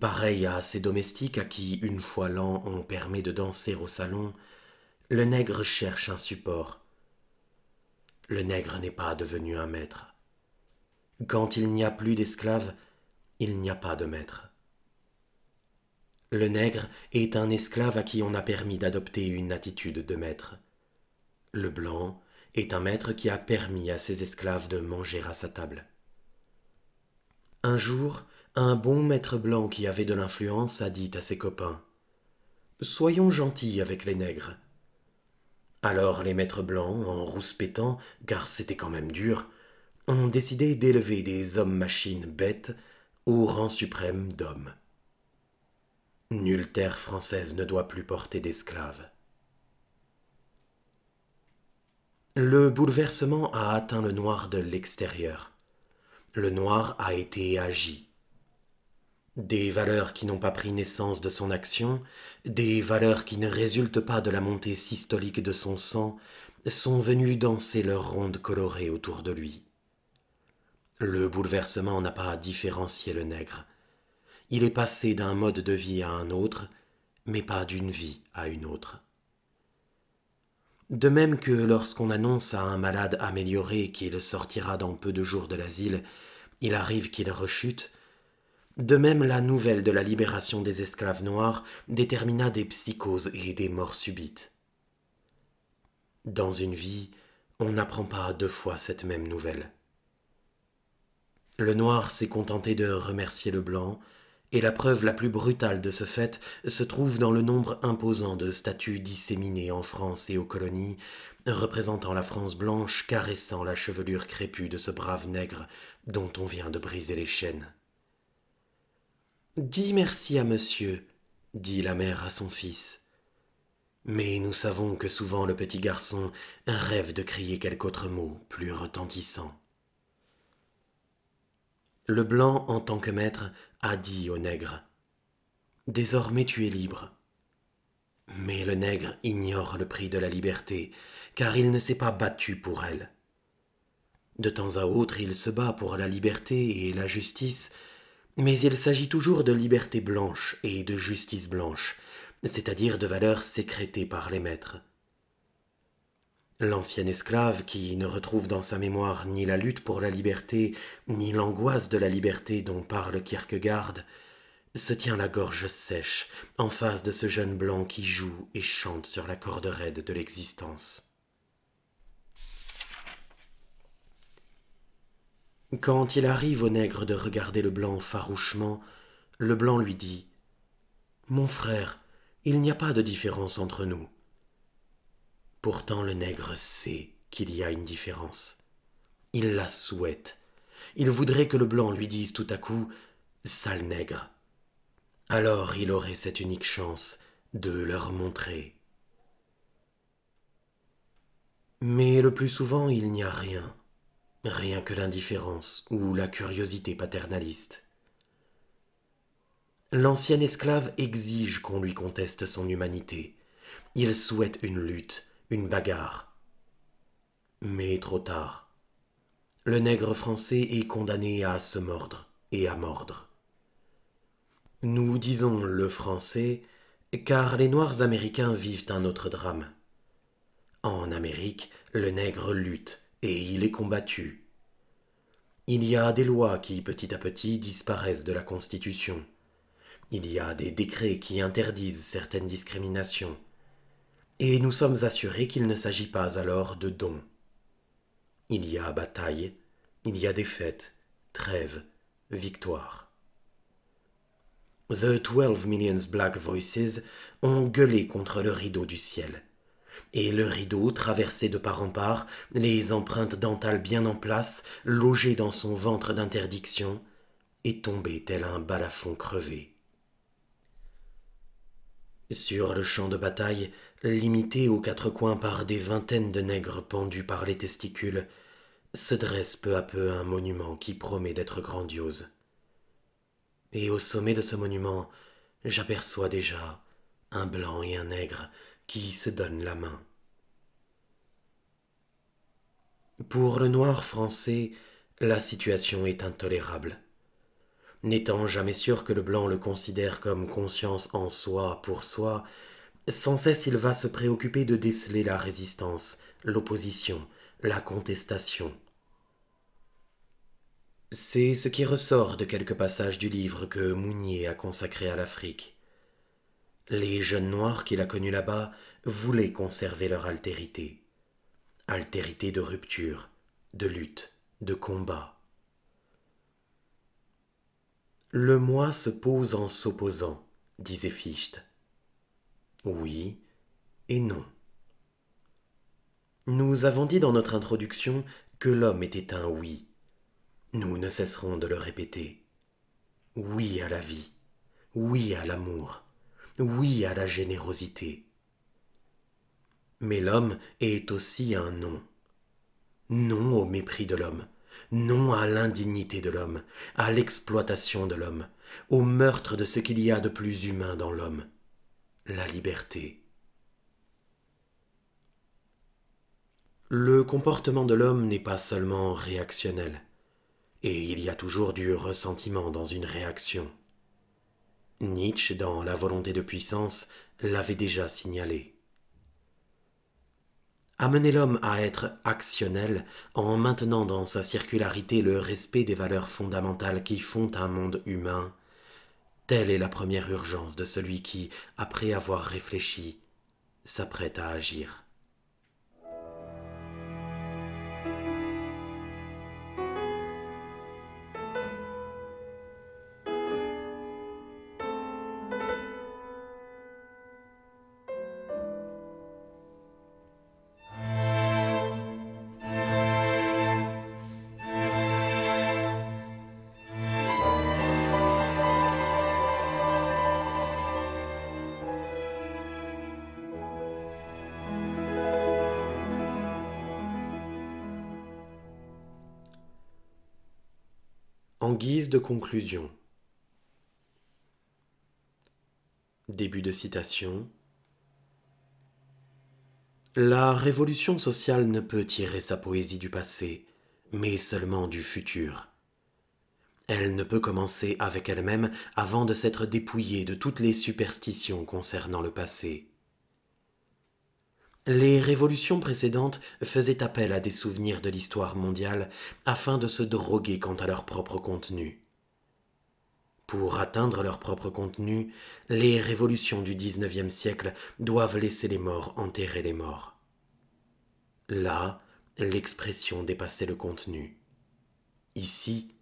Pareil à ces domestiques à qui, une fois l'an, on permet de danser au salon, le nègre cherche un support. Le nègre n'est pas devenu un maître. Quand il n'y a plus d'esclaves, il n'y a pas de maître. Le nègre est un esclave à qui on a permis d'adopter une attitude de maître. Le blanc, est un maître qui a permis à ses esclaves de manger à sa table. Un jour, un bon maître blanc qui avait de l'influence a dit à ses copains Soyons gentils avec les nègres. Alors les maîtres blancs, en rouspétant, car c'était quand même dur, ont décidé d'élever des hommes-machines bêtes au rang suprême d'hommes. Nulle terre française ne doit plus porter d'esclaves. Le bouleversement a atteint le noir de l'extérieur. Le noir a été agi. Des valeurs qui n'ont pas pris naissance de son action, des valeurs qui ne résultent pas de la montée systolique de son sang, sont venues danser leurs rondes colorées autour de lui. Le bouleversement n'a pas différencié le nègre. Il est passé d'un mode de vie à un autre, mais pas d'une vie à une autre. De même que lorsqu'on annonce à un malade amélioré qu'il sortira dans peu de jours de l'asile, il arrive qu'il rechute, de même la nouvelle de la libération des esclaves noirs détermina des psychoses et des morts subites. Dans une vie, on n'apprend pas deux fois cette même nouvelle. Le noir s'est contenté de remercier le blanc, et la preuve la plus brutale de ce fait se trouve dans le nombre imposant de statues disséminées en France et aux colonies, représentant la France blanche caressant la chevelure crépue de ce brave nègre dont on vient de briser les chaînes. Dis merci à monsieur, dit la mère à son fils. Mais nous savons que souvent le petit garçon rêve de crier quelque autre mot plus retentissant. Le blanc, en tant que maître, a dit au nègre Désormais tu es libre. Mais le nègre ignore le prix de la liberté, car il ne s'est pas battu pour elle. De temps à autre, il se bat pour la liberté et la justice, mais il s'agit toujours de liberté blanche et de justice blanche, c'est-à-dire de valeurs sécrétées par les maîtres. L'ancien esclave qui ne retrouve dans sa mémoire ni la lutte pour la liberté, ni l'angoisse de la liberté dont parle Kierkegaard, se tient la gorge sèche en face de ce jeune blanc qui joue et chante sur la corde raide de l'existence. Quand il arrive au nègre de regarder le blanc farouchement, le blanc lui dit Mon frère, il n'y a pas de différence entre nous. Pourtant le nègre sait qu'il y a une différence. Il la souhaite. Il voudrait que le blanc lui dise tout à coup Sale nègre. Alors il aurait cette unique chance de leur montrer. Mais le plus souvent il n'y a rien, rien que l'indifférence ou la curiosité paternaliste. L'ancien esclave exige qu'on lui conteste son humanité. Il souhaite une lutte, une bagarre. Mais trop tard. Le nègre français est condamné à se mordre et à mordre. Nous disons le français car les Noirs américains vivent un autre drame. En Amérique, le nègre lutte et il est combattu. Il y a des lois qui petit à petit disparaissent de la Constitution. Il y a des décrets qui interdisent certaines discriminations et nous sommes assurés qu'il ne s'agit pas alors de dons. Il y a bataille, il y a défaite, trêve, victoire. The Twelve Millions Black Voices ont gueulé contre le rideau du ciel. Et le rideau traversé de part en part, les empreintes dentales bien en place, logées dans son ventre d'interdiction, est tombé tel un balafon crevé. Sur le champ de bataille, limité aux quatre coins par des vingtaines de nègres pendus par les testicules, se dresse peu à peu un monument qui promet d'être grandiose. Et au sommet de ce monument, j'aperçois déjà un blanc et un nègre qui se donnent la main. Pour le noir français, la situation est intolérable. N'étant jamais sûr que le blanc le considère comme conscience en soi pour soi, sans cesse il va se préoccuper de déceler la résistance, l'opposition, la contestation. C'est ce qui ressort de quelques passages du livre que Mounier a consacré à l'Afrique. Les jeunes noirs qu'il a connus là-bas voulaient conserver leur altérité. Altérité de rupture, de lutte, de combat. Le moi se pose en s'opposant, disait Fichte oui et non. Nous avons dit dans notre introduction que l'homme était un oui. Nous ne cesserons de le répéter. Oui à la vie, oui à l'amour, oui à la générosité. Mais l'homme est aussi un non. Non au mépris de l'homme, non à l'indignité de l'homme, à l'exploitation de l'homme, au meurtre de ce qu'il y a de plus humain dans l'homme la liberté. Le comportement de l'homme n'est pas seulement réactionnel, et il y a toujours du ressentiment dans une réaction. Nietzsche, dans La volonté de puissance, l'avait déjà signalé. Amener l'homme à être actionnel en maintenant dans sa circularité le respect des valeurs fondamentales qui font un monde humain Telle est la première urgence de celui qui, après avoir réfléchi, s'apprête à agir. de conclusion. Début de citation. La révolution sociale ne peut tirer sa poésie du passé, mais seulement du futur. Elle ne peut commencer avec elle-même avant de s'être dépouillée de toutes les superstitions concernant le passé. Les révolutions précédentes faisaient appel à des souvenirs de l'histoire mondiale afin de se droguer quant à leur propre contenu. Pour atteindre leur propre contenu, les révolutions du XIXe siècle doivent laisser les morts enterrer les morts. Là, l'expression dépassait le contenu. Ici,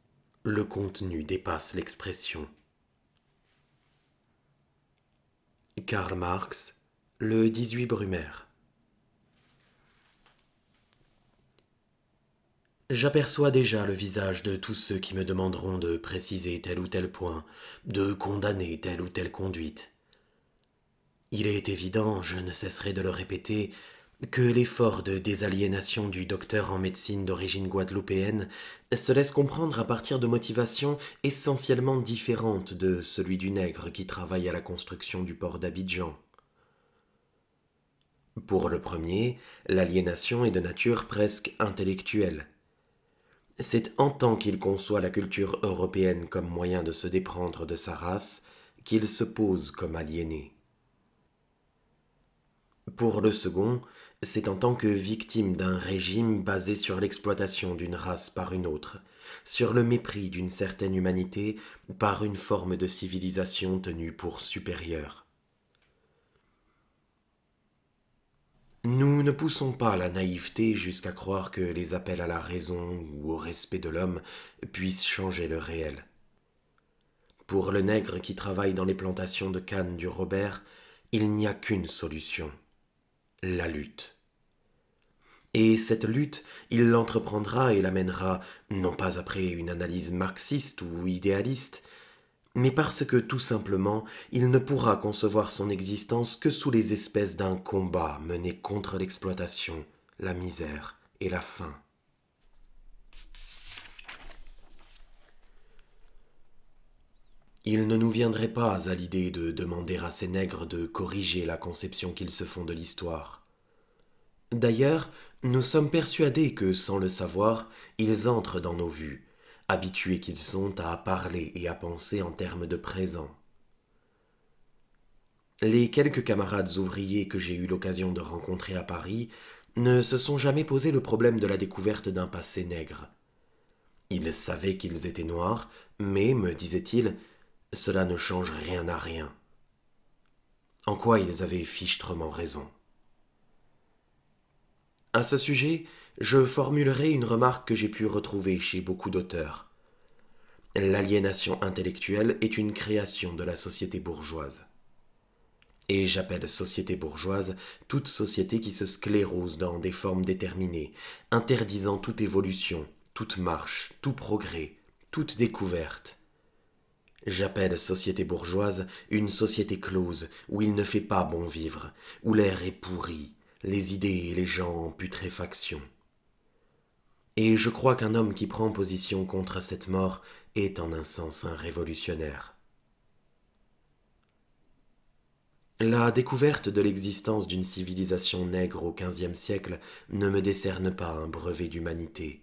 le contenu dépasse l'expression. Karl Marx, le 18 Brumaire. J'aperçois déjà le visage de tous ceux qui me demanderont de préciser tel ou tel point, de condamner telle ou telle conduite. Il est évident, je ne cesserai de le répéter, que l'effort de désaliénation du docteur en médecine d'origine guadeloupéenne se laisse comprendre à partir de motivations essentiellement différentes de celui du nègre qui travaille à la construction du port d'Abidjan. Pour le premier, l'aliénation est de nature presque intellectuelle. C'est en tant qu'il conçoit la culture européenne comme moyen de se déprendre de sa race qu'il se pose comme aliéné. Pour le second, c'est en tant que victime d'un régime basé sur l'exploitation d'une race par une autre, sur le mépris d'une certaine humanité par une forme de civilisation tenue pour supérieure. Nous ne poussons pas la naïveté jusqu'à croire que les appels à la raison ou au respect de l'homme puissent changer le réel. Pour le nègre qui travaille dans les plantations de canne du Robert, il n'y a qu'une solution la lutte. Et cette lutte, il l'entreprendra et l'amènera, non pas après une analyse marxiste ou idéaliste, mais parce que tout simplement il ne pourra concevoir son existence que sous les espèces d'un combat mené contre l'exploitation, la misère et la faim. Il ne nous viendrait pas à l'idée de demander à ces nègres de corriger la conception qu'ils se font de l'histoire. D'ailleurs, nous sommes persuadés que, sans le savoir, ils entrent dans nos vues, habitués qu'ils sont à parler et à penser en termes de présent. Les quelques camarades ouvriers que j'ai eu l'occasion de rencontrer à Paris ne se sont jamais posé le problème de la découverte d'un passé nègre. Ils savaient qu'ils étaient noirs, mais, me disaient-ils, cela ne change rien à rien. En quoi ils avaient fichtrement raison. À ce sujet, je formulerai une remarque que j'ai pu retrouver chez beaucoup d'auteurs. L'aliénation intellectuelle est une création de la société bourgeoise. Et j'appelle société bourgeoise toute société qui se sclérose dans des formes déterminées, interdisant toute évolution, toute marche, tout progrès, toute découverte. J'appelle société bourgeoise une société close où il ne fait pas bon vivre, où l'air est pourri, les idées et les gens en putréfaction et je crois qu'un homme qui prend position contre cette mort est en un sens un révolutionnaire. La découverte de l'existence d'une civilisation nègre au XVe siècle ne me décerne pas un brevet d'humanité.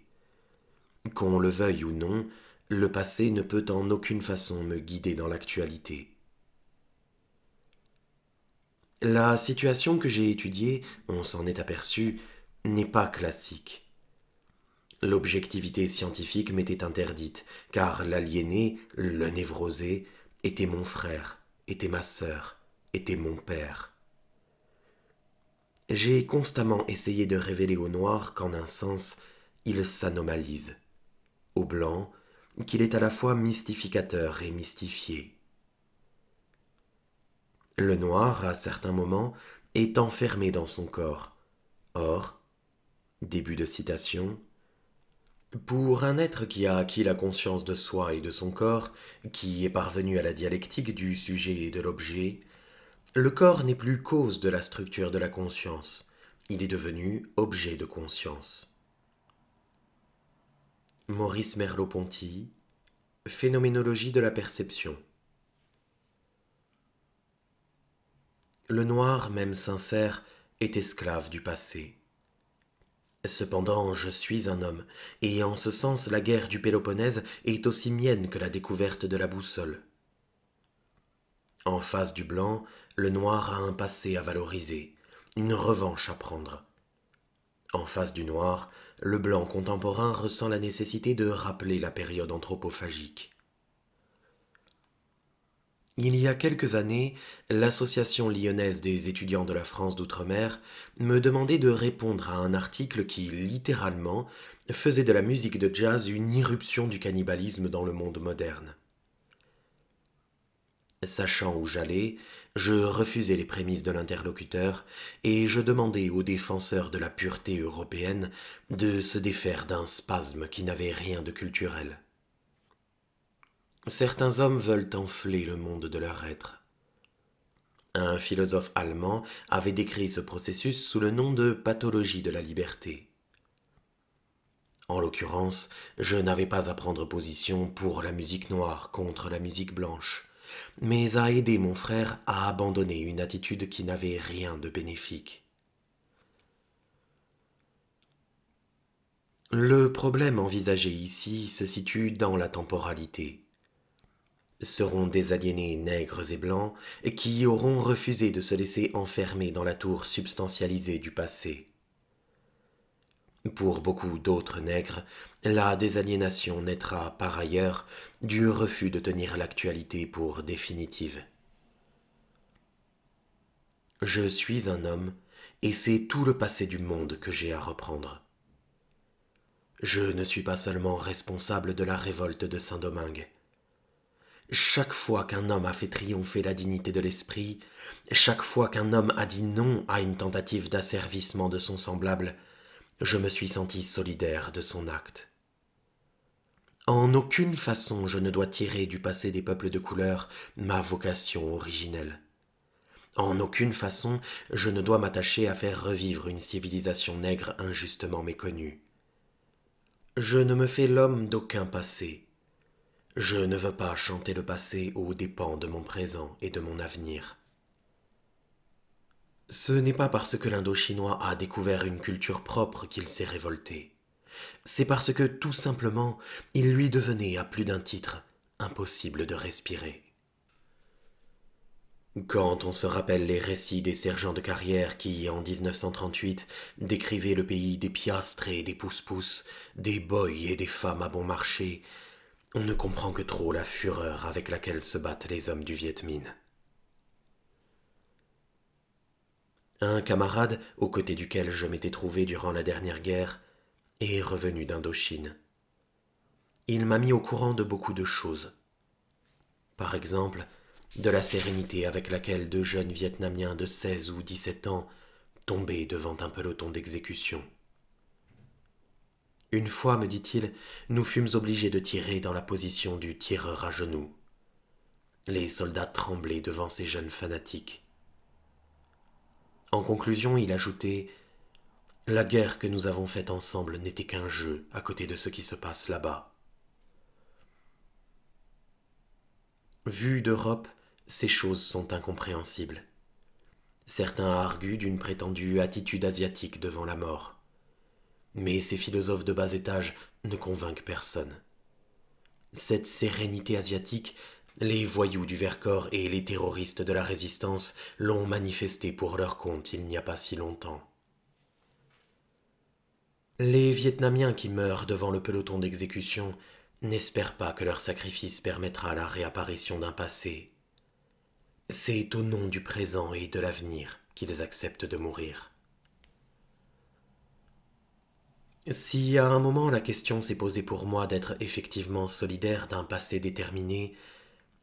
Qu'on le veuille ou non, le passé ne peut en aucune façon me guider dans l'actualité. La situation que j'ai étudiée, on s'en est aperçu, n'est pas classique. L'objectivité scientifique m'était interdite, car l'aliéné, le névrosé, était mon frère, était ma sœur, était mon père. J'ai constamment essayé de révéler au noir qu'en un sens, il s'anomalise. Au blanc, qu'il est à la fois mystificateur et mystifié. Le noir, à certains moments, est enfermé dans son corps. Or, début de citation, pour un être qui a acquis la conscience de soi et de son corps, qui est parvenu à la dialectique du sujet et de l'objet, le corps n'est plus cause de la structure de la conscience, il est devenu objet de conscience. Maurice Merleau-Ponty, Phénoménologie de la perception. Le noir, même sincère, est esclave du passé. Cependant, je suis un homme, et en ce sens la guerre du Péloponnèse est aussi mienne que la découverte de la boussole. En face du blanc, le noir a un passé à valoriser, une revanche à prendre. En face du noir, le blanc contemporain ressent la nécessité de rappeler la période anthropophagique. Il y a quelques années, l'Association lyonnaise des étudiants de la France d'outre-mer me demandait de répondre à un article qui, littéralement, faisait de la musique de jazz une irruption du cannibalisme dans le monde moderne. Sachant où j'allais, je refusais les prémices de l'interlocuteur et je demandais aux défenseurs de la pureté européenne de se défaire d'un spasme qui n'avait rien de culturel. Certains hommes veulent enfler le monde de leur être. Un philosophe allemand avait décrit ce processus sous le nom de pathologie de la liberté. En l'occurrence, je n'avais pas à prendre position pour la musique noire contre la musique blanche, mais à aider mon frère à abandonner une attitude qui n'avait rien de bénéfique. Le problème envisagé ici se situe dans la temporalité seront des aliénés nègres et blancs qui auront refusé de se laisser enfermer dans la tour substantialisée du passé. Pour beaucoup d'autres nègres, la désaliénation naîtra par ailleurs du refus de tenir l'actualité pour définitive. Je suis un homme, et c'est tout le passé du monde que j'ai à reprendre. Je ne suis pas seulement responsable de la révolte de Saint-Domingue, chaque fois qu'un homme a fait triompher la dignité de l'esprit, chaque fois qu'un homme a dit non à une tentative d'asservissement de son semblable, je me suis senti solidaire de son acte. En aucune façon je ne dois tirer du passé des peuples de couleur ma vocation originelle. En aucune façon je ne dois m'attacher à faire revivre une civilisation nègre injustement méconnue. Je ne me fais l'homme d'aucun passé, je ne veux pas chanter le passé aux dépens de mon présent et de mon avenir. Ce n'est pas parce que l'Indochinois a découvert une culture propre qu'il s'est révolté. C'est parce que tout simplement, il lui devenait à plus d'un titre impossible de respirer. Quand on se rappelle les récits des sergents de carrière qui, en 1938, décrivaient le pays des piastres et des pousse-pousse, des boys et des femmes à bon marché, on ne comprend que trop la fureur avec laquelle se battent les hommes du Viet Minh. Un camarade, aux côtés duquel je m'étais trouvé durant la dernière guerre, est revenu d'Indochine. Il m'a mis au courant de beaucoup de choses. Par exemple, de la sérénité avec laquelle deux jeunes Vietnamiens de 16 ou 17 ans tombaient devant un peloton d'exécution. Une fois, me dit-il, nous fûmes obligés de tirer dans la position du tireur à genoux. Les soldats tremblaient devant ces jeunes fanatiques. En conclusion, il ajoutait La guerre que nous avons faite ensemble n'était qu'un jeu à côté de ce qui se passe là-bas. Vu d'Europe, ces choses sont incompréhensibles. Certains arguent d'une prétendue attitude asiatique devant la mort mais ces philosophes de bas étage ne convainquent personne. Cette sérénité asiatique, les voyous du Vercors et les terroristes de la résistance l'ont manifestée pour leur compte il n'y a pas si longtemps. Les Vietnamiens qui meurent devant le peloton d'exécution n'espèrent pas que leur sacrifice permettra la réapparition d'un passé. C'est au nom du présent et de l'avenir qu'ils acceptent de mourir. Si à un moment la question s'est posée pour moi d'être effectivement solidaire d'un passé déterminé,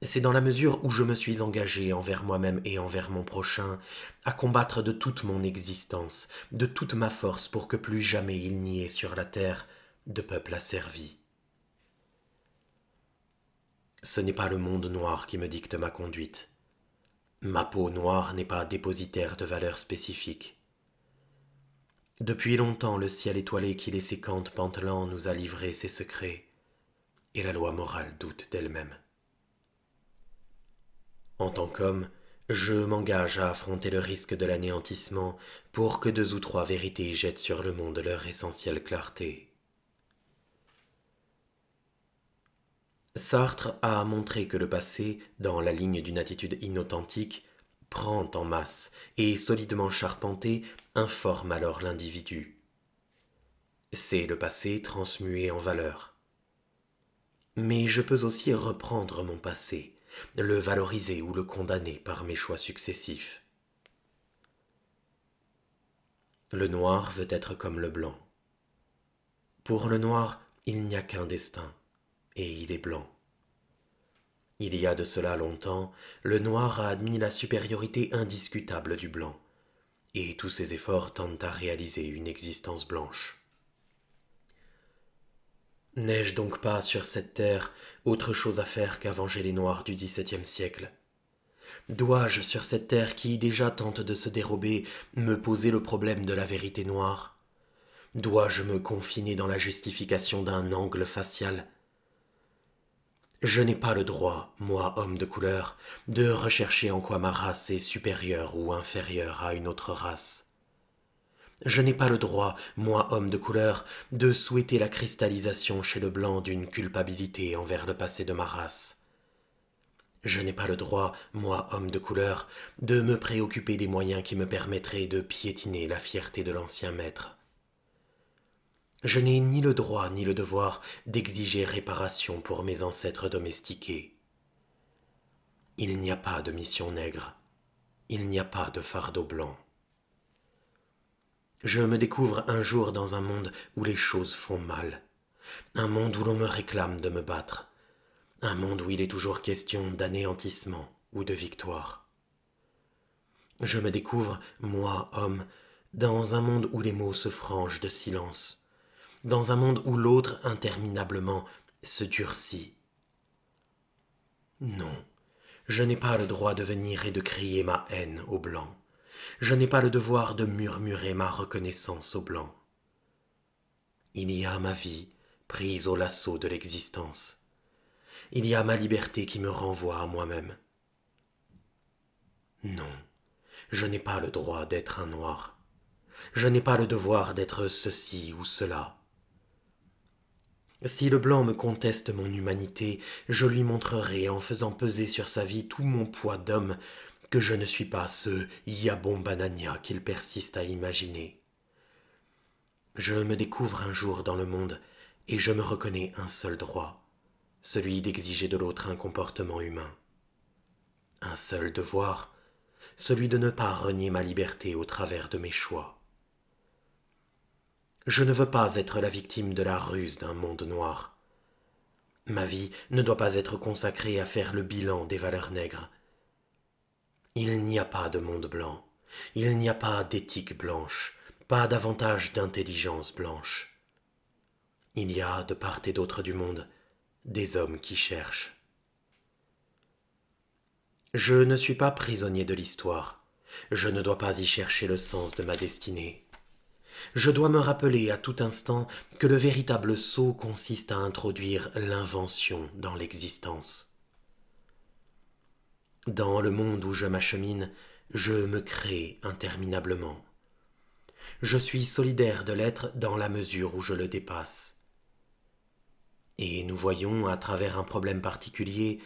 c'est dans la mesure où je me suis engagé envers moi-même et envers mon prochain à combattre de toute mon existence, de toute ma force pour que plus jamais il n'y ait sur la terre de peuple asservi. Ce n'est pas le monde noir qui me dicte ma conduite. Ma peau noire n'est pas dépositaire de valeurs spécifiques. Depuis longtemps, le ciel étoilé qui les séquente pantelant nous a livré ses secrets, et la loi morale doute d'elle-même. En tant qu'homme, je m'engage à affronter le risque de l'anéantissement pour que deux ou trois vérités jettent sur le monde leur essentielle clarté. Sartre a montré que le passé, dans la ligne d'une attitude inauthentique, prend en masse et solidement charpenté informe alors l'individu. C'est le passé transmué en valeur. Mais je peux aussi reprendre mon passé, le valoriser ou le condamner par mes choix successifs. Le noir veut être comme le blanc. Pour le noir, il n'y a qu'un destin, et il est blanc. Il y a de cela longtemps, le noir a admis la supériorité indiscutable du blanc, et tous ses efforts tendent à réaliser une existence blanche. N'ai-je donc pas sur cette terre autre chose à faire qu'à venger les Noirs du XVIIe siècle Dois-je sur cette terre qui déjà tente de se dérober me poser le problème de la vérité noire Dois-je me confiner dans la justification d'un angle facial je n'ai pas le droit, moi, homme de couleur, de rechercher en quoi ma race est supérieure ou inférieure à une autre race. Je n'ai pas le droit, moi, homme de couleur, de souhaiter la cristallisation chez le blanc d'une culpabilité envers le passé de ma race. Je n'ai pas le droit, moi, homme de couleur, de me préoccuper des moyens qui me permettraient de piétiner la fierté de l'ancien maître. Je n'ai ni le droit ni le devoir d'exiger réparation pour mes ancêtres domestiqués. Il n'y a pas de mission nègre, il n'y a pas de fardeau blanc. Je me découvre un jour dans un monde où les choses font mal, un monde où l'on me réclame de me battre, un monde où il est toujours question d'anéantissement ou de victoire. Je me découvre, moi, homme, dans un monde où les mots se frangent de silence, dans un monde où l'autre interminablement se durcit. Non, je n'ai pas le droit de venir et de crier ma haine aux blancs. Je n'ai pas le devoir de murmurer ma reconnaissance aux blancs. Il y a ma vie prise au lasso de l'existence. Il y a ma liberté qui me renvoie à moi-même. Non, je n'ai pas le droit d'être un noir. Je n'ai pas le devoir d'être ceci ou cela. Si le blanc me conteste mon humanité, je lui montrerai en faisant peser sur sa vie tout mon poids d'homme que je ne suis pas ce Yabon Banania qu'il persiste à imaginer. Je me découvre un jour dans le monde et je me reconnais un seul droit, celui d'exiger de l'autre un comportement humain. Un seul devoir, celui de ne pas renier ma liberté au travers de mes choix. Je ne veux pas être la victime de la ruse d'un monde noir. Ma vie ne doit pas être consacrée à faire le bilan des valeurs nègres. Il n'y a pas de monde blanc, il n'y a pas d'éthique blanche, pas davantage d'intelligence blanche. Il y a, de part et d'autre du monde, des hommes qui cherchent. Je ne suis pas prisonnier de l'histoire, je ne dois pas y chercher le sens de ma destinée. Je dois me rappeler à tout instant que le véritable saut consiste à introduire l'invention dans l'existence. Dans le monde où je m'achemine, je me crée interminablement. Je suis solidaire de l'être dans la mesure où je le dépasse. Et nous voyons, à travers un problème particulier,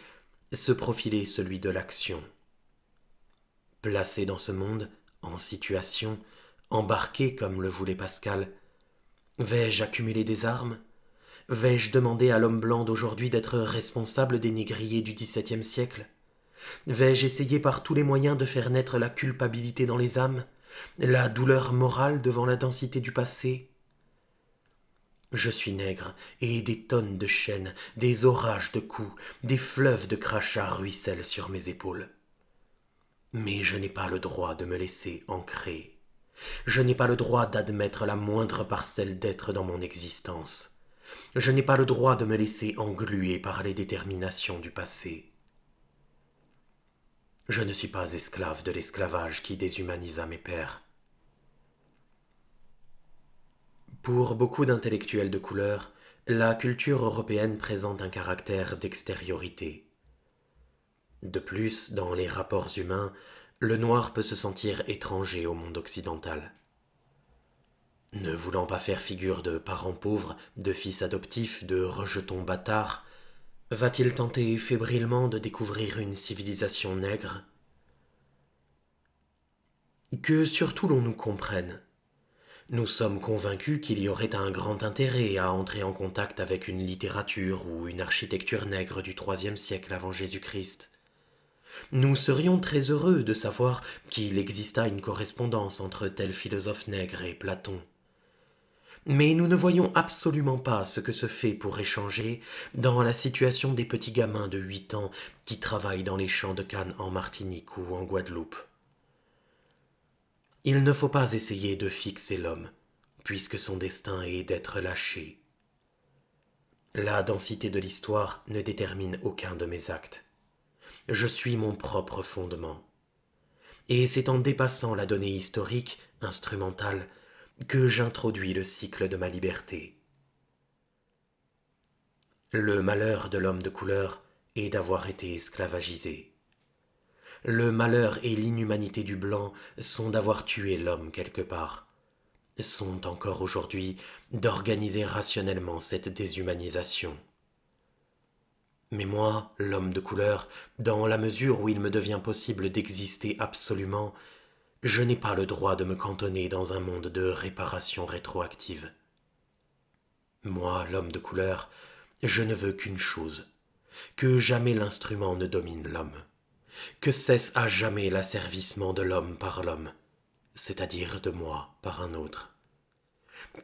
se profiler celui de l'action. Placé dans ce monde, en situation, embarquer comme le voulait Pascal. Vais-je accumuler des armes Vais-je demander à l'homme blanc d'aujourd'hui d'être responsable des négriers du XVIIe siècle Vais-je essayer par tous les moyens de faire naître la culpabilité dans les âmes, la douleur morale devant la densité du passé Je suis nègre, et des tonnes de chaînes, des orages de coups, des fleuves de crachats ruissellent sur mes épaules. Mais je n'ai pas le droit de me laisser ancrer je n'ai pas le droit d'admettre la moindre parcelle d'être dans mon existence. Je n'ai pas le droit de me laisser engluer par les déterminations du passé. Je ne suis pas esclave de l'esclavage qui déshumanisa mes pères. Pour beaucoup d'intellectuels de couleur, la culture européenne présente un caractère d'extériorité. De plus, dans les rapports humains, le noir peut se sentir étranger au monde occidental. Ne voulant pas faire figure de parent pauvre, de fils adoptif, de rejeton bâtard, va-t-il tenter fébrilement de découvrir une civilisation nègre Que surtout l'on nous comprenne. Nous sommes convaincus qu'il y aurait un grand intérêt à entrer en contact avec une littérature ou une architecture nègre du IIIe siècle avant Jésus-Christ. Nous serions très heureux de savoir qu'il exista une correspondance entre tel philosophe nègre et Platon. Mais nous ne voyons absolument pas ce que se fait pour échanger dans la situation des petits gamins de huit ans qui travaillent dans les champs de canne en Martinique ou en Guadeloupe. Il ne faut pas essayer de fixer l'homme, puisque son destin est d'être lâché. La densité de l'histoire ne détermine aucun de mes actes je suis mon propre fondement. Et c'est en dépassant la donnée historique, instrumentale, que j'introduis le cycle de ma liberté. Le malheur de l'homme de couleur est d'avoir été esclavagisé. Le malheur et l'inhumanité du blanc sont d'avoir tué l'homme quelque part, sont encore aujourd'hui d'organiser rationnellement cette déshumanisation. Mais moi, l'homme de couleur, dans la mesure où il me devient possible d'exister absolument, je n'ai pas le droit de me cantonner dans un monde de réparation rétroactive. Moi, l'homme de couleur, je ne veux qu'une chose, que jamais l'instrument ne domine l'homme, que cesse à jamais l'asservissement de l'homme par l'homme, c'est-à-dire de moi par un autre.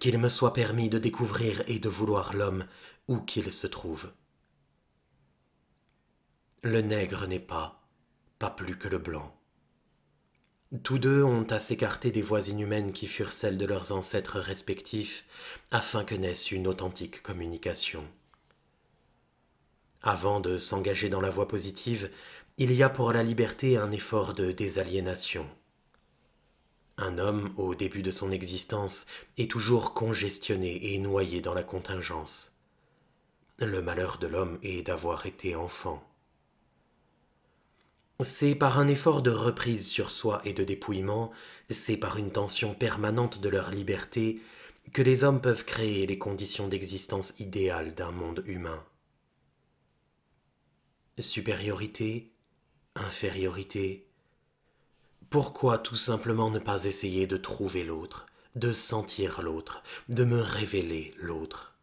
Qu'il me soit permis de découvrir et de vouloir l'homme où qu'il se trouve le nègre n'est pas, pas plus que le blanc. Tous deux ont à s'écarter des voies inhumaines qui furent celles de leurs ancêtres respectifs, afin que naisse une authentique communication. Avant de s'engager dans la voie positive, il y a pour la liberté un effort de désaliénation. Un homme, au début de son existence, est toujours congestionné et noyé dans la contingence. Le malheur de l'homme est d'avoir été enfant. C'est par un effort de reprise sur soi et de dépouillement, c'est par une tension permanente de leur liberté, que les hommes peuvent créer les conditions d'existence idéales d'un monde humain. Supériorité, infériorité. Pourquoi tout simplement ne pas essayer de trouver l'autre, de sentir l'autre, de me révéler l'autre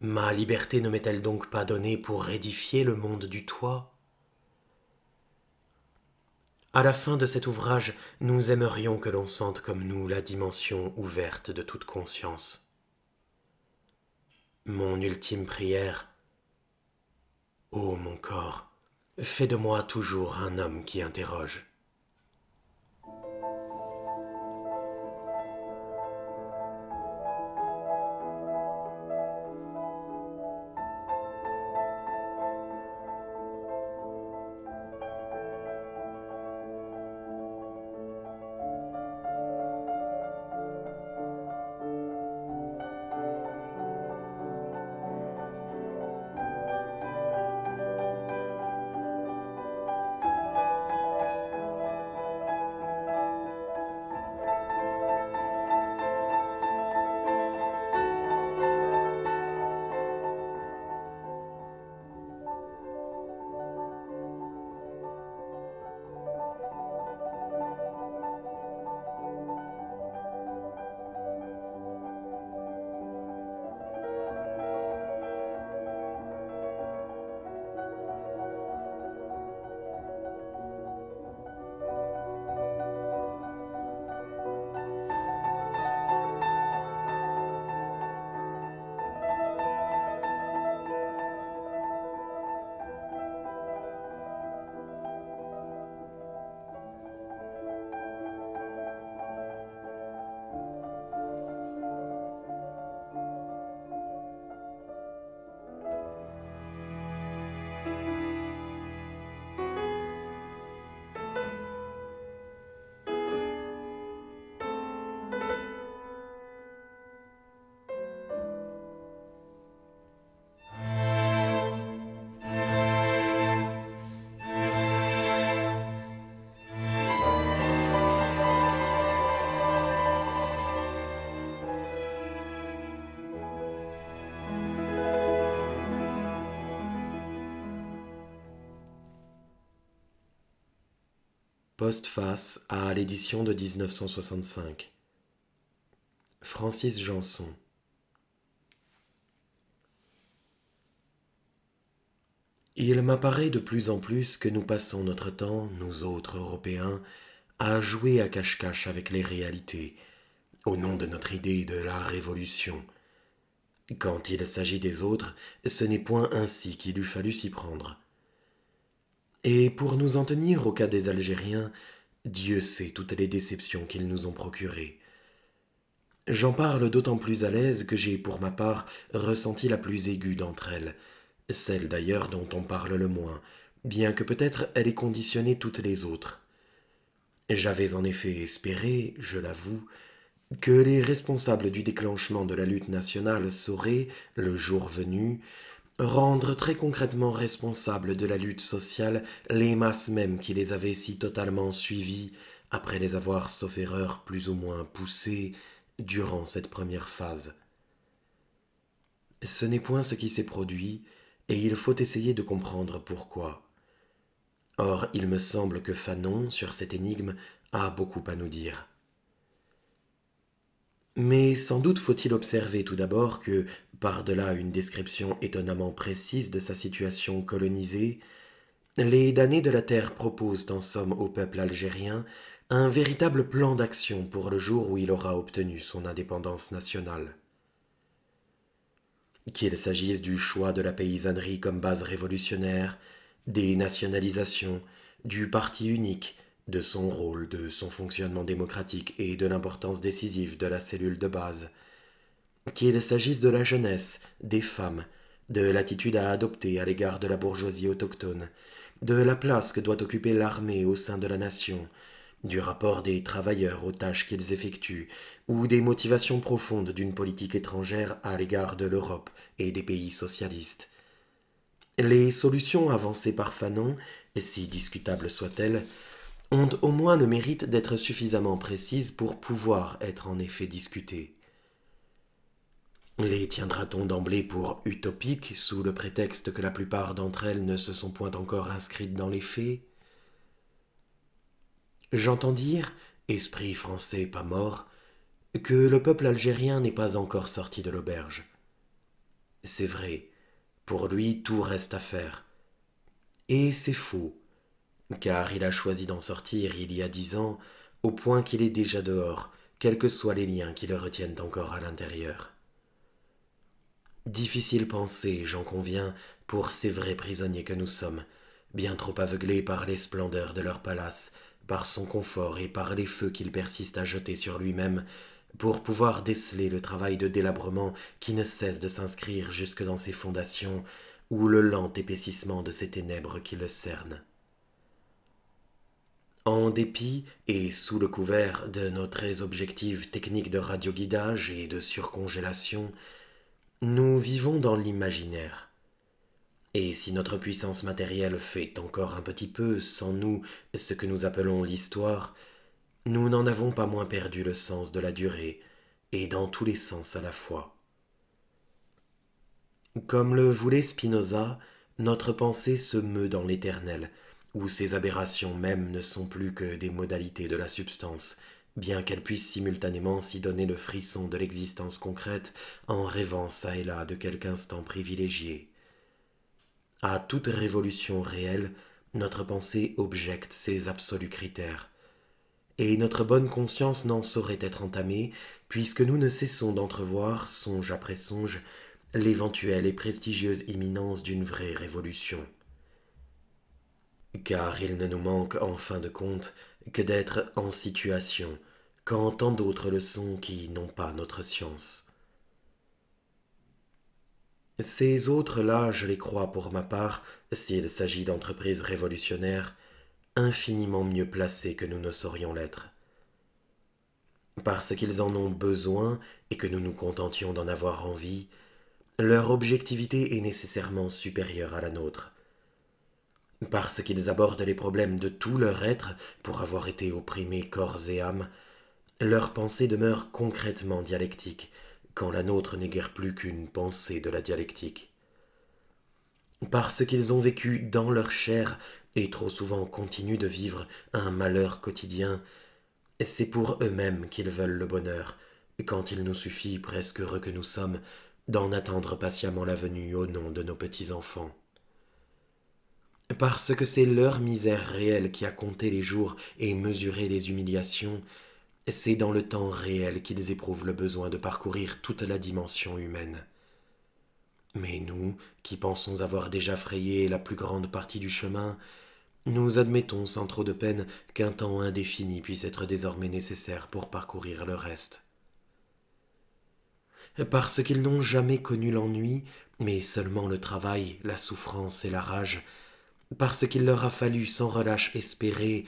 Ma liberté ne m'est-elle donc pas donnée pour rédifier le monde du toit à la fin de cet ouvrage, nous aimerions que l'on sente comme nous la dimension ouverte de toute conscience. Mon ultime prière. Ô mon corps, fais de moi toujours un homme qui interroge. postface à l'édition de 1965. Francis Janson. Il m'apparaît de plus en plus que nous passons notre temps, nous autres Européens, à jouer à cache-cache avec les réalités, au nom de notre idée de la révolution. Quand il s'agit des autres, ce n'est point ainsi qu'il eût fallu s'y prendre. Et pour nous en tenir au cas des Algériens, Dieu sait toutes les déceptions qu'ils nous ont procurées. J'en parle d'autant plus à l'aise que j'ai, pour ma part, ressenti la plus aiguë d'entre elles, celle d'ailleurs dont on parle le moins, bien que peut-être elle ait conditionné toutes les autres. J'avais en effet espéré, je l'avoue, que les responsables du déclenchement de la lutte nationale sauraient, le jour venu, rendre très concrètement responsables de la lutte sociale les masses mêmes qui les avaient si totalement suivies, après les avoir, sauf erreur, plus ou moins poussées durant cette première phase. Ce n'est point ce qui s'est produit, et il faut essayer de comprendre pourquoi. Or, il me semble que Fanon, sur cette énigme, a beaucoup à nous dire. Mais sans doute faut-il observer tout d'abord que, par-delà une description étonnamment précise de sa situation colonisée, les damnés de la terre proposent en somme au peuple algérien un véritable plan d'action pour le jour où il aura obtenu son indépendance nationale. Qu'il s'agisse du choix de la paysannerie comme base révolutionnaire, des nationalisations, du parti unique, de son rôle, de son fonctionnement démocratique et de l'importance décisive de la cellule de base, qu'il s'agisse de la jeunesse, des femmes, de l'attitude à adopter à l'égard de la bourgeoisie autochtone, de la place que doit occuper l'armée au sein de la nation, du rapport des travailleurs aux tâches qu'ils effectuent, ou des motivations profondes d'une politique étrangère à l'égard de l'Europe et des pays socialistes. Les solutions avancées par Fanon, si discutables soient-elles, ont au moins le mérite d'être suffisamment précises pour pouvoir être en effet discutées. Les tiendra-t-on d'emblée pour utopiques sous le prétexte que la plupart d'entre elles ne se sont point encore inscrites dans les faits J'entends dire, esprit français pas mort, que le peuple algérien n'est pas encore sorti de l'auberge. C'est vrai, pour lui tout reste à faire. Et c'est faux, car il a choisi d'en sortir il y a dix ans, au point qu'il est déjà dehors, quels que soient les liens qui le retiennent encore à l'intérieur. Difficile pensée, j'en conviens, pour ces vrais prisonniers que nous sommes, bien trop aveuglés par les splendeurs de leur palace, par son confort et par les feux qu'il persiste à jeter sur lui-même, pour pouvoir déceler le travail de délabrement qui ne cesse de s'inscrire jusque dans ses fondations, ou le lent épaississement de ces ténèbres qui le cernent. En dépit et sous le couvert de nos très objectives techniques de radioguidage et de surcongélation, nous vivons dans l'imaginaire. Et si notre puissance matérielle fait encore un petit peu sans nous ce que nous appelons l'histoire, nous n'en avons pas moins perdu le sens de la durée, et dans tous les sens à la fois. Comme le voulait Spinoza, notre pensée se meut dans l'éternel, où ses aberrations mêmes ne sont plus que des modalités de la substance, bien qu'elle puisse simultanément s'y donner le frisson de l'existence concrète en rêvant çà et là de quelque instant privilégié. À toute révolution réelle, notre pensée objecte ces absolus critères. Et notre bonne conscience n'en saurait être entamée, puisque nous ne cessons d'entrevoir, songe après songe, l'éventuelle et prestigieuse imminence d'une vraie révolution. Car il ne nous manque, en fin de compte, que d'être en situation, quand tant d'autres le sont qui n'ont pas notre science. Ces autres-là, je les crois pour ma part, s'il s'agit d'entreprises révolutionnaires, infiniment mieux placés que nous ne saurions l'être. Parce qu'ils en ont besoin et que nous nous contentions d'en avoir envie, leur objectivité est nécessairement supérieure à la nôtre parce qu'ils abordent les problèmes de tout leur être pour avoir été opprimés corps et âme, leur pensée demeure concrètement dialectique, quand la nôtre n'est guère plus qu'une pensée de la dialectique. Parce qu'ils ont vécu dans leur chair, et trop souvent continuent de vivre un malheur quotidien, c'est pour eux-mêmes qu'ils veulent le bonheur, quand il nous suffit, presque heureux que nous sommes, d'en attendre patiemment la venue au nom de nos petits-enfants parce que c'est leur misère réelle qui a compté les jours et mesuré les humiliations, c'est dans le temps réel qu'ils éprouvent le besoin de parcourir toute la dimension humaine. Mais nous, qui pensons avoir déjà frayé la plus grande partie du chemin, nous admettons sans trop de peine qu'un temps indéfini puisse être désormais nécessaire pour parcourir le reste. Parce qu'ils n'ont jamais connu l'ennui, mais seulement le travail, la souffrance et la rage, parce qu'il leur a fallu sans relâche espérer,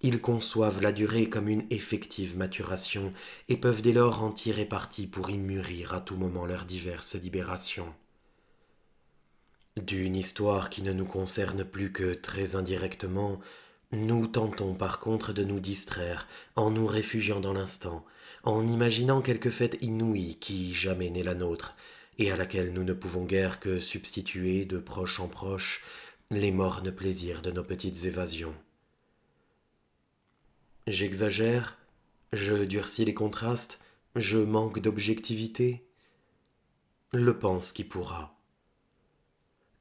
ils conçoivent la durée comme une effective maturation et peuvent dès lors en tirer parti pour y mûrir à tout moment leurs diverses libérations. D'une histoire qui ne nous concerne plus que très indirectement, nous tentons par contre de nous distraire en nous réfugiant dans l'instant, en imaginant quelque fête inouïe qui jamais n'est la nôtre, et à laquelle nous ne pouvons guère que substituer de proche en proche les mornes plaisirs de nos petites évasions. J'exagère, je durcis les contrastes, je manque d'objectivité. Le pense qui pourra.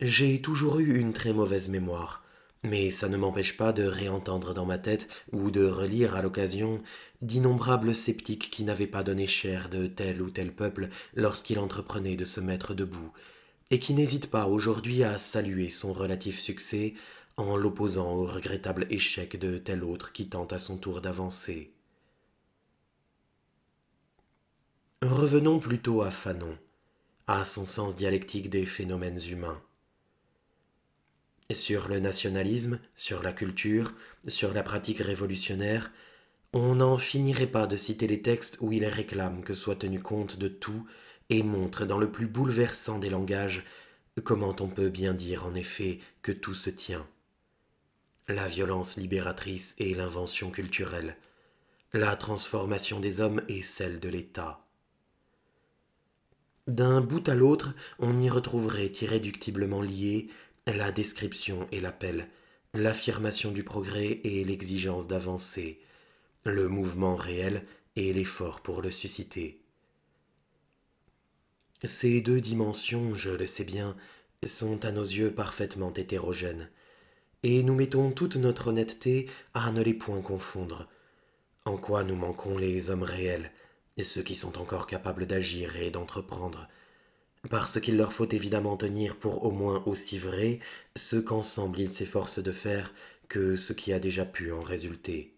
J'ai toujours eu une très mauvaise mémoire, mais ça ne m'empêche pas de réentendre dans ma tête ou de relire à l'occasion d'innombrables sceptiques qui n'avaient pas donné chair de tel ou tel peuple lorsqu'il entreprenait de se mettre debout et qui n'hésite pas aujourd'hui à saluer son relatif succès en l'opposant au regrettable échec de tel autre qui tente à son tour d'avancer. Revenons plutôt à Fanon, à son sens dialectique des phénomènes humains. Sur le nationalisme, sur la culture, sur la pratique révolutionnaire, on n'en finirait pas de citer les textes où il réclame que soit tenu compte de tout et montre dans le plus bouleversant des langages comment on peut bien dire en effet que tout se tient. La violence libératrice et l'invention culturelle, la transformation des hommes et celle de l'État. D'un bout à l'autre, on y retrouverait irréductiblement liés la description et l'appel, l'affirmation du progrès et l'exigence d'avancer, le mouvement réel et l'effort pour le susciter. Ces deux dimensions, je le sais bien, sont à nos yeux parfaitement hétérogènes, et nous mettons toute notre honnêteté à ne les point confondre. En quoi nous manquons les hommes réels, et ceux qui sont encore capables d'agir et d'entreprendre, parce qu'il leur faut évidemment tenir pour au moins aussi vrai ce qu'ensemble ils s'efforcent de faire que ce qui a déjà pu en résulter.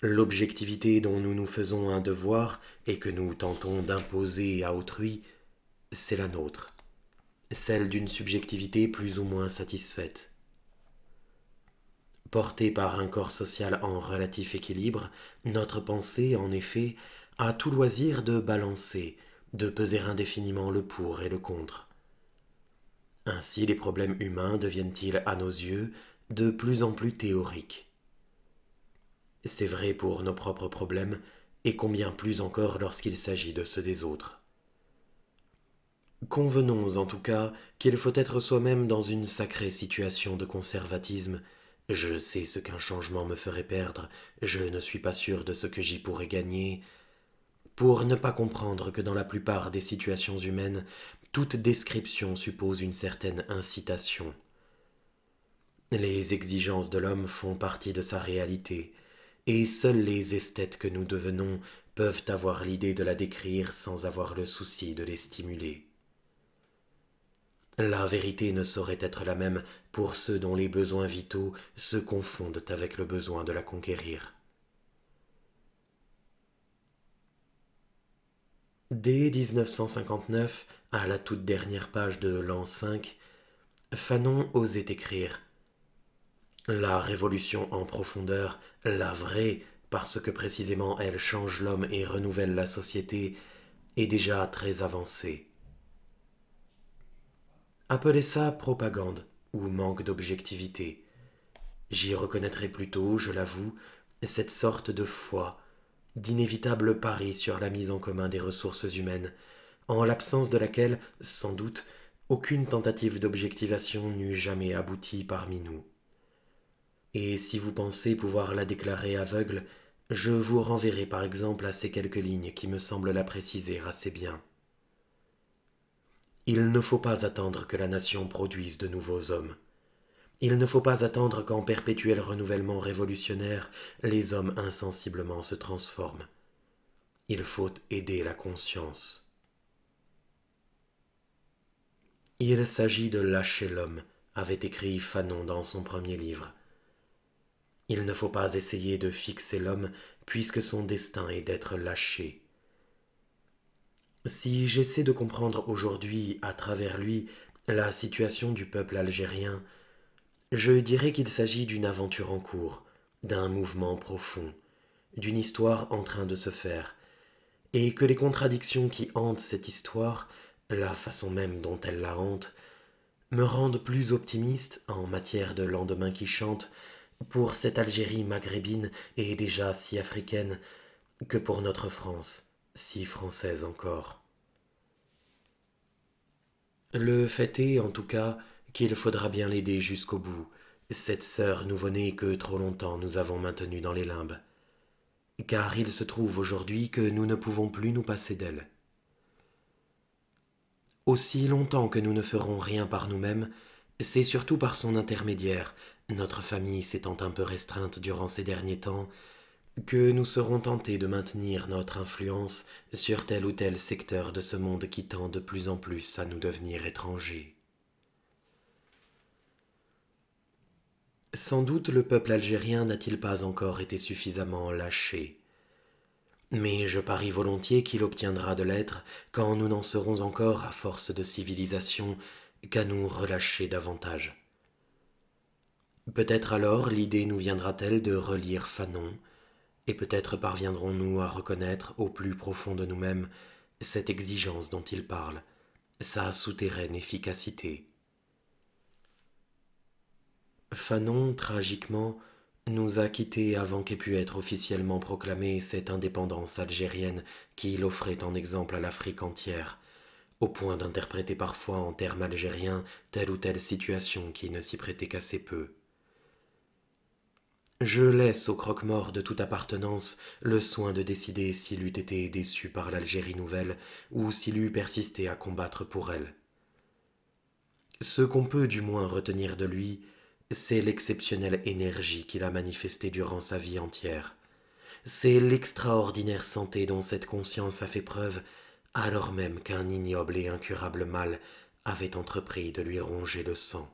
L'objectivité dont nous nous faisons un devoir et que nous tentons d'imposer à autrui, c'est la nôtre, celle d'une subjectivité plus ou moins satisfaite. Portée par un corps social en relatif équilibre, notre pensée, en effet, a tout loisir de balancer, de peser indéfiniment le pour et le contre. Ainsi les problèmes humains deviennent-ils à nos yeux de plus en plus théoriques. C'est vrai pour nos propres problèmes, et combien plus encore lorsqu'il s'agit de ceux des autres. Convenons en tout cas qu'il faut être soi-même dans une sacrée situation de conservatisme. Je sais ce qu'un changement me ferait perdre, je ne suis pas sûr de ce que j'y pourrais gagner. Pour ne pas comprendre que dans la plupart des situations humaines, toute description suppose une certaine incitation. Les exigences de l'homme font partie de sa réalité et seuls les esthètes que nous devenons peuvent avoir l'idée de la décrire sans avoir le souci de les stimuler. La vérité ne saurait être la même pour ceux dont les besoins vitaux se confondent avec le besoin de la conquérir. Dès 1959, à la toute dernière page de l'an 5, Fanon osait écrire la révolution en profondeur, la vraie, parce que précisément elle change l'homme et renouvelle la société, est déjà très avancée. Appelez ça propagande ou manque d'objectivité. J'y reconnaîtrai plutôt, je l'avoue, cette sorte de foi, d'inévitable pari sur la mise en commun des ressources humaines, en l'absence de laquelle, sans doute, aucune tentative d'objectivation n'eût jamais abouti parmi nous et si vous pensez pouvoir la déclarer aveugle, je vous renverrai par exemple à ces quelques lignes qui me semblent la préciser assez bien. Il ne faut pas attendre que la nation produise de nouveaux hommes. Il ne faut pas attendre qu'en perpétuel renouvellement révolutionnaire, les hommes insensiblement se transforment. Il faut aider la conscience. Il s'agit de lâcher l'homme, avait écrit Fanon dans son premier livre. Il ne faut pas essayer de fixer l'homme puisque son destin est d'être lâché. Si j'essaie de comprendre aujourd'hui, à travers lui, la situation du peuple algérien, je dirais qu'il s'agit d'une aventure en cours, d'un mouvement profond, d'une histoire en train de se faire, et que les contradictions qui hantent cette histoire, la façon même dont elle la hante, me rendent plus optimiste en matière de lendemain qui chante pour cette Algérie maghrébine et déjà si africaine, que pour notre France, si française encore. Le fait est, en tout cas, qu'il faudra bien l'aider jusqu'au bout, cette sœur nouveau-née que trop longtemps nous avons maintenue dans les limbes. Car il se trouve aujourd'hui que nous ne pouvons plus nous passer d'elle. Aussi longtemps que nous ne ferons rien par nous-mêmes, c'est surtout par son intermédiaire notre famille s'étant un peu restreinte durant ces derniers temps, que nous serons tentés de maintenir notre influence sur tel ou tel secteur de ce monde qui tend de plus en plus à nous devenir étrangers. Sans doute le peuple algérien n'a-t-il pas encore été suffisamment lâché. Mais je parie volontiers qu'il obtiendra de l'être quand nous n'en serons encore, à force de civilisation, qu'à nous relâcher davantage Peut-être alors l'idée nous viendra-t-elle de relire Fanon, et peut-être parviendrons-nous à reconnaître au plus profond de nous-mêmes cette exigence dont il parle, sa souterraine efficacité. Fanon, tragiquement, nous a quittés avant qu'ait pu être officiellement proclamée cette indépendance algérienne qu'il offrait en exemple à l'Afrique entière, au point d'interpréter parfois en termes algériens telle ou telle situation qui ne s'y prêtait qu'assez peu. Je laisse au croque-mort de toute appartenance le soin de décider s'il eût été déçu par l'Algérie nouvelle ou s'il eût persisté à combattre pour elle. Ce qu'on peut du moins retenir de lui, c'est l'exceptionnelle énergie qu'il a manifestée durant sa vie entière. C'est l'extraordinaire santé dont cette conscience a fait preuve alors même qu'un ignoble et incurable mal avait entrepris de lui ronger le sang.